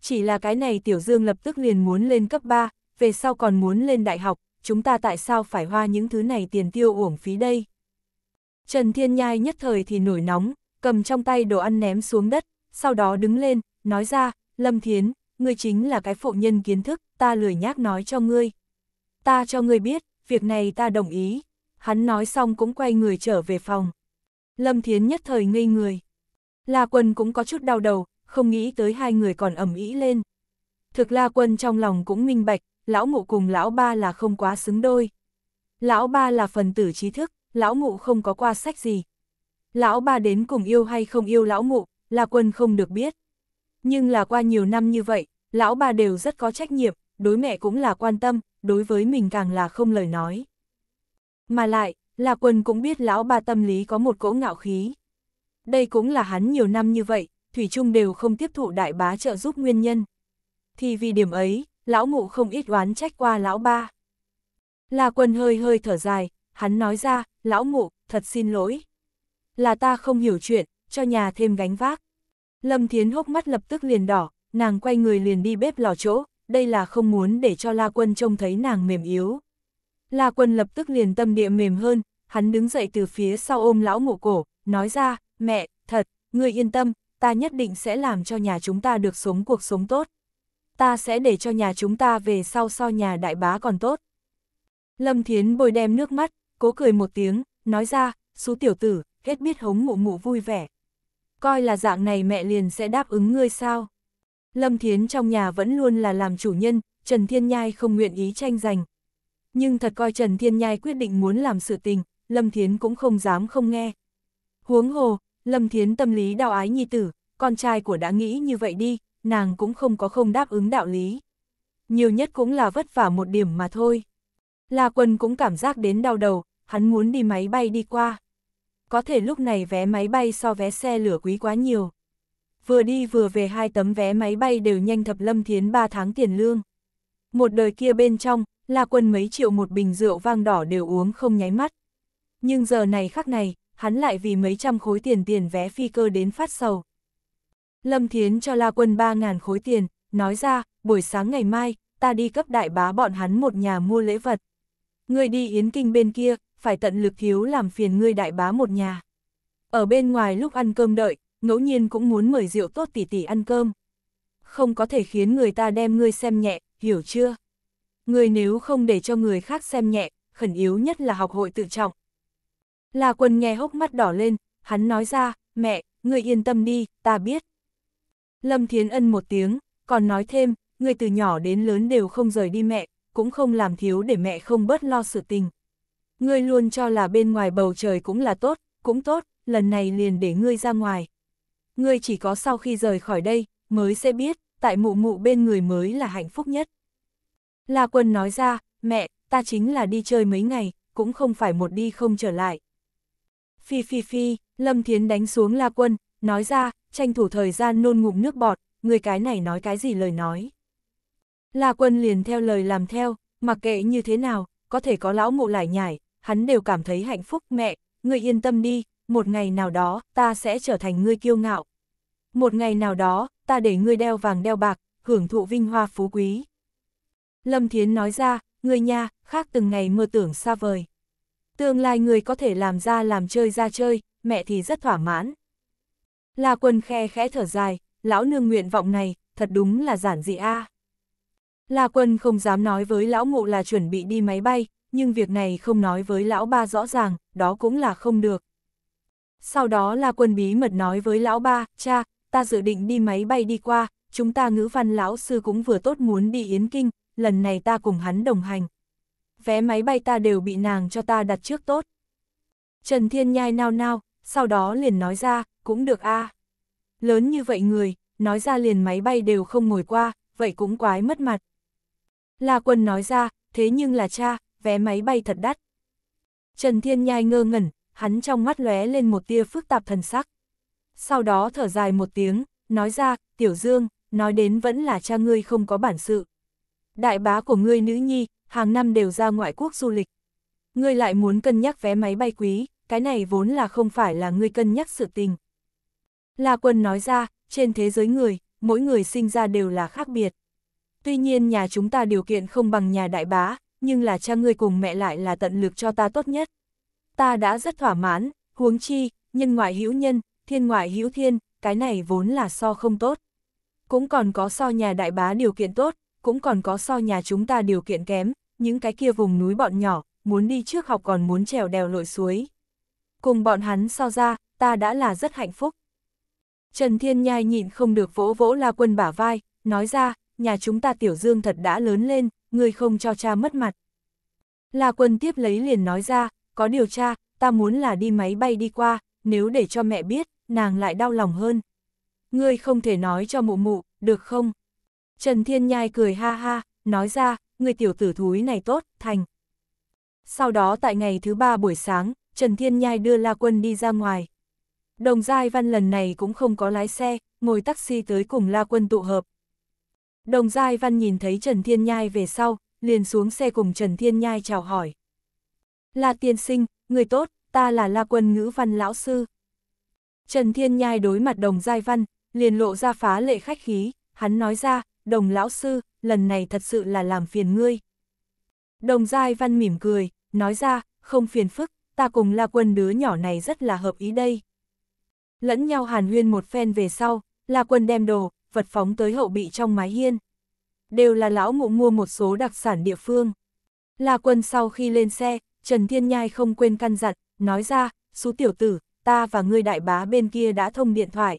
[SPEAKER 1] Chỉ là cái này Tiểu Dương lập tức liền muốn lên cấp 3, về sau còn muốn lên đại học, chúng ta tại sao phải hoa những thứ này tiền tiêu uổng phí đây? Trần Thiên Nhai nhất thời thì nổi nóng, cầm trong tay đồ ăn ném xuống đất, sau đó đứng lên, nói ra, Lâm Thiến, ngươi chính là cái phụ nhân kiến thức, ta lười nhác nói cho ngươi. Ta cho ngươi biết, việc này ta đồng ý. Hắn nói xong cũng quay người trở về phòng. Lâm Thiến nhất thời ngây người. La Quân cũng có chút đau đầu, không nghĩ tới hai người còn ẩm ý lên. Thực La Quân trong lòng cũng minh bạch, lão mụ cùng lão ba là không quá xứng đôi. Lão ba là phần tử trí thức, lão mụ không có qua sách gì. Lão ba đến cùng yêu hay không yêu lão mụ, La Quân không được biết. Nhưng là qua nhiều năm như vậy, lão ba đều rất có trách nhiệm, đối mẹ cũng là quan tâm, đối với mình càng là không lời nói. Mà lại, là quân cũng biết lão ba tâm lý có một cỗ ngạo khí. Đây cũng là hắn nhiều năm như vậy, Thủy chung đều không tiếp thụ đại bá trợ giúp nguyên nhân. Thì vì điểm ấy, lão mụ không ít oán trách qua lão ba. Là quân hơi hơi thở dài, hắn nói ra, lão mụ, thật xin lỗi. Là ta không hiểu chuyện, cho nhà thêm gánh vác. Lâm Thiến hốc mắt lập tức liền đỏ, nàng quay người liền đi bếp lò chỗ, đây là không muốn để cho La Quân trông thấy nàng mềm yếu. La Quân lập tức liền tâm địa mềm hơn, hắn đứng dậy từ phía sau ôm lão ngộ cổ, nói ra, mẹ, thật, ngươi yên tâm, ta nhất định sẽ làm cho nhà chúng ta được sống cuộc sống tốt. Ta sẽ để cho nhà chúng ta về sau so nhà đại bá còn tốt. Lâm Thiến bồi đem nước mắt, cố cười một tiếng, nói ra, xú tiểu tử, hết biết hống mụ mụ vui vẻ. Coi là dạng này mẹ liền sẽ đáp ứng ngươi sao? Lâm Thiến trong nhà vẫn luôn là làm chủ nhân, Trần Thiên Nhai không nguyện ý tranh giành. Nhưng thật coi Trần Thiên Nhai quyết định muốn làm sự tình, Lâm Thiến cũng không dám không nghe. Huống hồ, Lâm Thiến tâm lý đau ái nhi tử, con trai của đã nghĩ như vậy đi, nàng cũng không có không đáp ứng đạo lý. Nhiều nhất cũng là vất vả một điểm mà thôi. La Quân cũng cảm giác đến đau đầu, hắn muốn đi máy bay đi qua. Có thể lúc này vé máy bay so vé xe lửa quý quá nhiều vừa đi vừa về hai tấm vé máy bay đều nhanh thập Lâm Thiến 3 tháng tiền lương. Một đời kia bên trong, La Quân mấy triệu một bình rượu vang đỏ đều uống không nháy mắt. Nhưng giờ này khắc này, hắn lại vì mấy trăm khối tiền tiền vé phi cơ đến phát sầu. Lâm Thiến cho La Quân 3.000 khối tiền, nói ra, buổi sáng ngày mai, ta đi cấp đại bá bọn hắn một nhà mua lễ vật. Ngươi đi Yến Kinh bên kia, phải tận lực thiếu làm phiền ngươi đại bá một nhà. Ở bên ngoài lúc ăn cơm đợi, ngẫu nhiên cũng muốn mời rượu tốt tỉ tỉ ăn cơm. Không có thể khiến người ta đem ngươi xem nhẹ, hiểu chưa? Ngươi nếu không để cho người khác xem nhẹ, khẩn yếu nhất là học hội tự trọng. La quân nghe hốc mắt đỏ lên, hắn nói ra, mẹ, ngươi yên tâm đi, ta biết. Lâm Thiến Ân một tiếng, còn nói thêm, ngươi từ nhỏ đến lớn đều không rời đi mẹ, cũng không làm thiếu để mẹ không bớt lo sự tình. Ngươi luôn cho là bên ngoài bầu trời cũng là tốt, cũng tốt, lần này liền để ngươi ra ngoài ngươi chỉ có sau khi rời khỏi đây, mới sẽ biết, tại mụ mụ bên người mới là hạnh phúc nhất. La Quân nói ra, mẹ, ta chính là đi chơi mấy ngày, cũng không phải một đi không trở lại. Phi phi phi, Lâm Thiến đánh xuống La Quân, nói ra, tranh thủ thời gian nôn ngụm nước bọt, người cái này nói cái gì lời nói. La Quân liền theo lời làm theo, mặc kệ như thế nào, có thể có lão mụ lại nhảy, hắn đều cảm thấy hạnh phúc mẹ, người yên tâm đi, một ngày nào đó, ta sẽ trở thành ngươi kiêu ngạo. Một ngày nào đó, ta để ngươi đeo vàng đeo bạc, hưởng thụ vinh hoa phú quý. Lâm Thiến nói ra, ngươi nha, khác từng ngày mơ tưởng xa vời. Tương lai ngươi có thể làm ra làm chơi ra chơi, mẹ thì rất thỏa mãn. La quân khe khẽ thở dài, lão nương nguyện vọng này, thật đúng là giản dị a. À. La quân không dám nói với lão ngụ là chuẩn bị đi máy bay, nhưng việc này không nói với lão ba rõ ràng, đó cũng là không được. Sau đó là quân bí mật nói với lão ba, cha, ta dự định đi máy bay đi qua, chúng ta ngữ văn lão sư cũng vừa tốt muốn đi Yến Kinh, lần này ta cùng hắn đồng hành. Vé máy bay ta đều bị nàng cho ta đặt trước tốt. Trần Thiên Nhai nao nao, sau đó liền nói ra, cũng được a à. Lớn như vậy người, nói ra liền máy bay đều không ngồi qua, vậy cũng quái mất mặt. La quân nói ra, thế nhưng là cha, vé máy bay thật đắt. Trần Thiên Nhai ngơ ngẩn, hắn trong mắt lóe lên một tia phức tạp thần sắc. Sau đó thở dài một tiếng, nói ra, tiểu dương, nói đến vẫn là cha ngươi không có bản sự. Đại bá của ngươi nữ nhi, hàng năm đều ra ngoại quốc du lịch. Ngươi lại muốn cân nhắc vé máy bay quý, cái này vốn là không phải là ngươi cân nhắc sự tình. La quân nói ra, trên thế giới người, mỗi người sinh ra đều là khác biệt. Tuy nhiên nhà chúng ta điều kiện không bằng nhà đại bá, nhưng là cha ngươi cùng mẹ lại là tận lực cho ta tốt nhất ta đã rất thỏa mãn, huống chi, nhân ngoại hữu nhân, thiên ngoại hữu thiên, cái này vốn là so không tốt. Cũng còn có so nhà đại bá điều kiện tốt, cũng còn có so nhà chúng ta điều kiện kém, những cái kia vùng núi bọn nhỏ, muốn đi trước học còn muốn trèo đèo lội suối. Cùng bọn hắn so ra, ta đã là rất hạnh phúc. Trần Thiên Nhai nhịn không được vỗ vỗ La Quân bả vai, nói ra, nhà chúng ta tiểu dương thật đã lớn lên, người không cho cha mất mặt. La Quân tiếp lấy liền nói ra, có điều tra, ta muốn là đi máy bay đi qua, nếu để cho mẹ biết, nàng lại đau lòng hơn. Ngươi không thể nói cho mụ mụ, được không? Trần Thiên Nhai cười ha ha, nói ra, người tiểu tử thúi này tốt, thành. Sau đó tại ngày thứ ba buổi sáng, Trần Thiên Nhai đưa La Quân đi ra ngoài. Đồng Giai Văn lần này cũng không có lái xe, ngồi taxi tới cùng La Quân tụ hợp. Đồng Giai Văn nhìn thấy Trần Thiên Nhai về sau, liền xuống xe cùng Trần Thiên Nhai chào hỏi. La tiên sinh, người tốt, ta là La quân ngữ văn lão sư. Trần Thiên Nhai đối mặt đồng giai văn, liền lộ ra phá lệ khách khí, hắn nói ra, đồng lão sư, lần này thật sự là làm phiền ngươi. Đồng giai văn mỉm cười, nói ra, không phiền phức, ta cùng La Quân đứa nhỏ này rất là hợp ý đây. Lẫn nhau hàn huyên một phen về sau, La Quân đem đồ, vật phóng tới hậu bị trong mái hiên. Đều là lão mụ mua một số đặc sản địa phương. La Quân sau khi lên xe, Trần Thiên Nhai không quên căn dặn, nói ra, số tiểu tử, ta và ngươi đại bá bên kia đã thông điện thoại.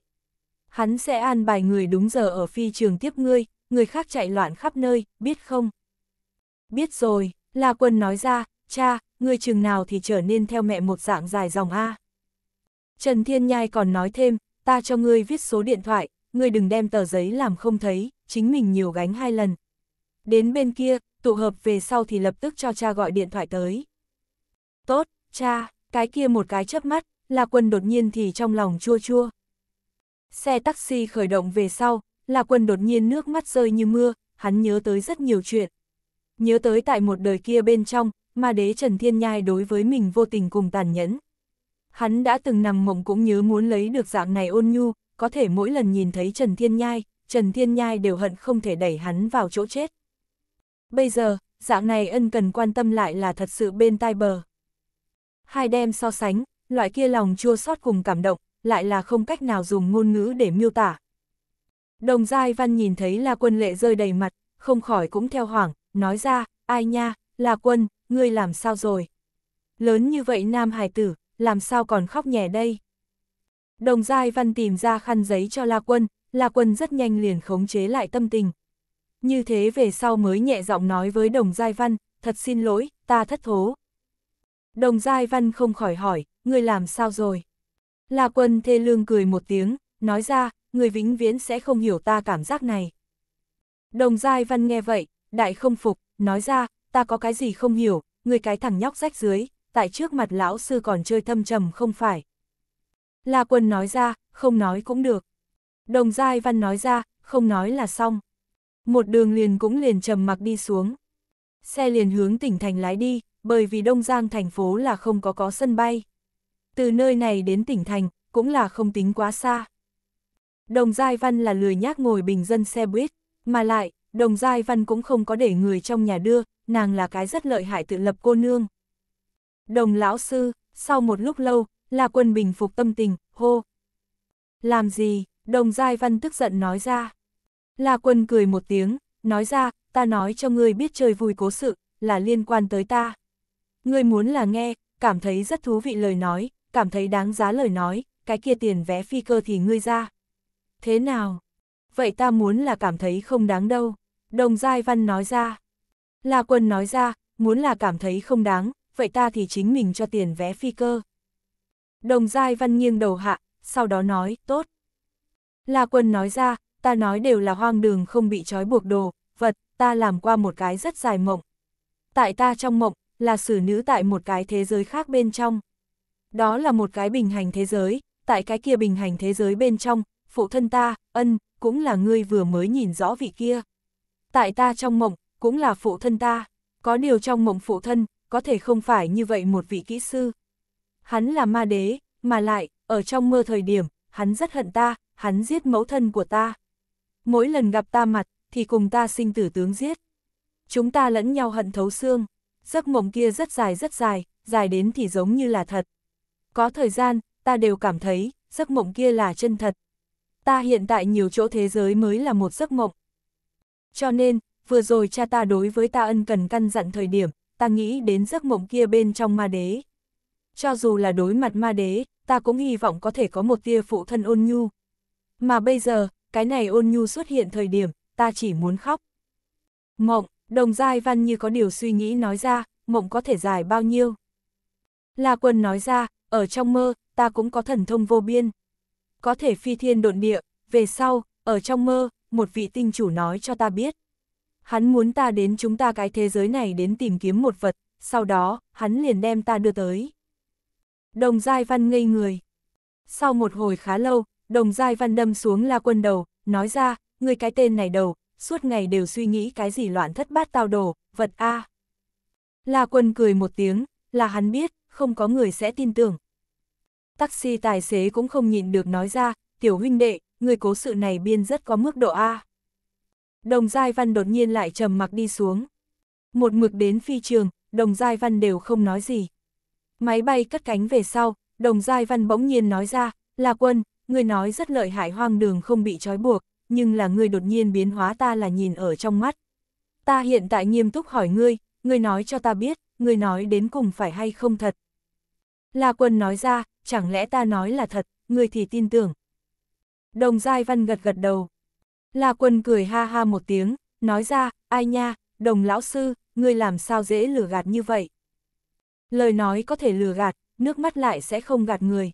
[SPEAKER 1] Hắn sẽ an bài người đúng giờ ở phi trường tiếp ngươi, người khác chạy loạn khắp nơi, biết không? Biết rồi, La Quân nói ra, cha, người chừng nào thì trở nên theo mẹ một dạng dài dòng A. Trần Thiên Nhai còn nói thêm, ta cho ngươi viết số điện thoại, ngươi đừng đem tờ giấy làm không thấy, chính mình nhiều gánh hai lần. Đến bên kia, tụ hợp về sau thì lập tức cho cha gọi điện thoại tới. Tốt, cha, cái kia một cái chớp mắt, La Quân đột nhiên thì trong lòng chua chua. Xe taxi khởi động về sau, La Quân đột nhiên nước mắt rơi như mưa, hắn nhớ tới rất nhiều chuyện. Nhớ tới tại một đời kia bên trong, mà đế Trần Thiên Nhai đối với mình vô tình cùng tàn nhẫn. Hắn đã từng nằm mộng cũng nhớ muốn lấy được dạng này ôn nhu, có thể mỗi lần nhìn thấy Trần Thiên Nhai, Trần Thiên Nhai đều hận không thể đẩy hắn vào chỗ chết. Bây giờ, dạng này ân cần quan tâm lại là thật sự bên tai bờ hai đem so sánh, loại kia lòng chua xót cùng cảm động, lại là không cách nào dùng ngôn ngữ để miêu tả. Đồng Giai Văn nhìn thấy La Quân lệ rơi đầy mặt, không khỏi cũng theo hoảng, nói ra, ai nha, La Quân, ngươi làm sao rồi? Lớn như vậy nam hải tử, làm sao còn khóc nhẹ đây? Đồng Giai Văn tìm ra khăn giấy cho La Quân, La Quân rất nhanh liền khống chế lại tâm tình. Như thế về sau mới nhẹ giọng nói với Đồng Giai Văn, thật xin lỗi, ta thất thố. Đồng Giai Văn không khỏi hỏi, người làm sao rồi? La Quân thê lương cười một tiếng, nói ra, người vĩnh viễn sẽ không hiểu ta cảm giác này. Đồng Giai Văn nghe vậy, đại không phục, nói ra, ta có cái gì không hiểu, người cái thằng nhóc rách dưới, tại trước mặt lão sư còn chơi thâm trầm không phải. La Quân nói ra, không nói cũng được. Đồng Giai Văn nói ra, không nói là xong. Một đường liền cũng liền trầm mặc đi xuống. Xe liền hướng tỉnh thành lái đi, bởi vì Đông Giang thành phố là không có có sân bay. Từ nơi này đến tỉnh thành, cũng là không tính quá xa. Đồng Giai Văn là lười nhác ngồi bình dân xe buýt, mà lại, Đồng Giai Văn cũng không có để người trong nhà đưa, nàng là cái rất lợi hại tự lập cô nương. Đồng lão sư, sau một lúc lâu, là quân bình phục tâm tình, hô. Làm gì, đồng giai văn tức giận nói ra. là quân cười một tiếng, nói ra, ta nói cho ngươi biết chơi vui cố sự, là liên quan tới ta. Ngươi muốn là nghe, cảm thấy rất thú vị lời nói, cảm thấy đáng giá lời nói, cái kia tiền vé phi cơ thì ngươi ra. Thế nào? Vậy ta muốn là cảm thấy không đáng đâu. Đồng Giai Văn nói ra. La Quân nói ra, muốn là cảm thấy không đáng, vậy ta thì chính mình cho tiền vé phi cơ. Đồng Giai Văn nghiêng đầu hạ, sau đó nói, tốt. La Quân nói ra, ta nói đều là hoang đường không bị trói buộc đồ, vật, ta làm qua một cái rất dài mộng. Tại ta trong mộng, là xử nữ tại một cái thế giới khác bên trong. Đó là một cái bình hành thế giới, tại cái kia bình hành thế giới bên trong, phụ thân ta, ân, cũng là ngươi vừa mới nhìn rõ vị kia. Tại ta trong mộng, cũng là phụ thân ta, có điều trong mộng phụ thân, có thể không phải như vậy một vị kỹ sư. Hắn là ma đế, mà lại, ở trong mơ thời điểm, hắn rất hận ta, hắn giết mẫu thân của ta. Mỗi lần gặp ta mặt, thì cùng ta sinh tử tướng giết. Chúng ta lẫn nhau hận thấu xương giấc mộng kia rất dài rất dài, dài đến thì giống như là thật. Có thời gian, ta đều cảm thấy, giấc mộng kia là chân thật. Ta hiện tại nhiều chỗ thế giới mới là một giấc mộng. Cho nên, vừa rồi cha ta đối với ta ân cần căn dặn thời điểm, ta nghĩ đến giấc mộng kia bên trong ma đế. Cho dù là đối mặt ma đế, ta cũng hy vọng có thể có một tia phụ thân ôn nhu. Mà bây giờ, cái này ôn nhu xuất hiện thời điểm, ta chỉ muốn khóc. Mộng, Đồng Giai Văn như có điều suy nghĩ nói ra, mộng có thể dài bao nhiêu. La Quân nói ra, ở trong mơ, ta cũng có thần thông vô biên. Có thể phi thiên độn địa, về sau, ở trong mơ, một vị tinh chủ nói cho ta biết. Hắn muốn ta đến chúng ta cái thế giới này đến tìm kiếm một vật, sau đó, hắn liền đem ta đưa tới. Đồng Giai Văn ngây người. Sau một hồi khá lâu, Đồng Giai Văn đâm xuống La Quân đầu, nói ra, người cái tên này đầu, suốt ngày đều suy nghĩ cái gì loạn thất bát tao đồ, vật a. À. La Quân cười một tiếng, là hắn biết, không có người sẽ tin tưởng. Taxi tài xế cũng không nhịn được nói ra, tiểu huynh đệ, người cố sự này biên rất có mức độ A. Đồng Giai Văn đột nhiên lại trầm mặc đi xuống. Một mực đến phi trường, Đồng Giai Văn đều không nói gì. Máy bay cất cánh về sau, Đồng Giai Văn bỗng nhiên nói ra, là quân, người nói rất lợi hại hoang đường không bị trói buộc, nhưng là ngươi đột nhiên biến hóa ta là nhìn ở trong mắt. Ta hiện tại nghiêm túc hỏi ngươi, ngươi nói cho ta biết, ngươi nói đến cùng phải hay không thật. La quân nói ra, chẳng lẽ ta nói là thật, ngươi thì tin tưởng. Đồng Giai Văn gật gật đầu. La quân cười ha ha một tiếng, nói ra, ai nha, đồng lão sư, ngươi làm sao dễ lừa gạt như vậy. Lời nói có thể lừa gạt, nước mắt lại sẽ không gạt người.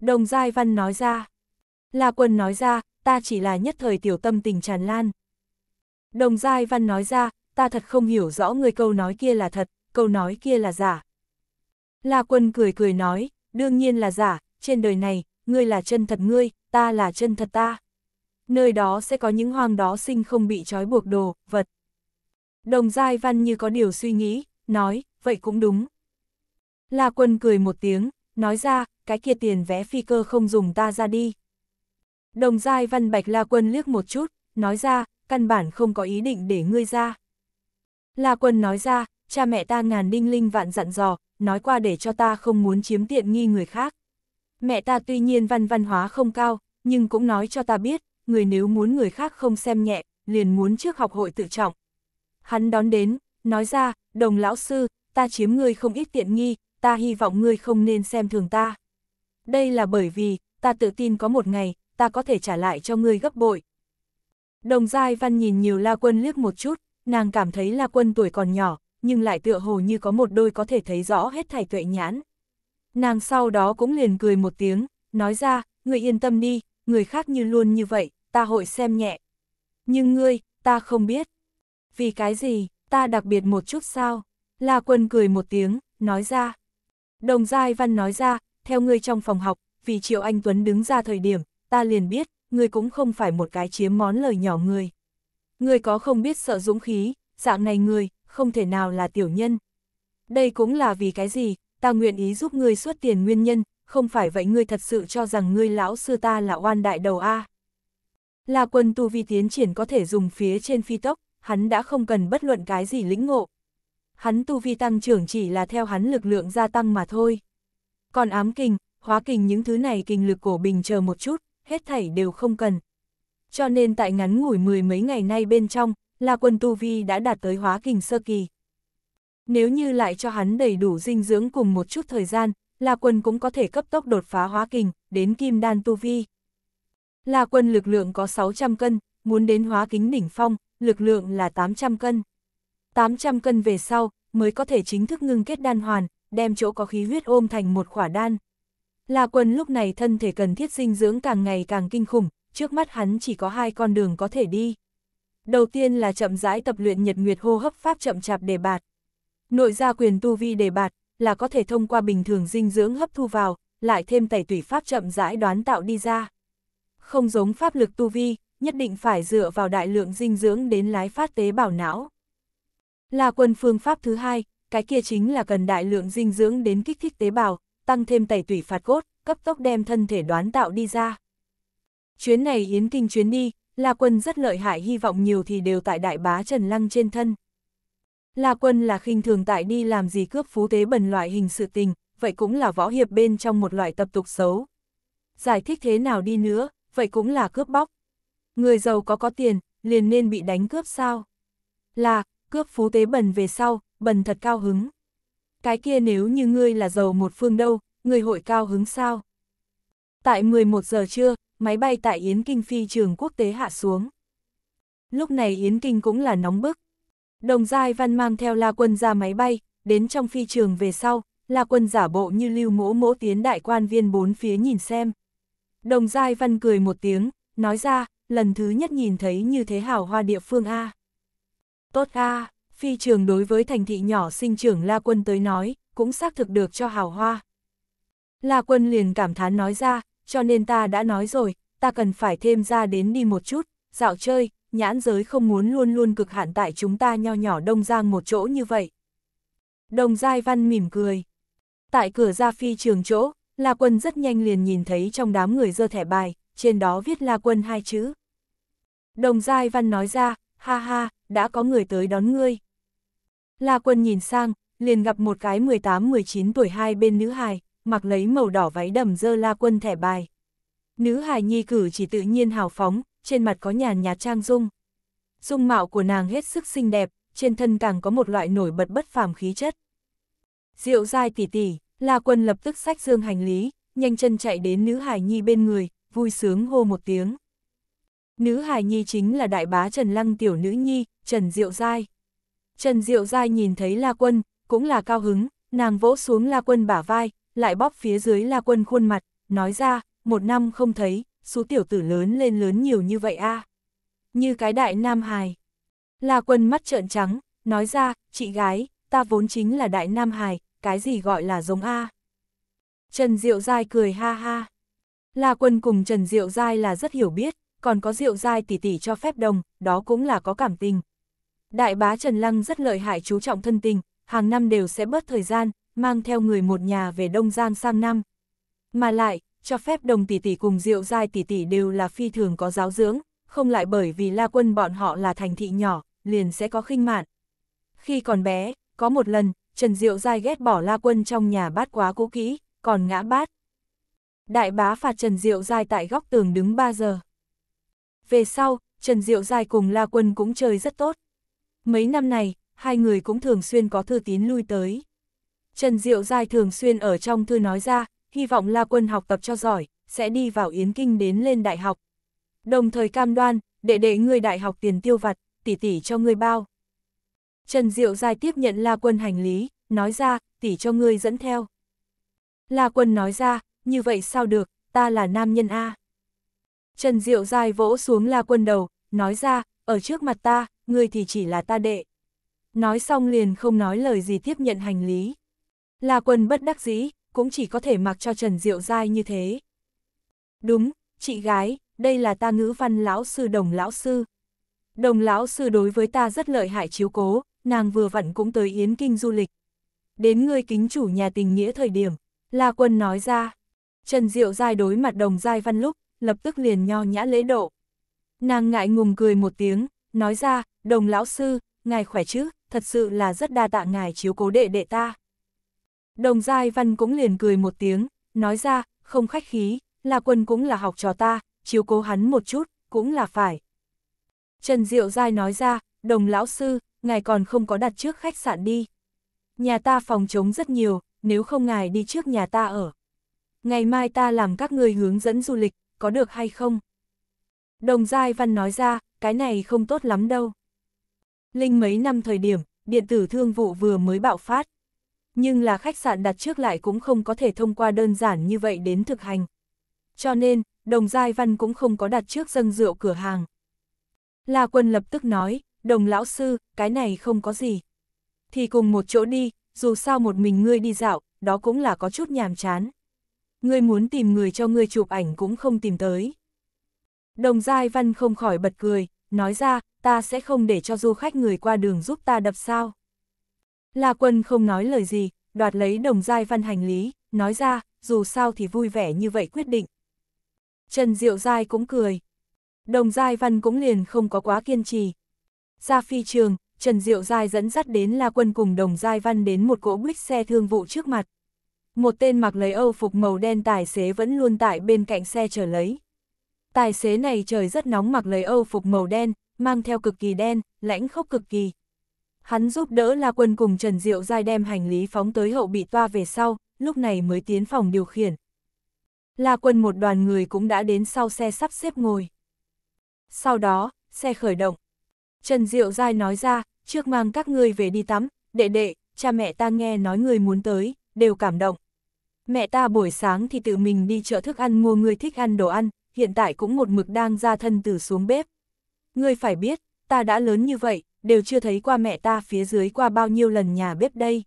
[SPEAKER 1] Đồng Giai Văn nói ra. La Quân nói ra, ta chỉ là nhất thời tiểu tâm tình tràn lan. Đồng Giai Văn nói ra, ta thật không hiểu rõ người câu nói kia là thật, câu nói kia là giả. La Quân cười cười nói, đương nhiên là giả, trên đời này, ngươi là chân thật ngươi, ta là chân thật ta. Nơi đó sẽ có những hoang đó sinh không bị trói buộc đồ, vật. Đồng Giai Văn như có điều suy nghĩ, nói, vậy cũng đúng. La Quân cười một tiếng, nói ra, cái kia tiền vé phi cơ không dùng ta ra đi. Đồng giai văn bạch La Quân liếc một chút, nói ra, căn bản không có ý định để ngươi ra. La Quân nói ra, cha mẹ ta ngàn đinh linh vạn dặn dò, nói qua để cho ta không muốn chiếm tiện nghi người khác. Mẹ ta tuy nhiên văn văn hóa không cao, nhưng cũng nói cho ta biết, người nếu muốn người khác không xem nhẹ, liền muốn trước học hội tự trọng. Hắn đón đến, nói ra, đồng lão sư, ta chiếm ngươi không ít tiện nghi, ta hy vọng ngươi không nên xem thường ta. Đây là bởi vì, ta tự tin có một ngày, ta có thể trả lại cho ngươi gấp bội. Đồng Giai Văn nhìn nhiều La Quân liếc một chút, nàng cảm thấy La Quân tuổi còn nhỏ, nhưng lại tựa hồ như có một đôi có thể thấy rõ hết thảy tuệ nhãn. Nàng sau đó cũng liền cười một tiếng, nói ra, ngươi yên tâm đi, người khác như luôn như vậy, ta hội xem nhẹ. Nhưng ngươi, ta không biết. Vì cái gì, ta đặc biệt một chút sao? La Quân cười một tiếng, nói ra. Đồng Giai Văn nói ra, theo ngươi trong phòng học, vì Triệu Anh Tuấn đứng ra thời điểm, ta liền biết, ngươi cũng không phải một cái chiếm món lời nhỏ người. Ngươi có không biết sợ dũng khí, dạng này ngươi, không thể nào là tiểu nhân. Đây cũng là vì cái gì, ta nguyện ý giúp ngươi xuất tiền nguyên nhân, không phải vậy ngươi thật sự cho rằng ngươi lão sư ta là oan đại đầu A. Là quân tu vi tiến triển có thể dùng phía trên phi tốc, hắn đã không cần bất luận cái gì lĩnh ngộ. Hắn tu vi tăng trưởng chỉ là theo hắn lực lượng gia tăng mà thôi. Còn ám kình, hóa kình những thứ này kình lực cổ bình chờ một chút, hết thảy đều không cần. Cho nên tại ngắn ngủi mười mấy ngày nay bên trong, là Quân Tu Vi đã đạt tới hóa kình sơ kỳ. Nếu như lại cho hắn đầy đủ dinh dưỡng cùng một chút thời gian, là Quân cũng có thể cấp tốc đột phá hóa kình, đến kim đan Tu Vi. là Quân lực lượng có 600 cân, muốn đến hóa kính đỉnh phong, lực lượng là 800 cân. 800 cân về sau, mới có thể chính thức ngưng kết đan hoàn, đem chỗ có khí huyết ôm thành một khỏa đan. La Quân lúc này thân thể cần thiết dinh dưỡng càng ngày càng kinh khủng, trước mắt hắn chỉ có hai con đường có thể đi. Đầu tiên là chậm rãi tập luyện nhật nguyệt hô hấp pháp chậm chạp đề bạt. Nội gia quyền tu vi đề bạt là có thể thông qua bình thường dinh dưỡng hấp thu vào, lại thêm tẩy tủy pháp chậm rãi đoán tạo đi ra. Không giống pháp lực tu vi, nhất định phải dựa vào đại lượng dinh dưỡng đến lái phát tế bào não. Là quân phương pháp thứ hai, cái kia chính là cần đại lượng dinh dưỡng đến kích thích tế bào, tăng thêm tẩy tủy phạt cốt, cấp tốc đem thân thể đoán tạo đi ra. Chuyến này Yến Kinh chuyến đi, La Quân rất lợi hại hy vọng nhiều thì đều tại đại bá Trần Lăng trên thân. La Quân là khinh thường tại đi làm gì cướp phú tế bần loại hình sự tình, vậy cũng là võ hiệp bên trong một loại tập tục xấu. Giải thích thế nào đi nữa, vậy cũng là cướp bóc. Người giàu có có tiền, liền nên bị đánh cướp sao? Là, cướp phú tế bần về sau, bần thật cao hứng cái kia nếu như ngươi là giàu một phương đâu, ngươi hội cao hứng sao? Tại 11 giờ trưa, máy bay tại Yến Kinh phi trường quốc tế hạ xuống. Lúc này Yến Kinh cũng là nóng bức. Đồng Giai Văn mang theo La Quân ra máy bay, đến trong phi trường về sau, La Quân giả bộ như lưu mỗ mỗ tiến đại quan viên bốn phía nhìn xem. Đồng Giai Văn cười một tiếng, nói ra, lần thứ nhất nhìn thấy như thế hảo hoa địa phương A. Tốt A, Phi trường đối với thành thị nhỏ sinh trưởng La Quân tới nói, cũng xác thực được cho hào hoa. La Quân liền cảm thán nói ra, cho nên ta đã nói rồi, ta cần phải thêm ra đến đi một chút, dạo chơi, nhãn giới không muốn luôn luôn cực hạn tại chúng ta nho nhỏ đông giang một chỗ như vậy. Đồng Giai Văn mỉm cười. Tại cửa ra phi trường chỗ, La Quân rất nhanh liền nhìn thấy trong đám người dơ thẻ bài, trên đó viết La Quân hai chữ. Đồng Giai Văn nói ra, ha ha, đã có người tới đón ngươi. La quân nhìn sang, liền gặp một cái 18-19 tuổi hai bên nữ hài, mặc lấy màu đỏ váy đầm dơ la quân thẻ bài. Nữ hài nhi cử chỉ tự nhiên hào phóng, trên mặt có nhàn nhạt trang dung. Dung mạo của nàng hết sức xinh đẹp, trên thân càng có một loại nổi bật bất phàm khí chất. Diệu dai tỉ tỉ, la quân lập tức sách dương hành lý, nhanh chân chạy đến nữ hài nhi bên người, vui sướng hô một tiếng. Nữ hài nhi chính là đại bá Trần Lăng tiểu nữ nhi, Trần Diệu Giai. Trần Diệu Giai nhìn thấy La Quân, cũng là cao hứng, nàng vỗ xuống La Quân bả vai, lại bóp phía dưới La Quân khuôn mặt, nói ra, một năm không thấy, số tiểu tử lớn lên lớn nhiều như vậy a Như cái đại nam hài. La Quân mắt trợn trắng, nói ra, chị gái, ta vốn chính là đại nam hài, cái gì gọi là giống a Trần Diệu Giai cười ha ha. La Quân cùng Trần Diệu Giai là rất hiểu biết, còn có rượu dai tỉ tỉ cho phép đồng, đó cũng là có cảm tình. Đại bá Trần Lăng rất lợi hại chú trọng thân tình, hàng năm đều sẽ bớt thời gian, mang theo người một nhà về Đông Giang sang năm. Mà lại, cho phép đồng tỷ tỷ cùng rượu dai tỷ tỷ đều là phi thường có giáo dưỡng, không lại bởi vì la quân bọn họ là thành thị nhỏ, liền sẽ có khinh mạn. Khi còn bé, có một lần, Trần Diệu dai ghét bỏ la quân trong nhà bát quá cũ kỹ, còn ngã bát. Đại bá phạt Trần Diệu dai tại góc tường đứng 3 giờ. Về sau, Trần Diệu Giai cùng La Quân cũng chơi rất tốt. Mấy năm này, hai người cũng thường xuyên có thư tín lui tới. Trần Diệu Giai thường xuyên ở trong thư nói ra, hy vọng La Quân học tập cho giỏi, sẽ đi vào Yến Kinh đến lên đại học. Đồng thời cam đoan, đệ đệ ngươi đại học tiền tiêu vặt, tỷ tỷ cho ngươi bao. Trần Diệu Giai tiếp nhận La Quân hành lý, nói ra, tỷ cho ngươi dẫn theo. La Quân nói ra, như vậy sao được, ta là nam nhân A. Trần Diệu dai vỗ xuống La Quân đầu, nói ra, ở trước mặt ta, ngươi thì chỉ là ta đệ. Nói xong liền không nói lời gì tiếp nhận hành lý. La Quân bất đắc dĩ, cũng chỉ có thể mặc cho Trần Diệu dai như thế. Đúng, chị gái, đây là ta ngữ văn lão sư đồng lão sư. Đồng lão sư đối với ta rất lợi hại chiếu cố, nàng vừa vặn cũng tới Yến Kinh du lịch. Đến ngươi kính chủ nhà tình nghĩa thời điểm, La Quân nói ra. Trần Diệu dai đối mặt đồng dai văn lúc, lập tức liền nho nhã lễ độ. Nàng ngại ngùng cười một tiếng, nói ra, đồng lão sư, ngài khỏe chứ, thật sự là rất đa tạ ngài chiếu cố đệ đệ ta. Đồng Giai Văn cũng liền cười một tiếng, nói ra, không khách khí, là quân cũng là học trò ta, chiếu cố hắn một chút, cũng là phải. Trần Diệu Giai nói ra, đồng lão sư, ngài còn không có đặt trước khách sạn đi. Nhà ta phòng trống rất nhiều, nếu không ngài đi trước nhà ta ở. Ngày mai ta làm các người hướng dẫn du lịch, có được hay không? Đồng Giai Văn nói ra, cái này không tốt lắm đâu. Linh mấy năm thời điểm, điện tử thương vụ vừa mới bạo phát. Nhưng là khách sạn đặt trước lại cũng không có thể thông qua đơn giản như vậy đến thực hành. Cho nên, Đồng Giai Văn cũng không có đặt trước dâng rượu cửa hàng. La Quân lập tức nói, Đồng Lão Sư, cái này không có gì. Thì cùng một chỗ đi, dù sao một mình ngươi đi dạo, đó cũng là có chút nhàm chán ngươi muốn tìm người cho ngươi chụp ảnh cũng không tìm tới. Đồng Giai Văn không khỏi bật cười, nói ra, ta sẽ không để cho du khách người qua đường giúp ta đập sao. La Quân không nói lời gì, đoạt lấy Đồng Giai Văn hành lý, nói ra, dù sao thì vui vẻ như vậy quyết định. Trần Diệu Giai cũng cười. Đồng Giai Văn cũng liền không có quá kiên trì. Ra phi trường, Trần Diệu Giai dẫn dắt đến La Quân cùng Đồng Giai Văn đến một cỗ buýt xe thương vụ trước mặt một tên mặc lấy âu phục màu đen tài xế vẫn luôn tại bên cạnh xe chờ lấy. Tài xế này trời rất nóng mặc lấy âu phục màu đen, mang theo cực kỳ đen, lãnh khốc cực kỳ. Hắn giúp đỡ La Quân cùng Trần Diệu Giai đem hành lý phóng tới hậu bị toa về sau, lúc này mới tiến phòng điều khiển. La Quân một đoàn người cũng đã đến sau xe sắp xếp ngồi. Sau đó, xe khởi động. Trần Diệu Giai nói ra, trước mang các ngươi về đi tắm, đệ đệ, cha mẹ ta nghe nói người muốn tới, đều cảm động. Mẹ ta buổi sáng thì tự mình đi chợ thức ăn mua ngươi thích ăn đồ ăn, hiện tại cũng một mực đang ra thân từ xuống bếp. Ngươi phải biết, ta đã lớn như vậy, đều chưa thấy qua mẹ ta phía dưới qua bao nhiêu lần nhà bếp đây.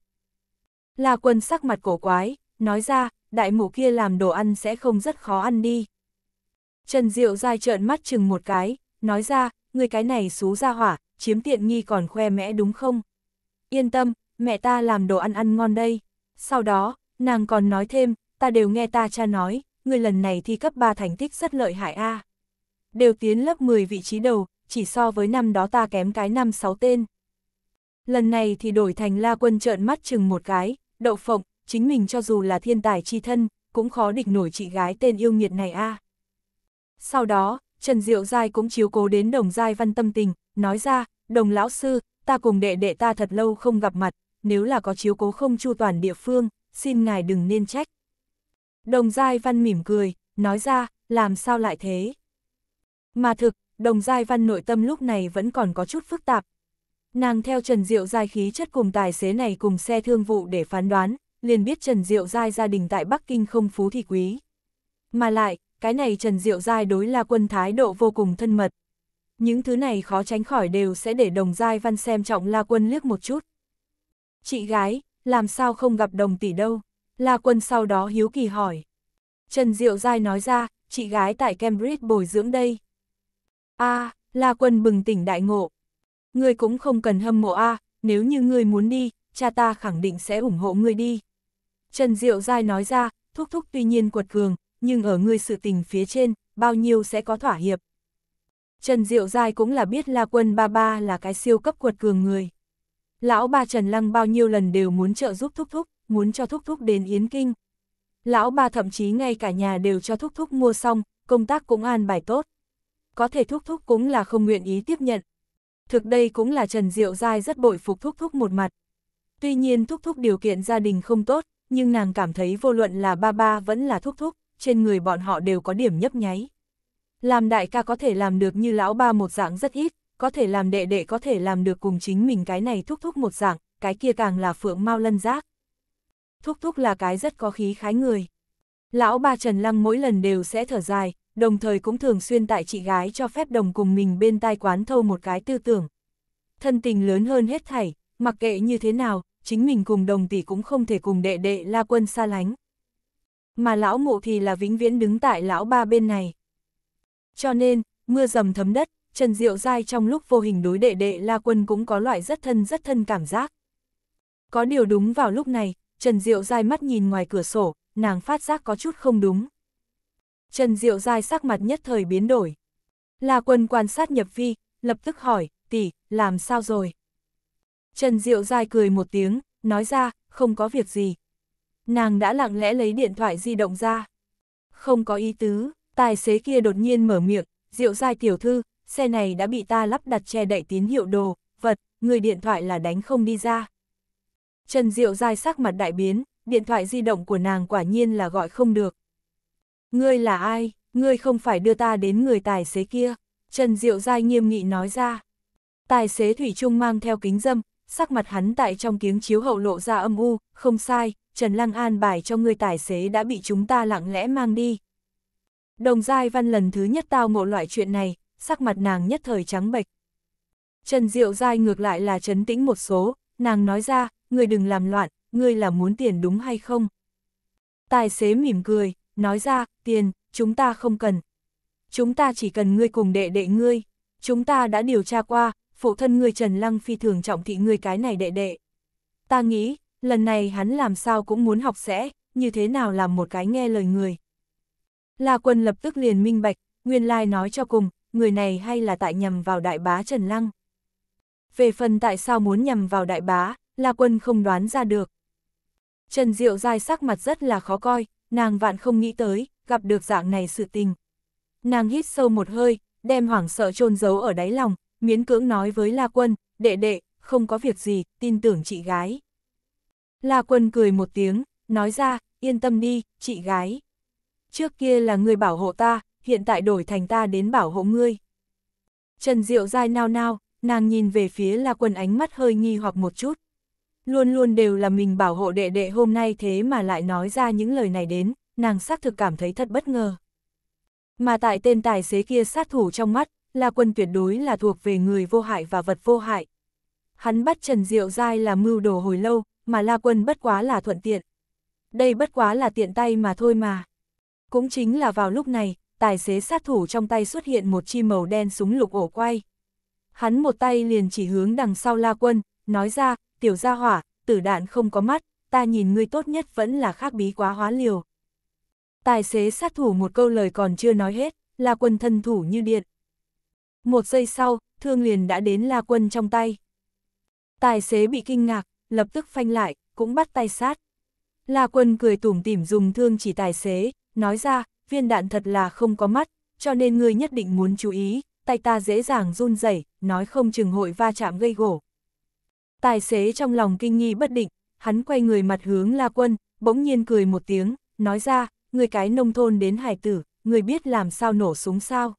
[SPEAKER 1] là quân sắc mặt cổ quái, nói ra, đại mụ kia làm đồ ăn sẽ không rất khó ăn đi. Trần Diệu dai trợn mắt chừng một cái, nói ra, người cái này xú ra hỏa, chiếm tiện nghi còn khoe mẽ đúng không? Yên tâm, mẹ ta làm đồ ăn ăn ngon đây. Sau đó, nàng còn nói thêm, ta đều nghe ta cha nói, người lần này thi cấp 3 thành tích rất lợi hại a Đều tiến lớp 10 vị trí đầu, chỉ so với năm đó ta kém cái năm sáu tên. Lần này thì đổi thành la quân trợn mắt chừng một cái, đậu phộng, chính mình cho dù là thiên tài chi thân, cũng khó địch nổi chị gái tên yêu nghiệt này a Sau đó, Trần Diệu Giai cũng chiếu cố đến đồng Giai văn tâm tình, nói ra, đồng lão sư, ta cùng đệ đệ ta thật lâu không gặp mặt, nếu là có chiếu cố không chu toàn địa phương, xin ngài đừng nên trách. Đồng Giai Văn mỉm cười, nói ra, làm sao lại thế? Mà thực, Đồng Giai Văn nội tâm lúc này vẫn còn có chút phức tạp. Nàng theo Trần Diệu Giai khí chất cùng tài xế này cùng xe thương vụ để phán đoán, liền biết Trần Diệu Giai gia đình tại Bắc Kinh không phú thì quý. Mà lại, cái này Trần Diệu Giai đối là quân thái độ vô cùng thân mật. Những thứ này khó tránh khỏi đều sẽ để đồng giai văn xem trọng La Quân liếc một chút. Chị gái, làm sao không gặp đồng tỷ đâu? La Quân sau đó hiếu kỳ hỏi. Trần Diệu Giai nói ra, chị gái tại Cambridge bồi dưỡng đây. a à, La Quân bừng tỉnh đại ngộ. Ngươi cũng không cần hâm mộ a à, nếu như ngươi muốn đi, cha ta khẳng định sẽ ủng hộ ngươi đi. Trần Diệu Giai nói ra, thúc thúc tuy nhiên quật cường, nhưng ở ngươi sự tình phía trên, bao nhiêu sẽ có thỏa hiệp. Trần Diệu Giai cũng là biết La Quân ba ba là cái siêu cấp quật cường người. Lão ba Trần Lăng bao nhiêu lần đều muốn trợ giúp Thúc Thúc, muốn cho Thúc Thúc đến Yến Kinh. Lão ba thậm chí ngay cả nhà đều cho Thúc Thúc mua xong, công tác cũng an bài tốt. Có thể Thúc Thúc cũng là không nguyện ý tiếp nhận. Thực đây cũng là Trần Diệu Giai rất bội phục Thúc Thúc một mặt. Tuy nhiên Thúc Thúc điều kiện gia đình không tốt, nhưng nàng cảm thấy vô luận là ba ba vẫn là Thúc Thúc, trên người bọn họ đều có điểm nhấp nháy. Làm đại ca có thể làm được như lão ba một dạng rất ít, có thể làm đệ đệ có thể làm được cùng chính mình cái này thúc thúc một dạng, cái kia càng là phượng mau lân giác. Thúc thúc là cái rất có khí khái người. Lão ba Trần Lăng mỗi lần đều sẽ thở dài, đồng thời cũng thường xuyên tại chị gái cho phép đồng cùng mình bên tai quán thâu một cái tư tưởng. Thân tình lớn hơn hết thảy, mặc kệ như thế nào, chính mình cùng đồng tỷ cũng không thể cùng đệ đệ la quân xa lánh. Mà lão mộ thì là vĩnh viễn đứng tại lão ba bên này. Cho nên, mưa dầm thấm đất, Trần Diệu Giai trong lúc vô hình đối đệ đệ La Quân cũng có loại rất thân rất thân cảm giác. Có điều đúng vào lúc này, Trần Diệu Giai mắt nhìn ngoài cửa sổ, nàng phát giác có chút không đúng. Trần Diệu Giai sắc mặt nhất thời biến đổi. La Quân quan sát nhập vi, lập tức hỏi, tỷ, làm sao rồi? Trần Diệu Giai cười một tiếng, nói ra, không có việc gì. Nàng đã lặng lẽ lấy điện thoại di động ra. Không có ý tứ, tài xế kia đột nhiên mở miệng, Diệu Giai tiểu thư, xe này đã bị ta lắp đặt che đậy tín hiệu đồ, vật, người điện thoại là đánh không đi ra. Trần Diệu dai sắc mặt đại biến, điện thoại di động của nàng quả nhiên là gọi không được. Ngươi là ai, ngươi không phải đưa ta đến người tài xế kia, Trần Diệu dai nghiêm nghị nói ra. Tài xế Thủy Trung mang theo kính dâm, sắc mặt hắn tại trong kiếng chiếu hậu lộ ra âm u, không sai, Trần Lăng An bài cho ngươi tài xế đã bị chúng ta lặng lẽ mang đi. Đồng Giai Văn lần thứ nhất tao ngộ loại chuyện này, sắc mặt nàng nhất thời trắng bệch. Trần Diệu dai ngược lại là chấn tĩnh một số, nàng nói ra, người đừng làm loạn, ngươi là muốn tiền đúng hay không? Tài xế mỉm cười, nói ra, tiền, chúng ta không cần. Chúng ta chỉ cần ngươi cùng đệ đệ ngươi. Chúng ta đã điều tra qua, phụ thân ngươi Trần Lăng phi thường trọng thị ngươi cái này đệ đệ. Ta nghĩ, lần này hắn làm sao cũng muốn học sẽ, như thế nào làm một cái nghe lời người. La quân lập tức liền minh bạch, nguyên lai nói cho cùng, người này hay là tại nhầm vào đại bá Trần Lăng. Về phần tại sao muốn nhầm vào đại bá, La Quân không đoán ra được. Trần Diệu dai sắc mặt rất là khó coi, nàng vạn không nghĩ tới, gặp được dạng này sự tình. Nàng hít sâu một hơi, đem hoảng sợ chôn giấu ở đáy lòng, miễn cưỡng nói với La Quân, đệ đệ, không có việc gì, tin tưởng chị gái. La Quân cười một tiếng, nói ra, yên tâm đi, chị gái. Trước kia là người bảo hộ ta, hiện tại đổi thành ta đến bảo hộ ngươi. Trần Diệu dai nao nao, nàng nhìn về phía La Quân ánh mắt hơi nghi hoặc một chút. Luôn luôn đều là mình bảo hộ đệ đệ hôm nay thế mà lại nói ra những lời này đến, nàng xác thực cảm thấy thật bất ngờ. Mà tại tên tài xế kia sát thủ trong mắt, La Quân tuyệt đối là thuộc về người vô hại và vật vô hại. Hắn bắt Trần Diệu Giai là mưu đồ hồi lâu, mà La Quân bất quá là thuận tiện. Đây bất quá là tiện tay mà thôi mà. Cũng chính là vào lúc này, tài xế sát thủ trong tay xuất hiện một chi màu đen súng lục ổ quay. Hắn một tay liền chỉ hướng đằng sau la quân, nói ra, tiểu gia hỏa, tử đạn không có mắt, ta nhìn ngươi tốt nhất vẫn là khác bí quá hóa liều. Tài xế sát thủ một câu lời còn chưa nói hết, la quân thân thủ như điện. Một giây sau, thương liền đã đến la quân trong tay. Tài xế bị kinh ngạc, lập tức phanh lại, cũng bắt tay sát. La quân cười tủm tỉm dùng thương chỉ tài xế, nói ra, viên đạn thật là không có mắt, cho nên ngươi nhất định muốn chú ý, tay ta dễ dàng run rẩy, nói không chừng hội va chạm gây gỗ. Tài xế trong lòng kinh nghi bất định, hắn quay người mặt hướng La Quân, bỗng nhiên cười một tiếng, nói ra, người cái nông thôn đến hải tử, người biết làm sao nổ súng sao.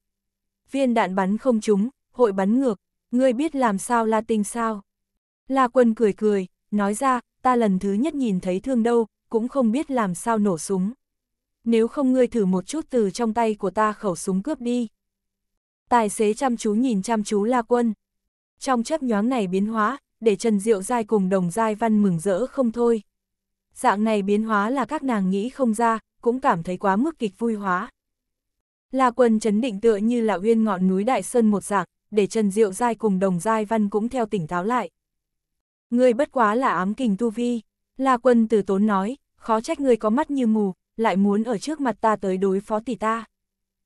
[SPEAKER 1] Viên đạn bắn không trúng, hội bắn ngược, người biết làm sao La Tinh sao. La Quân cười cười, nói ra, ta lần thứ nhất nhìn thấy thương đâu, cũng không biết làm sao nổ súng nếu không ngươi thử một chút từ trong tay của ta khẩu súng cướp đi. Tài xế chăm chú nhìn chăm chú La Quân. Trong chấp nhoáng này biến hóa, để Trần Diệu Giai cùng đồng Giai Văn mừng rỡ không thôi. Dạng này biến hóa là các nàng nghĩ không ra, cũng cảm thấy quá mức kịch vui hóa. La Quân chấn định tựa như là uyên ngọn núi Đại Sơn một dạng, để Trần Diệu Giai cùng đồng Giai Văn cũng theo tỉnh táo lại. Ngươi bất quá là ám kình tu vi. La Quân từ tốn nói, khó trách ngươi có mắt như mù, lại muốn ở trước mặt ta tới đối phó tỷ ta.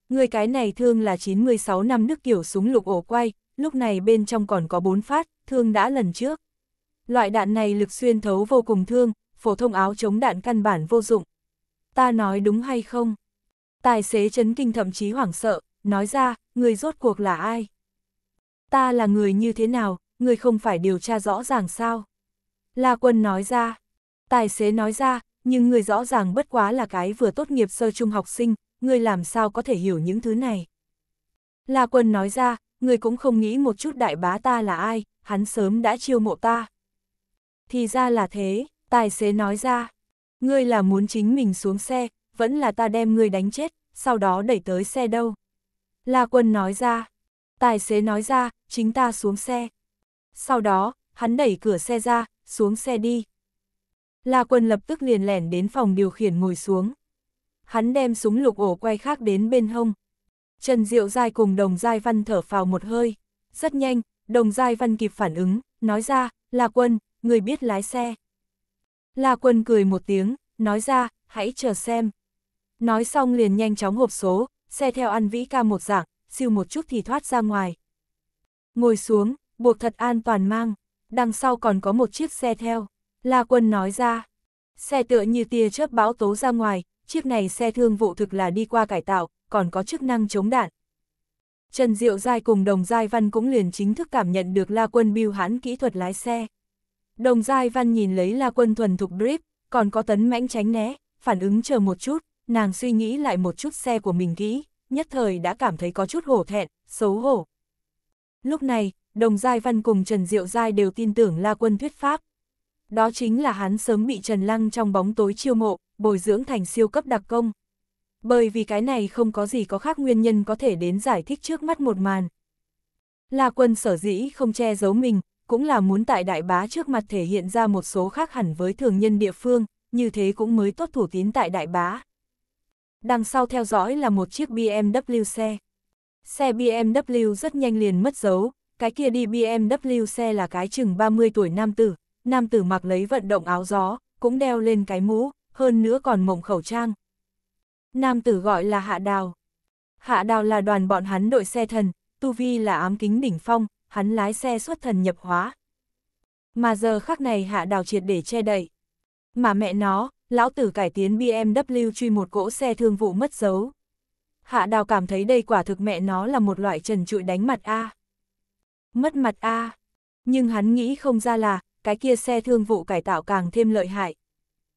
[SPEAKER 1] Người cái này thương là 96 năm nước kiểu súng lục ổ quay, lúc này bên trong còn có 4 phát, thương đã lần trước. Loại đạn này lực xuyên thấu vô cùng thương, phổ thông áo chống đạn căn bản vô dụng. Ta nói đúng hay không? Tài xế chấn kinh thậm chí hoảng sợ, nói ra, người rốt cuộc là ai? Ta là người như thế nào, người không phải điều tra rõ ràng sao? La quân nói ra, tài xế nói ra, nhưng ngươi rõ ràng bất quá là cái vừa tốt nghiệp sơ trung học sinh, ngươi làm sao có thể hiểu những thứ này. La quân nói ra, ngươi cũng không nghĩ một chút đại bá ta là ai, hắn sớm đã chiêu mộ ta. Thì ra là thế, tài xế nói ra, ngươi là muốn chính mình xuống xe, vẫn là ta đem ngươi đánh chết, sau đó đẩy tới xe đâu. La quân nói ra, tài xế nói ra, chính ta xuống xe. Sau đó, hắn đẩy cửa xe ra, xuống xe đi. La Quân lập tức liền lẻn đến phòng điều khiển ngồi xuống. Hắn đem súng lục ổ quay khác đến bên hông. Trần Diệu Giai cùng Đồng Giai Văn thở phào một hơi. Rất nhanh, Đồng Giai Văn kịp phản ứng, nói ra, La Quân, người biết lái xe. La Quân cười một tiếng, nói ra, hãy chờ xem. Nói xong liền nhanh chóng hộp số, xe theo ăn vĩ ca một dạng, siêu một chút thì thoát ra ngoài. Ngồi xuống, buộc thật an toàn mang, đằng sau còn có một chiếc xe theo. La Quân nói ra, xe tựa như tia chớp bão tố ra ngoài, chiếc này xe thương vụ thực là đi qua cải tạo, còn có chức năng chống đạn. Trần Diệu Giai cùng Đồng Giai Văn cũng liền chính thức cảm nhận được La Quân biêu hãn kỹ thuật lái xe. Đồng Giai Văn nhìn lấy La Quân thuần thục drip, còn có tấn mãnh tránh né, phản ứng chờ một chút, nàng suy nghĩ lại một chút xe của mình kỹ, nhất thời đã cảm thấy có chút hổ thẹn, xấu hổ. Lúc này, Đồng Giai Văn cùng Trần Diệu Giai đều tin tưởng La Quân thuyết pháp, đó chính là hắn sớm bị Trần Lăng trong bóng tối chiêu mộ, bồi dưỡng thành siêu cấp đặc công. Bởi vì cái này không có gì có khác nguyên nhân có thể đến giải thích trước mắt một màn. La quân sở dĩ không che giấu mình, cũng là muốn tại đại bá trước mặt thể hiện ra một số khác hẳn với thường nhân địa phương, như thế cũng mới tốt thủ tín tại đại bá. Đằng sau theo dõi là một chiếc BMW xe. Xe BMW rất nhanh liền mất dấu, cái kia đi BMW xe là cái chừng 30 tuổi nam tử, nam tử mặc lấy vận động áo gió, cũng đeo lên cái mũ, hơn nữa còn mộng khẩu trang. Nam tử gọi là Hạ Đào. Hạ Đào là đoàn bọn hắn đội xe thần, Tu Vi là ám kính đỉnh phong, hắn lái xe xuất thần nhập hóa. Mà giờ khắc này Hạ Đào triệt để che đậy. Mà mẹ nó, lão tử cải tiến BMW truy một cỗ xe thương vụ mất dấu. Hạ Đào cảm thấy đây quả thực mẹ nó là một loại trần trụi đánh mặt A. Mất mặt A. Nhưng hắn nghĩ không ra là, cái kia xe thương vụ cải tạo càng thêm lợi hại.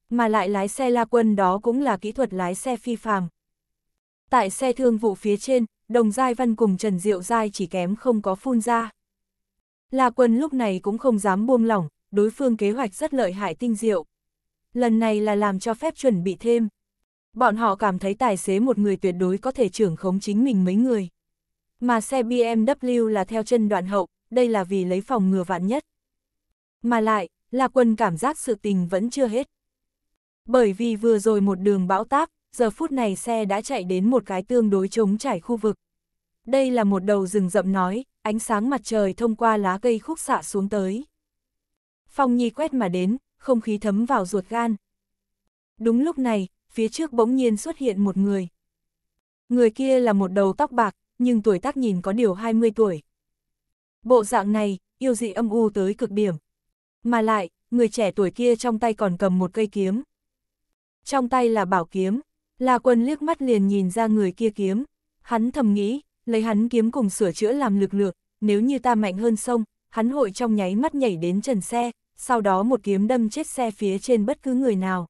[SPEAKER 1] Mà lại lái xe la quân đó cũng là kỹ thuật lái xe phi phàm. Tại xe thương vụ phía trên, Đồng Giai Văn cùng Trần Diệu Giai chỉ kém không có phun ra. La quân lúc này cũng không dám buông lỏng, đối phương kế hoạch rất lợi hại tinh diệu. Lần này là làm cho phép chuẩn bị thêm. Bọn họ cảm thấy tài xế một người tuyệt đối có thể trưởng khống chính mình mấy người. Mà xe BMW là theo chân đoạn hậu, đây là vì lấy phòng ngừa vạn nhất. Mà lại, là Quân cảm giác sự tình vẫn chưa hết. Bởi vì vừa rồi một đường bão táp, giờ phút này xe đã chạy đến một cái tương đối trống trải khu vực. Đây là một đầu rừng rậm nói, ánh sáng mặt trời thông qua lá cây khúc xạ xuống tới. Phong Nhi quét mà đến, không khí thấm vào ruột gan. Đúng lúc này, phía trước bỗng nhiên xuất hiện một người. Người kia là một đầu tóc bạc, nhưng tuổi tác nhìn có điều 20 tuổi. Bộ dạng này, yêu dị âm u tới cực điểm. Mà lại, người trẻ tuổi kia trong tay còn cầm một cây kiếm. Trong tay là bảo kiếm, La Quân liếc mắt liền nhìn ra người kia kiếm. Hắn thầm nghĩ, lấy hắn kiếm cùng sửa chữa làm lực lược nếu như ta mạnh hơn sông, hắn hội trong nháy mắt nhảy đến trần xe, sau đó một kiếm đâm chết xe phía trên bất cứ người nào.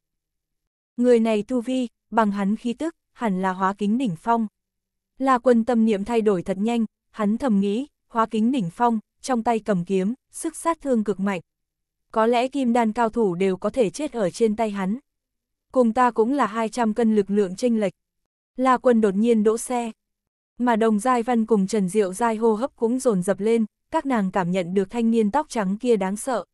[SPEAKER 1] Người này tu vi, bằng hắn khí tức, hẳn là hóa kính đỉnh phong. La quân tâm niệm thay đổi thật nhanh, hắn thầm nghĩ, hóa kính đỉnh phong, trong tay cầm kiếm, sức sát thương cực mạnh, có lẽ kim đan cao thủ đều có thể chết ở trên tay hắn. Cùng ta cũng là 200 cân lực lượng chênh lệch. La quân đột nhiên đỗ xe. Mà đồng giai văn cùng Trần Diệu giai hô hấp cũng dồn dập lên, các nàng cảm nhận được thanh niên tóc trắng kia đáng sợ.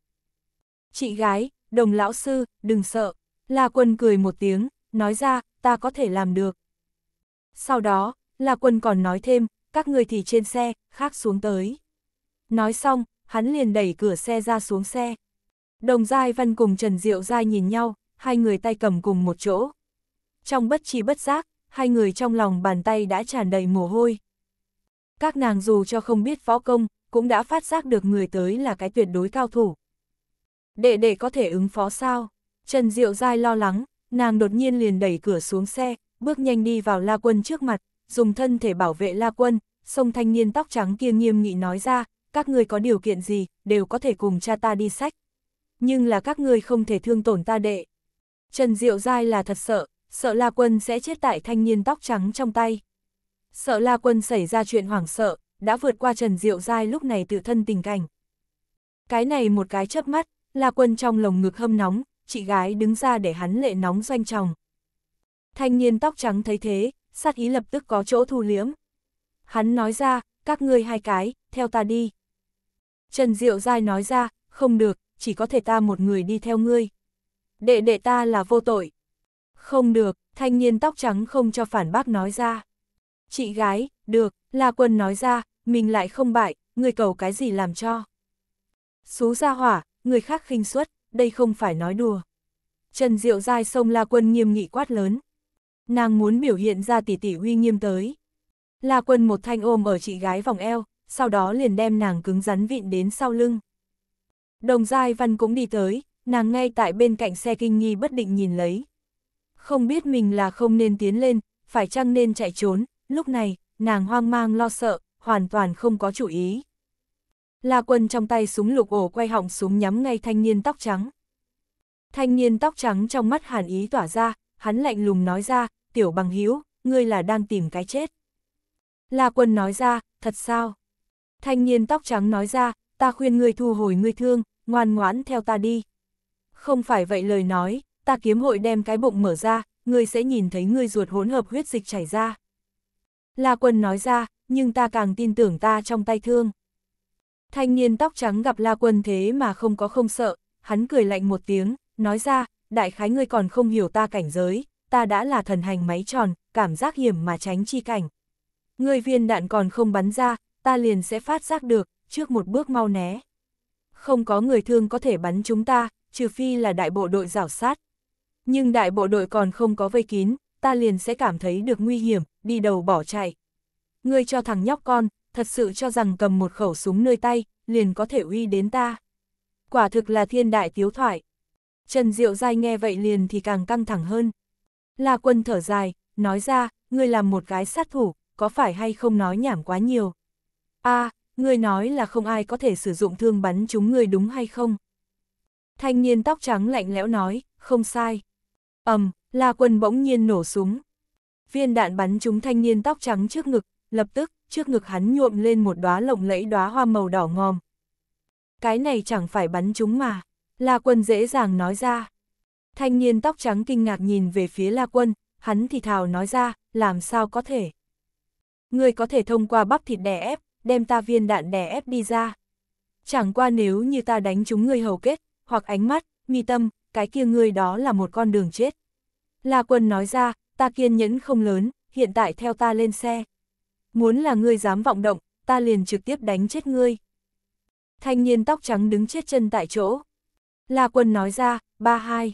[SPEAKER 1] Chị gái, đồng lão sư, đừng sợ. La quân cười một tiếng, nói ra, ta có thể làm được. Sau đó, La quân còn nói thêm, các người thì trên xe, khác xuống tới. Nói xong, hắn liền đẩy cửa xe ra xuống xe. Đồng Giai Văn cùng Trần Diệu Giai nhìn nhau, hai người tay cầm cùng một chỗ. Trong bất chi bất giác, hai người trong lòng bàn tay đã tràn đầy mồ hôi. Các nàng dù cho không biết võ công, cũng đã phát giác được người tới là cái tuyệt đối cao thủ. Đệ đệ có thể ứng phó sao? Trần Diệu Giai lo lắng, nàng đột nhiên liền đẩy cửa xuống xe, bước nhanh đi vào La Quân trước mặt, dùng thân thể bảo vệ La Quân, sông thanh niên tóc trắng kia nghiêm nghị nói ra, các người có điều kiện gì, đều có thể cùng cha ta đi sách nhưng là các ngươi không thể thương tổn ta đệ. Trần Diệu Giai là thật sợ, sợ La Quân sẽ chết tại thanh niên tóc trắng trong tay. Sợ La Quân xảy ra chuyện hoảng sợ, đã vượt qua Trần Diệu Giai lúc này tự thân tình cảnh. Cái này một cái chớp mắt, La Quân trong lồng ngực hâm nóng, chị gái đứng ra để hắn lệ nóng doanh chồng Thanh niên tóc trắng thấy thế, sát ý lập tức có chỗ thu liếm. Hắn nói ra, các ngươi hai cái, theo ta đi. Trần Diệu Giai nói ra, không được, chỉ có thể ta một người đi theo ngươi. Đệ đệ ta là vô tội. Không được, thanh niên tóc trắng không cho phản bác nói ra. Chị gái, được, La Quân nói ra, mình lại không bại, người cầu cái gì làm cho. Xú ra hỏa, người khác khinh suất, đây không phải nói đùa. Trần Diệu dai sông La Quân nghiêm nghị quát lớn. Nàng muốn biểu hiện ra tỷ tỷ uy nghiêm tới. La Quân một thanh ôm ở chị gái vòng eo, sau đó liền đem nàng cứng rắn vịn đến sau lưng. Đồng Giai Văn cũng đi tới, nàng ngay tại bên cạnh xe kinh nghi bất định nhìn lấy. Không biết mình là không nên tiến lên, phải chăng nên chạy trốn, lúc này, nàng hoang mang lo sợ, hoàn toàn không có chủ ý. La quân trong tay súng lục ổ quay họng súng nhắm ngay thanh niên tóc trắng. Thanh niên tóc trắng trong mắt hàn ý tỏa ra, hắn lạnh lùng nói ra, tiểu bằng hữu ngươi là đang tìm cái chết. La quân nói ra, thật sao? Thanh niên tóc trắng nói ra, ta khuyên ngươi thu hồi ngươi thương, ngoan ngoãn theo ta đi. Không phải vậy lời nói, ta kiếm hội đem cái bụng mở ra, ngươi sẽ nhìn thấy ngươi ruột hỗn hợp huyết dịch chảy ra. La quân nói ra, nhưng ta càng tin tưởng ta trong tay thương. Thanh niên tóc trắng gặp La quân thế mà không có không sợ, hắn cười lạnh một tiếng, nói ra, đại khái ngươi còn không hiểu ta cảnh giới, ta đã là thần hành máy tròn, cảm giác hiểm mà tránh chi cảnh. Ngươi viên đạn còn không bắn ra, ta liền sẽ phát giác được, trước một bước mau né không có người thương có thể bắn chúng ta, trừ phi là đại bộ đội rảo sát. Nhưng đại bộ đội còn không có vây kín, ta liền sẽ cảm thấy được nguy hiểm, đi đầu bỏ chạy. Ngươi cho thằng nhóc con, thật sự cho rằng cầm một khẩu súng nơi tay, liền có thể uy đến ta. Quả thực là thiên đại tiếu thoại. Trần Diệu Giai nghe vậy liền thì càng căng thẳng hơn. La quân thở dài, nói ra, ngươi làm một gái sát thủ, có phải hay không nói nhảm quá nhiều. a ngươi nói là không ai có thể sử dụng thương bắn chúng ngươi đúng hay không? Thanh niên tóc trắng lạnh lẽo nói, không sai. ầm, um, La Quân bỗng nhiên nổ súng. Viên đạn bắn trúng thanh niên tóc trắng trước ngực, lập tức, trước ngực hắn nhuộm lên một đóa lộng lẫy đóa hoa màu đỏ ngòm. Cái này chẳng phải bắn trúng mà, La Quân dễ dàng nói ra. Thanh niên tóc trắng kinh ngạc nhìn về phía La Quân, hắn thì thào nói ra, làm sao có thể. Người có thể thông qua bắp thịt đè ép, đem ta viên đạn đè ép đi ra. Chẳng qua nếu như ta đánh chúng ngươi hầu kết, hoặc ánh mắt, mi tâm, cái kia ngươi đó là một con đường chết. La quân nói ra, ta kiên nhẫn không lớn, hiện tại theo ta lên xe. Muốn là ngươi dám vọng động, ta liền trực tiếp đánh chết ngươi. Thanh niên tóc trắng đứng chết chân tại chỗ. La quân nói ra, ba hai.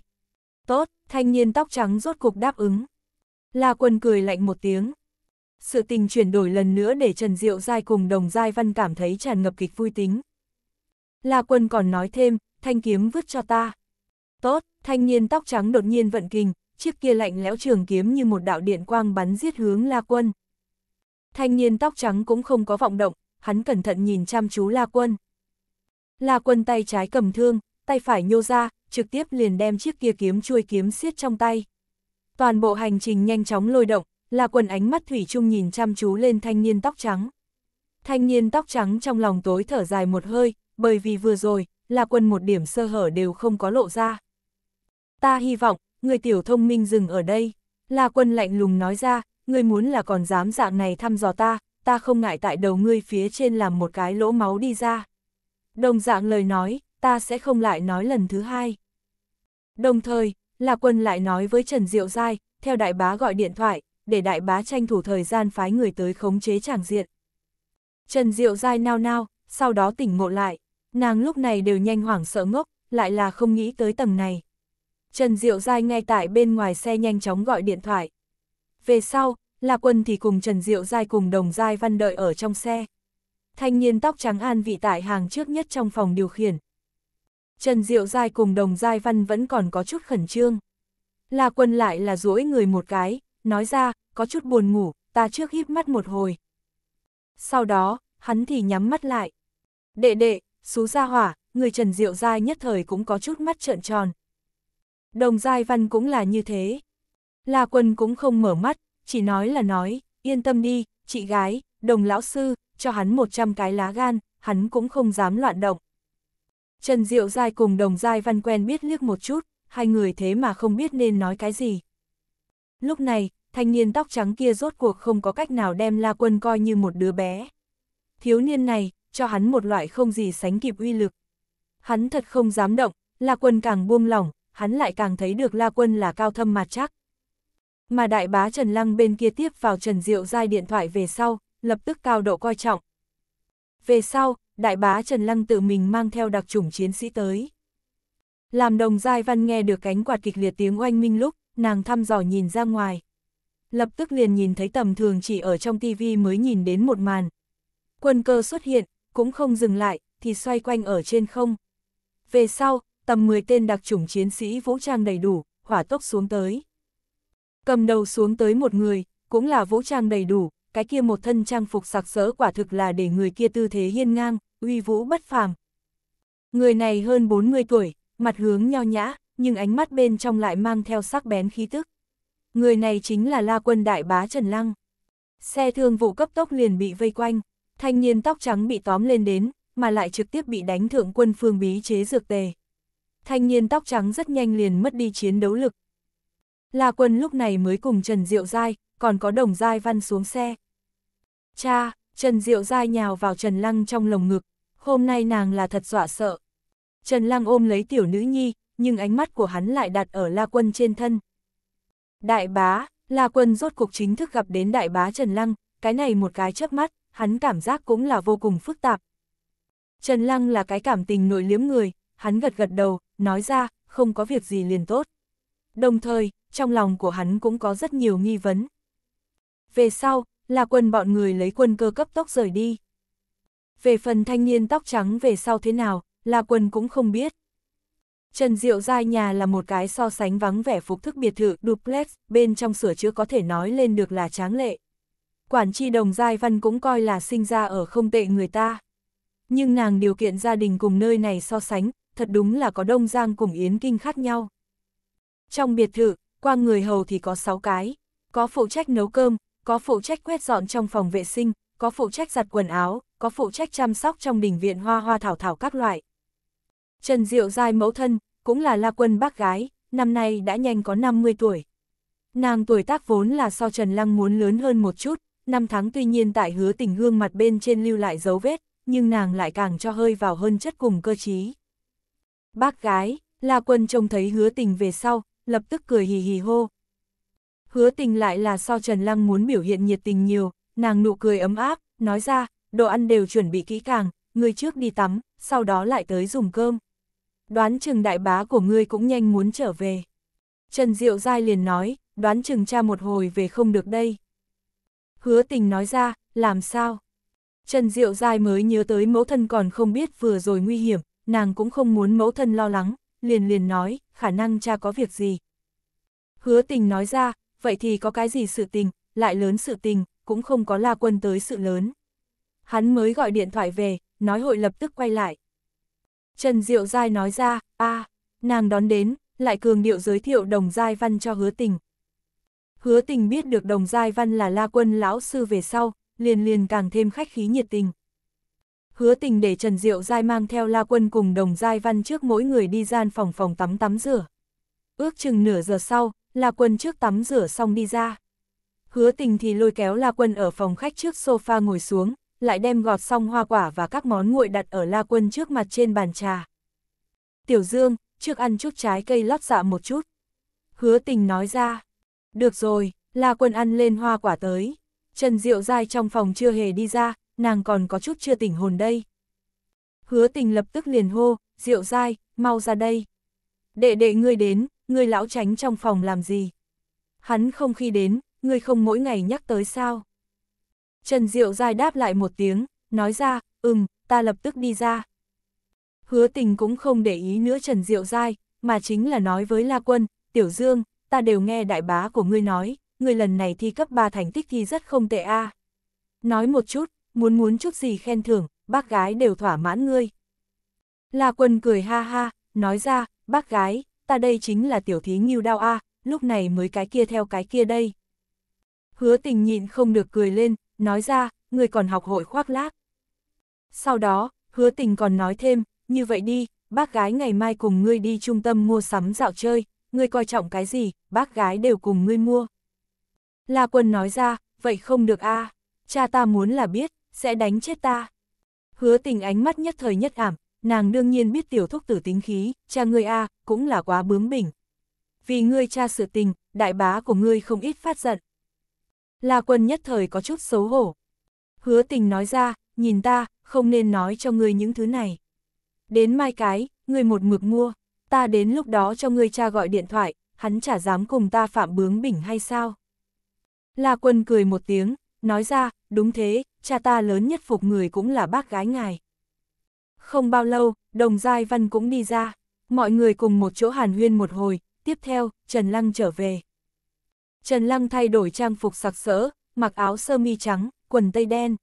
[SPEAKER 1] Tốt, thanh niên tóc trắng rốt cục đáp ứng. La quân cười lạnh một tiếng sự tình chuyển đổi lần nữa để Trần Diệu Giai cùng đồng Giai Văn cảm thấy tràn ngập kịch vui tính. La Quân còn nói thêm, thanh kiếm vứt cho ta. Tốt, thanh niên tóc trắng đột nhiên vận kình, chiếc kia lạnh lẽo trường kiếm như một đạo điện quang bắn giết hướng La Quân. Thanh niên tóc trắng cũng không có vọng động, hắn cẩn thận nhìn chăm chú La Quân. La Quân tay trái cầm thương, tay phải nhô ra, trực tiếp liền đem chiếc kia kiếm chuôi kiếm siết trong tay. Toàn bộ hành trình nhanh chóng lôi động, là quần ánh mắt Thủy chung nhìn chăm chú lên thanh niên tóc trắng. Thanh niên tóc trắng trong lòng tối thở dài một hơi, bởi vì vừa rồi, là quần một điểm sơ hở đều không có lộ ra. Ta hy vọng, người tiểu thông minh dừng ở đây. Là quân lạnh lùng nói ra, người muốn là còn dám dạng này thăm dò ta, ta không ngại tại đầu ngươi phía trên làm một cái lỗ máu đi ra. Đồng dạng lời nói, ta sẽ không lại nói lần thứ hai. Đồng thời, là quân lại nói với Trần Diệu Giai, theo đại bá gọi điện thoại, để đại bá tranh thủ thời gian phái người tới khống chế tràng diện. Trần Diệu dai nao nao, sau đó tỉnh ngộ lại, nàng lúc này đều nhanh hoảng sợ ngốc, lại là không nghĩ tới tầng này. Trần Diệu dai ngay tại bên ngoài xe nhanh chóng gọi điện thoại. Về sau, là Quân thì cùng Trần Diệu dai cùng đồng dai văn đợi ở trong xe. Thanh niên tóc trắng an vị tại hàng trước nhất trong phòng điều khiển. Trần Diệu dai cùng đồng dai văn vẫn còn có chút khẩn trương. La Quân lại là duỗi người một cái, nói ra, có chút buồn ngủ, ta trước híp mắt một hồi. Sau đó, hắn thì nhắm mắt lại. Đệ đệ, xú ra hỏa, người Trần Diệu Giai nhất thời cũng có chút mắt trợn tròn. Đồng Giai Văn cũng là như thế. La Quân cũng không mở mắt, chỉ nói là nói, yên tâm đi, chị gái, đồng lão sư, cho hắn 100 cái lá gan, hắn cũng không dám loạn động. Trần Diệu Giai cùng đồng Giai Văn quen biết liếc một chút, hai người thế mà không biết nên nói cái gì. Lúc này, thanh niên tóc trắng kia rốt cuộc không có cách nào đem La Quân coi như một đứa bé. Thiếu niên này, cho hắn một loại không gì sánh kịp uy lực. Hắn thật không dám động, La Quân càng buông lỏng, hắn lại càng thấy được La Quân là cao thâm mà chắc. Mà đại bá Trần Lăng bên kia tiếp vào Trần Diệu giai điện thoại về sau, lập tức cao độ coi trọng. Về sau, đại bá Trần Lăng tự mình mang theo đặc chủng chiến sĩ tới. Làm đồng giai văn nghe được cánh quạt kịch liệt tiếng oanh minh lúc, nàng thăm dò nhìn ra ngoài, lập tức liền nhìn thấy tầm thường chỉ ở trong tivi mới nhìn đến một màn. Quân cơ xuất hiện, cũng không dừng lại, thì xoay quanh ở trên không. Về sau, tầm 10 tên đặc chủng chiến sĩ vũ trang đầy đủ, hỏa tốc xuống tới. Cầm đầu xuống tới một người, cũng là vũ trang đầy đủ, cái kia một thân trang phục sặc sỡ quả thực là để người kia tư thế hiên ngang, uy vũ bất phàm. Người này hơn 40 tuổi, mặt hướng nho nhã, nhưng ánh mắt bên trong lại mang theo sắc bén khí tức. Người này chính là La Quân Đại Bá Trần Lăng. Xe thương vụ cấp tốc liền bị vây quanh, thanh niên tóc trắng bị tóm lên đến, mà lại trực tiếp bị đánh thượng quân phương bí chế dược tề. Thanh niên tóc trắng rất nhanh liền mất đi chiến đấu lực. La Quân lúc này mới cùng Trần Diệu Giai, còn có đồng Giai Văn xuống xe. Cha, Trần Diệu Giai nhào vào Trần Lăng trong lồng ngực, hôm nay nàng là thật dọa sợ. Trần Lăng ôm lấy tiểu nữ nhi, nhưng ánh mắt của hắn lại đặt ở La Quân trên thân, Đại bá, La Quân rốt cuộc chính thức gặp đến đại bá Trần Lăng, cái này một cái chớp mắt, hắn cảm giác cũng là vô cùng phức tạp. Trần Lăng là cái cảm tình nội liếm người, hắn gật gật đầu, nói ra, không có việc gì liền tốt. Đồng thời, trong lòng của hắn cũng có rất nhiều nghi vấn. Về sau, La quân bọn người lấy quân cơ cấp tốc rời đi. Về phần thanh niên tóc trắng về sau thế nào, La quân cũng không biết. Trần Diệu Giai nhà là một cái so sánh vắng vẻ phục thức biệt thự duplex, bên trong sửa chữa có thể nói lên được là tráng lệ. Quản tri đồng Giai Văn cũng coi là sinh ra ở không tệ người ta. Nhưng nàng điều kiện gia đình cùng nơi này so sánh, thật đúng là có đông giang cùng yến kinh khác nhau. Trong biệt thự, qua người hầu thì có 6 cái, có phụ trách nấu cơm, có phụ trách quét dọn trong phòng vệ sinh, có phụ trách giặt quần áo, có phụ trách chăm sóc trong đình viện hoa hoa thảo thảo các loại. Trần Diệu Giai mẫu thân, cũng là La Quân bác gái, năm nay đã nhanh có 50 tuổi. Nàng tuổi tác vốn là so Trần Lăng muốn lớn hơn một chút, năm tháng tuy nhiên tại hứa tình gương mặt bên trên lưu lại dấu vết, nhưng nàng lại càng cho hơi vào hơn chất cùng cơ trí. Bác gái, La Quân trông thấy hứa tình về sau, lập tức cười hì hì hô. Hứa tình lại là so Trần Lăng muốn biểu hiện nhiệt tình nhiều, nàng nụ cười ấm áp, nói ra, đồ ăn đều chuẩn bị kỹ càng, người trước đi tắm, sau đó lại tới dùng cơm đoán chừng đại bá của ngươi cũng nhanh muốn trở về. Trần Diệu Giai liền nói, đoán chừng cha một hồi về không được đây. Hứa tình nói ra, làm sao? Trần Diệu Giai mới nhớ tới mẫu thân còn không biết vừa rồi nguy hiểm, nàng cũng không muốn mẫu thân lo lắng, liền liền nói, khả năng cha có việc gì. Hứa tình nói ra, vậy thì có cái gì sự tình, lại lớn sự tình, cũng không có la quân tới sự lớn. Hắn mới gọi điện thoại về, nói hội lập tức quay lại. Trần Diệu Giai nói ra, a nàng đón đến, lại cường điệu giới thiệu đồng Giai Văn cho hứa tình. Hứa tình biết được đồng Giai Văn là la quân lão sư về sau, liền liền càng thêm khách khí nhiệt tình. Hứa tình để Trần Diệu Giai mang theo la quân cùng đồng Giai Văn trước mỗi người đi gian phòng phòng tắm tắm rửa. Ước chừng nửa giờ sau, la quân trước tắm rửa xong đi ra. Hứa tình thì lôi kéo la quân ở phòng khách trước sofa ngồi xuống, lại đem gọt xong hoa quả và các món nguội đặt ở La Quân trước mặt trên bàn trà. Tiểu Dương, trước ăn chút trái cây lót dạ một chút. Hứa tình nói ra. Được rồi, La Quân ăn lên hoa quả tới. Trần Diệu dai trong phòng chưa hề đi ra, nàng còn có chút chưa tỉnh hồn đây. Hứa tình lập tức liền hô, Diệu dai, mau ra đây. Đệ đệ ngươi đến, ngươi lão tránh trong phòng làm gì? Hắn không khi đến, ngươi không mỗi ngày nhắc tới sao? Trần Diệu dai đáp lại một tiếng, nói ra, ừm, ta lập tức đi ra. Hứa tình cũng không để ý nữa Trần Diệu dai, mà chính là nói với La Quân, Tiểu Dương, ta đều nghe đại bá của ngươi nói, ngươi lần này thi cấp 3 thành tích thi rất không tệ a. Nói một chút, muốn muốn chút gì khen thưởng, bác gái đều thỏa mãn ngươi. La Quân cười ha ha, nói ra, bác gái, ta đây chính là tiểu thí nghiêu đao a, lúc này mới cái kia theo cái kia đây. Hứa tình nhịn không được cười lên, nói ra, người còn học hội khoác lác. Sau đó, hứa tình còn nói thêm, như vậy đi, bác gái ngày mai cùng ngươi đi trung tâm mua sắm dạo chơi, ngươi coi trọng cái gì, bác gái đều cùng ngươi mua. La quân nói ra, vậy không được a cha ta muốn là biết, sẽ đánh chết ta. Hứa tình ánh mắt nhất thời nhất ảm, nàng đương nhiên biết tiểu thúc tử tính khí, cha ngươi a cũng là quá bướng bỉnh. Vì ngươi cha sự tình, đại bá của ngươi không ít phát giận. La quân nhất thời có chút xấu hổ. Hứa tình nói ra, nhìn ta, không nên nói cho ngươi những thứ này. Đến mai cái, ngươi một mực mua, ta đến lúc đó cho ngươi cha gọi điện thoại, hắn chả dám cùng ta phạm bướng bỉnh hay sao. La quân cười một tiếng, nói ra, đúng thế, cha ta lớn nhất phục người cũng là bác gái ngài. Không bao lâu, đồng giai văn cũng đi ra, mọi người cùng một chỗ hàn huyên một hồi, tiếp theo, Trần Lăng trở về. Trần Lăng thay đổi trang phục sặc sỡ, mặc áo sơ mi trắng, quần tây đen.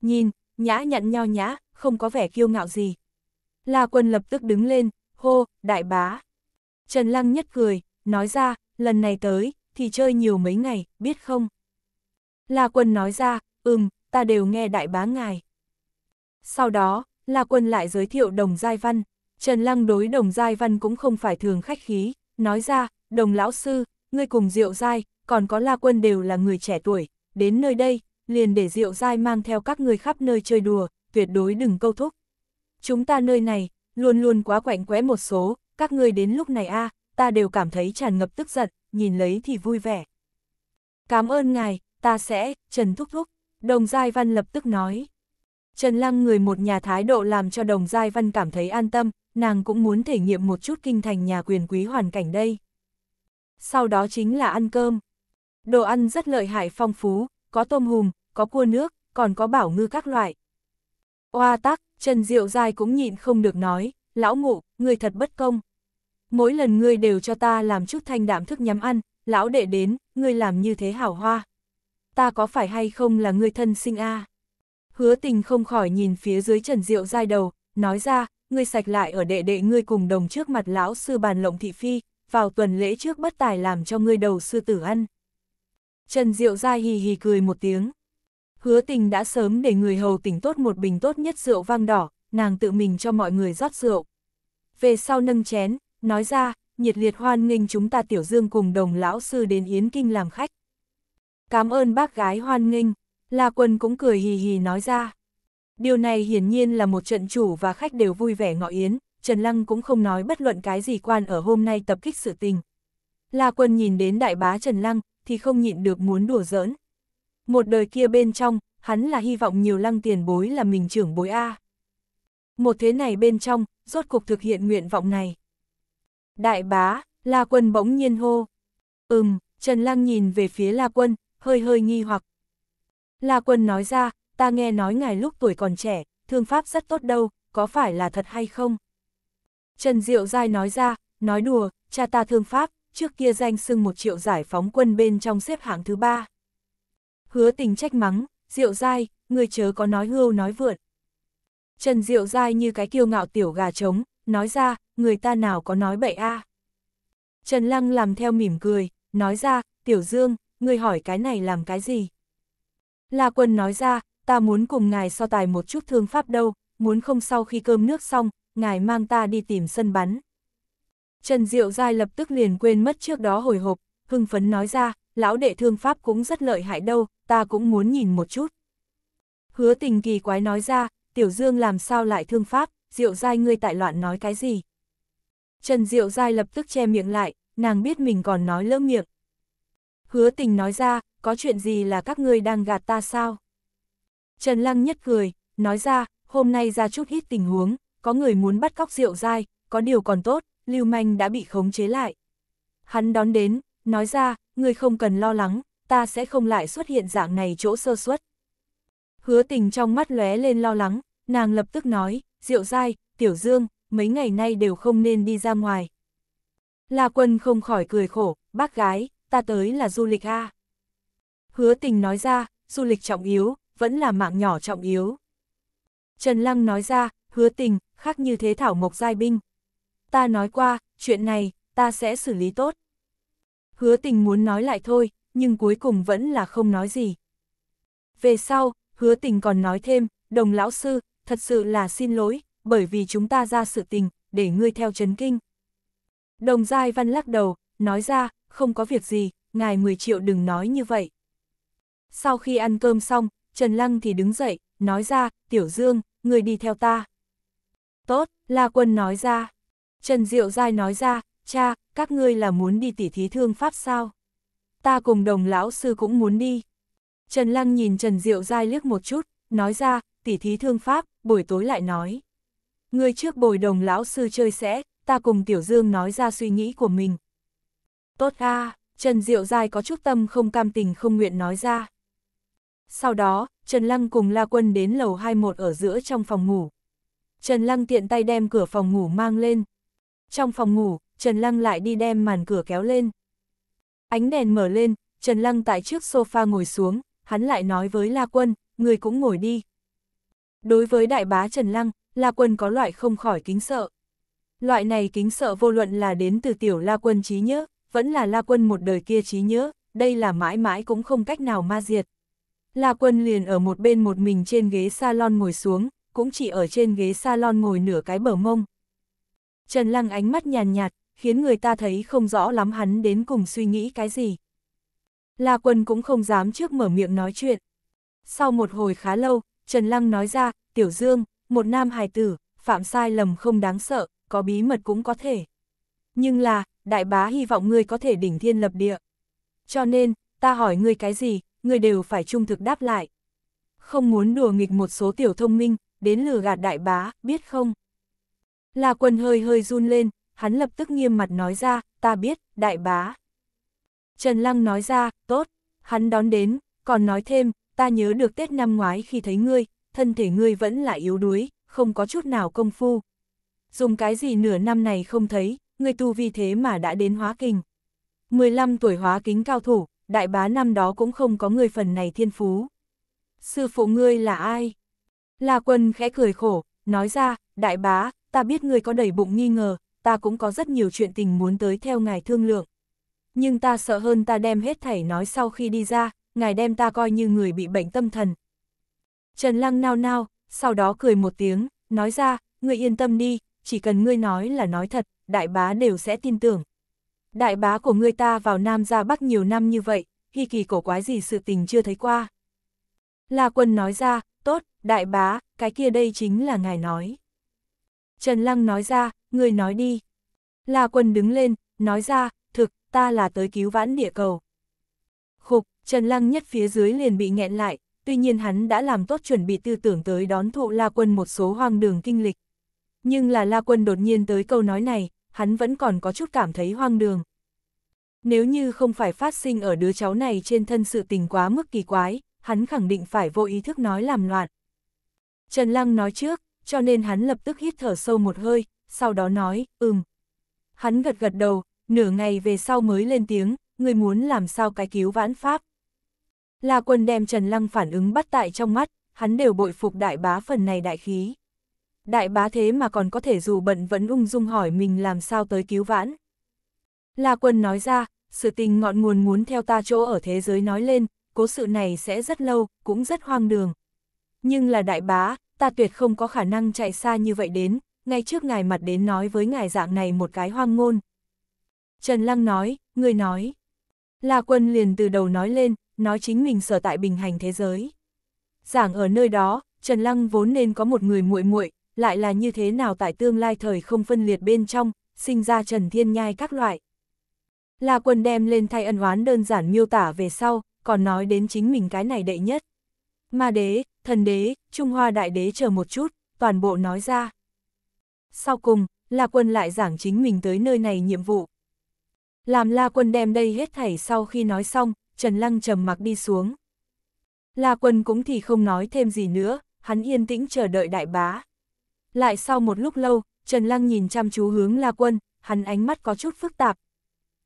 [SPEAKER 1] Nhìn, nhã nhặn nho nhã, không có vẻ kiêu ngạo gì. La quân lập tức đứng lên, hô, đại bá. Trần Lăng nhất cười, nói ra, lần này tới, thì chơi nhiều mấy ngày, biết không? La quân nói ra, ừm, ta đều nghe đại bá ngài. Sau đó, La quân lại giới thiệu đồng giai văn. Trần Lăng đối đồng giai văn cũng không phải thường khách khí, nói ra, đồng lão sư, ngươi cùng Diệu Giai, còn có La Quân đều là người trẻ tuổi, đến nơi đây, liền để Diệu Giai mang theo các người khắp nơi chơi đùa, tuyệt đối đừng câu thúc. Chúng ta nơi này, luôn luôn quá quạnh quẽ một số, các người đến lúc này a ta đều cảm thấy tràn ngập tức giận, nhìn lấy thì vui vẻ. Cảm ơn ngài, ta sẽ, Trần Thúc Thúc, Đồng Giai Văn lập tức nói. Trần Lăng người một nhà thái độ làm cho Đồng Giai Văn cảm thấy an tâm, nàng cũng muốn thể nghiệm một chút kinh thành nhà quyền quý hoàn cảnh đây. Sau đó chính là ăn cơm. Đồ ăn rất lợi hại phong phú, có tôm hùm, có cua nước, còn có bảo ngư các loại. Oa tắc, Trần Diệu Giai cũng nhịn không được nói, lão ngụ, người thật bất công. Mỗi lần ngươi đều cho ta làm chút thanh đạm thức nhắm ăn, lão đệ đến, ngươi làm như thế hảo hoa. Ta có phải hay không là ngươi thân sinh a? Hứa tình không khỏi nhìn phía dưới Trần Diệu Giai đầu, nói ra, ngươi sạch lại ở đệ đệ ngươi cùng đồng trước mặt lão sư bàn lộng thị phi, vào tuần lễ trước bất tài làm cho ngươi đầu sư tử ăn. Trần Diệu ra hì hì cười một tiếng. Hứa tình đã sớm để người hầu tỉnh tốt một bình tốt nhất rượu vang đỏ, nàng tự mình cho mọi người rót rượu. Về sau nâng chén, nói ra, nhiệt liệt hoan nghênh chúng ta tiểu dương cùng đồng lão sư đến Yến Kinh làm khách. Cảm ơn bác gái hoan nghênh, La Quân cũng cười hì hì nói ra. Điều này hiển nhiên là một trận chủ và khách đều vui vẻ ngọ yến, Trần Lăng cũng không nói bất luận cái gì quan ở hôm nay tập kích sự tình. La quân nhìn đến đại bá Trần Lăng, thì không nhịn được muốn đùa giỡn. Một đời kia bên trong, hắn là hy vọng nhiều lăng tiền bối là mình trưởng bối A. Một thế này bên trong, rốt cuộc thực hiện nguyện vọng này. Đại bá, La Quân bỗng nhiên hô. Ừm, Trần Lăng nhìn về phía La Quân, hơi hơi nghi hoặc. La Quân nói ra, ta nghe nói ngài lúc tuổi còn trẻ, thương pháp rất tốt đâu, có phải là thật hay không? Trần Diệu Giai nói ra, nói đùa, cha ta thương Pháp, trước kia danh xưng một triệu giải phóng quân bên trong xếp hạng thứ ba. Hứa tình trách mắng, Diệu Giai, người chớ có nói hưu nói vượn. Trần Diệu Giai như cái kiêu ngạo tiểu gà trống, nói ra, người ta nào có nói bậy a Trần Lăng làm theo mỉm cười, nói ra, Tiểu Dương, người hỏi cái này làm cái gì? La Quân nói ra, ta muốn cùng ngài so tài một chút thương pháp đâu, muốn không sau khi cơm nước xong, ngài mang ta đi tìm sân bắn. Trần Diệu Giai lập tức liền quên mất trước đó hồi hộp, hưng phấn nói ra, lão đệ thương pháp cũng rất lợi hại đâu, ta cũng muốn nhìn một chút. Hứa tình kỳ quái nói ra, Tiểu Dương làm sao lại thương pháp, Diệu Giai ngươi tại loạn nói cái gì? Trần Diệu Giai lập tức che miệng lại, nàng biết mình còn nói lỡ miệng. Hứa tình nói ra, có chuyện gì là các ngươi đang gạt ta sao? Trần Lăng nhất cười, nói ra, hôm nay ra chút ít tình huống, có người muốn bắt cóc rượu dai, có điều còn tốt, Lưu Manh đã bị khống chế lại. Hắn đón đến, nói ra, người không cần lo lắng, ta sẽ không lại xuất hiện dạng này chỗ sơ suất. Hứa tình trong mắt lóe lên lo lắng, nàng lập tức nói, rượu dai, tiểu dương, mấy ngày nay đều không nên đi ra ngoài. La quân không khỏi cười khổ, bác gái, ta tới là du lịch a. Hứa tình nói ra, du lịch trọng yếu, vẫn là mạng nhỏ trọng yếu. Trần Lăng nói ra, hứa tình, khác như thế thảo mộc giai binh. Ta nói qua, chuyện này, ta sẽ xử lý tốt. Hứa tình muốn nói lại thôi, nhưng cuối cùng vẫn là không nói gì. Về sau, hứa tình còn nói thêm, đồng lão sư, thật sự là xin lỗi, bởi vì chúng ta ra sự tình, để ngươi theo chấn kinh. Đồng Giai Văn lắc đầu, nói ra, không có việc gì, ngài 10 triệu đừng nói như vậy. Sau khi ăn cơm xong, Trần Lăng thì đứng dậy, nói ra, Tiểu Dương, người đi theo ta. Tốt, La Quân nói ra. Trần Diệu Giai nói ra, cha, các ngươi là muốn đi tỉ thí thương pháp sao? Ta cùng đồng lão sư cũng muốn đi. Trần Lăng nhìn Trần Diệu Giai liếc một chút, nói ra, tỉ thí thương pháp, buổi tối lại nói. Ngươi trước bồi đồng lão sư chơi sẽ, ta cùng Tiểu Dương nói ra suy nghĩ của mình. Tốt a Trần Diệu Giai có chút tâm không cam tình không nguyện nói ra. Sau đó, Trần Lăng cùng La Quân đến lầu 21 ở giữa trong phòng ngủ. Trần Lăng tiện tay đem cửa phòng ngủ mang lên. Trong phòng ngủ, Trần Lăng lại đi đem màn cửa kéo lên. Ánh đèn mở lên, Trần Lăng tại trước sofa ngồi xuống, hắn lại nói với La Quân, người cũng ngồi đi. Đối với đại bá Trần Lăng, La Quân có loại không khỏi kính sợ. Loại này kính sợ vô luận là đến từ tiểu La Quân trí nhớ, vẫn là La Quân một đời kia trí nhớ, đây là mãi mãi cũng không cách nào ma diệt. La Quân liền ở một bên một mình trên ghế salon ngồi xuống, cũng chỉ ở trên ghế salon ngồi nửa cái bờ mông. Trần Lăng ánh mắt nhàn nhạt, khiến người ta thấy không rõ lắm hắn đến cùng suy nghĩ cái gì. La Quân cũng không dám trước mở miệng nói chuyện. Sau một hồi khá lâu, Trần Lăng nói ra, Tiểu Dương, một nam hài tử, phạm sai lầm không đáng sợ, có bí mật cũng có thể. Nhưng là, đại bá hy vọng ngươi có thể đỉnh thiên lập địa. Cho nên, ta hỏi ngươi cái gì, ngươi đều phải trung thực đáp lại. Không muốn đùa nghịch một số tiểu thông minh, đến lừa gạt đại bá, biết không? là quần hơi hơi run lên, hắn lập tức nghiêm mặt nói ra, ta biết, đại bá. Trần Lăng nói ra, tốt, hắn đón đến, còn nói thêm, ta nhớ được Tết năm ngoái khi thấy ngươi, thân thể ngươi vẫn là yếu đuối, không có chút nào công phu. Dùng cái gì nửa năm này không thấy, ngươi tu vì thế mà đã đến hóa kình. 15 tuổi hóa kính cao thủ, đại bá năm đó cũng không có người phần này thiên phú. Sư phụ ngươi là ai? La Quân khẽ cười khổ, nói ra, đại bá, ta biết người có đầy bụng nghi ngờ, ta cũng có rất nhiều chuyện tình muốn tới theo ngài thương lượng. Nhưng ta sợ hơn ta đem hết thảy nói sau khi đi ra, ngài đem ta coi như người bị bệnh tâm thần. Trần Lăng nao nao, sau đó cười một tiếng, nói ra, ngươi yên tâm đi, chỉ cần ngươi nói là nói thật, đại bá đều sẽ tin tưởng. Đại bá của ngươi ta vào Nam ra Bắc nhiều năm như vậy, hy kỳ cổ quái gì sự tình chưa thấy qua. La Quân nói ra, tốt, đại bá, cái kia đây chính là ngài nói. Trần Lăng nói ra, người nói đi. La quân đứng lên, nói ra, thực, ta là tới cứu vãn địa cầu. Khục, Trần Lăng nhất phía dưới liền bị nghẹn lại, tuy nhiên hắn đã làm tốt chuẩn bị tư tưởng tới đón thụ La quân một số hoang đường kinh lịch. Nhưng là La quân đột nhiên tới câu nói này, hắn vẫn còn có chút cảm thấy hoang đường. Nếu như không phải phát sinh ở đứa cháu này trên thân sự tình quá mức kỳ quái, hắn khẳng định phải vô ý thức nói làm loạn. Trần Lăng nói trước, cho nên hắn lập tức hít thở sâu một hơi, sau đó nói, ừm. Hắn gật gật đầu, nửa ngày về sau mới lên tiếng, người muốn làm sao cái cứu vãn pháp. La quân đem Trần Lăng phản ứng bắt tại trong mắt, hắn đều bội phục đại bá phần này đại khí. Đại bá thế mà còn có thể dù bận vẫn ung dung hỏi mình làm sao tới cứu vãn. La quân nói ra, sự tình ngọn nguồn muốn theo ta chỗ ở thế giới nói lên, cố sự này sẽ rất lâu, cũng rất hoang đường. Nhưng là đại bá, ta tuyệt không có khả năng chạy xa như vậy đến, ngay trước ngài mặt đến nói với ngài dạng này một cái hoang ngôn. Trần Lăng nói, người nói. La quân liền từ đầu nói lên, nói chính mình sở tại bình hành thế giới. Giảng ở nơi đó, Trần Lăng vốn nên có một người muội muội, lại là như thế nào tại tương lai thời không phân liệt bên trong, sinh ra Trần Thiên Nhai các loại. La Quân đem lên thay ân oán đơn giản miêu tả về sau, còn nói đến chính mình cái này đệ nhất. Ma đế, thần đế, Trung Hoa đại đế chờ một chút, toàn bộ nói ra. Sau cùng, La Quân lại giảng chính mình tới nơi này nhiệm vụ. Làm La Quân đem đây hết thảy sau khi nói xong, Trần Lăng trầm mặc đi xuống. La Quân cũng thì không nói thêm gì nữa, hắn yên tĩnh chờ đợi đại bá. Lại sau một lúc lâu, Trần Lăng nhìn chăm chú hướng La Quân, hắn ánh mắt có chút phức tạp.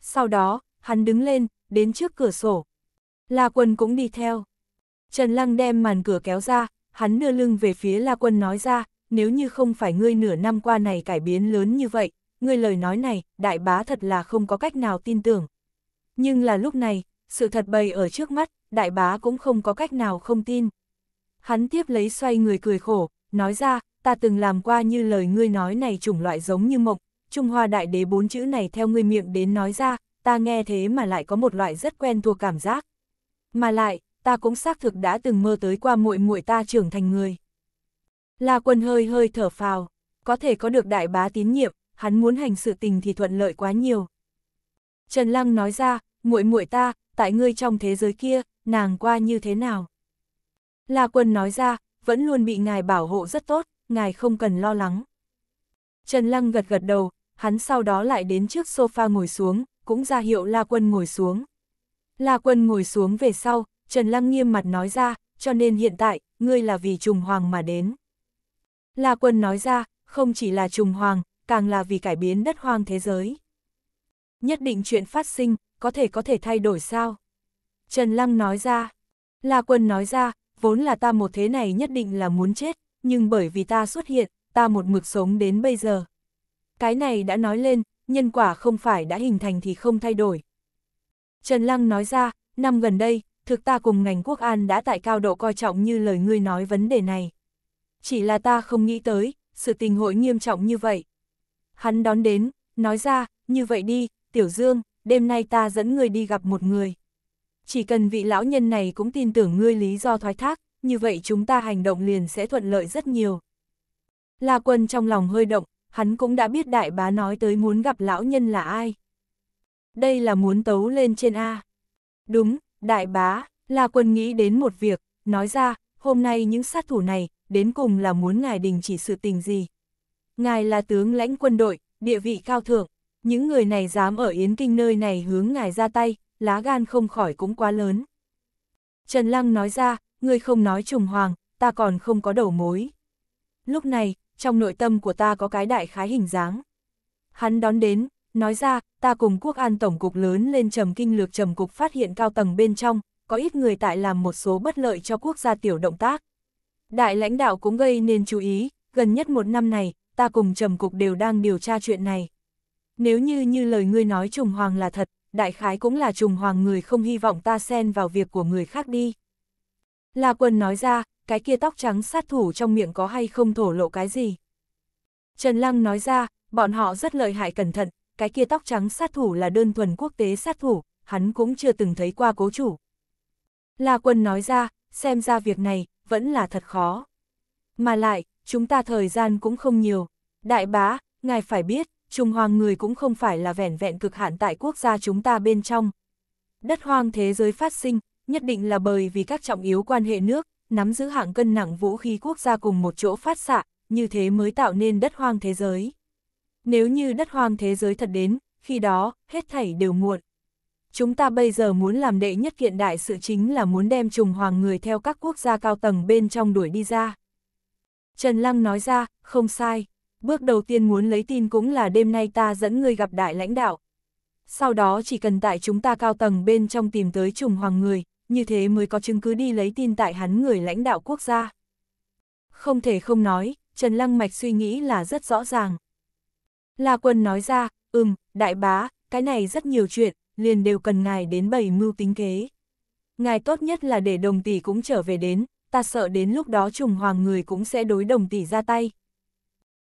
[SPEAKER 1] Sau đó, hắn đứng lên, đến trước cửa sổ, La Quân cũng đi theo. Trần Lăng đem màn cửa kéo ra, hắn đưa lưng về phía La Quân nói ra, nếu như không phải ngươi nửa năm qua này cải biến lớn như vậy, ngươi lời nói này, đại bá thật là không có cách nào tin tưởng. Nhưng là lúc này, sự thật bày ở trước mắt, đại bá cũng không có cách nào không tin. Hắn tiếp lấy xoay người cười khổ, nói ra, ta từng làm qua như lời ngươi nói này chủng loại giống như mộng. Trung Hoa Đại Đế bốn chữ này theo ngươi miệng đến nói ra, ta nghe thế mà lại có một loại rất quen thuộc cảm giác. Mà lại, ta cũng xác thực đã từng mơ tới qua muội muội ta trưởng thành người. La quân hơi hơi thở phào, có thể có được đại bá tín nhiệm, hắn muốn hành sự tình thì thuận lợi quá nhiều. Trần Lăng nói ra, muội muội ta, tại ngươi trong thế giới kia, nàng qua như thế nào? La quân nói ra, vẫn luôn bị ngài bảo hộ rất tốt, ngài không cần lo lắng. Trần Lăng gật gật đầu, hắn sau đó lại đến trước sofa ngồi xuống, cũng ra hiệu La quân ngồi xuống. La Quân ngồi xuống về sau, Trần Lăng nghiêm mặt nói ra, cho nên hiện tại, ngươi là vì trùng hoàng mà đến. La Quân nói ra, không chỉ là trùng hoàng, càng là vì cải biến đất hoang thế giới. Nhất định chuyện phát sinh, có thể có thể thay đổi sao? Trần Lăng nói ra, La Quân nói ra, vốn là ta một thế này nhất định là muốn chết, nhưng bởi vì ta xuất hiện, ta một mực sống đến bây giờ. Cái này đã nói lên, nhân quả không phải đã hình thành thì không thay đổi, Trần Lăng nói ra, năm gần đây, thực ta cùng ngành quốc an đã tại cao độ coi trọng như lời ngươi nói vấn đề này. Chỉ là ta không nghĩ tới, sự tình hội nghiêm trọng như vậy. Hắn đón đến, nói ra, như vậy đi, Tiểu Dương, đêm nay ta dẫn ngươi đi gặp một người. Chỉ cần vị lão nhân này cũng tin tưởng ngươi lý do thoái thác, như vậy chúng ta hành động liền sẽ thuận lợi rất nhiều. La Quân trong lòng hơi động, hắn cũng đã biết đại bá nói tới muốn gặp lão nhân là ai. Đây là muốn tấu lên trên A. Đúng, đại bá, là quân nghĩ đến một việc, nói ra, hôm nay những sát thủ này, đến cùng là muốn ngài đình chỉ sự tình gì. Ngài là tướng lãnh quân đội, địa vị cao thượng, những người này dám ở Yến Kinh nơi này hướng ngài ra tay, lá gan không khỏi cũng quá lớn. Trần Lăng nói ra, ngươi không nói trùng hoàng, ta còn không có đầu mối. Lúc này, trong nội tâm của ta có cái đại khái hình dáng. Hắn đón đến, Nói ra, ta cùng quốc an tổng cục lớn lên trầm kinh lược trầm cục phát hiện cao tầng bên trong, có ít người tại làm một số bất lợi cho quốc gia tiểu động tác. Đại lãnh đạo cũng gây nên chú ý, gần nhất một năm này, ta cùng trầm cục đều đang điều tra chuyện này. Nếu như như lời ngươi nói trùng hoàng là thật, đại khái cũng là trùng hoàng người không hy vọng ta xen vào việc của người khác đi. La quân nói ra, cái kia tóc trắng sát thủ trong miệng có hay không thổ lộ cái gì. Trần Lăng nói ra, bọn họ rất lợi hại cẩn thận, cái kia tóc trắng sát thủ là đơn thuần quốc tế sát thủ, hắn cũng chưa từng thấy qua cố chủ. La quân nói ra, xem ra việc này, vẫn là thật khó. Mà lại, chúng ta thời gian cũng không nhiều. Đại bá, ngài phải biết, Trung Hoàng người cũng không phải là vẻn vẹn cực hạn tại quốc gia chúng ta bên trong. Đất hoang thế giới phát sinh, nhất định là bởi vì các trọng yếu quan hệ nước, nắm giữ hạng cân nặng vũ khí quốc gia cùng một chỗ phát xạ, như thế mới tạo nên đất hoang thế giới. Nếu như đất hoang thế giới thật đến, khi đó, hết thảy đều muộn. Chúng ta bây giờ muốn làm đệ nhất kiện đại sự chính là muốn đem trùng hoàng người theo các quốc gia cao tầng bên trong đuổi đi ra. Trần Lăng nói ra, không sai. Bước đầu tiên muốn lấy tin cũng là đêm nay ta dẫn người gặp đại lãnh đạo. Sau đó chỉ cần tại chúng ta cao tầng bên trong tìm tới trùng hoàng người, như thế mới có chứng cứ đi lấy tin tại hắn người lãnh đạo quốc gia. Không thể không nói, Trần Lăng Mạch suy nghĩ là rất rõ ràng. La Quân nói ra, ừm, đại bá, cái này rất nhiều chuyện, liền đều cần ngài đến bày mưu tính kế. Ngài tốt nhất là để đồng tỷ cũng trở về đến, ta sợ đến lúc đó trùng hoàng người cũng sẽ đối đồng tỷ ra tay.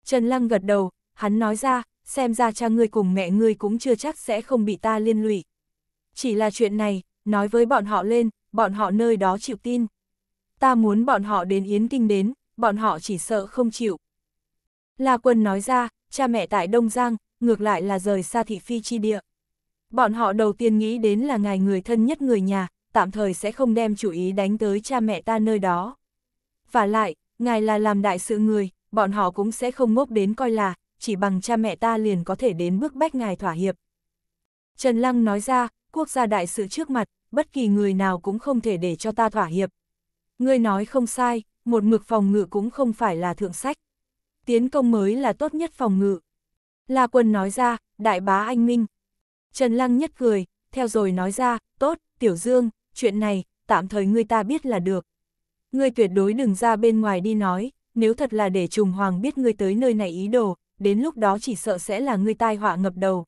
[SPEAKER 1] Trần Lăng gật đầu, hắn nói ra, xem ra cha ngươi cùng mẹ ngươi cũng chưa chắc sẽ không bị ta liên lụy. Chỉ là chuyện này, nói với bọn họ lên, bọn họ nơi đó chịu tin. Ta muốn bọn họ đến Yến Kinh đến, bọn họ chỉ sợ không chịu. La Quân nói ra, cha mẹ tại Đông Giang, ngược lại là rời xa thị phi chi địa. Bọn họ đầu tiên nghĩ đến là ngài người thân nhất người nhà, tạm thời sẽ không đem chủ ý đánh tới cha mẹ ta nơi đó. Và lại, ngài là làm đại sự người, bọn họ cũng sẽ không ngốc đến coi là, chỉ bằng cha mẹ ta liền có thể đến bước bách ngài thỏa hiệp. Trần Lăng nói ra, quốc gia đại sự trước mặt, bất kỳ người nào cũng không thể để cho ta thỏa hiệp. Ngươi nói không sai, một mực phòng ngự cũng không phải là thượng sách tiến công mới là tốt nhất phòng ngự. La quân nói ra, đại bá anh minh. Trần Lăng nhất cười, theo rồi nói ra, tốt, Tiểu Dương, chuyện này, tạm thời ngươi ta biết là được. Ngươi tuyệt đối đừng ra bên ngoài đi nói, nếu thật là để trùng hoàng biết ngươi tới nơi này ý đồ, đến lúc đó chỉ sợ sẽ là ngươi tai họa ngập đầu.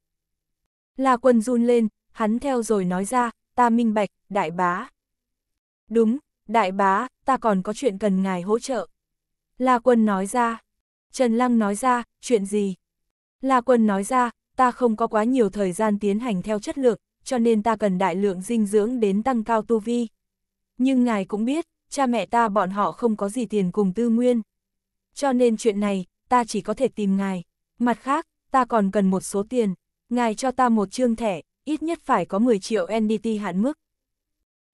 [SPEAKER 1] La quân run lên, hắn theo rồi nói ra, ta minh bạch, đại bá. Đúng, đại bá, ta còn có chuyện cần ngài hỗ trợ. La quân nói ra. Trần Lăng nói ra, chuyện gì? La Quân nói ra, ta không có quá nhiều thời gian tiến hành theo chất lượng, cho nên ta cần đại lượng dinh dưỡng đến tăng cao tu vi. Nhưng ngài cũng biết, cha mẹ ta bọn họ không có gì tiền cùng tư nguyên. Cho nên chuyện này, ta chỉ có thể tìm ngài. Mặt khác, ta còn cần một số tiền. Ngài cho ta một trương thẻ, ít nhất phải có 10 triệu NDT hạn mức.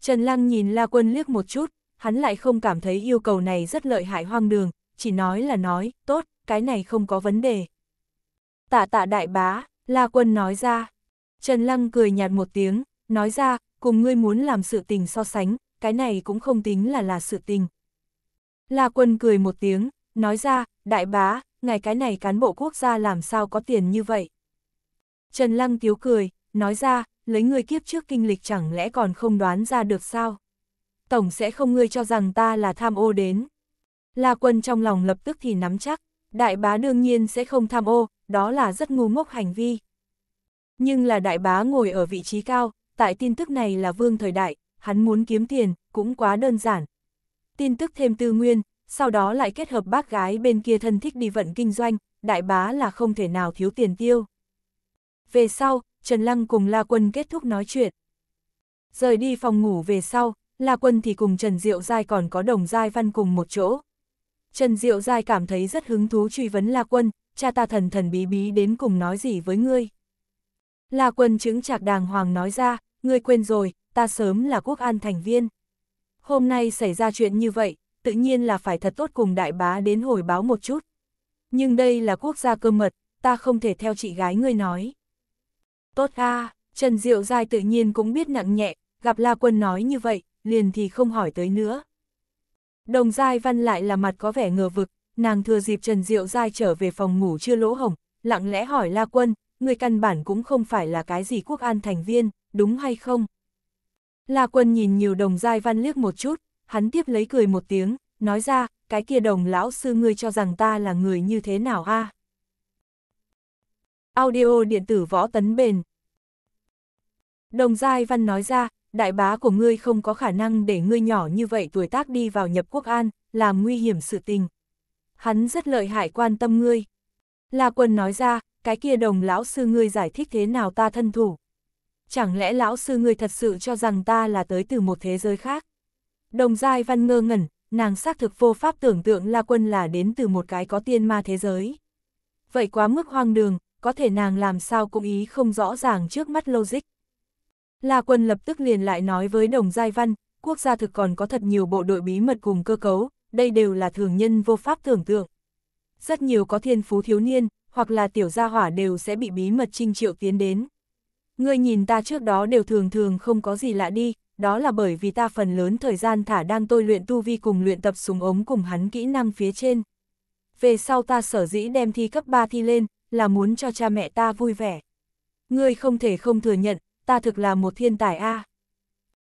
[SPEAKER 1] Trần Lăng nhìn La Quân liếc một chút, hắn lại không cảm thấy yêu cầu này rất lợi hại hoang đường, chỉ nói là nói, tốt, cái này không có vấn đề. Tạ tạ đại bá, La Quân nói ra. Trần Lăng cười nhạt một tiếng, nói ra, cùng ngươi muốn làm sự tình so sánh, cái này cũng không tính là là sự tình. La Quân cười một tiếng, nói ra, đại bá, ngài cái này cán bộ quốc gia làm sao có tiền như vậy. Trần Lăng tiếu cười, nói ra, lấy người kiếp trước kinh lịch chẳng lẽ còn không đoán ra được sao? Tổng sẽ không ngươi cho rằng ta là tham ô đến. La Quân trong lòng lập tức thì nắm chắc, đại bá đương nhiên sẽ không tham ô, đó là rất ngu ngốc hành vi. Nhưng là đại bá ngồi ở vị trí cao, tại tin tức này là vương thời đại, hắn muốn kiếm tiền, cũng quá đơn giản. Tin tức thêm tư nguyên, sau đó lại kết hợp bác gái bên kia thân thích đi vận kinh doanh, đại bá là không thể nào thiếu tiền tiêu. Về sau, Trần Lăng cùng La Quân kết thúc nói chuyện. Rời đi phòng ngủ về sau, La Quân thì cùng Trần Diệu Giai còn có đồng Giai Văn cùng một chỗ. Trần Diệu Giai cảm thấy rất hứng thú truy vấn La Quân, cha ta thần thần bí bí đến cùng nói gì với ngươi. La Quân chứng chạc đàng hoàng nói ra, ngươi quên rồi, ta sớm là quốc an thành viên. Hôm nay xảy ra chuyện như vậy, tự nhiên là phải thật tốt cùng đại bá đến hồi báo một chút. Nhưng đây là quốc gia cơ mật, ta không thể theo chị gái ngươi nói. Tốt a Trần Diệu Giai tự nhiên cũng biết nặng nhẹ, gặp La Quân nói như vậy, liền thì không hỏi tới nữa. Đồng Giai Văn lại là mặt có vẻ ngờ vực, nàng thừa dịp Trần Diệu Giai trở về phòng ngủ chưa lỗ hồng, lặng lẽ hỏi La Quân, người căn bản cũng không phải là cái gì quốc an thành viên, đúng hay không? La Quân nhìn nhiều đồng Giai Văn liếc một chút, hắn tiếp lấy cười một tiếng, nói ra, cái kia đồng lão sư ngươi cho rằng ta là người như thế nào a? Audio điện tử võ tấn bền. Đồng Giai Văn nói ra, đại bá của ngươi không có khả năng để ngươi nhỏ như vậy tuổi tác đi vào nhập quốc an, làm nguy hiểm sự tình. Hắn rất lợi hại quan tâm ngươi. La quân nói ra, cái kia đồng lão sư ngươi giải thích thế nào ta thân thủ. Chẳng lẽ lão sư ngươi thật sự cho rằng ta là tới từ một thế giới khác? Đồng giai văn ngơ ngẩn, nàng xác thực vô pháp tưởng tượng La Quân là đến từ một cái có tiên ma thế giới. Vậy quá mức hoang đường, có thể nàng làm sao cũng ý không rõ ràng trước mắt logic. La Quân lập tức liền lại nói với Đồng Giai Văn, quốc gia thực còn có thật nhiều bộ đội bí mật cùng cơ cấu, đây đều là thường nhân vô pháp tưởng tượng. Rất nhiều có thiên phú thiếu niên, hoặc là tiểu gia hỏa đều sẽ bị bí mật trinh triệu tiến đến. Ngươi nhìn ta trước đó đều thường thường không có gì lạ đi, đó là bởi vì ta phần lớn thời gian thả đang tôi luyện tu vi cùng luyện tập súng ống cùng hắn kỹ năng phía trên. Về sau ta sở dĩ đem thi cấp 3 thi lên, là muốn cho cha mẹ ta vui vẻ. Ngươi không thể không thừa nhận, ta thực là một thiên tài a. À.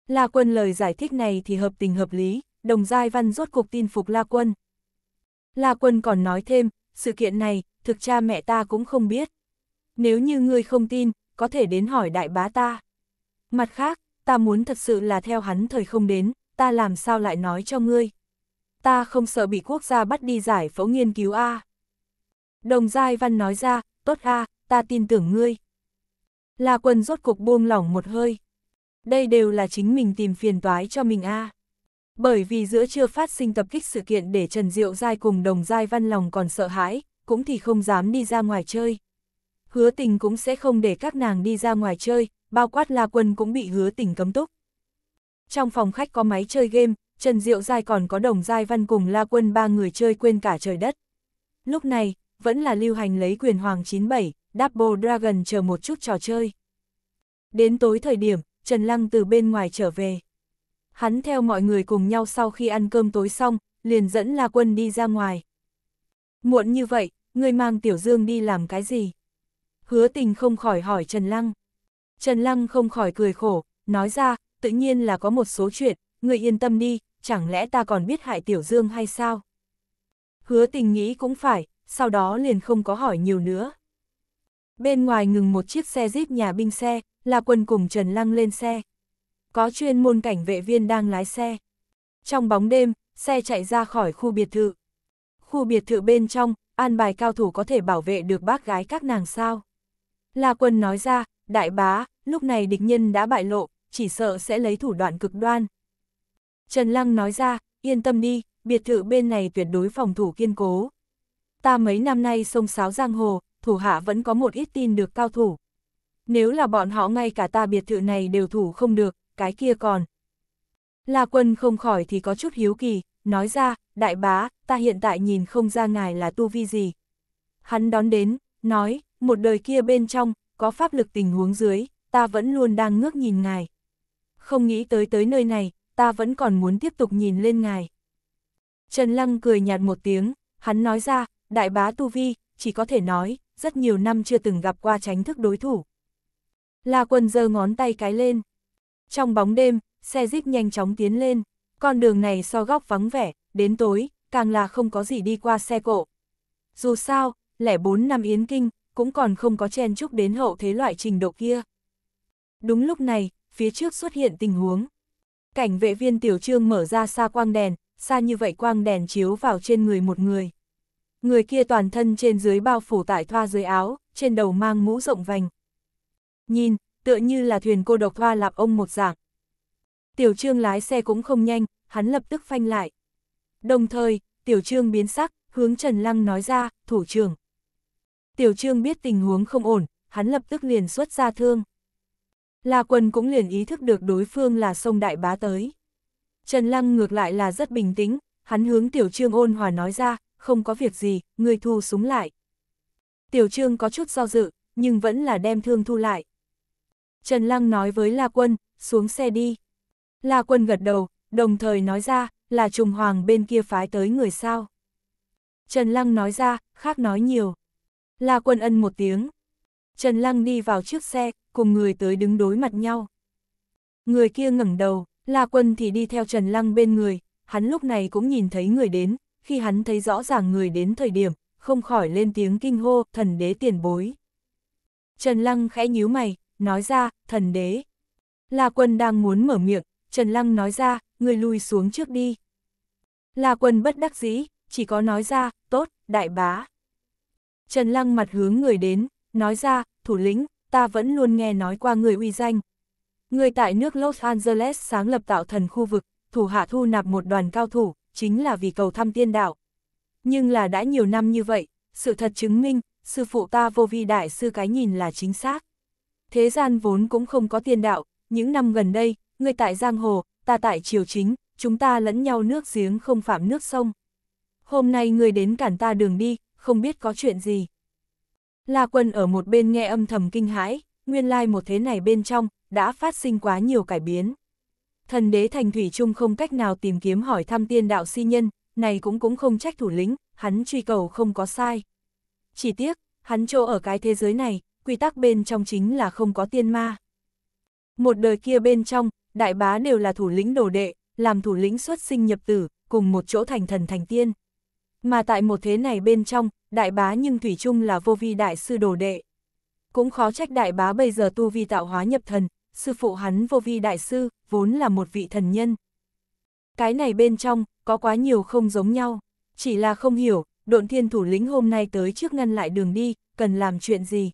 [SPEAKER 1] La Quân lời giải thích này thì hợp tình hợp lý, đồng giai văn rốt cục tin phục La Quân. La Quân còn nói thêm, sự kiện này, thực cha mẹ ta cũng không biết. Nếu như ngươi không tin, có thể đến hỏi đại bá ta. Mặt khác, ta muốn thật sự là theo hắn thời không đến, ta làm sao lại nói cho ngươi. Ta không sợ bị quốc gia bắt đi giải phẫu nghiên cứu A. Đồng Giai Văn nói ra, tốt A, ta tin tưởng ngươi. La Quân rốt cục buông lỏng một hơi. Đây đều là chính mình tìm phiền toái cho mình a. À. Bởi vì giữa chưa phát sinh tập kích sự kiện để Trần Diệu Giai cùng đồng Giai Văn lòng còn sợ hãi, cũng thì không dám đi ra ngoài chơi. Hứa tình cũng sẽ không để các nàng đi ra ngoài chơi, bao quát La Quân cũng bị hứa tình cấm túc. Trong phòng khách có máy chơi game, Trần Diệu Giai còn có đồng Giai Văn cùng La Quân ba người chơi quên cả trời đất. Lúc này, vẫn là lưu hành lấy quyền Hoàng 97, Double Dragon chờ một chút trò chơi. Đến tối thời điểm, Trần Lăng từ bên ngoài trở về. Hắn theo mọi người cùng nhau sau khi ăn cơm tối xong, liền dẫn La Quân đi ra ngoài. Muộn như vậy, người mang Tiểu Dương đi làm cái gì? Hứa tình không khỏi hỏi Trần Lăng. Trần Lăng không khỏi cười khổ, nói ra, tự nhiên là có một số chuyện, người yên tâm đi, chẳng lẽ ta còn biết hại Tiểu Dương hay sao? Hứa tình nghĩ cũng phải, sau đó liền không có hỏi nhiều nữa. Bên ngoài ngừng một chiếc xe jeep nhà binh xe, là quần cùng Trần Lăng lên xe. Có chuyên môn cảnh vệ viên đang lái xe. Trong bóng đêm, xe chạy ra khỏi khu biệt thự. Khu biệt thự bên trong, an bài cao thủ có thể bảo vệ được bác gái các nàng sao. là quân nói ra, đại bá, lúc này địch nhân đã bại lộ, chỉ sợ sẽ lấy thủ đoạn cực đoan. Trần Lăng nói ra, yên tâm đi, biệt thự bên này tuyệt đối phòng thủ kiên cố. Ta mấy năm nay sông sáo giang hồ, thủ hạ vẫn có một ít tin được cao thủ. Nếu là bọn họ ngay cả ta biệt thự này đều thủ không được, cái kia còn. La quân không khỏi thì có chút hiếu kỳ, nói ra, đại bá, ta hiện tại nhìn không ra ngài là tu vi gì. Hắn đón đến, nói, một đời kia bên trong, có pháp lực tình huống dưới, ta vẫn luôn đang ngước nhìn ngài. Không nghĩ tới tới nơi này, ta vẫn còn muốn tiếp tục nhìn lên ngài. Trần Lăng cười nhạt một tiếng, hắn nói ra, đại bá tu vi, chỉ có thể nói, rất nhiều năm chưa từng gặp qua tránh thức đối thủ. La Quân giơ ngón tay cái lên. Trong bóng đêm, xe jeep nhanh chóng tiến lên, con đường này so góc vắng vẻ, đến tối, càng là không có gì đi qua xe cộ. Dù sao, lẻ 4 năm Yến Kinh, cũng còn không có chen chúc đến hậu thế loại trình độ kia. Đúng lúc này, phía trước xuất hiện tình huống. Cảnh vệ viên tiểu trương mở ra xa quang đèn, xa như vậy quang đèn chiếu vào trên người một người. Người kia toàn thân trên dưới bao phủ tại thoa dưới áo, trên đầu mang mũ rộng vành. Nhìn, tựa như là thuyền cô độc thoa lạp ông một dạng. Tiểu trương lái xe cũng không nhanh, hắn lập tức phanh lại. Đồng thời, tiểu trương biến sắc, hướng Trần Lăng nói ra, thủ trưởng. Tiểu trương biết tình huống không ổn, hắn lập tức liền xuất ra thương. La quân cũng liền ý thức được đối phương là sông đại bá tới. Trần Lăng ngược lại là rất bình tĩnh, hắn hướng tiểu trương ôn hòa nói ra, không có việc gì, người thu súng lại. Tiểu Trương có chút do dự, nhưng vẫn là đem thương thu lại. Trần Lăng nói với La Quân, xuống xe đi. La Quân gật đầu, đồng thời nói ra, là Trùng Hoàng bên kia phái tới người sao. Trần Lăng nói ra, khác nói nhiều. La Quân ân một tiếng. Trần Lăng đi vào trước xe, cùng người tới đứng đối mặt nhau. Người kia ngẩng đầu, La Quân thì đi theo Trần Lăng bên người, hắn lúc này cũng nhìn thấy người đến, khi hắn thấy rõ ràng người đến thời điểm, không khỏi lên tiếng kinh hô, thần đế tiền bối. Trần Lăng khẽ nhíu mày, nói ra, thần đế. La quân đang muốn mở miệng, Trần Lăng nói ra, người lui xuống trước đi. La quân bất đắc dĩ, chỉ có nói ra, tốt, đại bá. Trần Lăng mặt hướng người đến, nói ra, thủ lĩnh, ta vẫn luôn nghe nói qua người uy danh. Người tại nước Los Angeles sáng lập tạo thần khu vực, thủ hạ thu nạp một đoàn cao thủ, chính là vì cầu thăm tiên đạo. Nhưng là đã nhiều năm như vậy, sự thật chứng minh, sư phụ ta vô vi đại sư cái nhìn là chính xác. Thế gian vốn cũng không có tiên đạo, những năm gần đây, người tại Giang Hồ, ta tại Triều Chính, chúng ta lẫn nhau nước giếng không phạm nước sông. Hôm nay người đến cản ta đường đi, không biết có chuyện gì. La quân ở một bên nghe âm thầm kinh hãi, nguyên lai like một thế này bên trong, đã phát sinh quá nhiều cải biến thần đế thành thủy chung không cách nào tìm kiếm hỏi thăm tiên đạo si nhân, này cũng cũng không trách thủ lĩnh, hắn truy cầu không có sai. Chỉ tiếc, hắn chỗ ở cái thế giới này, quy tắc bên trong chính là không có tiên ma. Một đời kia bên trong, đại bá đều là thủ lĩnh đồ đệ, làm thủ lĩnh xuất sinh nhập tử, cùng một chỗ thành thần thành tiên. Mà tại một thế này bên trong, đại bá nhưng thủy chung là vô vi đại sư đồ đệ. Cũng khó trách đại bá bây giờ tu vi tạo hóa nhập thần, sư phụ hắn vô vi đại sư, vốn là một vị thần nhân. Cái này bên trong, có quá nhiều không giống nhau, chỉ là không hiểu, độn thiên thủ lĩnh hôm nay tới trước ngăn lại đường đi, cần làm chuyện gì.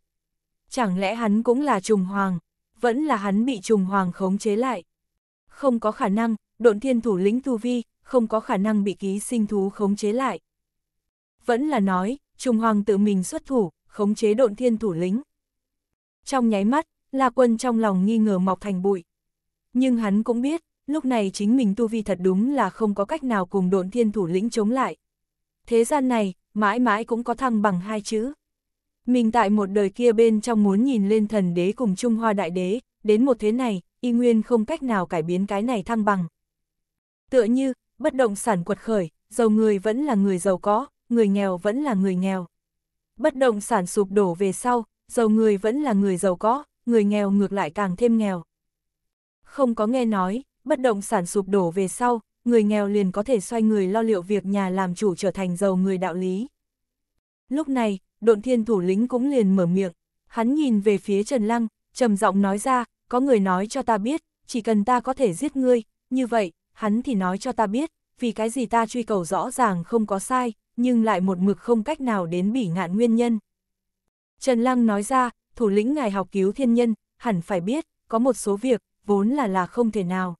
[SPEAKER 1] Chẳng lẽ hắn cũng là trùng hoàng, vẫn là hắn bị trùng hoàng khống chế lại. Không có khả năng, độn thiên thủ lĩnh tu vi, không có khả năng bị ký sinh thú khống chế lại. Vẫn là nói, trùng hoàng tự mình xuất thủ, khống chế độn thiên thủ lĩnh. Trong nháy mắt, La Quân trong lòng nghi ngờ mọc thành bụi. Nhưng hắn cũng biết, lúc này chính mình tu vi thật đúng là không có cách nào cùng độn thiên thủ lĩnh chống lại. Thế gian này, mãi mãi cũng có thăng bằng hai chữ. Mình tại một đời kia bên trong muốn nhìn lên thần đế cùng Trung Hoa Đại Đế, đến một thế này, y nguyên không cách nào cải biến cái này thăng bằng. Tựa như, bất động sản quật khởi, giàu người vẫn là người giàu có, người nghèo vẫn là người nghèo. Bất động sản sụp đổ về sau, giàu người vẫn là người giàu có, người nghèo ngược lại càng thêm nghèo. Không có nghe nói, bất động sản sụp đổ về sau, người nghèo liền có thể xoay người lo liệu việc nhà làm chủ trở thành giàu người đạo lý. Lúc này, độn thiên thủ lĩnh cũng liền mở miệng, hắn nhìn về phía Trần Lăng, trầm giọng nói ra, có người nói cho ta biết, chỉ cần ta có thể giết ngươi, như vậy, hắn thì nói cho ta biết, vì cái gì ta truy cầu rõ ràng không có sai, nhưng lại một mực không cách nào đến bỉ ngạn nguyên nhân. Trần Lăng nói ra, thủ lĩnh ngài học cứu thiên nhân, hẳn phải biết, có một số việc, vốn là là không thể nào.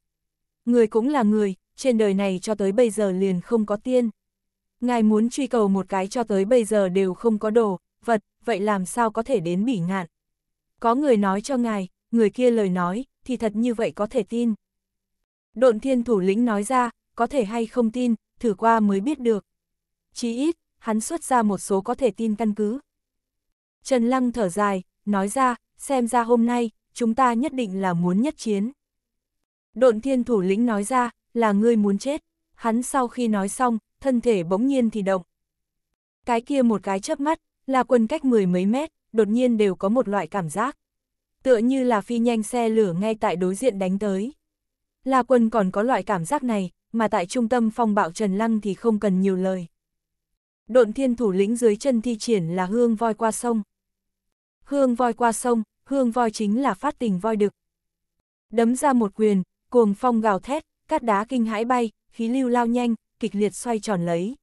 [SPEAKER 1] Người cũng là người, trên đời này cho tới bây giờ liền không có tiên. Ngài muốn truy cầu một cái cho tới bây giờ đều không có đồ, vật, vậy làm sao có thể đến bỉ ngạn. Có người nói cho ngài, người kia lời nói, thì thật như vậy có thể tin. Độn thiên thủ lĩnh nói ra, có thể hay không tin, thử qua mới biết được. Chí ít, hắn xuất ra một số có thể tin căn cứ. Trần Lăng thở dài, nói ra, xem ra hôm nay, chúng ta nhất định là muốn nhất chiến. Độn thiên thủ lĩnh nói ra, là ngươi muốn chết. Hắn sau khi nói xong, thân thể bỗng nhiên thì động. Cái kia một cái chớp mắt, là quần cách mười mấy mét, đột nhiên đều có một loại cảm giác. Tựa như là phi nhanh xe lửa ngay tại đối diện đánh tới. Là quần còn có loại cảm giác này, mà tại trung tâm phong bạo Trần Lăng thì không cần nhiều lời. Độn thiên thủ lĩnh dưới chân thi triển là hương voi qua sông hương voi qua sông, hương voi chính là phát tình voi đực. Đấm ra một quyền, cuồng phong gào thét, cát đá kinh hãi bay, khí lưu lao nhanh, kịch liệt xoay tròn lấy.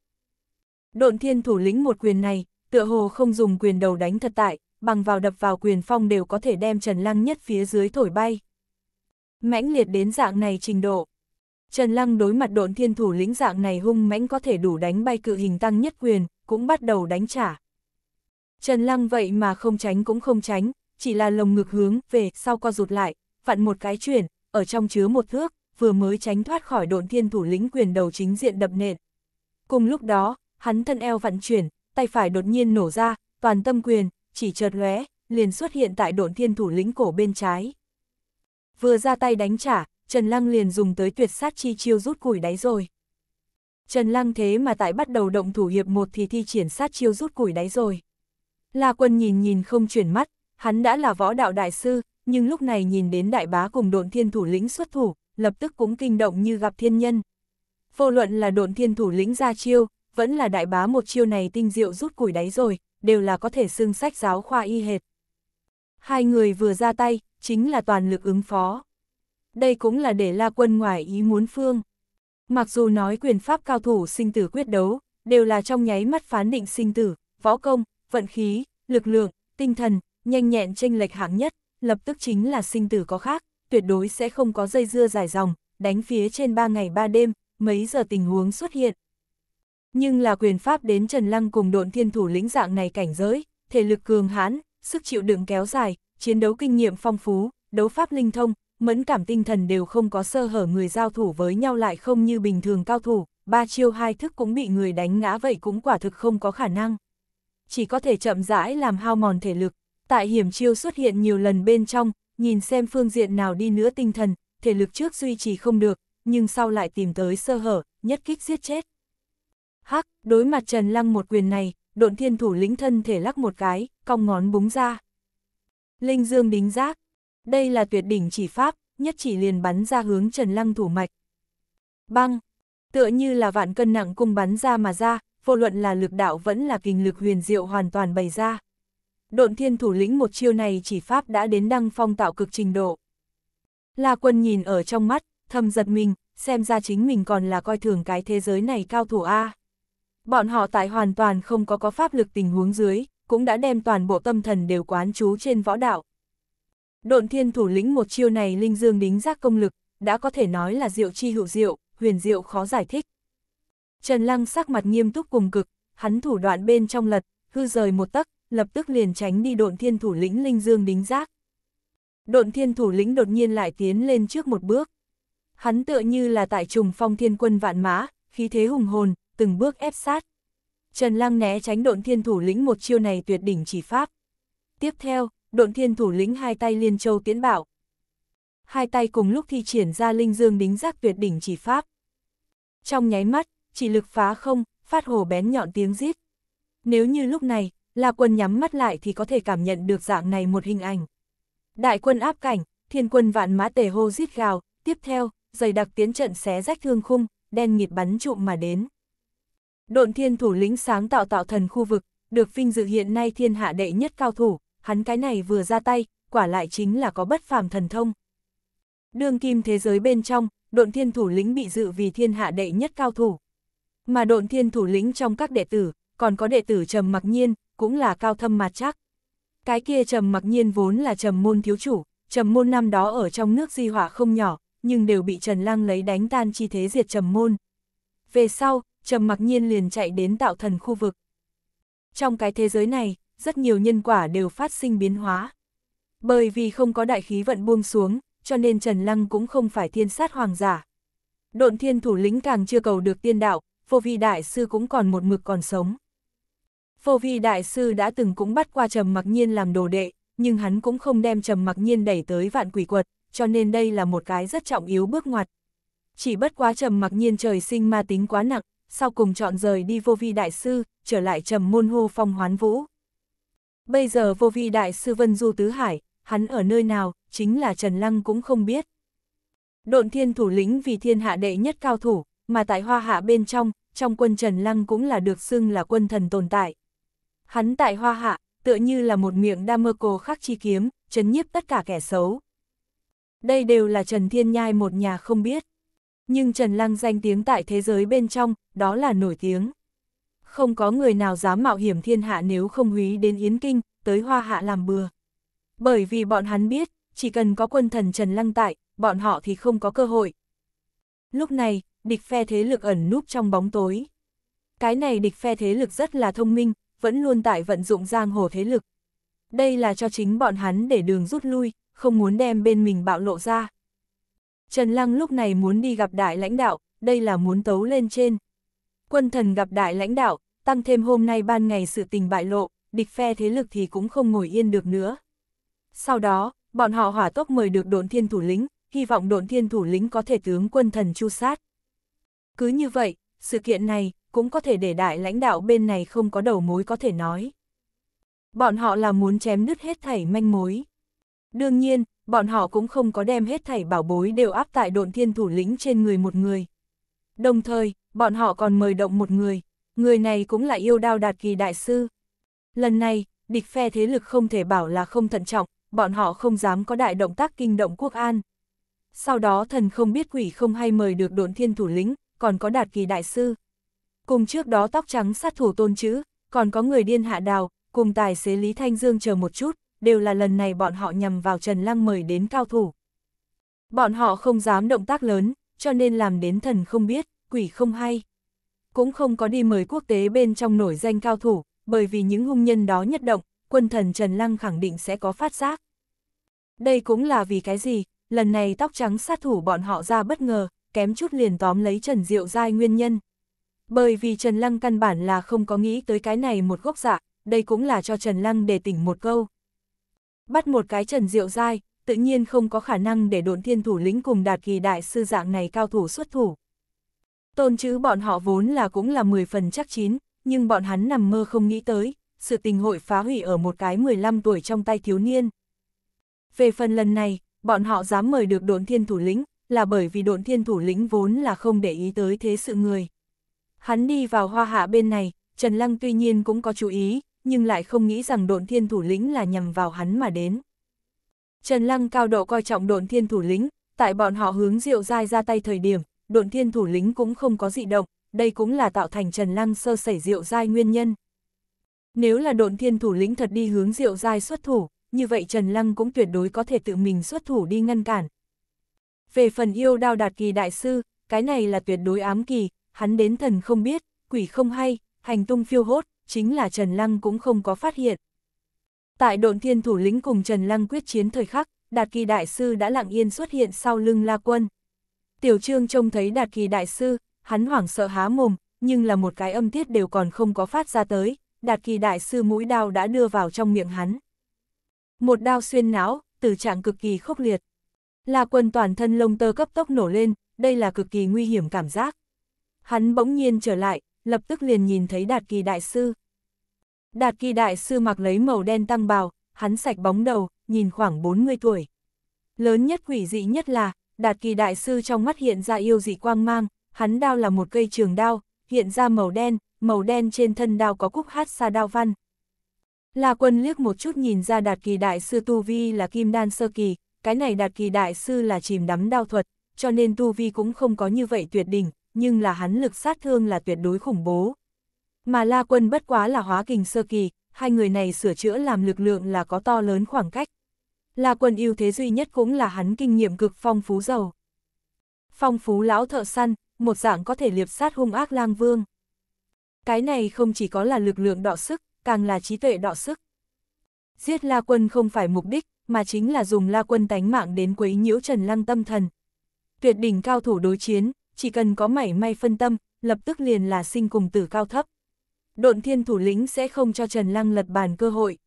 [SPEAKER 1] Độn thiên thủ lĩnh một quyền này, tựa hồ không dùng quyền đầu đánh thật tại, bằng vào đập vào quyền phong đều có thể đem Trần Lăng nhất phía dưới thổi bay. Mãnh liệt đến dạng này trình độ. Trần Lăng đối mặt độn thiên thủ lĩnh dạng này hung mãnh có thể đủ đánh bay cự hình tăng nhất quyền, cũng bắt đầu đánh trả. Trần Lăng vậy mà không tránh cũng không tránh, chỉ là lồng ngực hướng về sau co rụt lại, vặn một cái chuyển, ở trong chứa một thước, vừa mới tránh thoát khỏi độn thiên thủ lĩnh quyền đầu chính diện đập nện. Cùng lúc đó, hắn thân eo vặn chuyển, tay phải đột nhiên nổ ra, toàn tâm quyền, chỉ chợt lóe, liền xuất hiện tại độn thiên thủ lĩnh cổ bên trái. Vừa ra tay đánh trả, Trần Lăng liền dùng tới tuyệt sát chi chiêu rút củi đáy rồi. Trần Lăng thế mà tại bắt đầu động thủ hiệp một thì thi triển sát chiêu rút củi đáy rồi. La Quân nhìn nhìn không chuyển mắt, hắn đã là võ đạo đại sư, nhưng lúc này nhìn đến đại bá cùng độn thiên thủ lĩnh xuất thủ, lập tức cũng kinh động như gặp thiên nhân. Vô luận là độn thiên thủ lĩnh ra chiêu, vẫn là đại bá một chiêu này tinh diệu rút củi đáy rồi, đều là có thể xưng sách giáo khoa y hệt. Hai người vừa ra tay, chính là toàn lực ứng phó. Đây cũng là để La Quân ngoài ý muốn phương. Mặc dù nói quyền pháp cao thủ sinh tử quyết đấu, đều là trong nháy mắt phán định sinh tử, võ công, vận khí, lực lượng, tinh thần, nhanh nhẹn chênh lệch hạng nhất, lập tức chính là sinh tử có khác, tuyệt đối sẽ không có dây dưa dài dòng, đánh phía trên 3 ngày 3 đêm, mấy giờ tình huống xuất hiện. Nhưng là quyền pháp đến Trần Lăng cùng độn thiên thủ lĩnh dạng này cảnh giới, thể lực cường hãn, sức chịu đựng kéo dài, chiến đấu kinh nghiệm phong phú, đấu pháp linh thông, mẫn cảm tinh thần đều không có sơ hở người giao thủ với nhau lại không như bình thường cao thủ, ba chiêu hai thức cũng bị người đánh ngã vậy cũng quả thực không có khả năng chỉ có thể chậm rãi làm hao mòn thể lực. Tại hiểm chiêu xuất hiện nhiều lần bên trong, nhìn xem phương diện nào đi nữa tinh thần, thể lực trước duy trì không được, nhưng sau lại tìm tới sơ hở, nhất kích giết chết. Hắc, đối mặt Trần Lăng một quyền này, độn thiên thủ lĩnh thân thể lắc một cái, cong ngón búng ra. Linh dương đính giác. Đây là tuyệt đỉnh chỉ pháp, nhất chỉ liền bắn ra hướng Trần Lăng thủ mạch. Băng. Tựa như là vạn cân nặng cung bắn ra mà ra, vô luận là lực đạo vẫn là kình lực huyền diệu hoàn toàn bày ra. Độn thiên thủ lĩnh một chiêu này chỉ pháp đã đến đăng phong tạo cực trình độ. La quân nhìn ở trong mắt, thầm giật mình, xem ra chính mình còn là coi thường cái thế giới này cao thủ A. Bọn họ tại hoàn toàn không có có pháp lực tình huống dưới, cũng đã đem toàn bộ tâm thần đều quán chú trên võ đạo. Độn thiên thủ lĩnh một chiêu này linh dương đính giác công lực, đã có thể nói là diệu chi hữu diệu, huyền diệu khó giải thích. Trần Lăng sắc mặt nghiêm túc cùng cực, hắn thủ đoạn bên trong lật, hư rời một tấc, lập tức liền tránh đi độn thiên thủ lĩnh Linh Dương đính giác. Độn thiên thủ lĩnh đột nhiên lại tiến lên trước một bước. Hắn tựa như là tại trùng phong thiên quân vạn mã, khí thế hùng hồn, từng bước ép sát. Trần Lăng né tránh độn thiên thủ lĩnh một chiêu này tuyệt đỉnh chỉ pháp. Tiếp theo, độn thiên thủ lĩnh hai tay liên châu tiến bảo. Hai tay cùng lúc thi triển ra linh dương đính giác tuyệt đỉnh chỉ pháp. Trong nháy mắt, chỉ lực phá không, phát hồ bén nhọn tiếng rít. Nếu như lúc này, La Quân nhắm mắt lại thì có thể cảm nhận được dạng này một hình ảnh. Đại quân áp cảnh, thiên quân vạn mã tề hô rít gào, tiếp theo, dày đặc tiến trận xé rách thương khung, đen nghịt bắn trụm mà đến. Độn thiên thủ lĩnh sáng tạo tạo thần khu vực, được vinh dự hiện nay thiên hạ đệ nhất cao thủ, hắn cái này vừa ra tay, quả lại chính là có bất phàm thần thông. Đường kim thế giới bên trong, độn thiên thủ lĩnh bị dự vì thiên hạ đệ nhất cao thủ. Mà độn thiên thủ lĩnh trong các đệ tử, còn có đệ tử Trầm Mặc Nhiên, cũng là cao thâm mà chắc. Cái kia Trầm Mặc Nhiên vốn là Trầm Môn thiếu chủ, Trầm Môn năm đó ở trong nước di hỏa không nhỏ, nhưng đều bị Trần Lăng lấy đánh tan chi thế diệt Trầm Môn. Về sau, Trầm Mặc Nhiên liền chạy đến tạo thần khu vực. Trong cái thế giới này, rất nhiều nhân quả đều phát sinh biến hóa. Bởi vì không có đại khí vận buông xuống, cho nên Trần Lăng cũng không phải thiên sát hoàng giả. Độn thiên thủ lĩnh càng chưa cầu được tiên đạo, vô vi đại sư cũng còn một mực còn sống. Vô vi đại sư đã từng cũng bắt qua trầm mặc nhiên làm đồ đệ, nhưng hắn cũng không đem trầm mặc nhiên đẩy tới vạn quỷ quật, cho nên đây là một cái rất trọng yếu bước ngoặt. Chỉ bất quá trầm mặc nhiên trời sinh ma tính quá nặng, sau cùng chọn rời đi vô vi đại sư, trở lại trầm môn hô phong hoán vũ. Bây giờ vô vi đại sư Vân Du Tứ Hải, hắn ở nơi nào, chính là Trần Lăng cũng không biết. Độn thiên thủ lĩnh vì thiên hạ đệ nhất cao thủ, mà tại hoa hạ bên trong, trong quân Trần Lăng cũng là được xưng là quân thần tồn tại. Hắn tại hoa hạ, tựa như là một miệng đa mơ cô khắc chi kiếm, chấn nhiếp tất cả kẻ xấu. Đây đều là Trần Thiên Nhai một nhà không biết. Nhưng Trần Lăng danh tiếng tại thế giới bên trong, đó là nổi tiếng. Không có người nào dám mạo hiểm thiên hạ nếu không húy đến Yến Kinh, tới hoa hạ làm bừa. Bởi vì bọn hắn biết, chỉ cần có quân thần Trần Lăng tại, bọn họ thì không có cơ hội, Lúc này, địch phe thế lực ẩn núp trong bóng tối. Cái này địch phe thế lực rất là thông minh, vẫn luôn tại vận dụng giang hồ thế lực. Đây là cho chính bọn hắn để đường rút lui, không muốn đem bên mình bạo lộ ra. Trần Lăng lúc này muốn đi gặp đại lãnh đạo, đây là muốn tấu lên trên. Quân thần gặp đại lãnh đạo, tăng thêm hôm nay ban ngày sự tình bại lộ, địch phe thế lực thì cũng không ngồi yên được nữa. Sau đó, bọn họ hỏa tốc mời được đồn thiên thủ lĩnh, hy vọng độn thiên thủ lĩnh có thể tướng quân thần chu sát. Cứ như vậy, sự kiện này cũng có thể để đại lãnh đạo bên này không có đầu mối có thể nói. Bọn họ là muốn chém nứt hết thảy manh mối. Đương nhiên, bọn họ cũng không có đem hết thảy bảo bối đều áp tại độn thiên thủ lĩnh trên người một người. Đồng thời, bọn họ còn mời động một người, người này cũng là yêu đao đạt kỳ đại sư. Lần này, địch phe thế lực không thể bảo là không thận trọng, bọn họ không dám có đại động tác kinh động quốc an, sau đó thần không biết quỷ không hay mời được độn thiên thủ lĩnh, còn có đạt kỳ đại sư. Cùng trước đó tóc trắng sát thủ tôn chữ, còn có người điên hạ đào, cùng tài xế Lý Thanh Dương chờ một chút, đều là lần này bọn họ nhằm vào Trần Lăng mời đến cao thủ. Bọn họ không dám động tác lớn, cho nên làm đến thần không biết, quỷ không hay. Cũng không có đi mời quốc tế bên trong nổi danh cao thủ, bởi vì những hung nhân đó nhất động, quân thần Trần Lăng khẳng định sẽ có phát giác. Đây cũng là vì cái gì, lần này tóc trắng sát thủ bọn họ ra bất ngờ, kém chút liền tóm lấy Trần Diệu Giai nguyên nhân. Bởi vì Trần Lăng căn bản là không có nghĩ tới cái này một gốc dạ, đây cũng là cho Trần Lăng để tỉnh một câu. Bắt một cái Trần Diệu Giai, tự nhiên không có khả năng để độn thiên thủ lĩnh cùng đạt kỳ đại sư dạng này cao thủ xuất thủ. Tôn chữ bọn họ vốn là cũng là 10 phần chắc chín, nhưng bọn hắn nằm mơ không nghĩ tới, sự tình hội phá hủy ở một cái 15 tuổi trong tay thiếu niên. Về phần lần này, bọn họ dám mời được độn thiên thủ lĩnh, là bởi vì độn thiên thủ lĩnh vốn là không để ý tới thế sự người. Hắn đi vào hoa hạ bên này, Trần Lăng tuy nhiên cũng có chú ý, nhưng lại không nghĩ rằng độn thiên thủ lĩnh là nhằm vào hắn mà đến. Trần Lăng cao độ coi trọng độn thiên thủ lĩnh, tại bọn họ hướng rượu dai ra tay thời điểm, độn thiên thủ lĩnh cũng không có dị động, đây cũng là tạo thành Trần Lăng sơ sẩy rượu dai nguyên nhân. Nếu là độn thiên thủ lĩnh thật đi hướng rượu dai xuất thủ, như vậy Trần Lăng cũng tuyệt đối có thể tự mình xuất thủ đi ngăn cản. Về phần yêu đao đạt kỳ đại sư, cái này là tuyệt đối ám kỳ, hắn đến thần không biết, quỷ không hay, hành tung phiêu hốt, chính là Trần Lăng cũng không có phát hiện. Tại độn thiên thủ lĩnh cùng Trần Lăng quyết chiến thời khắc, Đạt Kỳ Đại Sư đã lặng yên xuất hiện sau lưng La Quân. Tiểu Trương trông thấy Đạt Kỳ Đại Sư, hắn hoảng sợ há mồm, nhưng là một cái âm tiết đều còn không có phát ra tới, Đạt Kỳ Đại Sư mũi đao đã đưa vào trong miệng hắn một đao xuyên não, tử trạng cực kỳ khốc liệt. La quân toàn thân lông tơ cấp tốc nổ lên, đây là cực kỳ nguy hiểm cảm giác. Hắn bỗng nhiên trở lại, lập tức liền nhìn thấy đạt kỳ đại sư. Đạt kỳ đại sư mặc lấy màu đen tăng bào, hắn sạch bóng đầu, nhìn khoảng 40 tuổi. Lớn nhất quỷ dị nhất là, đạt kỳ đại sư trong mắt hiện ra yêu dị quang mang, hắn đao là một cây trường đao, hiện ra màu đen, màu đen trên thân đao có cúc hát xa đao văn. La Quân liếc một chút nhìn ra đạt kỳ đại sư Tu Vi là kim đan sơ kỳ, cái này đạt kỳ đại sư là chìm đắm đao thuật, cho nên Tu Vi cũng không có như vậy tuyệt đỉnh, nhưng là hắn lực sát thương là tuyệt đối khủng bố. Mà La Quân bất quá là hóa kình sơ kỳ, hai người này sửa chữa làm lực lượng là có to lớn khoảng cách. La Quân ưu thế duy nhất cũng là hắn kinh nghiệm cực phong phú giàu. Phong phú lão thợ săn, một dạng có thể liệp sát hung ác lang vương. Cái này không chỉ có là lực lượng đọ sức, càng là trí tuệ đọ sức. Giết La Quân không phải mục đích, mà chính là dùng La Quân tánh mạng đến quấy nhiễu Trần Lăng tâm thần. Tuyệt đỉnh cao thủ đối chiến, chỉ cần có mảy may phân tâm, lập tức liền là sinh cùng tử cao thấp. Độn thiên thủ lĩnh sẽ không cho Trần Lăng lật bàn cơ hội.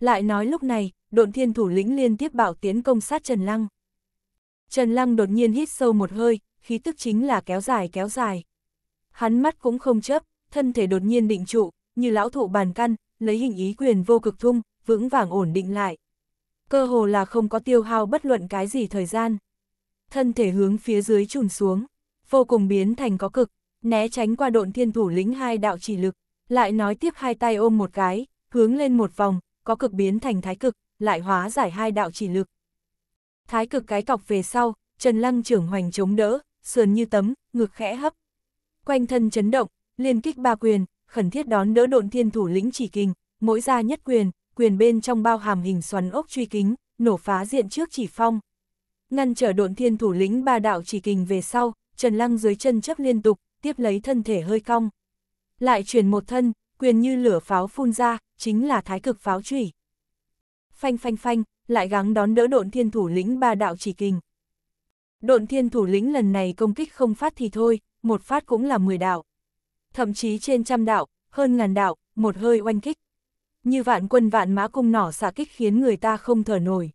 [SPEAKER 1] Lại nói lúc này, độn thiên thủ lĩnh liên tiếp bảo tiến công sát Trần Lăng. Trần Lăng đột nhiên hít sâu một hơi, khí tức chính là kéo dài kéo dài. Hắn mắt cũng không chấp, thân thể đột nhiên định trụ, như lão thụ bàn căn, lấy hình ý quyền vô cực thung, vững vàng ổn định lại. Cơ hồ là không có tiêu hao bất luận cái gì thời gian. Thân thể hướng phía dưới trùn xuống, vô cùng biến thành có cực, né tránh qua độn thiên thủ lĩnh hai đạo chỉ lực, lại nói tiếp hai tay ôm một cái, hướng lên một vòng, có cực biến thành thái cực, lại hóa giải hai đạo chỉ lực. Thái cực cái cọc về sau, Trần Lăng trưởng hoành chống đỡ, sườn như tấm, ngực khẽ hấp. Quanh thân chấn động, liên kích ba quyền, khẩn thiết đón đỡ độn thiên thủ lĩnh chỉ kình, mỗi ra nhất quyền, quyền bên trong bao hàm hình xoắn ốc truy kính, nổ phá diện trước chỉ phong. Ngăn trở độn thiên thủ lĩnh ba đạo chỉ kình về sau, Trần Lăng dưới chân chấp liên tục, tiếp lấy thân thể hơi cong. Lại chuyển một thân, quyền như lửa pháo phun ra, chính là thái cực pháo trùy. Phanh phanh phanh, lại gắng đón đỡ độn thiên thủ lĩnh ba đạo chỉ kình. Độn thiên thủ lĩnh lần này công kích không phát thì thôi, một phát cũng là 10 đạo thậm chí trên trăm đạo, hơn ngàn đạo, một hơi oanh kích. Như vạn quân vạn mã cung nỏ xạ kích khiến người ta không thở nổi.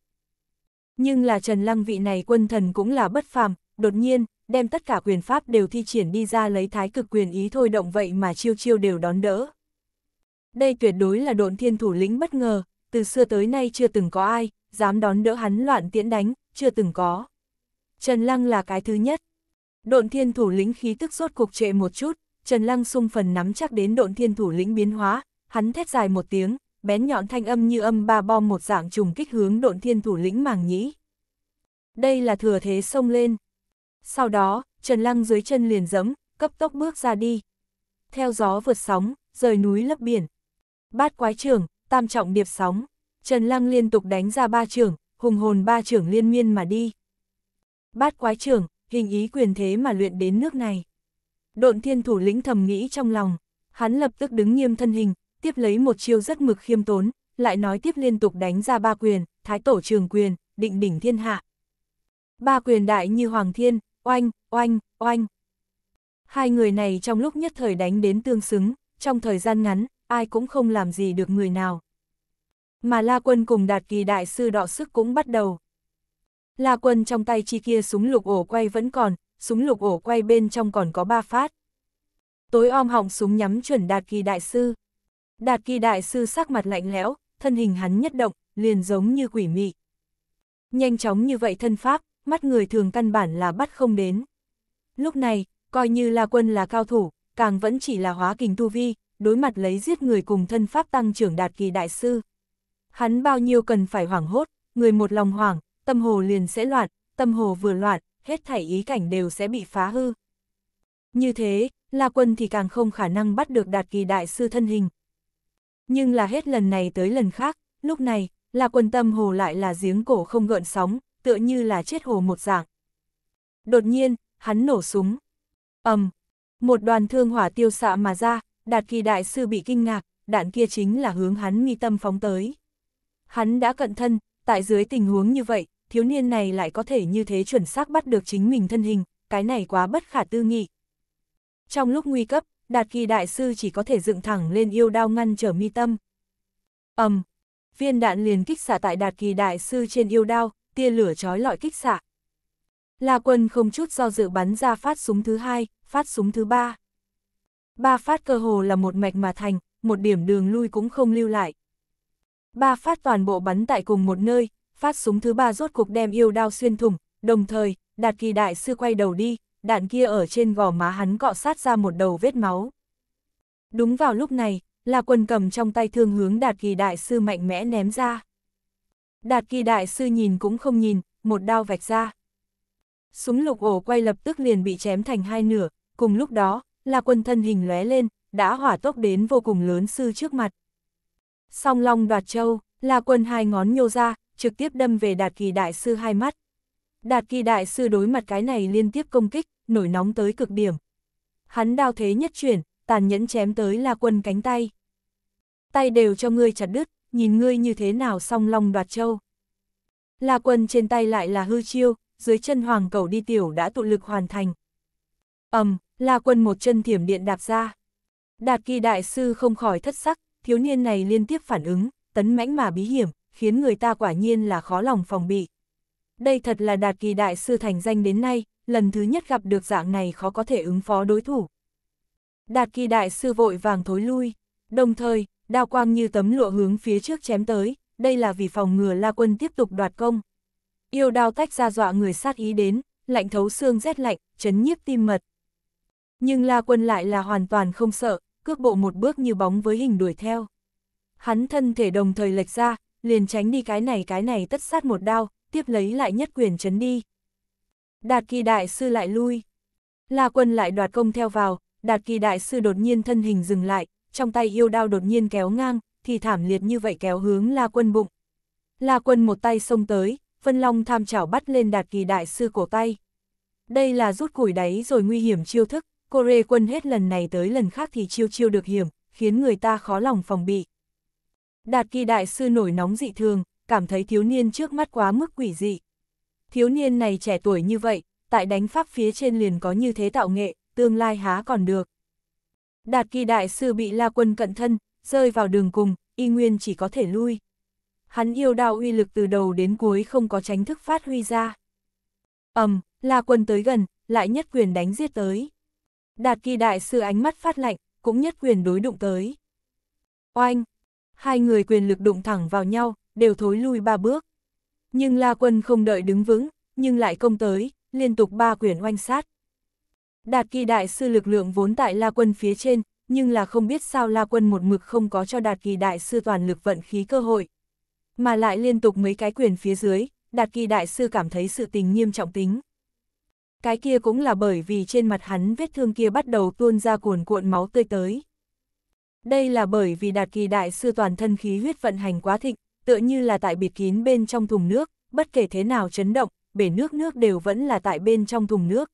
[SPEAKER 1] Nhưng là Trần Lăng vị này quân thần cũng là bất phàm, đột nhiên, đem tất cả quyền pháp đều thi triển đi ra lấy thái cực quyền ý thôi động vậy mà chiêu chiêu đều đón đỡ. Đây tuyệt đối là độn thiên thủ lĩnh bất ngờ, từ xưa tới nay chưa từng có ai, dám đón đỡ hắn loạn tiễn đánh, chưa từng có. Trần Lăng là cái thứ nhất. Độn thiên thủ lĩnh khí tức rốt cục trệ một chút, Trần Lăng sung phần nắm chắc đến độn thiên thủ lĩnh biến hóa, hắn thét dài một tiếng, bén nhọn thanh âm như âm ba bom một dạng trùng kích hướng độn thiên thủ lĩnh màng nhĩ. Đây là thừa thế xông lên. Sau đó, Trần Lăng dưới chân liền dẫm, cấp tốc bước ra đi. Theo gió vượt sóng, rời núi lấp biển. Bát quái trưởng tam trọng điệp sóng. Trần Lăng liên tục đánh ra ba trưởng, hùng hồn ba trưởng liên miên mà đi. Bát quái trưởng hình ý quyền thế mà luyện đến nước này. Độn thiên thủ lĩnh thầm nghĩ trong lòng, hắn lập tức đứng nghiêm thân hình, tiếp lấy một chiêu rất mực khiêm tốn, lại nói tiếp liên tục đánh ra ba quyền, thái tổ trường quyền, định đỉnh thiên hạ. Ba quyền đại như hoàng thiên, oanh, oanh, oanh. Hai người này trong lúc nhất thời đánh đến tương xứng, trong thời gian ngắn, ai cũng không làm gì được người nào. Mà La Quân cùng đạt kỳ đại sư đọ sức cũng bắt đầu. La Quân trong tay chi kia súng lục ổ quay vẫn còn, súng lục ổ quay bên trong còn có ba phát. Tối om họng súng nhắm chuẩn Đạt Kỳ Đại Sư. Đạt Kỳ Đại Sư sắc mặt lạnh lẽo, thân hình hắn nhất động, liền giống như quỷ mị. Nhanh chóng như vậy thân pháp, mắt người thường căn bản là bắt không đến. Lúc này, coi như là quân là cao thủ, càng vẫn chỉ là hóa kình tu vi, đối mặt lấy giết người cùng thân pháp tăng trưởng đạt kỳ đại sư. Hắn bao nhiêu cần phải hoảng hốt, người một lòng hoảng, tâm hồ liền sẽ loạn, tâm hồ vừa loạn, hết thảy ý cảnh đều sẽ bị phá hư. Như thế, La Quân thì càng không khả năng bắt được đạt kỳ đại sư thân hình. Nhưng là hết lần này tới lần khác, lúc này, La Quân tâm hồ lại là giếng cổ không gợn sóng, tựa như là chết hồ một dạng. Đột nhiên, hắn nổ súng. ầm, um, một đoàn thương hỏa tiêu xạ mà ra, đạt kỳ đại sư bị kinh ngạc, đạn kia chính là hướng hắn nghi tâm phóng tới. Hắn đã cận thân, tại dưới tình huống như vậy, thiếu niên này lại có thể như thế chuẩn xác bắt được chính mình thân hình, cái này quá bất khả tư nghị. Trong lúc nguy cấp, Đạt Kỳ Đại Sư chỉ có thể dựng thẳng lên yêu đao ngăn trở mi tâm. ầm, um, viên đạn liền kích xạ tại Đạt Kỳ Đại Sư trên yêu đao, tia lửa trói lọi kích xạ. La quân không chút do dự bắn ra phát súng thứ hai, phát súng thứ ba. Ba phát cơ hồ là một mạch mà thành, một điểm đường lui cũng không lưu lại. Ba phát toàn bộ bắn tại cùng một nơi, phát súng thứ ba rốt cuộc đem yêu đao xuyên thủng, đồng thời, đạt kỳ đại sư quay đầu đi, đạn kia ở trên gò má hắn cọ sát ra một đầu vết máu. Đúng vào lúc này, là quần cầm trong tay thương hướng đạt kỳ đại sư mạnh mẽ ném ra. Đạt kỳ đại sư nhìn cũng không nhìn, một đao vạch ra. Súng lục ổ quay lập tức liền bị chém thành hai nửa, cùng lúc đó, là quân thân hình lóe lên, đã hỏa tốc đến vô cùng lớn sư trước mặt. Song long đoạt châu, là quân hai ngón nhô ra, trực tiếp đâm về Đạt Kỳ Đại Sư hai mắt. Đạt Kỳ Đại Sư đối mặt cái này liên tiếp công kích, nổi nóng tới cực điểm. Hắn đao thế nhất chuyển, tàn nhẫn chém tới La Quân cánh tay. Tay đều cho ngươi chặt đứt, nhìn ngươi như thế nào song long đoạt châu. La Quân trên tay lại là hư chiêu, dưới chân hoàng cầu đi tiểu đã tụ lực hoàn thành. ầm, um, La Quân một chân thiểm điện đạp ra. Đạt Kỳ Đại Sư không khỏi thất sắc, thiếu niên này liên tiếp phản ứng, tấn mãnh mà bí hiểm khiến người ta quả nhiên là khó lòng phòng bị. Đây thật là đạt kỳ đại sư thành danh đến nay, lần thứ nhất gặp được dạng này khó có thể ứng phó đối thủ. Đạt kỳ đại sư vội vàng thối lui, đồng thời, đao quang như tấm lụa hướng phía trước chém tới, đây là vì phòng ngừa La Quân tiếp tục đoạt công. Yêu đao tách ra dọa người sát ý đến, lạnh thấu xương rét lạnh, chấn nhiếp tim mật. Nhưng La Quân lại là hoàn toàn không sợ, cước bộ một bước như bóng với hình đuổi theo. Hắn thân thể đồng thời lệch ra, liền tránh đi cái này cái này tất sát một đao, tiếp lấy lại nhất quyền chấn đi. Đạt kỳ đại sư lại lui. La quân lại đoạt công theo vào, đạt kỳ đại sư đột nhiên thân hình dừng lại, trong tay yêu đao đột nhiên kéo ngang, thì thảm liệt như vậy kéo hướng la quân bụng. La quân một tay xông tới, phân long tham chảo bắt lên đạt kỳ đại sư cổ tay. Đây là rút củi đáy rồi nguy hiểm chiêu thức, cô rê quân hết lần này tới lần khác thì chiêu chiêu được hiểm, khiến người ta khó lòng phòng bị. Đạt kỳ đại sư nổi nóng dị thường, cảm thấy thiếu niên trước mắt quá mức quỷ dị. Thiếu niên này trẻ tuổi như vậy, tại đánh pháp phía trên liền có như thế tạo nghệ, tương lai há còn được. Đạt kỳ đại sư bị la quân cận thân, rơi vào đường cùng, y nguyên chỉ có thể lui. Hắn yêu đạo uy lực từ đầu đến cuối không có tránh thức phát huy ra. ầm, la quân tới gần, lại nhất quyền đánh giết tới. Đạt kỳ đại sư ánh mắt phát lạnh, cũng nhất quyền đối đụng tới. Oanh, hai người quyền lực đụng thẳng vào nhau, đều thối lui ba bước. Nhưng La Quân không đợi đứng vững, nhưng lại công tới, liên tục ba quyền oanh sát. Đạt kỳ đại sư lực lượng vốn tại La Quân phía trên, nhưng là không biết sao La Quân một mực không có cho đạt kỳ đại sư toàn lực vận khí cơ hội. Mà lại liên tục mấy cái quyền phía dưới, đạt kỳ đại sư cảm thấy sự tình nghiêm trọng tính. Cái kia cũng là bởi vì trên mặt hắn vết thương kia bắt đầu tuôn ra cuồn cuộn máu tươi tới. Đây là bởi vì đạt kỳ đại sư toàn thân khí huyết vận hành quá thịnh, tựa như là tại bịt kín bên trong thùng nước, bất kể thế nào chấn động, bể nước nước đều vẫn là tại bên trong thùng nước.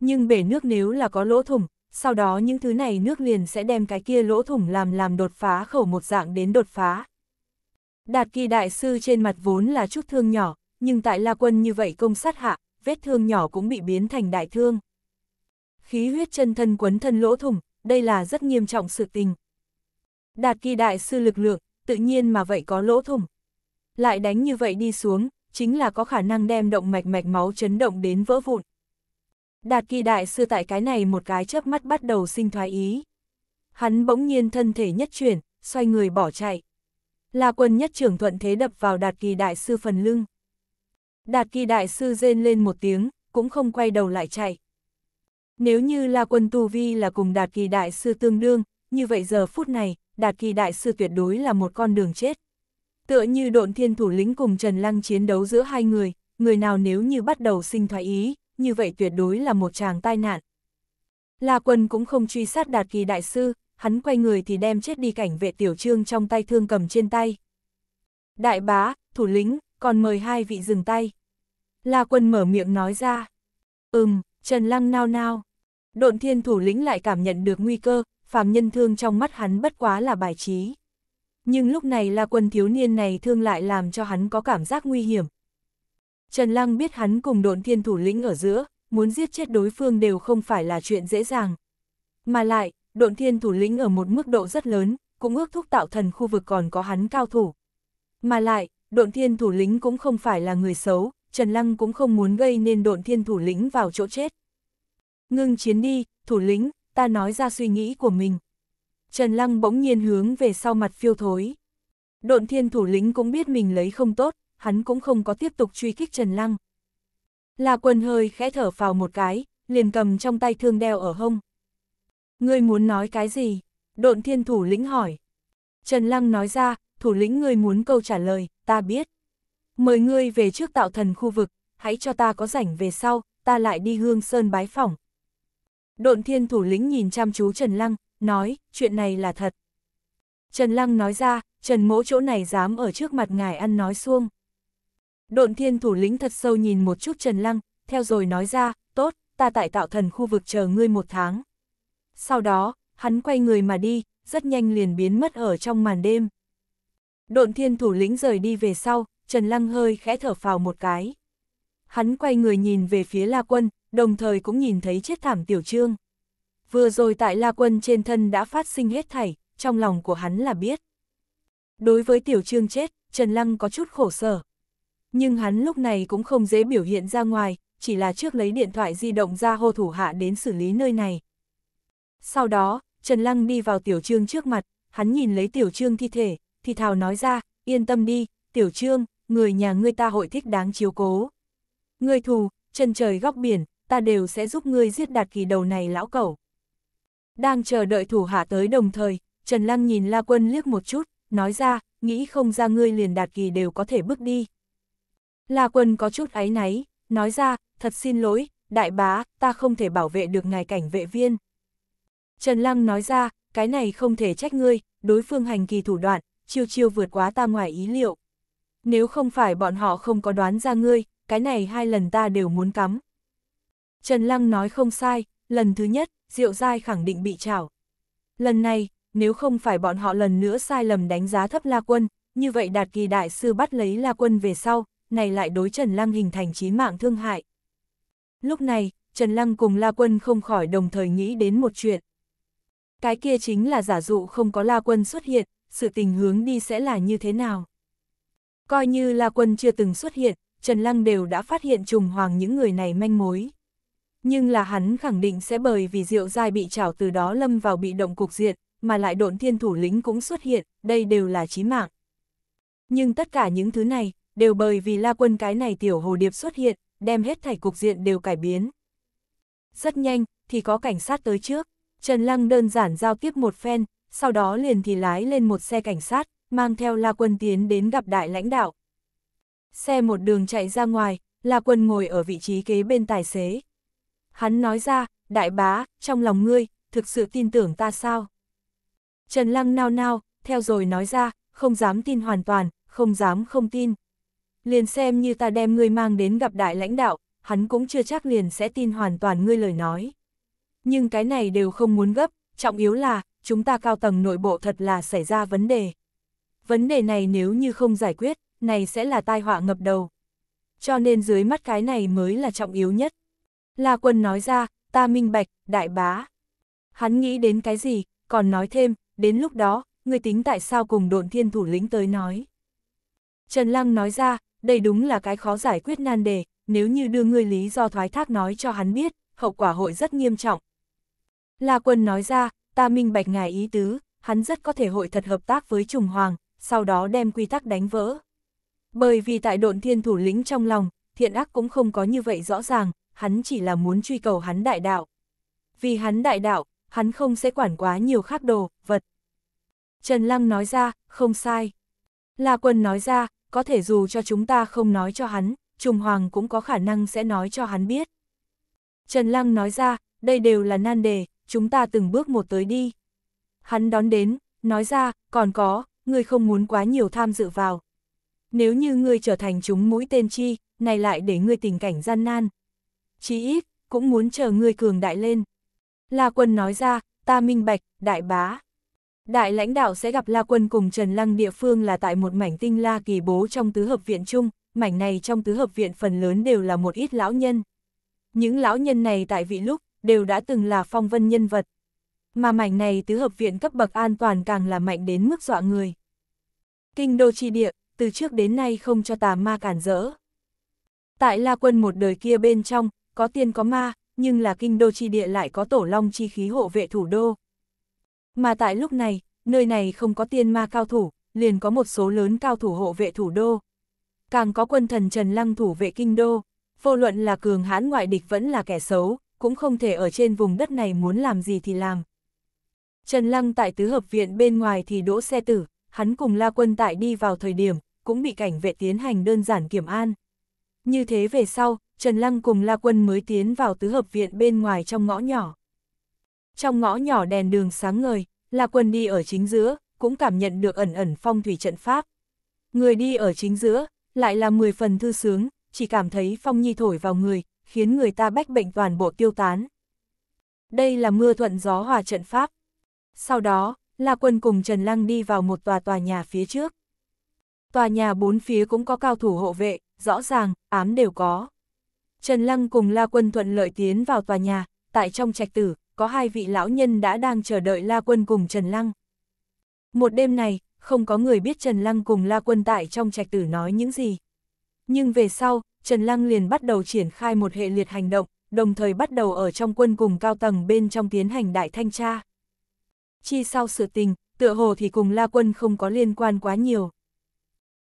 [SPEAKER 1] Nhưng bể nước nếu là có lỗ thủng, sau đó những thứ này nước liền sẽ đem cái kia lỗ thủng làm làm đột phá khẩu một dạng đến đột phá. Đạt kỳ đại sư trên mặt vốn là chút thương nhỏ, nhưng tại La Quân như vậy công sát hạ, vết thương nhỏ cũng bị biến thành đại thương. Khí huyết chân thân quấn thân lỗ thủng, đây là rất nghiêm trọng sự tình, Đạt kỳ đại sư lực lượng, tự nhiên mà vậy có lỗ thủng. Lại đánh như vậy đi xuống, chính là có khả năng đem động mạch mạch máu chấn động đến vỡ vụn. Đạt kỳ đại sư tại cái này một cái chớp mắt bắt đầu sinh thoái ý. Hắn bỗng nhiên thân thể nhất chuyển, xoay người bỏ chạy. La quân nhất trưởng thuận thế đập vào đạt kỳ đại sư phần lưng. Đạt kỳ đại sư rên lên một tiếng, cũng không quay đầu lại chạy. Nếu như là quân tù vi là cùng đạt kỳ đại sư tương đương, như vậy giờ phút này, đạt kỳ đại sư tuyệt đối là một con đường chết. Tựa như độn thiên thủ lĩnh cùng Trần Lăng chiến đấu giữa hai người, người nào nếu như bắt đầu sinh thoái ý, như vậy tuyệt đối là một chàng tai nạn. La quân cũng không truy sát đạt kỳ đại sư, hắn quay người thì đem chết đi cảnh vệ tiểu trương trong tay thương cầm trên tay. Đại bá, thủ lĩnh, còn mời hai vị dừng tay. La quân mở miệng nói ra. Ừm, Trần Lăng nao nao. Độn thiên thủ lĩnh lại cảm nhận được nguy cơ, phàm nhân thương trong mắt hắn bất quá là bài trí. Nhưng lúc này là quân thiếu niên này thương lại làm cho hắn có cảm giác nguy hiểm. Trần Lăng biết hắn cùng độn thiên thủ lĩnh ở giữa, muốn giết chết đối phương đều không phải là chuyện dễ dàng. Mà lại, độn thiên thủ lĩnh ở một mức độ rất lớn, cũng ước thúc tạo thần khu vực còn có hắn cao thủ. Mà lại, độn thiên thủ lĩnh cũng không phải là người xấu, Trần Lăng cũng không muốn gây nên độn thiên thủ lĩnh vào chỗ chết. Ngưng chiến đi, thủ lĩnh, ta nói ra suy nghĩ của mình. Trần Lăng bỗng nhiên hướng về sau mặt phiêu thối. Độn thiên thủ lĩnh cũng biết mình lấy không tốt, hắn cũng không có tiếp tục truy kích Trần Lăng. Là quần hơi khẽ thở vào một cái, liền cầm trong tay thương đeo ở hông. Ngươi muốn nói cái gì? Độn thiên thủ lĩnh hỏi. Trần Lăng nói ra, thủ lĩnh ngươi muốn câu trả lời, ta biết. Mời ngươi về trước tạo thần khu vực, hãy cho ta có rảnh về sau, ta lại đi hương sơn bái phỏng. Độn thiên thủ lĩnh nhìn chăm chú Trần Lăng, nói, chuyện này là thật. Trần Lăng nói ra, Trần mỗ chỗ này dám ở trước mặt ngài ăn nói xuông. Độn thiên thủ lĩnh thật sâu nhìn một chút Trần Lăng, theo rồi nói ra, tốt, ta tại tạo thần khu vực chờ ngươi một tháng. Sau đó, hắn quay người mà đi, rất nhanh liền biến mất ở trong màn đêm. Độn thiên thủ lĩnh rời đi về sau, Trần Lăng hơi khẽ thở phào một cái. Hắn quay người nhìn về phía La Quân, đồng thời cũng nhìn thấy chết thảm tiểu trương. Vừa rồi tại La Quân trên thân đã phát sinh hết thảy, trong lòng của hắn là biết. Đối với tiểu trương chết, Trần Lăng có chút khổ sở. Nhưng hắn lúc này cũng không dễ biểu hiện ra ngoài, chỉ là trước lấy điện thoại di động ra hô thủ hạ đến xử lý nơi này. Sau đó, Trần Lăng đi vào tiểu trương trước mặt, hắn nhìn lấy tiểu trương thi thể, thì thào nói ra, yên tâm đi, tiểu trương, người nhà ngươi ta hội thích đáng chiếu cố. Người thù, chân trời góc biển, ta đều sẽ giúp ngươi giết đạt kỳ đầu này lão cẩu. Đang chờ đợi thủ hạ tới đồng thời, Trần Lăng nhìn La Quân liếc một chút, nói ra, nghĩ không ra ngươi liền đạt kỳ đều có thể bước đi. La Quân có chút áy náy, nói ra, thật xin lỗi, đại bá, ta không thể bảo vệ được ngài cảnh vệ viên. Trần Lăng nói ra, cái này không thể trách ngươi, đối phương hành kỳ thủ đoạn, chiêu chiêu vượt quá ta ngoài ý liệu. Nếu không phải bọn họ không có đoán ra ngươi, cái này hai lần ta đều muốn cắm. Trần Lăng nói không sai, lần thứ nhất, Diệu Giai khẳng định bị trảo. Lần này, nếu không phải bọn họ lần nữa sai lầm đánh giá thấp La Quân, như vậy đạt kỳ đại sư bắt lấy La Quân về sau, này lại đối Trần Lăng hình thành chí mạng thương hại. Lúc này, Trần Lăng cùng La Quân không khỏi đồng thời nghĩ đến một chuyện. Cái kia chính là giả dụ không có La Quân xuất hiện, sự tình hướng đi sẽ là như thế nào. Coi như La Quân chưa từng xuất hiện, Trần Lăng đều đã phát hiện trùng hoàng những người này manh mối nhưng là hắn khẳng định sẽ bởi vì Diệu Giai bị trảo từ đó lâm vào bị động cục diện, mà lại độn thiên thủ lĩnh cũng xuất hiện, đây đều là chí mạng. Nhưng tất cả những thứ này, đều bởi vì la quân cái này tiểu hồ điệp xuất hiện, đem hết thảy cục diện đều cải biến. Rất nhanh, thì có cảnh sát tới trước, Trần Lăng đơn giản giao tiếp một phen, sau đó liền thì lái lên một xe cảnh sát, mang theo la quân tiến đến gặp đại lãnh đạo. Xe một đường chạy ra ngoài, la quân ngồi ở vị trí kế bên tài xế, Hắn nói ra, đại bá, trong lòng ngươi, thực sự tin tưởng ta sao? Trần Lăng nao nao, theo rồi nói ra, không dám tin hoàn toàn, không dám không tin. Liền xem như ta đem ngươi mang đến gặp đại lãnh đạo, hắn cũng chưa chắc liền sẽ tin hoàn toàn ngươi lời nói. Nhưng cái này đều không muốn gấp, trọng yếu là, chúng ta cao tầng nội bộ thật là xảy ra vấn đề. Vấn đề này nếu như không giải quyết, này sẽ là tai họa ngập đầu. Cho nên dưới mắt cái này mới là trọng yếu nhất. La quân nói ra, ta minh bạch, đại bá. Hắn nghĩ đến cái gì, còn nói thêm, đến lúc đó, người tính tại sao cùng độn thiên thủ lĩnh tới nói. Trần Lăng nói ra, đây đúng là cái khó giải quyết nan đề, nếu như đưa ngươi lý do thoái thác nói cho hắn biết, hậu quả hội rất nghiêm trọng. La quân nói ra, ta minh bạch ngài ý tứ, hắn rất có thể hội thật hợp tác với Trùng Hoàng, sau đó đem quy tắc đánh vỡ. Bởi vì tại độn thiên thủ lĩnh trong lòng, thiện ác cũng không có như vậy rõ ràng, hắn chỉ là muốn truy cầu hắn đại đạo. Vì hắn đại đạo, hắn không sẽ quản quá nhiều khác đồ, vật. Trần Lăng nói ra, không sai. La Quân nói ra, có thể dù cho chúng ta không nói cho hắn, Trùng Hoàng cũng có khả năng sẽ nói cho hắn biết. Trần Lăng nói ra, đây đều là nan đề, chúng ta từng bước một tới đi. Hắn đón đến, nói ra, còn có, người không muốn quá nhiều tham dự vào. Nếu như ngươi trở thành chúng mũi tên chi, này lại để ngươi tình cảnh gian nan, chí ít, cũng muốn chờ ngươi cường đại lên. La Quân nói ra, ta minh bạch, đại bá. Đại lãnh đạo sẽ gặp La Quân cùng Trần Lăng địa phương là tại một mảnh tinh La kỳ bố trong tứ hợp viện chung, mảnh này trong tứ hợp viện phần lớn đều là một ít lão nhân. Những lão nhân này tại vị lúc, đều đã từng là phong vân nhân vật. Mà mảnh này tứ hợp viện cấp bậc an toàn càng là mạnh đến mức dọa người. Kinh đô chi địa, từ trước đến nay không cho tà ma cản rỡ. Tại La Quân một đời kia bên trong, có tiên có ma, nhưng là kinh đô chi địa lại có tổ long chi khí hộ vệ thủ đô. Mà tại lúc này, nơi này không có tiên ma cao thủ, liền có một số lớn cao thủ hộ vệ thủ đô. Càng có quân thần Trần Lăng thủ vệ kinh đô, vô luận là cường hãn ngoại địch vẫn là kẻ xấu, cũng không thể ở trên vùng đất này muốn làm gì thì làm. Trần Lăng tại tứ hợp viện bên ngoài thì đỗ xe tử, hắn cùng La Quân tại đi vào thời điểm, cũng bị cảnh vệ tiến hành đơn giản kiểm an. Như thế về sau, Trần Lăng cùng La Quân mới tiến vào tứ hợp viện bên ngoài trong ngõ nhỏ. Trong ngõ nhỏ đèn đường sáng ngời, La Quân đi ở chính giữa, cũng cảm nhận được ẩn ẩn phong thủy trận pháp. Người đi ở chính giữa, lại là 10 phần thư sướng, chỉ cảm thấy phong nhi thổi vào người, khiến người ta bách bệnh toàn bộ tiêu tán. Đây là mưa thuận gió hòa trận pháp. Sau đó, La Quân cùng Trần Lăng đi vào một tòa tòa nhà phía trước. Tòa nhà bốn phía cũng có cao thủ hộ vệ, rõ ràng, ám đều có. Trần Lăng cùng La Quân thuận lợi tiến vào tòa nhà, tại trong trạch tử, có hai vị lão nhân đã đang chờ đợi La Quân cùng Trần Lăng. Một đêm này, không có người biết Trần Lăng cùng La Quân tại trong trạch tử nói những gì. Nhưng về sau, Trần Lăng liền bắt đầu triển khai một hệ liệt hành động, đồng thời bắt đầu ở trong quân cùng cao tầng bên trong tiến hành đại thanh tra. Chi sau sự tình, tựa hồ thì cùng La Quân không có liên quan quá nhiều.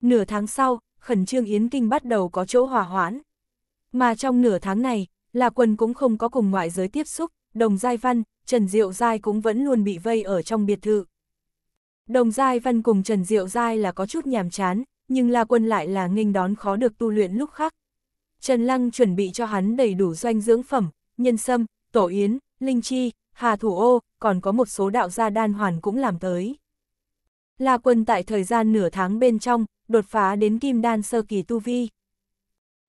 [SPEAKER 1] Nửa tháng sau, khẩn trương Yến Kinh bắt đầu có chỗ hòa hoãn, mà trong nửa tháng này, La Quân cũng không có cùng ngoại giới tiếp xúc, Đồng Giai Văn, Trần Diệu Giai cũng vẫn luôn bị vây ở trong biệt thự. Đồng Giai Văn cùng Trần Diệu Giai là có chút nhàm chán, nhưng La Quân lại là nghênh đón khó được tu luyện lúc khác. Trần Lăng chuẩn bị cho hắn đầy đủ doanh dưỡng phẩm, nhân sâm, tổ yến, linh chi, hà thủ ô, còn có một số đạo gia đan hoàn cũng làm tới. La Quân tại thời gian nửa tháng bên trong, đột phá đến kim đan sơ kỳ tu vi.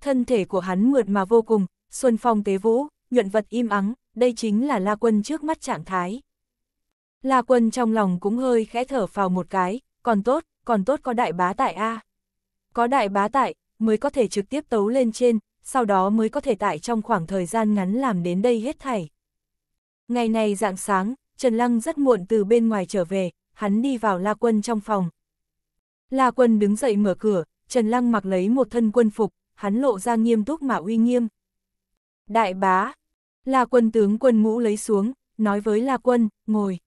[SPEAKER 1] Thân thể của hắn mượt mà vô cùng, xuân phong tế vũ, nhuận vật im ắng, đây chính là La Quân trước mắt trạng thái. La Quân trong lòng cũng hơi khẽ thở phào một cái, còn tốt, còn tốt có đại bá tại A. Có đại bá tại, mới có thể trực tiếp tấu lên trên, sau đó mới có thể tại trong khoảng thời gian ngắn làm đến đây hết thảy. Ngày này dạng sáng, Trần Lăng rất muộn từ bên ngoài trở về, hắn đi vào La Quân trong phòng. La Quân đứng dậy mở cửa, Trần Lăng mặc lấy một thân quân phục, hắn lộ ra nghiêm túc mà uy nghiêm. Đại bá, là quân tướng quân mũ lấy xuống, nói với La Quân, ngồi.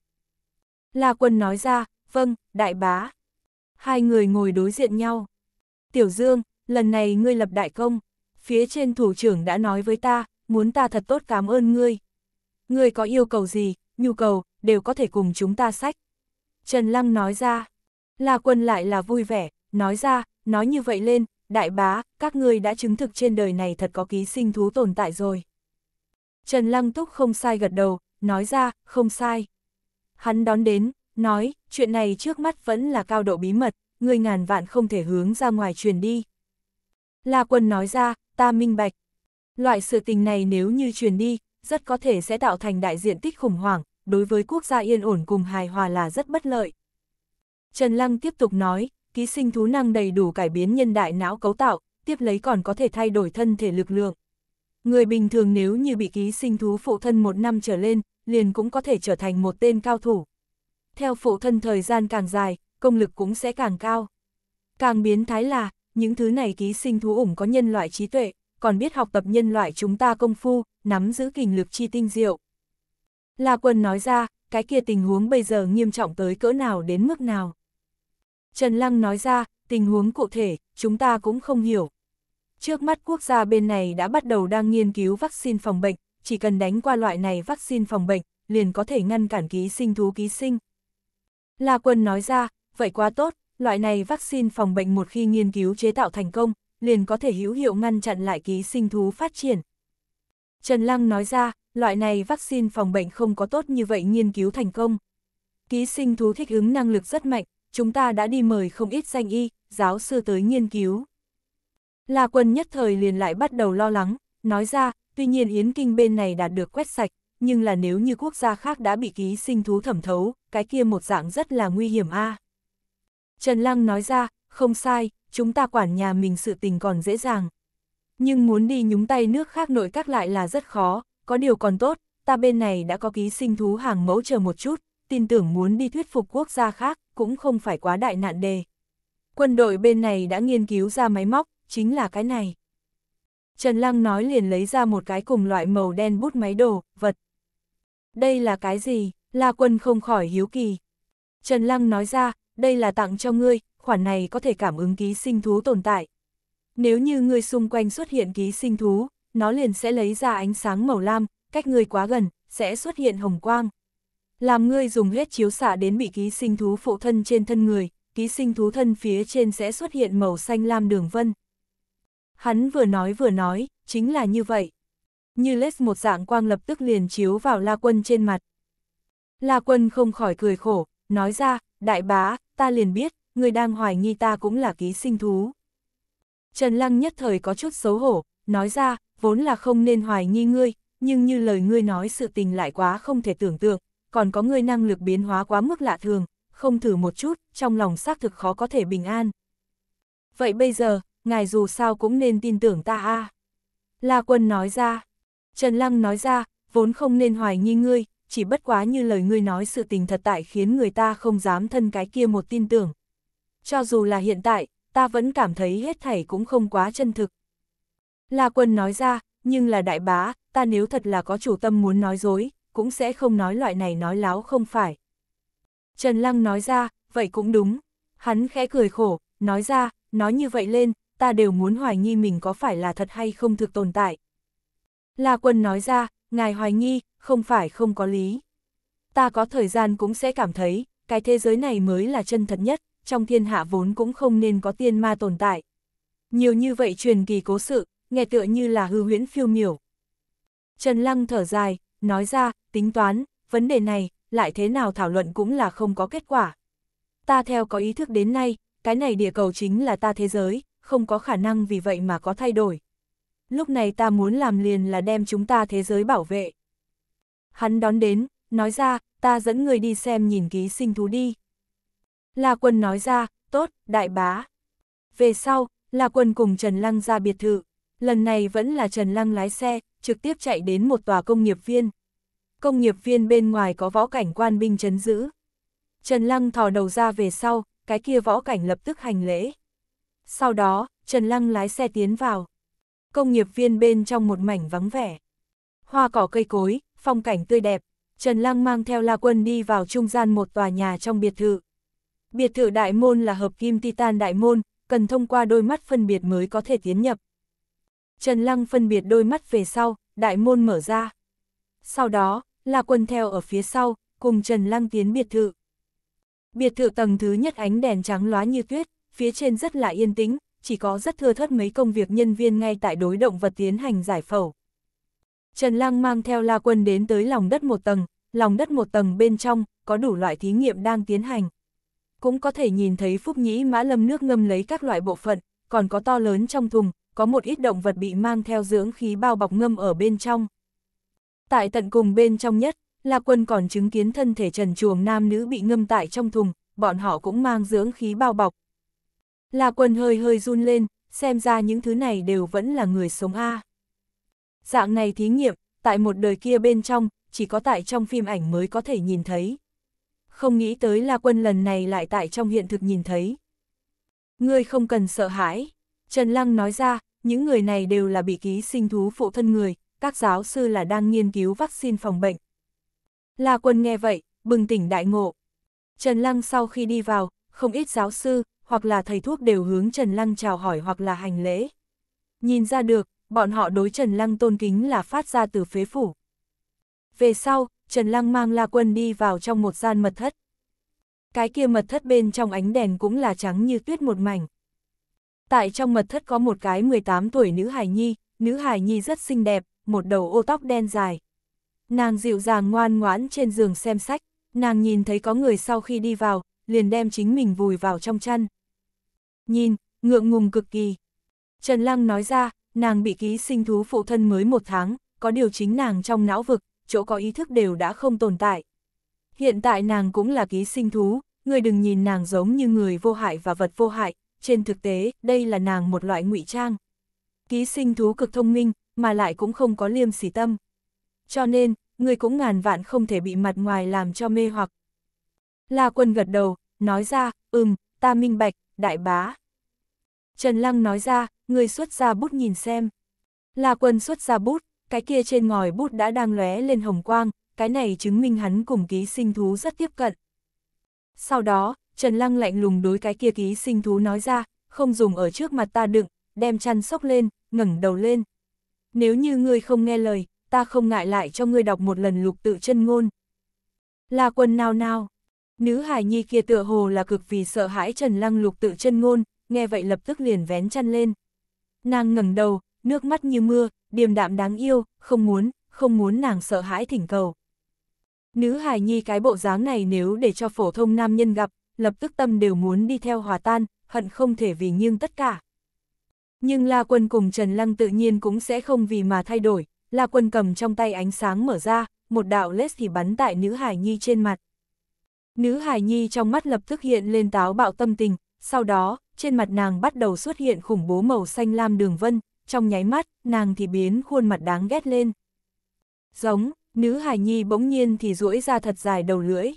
[SPEAKER 1] La Quân nói ra, vâng, đại bá. Hai người ngồi đối diện nhau. Tiểu Dương, lần này ngươi lập đại công, phía trên thủ trưởng đã nói với ta, muốn ta thật tốt cảm ơn ngươi. Ngươi có yêu cầu gì, nhu cầu, đều có thể cùng chúng ta sách. Trần Lăng nói ra, La Quân lại là vui vẻ, nói ra, nói như vậy lên, đại bá, các ngươi đã chứng thực trên đời này thật có ký sinh thú tồn tại rồi. Trần Lăng Túc không sai gật đầu, nói ra, không sai. Hắn đón đến, nói, chuyện này trước mắt vẫn là cao độ bí mật, ngươi ngàn vạn không thể hướng ra ngoài truyền đi. La Quân nói ra, ta minh bạch. Loại sự tình này nếu như truyền đi, rất có thể sẽ tạo thành đại diện tích khủng hoảng, đối với quốc gia yên ổn cùng hài hòa là rất bất lợi. Trần Lăng tiếp tục nói, ký sinh thú năng đầy đủ cải biến nhân đại não cấu tạo, tiếp lấy còn có thể thay đổi thân thể lực lượng. Người bình thường nếu như bị ký sinh thú phụ thân một năm trở lên, liền cũng có thể trở thành một tên cao thủ. Theo phụ thân thời gian càng dài, công lực cũng sẽ càng cao. Càng biến thái là, những thứ này ký sinh thú ủng có nhân loại trí tuệ, còn biết học tập nhân loại chúng ta công phu, nắm giữ kình lực chi tinh diệu. La Quân nói ra, cái kia tình huống bây giờ nghiêm trọng tới cỡ nào đến mức nào. Trần Lăng nói ra, tình huống cụ thể, chúng ta cũng không hiểu. Trước mắt quốc gia bên này đã bắt đầu đang nghiên cứu vaccine phòng bệnh, chỉ cần đánh qua loại này vaccine phòng bệnh, liền có thể ngăn cản ký sinh thú ký sinh. La Quân nói ra, vậy quá tốt, loại này vaccine phòng bệnh một khi nghiên cứu chế tạo thành công, liền có thể hữu hiệu ngăn chặn lại ký sinh thú phát triển. Trần Lăng nói ra, loại này vaccine phòng bệnh không có tốt như vậy nghiên cứu thành công. Ký sinh thú thích ứng năng lực rất mạnh, chúng ta đã đi mời không ít danh y, giáo sư tới nghiên cứu. La quân nhất thời liền lại bắt đầu lo lắng, nói ra, tuy nhiên Yến Kinh bên này đạt được quét sạch, nhưng là nếu như quốc gia khác đã bị ký sinh thú thẩm thấu, cái kia một dạng rất là nguy hiểm a. Trần Lăng nói ra, không sai, chúng ta quản nhà mình sự tình còn dễ dàng. Nhưng muốn đi nhúng tay nước khác nội các lại là rất khó, có điều còn tốt, ta bên này đã có ký sinh thú hàng mẫu chờ một chút, tin tưởng muốn đi thuyết phục quốc gia khác cũng không phải quá đại nạn đề. Quân đội bên này đã nghiên cứu ra máy móc, chính là cái này. Trần Lăng nói liền lấy ra một cái cùng loại màu đen bút máy đồ, vật. Đây là cái gì? La quân không khỏi hiếu kỳ. Trần Lăng nói ra, đây là tặng cho ngươi, khoản này có thể cảm ứng ký sinh thú tồn tại. Nếu như ngươi xung quanh xuất hiện ký sinh thú, nó liền sẽ lấy ra ánh sáng màu lam, cách ngươi quá gần, sẽ xuất hiện hồng quang. Làm ngươi dùng hết chiếu xạ đến bị ký sinh thú phụ thân trên thân người, ký sinh thú thân phía trên sẽ xuất hiện màu xanh lam đường vân. Hắn vừa nói vừa nói, chính là như vậy. Như lết một dạng quang lập tức liền chiếu vào La Quân trên mặt. La Quân không khỏi cười khổ, nói ra, đại bá, ta liền biết, người đang hoài nghi ta cũng là ký sinh thú. Trần Lăng nhất thời có chút xấu hổ, nói ra, vốn là không nên hoài nghi ngươi, nhưng như lời ngươi nói sự tình lại quá không thể tưởng tượng, còn có người năng lực biến hóa quá mức lạ thường, không thử một chút, trong lòng xác thực khó có thể bình an. Vậy bây giờ, ngài dù sao cũng nên tin tưởng ta a La quân nói ra. Trần Lăng nói ra, vốn không nên hoài nghi ngươi, chỉ bất quá như lời ngươi nói sự tình thật tại khiến người ta không dám thân cái kia một tin tưởng. Cho dù là hiện tại, ta vẫn cảm thấy hết thảy cũng không quá chân thực. La quân nói ra, nhưng là đại bá, ta nếu thật là có chủ tâm muốn nói dối, cũng sẽ không nói loại này nói láo không phải. Trần Lăng nói ra, vậy cũng đúng. Hắn khẽ cười khổ, nói ra, nói như vậy lên, ta đều muốn hoài nghi mình có phải là thật hay không thực tồn tại. La Quân nói ra, ngài hoài nghi, không phải không có lý. Ta có thời gian cũng sẽ cảm thấy, cái thế giới này mới là chân thật nhất, trong thiên hạ vốn cũng không nên có tiên ma tồn tại. Nhiều như vậy truyền kỳ cố sự, nghe tựa như là hư huyễn phiêu miểu. Trần Lăng thở dài, nói ra, tính toán, vấn đề này, lại thế nào thảo luận cũng là không có kết quả. Ta theo có ý thức đến nay, cái này địa cầu chính là ta thế giới, không có khả năng vì vậy mà có thay đổi. Lúc này ta muốn làm liền là đem chúng ta thế giới bảo vệ. Hắn đón đến, nói ra, ta dẫn người đi xem nhìn ký sinh thú đi. La quân nói ra, tốt, đại bá. Về sau, La quân cùng Trần Lăng ra biệt thự. Lần này vẫn là Trần Lăng lái xe, trực tiếp chạy đến một tòa công nghiệp viên. Công nghiệp viên bên ngoài có võ cảnh quan binh chấn giữ. Trần Lăng thò đầu ra về sau, cái kia võ cảnh lập tức hành lễ. Sau đó, Trần Lăng lái xe tiến vào. Công nghiệp viên bên trong một mảnh vắng vẻ. Hoa cỏ cây cối, phong cảnh tươi đẹp. Trần Lăng mang theo La Quân đi vào trung gian một tòa nhà trong biệt thự. Biệt thự đại môn là hợp kim titan đại môn, cần thông qua đôi mắt phân biệt mới có thể tiến nhập. Trần Lăng phân biệt đôi mắt về sau, đại môn mở ra. Sau đó, là quân theo ở phía sau, cùng Trần Lăng tiến biệt thự. Biệt thự tầng thứ nhất ánh đèn trắng lóa như tuyết, phía trên rất là yên tĩnh, chỉ có rất thưa thớt mấy công việc nhân viên ngay tại đối động vật tiến hành giải phẫu. Trần Lăng mang theo La Quân đến tới lòng đất một tầng, lòng đất một tầng bên trong có đủ loại thí nghiệm đang tiến hành. Cũng có thể nhìn thấy phúc nhĩ mã lâm nước ngâm lấy các loại bộ phận, còn có to lớn trong thùng, có một ít động vật bị mang theo dưỡng khí bao bọc ngâm ở bên trong. Tại tận cùng bên trong nhất, La Quân còn chứng kiến thân thể trần chuồng nam nữ bị ngâm tại trong thùng, bọn họ cũng mang dưỡng khí bao bọc. La Quân hơi hơi run lên, xem ra những thứ này đều vẫn là người sống A. Dạng này thí nghiệm, tại một đời kia bên trong, chỉ có tại trong phim ảnh mới có thể nhìn thấy. Không nghĩ tới La Quân lần này lại tại trong hiện thực nhìn thấy. Ngươi không cần sợ hãi, Trần Lăng nói ra, những người này đều là bị ký sinh thú phụ thân người, các giáo sư là đang nghiên cứu vaccine phòng bệnh. La Quân nghe vậy, bừng tỉnh đại ngộ. Trần Lăng sau khi đi vào, không ít giáo sư, hoặc là thầy thuốc đều hướng Trần Lăng chào hỏi hoặc là hành lễ. Nhìn ra được, bọn họ đối Trần Lăng tôn kính là phát ra từ phế phủ. Về sau, Trần Lăng mang La Quân đi vào trong một gian mật thất. Cái kia mật thất bên trong ánh đèn cũng là trắng như tuyết một mảnh tại trong mật thất có một cái 18 tuổi nữ hài nhi, nữ hài nhi rất xinh đẹp, một đầu ô tóc đen dài. Nàng dịu dàng ngoan ngoãn trên giường xem sách, nàng nhìn thấy có người sau khi đi vào, liền đem chính mình vùi vào trong chăn. Nhìn, ngượng ngùng cực kỳ. Trần Lăng nói ra, nàng bị ký sinh thú phụ thân mới một tháng, có điều chính nàng trong não vực, chỗ có ý thức đều đã không tồn tại. Hiện tại nàng cũng là ký sinh thú, người đừng nhìn nàng giống như người vô hại và vật vô hại, trên thực tế, đây là nàng một loại ngụy trang. Ký sinh thú cực thông minh, mà lại cũng không có liêm sỉ tâm. Cho nên, người cũng ngàn vạn không thể bị mặt ngoài làm cho mê hoặc. La quân gật đầu, nói ra, ừm, ta minh bạch, đại bá. Trần Lăng nói ra, người xuất ra bút nhìn xem. La quân xuất ra bút, cái kia trên ngòi bút đã đang lóe lên hồng quang, cái này chứng minh hắn cùng ký sinh thú rất tiếp cận. Sau đó, Trần Lăng lạnh lùng đối cái kia ký sinh thú nói ra, không dùng ở trước mặt ta đựng, đem chăn sóc lên, ngẩng đầu lên. Nếu như ngươi không nghe lời, ta không ngại lại cho ngươi đọc một lần lục tự chân ngôn. Là quần nào nào? Nữ hải nhi kia tựa hồ là cực vì sợ hãi Trần Lăng lục tự chân ngôn, nghe vậy lập tức liền vén chăn lên. Nàng ngẩng đầu, nước mắt như mưa, điềm đạm đáng yêu, không muốn, không muốn nàng sợ hãi thỉnh cầu. Nữ hải nhi cái bộ dáng này nếu để cho phổ thông nam nhân gặp, lập tức tâm đều muốn đi theo hòa tan, hận không thể vì nghiêng tất cả. Nhưng La Quân cùng Trần Lăng tự nhiên cũng sẽ không vì mà thay đổi, La Quân cầm trong tay ánh sáng mở ra, một đạo lết thì bắn tại nữ hải nhi trên mặt. Nữ hải nhi trong mắt lập tức hiện lên táo bạo tâm tình, sau đó, trên mặt nàng bắt đầu xuất hiện khủng bố màu xanh lam đường vân, trong nháy mắt, nàng thì biến khuôn mặt đáng ghét lên. Giống, nữ hải nhi bỗng nhiên thì duỗi ra thật dài đầu lưỡi,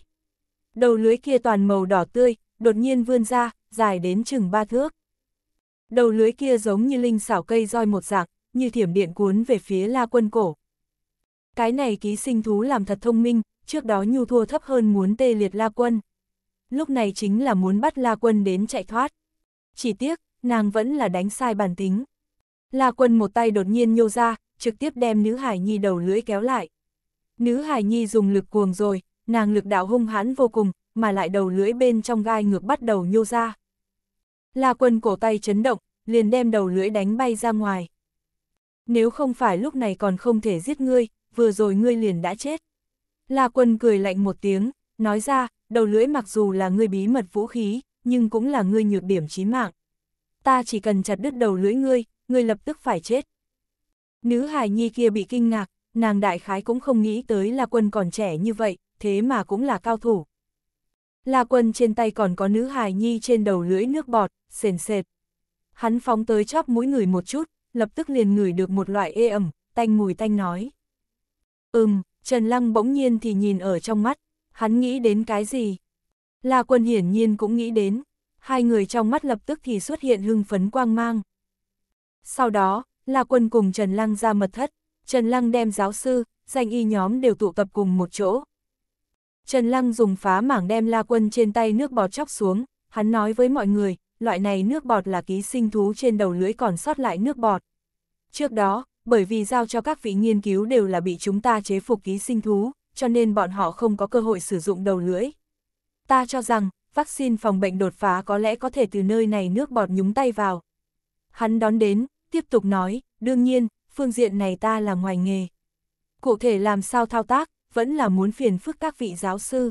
[SPEAKER 1] đầu lưới kia toàn màu đỏ tươi, đột nhiên vươn ra, dài đến chừng ba thước. Đầu lưới kia giống như linh xảo cây roi một dạng, như thiểm điện cuốn về phía la quân cổ. Cái này ký sinh thú làm thật thông minh, trước đó nhu thua thấp hơn muốn tê liệt la quân. Lúc này chính là muốn bắt la quân đến chạy thoát. Chỉ tiếc, nàng vẫn là đánh sai bản tính. La quân một tay đột nhiên nhô ra, trực tiếp đem nữ hải nhi đầu lưỡi kéo lại. Nữ hải nhi dùng lực cuồng rồi, nàng lực đạo hung hãn vô cùng, mà lại đầu lưỡi bên trong gai ngược bắt đầu nhô ra. La quân cổ tay chấn động, liền đem đầu lưỡi đánh bay ra ngoài. Nếu không phải lúc này còn không thể giết ngươi, vừa rồi ngươi liền đã chết. La quân cười lạnh một tiếng, nói ra, đầu lưỡi mặc dù là ngươi bí mật vũ khí, nhưng cũng là ngươi nhược điểm chí mạng. Ta chỉ cần chặt đứt đầu lưỡi ngươi, ngươi lập tức phải chết. Nữ hài nhi kia bị kinh ngạc, nàng đại khái cũng không nghĩ tới La quân còn trẻ như vậy, thế mà cũng là cao thủ. La quân trên tay còn có nữ hài nhi trên đầu lưỡi nước bọt, sền sệt. Hắn phóng tới chóp mũi người một chút, lập tức liền ngửi được một loại ê ẩm, tanh mùi tanh nói. Ừm, Trần Lăng bỗng nhiên thì nhìn ở trong mắt, hắn nghĩ đến cái gì? La quân hiển nhiên cũng nghĩ đến, hai người trong mắt lập tức thì xuất hiện hưng phấn quang mang. Sau đó, La quân cùng Trần Lăng ra mật thất, Trần Lăng đem giáo sư, danh y nhóm đều tụ tập cùng một chỗ. Trần Lăng dùng phá mảng đem la quân trên tay nước bọt chóc xuống, hắn nói với mọi người, loại này nước bọt là ký sinh thú trên đầu lưỡi còn sót lại nước bọt. Trước đó, bởi vì giao cho các vị nghiên cứu đều là bị chúng ta chế phục ký sinh thú, cho nên bọn họ không có cơ hội sử dụng đầu lưỡi. Ta cho rằng, vaccine phòng bệnh đột phá có lẽ có thể từ nơi này nước bọt nhúng tay vào. Hắn đón đến, tiếp tục nói, đương nhiên, phương diện này ta là ngoài nghề. Cụ thể làm sao thao tác, vẫn là muốn phiền phức các vị giáo sư.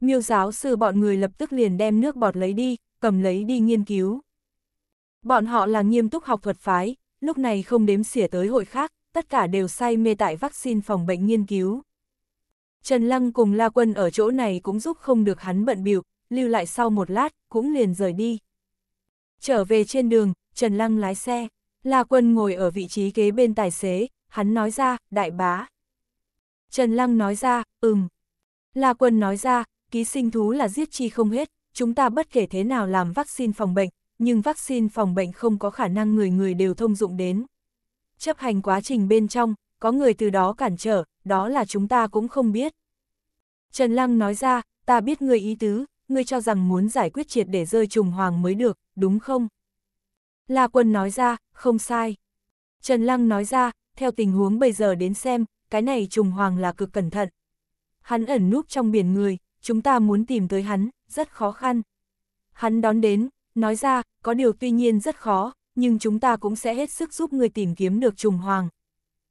[SPEAKER 1] Miêu giáo sư bọn người lập tức liền đem nước bọt lấy đi, cầm lấy đi nghiên cứu. Bọn họ là nghiêm túc học thuật phái, lúc này không đếm xỉa tới hội khác, tất cả đều say mê tại vaccine phòng bệnh nghiên cứu. Trần Lăng cùng La Quân ở chỗ này cũng giúp không được hắn bận biểu, lưu lại sau một lát, cũng liền rời đi. Trở về trên đường, Trần Lăng lái xe, La Quân ngồi ở vị trí kế bên tài xế, hắn nói ra, đại bá, Trần Lăng nói ra, ừm. La Quân nói ra, ký sinh thú là giết chi không hết, chúng ta bất kể thế nào làm vaccine phòng bệnh, nhưng vaccine phòng bệnh không có khả năng người người đều thông dụng đến. Chấp hành quá trình bên trong, có người từ đó cản trở, đó là chúng ta cũng không biết. Trần Lăng nói ra, ta biết người ý tứ, ngươi cho rằng muốn giải quyết triệt để rơi trùng hoàng mới được, đúng không? La Quân nói ra, không sai. Trần Lăng nói ra, theo tình huống bây giờ đến xem, cái này trùng hoàng là cực cẩn thận. Hắn ẩn núp trong biển người, chúng ta muốn tìm tới hắn, rất khó khăn. Hắn đón đến, nói ra, có điều tuy nhiên rất khó, nhưng chúng ta cũng sẽ hết sức giúp người tìm kiếm được trùng hoàng.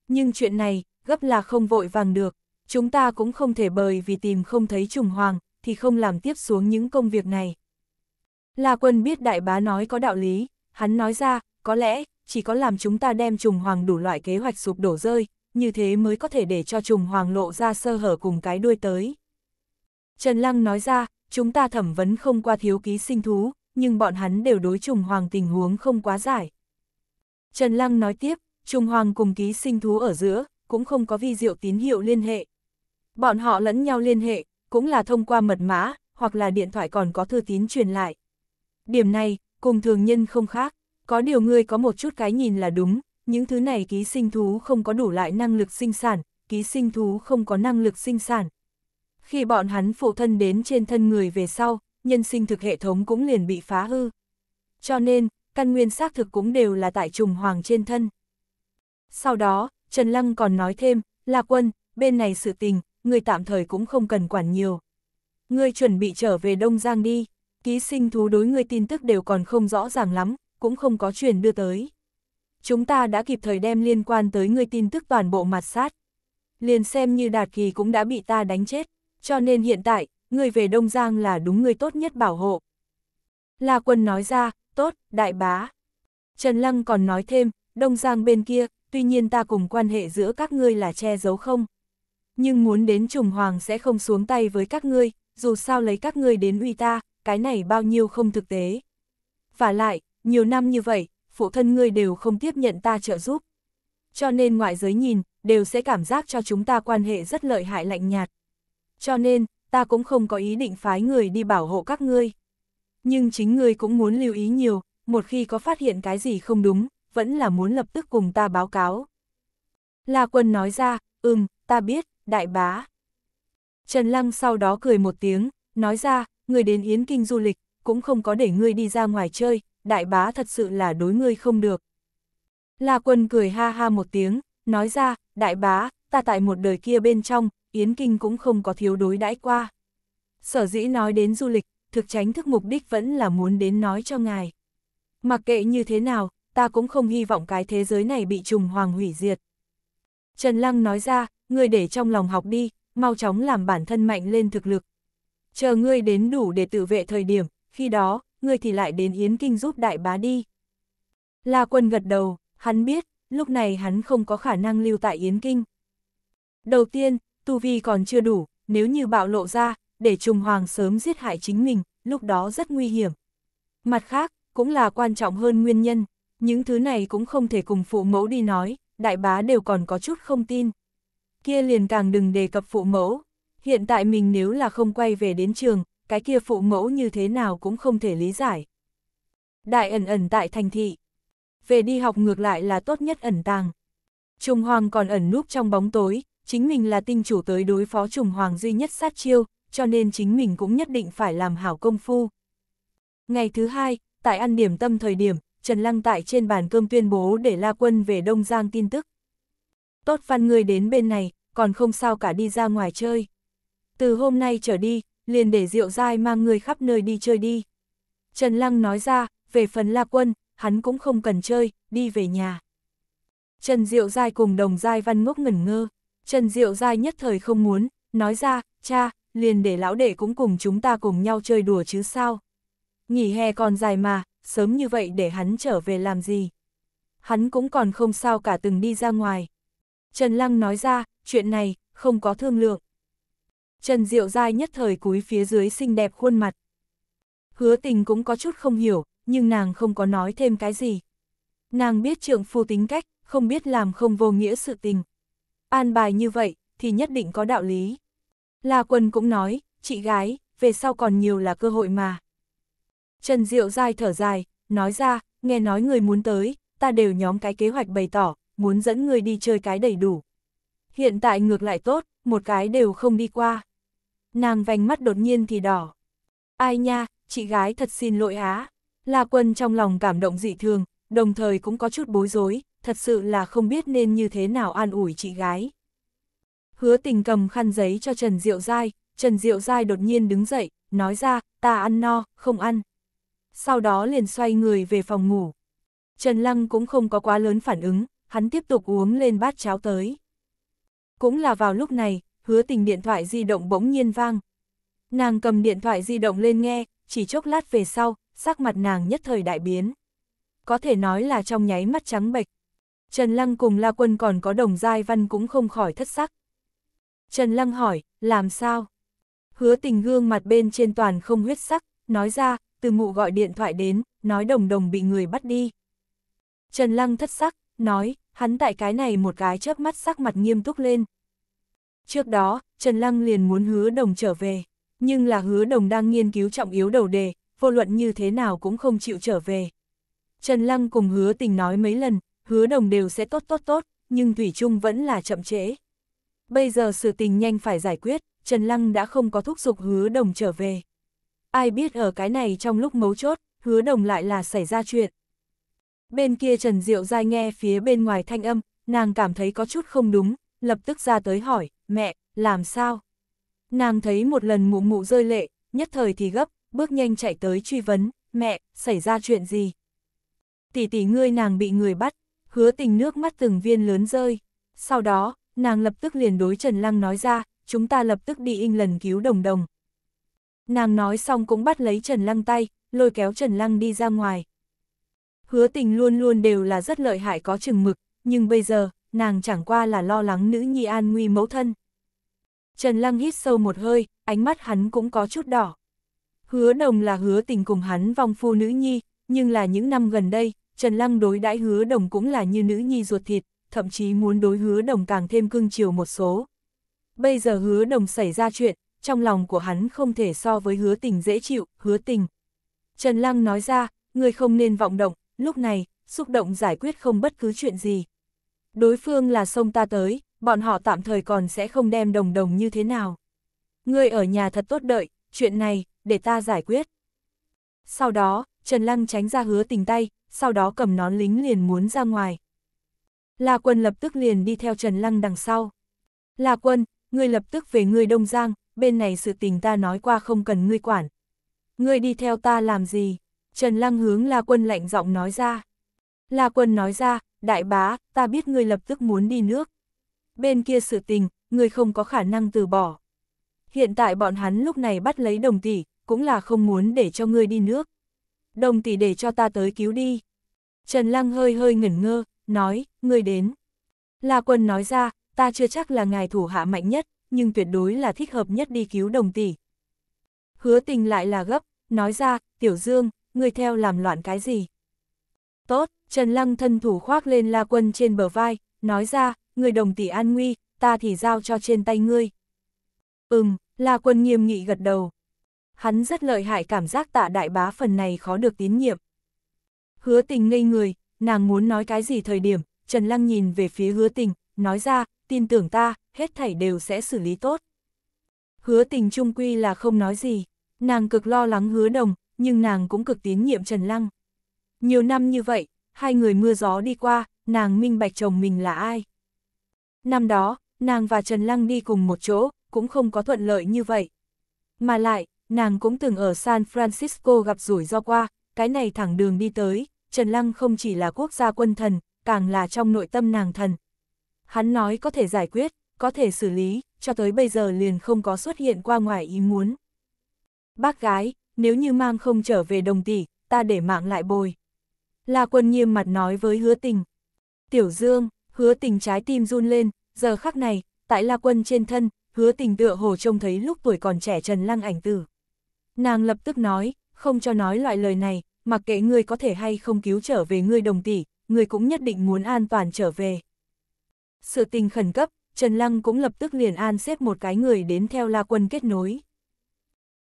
[SPEAKER 1] Nhưng chuyện này, gấp là không vội vàng được, chúng ta cũng không thể bời vì tìm không thấy trùng hoàng, thì không làm tiếp xuống những công việc này. La quân biết đại bá nói có đạo lý, hắn nói ra, có lẽ, chỉ có làm chúng ta đem trùng hoàng đủ loại kế hoạch sụp đổ rơi, như thế mới có thể để cho trùng hoàng lộ ra sơ hở cùng cái đuôi tới. Trần Lăng nói ra, chúng ta thẩm vấn không qua thiếu ký sinh thú, nhưng bọn hắn đều đối trùng hoàng tình huống không quá giải. Trần Lăng nói tiếp, trùng hoàng cùng ký sinh thú ở giữa, cũng không có vi diệu tín hiệu liên hệ. Bọn họ lẫn nhau liên hệ, cũng là thông qua mật mã, hoặc là điện thoại còn có thư tín truyền lại. Điểm này, cùng thường nhân không khác, có điều ngươi có một chút cái nhìn là đúng, những thứ này ký sinh thú không có đủ lại năng lực sinh sản, ký sinh thú không có năng lực sinh sản. Khi bọn hắn phụ thân đến trên thân người về sau, nhân sinh thực hệ thống cũng liền bị phá hư. Cho nên, căn nguyên xác thực cũng đều là tại trùng hoàng trên thân. Sau đó, Trần Lăng còn nói thêm, là quân, bên này sự tình, người tạm thời cũng không cần quản nhiều. người chuẩn bị trở về Đông Giang đi, ký sinh thú đối người tin tức đều còn không rõ ràng lắm, cũng không có truyền đưa tới chúng ta đã kịp thời đem liên quan tới người tin tức toàn bộ mặt sát. Liền xem như Đạt Kỳ cũng đã bị ta đánh chết, cho nên hiện tại, người về Đông Giang là đúng người tốt nhất bảo hộ. La quân nói ra, tốt, đại bá. Trần Lăng còn nói thêm, Đông Giang bên kia, tuy nhiên ta cùng quan hệ giữa các ngươi là che giấu không. Nhưng muốn đến trùng hoàng sẽ không xuống tay với các ngươi, dù sao lấy các ngươi đến uy ta, cái này bao nhiêu không thực tế. Và lại, nhiều năm như vậy, phụ thân ngươi đều không tiếp nhận ta trợ giúp. Cho nên ngoại giới nhìn, đều sẽ cảm giác cho chúng ta quan hệ rất lợi hại lạnh nhạt. Cho nên, ta cũng không có ý định phái người đi bảo hộ các ngươi. Nhưng chính ngươi cũng muốn lưu ý nhiều, một khi có phát hiện cái gì không đúng, vẫn là muốn lập tức cùng ta báo cáo. La quân nói ra, ừm, ta biết, đại bá. Trần Lăng sau đó cười một tiếng, nói ra, người đến Yến Kinh du lịch, cũng không có để ngươi đi ra ngoài chơi, đại bá thật sự là đối ngươi không được. La quân cười ha ha một tiếng, nói ra, đại bá, ta tại một đời kia bên trong, Yến Kinh cũng không có thiếu đối đãi qua. Sở dĩ nói đến du lịch, thực tránh thức mục đích vẫn là muốn đến nói cho ngài. Mặc kệ như thế nào, ta cũng không hy vọng cái thế giới này bị trùng hoàng hủy diệt. Trần Lăng nói ra, ngươi để trong lòng học đi, mau chóng làm bản thân mạnh lên thực lực. Chờ ngươi đến đủ để tự vệ thời điểm, khi đó, người thì lại đến Yến Kinh giúp đại bá đi. La quân gật đầu, hắn biết, lúc này hắn không có khả năng lưu tại Yến Kinh. Đầu tiên, tu vi còn chưa đủ, nếu như bạo lộ ra, để Trung Hoàng sớm giết hại chính mình, lúc đó rất nguy hiểm. Mặt khác, cũng là quan trọng hơn nguyên nhân, những thứ này cũng không thể cùng phụ mẫu đi nói, đại bá đều còn có chút không tin. Kia liền càng đừng đề cập phụ mẫu, hiện tại mình nếu là không quay về đến trường, cái kia phụ mẫu như thế nào cũng không thể lý giải. Đại ẩn ẩn tại thành thị. Về đi học ngược lại là tốt nhất ẩn tàng. Trùng Hoàng còn ẩn núp trong bóng tối, chính mình là tinh chủ tới đối phó Trùng Hoàng duy nhất sát chiêu, cho nên chính mình cũng nhất định phải làm hảo công phu. Ngày thứ hai, tại ăn điểm tâm thời điểm, Trần Lăng tại trên bàn cơm tuyên bố để La Quân về Đông Giang tin tức. Tốt văn người đến bên này, còn không sao cả đi ra ngoài chơi. Từ hôm nay trở đi, liền để rượu dai mang người khắp nơi đi chơi đi. Trần Lăng nói ra, về phần La Quân, hắn cũng không cần chơi, đi về nhà. Trần Diệu Giai cùng đồng Giai Văn ngốc ngẩn ngơ. Trần Diệu Giai nhất thời không muốn, nói ra, cha, liền để lão đệ cũng cùng chúng ta cùng nhau chơi đùa chứ sao. Nghỉ hè còn dài mà, sớm như vậy để hắn trở về làm gì. Hắn cũng còn không sao cả từng đi ra ngoài. Trần Lăng nói ra, chuyện này, không có thương lượng. Trần Diệu Giai nhất thời cúi phía dưới xinh đẹp khuôn mặt. Hứa tình cũng có chút không hiểu, nhưng nàng không có nói thêm cái gì. Nàng biết trượng phu tính cách, không biết làm không vô nghĩa sự tình. An bài như vậy, thì nhất định có đạo lý. La Quân cũng nói, chị gái, về sau còn nhiều là cơ hội mà. Trần Diệu Giai thở dài, nói ra, nghe nói người muốn tới, ta đều nhóm cái kế hoạch bày tỏ, muốn dẫn người đi chơi cái đầy đủ. Hiện tại ngược lại tốt, một cái đều không đi qua nàng vành mắt đột nhiên thì đỏ. Ai nha, chị gái thật xin lỗi á. La Quân trong lòng cảm động dị thường, đồng thời cũng có chút bối rối, thật sự là không biết nên như thế nào an ủi chị gái. Hứa tình cầm khăn giấy cho Trần Diệu Giai, Trần Diệu Giai đột nhiên đứng dậy, nói ra, ta ăn no, không ăn. Sau đó liền xoay người về phòng ngủ. Trần Lăng cũng không có quá lớn phản ứng, hắn tiếp tục uống lên bát cháo tới. Cũng là vào lúc này, hứa tình điện thoại di động bỗng nhiên vang. Nàng cầm điện thoại di động lên nghe, chỉ chốc lát về sau, sắc mặt nàng nhất thời đại biến. Có thể nói là trong nháy mắt trắng bệch. Trần Lăng cùng La Quân còn có đồng giai văn cũng không khỏi thất sắc. Trần Lăng hỏi, làm sao? Hứa tình gương mặt bên trên toàn không huyết sắc, nói ra, từ mụ gọi điện thoại đến, nói đồng đồng bị người bắt đi. Trần Lăng thất sắc, nói, hắn tại cái này một cái chớp mắt sắc mặt nghiêm túc lên, Trước đó, Trần Lăng liền muốn hứa đồng trở về, nhưng là hứa đồng đang nghiên cứu trọng yếu đầu đề, vô luận như thế nào cũng không chịu trở về. Trần Lăng cùng hứa tình nói mấy lần, hứa đồng đều sẽ tốt tốt tốt, nhưng Thủy Trung vẫn là chậm trễ. Bây giờ sự tình nhanh phải giải quyết, Trần Lăng đã không có thúc giục hứa đồng trở về. Ai biết ở cái này trong lúc mấu chốt, hứa đồng lại là xảy ra chuyện. Bên kia Trần Diệu dai nghe phía bên ngoài thanh âm, nàng cảm thấy có chút không đúng, lập tức ra tới hỏi, mẹ, làm sao? Nàng thấy một lần mụ mụ rơi lệ, nhất thời thì gấp, bước nhanh chạy tới truy vấn, mẹ, xảy ra chuyện gì? Tỷ tỷ ngươi nàng bị người bắt, hứa tình nước mắt từng viên lớn rơi. Sau đó, nàng lập tức liền đối Trần Lăng nói ra, chúng ta lập tức đi in lần cứu đồng đồng. Nàng nói xong cũng bắt lấy Trần Lăng tay, lôi kéo Trần Lăng đi ra ngoài. Hứa tình luôn luôn đều là rất lợi hại có chừng mực, nhưng bây giờ, nàng chẳng qua là lo lắng nữ nhi an nguy mẫu thân. Trần Lăng hít sâu một hơi, ánh mắt hắn cũng có chút đỏ. Hứa đồng là hứa tình cùng hắn vong phu nữ nhi, nhưng là những năm gần đây, Trần Lăng đối đãi hứa đồng cũng là như nữ nhi ruột thịt, thậm chí muốn đối hứa đồng càng thêm cưng chiều một số. Bây giờ hứa đồng xảy ra chuyện, trong lòng của hắn không thể so với hứa tình dễ chịu, hứa tình. Trần Lăng nói ra, người không nên vọng động, lúc này, xúc động giải quyết không bất cứ chuyện gì. Đối phương là sông ta tới, bọn họ tạm thời còn sẽ không đem đồng đồng như thế nào. Ngươi ở nhà thật tốt đợi, chuyện này, để ta giải quyết. Sau đó, Trần Lăng tránh ra hứa tình tay, sau đó cầm nón lính liền muốn ra ngoài. La quân lập tức liền đi theo Trần Lăng đằng sau. La quân, ngươi lập tức về ngươi Đông Giang, bên này sự tình ta nói qua không cần ngươi quản. Ngươi đi theo ta làm gì? Trần Lăng hướng La quân lạnh giọng nói ra. La Quân nói ra, đại bá, ta biết ngươi lập tức muốn đi nước. Bên kia sự tình, ngươi không có khả năng từ bỏ. Hiện tại bọn hắn lúc này bắt lấy đồng tỷ, cũng là không muốn để cho ngươi đi nước. Đồng tỷ để cho ta tới cứu đi. Trần Lăng hơi hơi ngẩn ngơ, nói, ngươi đến. La Quân nói ra, ta chưa chắc là ngài thủ hạ mạnh nhất, nhưng tuyệt đối là thích hợp nhất đi cứu đồng tỷ. Hứa tình lại là gấp, nói ra, tiểu dương, ngươi theo làm loạn cái gì? Tốt, Trần Lăng thân thủ khoác lên La Quân trên bờ vai, nói ra, người đồng tỷ an nguy, ta thì giao cho trên tay ngươi. Ừm, La Quân nghiêm nghị gật đầu. Hắn rất lợi hại cảm giác tạ đại bá phần này khó được tín nhiệm. Hứa tình ngây người, nàng muốn nói cái gì thời điểm, Trần Lăng nhìn về phía hứa tình, nói ra, tin tưởng ta, hết thảy đều sẽ xử lý tốt. Hứa tình trung quy là không nói gì, nàng cực lo lắng hứa đồng, nhưng nàng cũng cực tín nhiệm Trần Lăng. Nhiều năm như vậy, hai người mưa gió đi qua, nàng minh bạch chồng mình là ai. Năm đó, nàng và Trần Lăng đi cùng một chỗ, cũng không có thuận lợi như vậy. Mà lại, nàng cũng từng ở San Francisco gặp rủi ro qua, cái này thẳng đường đi tới, Trần Lăng không chỉ là quốc gia quân thần, càng là trong nội tâm nàng thần. Hắn nói có thể giải quyết, có thể xử lý, cho tới bây giờ liền không có xuất hiện qua ngoài ý muốn. Bác gái, nếu như mang không trở về đồng tỷ, ta để mạng lại bồi. La Quân nghiêm mặt nói với hứa tình. Tiểu Dương, hứa tình trái tim run lên, giờ khắc này, tại La Quân trên thân, hứa tình tựa hồ trông thấy lúc tuổi còn trẻ Trần Lăng ảnh tử. Nàng lập tức nói, không cho nói loại lời này, mặc kệ ngươi có thể hay không cứu trở về ngươi đồng tỷ, ngươi cũng nhất định muốn an toàn trở về. Sự tình khẩn cấp, Trần Lăng cũng lập tức liền an xếp một cái người đến theo La Quân kết nối.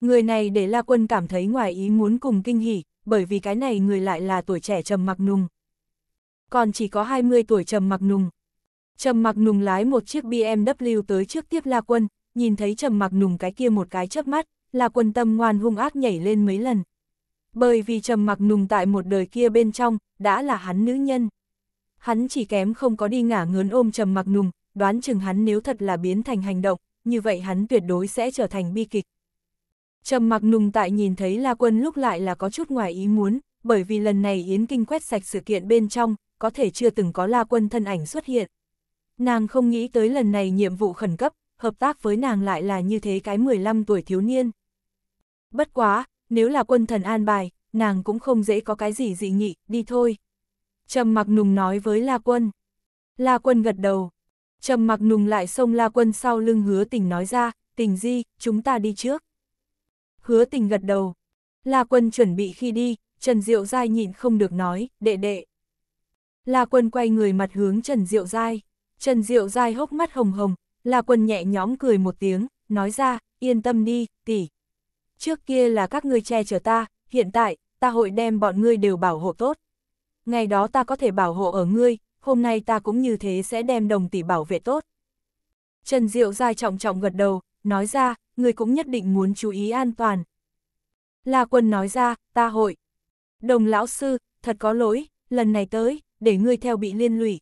[SPEAKER 1] Người này để La Quân cảm thấy ngoài ý muốn cùng kinh hỉ, bởi vì cái này người lại là tuổi trẻ Trầm Mặc Nùng. Còn chỉ có 20 tuổi Trầm Mặc Nùng. Trầm Mặc Nùng lái một chiếc BMW tới trước tiếp La Quân, nhìn thấy Trầm Mặc Nùng cái kia một cái chớp mắt, La Quân tâm ngoan hung ác nhảy lên mấy lần. Bởi vì Trầm Mặc Nùng tại một đời kia bên trong, đã là hắn nữ nhân. Hắn chỉ kém không có đi ngả ngớn ôm Trầm Mặc Nùng, đoán chừng hắn nếu thật là biến thành hành động, như vậy hắn tuyệt đối sẽ trở thành bi kịch. Trầm mặc nùng tại nhìn thấy La Quân lúc lại là có chút ngoài ý muốn, bởi vì lần này Yến Kinh quét sạch sự kiện bên trong, có thể chưa từng có La Quân thân ảnh xuất hiện. Nàng không nghĩ tới lần này nhiệm vụ khẩn cấp, hợp tác với nàng lại là như thế cái 15 tuổi thiếu niên. Bất quá, nếu là quân thần an bài, nàng cũng không dễ có cái gì dị nghị, đi thôi. Trầm mặc nùng nói với La Quân. La Quân gật đầu. Trầm mặc nùng lại xông La Quân sau lưng hứa tình nói ra, tình di, chúng ta đi trước hứa tình gật đầu. La quân chuẩn bị khi đi, Trần Diệu Giai nhịn không được nói, đệ đệ. La quân quay người mặt hướng Trần Diệu Giai. Trần Diệu Giai hốc mắt hồng hồng, La quân nhẹ nhõm cười một tiếng, nói ra, yên tâm đi, tỷ. Trước kia là các ngươi che chở ta, hiện tại, ta hội đem bọn ngươi đều bảo hộ tốt. Ngày đó ta có thể bảo hộ ở ngươi, hôm nay ta cũng như thế sẽ đem đồng tỷ bảo vệ tốt. Trần Diệu Giai trọng trọng gật đầu, nói ra, người cũng nhất định muốn chú ý an toàn. La quân nói ra, ta hội. Đồng lão sư, thật có lỗi, lần này tới, để ngươi theo bị liên lụy.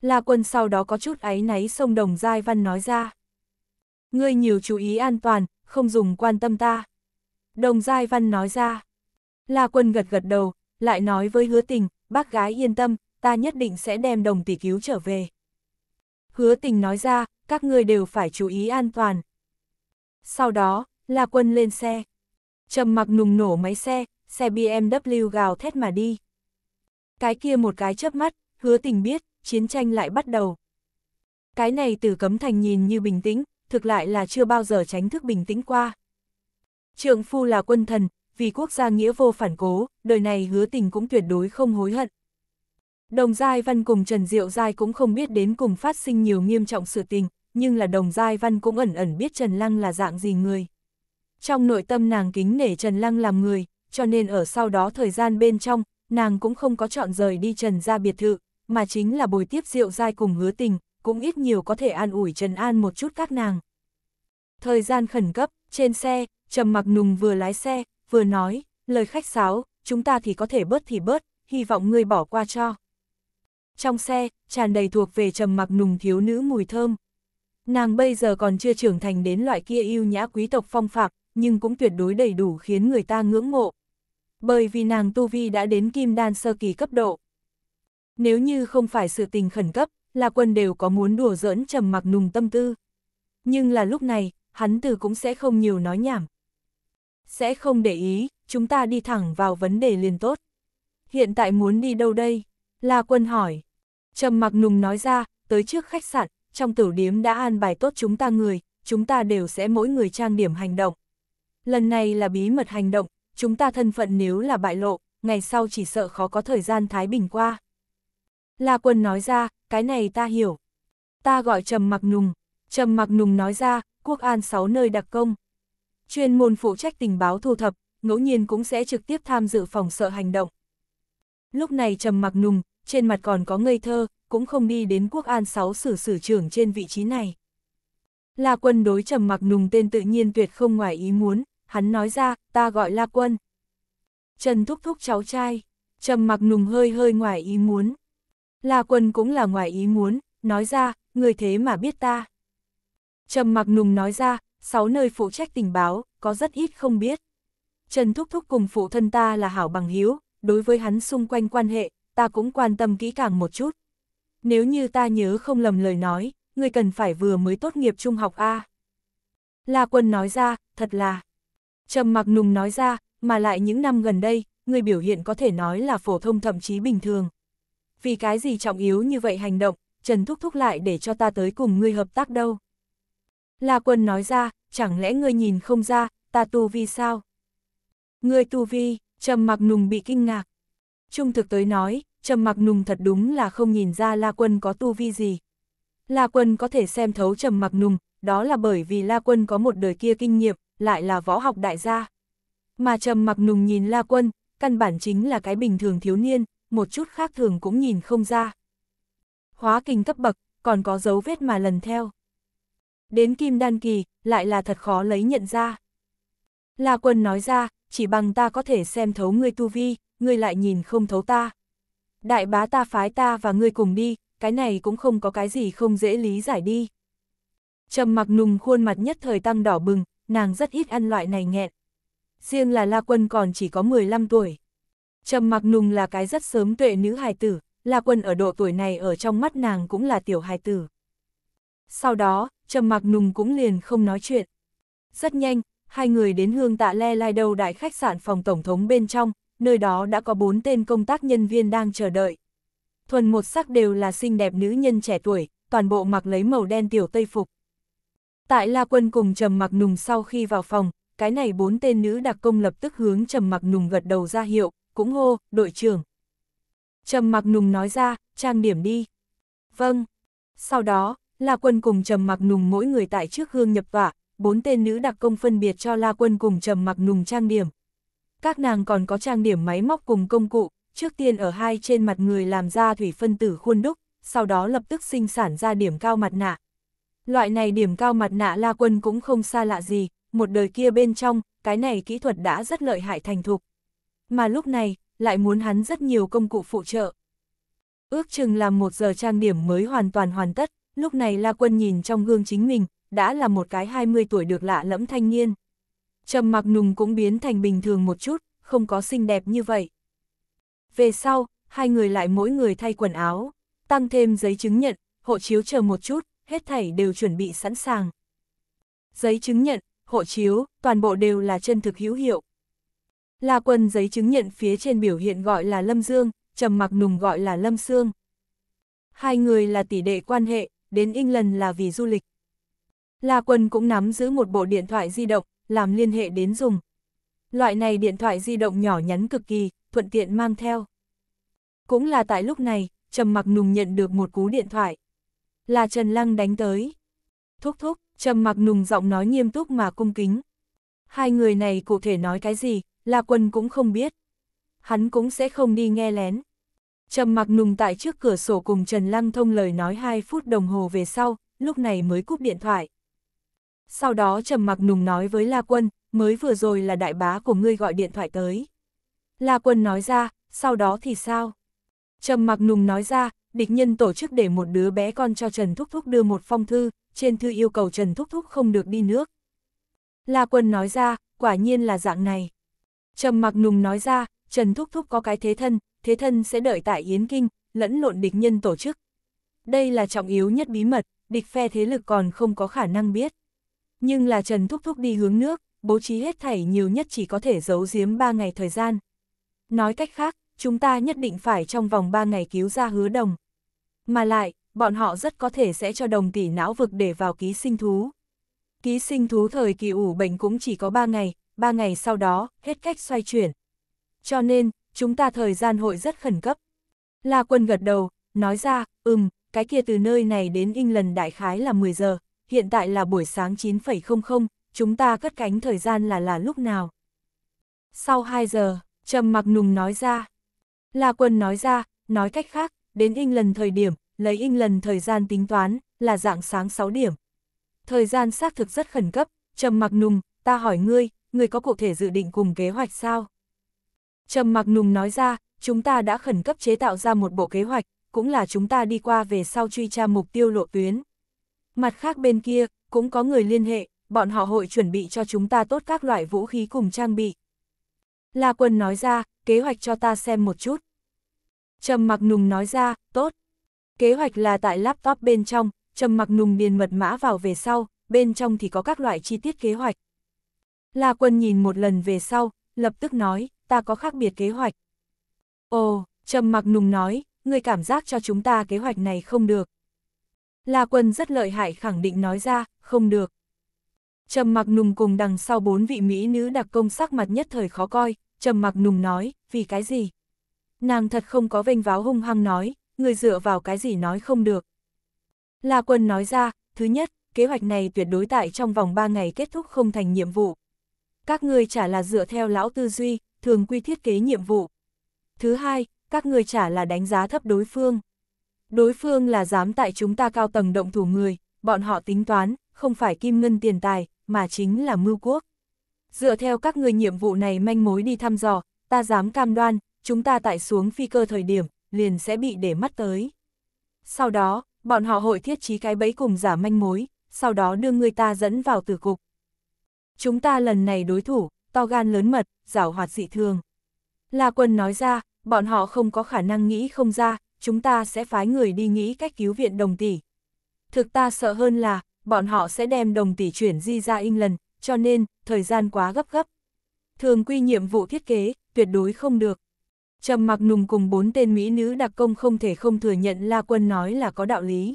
[SPEAKER 1] La quân sau đó có chút áy náy sông đồng giai văn nói ra. Ngươi nhiều chú ý an toàn, không dùng quan tâm ta. Đồng giai văn nói ra. La quân gật gật đầu, lại nói với hứa tình, bác gái yên tâm, ta nhất định sẽ đem đồng tỷ cứu trở về. Hứa tình nói ra, các ngươi đều phải chú ý an toàn. Sau đó, La Quân lên xe. Trầm mặc nùng nổ máy xe, xe BMW gào thét mà đi. Cái kia một cái chớp mắt, hứa tình biết, chiến tranh lại bắt đầu. Cái này từ cấm thành nhìn như bình tĩnh, thực lại là chưa bao giờ tránh thức bình tĩnh qua. Trượng phu là quân thần, vì quốc gia nghĩa vô phản cố, đời này hứa tình cũng tuyệt đối không hối hận. Đồng Giai Văn cùng Trần Diệu Giai cũng không biết đến cùng phát sinh nhiều nghiêm trọng sự tình, nhưng là đồng giai văn cũng ẩn ẩn biết Trần Lăng là dạng gì người. Trong nội tâm nàng kính nể Trần Lăng làm người, cho nên ở sau đó thời gian bên trong, nàng cũng không có chọn rời đi Trần ra biệt thự, mà chính là bồi tiếp rượu dai cùng hứa tình, cũng ít nhiều có thể an ủi Trần An một chút các nàng. Thời gian khẩn cấp, trên xe, Trầm Mặc Nùng vừa lái xe, vừa nói, lời khách sáo, chúng ta thì có thể bớt thì bớt, hy vọng ngươi bỏ qua cho. Trong xe, tràn đầy thuộc về Trầm Mặc Nùng thiếu nữ mùi thơm, Nàng bây giờ còn chưa trưởng thành đến loại kia yêu nhã quý tộc phong phạc, nhưng cũng tuyệt đối đầy đủ khiến người ta ngưỡng mộ. Bởi vì nàng tu vi đã đến kim đan sơ kỳ cấp độ. Nếu như không phải sự tình khẩn cấp, là quân đều có muốn đùa giỡn trầm mặc nùng tâm tư. Nhưng là lúc này, hắn từ cũng sẽ không nhiều nói nhảm. Sẽ không để ý, chúng ta đi thẳng vào vấn đề liền tốt. Hiện tại muốn đi đâu đây? là quân hỏi. Trầm mặc nùng nói ra, tới trước khách sạn, trong tử điếm đã an bài tốt chúng ta người, chúng ta đều sẽ mỗi người trang điểm hành động. Lần này là bí mật hành động, chúng ta thân phận nếu là bại lộ, ngày sau chỉ sợ khó có thời gian Thái Bình qua. La Quân nói ra, cái này ta hiểu. Ta gọi Trầm Mặc Nùng. Trầm Mặc Nùng nói ra, quốc an 6 nơi đặc công. Chuyên môn phụ trách tình báo thu thập, ngẫu nhiên cũng sẽ trực tiếp tham dự phòng sợ hành động. Lúc này Trầm Mặc Nùng, trên mặt còn có ngây thơ, cũng không đi đến quốc an 6 xử sử trưởng trên vị trí này. La quân đối trầm mặc nùng tên tự nhiên tuyệt không ngoài ý muốn, hắn nói ra, ta gọi La quân. Trần thúc thúc cháu trai, trầm mặc nùng hơi hơi ngoài ý muốn. La quân cũng là ngoài ý muốn, nói ra, người thế mà biết ta. Trầm mặc nùng nói ra, sáu nơi phụ trách tình báo, có rất ít không biết. Trần Thúc Thúc cùng phụ thân ta là hảo bằng hiếu, đối với hắn xung quanh quan hệ, ta cũng quan tâm kỹ càng một chút, nếu như ta nhớ không lầm lời nói, ngươi cần phải vừa mới tốt nghiệp trung học A. La quân nói ra, thật là. Trầm mặc nùng nói ra, mà lại những năm gần đây, người biểu hiện có thể nói là phổ thông thậm chí bình thường. Vì cái gì trọng yếu như vậy hành động, Trần Thúc Thúc lại để cho ta tới cùng ngươi hợp tác đâu. La Quân nói ra, chẳng lẽ ngươi nhìn không ra, ta tu vi sao? Ngươi tu vi, trầm mặc nùng bị kinh ngạc. Trung thực tới nói, Trầm mặc nùng thật đúng là không nhìn ra La Quân có tu vi gì. La Quân có thể xem thấu trầm mặc nùng, đó là bởi vì La Quân có một đời kia kinh nghiệm, lại là võ học đại gia. Mà trầm mặc nùng nhìn La Quân, căn bản chính là cái bình thường thiếu niên, một chút khác thường cũng nhìn không ra. Hóa kinh cấp bậc, còn có dấu vết mà lần theo. Đến kim đan kỳ, lại là thật khó lấy nhận ra. La Quân nói ra, chỉ bằng ta có thể xem thấu ngươi tu vi, ngươi lại nhìn không thấu ta đại bá ta phái ta và ngươi cùng đi, cái này cũng không có cái gì không dễ lý giải đi. Trầm mặc nùng khuôn mặt nhất thời tăng đỏ bừng, nàng rất ít ăn loại này nghẹn. Riêng là La Quân còn chỉ có 15 tuổi. Trầm mặc nùng là cái rất sớm tuệ nữ hài tử, La Quân ở độ tuổi này ở trong mắt nàng cũng là tiểu hài tử. Sau đó, Trầm mặc nùng cũng liền không nói chuyện. Rất nhanh, hai người đến hương tạ le lai đầu đại khách sạn phòng tổng thống bên trong, nơi đó đã có bốn tên công tác nhân viên đang chờ đợi. Thuần một sắc đều là xinh đẹp nữ nhân trẻ tuổi, toàn bộ mặc lấy màu đen tiểu tây phục. Tại La Quân cùng Trầm Mặc Nùng sau khi vào phòng, cái này bốn tên nữ đặc công lập tức hướng Trầm Mặc Nùng gật đầu ra hiệu, cũng hô, đội trưởng. Trầm Mặc Nùng nói ra, trang điểm đi. Vâng. Sau đó, La Quân cùng Trầm Mặc Nùng mỗi người tại trước hương nhập tọa, bốn tên nữ đặc công phân biệt cho La Quân cùng Trầm Mặc Nùng trang điểm, các nàng còn có trang điểm máy móc cùng công cụ, trước tiên ở hai trên mặt người làm ra thủy phân tử khuôn đúc, sau đó lập tức sinh sản ra điểm cao mặt nạ. Loại này điểm cao mặt nạ La Quân cũng không xa lạ gì, một đời kia bên trong, cái này kỹ thuật đã rất lợi hại thành thục. Mà lúc này, lại muốn hắn rất nhiều công cụ phụ trợ. Ước chừng là một giờ trang điểm mới hoàn toàn hoàn tất, lúc này La Quân nhìn trong gương chính mình, đã là một cái 20 tuổi được lạ lẫm thanh niên. Trầm mặc nùng cũng biến thành bình thường một chút, không có xinh đẹp như vậy. Về sau, hai người lại mỗi người thay quần áo, tăng thêm giấy chứng nhận, hộ chiếu chờ một chút, hết thảy đều chuẩn bị sẵn sàng. Giấy chứng nhận, hộ chiếu, toàn bộ đều là chân thực hữu hiệu. La quân giấy chứng nhận phía trên biểu hiện gọi là Lâm Dương, trầm mặc nùng gọi là Lâm Sương. Hai người là tỷ đệ quan hệ, đến England là vì du lịch. La quân cũng nắm giữ một bộ điện thoại di động, làm liên hệ đến dùng. Loại này điện thoại di động nhỏ nhắn cực kỳ, thuận tiện mang theo. Cũng là tại lúc này, Trầm Mặc Nùng nhận được một cú điện thoại. Là Trần Lăng đánh tới. Thúc thúc, Trầm Mặc Nùng giọng nói nghiêm túc mà cung kính. Hai người này cụ thể nói cái gì, La Quân cũng không biết. Hắn cũng sẽ không đi nghe lén. Trầm Mặc Nùng tại trước cửa sổ cùng Trần Lăng thông lời nói 2 phút đồng hồ về sau, lúc này mới cúp điện thoại sau đó trầm mặc nùng nói với La Quân, mới vừa rồi là đại bá của ngươi gọi điện thoại tới. La Quân nói ra, sau đó thì sao? Trầm mặc nùng nói ra, địch nhân tổ chức để một đứa bé con cho Trần Thúc Thúc đưa một phong thư, trên thư yêu cầu Trần Thúc Thúc không được đi nước. La Quân nói ra, quả nhiên là dạng này. Trầm mặc nùng nói ra, Trần Thúc Thúc có cái thế thân, thế thân sẽ đợi tại Yến Kinh, lẫn lộn địch nhân tổ chức. Đây là trọng yếu nhất bí mật, địch phe thế lực còn không có khả năng biết. Nhưng là Trần Thúc Thúc đi hướng nước, bố trí hết thảy nhiều nhất chỉ có thể giấu giếm 3 ngày thời gian. Nói cách khác, chúng ta nhất định phải trong vòng 3 ngày cứu ra hứa đồng. Mà lại, bọn họ rất có thể sẽ cho đồng tỷ não vực để vào ký sinh thú. Ký sinh thú thời kỳ ủ bệnh cũng chỉ có 3 ngày, 3 ngày sau đó, hết cách xoay chuyển. Cho nên, chúng ta thời gian hội rất khẩn cấp. La quân gật đầu, nói ra, ừm, cái kia từ nơi này đến England đại khái là 10 giờ, hiện tại là buổi sáng 9.00, chúng ta cất cánh thời gian là là lúc nào. Sau 2 giờ, Trầm mặc nùng nói ra. La quân nói ra, nói cách khác, đến in lần thời điểm, lấy in lần thời gian tính toán, là dạng sáng 6 điểm. Thời gian xác thực rất khẩn cấp, Trầm mặc nùng, ta hỏi ngươi, ngươi có cụ thể dự định cùng kế hoạch sao? Trầm mặc nùng nói ra, chúng ta đã khẩn cấp chế tạo ra một bộ kế hoạch, cũng là chúng ta đi qua về sau truy tra mục tiêu lộ tuyến. Mặt khác bên kia, cũng có người liên hệ, bọn họ hội chuẩn bị cho chúng ta tốt các loại vũ khí cùng trang bị. La Quân nói ra, kế hoạch cho ta xem một chút. Trầm Mặc Nùng nói ra, tốt. Kế hoạch là tại laptop bên trong, Trầm Mặc Nùng điền mật mã vào về sau, bên trong thì có các loại chi tiết kế hoạch. La Quân nhìn một lần về sau, lập tức nói, ta có khác biệt kế hoạch. Ồ, Trầm Mặc Nùng nói, người cảm giác cho chúng ta kế hoạch này không được. La Quân rất lợi hại khẳng định nói ra, không được. Trầm mặc nùng cùng đằng sau bốn vị mỹ nữ đặc công sắc mặt nhất thời khó coi, trầm mặc nùng nói, vì cái gì? Nàng thật không có vênh váo hung hăng nói, người dựa vào cái gì nói không được. La Quân nói ra, thứ nhất, kế hoạch này tuyệt đối tại trong vòng 3 ngày kết thúc không thành nhiệm vụ. Các người chả là dựa theo lão tư duy, thường quy thiết kế nhiệm vụ. Thứ hai, các người chả là đánh giá thấp đối phương. Đối phương là dám tại chúng ta cao tầng động thủ người, bọn họ tính toán, không phải kim ngân tiền tài, mà chính là mưu quốc. Dựa theo các người nhiệm vụ này manh mối đi thăm dò, ta dám cam đoan, chúng ta tại xuống phi cơ thời điểm, liền sẽ bị để mắt tới. Sau đó, bọn họ hội thiết trí cái bẫy cùng giả manh mối, sau đó đưa người ta dẫn vào tử cục. Chúng ta lần này đối thủ, to gan lớn mật, giảo hoạt dị thường. La Quân nói ra, bọn họ không có khả năng nghĩ không ra, chúng ta sẽ phái người đi nghĩ cách cứu viện đồng tỷ. Thực ta sợ hơn là, bọn họ sẽ đem đồng tỷ chuyển di ra England, cho nên, thời gian quá gấp gấp. Thường quy nhiệm vụ thiết kế, tuyệt đối không được. Trầm mặc nùng cùng bốn tên mỹ nữ đặc công không thể không thừa nhận La Quân nói là có đạo lý.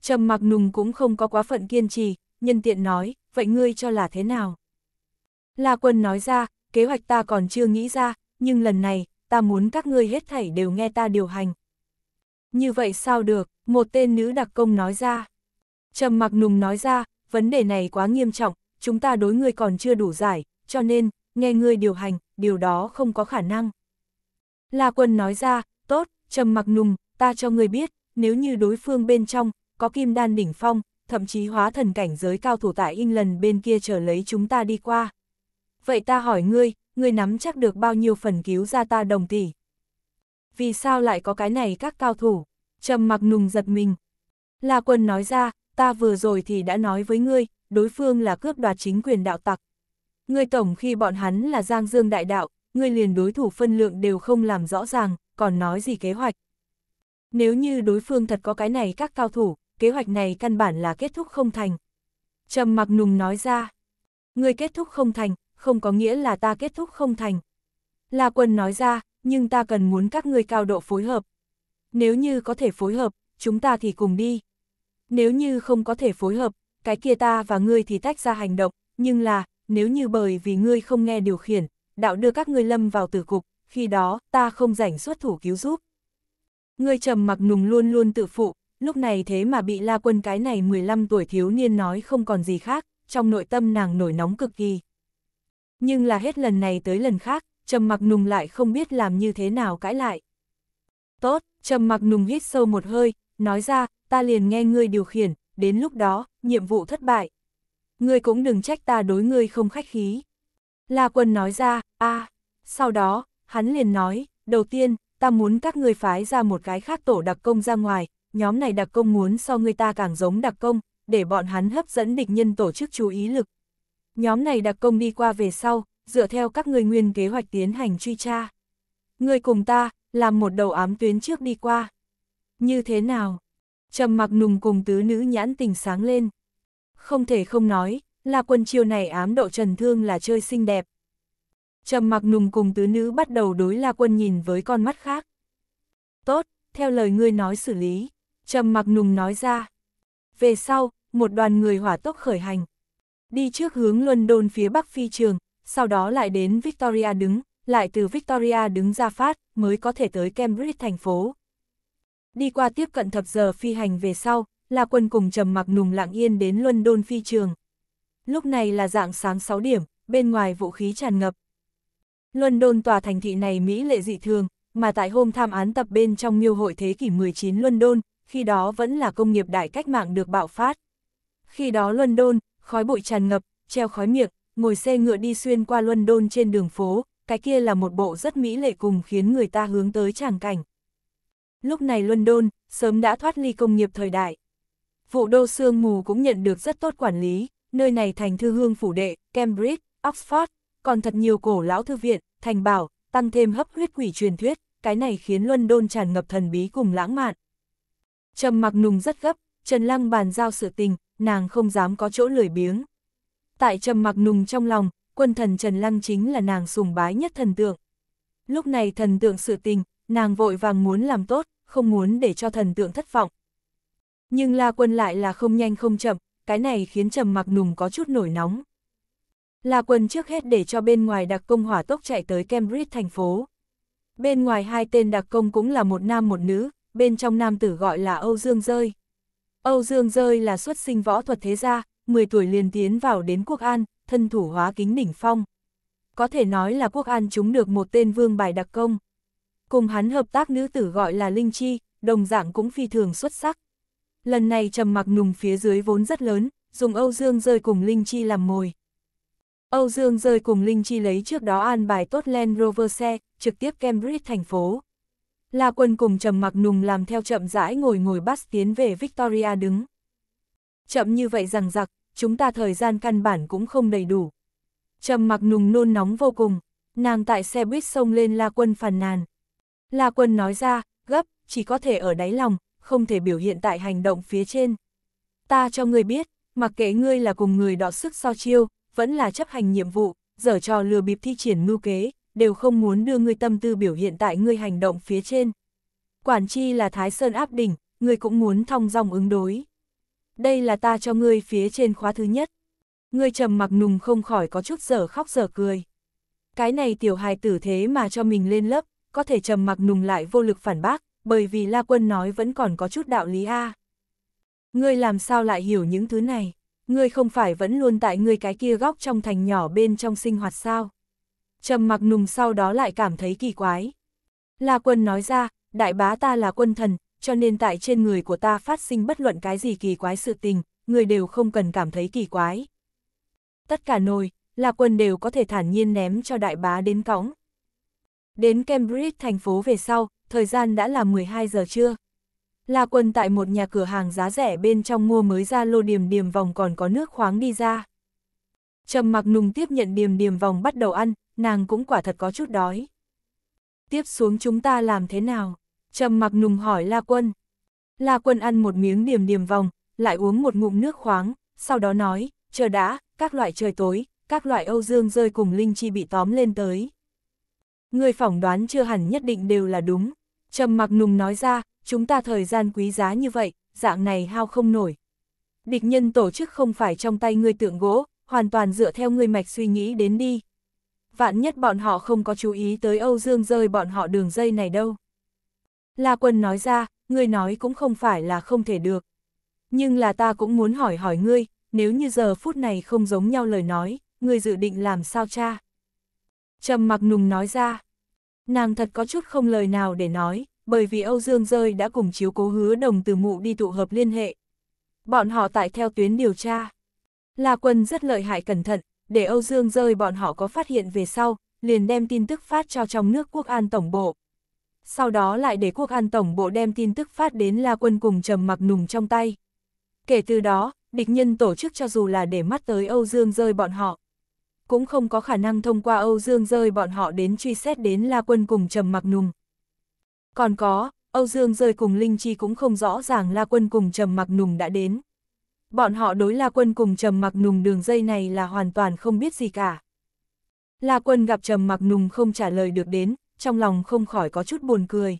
[SPEAKER 1] Trầm mặc nùng cũng không có quá phận kiên trì, nhân tiện nói, vậy ngươi cho là thế nào? La Quân nói ra, kế hoạch ta còn chưa nghĩ ra, nhưng lần này, ta muốn các ngươi hết thảy đều nghe ta điều hành. Như vậy sao được, một tên nữ đặc công nói ra. Trầm mặc nùng nói ra, vấn đề này quá nghiêm trọng, chúng ta đối ngươi còn chưa đủ giải, cho nên, nghe ngươi điều hành, điều đó không có khả năng. La quân nói ra, tốt, trầm mặc nùng, ta cho ngươi biết, nếu như đối phương bên trong, có kim đan đỉnh phong, thậm chí hóa thần cảnh giới cao thủ tại England bên kia chờ lấy chúng ta đi qua. Vậy ta hỏi ngươi, người nắm chắc được bao nhiêu phần cứu ra ta đồng tỷ. Vì sao lại có cái này các cao thủ? Trầm mặc nùng giật mình. La quân nói ra, ta vừa rồi thì đã nói với ngươi, đối phương là cướp đoạt chính quyền đạo tặc. Ngươi tổng khi bọn hắn là giang dương đại đạo, ngươi liền đối thủ phân lượng đều không làm rõ ràng, còn nói gì kế hoạch. Nếu như đối phương thật có cái này các cao thủ, kế hoạch này căn bản là kết thúc không thành. Trầm mặc nùng nói ra, ngươi kết thúc không thành, không có nghĩa là ta kết thúc không thành. La Quân nói ra, nhưng ta cần muốn các ngươi cao độ phối hợp. Nếu như có thể phối hợp, chúng ta thì cùng đi. Nếu như không có thể phối hợp, cái kia ta và ngươi thì tách ra hành động, nhưng là, nếu như bởi vì ngươi không nghe điều khiển, đạo đưa các ngươi lâm vào tử cục, khi đó ta không rảnh xuất thủ cứu giúp. Ngươi trầm mặc nùng luôn luôn tự phụ, lúc này thế mà bị La Quân cái này 15 tuổi thiếu niên nói không còn gì khác, trong nội tâm nàng nổi nóng cực kỳ nhưng là hết lần này tới lần khác, Trầm Mặc Nùng lại không biết làm như thế nào cãi lại. Tốt, Trầm Mặc Nùng hít sâu một hơi, nói ra, ta liền nghe ngươi điều khiển, đến lúc đó, nhiệm vụ thất bại. Ngươi cũng đừng trách ta đối ngươi không khách khí. La Quân nói ra, a sau đó, hắn liền nói, đầu tiên, ta muốn các ngươi phái ra một cái khác tổ đặc công ra ngoài, nhóm này đặc công muốn so người ta càng giống đặc công, để bọn hắn hấp dẫn địch nhân tổ chức chú ý lực, nhóm này đặc công đi qua về sau, dựa theo các người nguyên kế hoạch tiến hành truy tra. Người cùng ta, làm một đầu ám tuyến trước đi qua. Như thế nào? trầm mặc nùng cùng tứ nữ nhãn tình sáng lên. Không thể không nói, là quân chiều này ám độ trần thương là chơi xinh đẹp. trầm mặc nùng cùng tứ nữ bắt đầu đối la quân nhìn với con mắt khác. Tốt, theo lời ngươi nói xử lý, trầm mặc nùng nói ra. Về sau, một đoàn người hỏa tốc khởi hành, đi trước hướng London phía bắc phi trường, sau đó lại đến Victoria đứng, lại từ Victoria đứng ra phát, mới có thể tới Cambridge thành phố. Đi qua tiếp cận thập giờ phi hành về sau, là quân cùng trầm mặc nùng lặng yên đến London phi trường. Lúc này là dạng sáng 6 điểm, bên ngoài vũ khí tràn ngập. London tòa thành thị này Mỹ lệ dị thường, mà tại hôm tham án tập bên trong miêu hội thế kỷ 19 London, khi đó vẫn là công nghiệp đại cách mạng được bạo phát. Khi đó London, khói bụi tràn ngập, treo khói miệng, ngồi xe ngựa đi xuyên qua London trên đường phố, cái kia là một bộ rất mỹ lệ cùng khiến người ta hướng tới tràng cảnh. Lúc này London, sớm đã thoát ly công nghiệp thời đại. Vụ đô sương mù cũng nhận được rất tốt quản lý, nơi này thành thư hương phủ đệ, Cambridge, Oxford, còn thật nhiều cổ lão thư viện, thành bảo, tăng thêm hấp huyết quỷ truyền thuyết, cái này khiến London tràn ngập thần bí cùng lãng mạn. Trầm mặc nùng rất gấp, Trần Lăng bàn giao sự tình, nàng không dám có chỗ lười biếng. Tại trầm mặc nùng trong lòng, quân thần Trần Lăng chính là nàng sùng bái nhất thần tượng. Lúc này thần tượng sự tình, nàng vội vàng muốn làm tốt, không muốn để cho thần tượng thất vọng. Nhưng La Quân lại là không nhanh không chậm, cái này khiến trầm mặc nùng có chút nổi nóng. La Quân trước hết để cho bên ngoài đặc công hỏa tốc chạy tới Cambridge thành phố. Bên ngoài hai tên đặc công cũng là một nam một nữ, bên trong nam tử gọi là Âu Dương Rơi. Âu Dương rơi là xuất sinh võ thuật thế gia, 10 tuổi liền tiến vào đến Quốc An, thân thủ hóa kính đỉnh phong. Có thể nói là Quốc An chúng được một tên vương bài đặc công. Cùng hắn hợp tác nữ tử gọi là Linh Chi, đồng dạng cũng phi thường xuất sắc. Lần này trầm mặc nùng phía dưới vốn rất lớn, dùng Âu Dương rơi cùng Linh Chi làm mồi. Âu Dương rơi cùng Linh Chi lấy trước đó an bài tốt Land Rover xe, trực tiếp Cambridge thành phố. La Quân cùng Trầm Mặc Nùng làm theo chậm rãi ngồi ngồi bắt tiến về Victoria đứng. Chậm như vậy rằng giặc, chúng ta thời gian căn bản cũng không đầy đủ. Trầm Mặc Nùng nôn nóng vô cùng, nàng tại xe buýt sông lên La Quân phàn nàn. La Quân nói ra, gấp, chỉ có thể ở đáy lòng, không thể biểu hiện tại hành động phía trên. Ta cho ngươi biết, mặc kệ ngươi là cùng người đọ sức so chiêu, vẫn là chấp hành nhiệm vụ, dở trò lừa bịp thi triển mưu kế, đều không muốn đưa ngươi tâm tư biểu hiện tại ngươi hành động phía trên. Quản chi là Thái Sơn áp đỉnh, ngươi cũng muốn thong dòng ứng đối. Đây là ta cho ngươi phía trên khóa thứ nhất. Ngươi trầm mặc nùng không khỏi có chút giờ khóc giờ cười. Cái này tiểu hài tử thế mà cho mình lên lớp, có thể trầm mặc nùng lại vô lực phản bác, bởi vì La Quân nói vẫn còn có chút đạo lý a. Ngươi làm sao lại hiểu những thứ này? Ngươi không phải vẫn luôn tại ngươi cái kia góc trong thành nhỏ bên trong sinh hoạt sao? trầm mặc nùng sau đó lại cảm thấy kỳ quái. La quân nói ra, đại bá ta là quân thần, cho nên tại trên người của ta phát sinh bất luận cái gì kỳ quái sự tình, người đều không cần cảm thấy kỳ quái. Tất cả nồi, La quân đều có thể thản nhiên ném cho đại bá đến cõng. Đến Cambridge thành phố về sau, thời gian đã là 12 giờ trưa. La quân tại một nhà cửa hàng giá rẻ bên trong mua mới ra lô điểm điểm vòng còn có nước khoáng đi ra. Trầm mặc nùng tiếp nhận điềm điềm vòng bắt đầu ăn, nàng cũng quả thật có chút đói. Tiếp xuống chúng ta làm thế nào? Trầm mặc nùng hỏi La Quân. La Quân ăn một miếng điềm điềm vòng, lại uống một ngụm nước khoáng, sau đó nói, chờ đã, các loại trời tối, các loại Âu Dương rơi cùng Linh Chi bị tóm lên tới. Người phỏng đoán chưa hẳn nhất định đều là đúng. Trầm mặc nùng nói ra, chúng ta thời gian quý giá như vậy, dạng này hao không nổi. Địch nhân tổ chức không phải trong tay ngươi tượng gỗ, hoàn toàn dựa theo người mạch suy nghĩ đến đi. Vạn nhất bọn họ không có chú ý tới Âu Dương rơi bọn họ đường dây này đâu. La Quân nói ra, ngươi nói cũng không phải là không thể được. Nhưng là ta cũng muốn hỏi hỏi ngươi, nếu như giờ phút này không giống nhau lời nói, ngươi dự định làm sao cha? Trầm mặc nùng nói ra, nàng thật có chút không lời nào để nói, bởi vì Âu Dương rơi đã cùng chiếu cố hứa đồng từ mụ đi tụ hợp liên hệ. Bọn họ tại theo tuyến điều tra. La Quân rất lợi hại cẩn thận, để Âu Dương rơi bọn họ có phát hiện về sau, liền đem tin tức phát cho trong nước quốc an tổng bộ. Sau đó lại để quốc an tổng bộ đem tin tức phát đến La Quân cùng trầm mặc nùng trong tay. Kể từ đó, địch nhân tổ chức cho dù là để mắt tới Âu Dương rơi bọn họ, cũng không có khả năng thông qua Âu Dương rơi bọn họ đến truy xét đến La Quân cùng Trầm Mặc Nùng. Còn có, Âu Dương rơi cùng Linh Chi cũng không rõ ràng La Quân cùng Trầm Mặc Nùng đã đến bọn họ đối La Quân cùng Trầm Mặc Nùng đường dây này là hoàn toàn không biết gì cả. La Quân gặp Trầm Mặc Nùng không trả lời được đến, trong lòng không khỏi có chút buồn cười.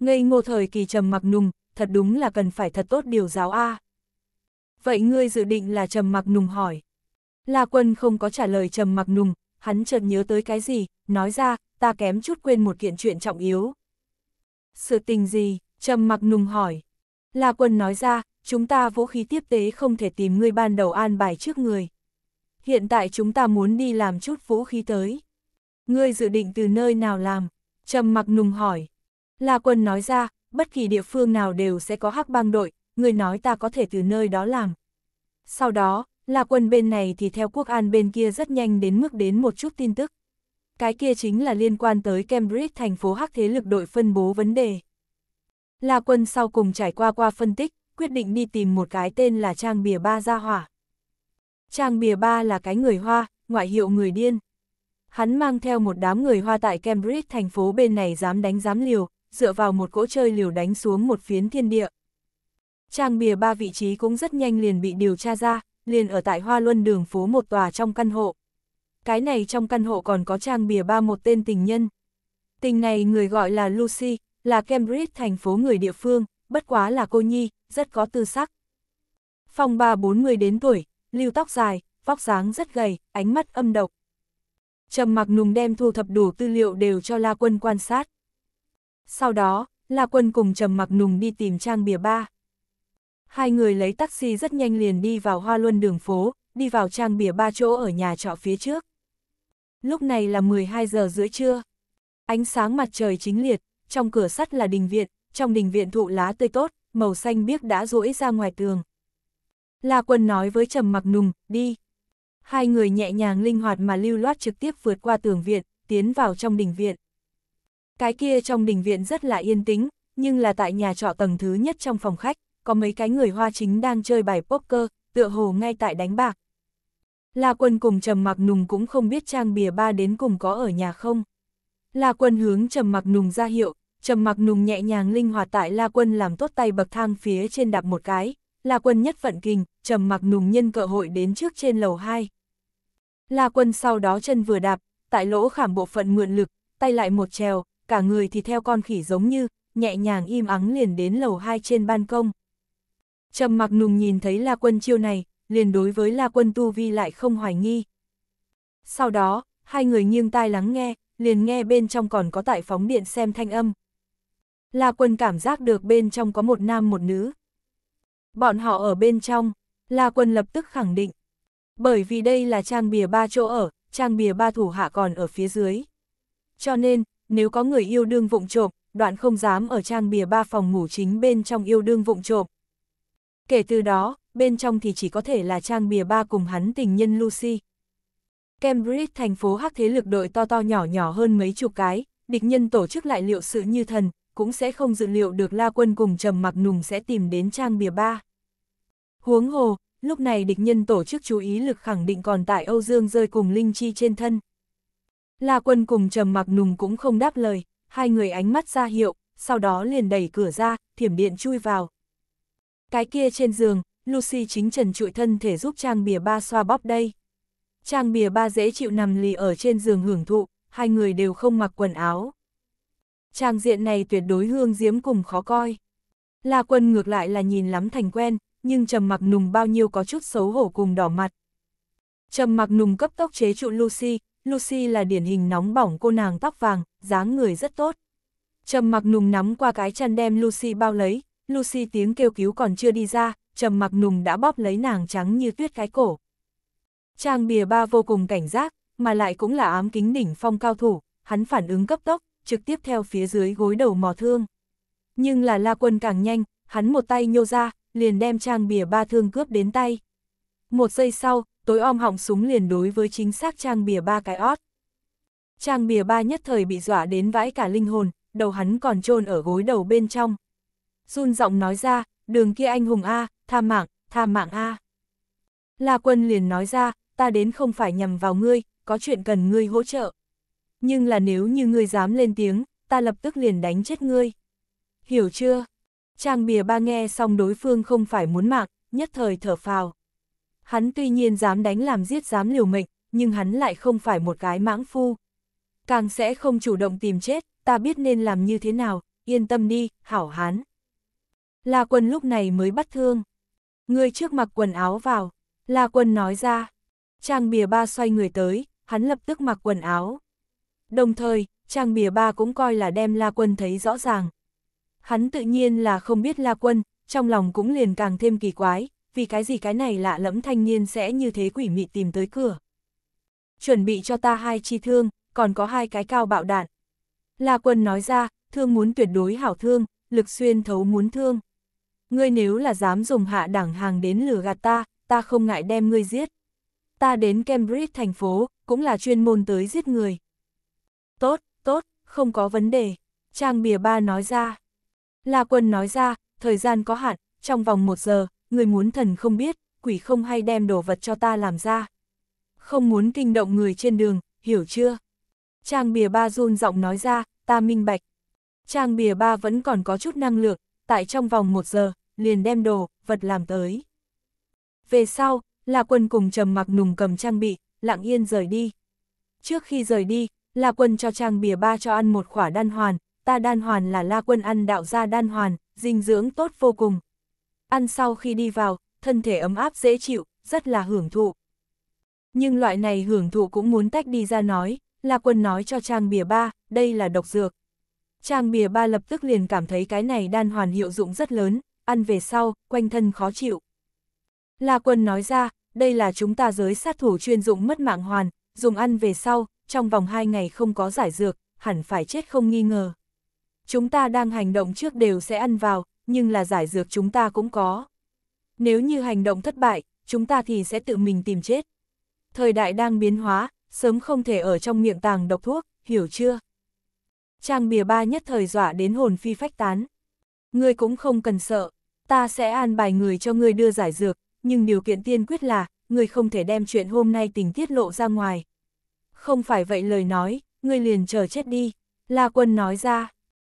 [SPEAKER 1] Ngây ngô thời kỳ Trầm Mặc Nùng, thật đúng là cần phải thật tốt điều giáo A. Vậy ngươi dự định là Trầm Mặc Nùng hỏi. La Quân không có trả lời Trầm Mặc Nùng, hắn chợt nhớ tới cái gì, nói ra, ta kém chút quên một kiện chuyện trọng yếu. Sự tình gì? Trầm Mặc Nùng hỏi. La Quân nói ra, chúng ta vũ khí tiếp tế không thể tìm ngươi ban đầu an bài trước người. Hiện tại chúng ta muốn đi làm chút vũ khí tới. Ngươi dự định từ nơi nào làm? Trầm mặc nùng hỏi. La quân nói ra, bất kỳ địa phương nào đều sẽ có hắc bang đội, ngươi nói ta có thể từ nơi đó làm. Sau đó, La quân bên này thì theo quốc an bên kia rất nhanh đến mức đến một chút tin tức. Cái kia chính là liên quan tới Cambridge thành phố hắc thế lực đội phân bố vấn đề. La quân sau cùng trải qua qua phân tích, quyết định đi tìm một cái tên là Trang Bìa Ba ra hỏa. Trang Bìa Ba là cái người Hoa, ngoại hiệu người điên. Hắn mang theo một đám người Hoa tại Cambridge thành phố bên này dám đánh dám liều, dựa vào một cỗ chơi liều đánh xuống một phiến thiên địa. Trang Bìa Ba vị trí cũng rất nhanh liền bị điều tra ra, liền ở tại Hoa Luân đường phố một tòa trong căn hộ. Cái này trong căn hộ còn có Trang Bìa Ba một tên tình nhân. Tình này người gọi là Lucy, là Cambridge thành phố người địa phương, bất quá là cô nhi, rất có tư sắc. phòng ba bốn người đến tuổi, lưu tóc dài, vóc dáng rất gầy, ánh mắt âm độc. Trầm mặc nùng đem thu thập đủ tư liệu đều cho La Quân quan sát. Sau đó, La Quân cùng Trầm mặc nùng đi tìm trang bìa ba. Hai người lấy taxi rất nhanh liền đi vào hoa luân đường phố, đi vào trang bìa ba chỗ ở nhà trọ phía trước. Lúc này là 12 giờ rưỡi trưa. Ánh sáng mặt trời chính liệt, trong cửa sắt là đình viện, trong đình viện thụ lá tươi tốt, màu xanh biếc đã rũi ra ngoài tường. La Quân nói với Trầm Mặc Nùng, đi. Hai người nhẹ nhàng linh hoạt mà lưu loát trực tiếp vượt qua tường viện, tiến vào trong đình viện. Cái kia trong đình viện rất là yên tĩnh, nhưng là tại nhà trọ tầng thứ nhất trong phòng khách, có mấy cái người hoa chính đang chơi bài poker, tựa hồ ngay tại đánh bạc. La Quân cùng Trầm Mặc Nùng cũng không biết trang bìa ba đến cùng có ở nhà không. La Quân hướng Trầm Mặc Nùng ra hiệu, trầm mặc nùng nhẹ nhàng linh hoạt tại La Quân làm tốt tay bậc thang phía trên đạp một cái, La Quân nhất vận kình, trầm mặc nùng nhân cơ hội đến trước trên lầu 2. La Quân sau đó chân vừa đạp, tại lỗ khảm bộ phận mượn lực, tay lại một trèo, cả người thì theo con khỉ giống như, nhẹ nhàng im ắng liền đến lầu 2 trên ban công. Trầm mặc nùng nhìn thấy La Quân chiêu này, liền đối với La Quân tu vi lại không hoài nghi. Sau đó, hai người nghiêng tai lắng nghe, liền nghe bên trong còn có tại phóng điện xem thanh âm. La Quân cảm giác được bên trong có một nam một nữ. Bọn họ ở bên trong, La Quân lập tức khẳng định. Bởi vì đây là trang bìa ba chỗ ở, trang bìa ba thủ hạ còn ở phía dưới. Cho nên, nếu có người yêu đương vụng trộm, đoạn không dám ở trang bìa ba phòng ngủ chính bên trong yêu đương vụng trộm. Kể từ đó, bên trong thì chỉ có thể là trang bìa ba cùng hắn tình nhân Lucy. Cambridge thành phố hắc thế lực đội to to nhỏ nhỏ hơn mấy chục cái, địch nhân tổ chức lại liệu sự như thần, cũng sẽ không dự liệu được La Quân cùng Trầm Mặc Nùng sẽ tìm đến trang bìa ba. Huống hồ, lúc này địch nhân tổ chức chú ý lực khẳng định còn tại Âu Dương rơi cùng Linh Chi trên thân. La Quân cùng Trầm Mặc Nùng cũng không đáp lời, hai người ánh mắt ra hiệu, sau đó liền đẩy cửa ra, thiểm điện chui vào. Cái kia trên giường, Lucy chính trần trụi thân thể giúp trang bìa ba xoa bóp đây. Trang bìa ba dễ chịu nằm lì ở trên giường hưởng thụ, hai người đều không mặc quần áo trang diện này tuyệt đối hương diễm cùng khó coi. La quân ngược lại là nhìn lắm thành quen, nhưng trầm mặc nùng bao nhiêu có chút xấu hổ cùng đỏ mặt. Trầm mặc nùng cấp tốc chế trụ Lucy, Lucy là điển hình nóng bỏng cô nàng tóc vàng, dáng người rất tốt. Trầm mặc nùng nắm qua cái chăn đem Lucy bao lấy, Lucy tiếng kêu cứu còn chưa đi ra, trầm mặc nùng đã bóp lấy nàng trắng như tuyết cái cổ. Trang bìa ba vô cùng cảnh giác, mà lại cũng là ám kính đỉnh phong cao thủ, hắn phản ứng cấp tốc, trực tiếp theo phía dưới gối đầu mò thương. Nhưng là La Quân càng nhanh, hắn một tay nhô ra, liền đem trang bìa ba thương cướp đến tay. Một giây sau, tối om họng súng liền đối với chính xác trang bìa ba cái ót. Trang bìa ba nhất thời bị dọa đến vãi cả linh hồn, đầu hắn còn chôn ở gối đầu bên trong. Run giọng nói ra, đường kia anh hùng A, tha mạng, tha mạng A. La quân liền nói ra, ta đến không phải nhằm vào ngươi, có chuyện cần ngươi hỗ trợ nhưng là nếu như ngươi dám lên tiếng, ta lập tức liền đánh chết ngươi. Hiểu chưa? Trang bìa ba nghe xong đối phương không phải muốn mạng, nhất thời thở phào. Hắn tuy nhiên dám đánh làm giết dám liều mệnh, nhưng hắn lại không phải một cái mãng phu. Càng sẽ không chủ động tìm chết, ta biết nên làm như thế nào, yên tâm đi, hảo hán. La quân lúc này mới bắt thương. Người trước mặc quần áo vào, La quân nói ra. Trang bìa ba xoay người tới, hắn lập tức mặc quần áo. Đồng thời, trang bìa ba cũng coi là đem La Quân thấy rõ ràng. Hắn tự nhiên là không biết La Quân, trong lòng cũng liền càng thêm kỳ quái, vì cái gì cái này lạ lẫm thanh niên sẽ như thế quỷ mị tìm tới cửa. Chuẩn bị cho ta hai chi thương, còn có hai cái cao bạo đạn. La Quân nói ra, thương muốn tuyệt đối hảo thương, lực xuyên thấu muốn thương. Ngươi nếu là dám dùng hạ đẳng hàng đến lừa gạt ta, ta không ngại đem ngươi giết. Ta đến Cambridge thành phố, cũng là chuyên môn tới giết người tốt, tốt, không có vấn đề. Trang bìa ba nói ra. La quân nói ra, thời gian có hạn, trong vòng một giờ, người muốn thần không biết, quỷ không hay đem đồ vật cho ta làm ra. Không muốn kinh động người trên đường, hiểu chưa? Trang bìa ba run giọng nói ra, ta minh bạch. Trang bìa ba vẫn còn có chút năng lượng, tại trong vòng một giờ, liền đem đồ, vật làm tới. Về sau, là quân cùng trầm mặc nùng cầm trang bị, lặng yên rời đi. Trước khi rời đi, La Quân cho trang bìa ba cho ăn một khỏa đan hoàn, ta đan hoàn là La Quân ăn đạo ra đan hoàn, dinh dưỡng tốt vô cùng. Ăn sau khi đi vào, thân thể ấm áp dễ chịu, rất là hưởng thụ. Nhưng loại này hưởng thụ cũng muốn tách đi ra nói, La Quân nói cho Trang Bìa Ba, đây là độc dược. Trang Bìa Ba lập tức liền cảm thấy cái này đan hoàn hiệu dụng rất lớn, ăn về sau, quanh thân khó chịu. La Quân nói ra, đây là chúng ta giới sát thủ chuyên dụng mất mạng hoàn, dùng ăn về sau, trong vòng hai ngày không có giải dược, hẳn phải chết không nghi ngờ. Chúng ta đang hành động trước đều sẽ ăn vào, nhưng là giải dược chúng ta cũng có. Nếu như hành động thất bại, chúng ta thì sẽ tự mình tìm chết. Thời đại đang biến hóa, sớm không thể ở trong miệng tàng độc thuốc, hiểu chưa? Trang bìa ba nhất thời dọa đến hồn phi phách tán. Ngươi cũng không cần sợ, ta sẽ an bài người cho ngươi đưa giải dược, nhưng điều kiện tiên quyết là, ngươi không thể đem chuyện hôm nay tình tiết lộ ra ngoài không phải vậy lời nói, ngươi liền chờ chết đi, La Quân nói ra.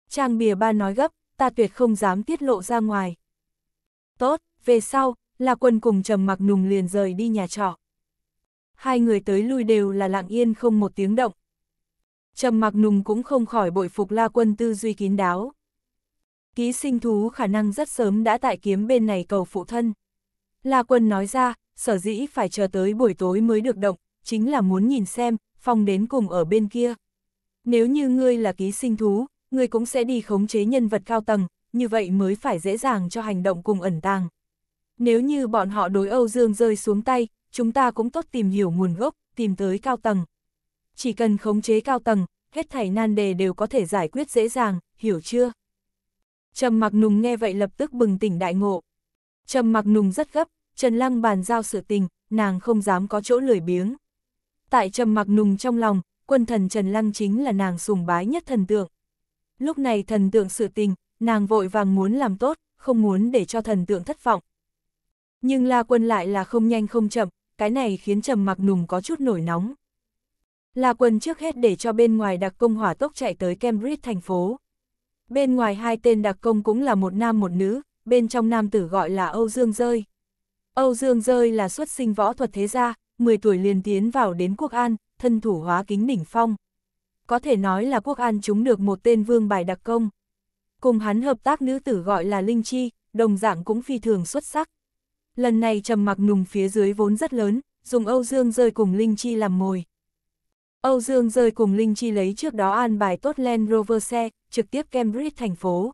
[SPEAKER 1] Trang bìa ba nói gấp, ta tuyệt không dám tiết lộ ra ngoài. Tốt, về sau, La Quân cùng Trầm Mặc Nùng liền rời đi nhà trọ. Hai người tới lui đều là lặng yên không một tiếng động. Trầm Mặc Nùng cũng không khỏi bội phục La Quân tư duy kín đáo. Ký sinh thú khả năng rất sớm đã tại kiếm bên này cầu phụ thân. La Quân nói ra, sở dĩ phải chờ tới buổi tối mới được động, chính là muốn nhìn xem, phong đến cùng ở bên kia. Nếu như ngươi là ký sinh thú, ngươi cũng sẽ đi khống chế nhân vật cao tầng, như vậy mới phải dễ dàng cho hành động cùng ẩn tàng. Nếu như bọn họ đối Âu Dương rơi xuống tay, chúng ta cũng tốt tìm hiểu nguồn gốc, tìm tới cao tầng. Chỉ cần khống chế cao tầng, hết thảy nan đề đều có thể giải quyết dễ dàng, hiểu chưa? Trầm Mặc Nùng nghe vậy lập tức bừng tỉnh đại ngộ. Trầm Mặc Nùng rất gấp, Trần Lăng bàn giao sự tình, nàng không dám có chỗ lười biếng tại trầm mặc nùng trong lòng, quân thần Trần Lăng chính là nàng sùng bái nhất thần tượng. Lúc này thần tượng sự tình, nàng vội vàng muốn làm tốt, không muốn để cho thần tượng thất vọng. Nhưng La Quân lại là không nhanh không chậm, cái này khiến Trầm Mặc Nùng có chút nổi nóng. La Quân trước hết để cho bên ngoài đặc công hỏa tốc chạy tới Cambridge thành phố. Bên ngoài hai tên đặc công cũng là một nam một nữ, bên trong nam tử gọi là Âu Dương Rơi. Âu Dương Rơi là xuất sinh võ thuật thế gia, 10 tuổi liền tiến vào đến quốc an, thân thủ hóa kính đỉnh phong. Có thể nói là quốc an chúng được một tên vương bài đặc công. Cùng hắn hợp tác nữ tử gọi là Linh Chi, đồng dạng cũng phi thường xuất sắc. Lần này trầm mặc nùng phía dưới vốn rất lớn, dùng Âu Dương rơi cùng Linh Chi làm mồi. Âu Dương rơi cùng Linh Chi lấy trước đó an bài tốt Land Rover xe, trực tiếp Cambridge thành phố.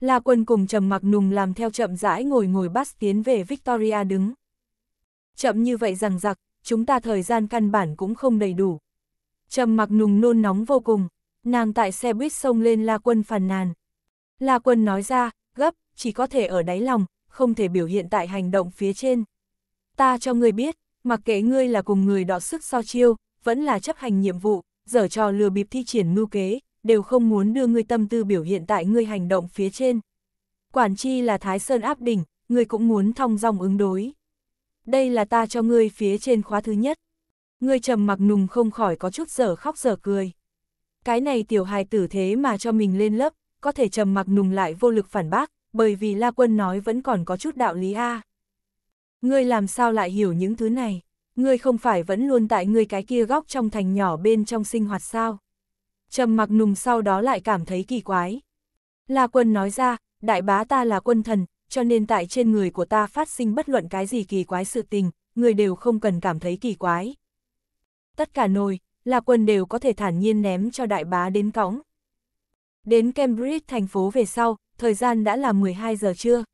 [SPEAKER 1] là quân cùng trầm mặc nùng làm theo chậm rãi ngồi ngồi bắt tiến về Victoria đứng. Chậm như vậy rằng giặc, chúng ta thời gian căn bản cũng không đầy đủ. Trầm mặc nùng nôn nóng vô cùng, nàng tại xe buýt sông lên La Quân phàn nàn. La Quân nói ra, gấp, chỉ có thể ở đáy lòng, không thể biểu hiện tại hành động phía trên. Ta cho ngươi biết, mặc kệ ngươi là cùng người đọ sức so chiêu, vẫn là chấp hành nhiệm vụ, dở trò lừa bịp thi triển mưu kế, đều không muốn đưa ngươi tâm tư biểu hiện tại ngươi hành động phía trên. Quản chi là Thái Sơn áp đỉnh, ngươi cũng muốn thong dong ứng đối đây là ta cho ngươi phía trên khóa thứ nhất. Ngươi trầm mặc nùng không khỏi có chút giở khóc giở cười. Cái này tiểu hài tử thế mà cho mình lên lớp, có thể trầm mặc nùng lại vô lực phản bác, bởi vì La Quân nói vẫn còn có chút đạo lý a. Ngươi làm sao lại hiểu những thứ này? Ngươi không phải vẫn luôn tại ngươi cái kia góc trong thành nhỏ bên trong sinh hoạt sao? Trầm mặc nùng sau đó lại cảm thấy kỳ quái. La Quân nói ra, đại bá ta là quân thần, cho nên tại trên người của ta phát sinh bất luận cái gì kỳ quái sự tình, người đều không cần cảm thấy kỳ quái. Tất cả nồi, là quân đều có thể thản nhiên ném cho đại bá đến cõng. Đến Cambridge thành phố về sau, thời gian đã là 12 giờ trưa.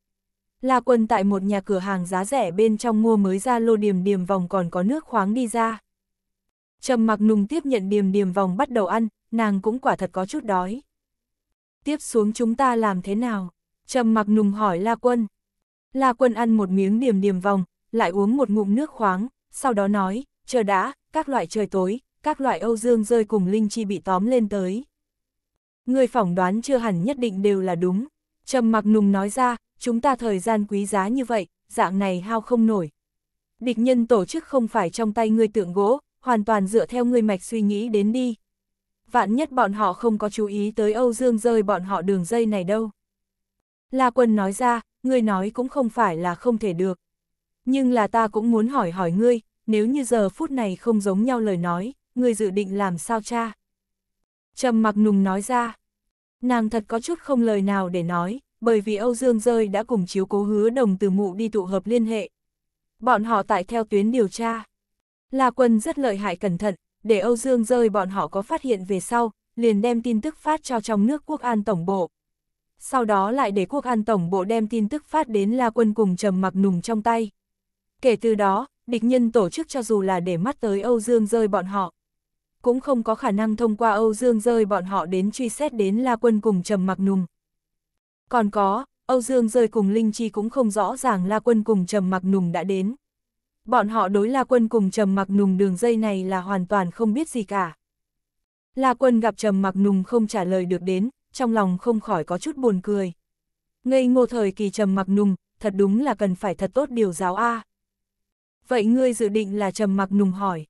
[SPEAKER 1] là Quân tại một nhà cửa hàng giá rẻ bên trong mua mới ra lô điểm điểm vòng còn có nước khoáng đi ra. Trầm mặc nùng tiếp nhận điểm điểm vòng bắt đầu ăn, nàng cũng quả thật có chút đói. Tiếp xuống chúng ta làm thế nào? Trầm mặc nùng hỏi La Quân. La Quân ăn một miếng điểm điểm vòng, lại uống một ngụm nước khoáng, sau đó nói, chờ đã, các loại trời tối, các loại Âu Dương rơi cùng Linh Chi bị tóm lên tới. Người phỏng đoán chưa hẳn nhất định đều là đúng. Trầm mặc nùng nói ra, chúng ta thời gian quý giá như vậy, dạng này hao không nổi. Địch nhân tổ chức không phải trong tay ngươi tượng gỗ, hoàn toàn dựa theo ngươi mạch suy nghĩ đến đi. Vạn nhất bọn họ không có chú ý tới Âu Dương rơi bọn họ đường dây này đâu. La Quân nói ra, ngươi nói cũng không phải là không thể được. Nhưng là ta cũng muốn hỏi hỏi ngươi, nếu như giờ phút này không giống nhau lời nói, ngươi dự định làm sao cha? Trầm mặc nùng nói ra, nàng thật có chút không lời nào để nói, bởi vì Âu Dương Rơi đã cùng chiếu cố hứa đồng từ mụ đi tụ hợp liên hệ. Bọn họ tại theo tuyến điều tra. La Quân rất lợi hại cẩn thận, để Âu Dương Rơi bọn họ có phát hiện về sau, liền đem tin tức phát cho trong nước quốc an tổng bộ sau đó lại để quốc an tổng bộ đem tin tức phát đến La Quân cùng trầm mặc nùng trong tay. Kể từ đó, địch nhân tổ chức cho dù là để mắt tới Âu Dương rơi bọn họ, cũng không có khả năng thông qua Âu Dương rơi bọn họ đến truy xét đến La Quân cùng trầm mặc nùng. Còn có, Âu Dương rơi cùng Linh Chi cũng không rõ ràng La Quân cùng trầm mặc nùng đã đến. Bọn họ đối La Quân cùng trầm mặc nùng đường dây này là hoàn toàn không biết gì cả. La Quân gặp trầm mặc nùng không trả lời được đến, trong lòng không khỏi có chút buồn cười. Ngây ngô thời kỳ trầm mặc nùng, thật đúng là cần phải thật tốt điều giáo A. Vậy ngươi dự định là trầm mặc nùng hỏi.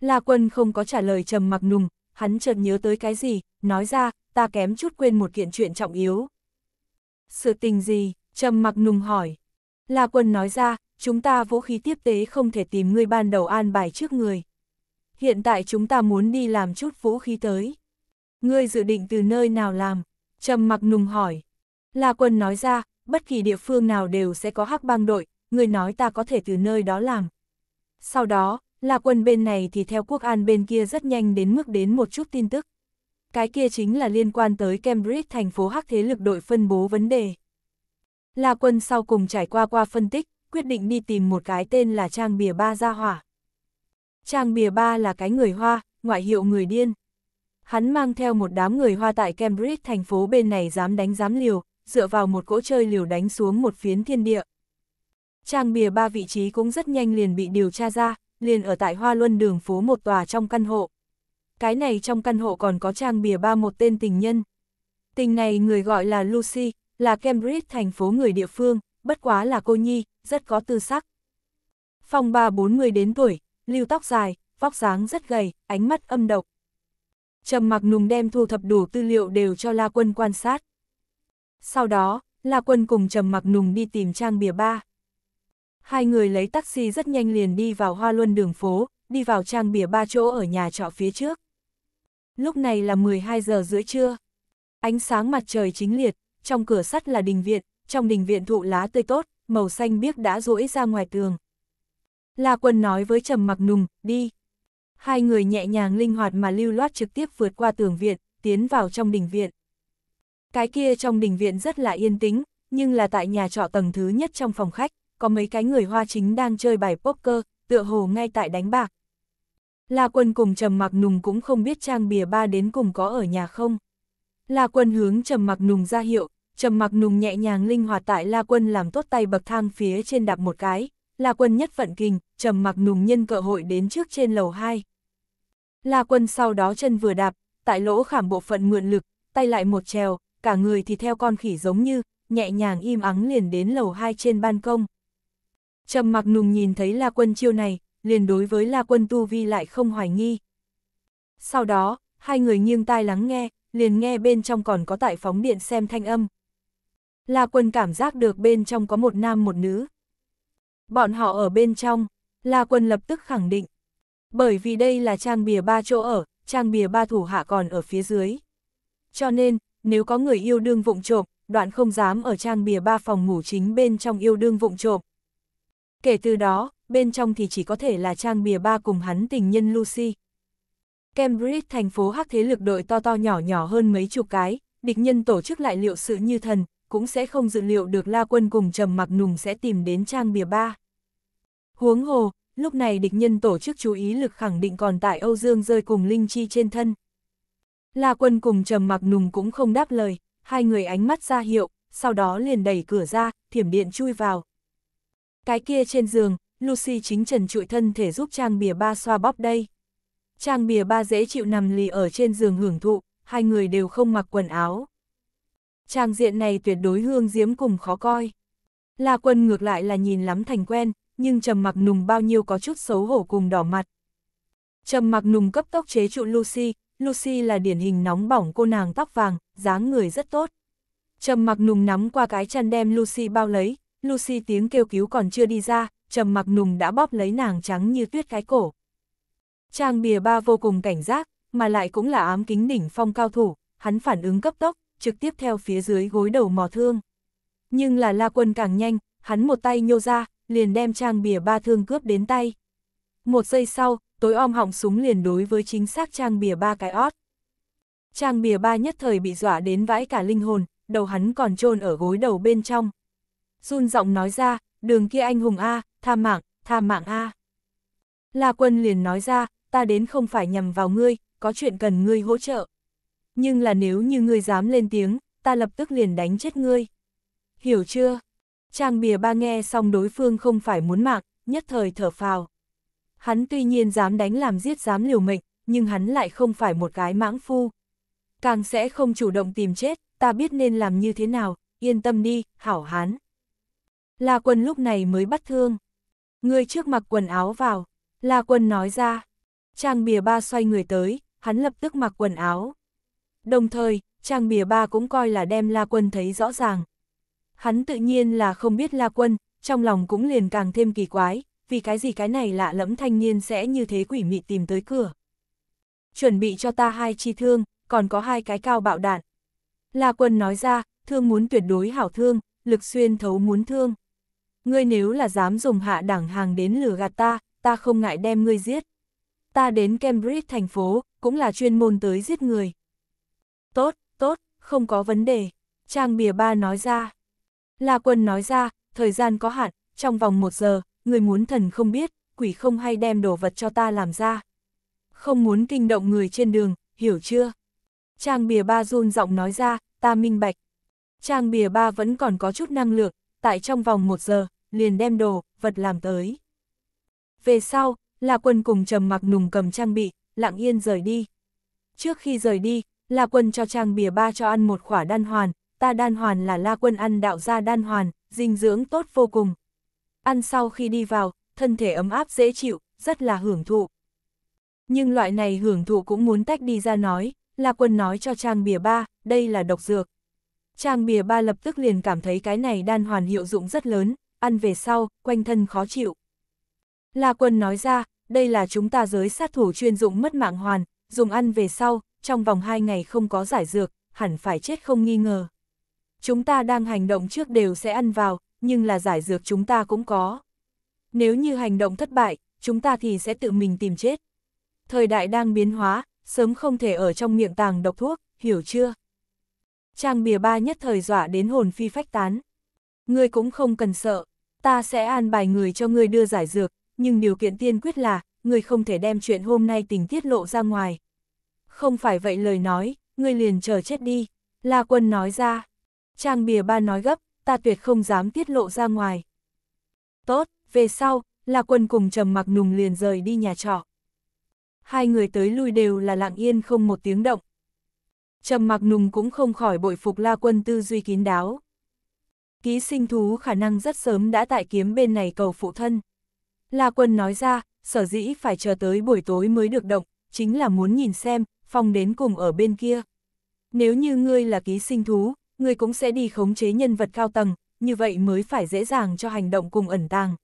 [SPEAKER 1] La quân không có trả lời trầm mặc nùng, hắn chợt nhớ tới cái gì, nói ra, ta kém chút quên một kiện chuyện trọng yếu. Sự tình gì, trầm mặc nùng hỏi. La quân nói ra, chúng ta vũ khí tiếp tế không thể tìm ngươi ban đầu an bài trước người. Hiện tại chúng ta muốn đi làm chút vũ khí tới. Ngươi dự định từ nơi nào làm? Trầm mặc nùng hỏi. La quân nói ra, bất kỳ địa phương nào đều sẽ có hắc bang đội, ngươi nói ta có thể từ nơi đó làm. Sau đó, La quân bên này thì theo quốc an bên kia rất nhanh đến mức đến một chút tin tức. Cái kia chính là liên quan tới Cambridge thành phố hắc thế lực đội phân bố vấn đề. La quân sau cùng trải qua qua phân tích, quyết định đi tìm một cái tên là Trang Bìa Ba ra hỏa. Trang Bìa Ba là cái người Hoa, ngoại hiệu người điên. Hắn mang theo một đám người hoa tại Cambridge thành phố bên này dám đánh dám liều, dựa vào một cỗ chơi liều đánh xuống một phiến thiên địa. Trang bìa ba vị trí cũng rất nhanh liền bị điều tra ra, liền ở tại Hoa Luân đường phố một tòa trong căn hộ. Cái này trong căn hộ còn có trang bìa ba một tên tình nhân. Tình này người gọi là Lucy, là Cambridge thành phố người địa phương, bất quá là cô nhi, rất có tư sắc. Phong ba bốn người đến tuổi, lưu tóc dài, vóc dáng rất gầy, ánh mắt âm độc. Trầm mặc nùng đem thu thập đủ tư liệu đều cho La Quân quan sát. Sau đó, La Quân cùng Trầm mặc nùng đi tìm trang bìa ba. Hai người lấy taxi rất nhanh liền đi vào hoa luân đường phố, đi vào trang bìa ba chỗ ở nhà trọ phía trước. Lúc này là 12 giờ rưỡi trưa. Ánh sáng mặt trời chính liệt, trong cửa sắt là đình viện, trong đình viện thụ lá tươi tốt, màu xanh biếc đã rũi ra ngoài tường. La Quân nói với Trầm Mặc Nùng, đi, hai người nhẹ nhàng linh hoạt mà lưu loát trực tiếp vượt qua tường viện, tiến vào trong đình viện. Cái kia trong đình viện rất là yên tĩnh, nhưng là tại nhà trọ tầng thứ nhất trong phòng khách, có mấy cái người hoa chính đang chơi bài poker, tựa hồ ngay tại đánh bạc. La quân cùng trầm mặc nùng cũng không biết trang bìa ba đến cùng có ở nhà không. La quân hướng trầm mặc nùng ra hiệu, trầm mặc nùng nhẹ nhàng linh hoạt tại La quân làm tốt tay bậc thang phía trên đạp một cái, La quân nhất vận kinh, trầm mặc nùng nhân cơ hội đến trước trên lầu 2. La quân sau đó chân vừa đạp, tại lỗ khảm bộ phận mượn lực, tay lại một trèo, cả người thì theo con khỉ giống như, nhẹ nhàng im ắng liền đến lầu hai trên ban công. Trầm mặc nùng nhìn thấy La quân chiêu này, liền đối với La quân tu vi lại không hoài nghi. Sau đó, hai người nghiêng tai lắng nghe, liền nghe bên trong còn có tại phóng điện xem thanh âm. La quân cảm giác được bên trong có một nam một nữ. Bọn họ ở bên trong, La quân lập tức khẳng định. Bởi vì đây là trang bìa ba chỗ ở, trang bìa ba thủ hạ còn ở phía dưới. Cho nên, nếu có người yêu đương vụng trộm, đoạn không dám ở trang bìa ba phòng ngủ chính bên trong yêu đương vụng trộm. Kể từ đó, bên trong thì chỉ có thể là trang bìa ba cùng hắn tình nhân Lucy. Cambridge thành phố hắc thế lực đội to to nhỏ nhỏ hơn mấy chục cái, địch nhân tổ chức lại liệu sự như thần, cũng sẽ không dự liệu được La Quân cùng Trầm Mặc Nùng sẽ tìm đến trang bìa ba. Huống hồ, lúc này địch nhân tổ chức chú ý lực khẳng định còn tại Âu Dương rơi cùng Linh Chi trên thân. La quân cùng trầm mặc nùng cũng không đáp lời, hai người ánh mắt ra hiệu, sau đó liền đẩy cửa ra, thiểm điện chui vào. Cái kia trên giường, Lucy chính trần trụi thân thể giúp trang bìa ba xoa bóp đây. Trang bìa ba dễ chịu nằm lì ở trên giường hưởng thụ, hai người đều không mặc quần áo. Trang diện này tuyệt đối hương diếm cùng khó coi. La quân ngược lại là nhìn lắm thành quen, nhưng trầm mặc nùng bao nhiêu có chút xấu hổ cùng đỏ mặt. Trầm mặc nùng cấp tốc chế trụ Lucy, Lucy là điển hình nóng bỏng cô nàng tóc vàng, dáng người rất tốt. Trầm mặc nùng nắm qua cái chăn đem Lucy bao lấy, Lucy tiếng kêu cứu còn chưa đi ra, trầm mặc nùng đã bóp lấy nàng trắng như tuyết cái cổ. Trang bìa ba vô cùng cảnh giác, mà lại cũng là ám kính đỉnh phong cao thủ, hắn phản ứng cấp tốc, trực tiếp theo phía dưới gối đầu mò thương. Nhưng là la quân càng nhanh, hắn một tay nhô ra, liền đem trang bìa ba thương cướp đến tay. Một giây sau, tối om họng súng liền đối với chính xác trang bìa ba cái ót. Trang bìa ba nhất thời bị dọa đến vãi cả linh hồn, đầu hắn còn trôn ở gối đầu bên trong. Run giọng nói ra, đường kia anh hùng A, tha mạng, tha mạng A. La quân liền nói ra, ta đến không phải nhằm vào ngươi, có chuyện cần ngươi hỗ trợ. Nhưng là nếu như ngươi dám lên tiếng, ta lập tức liền đánh chết ngươi. Hiểu chưa? Trang bìa ba nghe xong đối phương không phải muốn mạc, nhất thời thở phào. Hắn tuy nhiên dám đánh làm giết dám liều mệnh, nhưng hắn lại không phải một cái mãng phu. Càng sẽ không chủ động tìm chết, ta biết nên làm như thế nào, yên tâm đi, hảo hán. La quân lúc này mới bắt thương. Người trước mặc quần áo vào, La quân nói ra. Trang bìa ba xoay người tới, hắn lập tức mặc quần áo. Đồng thời, trang bìa ba cũng coi là đem La quân thấy rõ ràng. Hắn tự nhiên là không biết La Quân, trong lòng cũng liền càng thêm kỳ quái, vì cái gì cái này lạ lẫm thanh niên sẽ như thế quỷ mị tìm tới cửa. Chuẩn bị cho ta hai chi thương, còn có hai cái cao bạo đạn. La Quân nói ra, thương muốn tuyệt đối hảo thương, lực xuyên thấu muốn thương. Ngươi nếu là dám dùng hạ đẳng hàng đến lừa gạt ta, ta không ngại đem ngươi giết. Ta đến Cambridge thành phố, cũng là chuyên môn tới giết người. Tốt, tốt, không có vấn đề. Trang bìa ba nói ra. La Quân nói ra, thời gian có hạn, trong vòng một giờ, người muốn thần không biết, quỷ không hay đem đồ vật cho ta làm ra. Không muốn kinh động người trên đường, hiểu chưa? Trang bìa ba run giọng nói ra, ta minh bạch. Trang bìa ba vẫn còn có chút năng lượng, tại trong vòng một giờ, liền đem đồ, vật làm tới. Về sau, La Quân cùng trầm mặc nùng cầm trang bị, lặng yên rời đi. Trước khi rời đi, La Quân cho trang bìa ba cho ăn một khỏa đan hoàn, ta đan hoàn là la quân ăn đạo gia đan hoàn, dinh dưỡng tốt vô cùng. Ăn sau khi đi vào, thân thể ấm áp dễ chịu, rất là hưởng thụ. Nhưng loại này hưởng thụ cũng muốn tách đi ra nói, la quân nói cho trang bìa ba, đây là độc dược. Trang bìa ba lập tức liền cảm thấy cái này đan hoàn hiệu dụng rất lớn, ăn về sau, quanh thân khó chịu. La quân nói ra, đây là chúng ta giới sát thủ chuyên dụng mất mạng hoàn, dùng ăn về sau, trong vòng 2 ngày không có giải dược, hẳn phải chết không nghi ngờ chúng ta đang hành động trước đều sẽ ăn vào, nhưng là giải dược chúng ta cũng có. Nếu như hành động thất bại, chúng ta thì sẽ tự mình tìm chết. Thời đại đang biến hóa, sớm không thể ở trong miệng tàng độc thuốc, hiểu chưa? Trang bìa ba nhất thời dọa đến hồn phi phách tán. Ngươi cũng không cần sợ, ta sẽ an bài người cho ngươi đưa giải dược, nhưng điều kiện tiên quyết là, ngươi không thể đem chuyện hôm nay tình tiết lộ ra ngoài. Không phải vậy lời nói, ngươi liền chờ chết đi, La Quân nói ra. Trang bìa ba nói gấp, ta tuyệt không dám tiết lộ ra ngoài. Tốt, về sau, là quân cùng trầm mặc nùng liền rời đi nhà trọ. Hai người tới lui đều là lặng yên không một tiếng động. Trầm mặc nùng cũng không khỏi bội phục la quân tư duy kín đáo. Ký sinh thú khả năng rất sớm đã tại kiếm bên này cầu phụ thân. La quân nói ra, sở dĩ phải chờ tới buổi tối mới được động, chính là muốn nhìn xem, phong đến cùng ở bên kia. Nếu như ngươi là ký sinh thú, người cũng sẽ đi khống chế nhân vật cao tầng, như vậy mới phải dễ dàng cho hành động cùng ẩn tàng.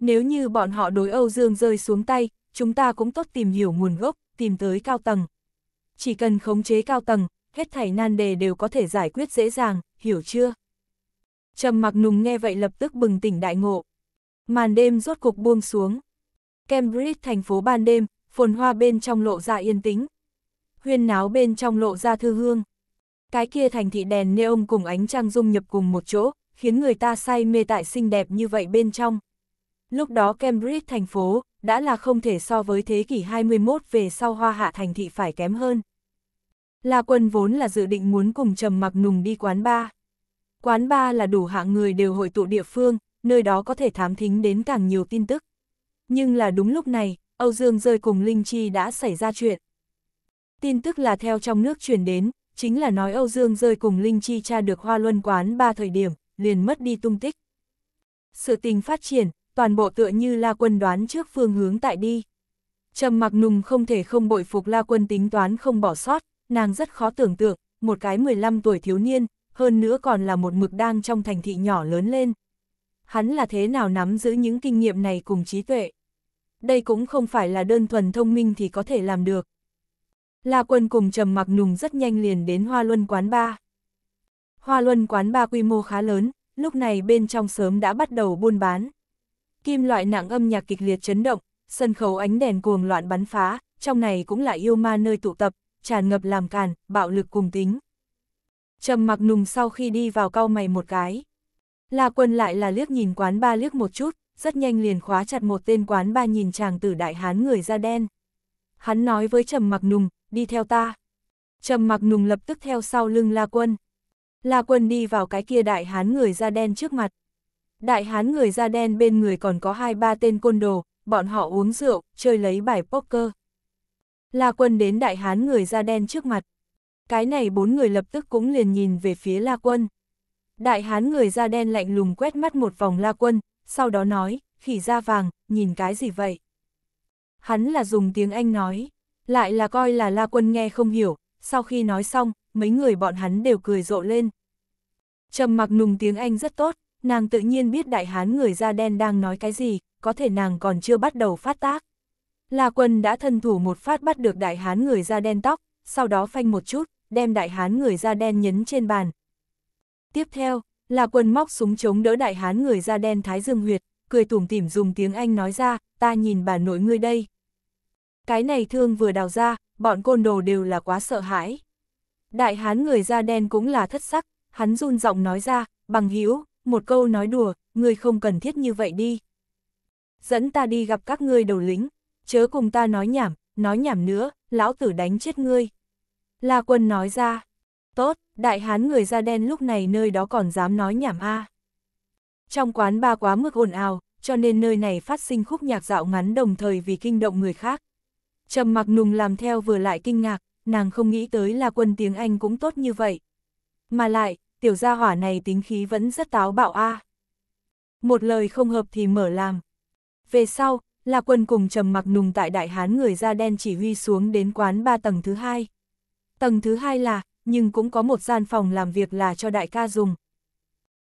[SPEAKER 1] Nếu như bọn họ đối Âu Dương rơi xuống tay, chúng ta cũng tốt tìm hiểu nguồn gốc, tìm tới cao tầng. Chỉ cần khống chế cao tầng, hết thảy nan đề đều có thể giải quyết dễ dàng, hiểu chưa? Trầm mặc nùng nghe vậy lập tức bừng tỉnh đại ngộ. Màn đêm rốt cục buông xuống. Cambridge thành phố ban đêm, phồn hoa bên trong lộ ra yên tĩnh. Huyên náo bên trong lộ ra thư hương. Cái kia thành thị đèn neon cùng ánh trăng dung nhập cùng một chỗ, khiến người ta say mê tại xinh đẹp như vậy bên trong. Lúc đó Cambridge thành phố đã là không thể so với thế kỷ 21 về sau hoa hạ thành thị phải kém hơn. La Quân vốn là dự định muốn cùng Trầm Mặc Nùng đi quán bar. Quán bar là đủ hạng người đều hội tụ địa phương, nơi đó có thể thám thính đến càng nhiều tin tức. Nhưng là đúng lúc này, Âu Dương rơi cùng Linh Chi đã xảy ra chuyện. Tin tức là theo trong nước truyền đến, chính là nói Âu Dương rơi cùng Linh Chi tra được hoa luân quán ba thời điểm, liền mất đi tung tích. Sự tình phát triển, toàn bộ tựa như La Quân đoán trước phương hướng tại đi. Trầm mặc nùng không thể không bội phục La Quân tính toán không bỏ sót, nàng rất khó tưởng tượng, một cái 15 tuổi thiếu niên, hơn nữa còn là một mực đang trong thành thị nhỏ lớn lên. Hắn là thế nào nắm giữ những kinh nghiệm này cùng trí tuệ. Đây cũng không phải là đơn thuần thông minh thì có thể làm được. La Quân cùng Trầm Mặc Nùng rất nhanh liền đến Hoa Luân Quán Ba. Hoa Luân Quán Ba quy mô khá lớn, lúc này bên trong sớm đã bắt đầu buôn bán. Kim loại nặng âm nhạc kịch liệt chấn động, sân khấu ánh đèn cuồng loạn bắn phá, trong này cũng là yêu ma nơi tụ tập, tràn ngập làm càn, bạo lực cùng tính. Trầm Mặc Nùng sau khi đi vào cau mày một cái. La Quân lại là liếc nhìn quán ba liếc một chút, rất nhanh liền khóa chặt một tên quán ba nhìn chàng tử đại hán người da đen. Hắn nói với Trầm Mặc Nùng, đi theo ta. Trầm mặc nùng lập tức theo sau lưng La Quân. La Quân đi vào cái kia đại hán người da đen trước mặt. Đại hán người da đen bên người còn có hai ba tên côn đồ, bọn họ uống rượu, chơi lấy bài poker. La Quân đến đại hán người da đen trước mặt. Cái này bốn người lập tức cũng liền nhìn về phía La Quân. Đại hán người da đen lạnh lùng quét mắt một vòng La Quân, sau đó nói, khỉ da vàng, nhìn cái gì vậy? Hắn là dùng tiếng Anh nói. Lại là coi là La Quân nghe không hiểu, sau khi nói xong, mấy người bọn hắn đều cười rộ lên. Trầm mặc nùng tiếng Anh rất tốt, nàng tự nhiên biết đại hán người da đen đang nói cái gì, có thể nàng còn chưa bắt đầu phát tác. La Quân đã thân thủ một phát bắt được đại hán người da đen tóc, sau đó phanh một chút, đem đại hán người da đen nhấn trên bàn. Tiếp theo, La Quân móc súng chống đỡ đại hán người da đen Thái Dương Huyệt, cười tủm tỉm dùng tiếng Anh nói ra, ta nhìn bà nội ngươi đây cái này thương vừa đào ra, bọn côn đồ đều là quá sợ hãi. Đại hán người da đen cũng là thất sắc, hắn run giọng nói ra, bằng hữu một câu nói đùa, người không cần thiết như vậy đi. Dẫn ta đi gặp các ngươi đầu lính, chớ cùng ta nói nhảm, nói nhảm nữa, lão tử đánh chết ngươi. La quân nói ra, tốt, đại hán người da đen lúc này nơi đó còn dám nói nhảm a. Trong quán ba quá mức ồn ào, cho nên nơi này phát sinh khúc nhạc dạo ngắn đồng thời vì kinh động người khác. Trầm mặc nùng làm theo vừa lại kinh ngạc, nàng không nghĩ tới là quân tiếng Anh cũng tốt như vậy. Mà lại, tiểu gia hỏa này tính khí vẫn rất táo bạo a. Một lời không hợp thì mở làm. Về sau, là quân cùng trầm mặc nùng tại đại hán người da đen chỉ huy xuống đến quán ba tầng thứ hai. Tầng thứ hai là, nhưng cũng có một gian phòng làm việc là cho đại ca dùng.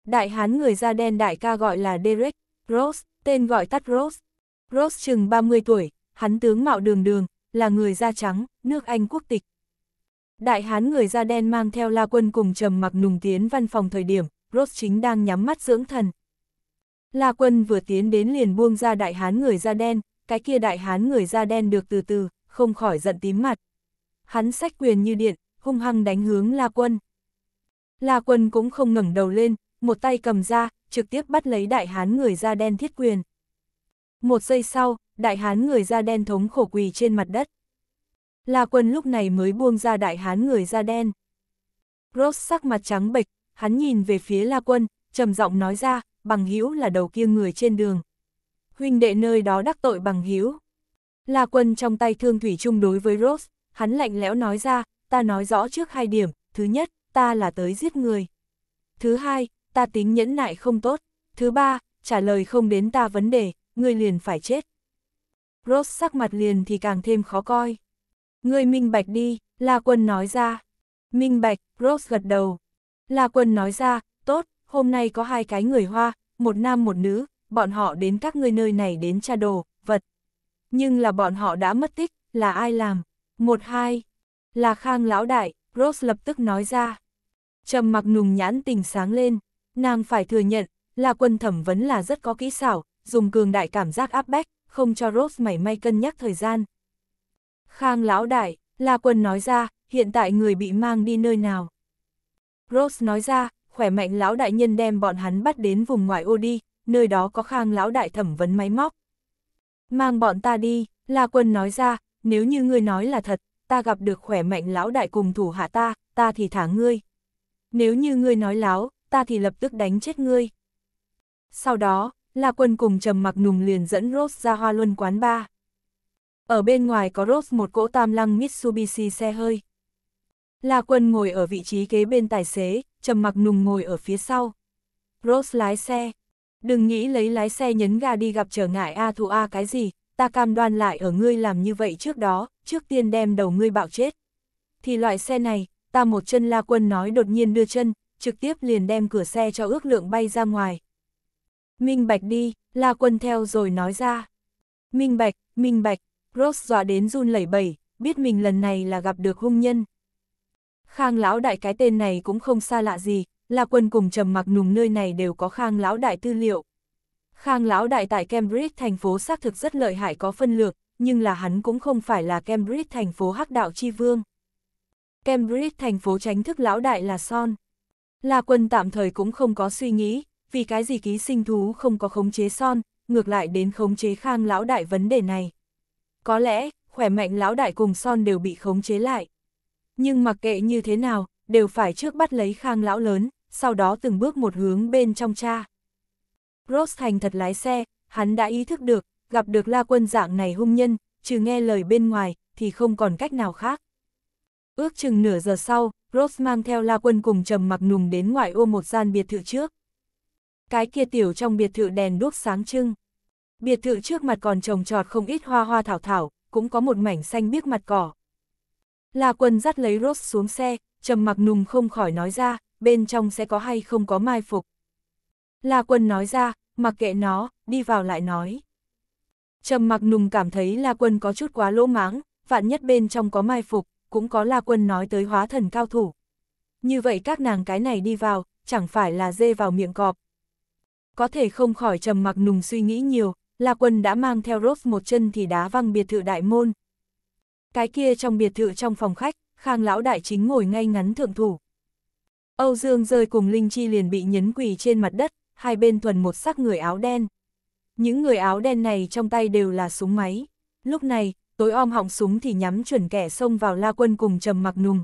[SPEAKER 1] Đại hán người da đen đại ca gọi là Derek, Rose, tên gọi tắt Rose. Rose chừng 30 tuổi, hắn tướng mạo đường đường, là người da trắng, nước Anh quốc tịch. Đại hán người da đen mang theo la quân cùng trầm mặc nùng tiến văn phòng thời điểm, Ross chính đang nhắm mắt dưỡng thần. La quân vừa tiến đến liền buông ra đại hán người da đen, cái kia đại hán người da đen được từ từ, không khỏi giận tím mặt. Hắn sách quyền như điện, hung hăng đánh hướng La quân. La quân cũng không ngẩng đầu lên, một tay cầm ra, trực tiếp bắt lấy đại hán người da đen thiết quyền. Một giây sau, đại hán người da đen thống khổ quỳ trên mặt đất. La quân lúc này mới buông ra đại hán người da đen. Gross sắc mặt trắng bệch, hắn nhìn về phía La quân, trầm giọng nói ra, bằng hữu là đầu kia người trên đường. Huynh đệ nơi đó đắc tội bằng hữu. La quân trong tay thương thủy chung đối với Rose, hắn lạnh lẽo nói ra, ta nói rõ trước hai điểm, thứ nhất, ta là tới giết người. Thứ hai, ta tính nhẫn nại không tốt. Thứ ba, trả lời không đến ta vấn đề, người liền phải chết. Rose sắc mặt liền thì càng thêm khó coi. Người minh bạch đi, La Quân nói ra. Minh bạch, Rose gật đầu. La Quân nói ra, tốt, hôm nay có hai cái người Hoa, một nam một nữ, bọn họ đến các ngươi nơi này đến tra đồ, vật. Nhưng là bọn họ đã mất tích, là ai làm? Một hai, là Khang Lão Đại, Rose lập tức nói ra. Trầm mặc nùng nhãn tình sáng lên, nàng phải thừa nhận, là quân thẩm vấn là rất có kỹ xảo, dùng cường đại cảm giác áp bách, không cho Rose mảy may cân nhắc thời gian. Khang lão đại, La Quân nói ra, hiện tại người bị mang đi nơi nào. Rose nói ra, khỏe mạnh lão đại nhân đem bọn hắn bắt đến vùng ngoại ô đi, nơi đó có khang lão đại thẩm vấn máy móc. Mang bọn ta đi, La Quân nói ra, nếu như ngươi nói là thật, ta gặp được khỏe mạnh lão đại cùng thủ hạ ta, ta thì thả ngươi. Nếu như ngươi nói láo, ta thì lập tức đánh chết ngươi. Sau đó, La Quân cùng Trầm Mặc Nùng liền dẫn Rose ra Hoa Luân quán ba. Ở bên ngoài có Rose một cỗ tam lăng Mitsubishi xe hơi. La Quân ngồi ở vị trí kế bên tài xế, Trầm Mặc Nùng ngồi ở phía sau. Rose lái xe. Đừng nghĩ lấy lái xe nhấn ga đi gặp trở ngại A thụ A cái gì, ta cam đoan lại ở ngươi làm như vậy trước đó, trước tiên đem đầu ngươi bạo chết. Thì loại xe này, ta một chân La Quân nói đột nhiên đưa chân, trực tiếp liền đem cửa xe cho ước lượng bay ra ngoài, Minh Bạch đi, La Quân theo rồi nói ra. Minh Bạch, Minh Bạch, Rose dọa đến run lẩy bẩy, biết mình lần này là gặp được hung nhân. Khang lão đại cái tên này cũng không xa lạ gì, La Quân cùng Trầm Mặc Nùng nơi này đều có Khang lão đại tư liệu. Khang lão đại tại Cambridge thành phố xác thực rất lợi hại có phân lược, nhưng là hắn cũng không phải là Cambridge thành phố hắc đạo chi vương. Cambridge thành phố tránh thức lão đại là son. La Quân tạm thời cũng không có suy nghĩ, vì cái gì ký sinh thú không có khống chế son, ngược lại đến khống chế khang lão đại vấn đề này. Có lẽ, khỏe mạnh lão đại cùng son đều bị khống chế lại. Nhưng mặc kệ như thế nào, đều phải trước bắt lấy khang lão lớn, sau đó từng bước một hướng bên trong cha. Ross thành thật lái xe, hắn đã ý thức được, gặp được la quân dạng này hung nhân, trừ nghe lời bên ngoài, thì không còn cách nào khác. Ước chừng nửa giờ sau, Ross mang theo la quân cùng trầm mặc nùng đến ngoại ô một gian biệt thự trước cái kia tiểu trong biệt thự đèn đuốc sáng trưng. Biệt thự trước mặt còn trồng trọt không ít hoa hoa thảo thảo, cũng có một mảnh xanh biếc mặt cỏ. La quân dắt lấy Rose xuống xe, trầm mặc nùng không khỏi nói ra, bên trong sẽ có hay không có mai phục. La quân nói ra, mặc kệ nó, đi vào lại nói. Trầm mặc nùng cảm thấy La quân có chút quá lỗ máng, vạn nhất bên trong có mai phục, cũng có La quân nói tới hóa thần cao thủ. Như vậy các nàng cái này đi vào, chẳng phải là dê vào miệng cọp, có thể không khỏi trầm mặc nùng suy nghĩ nhiều, La Quân đã mang theo Rolf một chân thì đá văng biệt thự đại môn. Cái kia trong biệt thự trong phòng khách, Khang lão đại chính ngồi ngay ngắn thượng thủ. Âu Dương rơi cùng Linh Chi liền bị nhấn quỳ trên mặt đất, hai bên thuần một sắc người áo đen. Những người áo đen này trong tay đều là súng máy. Lúc này, tối om họng súng thì nhắm chuẩn kẻ xông vào La Quân cùng trầm mặc nùng.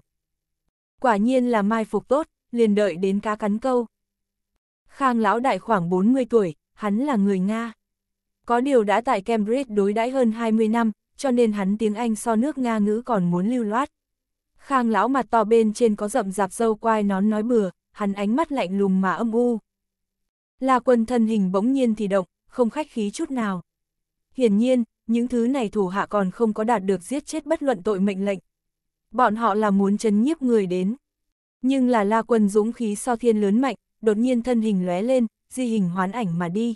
[SPEAKER 1] Quả nhiên là mai phục tốt, liền đợi đến cá cắn câu. Khang lão đại khoảng 40 tuổi, hắn là người Nga. Có điều đã tại Cambridge đối đãi hơn 20 năm, cho nên hắn tiếng Anh so nước Nga ngữ còn muốn lưu loát. Khang lão mặt to bên trên có rậm rạp dâu quai nón nói bừa, hắn ánh mắt lạnh lùng mà âm u. la quân thân hình bỗng nhiên thì động, không khách khí chút nào. Hiển nhiên, những thứ này thủ hạ còn không có đạt được giết chết bất luận tội mệnh lệnh. Bọn họ là muốn chấn nhiếp người đến. Nhưng là La Quân dũng khí so thiên lớn mạnh, đột nhiên thân hình lóe lên, di hình hoán ảnh mà đi.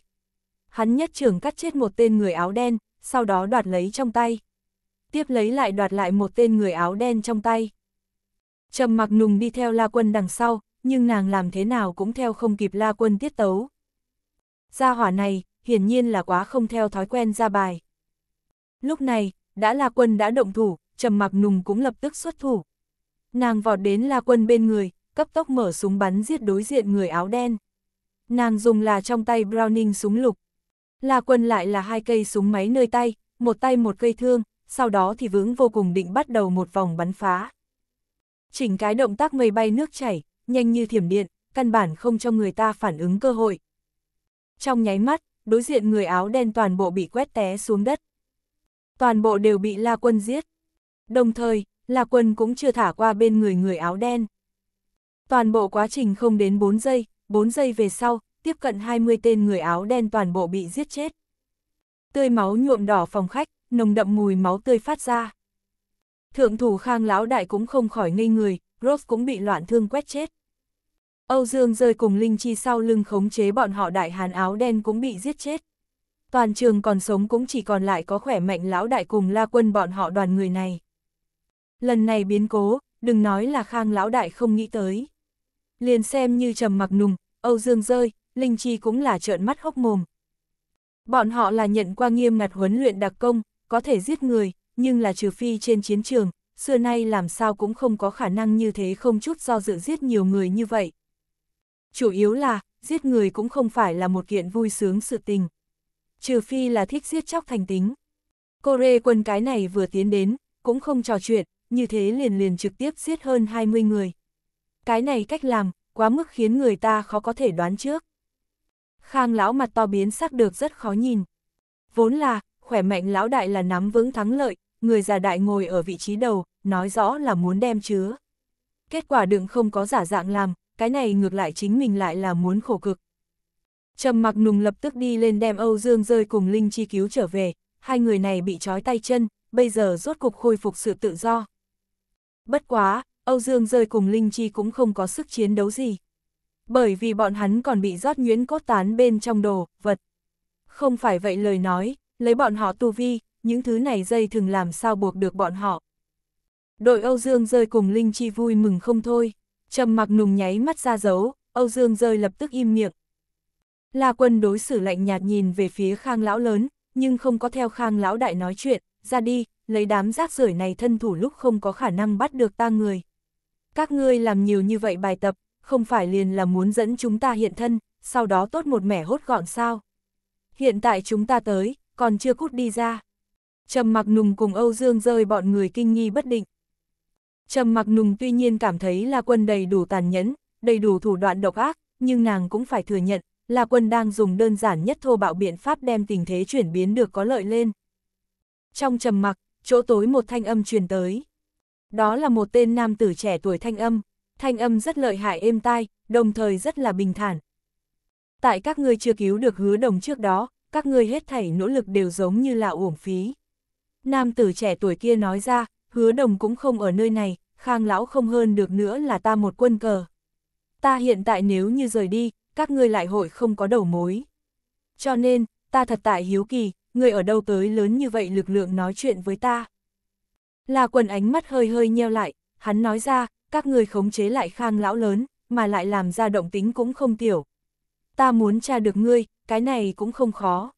[SPEAKER 1] Hắn nhất trường cắt chết một tên người áo đen, sau đó đoạt lấy trong tay. Tiếp lấy lại đoạt lại một tên người áo đen trong tay. Trầm mặc nùng đi theo La Quân đằng sau, nhưng nàng làm thế nào cũng theo không kịp La Quân tiết tấu. Gia hỏa này, hiển nhiên là quá không theo thói quen ra bài. Lúc này, đã La Quân đã động thủ, Trầm mặc nùng cũng lập tức xuất thủ. Nàng vọt đến La Quân bên người, cấp tốc mở súng bắn giết đối diện người áo đen. Nàng dùng là trong tay Browning súng lục. Là quân lại là hai cây súng máy nơi tay, một tay một cây thương, sau đó thì vững vô cùng định bắt đầu một vòng bắn phá. Chỉnh cái động tác mây bay nước chảy, nhanh như thiểm điện, căn bản không cho người ta phản ứng cơ hội. Trong nháy mắt, đối diện người áo đen toàn bộ bị quét té xuống đất. Toàn bộ đều bị La Quân giết. Đồng thời, La Quân cũng chưa thả qua bên người người áo đen. Toàn bộ quá trình không đến 4 giây, 4 giây về sau, tiếp cận 20 tên người áo đen toàn bộ bị giết chết. Tươi máu nhuộm đỏ phòng khách, nồng đậm mùi máu tươi phát ra. Thượng thủ khang lão đại cũng không khỏi ngây người, Rose cũng bị loạn thương quét chết. Âu Dương rơi cùng Linh Chi sau lưng khống chế bọn họ đại hàn áo đen cũng bị giết chết. Toàn trường còn sống cũng chỉ còn lại có khỏe mạnh lão đại cùng la quân bọn họ đoàn người này. Lần này biến cố, đừng nói là khang lão đại không nghĩ tới liền xem như trầm mặc nùng, Âu Dương rơi, Linh Chi cũng là trợn mắt hốc mồm. Bọn họ là nhận qua nghiêm ngặt huấn luyện đặc công, có thể giết người, nhưng là trừ phi trên chiến trường, xưa nay làm sao cũng không có khả năng như thế không chút do dự giết nhiều người như vậy. Chủ yếu là, giết người cũng không phải là một kiện vui sướng sự tình. Trừ phi là thích giết chóc thành tính. Cô Rê quân cái này vừa tiến đến, cũng không trò chuyện, như thế liền liền trực tiếp giết hơn 20 người cái này cách làm, quá mức khiến người ta khó có thể đoán trước. Khang lão mặt to biến sắc được rất khó nhìn. Vốn là, khỏe mạnh lão đại là nắm vững thắng lợi, người già đại ngồi ở vị trí đầu, nói rõ là muốn đem chứa. Kết quả đừng không có giả dạng làm, cái này ngược lại chính mình lại là muốn khổ cực. Trầm mặc nùng lập tức đi lên đem Âu Dương rơi cùng Linh Chi cứu trở về, hai người này bị trói tay chân, bây giờ rốt cục khôi phục sự tự do. Bất quá, Âu Dương rơi cùng Linh Chi cũng không có sức chiến đấu gì. Bởi vì bọn hắn còn bị rót nhuyễn cốt tán bên trong đồ, vật. Không phải vậy lời nói, lấy bọn họ tu vi, những thứ này dây thường làm sao buộc được bọn họ. Đội Âu Dương rơi cùng Linh Chi vui mừng không thôi, trầm mặc nùng nháy mắt ra dấu, Âu Dương rơi lập tức im miệng. La quân đối xử lạnh nhạt nhìn về phía khang lão lớn, nhưng không có theo khang lão đại nói chuyện, ra đi, lấy đám rác rưởi này thân thủ lúc không có khả năng bắt được ta người các ngươi làm nhiều như vậy bài tập, không phải liền là muốn dẫn chúng ta hiện thân, sau đó tốt một mẻ hốt gọn sao. Hiện tại chúng ta tới, còn chưa cút đi ra. Trầm mặc nùng cùng Âu Dương rơi bọn người kinh nghi bất định. Trầm mặc nùng tuy nhiên cảm thấy là quân đầy đủ tàn nhẫn, đầy đủ thủ đoạn độc ác, nhưng nàng cũng phải thừa nhận, là quân đang dùng đơn giản nhất thô bạo biện pháp đem tình thế chuyển biến được có lợi lên. Trong trầm mặc, chỗ tối một thanh âm truyền tới. Đó là một tên nam tử trẻ tuổi thanh âm, thanh âm rất lợi hại êm tai, đồng thời rất là bình thản. Tại các ngươi chưa cứu được hứa đồng trước đó, các ngươi hết thảy nỗ lực đều giống như là uổng phí. Nam tử trẻ tuổi kia nói ra, hứa đồng cũng không ở nơi này, khang lão không hơn được nữa là ta một quân cờ. Ta hiện tại nếu như rời đi, các ngươi lại hội không có đầu mối. Cho nên, ta thật tại hiếu kỳ, người ở đâu tới lớn như vậy lực lượng nói chuyện với ta. La quần ánh mắt hơi hơi nheo lại, hắn nói ra, các người khống chế lại khang lão lớn, mà lại làm ra động tính cũng không tiểu. Ta muốn tra được ngươi, cái này cũng không khó.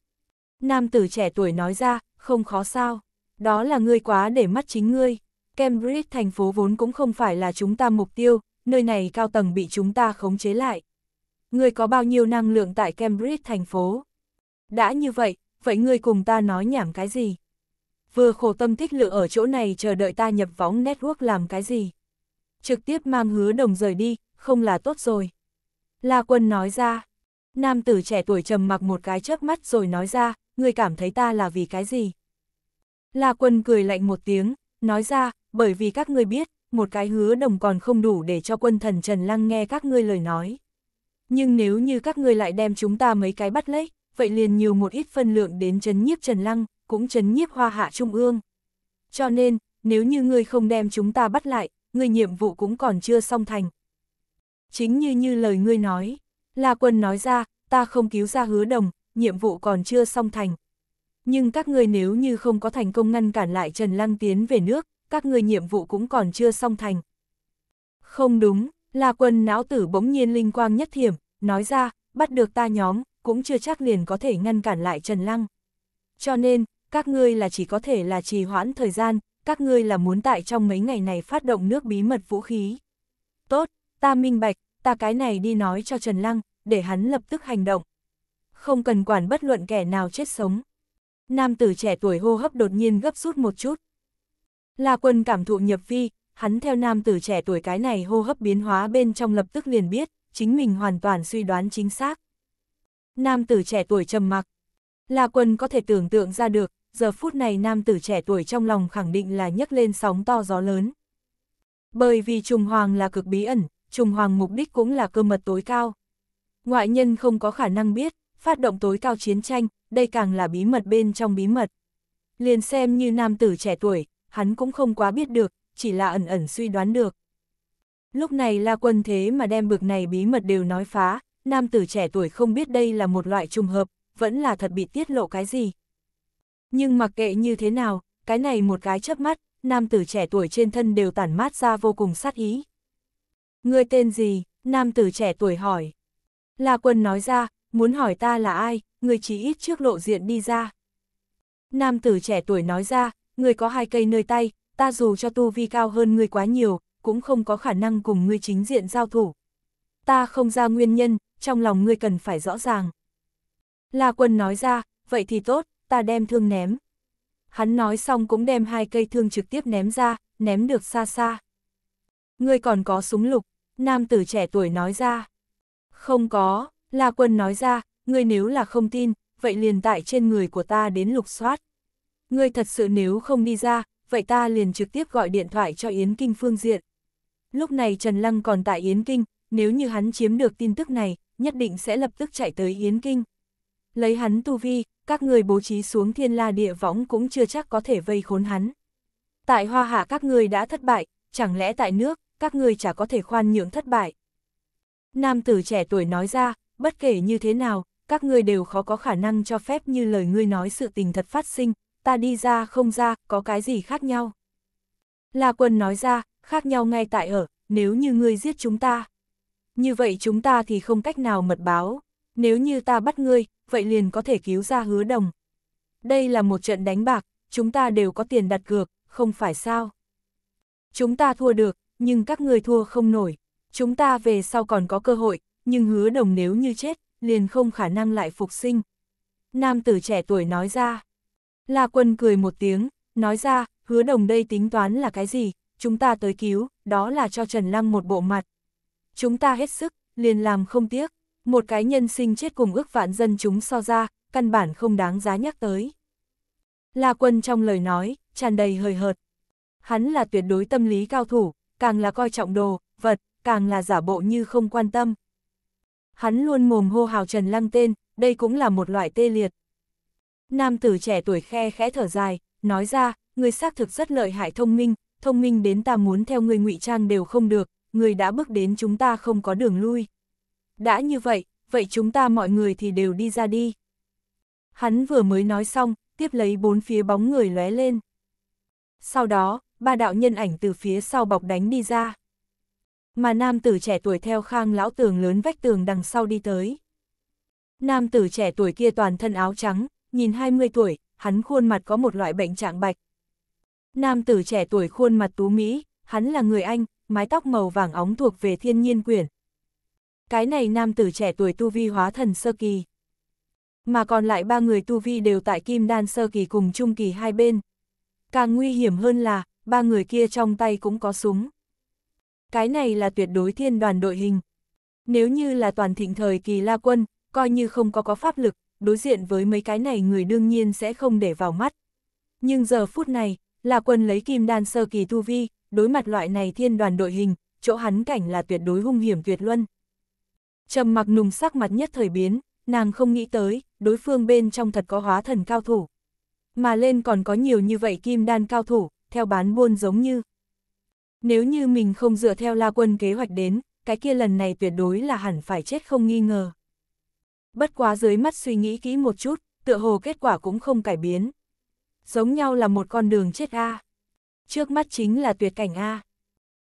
[SPEAKER 1] Nam tử trẻ tuổi nói ra, không khó sao, đó là ngươi quá để mắt chính ngươi. Cambridge thành phố vốn cũng không phải là chúng ta mục tiêu, nơi này cao tầng bị chúng ta khống chế lại. Ngươi có bao nhiêu năng lượng tại Cambridge thành phố? Đã như vậy, vậy ngươi cùng ta nói nhảm cái gì? vừa khổ tâm thích lựa ở chỗ này chờ đợi ta nhập võng network làm cái gì. Trực tiếp mang hứa đồng rời đi, không là tốt rồi. La quân nói ra, nam tử trẻ tuổi trầm mặc một cái chớp mắt rồi nói ra, người cảm thấy ta là vì cái gì. La quân cười lạnh một tiếng, nói ra, bởi vì các ngươi biết, một cái hứa đồng còn không đủ để cho quân thần Trần Lăng nghe các ngươi lời nói. Nhưng nếu như các ngươi lại đem chúng ta mấy cái bắt lấy, vậy liền nhiều một ít phân lượng đến chấn nhiếp Trần Lăng, cũng chấn nhiếp hoa hạ trung ương. Cho nên, nếu như ngươi không đem chúng ta bắt lại, ngươi nhiệm vụ cũng còn chưa xong thành. Chính như như lời ngươi nói, La Quân nói ra, ta không cứu ra hứa đồng, nhiệm vụ còn chưa xong thành. Nhưng các ngươi nếu như không có thành công ngăn cản lại Trần Lăng tiến về nước, các ngươi nhiệm vụ cũng còn chưa xong thành. Không đúng, La Quân não tử bỗng nhiên linh quang nhất thiểm, nói ra, bắt được ta nhóm, cũng chưa chắc liền có thể ngăn cản lại Trần Lăng. Cho nên, các ngươi là chỉ có thể là trì hoãn thời gian, các ngươi là muốn tại trong mấy ngày này phát động nước bí mật vũ khí. Tốt, ta minh bạch, ta cái này đi nói cho Trần Lăng, để hắn lập tức hành động. Không cần quản bất luận kẻ nào chết sống. Nam tử trẻ tuổi hô hấp đột nhiên gấp rút một chút. La quân cảm thụ nhập vi, hắn theo nam tử trẻ tuổi cái này hô hấp biến hóa bên trong lập tức liền biết, chính mình hoàn toàn suy đoán chính xác. Nam tử trẻ tuổi trầm mặc. La quân có thể tưởng tượng ra được, giờ phút này nam tử trẻ tuổi trong lòng khẳng định là nhấc lên sóng to gió lớn. Bởi vì trùng hoàng là cực bí ẩn, trùng hoàng mục đích cũng là cơ mật tối cao. Ngoại nhân không có khả năng biết, phát động tối cao chiến tranh, đây càng là bí mật bên trong bí mật. Liền xem như nam tử trẻ tuổi, hắn cũng không quá biết được, chỉ là ẩn ẩn suy đoán được. Lúc này là Quân thế mà đem bực này bí mật đều nói phá, nam tử trẻ tuổi không biết đây là một loại trùng hợp, vẫn là thật bị tiết lộ cái gì, nhưng mặc kệ như thế nào, cái này một cái chớp mắt, nam tử trẻ tuổi trên thân đều tản mát ra vô cùng sát ý. Người tên gì? Nam tử trẻ tuổi hỏi. La quân nói ra, muốn hỏi ta là ai, người chỉ ít trước lộ diện đi ra. Nam tử trẻ tuổi nói ra, người có hai cây nơi tay, ta dù cho tu vi cao hơn người quá nhiều, cũng không có khả năng cùng ngươi chính diện giao thủ. Ta không ra nguyên nhân, trong lòng ngươi cần phải rõ ràng. La quân nói ra, vậy thì tốt, ta đem thương ném. Hắn nói xong cũng đem hai cây thương trực tiếp ném ra, ném được xa xa. Ngươi còn có súng lục, nam tử trẻ tuổi nói ra. Không có, La Quân nói ra, ngươi nếu là không tin, vậy liền tại trên người của ta đến lục soát. Ngươi thật sự nếu không đi ra, vậy ta liền trực tiếp gọi điện thoại cho Yến Kinh phương diện. Lúc này Trần Lăng còn tại Yến Kinh, nếu như hắn chiếm được tin tức này, nhất định sẽ lập tức chạy tới Yến Kinh. Lấy hắn tu vi, các người bố trí xuống thiên la địa võng cũng chưa chắc có thể vây khốn hắn. Tại hoa hạ các người đã thất bại, chẳng lẽ tại nước, các người chả có thể khoan nhượng thất bại. Nam tử trẻ tuổi nói ra, bất kể như thế nào, các người đều khó có khả năng cho phép như lời ngươi nói sự tình thật phát sinh, ta đi ra không ra, có cái gì khác nhau. La quân nói ra, khác nhau ngay tại ở, nếu như ngươi giết chúng ta. Như vậy chúng ta thì không cách nào mật báo, nếu như ta bắt ngươi, vậy liền có thể cứu ra hứa đồng. Đây là một trận đánh bạc, chúng ta đều có tiền đặt cược, không phải sao? Chúng ta thua được, nhưng các người thua không nổi. Chúng ta về sau còn có cơ hội, nhưng hứa đồng nếu như chết, liền không khả năng lại phục sinh. Nam tử trẻ tuổi nói ra. La quân cười một tiếng, nói ra, hứa đồng đây tính toán là cái gì, chúng ta tới cứu, đó là cho Trần Lăng một bộ mặt. Chúng ta hết sức, liền làm không tiếc một cái nhân sinh chết cùng ước vạn dân chúng so ra, căn bản không đáng giá nhắc tới. La Quân trong lời nói, tràn đầy hời hợt. Hắn là tuyệt đối tâm lý cao thủ, càng là coi trọng đồ, vật, càng là giả bộ như không quan tâm. Hắn luôn mồm hô hào Trần Lăng tên, đây cũng là một loại tê liệt. Nam tử trẻ tuổi khe khẽ thở dài, nói ra, người xác thực rất lợi hại thông minh, thông minh đến ta muốn theo người ngụy trang đều không được, người đã bước đến chúng ta không có đường lui đã như vậy, vậy chúng ta mọi người thì đều đi ra đi. Hắn vừa mới nói xong, tiếp lấy bốn phía bóng người lóe lên. Sau đó, ba đạo nhân ảnh từ phía sau bọc đánh đi ra. Mà nam tử trẻ tuổi theo khang lão tường lớn vách tường đằng sau đi tới. Nam tử trẻ tuổi kia toàn thân áo trắng, nhìn 20 tuổi, hắn khuôn mặt có một loại bệnh trạng bạch. Nam tử trẻ tuổi khuôn mặt tú Mỹ, hắn là người Anh, mái tóc màu vàng óng thuộc về thiên nhiên quyển, cái này nam tử trẻ tuổi tu vi hóa thần sơ kỳ. Mà còn lại ba người tu vi đều tại kim đan sơ kỳ cùng trung kỳ hai bên. Càng nguy hiểm hơn là, ba người kia trong tay cũng có súng. Cái này là tuyệt đối thiên đoàn đội hình. Nếu như là toàn thịnh thời kỳ la quân, coi như không có có pháp lực, đối diện với mấy cái này người đương nhiên sẽ không để vào mắt. Nhưng giờ phút này, La Quân lấy kim đan sơ kỳ tu vi, đối mặt loại này thiên đoàn đội hình, chỗ hắn cảnh là tuyệt đối hung hiểm tuyệt luân. Trầm mặc nùng sắc mặt nhất thời biến, nàng không nghĩ tới, đối phương bên trong thật có hóa thần cao thủ. Mà lên còn có nhiều như vậy kim đan cao thủ, theo bán buôn giống như. Nếu như mình không dựa theo la quân kế hoạch đến, cái kia lần này tuyệt đối là hẳn phải chết không nghi ngờ. Bất quá dưới mắt suy nghĩ kỹ một chút, tựa hồ kết quả cũng không cải biến. Giống nhau là một con đường chết A. Trước mắt chính là tuyệt cảnh A.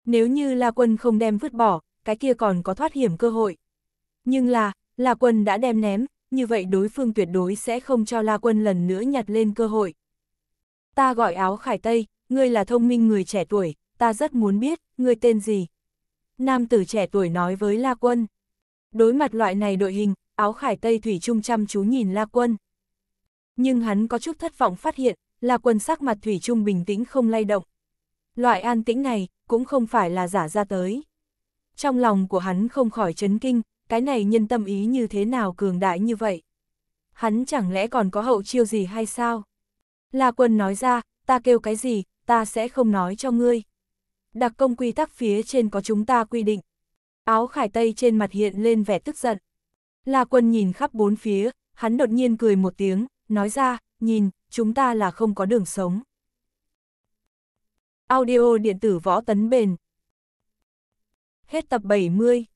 [SPEAKER 1] Nếu như La Quân không đem vứt bỏ, cái kia còn có thoát hiểm cơ hội. Nhưng là, La Quân đã đem ném, như vậy đối phương tuyệt đối sẽ không cho La Quân lần nữa nhặt lên cơ hội. Ta gọi áo khải tây, ngươi là thông minh người trẻ tuổi, ta rất muốn biết, ngươi tên gì? Nam tử trẻ tuổi nói với La Quân. Đối mặt loại này đội hình, áo khải tây thủy trung chăm chú nhìn La Quân. Nhưng hắn có chút thất vọng phát hiện, La Quân sắc mặt thủy trung bình tĩnh không lay động. Loại an tĩnh này, cũng không phải là giả ra tới. Trong lòng của hắn không khỏi chấn kinh, cái này nhân tâm ý như thế nào cường đại như vậy? Hắn chẳng lẽ còn có hậu chiêu gì hay sao? La quân nói ra, ta kêu cái gì, ta sẽ không nói cho ngươi. Đặc công quy tắc phía trên có chúng ta quy định. Áo khải tây trên mặt hiện lên vẻ tức giận. La quân nhìn khắp bốn phía, hắn đột nhiên cười một tiếng, nói ra, nhìn, chúng ta là không có đường sống. Audio điện tử võ tấn bền. Hết tập 70.